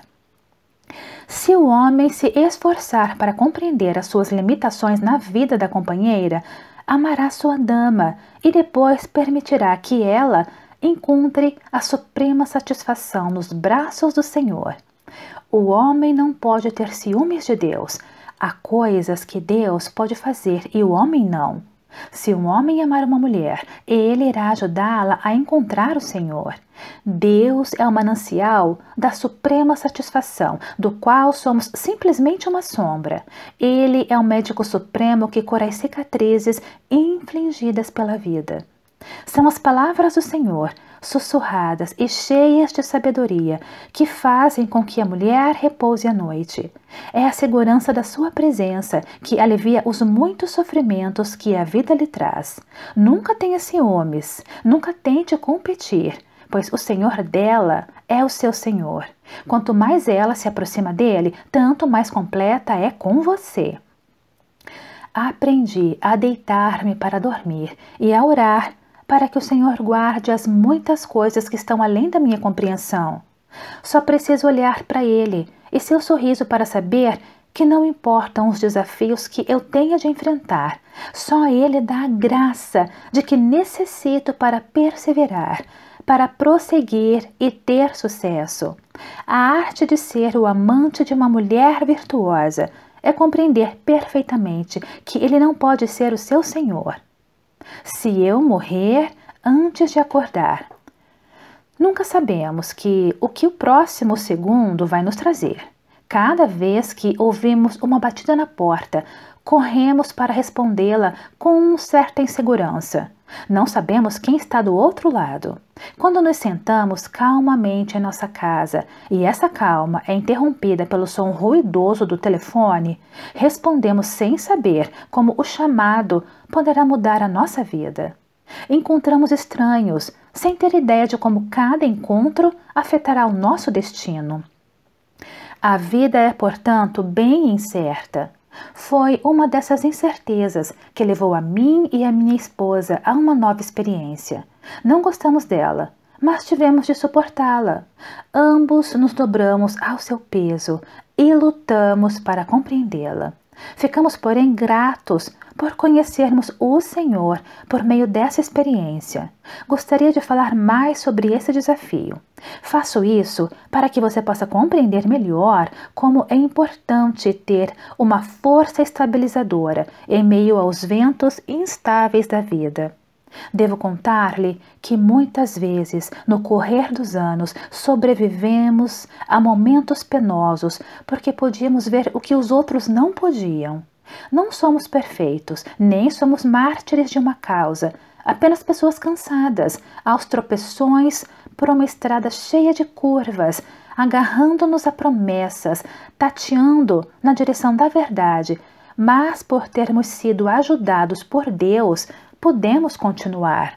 Se o homem se esforçar para compreender as suas limitações na vida da companheira, amará sua dama e depois permitirá que ela encontre a suprema satisfação nos braços do Senhor. O homem não pode ter ciúmes de Deus, Há coisas que Deus pode fazer e o homem não. Se um homem amar uma mulher, ele irá ajudá-la a encontrar o Senhor. Deus é o manancial da suprema satisfação, do qual somos simplesmente uma sombra. Ele é o médico supremo que cura as cicatrizes infligidas pela vida. São as palavras do Senhor sussurradas e cheias de sabedoria, que fazem com que a mulher repouse à noite. É a segurança da sua presença que alivia os muitos sofrimentos que a vida lhe traz. Nunca tenha ciúmes, nunca tente competir, pois o Senhor dela é o seu Senhor. Quanto mais ela se aproxima dele, tanto mais completa é com você aprendi a deitar-me para dormir e a orar para que o Senhor guarde as muitas coisas que estão além da minha compreensão. Só preciso olhar para Ele e seu sorriso para saber que não importam os desafios que eu tenha de enfrentar, só Ele dá a graça de que necessito para perseverar, para prosseguir e ter sucesso. A arte de ser o amante de uma mulher virtuosa é compreender perfeitamente que ele não pode ser o seu senhor se eu morrer antes de acordar. Nunca sabemos que o que o próximo segundo vai nos trazer. Cada vez que ouvimos uma batida na porta, corremos para respondê-la com certa insegurança. Não sabemos quem está do outro lado. Quando nos sentamos calmamente em nossa casa e essa calma é interrompida pelo som ruidoso do telefone, respondemos sem saber, como o chamado poderá mudar a nossa vida. Encontramos estranhos, sem ter ideia de como cada encontro afetará o nosso destino. A vida é, portanto, bem incerta. Foi uma dessas incertezas que levou a mim e a minha esposa a uma nova experiência. Não gostamos dela, mas tivemos de suportá-la. Ambos nos dobramos ao seu peso e lutamos para compreendê-la. Ficamos, porém, gratos por conhecermos o Senhor por meio dessa experiência. Gostaria de falar mais sobre esse desafio. Faço isso para que você possa compreender melhor como é importante ter uma força estabilizadora em meio aos ventos instáveis da vida. Devo contar-lhe que muitas vezes, no correr dos anos, sobrevivemos a momentos penosos porque podíamos ver o que os outros não podiam. Não somos perfeitos, nem somos mártires de uma causa, apenas pessoas cansadas, aos tropeções, por uma estrada cheia de curvas, agarrando-nos a promessas, tateando na direção da verdade, mas por termos sido ajudados por Deus, podemos continuar.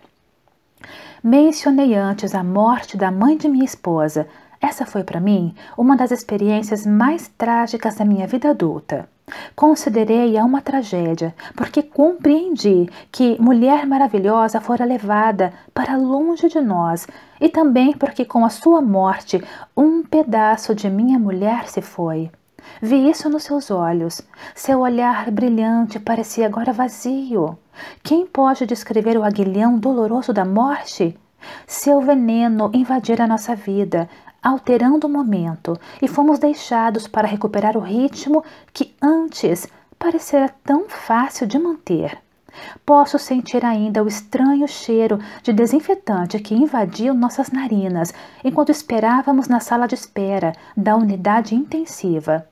Mencionei antes a morte da mãe de minha esposa. Essa foi para mim uma das experiências mais trágicas da minha vida adulta. Considerei-a uma tragédia, porque compreendi que Mulher Maravilhosa fora levada para longe de nós, e também porque com a sua morte um pedaço de minha mulher se foi. Vi isso nos seus olhos. Seu olhar brilhante parecia agora vazio. Quem pode descrever o aguilhão doloroso da morte? Seu veneno invadir a nossa vida, alterando o momento e fomos deixados para recuperar o ritmo que antes parecera tão fácil de manter. Posso sentir ainda o estranho cheiro de desinfetante que invadiu nossas narinas enquanto esperávamos na sala de espera da unidade intensiva.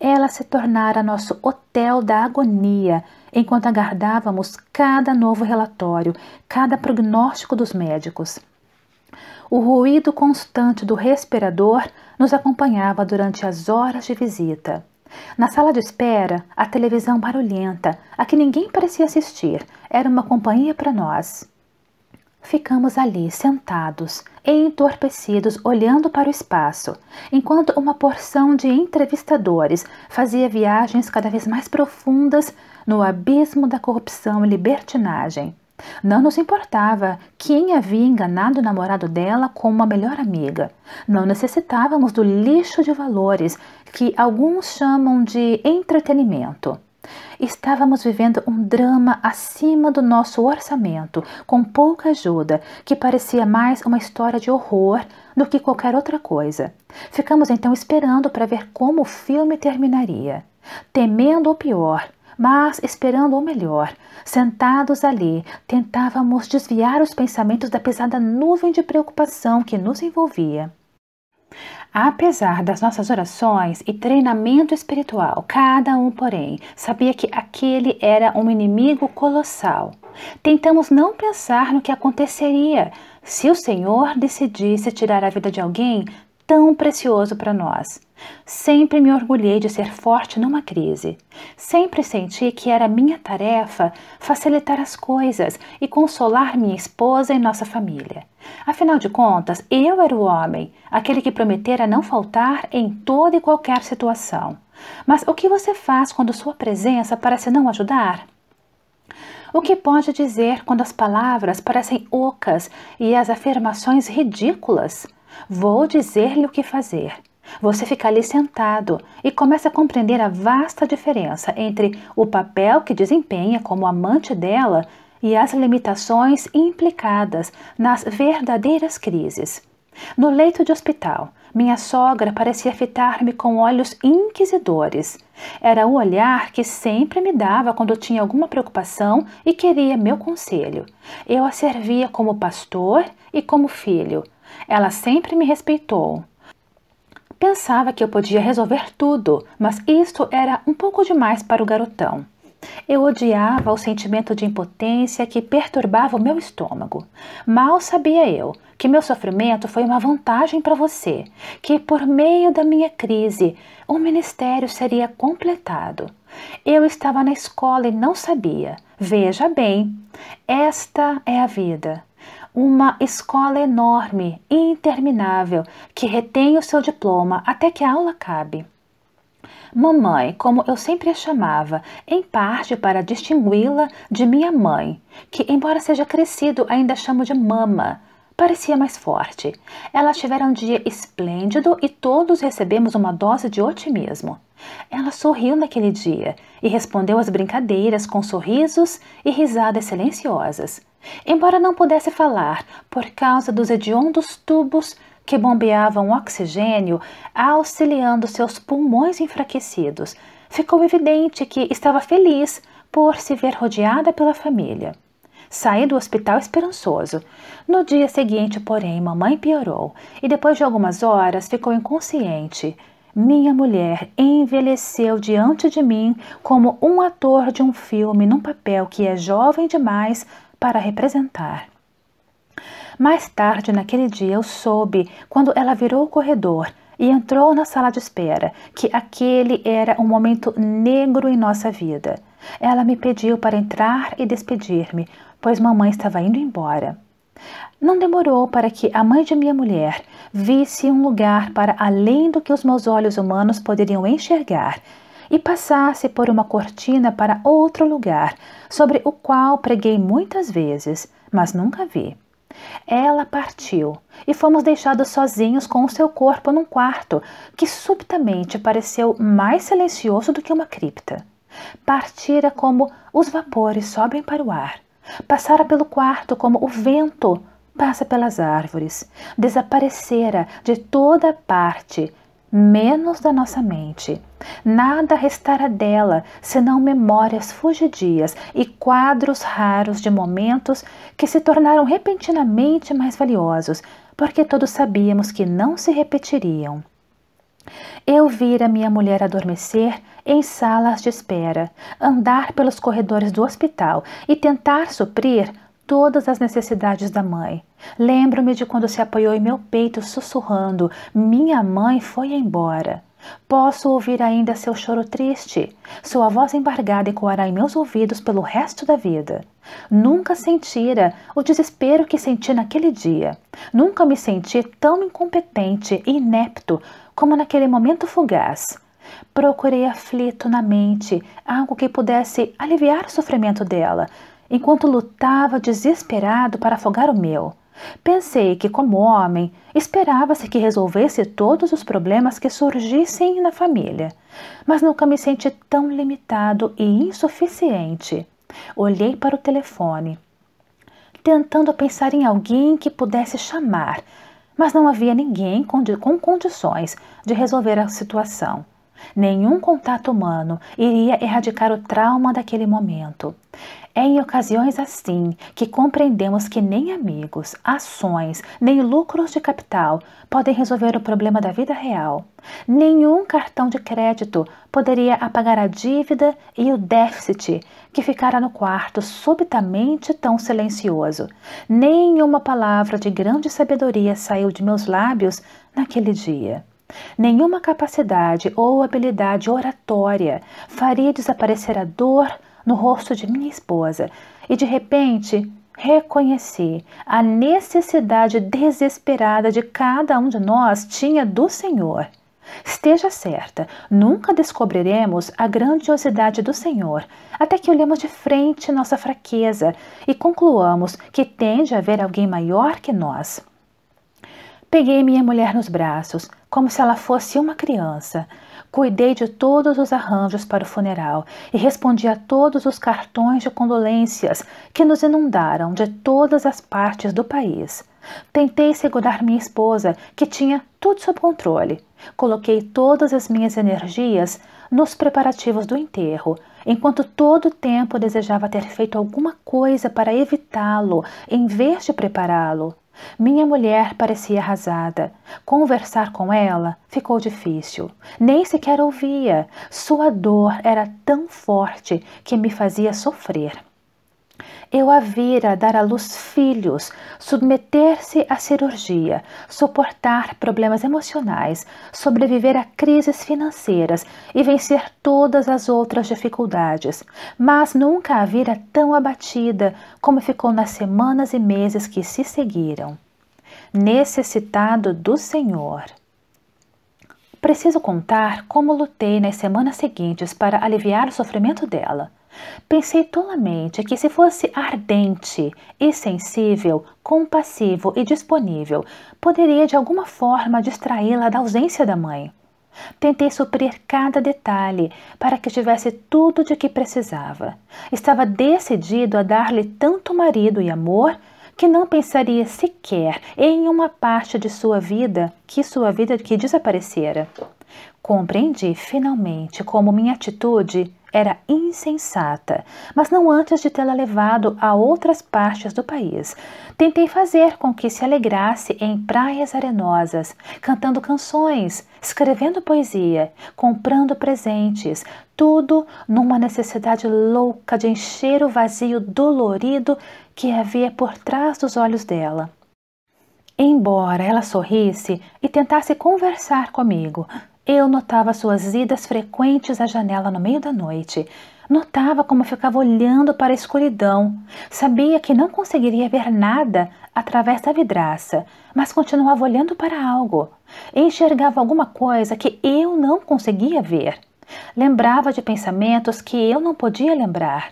Ela se tornara nosso hotel da agonia enquanto aguardávamos cada novo relatório, cada prognóstico dos médicos. O ruído constante do respirador nos acompanhava durante as horas de visita. Na sala de espera, a televisão barulhenta, a que ninguém parecia assistir, era uma companhia para nós. Ficamos ali, sentados, entorpecidos, olhando para o espaço, enquanto uma porção de entrevistadores fazia viagens cada vez mais profundas no abismo da corrupção e libertinagem. Não nos importava quem havia enganado o namorado dela com uma melhor amiga. Não necessitávamos do lixo de valores que alguns chamam de entretenimento. Estávamos vivendo um drama acima do nosso orçamento, com pouca ajuda, que parecia mais uma história de horror do que qualquer outra coisa. Ficamos então esperando para ver como o filme terminaria, temendo o pior, mas, esperando o melhor, sentados ali, tentávamos desviar os pensamentos da pesada nuvem de preocupação que nos envolvia. Apesar das nossas orações e treinamento espiritual, cada um, porém, sabia que aquele era um inimigo colossal. Tentamos não pensar no que aconteceria se o Senhor decidisse tirar a vida de alguém tão precioso para nós. Sempre me orgulhei de ser forte numa crise. Sempre senti que era minha tarefa facilitar as coisas e consolar minha esposa e nossa família. Afinal de contas, eu era o homem, aquele que prometera não faltar em toda e qualquer situação. Mas o que você faz quando sua presença parece não ajudar? O que pode dizer quando as palavras parecem ocas e as afirmações ridículas? Vou dizer-lhe o que fazer. Você fica ali sentado e começa a compreender a vasta diferença entre o papel que desempenha como amante dela e as limitações implicadas nas verdadeiras crises. No leito de hospital, minha sogra parecia fitar-me com olhos inquisidores. Era o olhar que sempre me dava quando tinha alguma preocupação e queria meu conselho. Eu a servia como pastor e como filho, ela sempre me respeitou. Pensava que eu podia resolver tudo, mas isto era um pouco demais para o garotão. Eu odiava o sentimento de impotência que perturbava o meu estômago. Mal sabia eu que meu sofrimento foi uma vantagem para você, que por meio da minha crise o ministério seria completado. Eu estava na escola e não sabia. Veja bem, esta é a vida uma escola enorme interminável que retém o seu diploma até que a aula cabe. Mamãe, como eu sempre a chamava, em parte para distingui-la de minha mãe, que, embora seja crescido, ainda chamo de mama, parecia mais forte. Elas tiveram um dia esplêndido e todos recebemos uma dose de otimismo. Ela sorriu naquele dia e respondeu às brincadeiras com sorrisos e risadas silenciosas. Embora não pudesse falar por causa dos hediondos tubos que bombeavam oxigênio, auxiliando seus pulmões enfraquecidos, ficou evidente que estava feliz por se ver rodeada pela família. Saí do hospital esperançoso. No dia seguinte, porém, mamãe piorou e depois de algumas horas ficou inconsciente. Minha mulher envelheceu diante de mim como um ator de um filme num papel que é jovem demais para representar. Mais tarde naquele dia eu soube, quando ela virou o corredor e entrou na sala de espera, que aquele era um momento negro em nossa vida. Ela me pediu para entrar e despedir-me, pois mamãe estava indo embora. Não demorou para que a mãe de minha mulher visse um lugar para além do que os meus olhos humanos poderiam enxergar e passasse por uma cortina para outro lugar, sobre o qual preguei muitas vezes, mas nunca vi. Ela partiu e fomos deixados sozinhos com o seu corpo num quarto que subitamente pareceu mais silencioso do que uma cripta. Partira como os vapores sobem para o ar, passara pelo quarto como o vento passa pelas árvores, desaparecera de toda parte menos da nossa mente. Nada restará dela, senão memórias fugidias e quadros raros de momentos que se tornaram repentinamente mais valiosos, porque todos sabíamos que não se repetiriam. Eu vira minha mulher adormecer em salas de espera, andar pelos corredores do hospital e tentar suprir todas as necessidades da mãe. Lembro-me de quando se apoiou em meu peito, sussurrando: Minha mãe foi embora. Posso ouvir ainda seu choro triste. Sua voz embargada ecoará em meus ouvidos pelo resto da vida. Nunca sentira o desespero que senti naquele dia. Nunca me senti tão incompetente e inepto como naquele momento fugaz. Procurei aflito na mente algo que pudesse aliviar o sofrimento dela, enquanto lutava desesperado para afogar o meu. Pensei que, como homem, esperava-se que resolvesse todos os problemas que surgissem na família, mas nunca me senti tão limitado e insuficiente. Olhei para o telefone, tentando pensar em alguém que pudesse chamar, mas não havia ninguém com condições de resolver a situação. Nenhum contato humano iria erradicar o trauma daquele momento. É em ocasiões assim que compreendemos que nem amigos, ações, nem lucros de capital podem resolver o problema da vida real. Nenhum cartão de crédito poderia apagar a dívida e o déficit que ficara no quarto subitamente tão silencioso. Nenhuma palavra de grande sabedoria saiu de meus lábios naquele dia. Nenhuma capacidade ou habilidade oratória faria desaparecer a dor no rosto de minha esposa e de repente reconheci a necessidade desesperada de cada um de nós tinha do Senhor. Esteja certa, nunca descobriremos a grandiosidade do Senhor até que olhemos de frente nossa fraqueza e concluamos que tem de haver alguém maior que nós. Peguei minha mulher nos braços, como se ela fosse uma criança, Cuidei de todos os arranjos para o funeral e respondi a todos os cartões de condolências que nos inundaram de todas as partes do país. Tentei segurar minha esposa, que tinha tudo sob controle. Coloquei todas as minhas energias nos preparativos do enterro, enquanto todo o tempo desejava ter feito alguma coisa para evitá-lo, em vez de prepará-lo. Minha mulher parecia arrasada. Conversar com ela ficou difícil. Nem sequer ouvia. Sua dor era tão forte que me fazia sofrer eu a vira dar à luz filhos, submeter-se à cirurgia, suportar problemas emocionais, sobreviver a crises financeiras e vencer todas as outras dificuldades, mas nunca a vira tão abatida como ficou nas semanas e meses que se seguiram. Necessitado do Senhor. Preciso contar como lutei nas semanas seguintes para aliviar o sofrimento dela. Pensei tolamente que, se fosse ardente e sensível, compassivo e disponível, poderia de alguma forma distraí-la da ausência da mãe. Tentei suprir cada detalhe para que tivesse tudo de que precisava. Estava decidido a dar-lhe tanto marido e amor que não pensaria sequer em uma parte de sua vida que sua vida que desaparecera. Compreendi finalmente como minha atitude era insensata, mas não antes de tê-la levado a outras partes do país. Tentei fazer com que se alegrasse em praias arenosas, cantando canções, escrevendo poesia, comprando presentes, tudo numa necessidade louca de encher o vazio dolorido que havia por trás dos olhos dela. Embora ela sorrisse e tentasse conversar comigo, eu notava suas idas frequentes à janela no meio da noite. Notava como ficava olhando para a escuridão. Sabia que não conseguiria ver nada através da vidraça, mas continuava olhando para algo. Enxergava alguma coisa que eu não conseguia ver. Lembrava de pensamentos que eu não podia lembrar.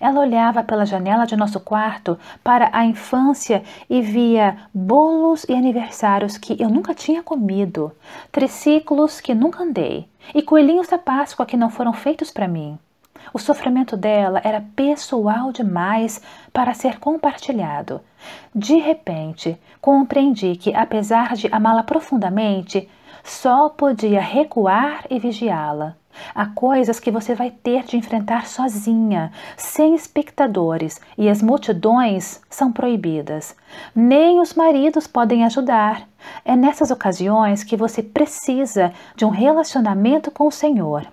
Ela olhava pela janela de nosso quarto para a infância e via bolos e aniversários que eu nunca tinha comido, triciclos que nunca andei e coelhinhos da Páscoa que não foram feitos para mim. O sofrimento dela era pessoal demais para ser compartilhado. De repente, compreendi que, apesar de amá-la profundamente, só podia recuar e vigiá-la. Há coisas que você vai ter de enfrentar sozinha, sem espectadores, e as multidões são proibidas. Nem os maridos podem ajudar. É nessas ocasiões que você precisa de um relacionamento com o Senhor.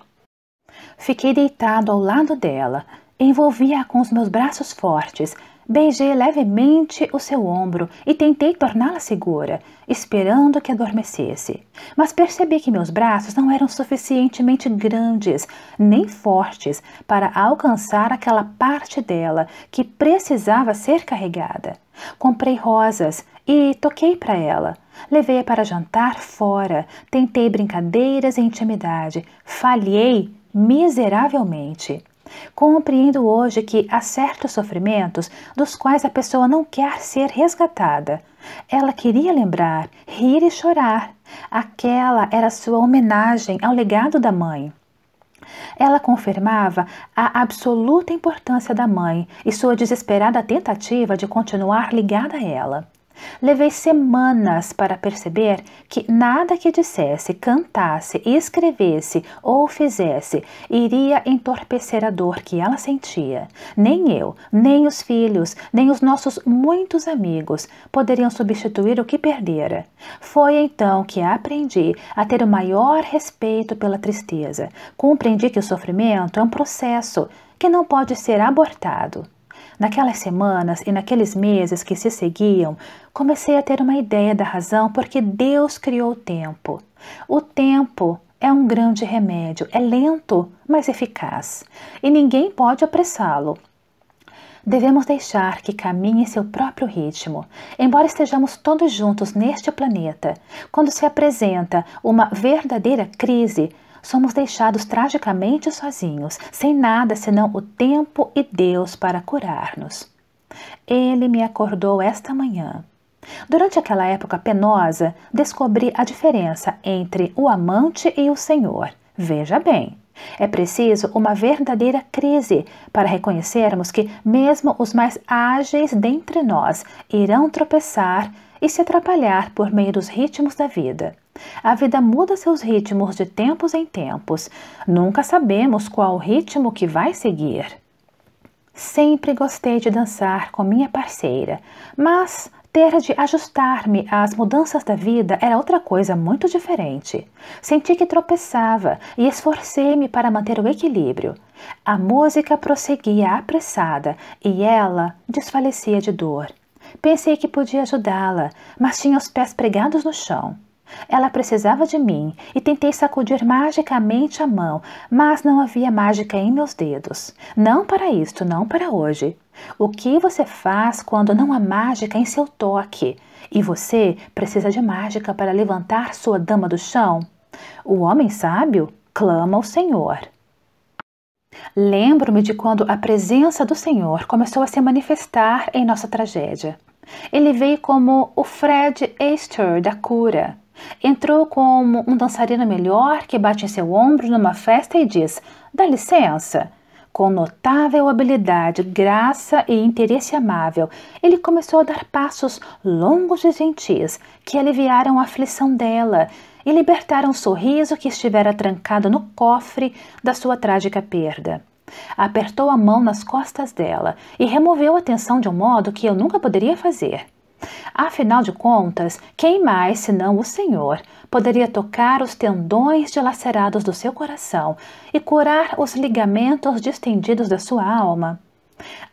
Fiquei deitado ao lado dela, envolvia-a com os meus braços fortes Beijei levemente o seu ombro e tentei torná-la segura, esperando que adormecesse. Mas percebi que meus braços não eram suficientemente grandes nem fortes para alcançar aquela parte dela que precisava ser carregada. Comprei rosas e toquei para ela. Levei-a para jantar fora, tentei brincadeiras e intimidade. Falhei miseravelmente compreendo hoje que há certos sofrimentos dos quais a pessoa não quer ser resgatada. Ela queria lembrar, rir e chorar. Aquela era sua homenagem ao legado da mãe. Ela confirmava a absoluta importância da mãe e sua desesperada tentativa de continuar ligada a ela. Levei semanas para perceber que nada que dissesse, cantasse, escrevesse ou fizesse iria entorpecer a dor que ela sentia. Nem eu, nem os filhos, nem os nossos muitos amigos poderiam substituir o que perdera. Foi então que aprendi a ter o maior respeito pela tristeza. Compreendi que o sofrimento é um processo que não pode ser abortado. Naquelas semanas e naqueles meses que se seguiam, comecei a ter uma ideia da razão por que Deus criou o tempo. O tempo é um grande remédio, é lento, mas eficaz, e ninguém pode apressá-lo. Devemos deixar que caminhe seu próprio ritmo. Embora estejamos todos juntos neste planeta, quando se apresenta uma verdadeira crise, somos deixados tragicamente sozinhos, sem nada senão o tempo e Deus para curar-nos. Ele me acordou esta manhã. Durante aquela época penosa, descobri a diferença entre o amante e o Senhor. Veja bem, é preciso uma verdadeira crise para reconhecermos que, mesmo os mais ágeis dentre nós, irão tropeçar e se atrapalhar por meio dos ritmos da vida. A vida muda seus ritmos de tempos em tempos. Nunca sabemos qual ritmo que vai seguir. Sempre gostei de dançar com minha parceira, mas ter de ajustar-me às mudanças da vida era outra coisa muito diferente. Senti que tropeçava e esforcei-me para manter o equilíbrio. A música prosseguia apressada e ela desfalecia de dor. Pensei que podia ajudá-la, mas tinha os pés pregados no chão. Ela precisava de mim e tentei sacudir magicamente a mão, mas não havia mágica em meus dedos. Não para isto, não para hoje. O que você faz quando não há mágica em seu toque? E você precisa de mágica para levantar sua dama do chão? O homem sábio clama ao Senhor. Lembro-me de quando a presença do Senhor começou a se manifestar em nossa tragédia. Ele veio como o Fred Astor da cura. Entrou como um dançarino melhor que bate em seu ombro numa festa e diz: Dá licença. Com notável habilidade, graça e interesse amável, ele começou a dar passos longos e gentis que aliviaram a aflição dela e libertar um sorriso que estivera trancado no cofre da sua trágica perda. Apertou a mão nas costas dela e removeu a tensão de um modo que eu nunca poderia fazer. Afinal de contas, quem mais senão o Senhor poderia tocar os tendões dilacerados do seu coração e curar os ligamentos distendidos da sua alma?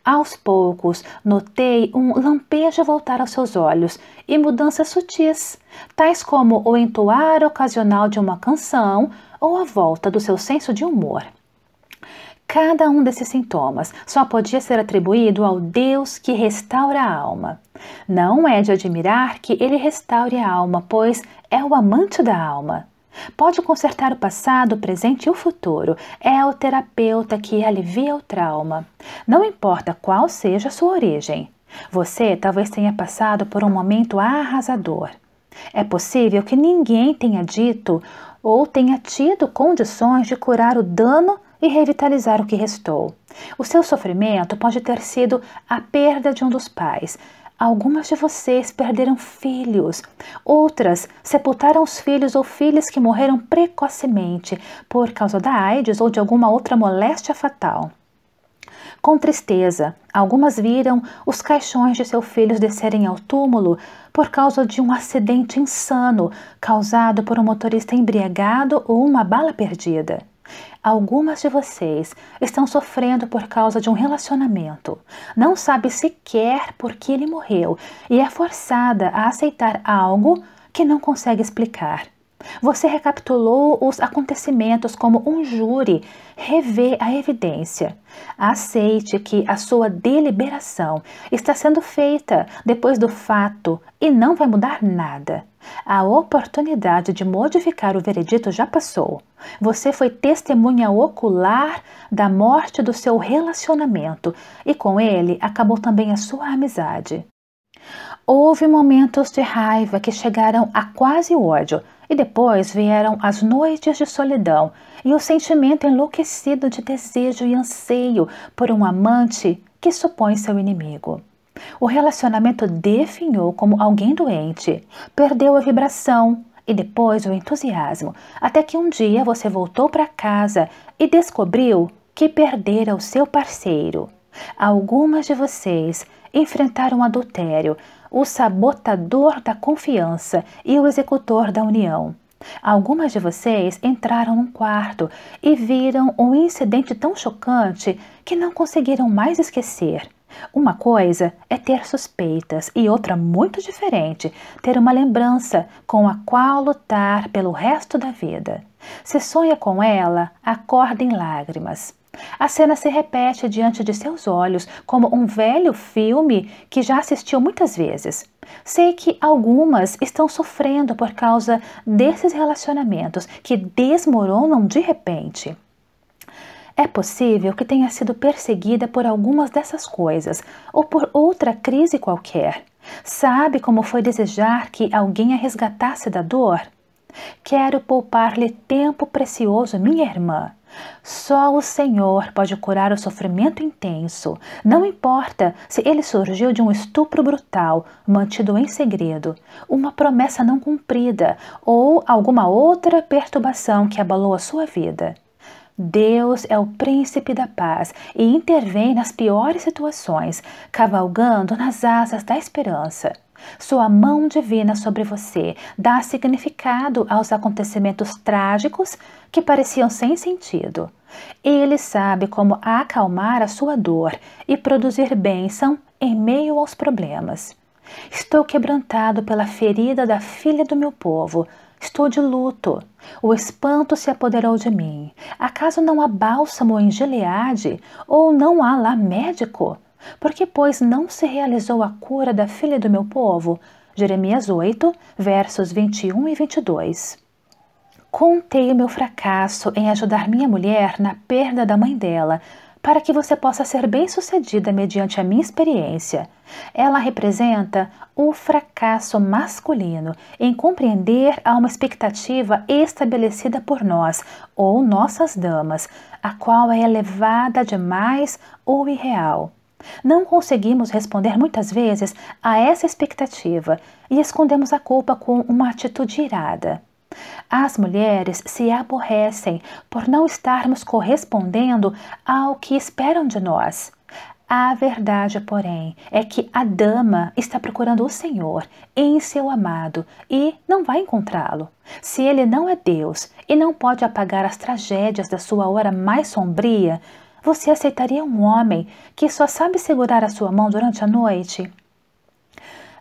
Aos poucos, notei um lampejo voltar aos seus olhos e mudanças sutis, tais como o entoar ocasional de uma canção ou a volta do seu senso de humor. Cada um desses sintomas só podia ser atribuído ao Deus que restaura a alma. Não é de admirar que ele restaure a alma, pois é o amante da alma. Pode consertar o passado, o presente e o futuro. É o terapeuta que alivia o trauma. Não importa qual seja a sua origem. Você talvez tenha passado por um momento arrasador. É possível que ninguém tenha dito ou tenha tido condições de curar o dano e revitalizar o que restou. O seu sofrimento pode ter sido a perda de um dos pais, Algumas de vocês perderam filhos, outras sepultaram os filhos ou filhas que morreram precocemente por causa da AIDS ou de alguma outra moléstia fatal. Com tristeza, algumas viram os caixões de seus filhos descerem ao túmulo por causa de um acidente insano causado por um motorista embriagado ou uma bala perdida. Algumas de vocês estão sofrendo por causa de um relacionamento, não sabe sequer por que ele morreu e é forçada a aceitar algo que não consegue explicar. Você recapitulou os acontecimentos como um júri, revê a evidência. Aceite que a sua deliberação está sendo feita depois do fato e não vai mudar nada. A oportunidade de modificar o veredito já passou. Você foi testemunha ocular da morte do seu relacionamento e com ele acabou também a sua amizade. Houve momentos de raiva que chegaram a quase ódio e depois vieram as noites de solidão e o sentimento enlouquecido de desejo e anseio por um amante que supõe seu inimigo. O relacionamento definhou como alguém doente, perdeu a vibração e depois o entusiasmo, até que um dia você voltou para casa e descobriu que perdera é o seu parceiro. Algumas de vocês enfrentaram adultério, o sabotador da confiança e o executor da união. Algumas de vocês entraram num quarto e viram um incidente tão chocante que não conseguiram mais esquecer. Uma coisa é ter suspeitas e outra muito diferente, ter uma lembrança com a qual lutar pelo resto da vida. Se sonha com ela, acorda em lágrimas. A cena se repete diante de seus olhos como um velho filme que já assistiu muitas vezes. Sei que algumas estão sofrendo por causa desses relacionamentos que desmoronam de repente. É possível que tenha sido perseguida por algumas dessas coisas ou por outra crise qualquer. Sabe como foi desejar que alguém a resgatasse da dor? Quero poupar-lhe tempo precioso, minha irmã. Só o Senhor pode curar o sofrimento intenso, não importa se ele surgiu de um estupro brutal, mantido em segredo, uma promessa não cumprida ou alguma outra perturbação que abalou a sua vida. Deus é o príncipe da paz e intervém nas piores situações, cavalgando nas asas da esperança. Sua mão divina sobre você dá significado aos acontecimentos trágicos que pareciam sem sentido. Ele sabe como acalmar a sua dor e produzir bênção em meio aos problemas. Estou quebrantado pela ferida da filha do meu povo, Estou de luto. O espanto se apoderou de mim. Acaso não há bálsamo em Gileade? Ou não há lá médico? Porque, pois, não se realizou a cura da filha do meu povo? Jeremias 8, versos 21 e 22. Contei o meu fracasso em ajudar minha mulher na perda da mãe dela, para que você possa ser bem-sucedida mediante a minha experiência. Ela representa o fracasso masculino em compreender a uma expectativa estabelecida por nós ou nossas damas, a qual é elevada demais ou irreal. Não conseguimos responder muitas vezes a essa expectativa e escondemos a culpa com uma atitude irada. As mulheres se aborrecem por não estarmos correspondendo ao que esperam de nós. A verdade, porém, é que a dama está procurando o Senhor em seu amado e não vai encontrá-lo. Se ele não é Deus e não pode apagar as tragédias da sua hora mais sombria, você aceitaria um homem que só sabe segurar a sua mão durante a noite?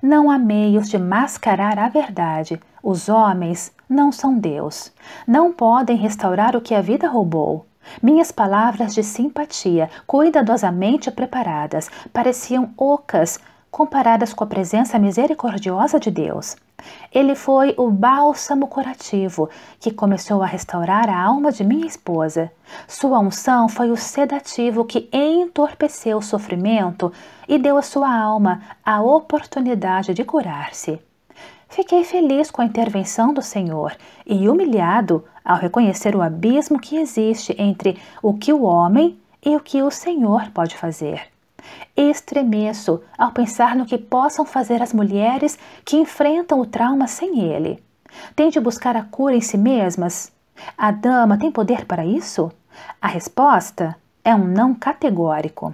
Não há meios de mascarar a verdade os homens não são Deus. Não podem restaurar o que a vida roubou. Minhas palavras de simpatia, cuidadosamente preparadas, pareciam ocas comparadas com a presença misericordiosa de Deus. Ele foi o bálsamo curativo que começou a restaurar a alma de minha esposa. Sua unção foi o sedativo que entorpeceu o sofrimento e deu à sua alma a oportunidade de curar-se. Fiquei feliz com a intervenção do Senhor e humilhado ao reconhecer o abismo que existe entre o que o homem e o que o Senhor pode fazer. Estremeço ao pensar no que possam fazer as mulheres que enfrentam o trauma sem ele. Têm de buscar a cura em si mesmas? A dama tem poder para isso? A resposta é um não categórico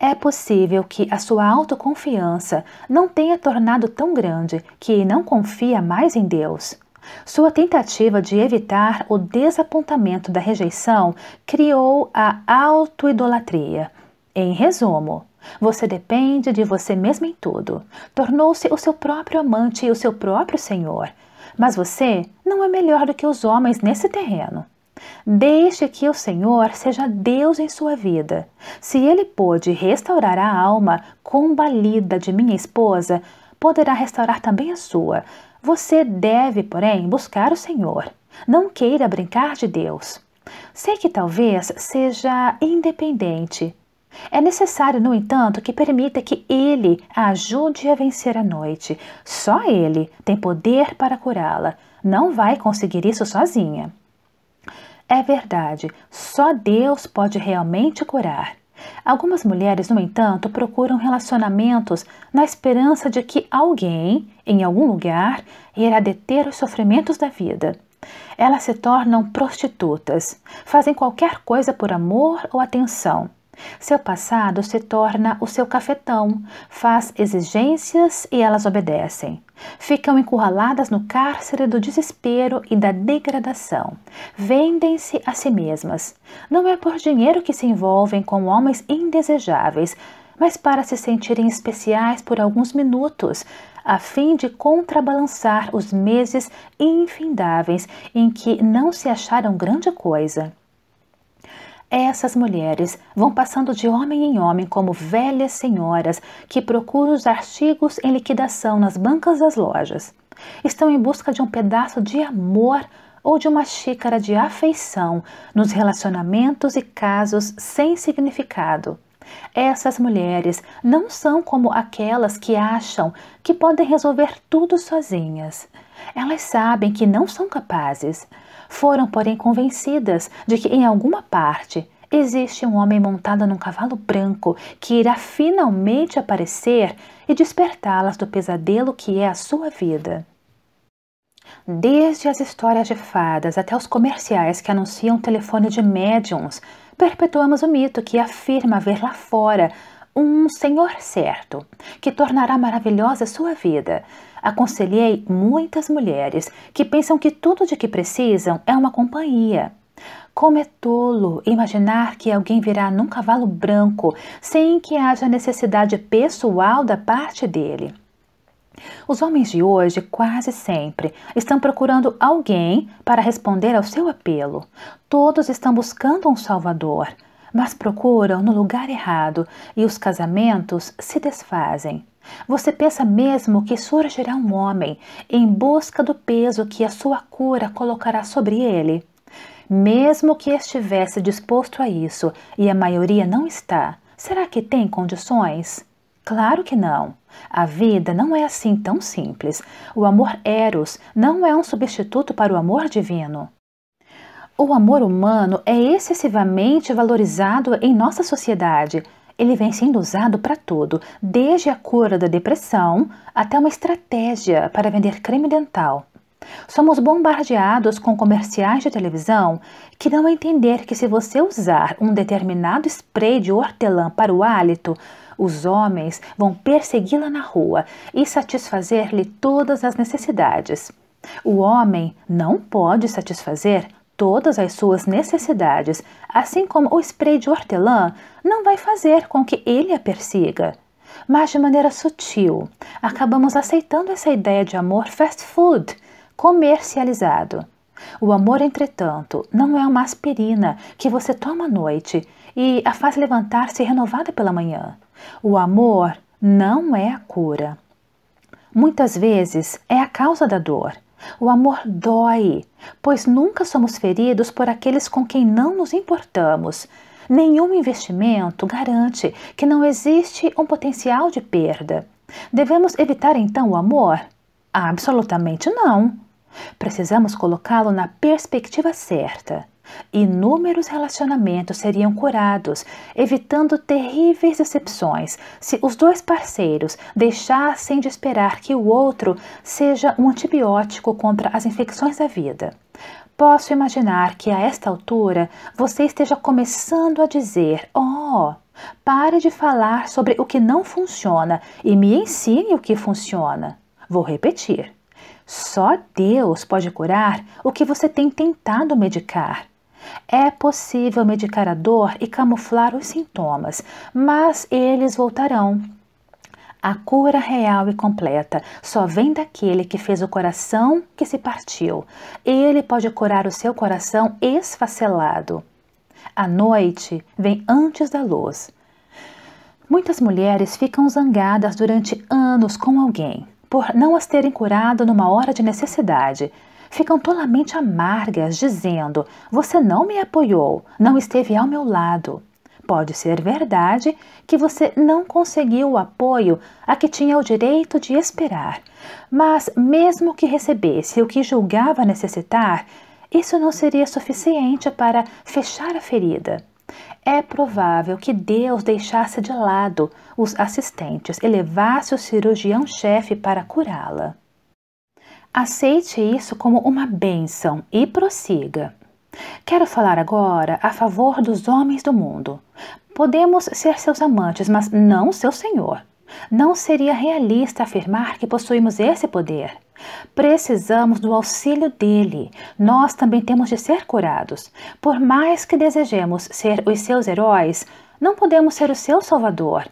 é possível que a sua autoconfiança não tenha tornado tão grande que não confia mais em Deus. Sua tentativa de evitar o desapontamento da rejeição criou a autoidolatria. Em resumo, você depende de você mesmo em tudo. Tornou-se o seu próprio amante e o seu próprio senhor. Mas você não é melhor do que os homens nesse terreno. Deixe que o Senhor seja Deus em sua vida. Se ele pôde restaurar a alma combalida de minha esposa, poderá restaurar também a sua. Você deve, porém, buscar o Senhor. Não queira brincar de Deus. Sei que talvez seja independente. É necessário, no entanto, que permita que Ele a ajude a vencer a noite. Só Ele tem poder para curá-la. Não vai conseguir isso sozinha. É verdade, só Deus pode realmente curar. Algumas mulheres, no entanto, procuram relacionamentos na esperança de que alguém, em algum lugar, irá deter os sofrimentos da vida. Elas se tornam prostitutas, fazem qualquer coisa por amor ou atenção. Seu passado se torna o seu cafetão, faz exigências e elas obedecem. Ficam encurraladas no cárcere do desespero e da degradação. Vendem-se a si mesmas. Não é por dinheiro que se envolvem com homens indesejáveis, mas para se sentirem especiais por alguns minutos, a fim de contrabalançar os meses infindáveis em que não se acharam grande coisa. Essas mulheres vão passando de homem em homem como velhas senhoras que procuram os artigos em liquidação nas bancas das lojas. Estão em busca de um pedaço de amor ou de uma xícara de afeição nos relacionamentos e casos sem significado. Essas mulheres não são como aquelas que acham que podem resolver tudo sozinhas. Elas sabem que não são capazes foram, porém, convencidas de que em alguma parte existe um homem montado num cavalo branco que irá finalmente aparecer e despertá-las do pesadelo que é a sua vida. Desde as histórias de fadas até os comerciais que anunciam telefone de médiums, perpetuamos o mito que afirma haver lá fora um senhor certo, que tornará maravilhosa sua vida, Aconselhei muitas mulheres que pensam que tudo de que precisam é uma companhia. Como é tolo imaginar que alguém virá num cavalo branco sem que haja necessidade pessoal da parte dele. Os homens de hoje quase sempre estão procurando alguém para responder ao seu apelo. Todos estão buscando um salvador, mas procuram no lugar errado e os casamentos se desfazem. Você pensa mesmo que surgirá um homem em busca do peso que a sua cura colocará sobre ele? Mesmo que estivesse disposto a isso, e a maioria não está, será que tem condições? Claro que não. A vida não é assim tão simples. O amor eros não é um substituto para o amor divino. O amor humano é excessivamente valorizado em nossa sociedade ele vem sendo usado para tudo, desde a cura da depressão até uma estratégia para vender creme dental. Somos bombardeados com comerciais de televisão que dão a entender que se você usar um determinado spray de hortelã para o hálito, os homens vão persegui-la na rua e satisfazer-lhe todas as necessidades. O homem não pode satisfazer todas as suas necessidades, assim como o spray de hortelã, não vai fazer com que ele a persiga. Mas de maneira sutil, acabamos aceitando essa ideia de amor fast food, comercializado. O amor, entretanto, não é uma aspirina que você toma à noite e a faz levantar-se renovada pela manhã. O amor não é a cura. Muitas vezes é a causa da dor o amor dói, pois nunca somos feridos por aqueles com quem não nos importamos. Nenhum investimento garante que não existe um potencial de perda. Devemos evitar então o amor? Absolutamente não. Precisamos colocá-lo na perspectiva certa. Inúmeros relacionamentos seriam curados, evitando terríveis decepções se os dois parceiros deixassem de esperar que o outro seja um antibiótico contra as infecções da vida. Posso imaginar que a esta altura você esteja começando a dizer: Oh, pare de falar sobre o que não funciona e me ensine o que funciona. Vou repetir. Só Deus pode curar o que você tem tentado medicar. É possível medicar a dor e camuflar os sintomas, mas eles voltarão. A cura real e completa só vem daquele que fez o coração que se partiu. Ele pode curar o seu coração esfacelado. A noite vem antes da luz. Muitas mulheres ficam zangadas durante anos com alguém por não as terem curado numa hora de necessidade ficam tolamente amargas, dizendo: Você não me apoiou, não esteve ao meu lado. Pode ser verdade que você não conseguiu o apoio a que tinha o direito de esperar, mas mesmo que recebesse o que julgava necessitar, isso não seria suficiente para fechar a ferida. É provável que Deus deixasse de lado os assistentes e levasse o cirurgião-chefe para curá-la. Aceite isso como uma bênção e prossiga. Quero falar agora a favor dos homens do mundo. Podemos ser seus amantes, mas não seu senhor. Não seria realista afirmar que possuímos esse poder. Precisamos do auxílio dele. Nós também temos de ser curados. Por mais que desejemos ser os seus heróis, não podemos ser o seu salvador.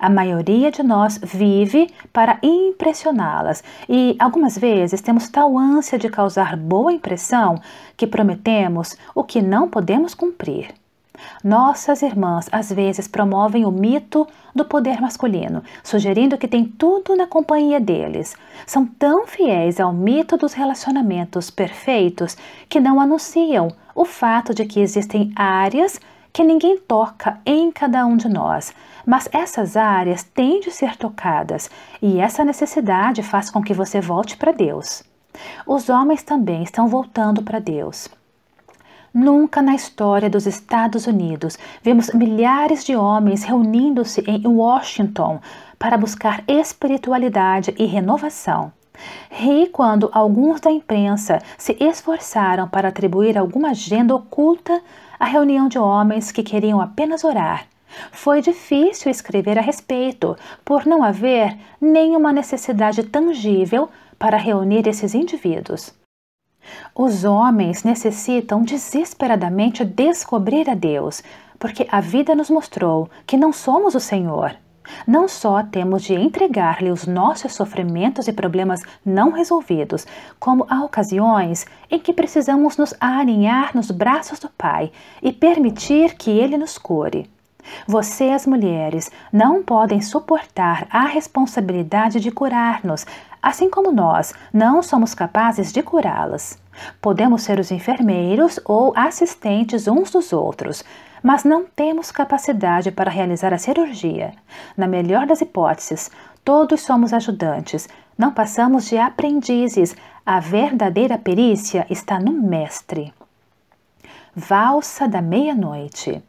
A maioria de nós vive para impressioná-las e algumas vezes temos tal ânsia de causar boa impressão que prometemos o que não podemos cumprir. Nossas irmãs às vezes promovem o mito do poder masculino, sugerindo que tem tudo na companhia deles. São tão fiéis ao mito dos relacionamentos perfeitos que não anunciam o fato de que existem áreas que ninguém toca em cada um de nós, mas essas áreas têm de ser tocadas e essa necessidade faz com que você volte para Deus. Os homens também estão voltando para Deus. Nunca na história dos Estados Unidos vimos milhares de homens reunindo-se em Washington para buscar espiritualidade e renovação. Ri quando alguns da imprensa se esforçaram para atribuir alguma agenda oculta à reunião de homens que queriam apenas orar foi difícil escrever a respeito, por não haver nenhuma necessidade tangível para reunir esses indivíduos. Os homens necessitam desesperadamente descobrir a Deus, porque a vida nos mostrou que não somos o Senhor. Não só temos de entregar-lhe os nossos sofrimentos e problemas não resolvidos, como há ocasiões em que precisamos nos alinhar nos braços do Pai e permitir que Ele nos cure. Vocês, mulheres, não podem suportar a responsabilidade de curar-nos, assim como nós não somos capazes de curá-las. Podemos ser os enfermeiros ou assistentes uns dos outros, mas não temos capacidade para realizar a cirurgia. Na melhor das hipóteses, todos somos ajudantes, não passamos de aprendizes. A verdadeira perícia está no mestre. Valsa da meia-noite.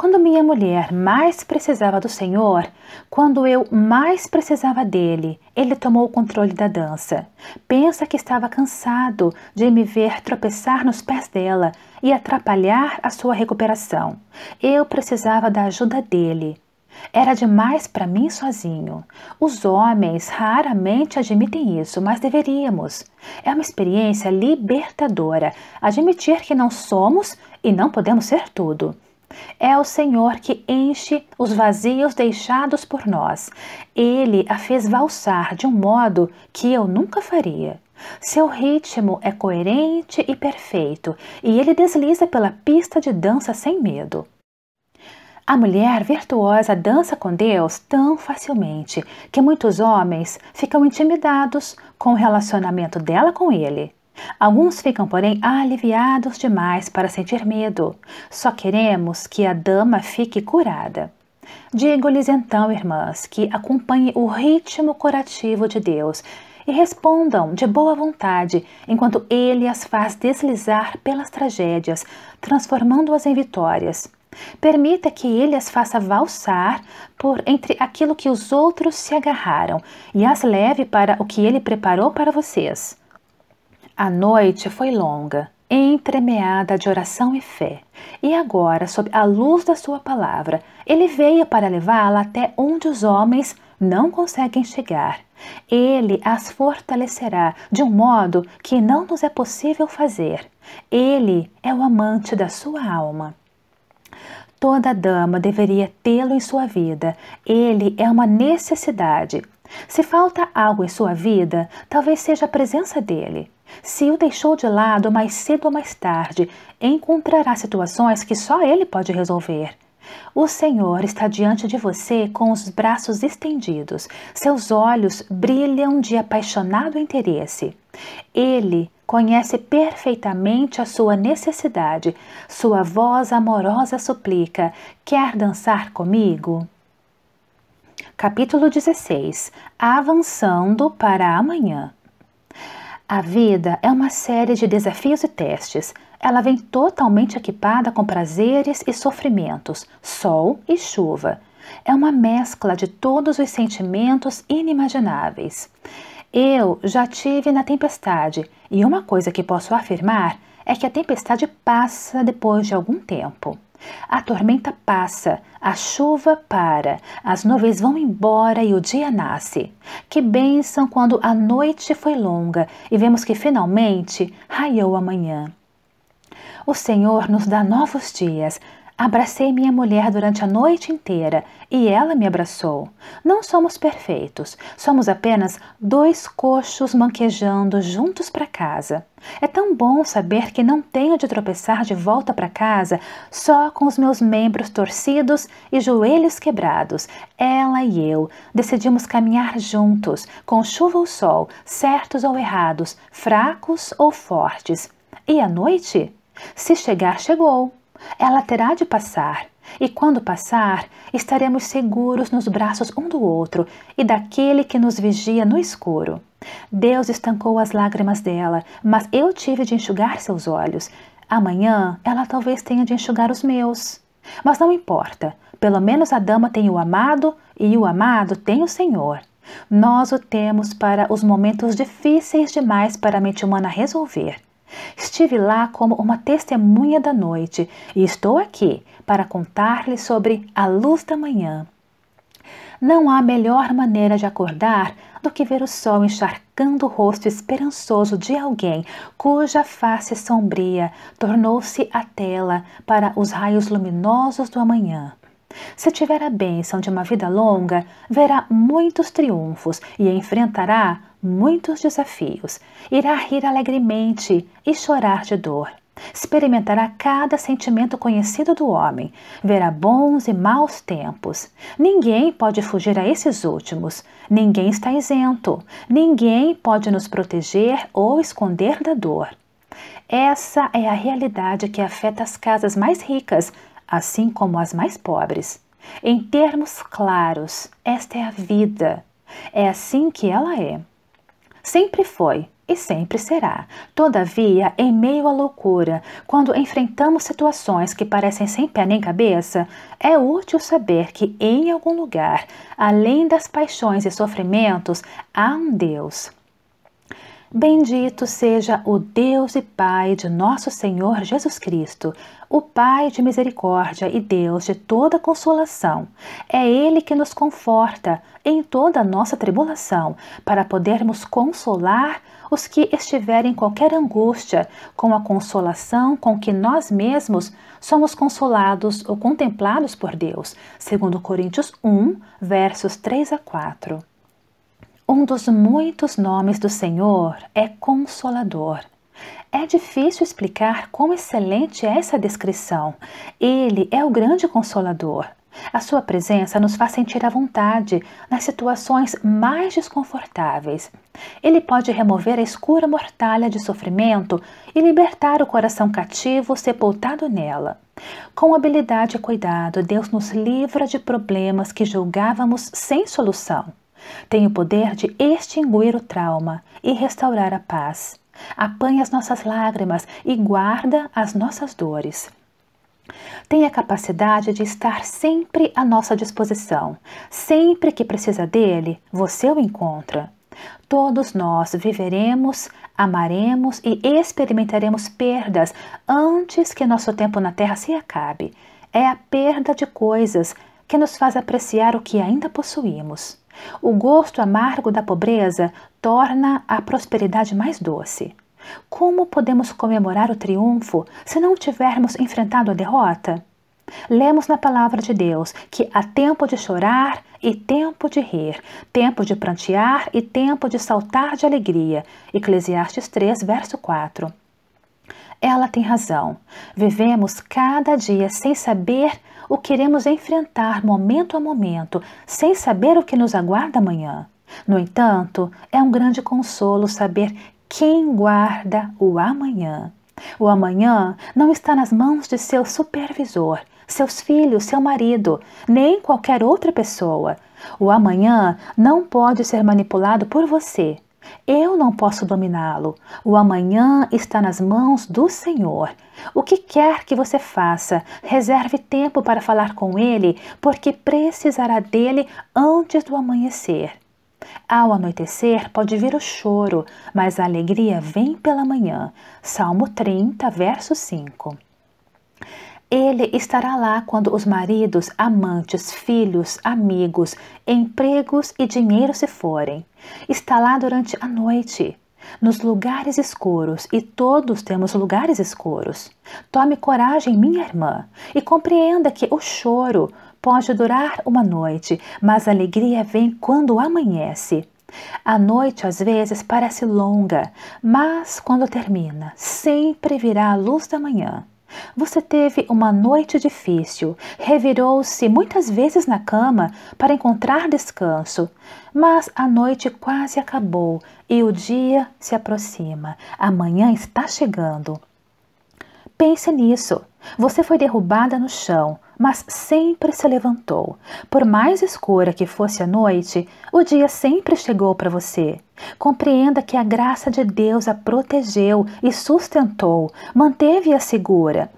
Quando minha mulher mais precisava do Senhor, quando eu mais precisava dele, ele tomou o controle da dança. Pensa que estava cansado de me ver tropeçar nos pés dela e atrapalhar a sua recuperação. Eu precisava da ajuda dele. Era demais para mim sozinho. Os homens raramente admitem isso, mas deveríamos. É uma experiência libertadora admitir que não somos e não podemos ser tudo. É o Senhor que enche os vazios deixados por nós. Ele a fez valsar de um modo que eu nunca faria. Seu ritmo é coerente e perfeito, e ele desliza pela pista de dança sem medo. A mulher virtuosa dança com Deus tão facilmente que muitos homens ficam intimidados com o relacionamento dela com ele. Alguns ficam, porém, aliviados demais para sentir medo. Só queremos que a dama fique curada. Digo-lhes então, irmãs, que acompanhem o ritmo curativo de Deus e respondam de boa vontade, enquanto ele as faz deslizar pelas tragédias, transformando-as em vitórias. Permita que ele as faça valsar por entre aquilo que os outros se agarraram e as leve para o que ele preparou para vocês. A noite foi longa, entremeada de oração e fé. E agora, sob a luz da sua palavra, ele veio para levá-la até onde os homens não conseguem chegar. Ele as fortalecerá de um modo que não nos é possível fazer. Ele é o amante da sua alma. Toda dama deveria tê-lo em sua vida. Ele é uma necessidade. Se falta algo em sua vida, talvez seja a presença dele. Se o deixou de lado mais cedo ou mais tarde, encontrará situações que só ele pode resolver. O Senhor está diante de você com os braços estendidos, seus olhos brilham de apaixonado interesse. Ele conhece perfeitamente a sua necessidade, sua voz amorosa suplica: Quer dançar comigo? Capítulo 16 Avançando para amanhã. A vida é uma série de desafios e testes. Ela vem totalmente equipada com prazeres e sofrimentos, sol e chuva. É uma mescla de todos os sentimentos inimagináveis. Eu já tive na tempestade, e uma coisa que posso afirmar é que a tempestade passa depois de algum tempo. A tormenta passa, a chuva para, as nuvens vão embora e o dia nasce. Que bênção quando a noite foi longa e vemos que finalmente raiou a manhã. O Senhor nos dá novos dias, Abracei minha mulher durante a noite inteira e ela me abraçou. Não somos perfeitos, somos apenas dois coxos manquejando juntos para casa. É tão bom saber que não tenho de tropeçar de volta para casa só com os meus membros torcidos e joelhos quebrados. Ela e eu decidimos caminhar juntos, com chuva ou sol, certos ou errados, fracos ou fortes. E à noite? Se chegar, chegou. Ela terá de passar, e quando passar, estaremos seguros nos braços um do outro e daquele que nos vigia no escuro. Deus estancou as lágrimas dela, mas eu tive de enxugar seus olhos. Amanhã ela talvez tenha de enxugar os meus. Mas não importa, pelo menos a dama tem o amado e o amado tem o Senhor. Nós o temos para os momentos difíceis demais para a mente humana resolver. Estive lá como uma testemunha da noite e estou aqui para contar-lhe sobre a luz da manhã. Não há melhor maneira de acordar do que ver o sol encharcando o rosto esperançoso de alguém cuja face sombria tornou-se a tela para os raios luminosos do amanhã. Se tiver a bênção de uma vida longa, verá muitos triunfos e enfrentará muitos desafios, irá rir alegremente e chorar de dor. Experimentará cada sentimento conhecido do homem, verá bons e maus tempos. Ninguém pode fugir a esses últimos, ninguém está isento, ninguém pode nos proteger ou esconder da dor. Essa é a realidade que afeta as casas mais ricas, assim como as mais pobres. Em termos claros, esta é a vida. É assim que ela é. Sempre foi e sempre será. Todavia, em meio à loucura, quando enfrentamos situações que parecem sem pé nem cabeça, é útil saber que em algum lugar, além das paixões e sofrimentos, há um Deus Bendito seja o Deus e Pai de nosso Senhor Jesus Cristo, o Pai de misericórdia e Deus de toda consolação. É Ele que nos conforta em toda a nossa tribulação, para podermos consolar os que estiverem em qualquer angústia, com a consolação com que nós mesmos somos consolados ou contemplados por Deus, segundo Coríntios 1, versos 3 a 4. Um dos muitos nomes do Senhor é Consolador. É difícil explicar quão excelente é essa descrição. Ele é o grande consolador. A sua presença nos faz sentir à vontade nas situações mais desconfortáveis. Ele pode remover a escura mortalha de sofrimento e libertar o coração cativo sepultado nela. Com habilidade e cuidado, Deus nos livra de problemas que julgávamos sem solução. Tem o poder de extinguir o trauma e restaurar a paz. Apanha as nossas lágrimas e guarda as nossas dores. Tem a capacidade de estar sempre à nossa disposição. Sempre que precisa dele, você o encontra. Todos nós viveremos, amaremos e experimentaremos perdas antes que nosso tempo na Terra se acabe. É a perda de coisas que nos faz apreciar o que ainda possuímos. O gosto amargo da pobreza torna a prosperidade mais doce. Como podemos comemorar o triunfo se não tivermos enfrentado a derrota? Lemos na palavra de Deus que há tempo de chorar e tempo de rir, tempo de prantear e tempo de saltar de alegria. Eclesiastes 3, verso 4. Ela tem razão. Vivemos cada dia sem saber o queremos enfrentar momento a momento, sem saber o que nos aguarda amanhã. No entanto, é um grande consolo saber quem guarda o amanhã. O amanhã não está nas mãos de seu supervisor, seus filhos, seu marido, nem qualquer outra pessoa. O amanhã não pode ser manipulado por você, eu não posso dominá-lo. O amanhã está nas mãos do Senhor. O que quer que você faça, reserve tempo para falar com ele, porque precisará dele antes do amanhecer. Ao anoitecer pode vir o choro, mas a alegria vem pela manhã. Salmo 30, verso 5. Ele estará lá quando os maridos, amantes, filhos, amigos, empregos e dinheiro se forem. Está lá durante a noite, nos lugares escuros, e todos temos lugares escuros. Tome coragem, minha irmã, e compreenda que o choro pode durar uma noite, mas a alegria vem quando amanhece. A noite às vezes parece longa, mas quando termina, sempre virá a luz da manhã. Você teve uma noite difícil, revirou-se muitas vezes na cama para encontrar descanso, mas a noite quase acabou e o dia se aproxima. Amanhã está chegando. Pense nisso. Você foi derrubada no chão, mas sempre se levantou. Por mais escura que fosse a noite, o dia sempre chegou para você. Compreenda que a graça de Deus a protegeu e sustentou, manteve-a segura.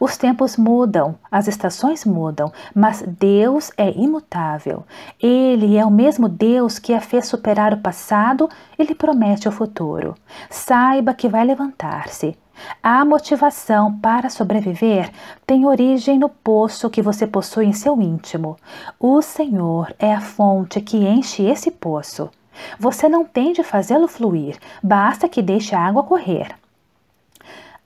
Os tempos mudam, as estações mudam, mas Deus é imutável. Ele é o mesmo Deus que a fez superar o passado e lhe promete o futuro. Saiba que vai levantar-se a motivação para sobreviver tem origem no poço que você possui em seu íntimo. O Senhor é a fonte que enche esse poço. Você não tem de fazê-lo fluir, basta que deixe a água correr.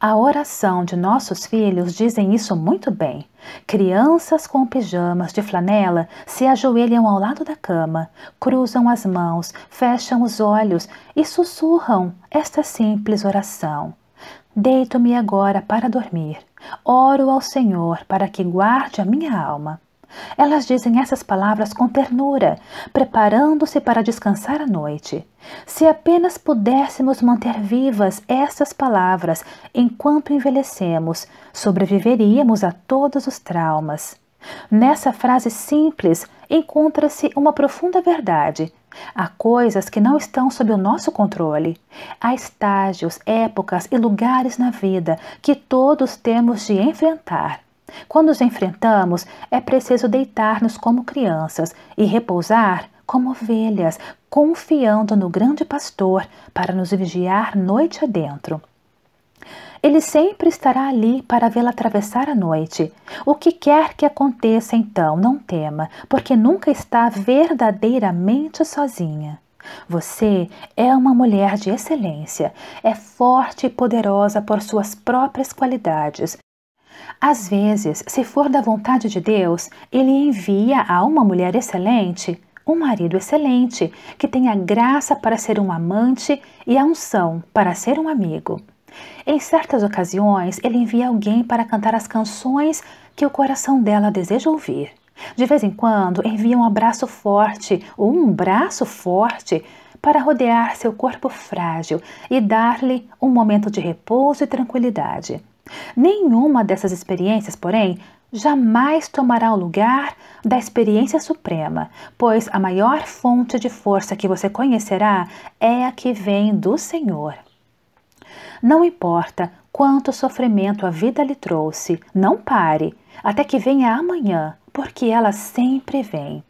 A oração de nossos filhos dizem isso muito bem. Crianças com pijamas de flanela se ajoelham ao lado da cama, cruzam as mãos, fecham os olhos e sussurram esta simples oração: Deito-me agora para dormir. Oro ao Senhor para que guarde a minha alma. Elas dizem essas palavras com ternura, preparando-se para descansar à noite. Se apenas pudéssemos manter vivas essas palavras enquanto envelhecemos, sobreviveríamos a todos os traumas. Nessa frase simples encontra-se uma profunda verdade Há coisas que não estão sob o nosso controle. Há estágios, épocas e lugares na vida que todos temos de enfrentar. Quando os enfrentamos, é preciso deitar-nos como crianças e repousar como ovelhas, confiando no grande pastor para nos vigiar noite adentro. Ele sempre estará ali para vê-la atravessar a noite. O que quer que aconteça, então, não tema, porque nunca está verdadeiramente sozinha. Você é uma mulher de excelência, é forte e poderosa por suas próprias qualidades. Às vezes, se for da vontade de Deus, ele envia a uma mulher excelente um marido excelente, que tenha graça para ser um amante e a unção para ser um amigo. Em certas ocasiões, ele envia alguém para cantar as canções que o coração dela deseja ouvir. De vez em quando, envia um abraço forte ou um braço forte para rodear seu corpo frágil e dar-lhe um momento de repouso e tranquilidade. Nenhuma dessas experiências, porém, jamais tomará o lugar da experiência suprema, pois a maior fonte de força que você conhecerá é a que vem do Senhor. Não importa quanto sofrimento a vida lhe trouxe, não pare até que venha amanhã, porque ela sempre vem.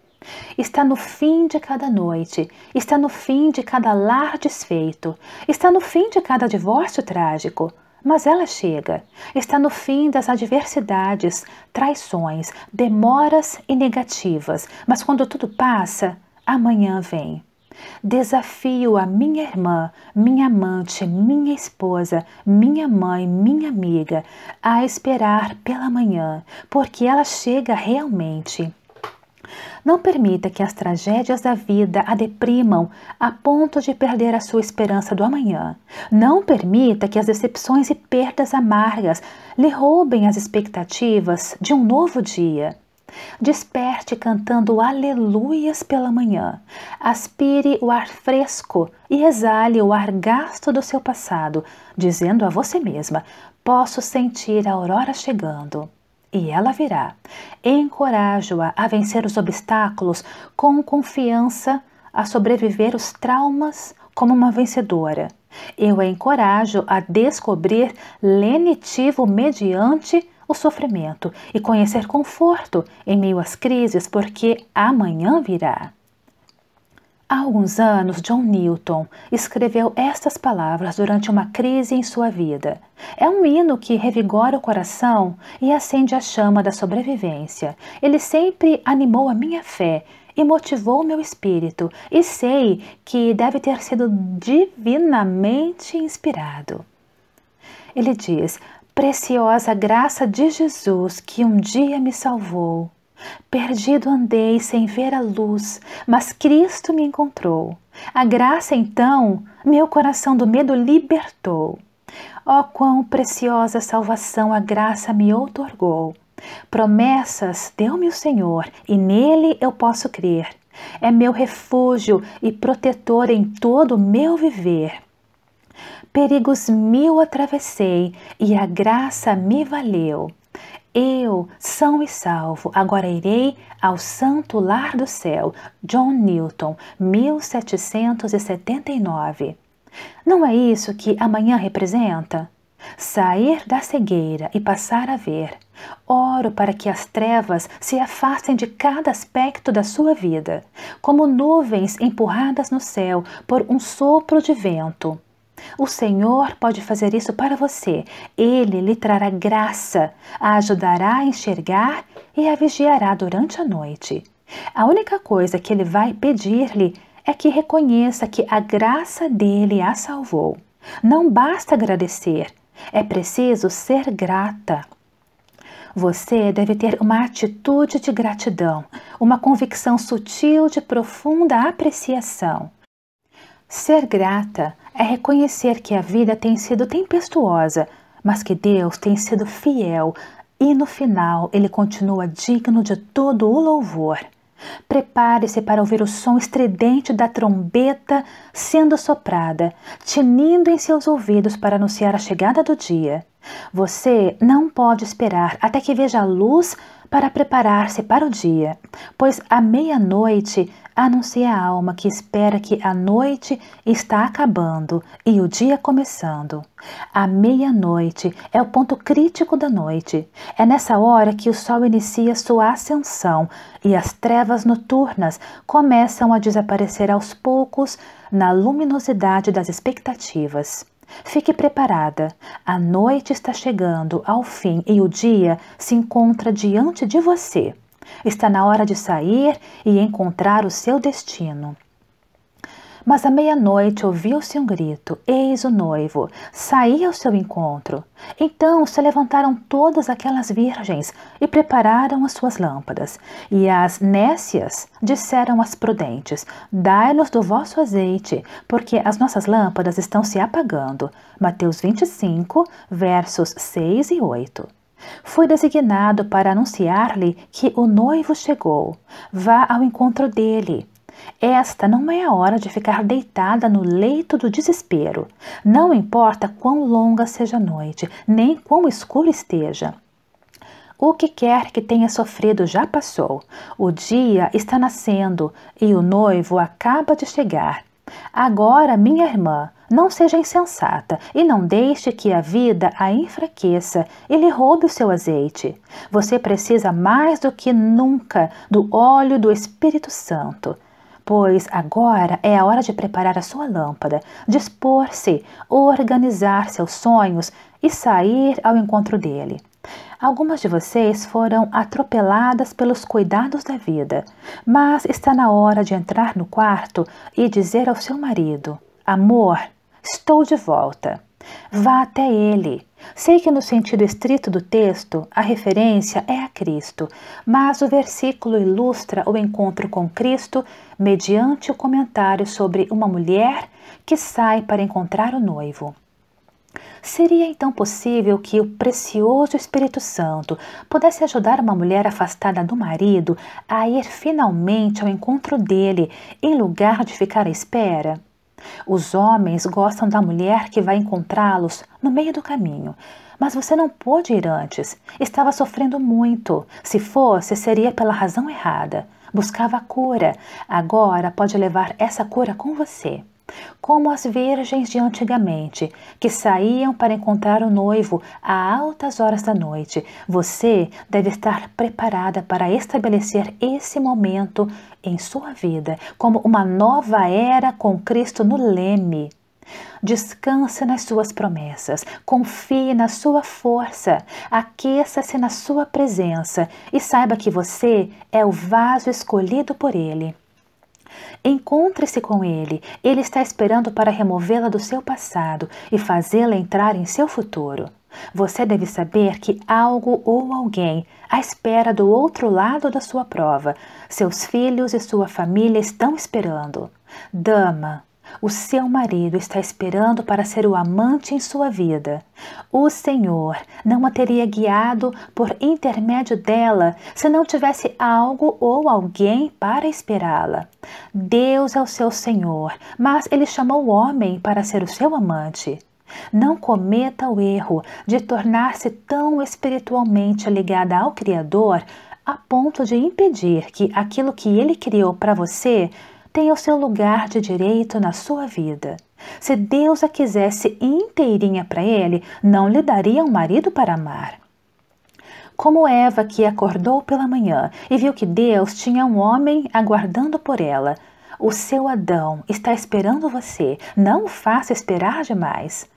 Está no fim de cada noite, está no fim de cada lar desfeito, está no fim de cada divórcio trágico, mas ela chega. Está no fim das adversidades, traições, demoras e negativas, mas quando tudo passa, amanhã vem. Desafio a minha irmã, minha amante, minha esposa, minha mãe, minha amiga a esperar pela manhã, porque ela chega realmente. Não permita que as tragédias da vida a deprimam a ponto de perder a sua esperança do amanhã. Não permita que as decepções e perdas amargas lhe roubem as expectativas de um novo dia. Desperte cantando aleluias pela manhã. Aspire o ar fresco e exale o ar gasto do seu passado, dizendo a você mesma: Posso sentir a aurora chegando. E ela virá. Encorajo-a a vencer os obstáculos com confiança, a sobreviver os traumas como uma vencedora. Eu a encorajo a descobrir lenitivo mediante o sofrimento e conhecer conforto em meio às crises, porque amanhã virá. Há alguns anos, John Newton escreveu estas palavras durante uma crise em sua vida. É um hino que revigora o coração e acende a chama da sobrevivência. Ele sempre animou a minha fé e motivou meu espírito, e sei que deve ter sido divinamente inspirado. Ele diz: Preciosa graça de Jesus que um dia me salvou. Perdido andei sem ver a luz, mas Cristo me encontrou. A graça então meu coração do medo libertou. oh, quão preciosa salvação a graça me outorgou! Promessas deu-me o Senhor, e nele eu posso crer. É meu refúgio e protetor em todo o meu viver. Perigos mil atravessei e a graça me valeu. Eu, são e salvo, agora irei ao santo lar do céu. John Newton, 1779. Não é isso que amanhã representa? Sair da cegueira e passar a ver. Oro para que as trevas se afastem de cada aspecto da sua vida, como nuvens empurradas no céu por um sopro de vento. O Senhor pode fazer isso para você. Ele lhe trará graça, a ajudará a enxergar e a vigiará durante a noite. A única coisa que ele vai pedir-lhe é que reconheça que a graça dele a salvou. Não basta agradecer, é preciso ser grata. Você deve ter uma atitude de gratidão, uma convicção sutil de profunda apreciação. Ser grata é reconhecer que a vida tem sido tempestuosa, mas que Deus tem sido fiel e no final ele continua digno de todo o louvor. Prepare-se para ouvir o som estridente da trombeta sendo soprada, tinindo em seus ouvidos para anunciar a chegada do dia. Você não pode esperar até que veja a luz para preparar-se para o dia, pois a meia-noite anuncia a alma que espera que a noite está acabando e o dia começando. A meia-noite é o ponto crítico da noite. É nessa hora que o sol inicia sua ascensão e as trevas noturnas começam a desaparecer aos poucos na luminosidade das expectativas. Fique preparada. A noite está chegando ao fim e o dia se encontra diante de você. Está na hora de sair e encontrar o seu destino. Mas à meia-noite ouviu-se um grito: Eis o noivo! Saí ao seu encontro. Então se levantaram todas aquelas virgens e prepararam as suas lâmpadas. E as nécias disseram às prudentes: Dai-nos do vosso azeite, porque as nossas lâmpadas estão se apagando. Mateus 25, versos 6 e 8 foi designado para anunciar-lhe que o noivo chegou. Vá ao encontro dele. Esta não é a hora de ficar deitada no leito do desespero. Não importa quão longa seja a noite, nem quão escuro esteja. O que quer que tenha sofrido já passou. O dia está nascendo e o noivo acaba de chegar. Agora, minha irmã, não seja insensata e não deixe que a vida a enfraqueça e lhe roube o seu azeite. Você precisa mais do que nunca do óleo do Espírito Santo pois agora é a hora de preparar a sua lâmpada, dispor-se, organizar seus sonhos e sair ao encontro dele. Algumas de vocês foram atropeladas pelos cuidados da vida, mas está na hora de entrar no quarto e dizer ao seu marido: Amor, estou de volta. Vá até ele, Sei que, no sentido estrito do texto, a referência é a Cristo, mas o versículo ilustra o encontro com Cristo mediante o comentário sobre uma mulher que sai para encontrar o noivo. Seria então possível que o precioso Espírito Santo pudesse ajudar uma mulher afastada do marido a ir finalmente ao encontro dele, em lugar de ficar à espera? Os homens gostam da mulher que vai encontrá-los no meio do caminho. Mas você não pôde ir antes. Estava sofrendo muito. Se fosse, seria pela razão errada. Buscava a cura. Agora pode levar essa cura com você como as virgens de antigamente, que saíam para encontrar o noivo a altas horas da noite. Você deve estar preparada para estabelecer esse momento em sua vida como uma nova era com Cristo no leme. Descanse nas suas promessas, confie na sua força, aqueça-se na sua presença e saiba que você é o vaso escolhido por Ele. Encontre-se com ele. Ele está esperando para removê-la do seu passado e fazê-la entrar em seu futuro. Você deve saber que algo ou alguém a espera do outro lado da sua prova. Seus filhos e sua família estão esperando. Dama, o seu marido está esperando para ser o amante em sua vida. O Senhor não a teria guiado por intermédio dela se não tivesse algo ou alguém para esperá-la. Deus é o seu Senhor, mas ele chamou o homem para ser o seu amante. Não cometa o erro de tornar-se tão espiritualmente ligada ao Criador a ponto de impedir que aquilo que ele criou para você tenha o seu lugar de direito na sua vida. Se Deus a quisesse inteirinha para ele, não lhe daria um marido para amar. Como Eva, que acordou pela manhã e viu que Deus tinha um homem aguardando por ela, o seu Adão está esperando você, não o faça esperar demais.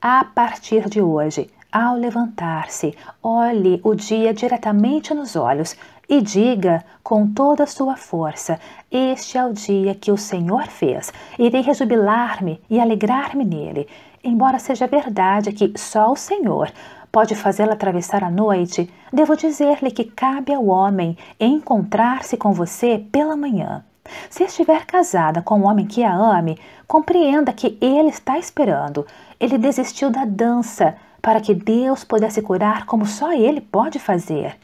A partir de hoje, ao levantar-se, olhe o dia diretamente nos olhos, e diga com toda a sua força: Este é o dia que o Senhor fez. Irei rejubilar-me e alegrar-me nele. Embora seja verdade que só o Senhor pode fazê-la atravessar a noite, devo dizer-lhe que cabe ao homem encontrar-se com você pela manhã. Se estiver casada com um homem que a ame, compreenda que ele está esperando. Ele desistiu da dança para que Deus pudesse curar como só ele pode fazer.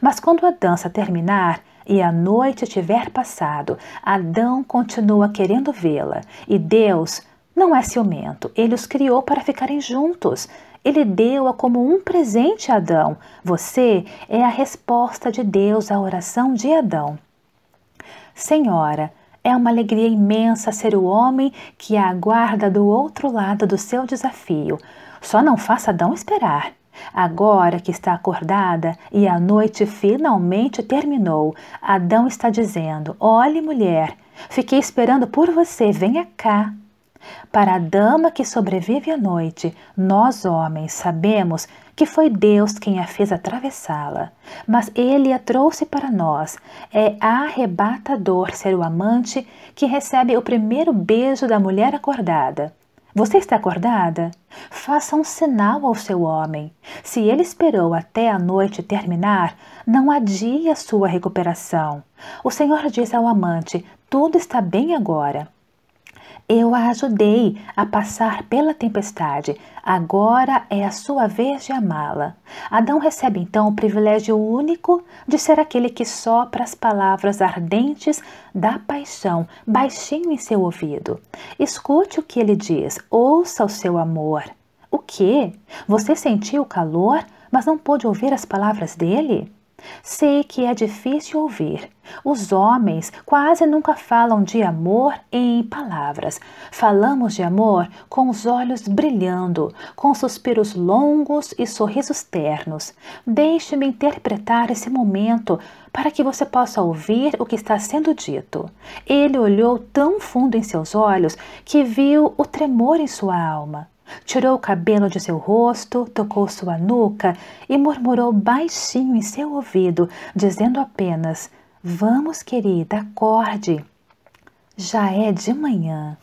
Mas quando a dança terminar e a noite tiver passado, Adão continua querendo vê-la, e Deus não é ciumento, ele os criou para ficarem juntos. Ele deu-a como um presente a Adão. Você é a resposta de Deus à oração de Adão. Senhora, é uma alegria imensa ser o homem que a aguarda do outro lado do seu desafio. Só não faça Adão esperar. Agora que está acordada e a noite finalmente terminou, Adão está dizendo: Olhe, mulher, fiquei esperando por você, venha cá. Para a dama que sobrevive à noite, nós homens sabemos que foi Deus quem a fez atravessá-la, mas ele a trouxe para nós. É arrebatador ser o amante que recebe o primeiro beijo da mulher acordada. Você está acordada? Faça um sinal ao seu homem. Se ele esperou até a noite terminar, não adie a sua recuperação. O Senhor diz ao amante: tudo está bem agora. Eu a ajudei a passar pela tempestade, agora é a sua vez de amá-la. Adão recebe então o privilégio único de ser aquele que sopra as palavras ardentes da paixão baixinho em seu ouvido. Escute o que ele diz, ouça o seu amor. O que? Você sentiu o calor, mas não pôde ouvir as palavras dele? Sei que é difícil ouvir. Os homens quase nunca falam de amor em palavras. Falamos de amor com os olhos brilhando, com suspiros longos e sorrisos ternos. Deixe-me interpretar esse momento para que você possa ouvir o que está sendo dito. Ele olhou tão fundo em seus olhos que viu o tremor em sua alma. Tirou o cabelo de seu rosto, tocou sua nuca e murmurou baixinho em seu ouvido, dizendo apenas: Vamos, querida, acorde. Já é de manhã.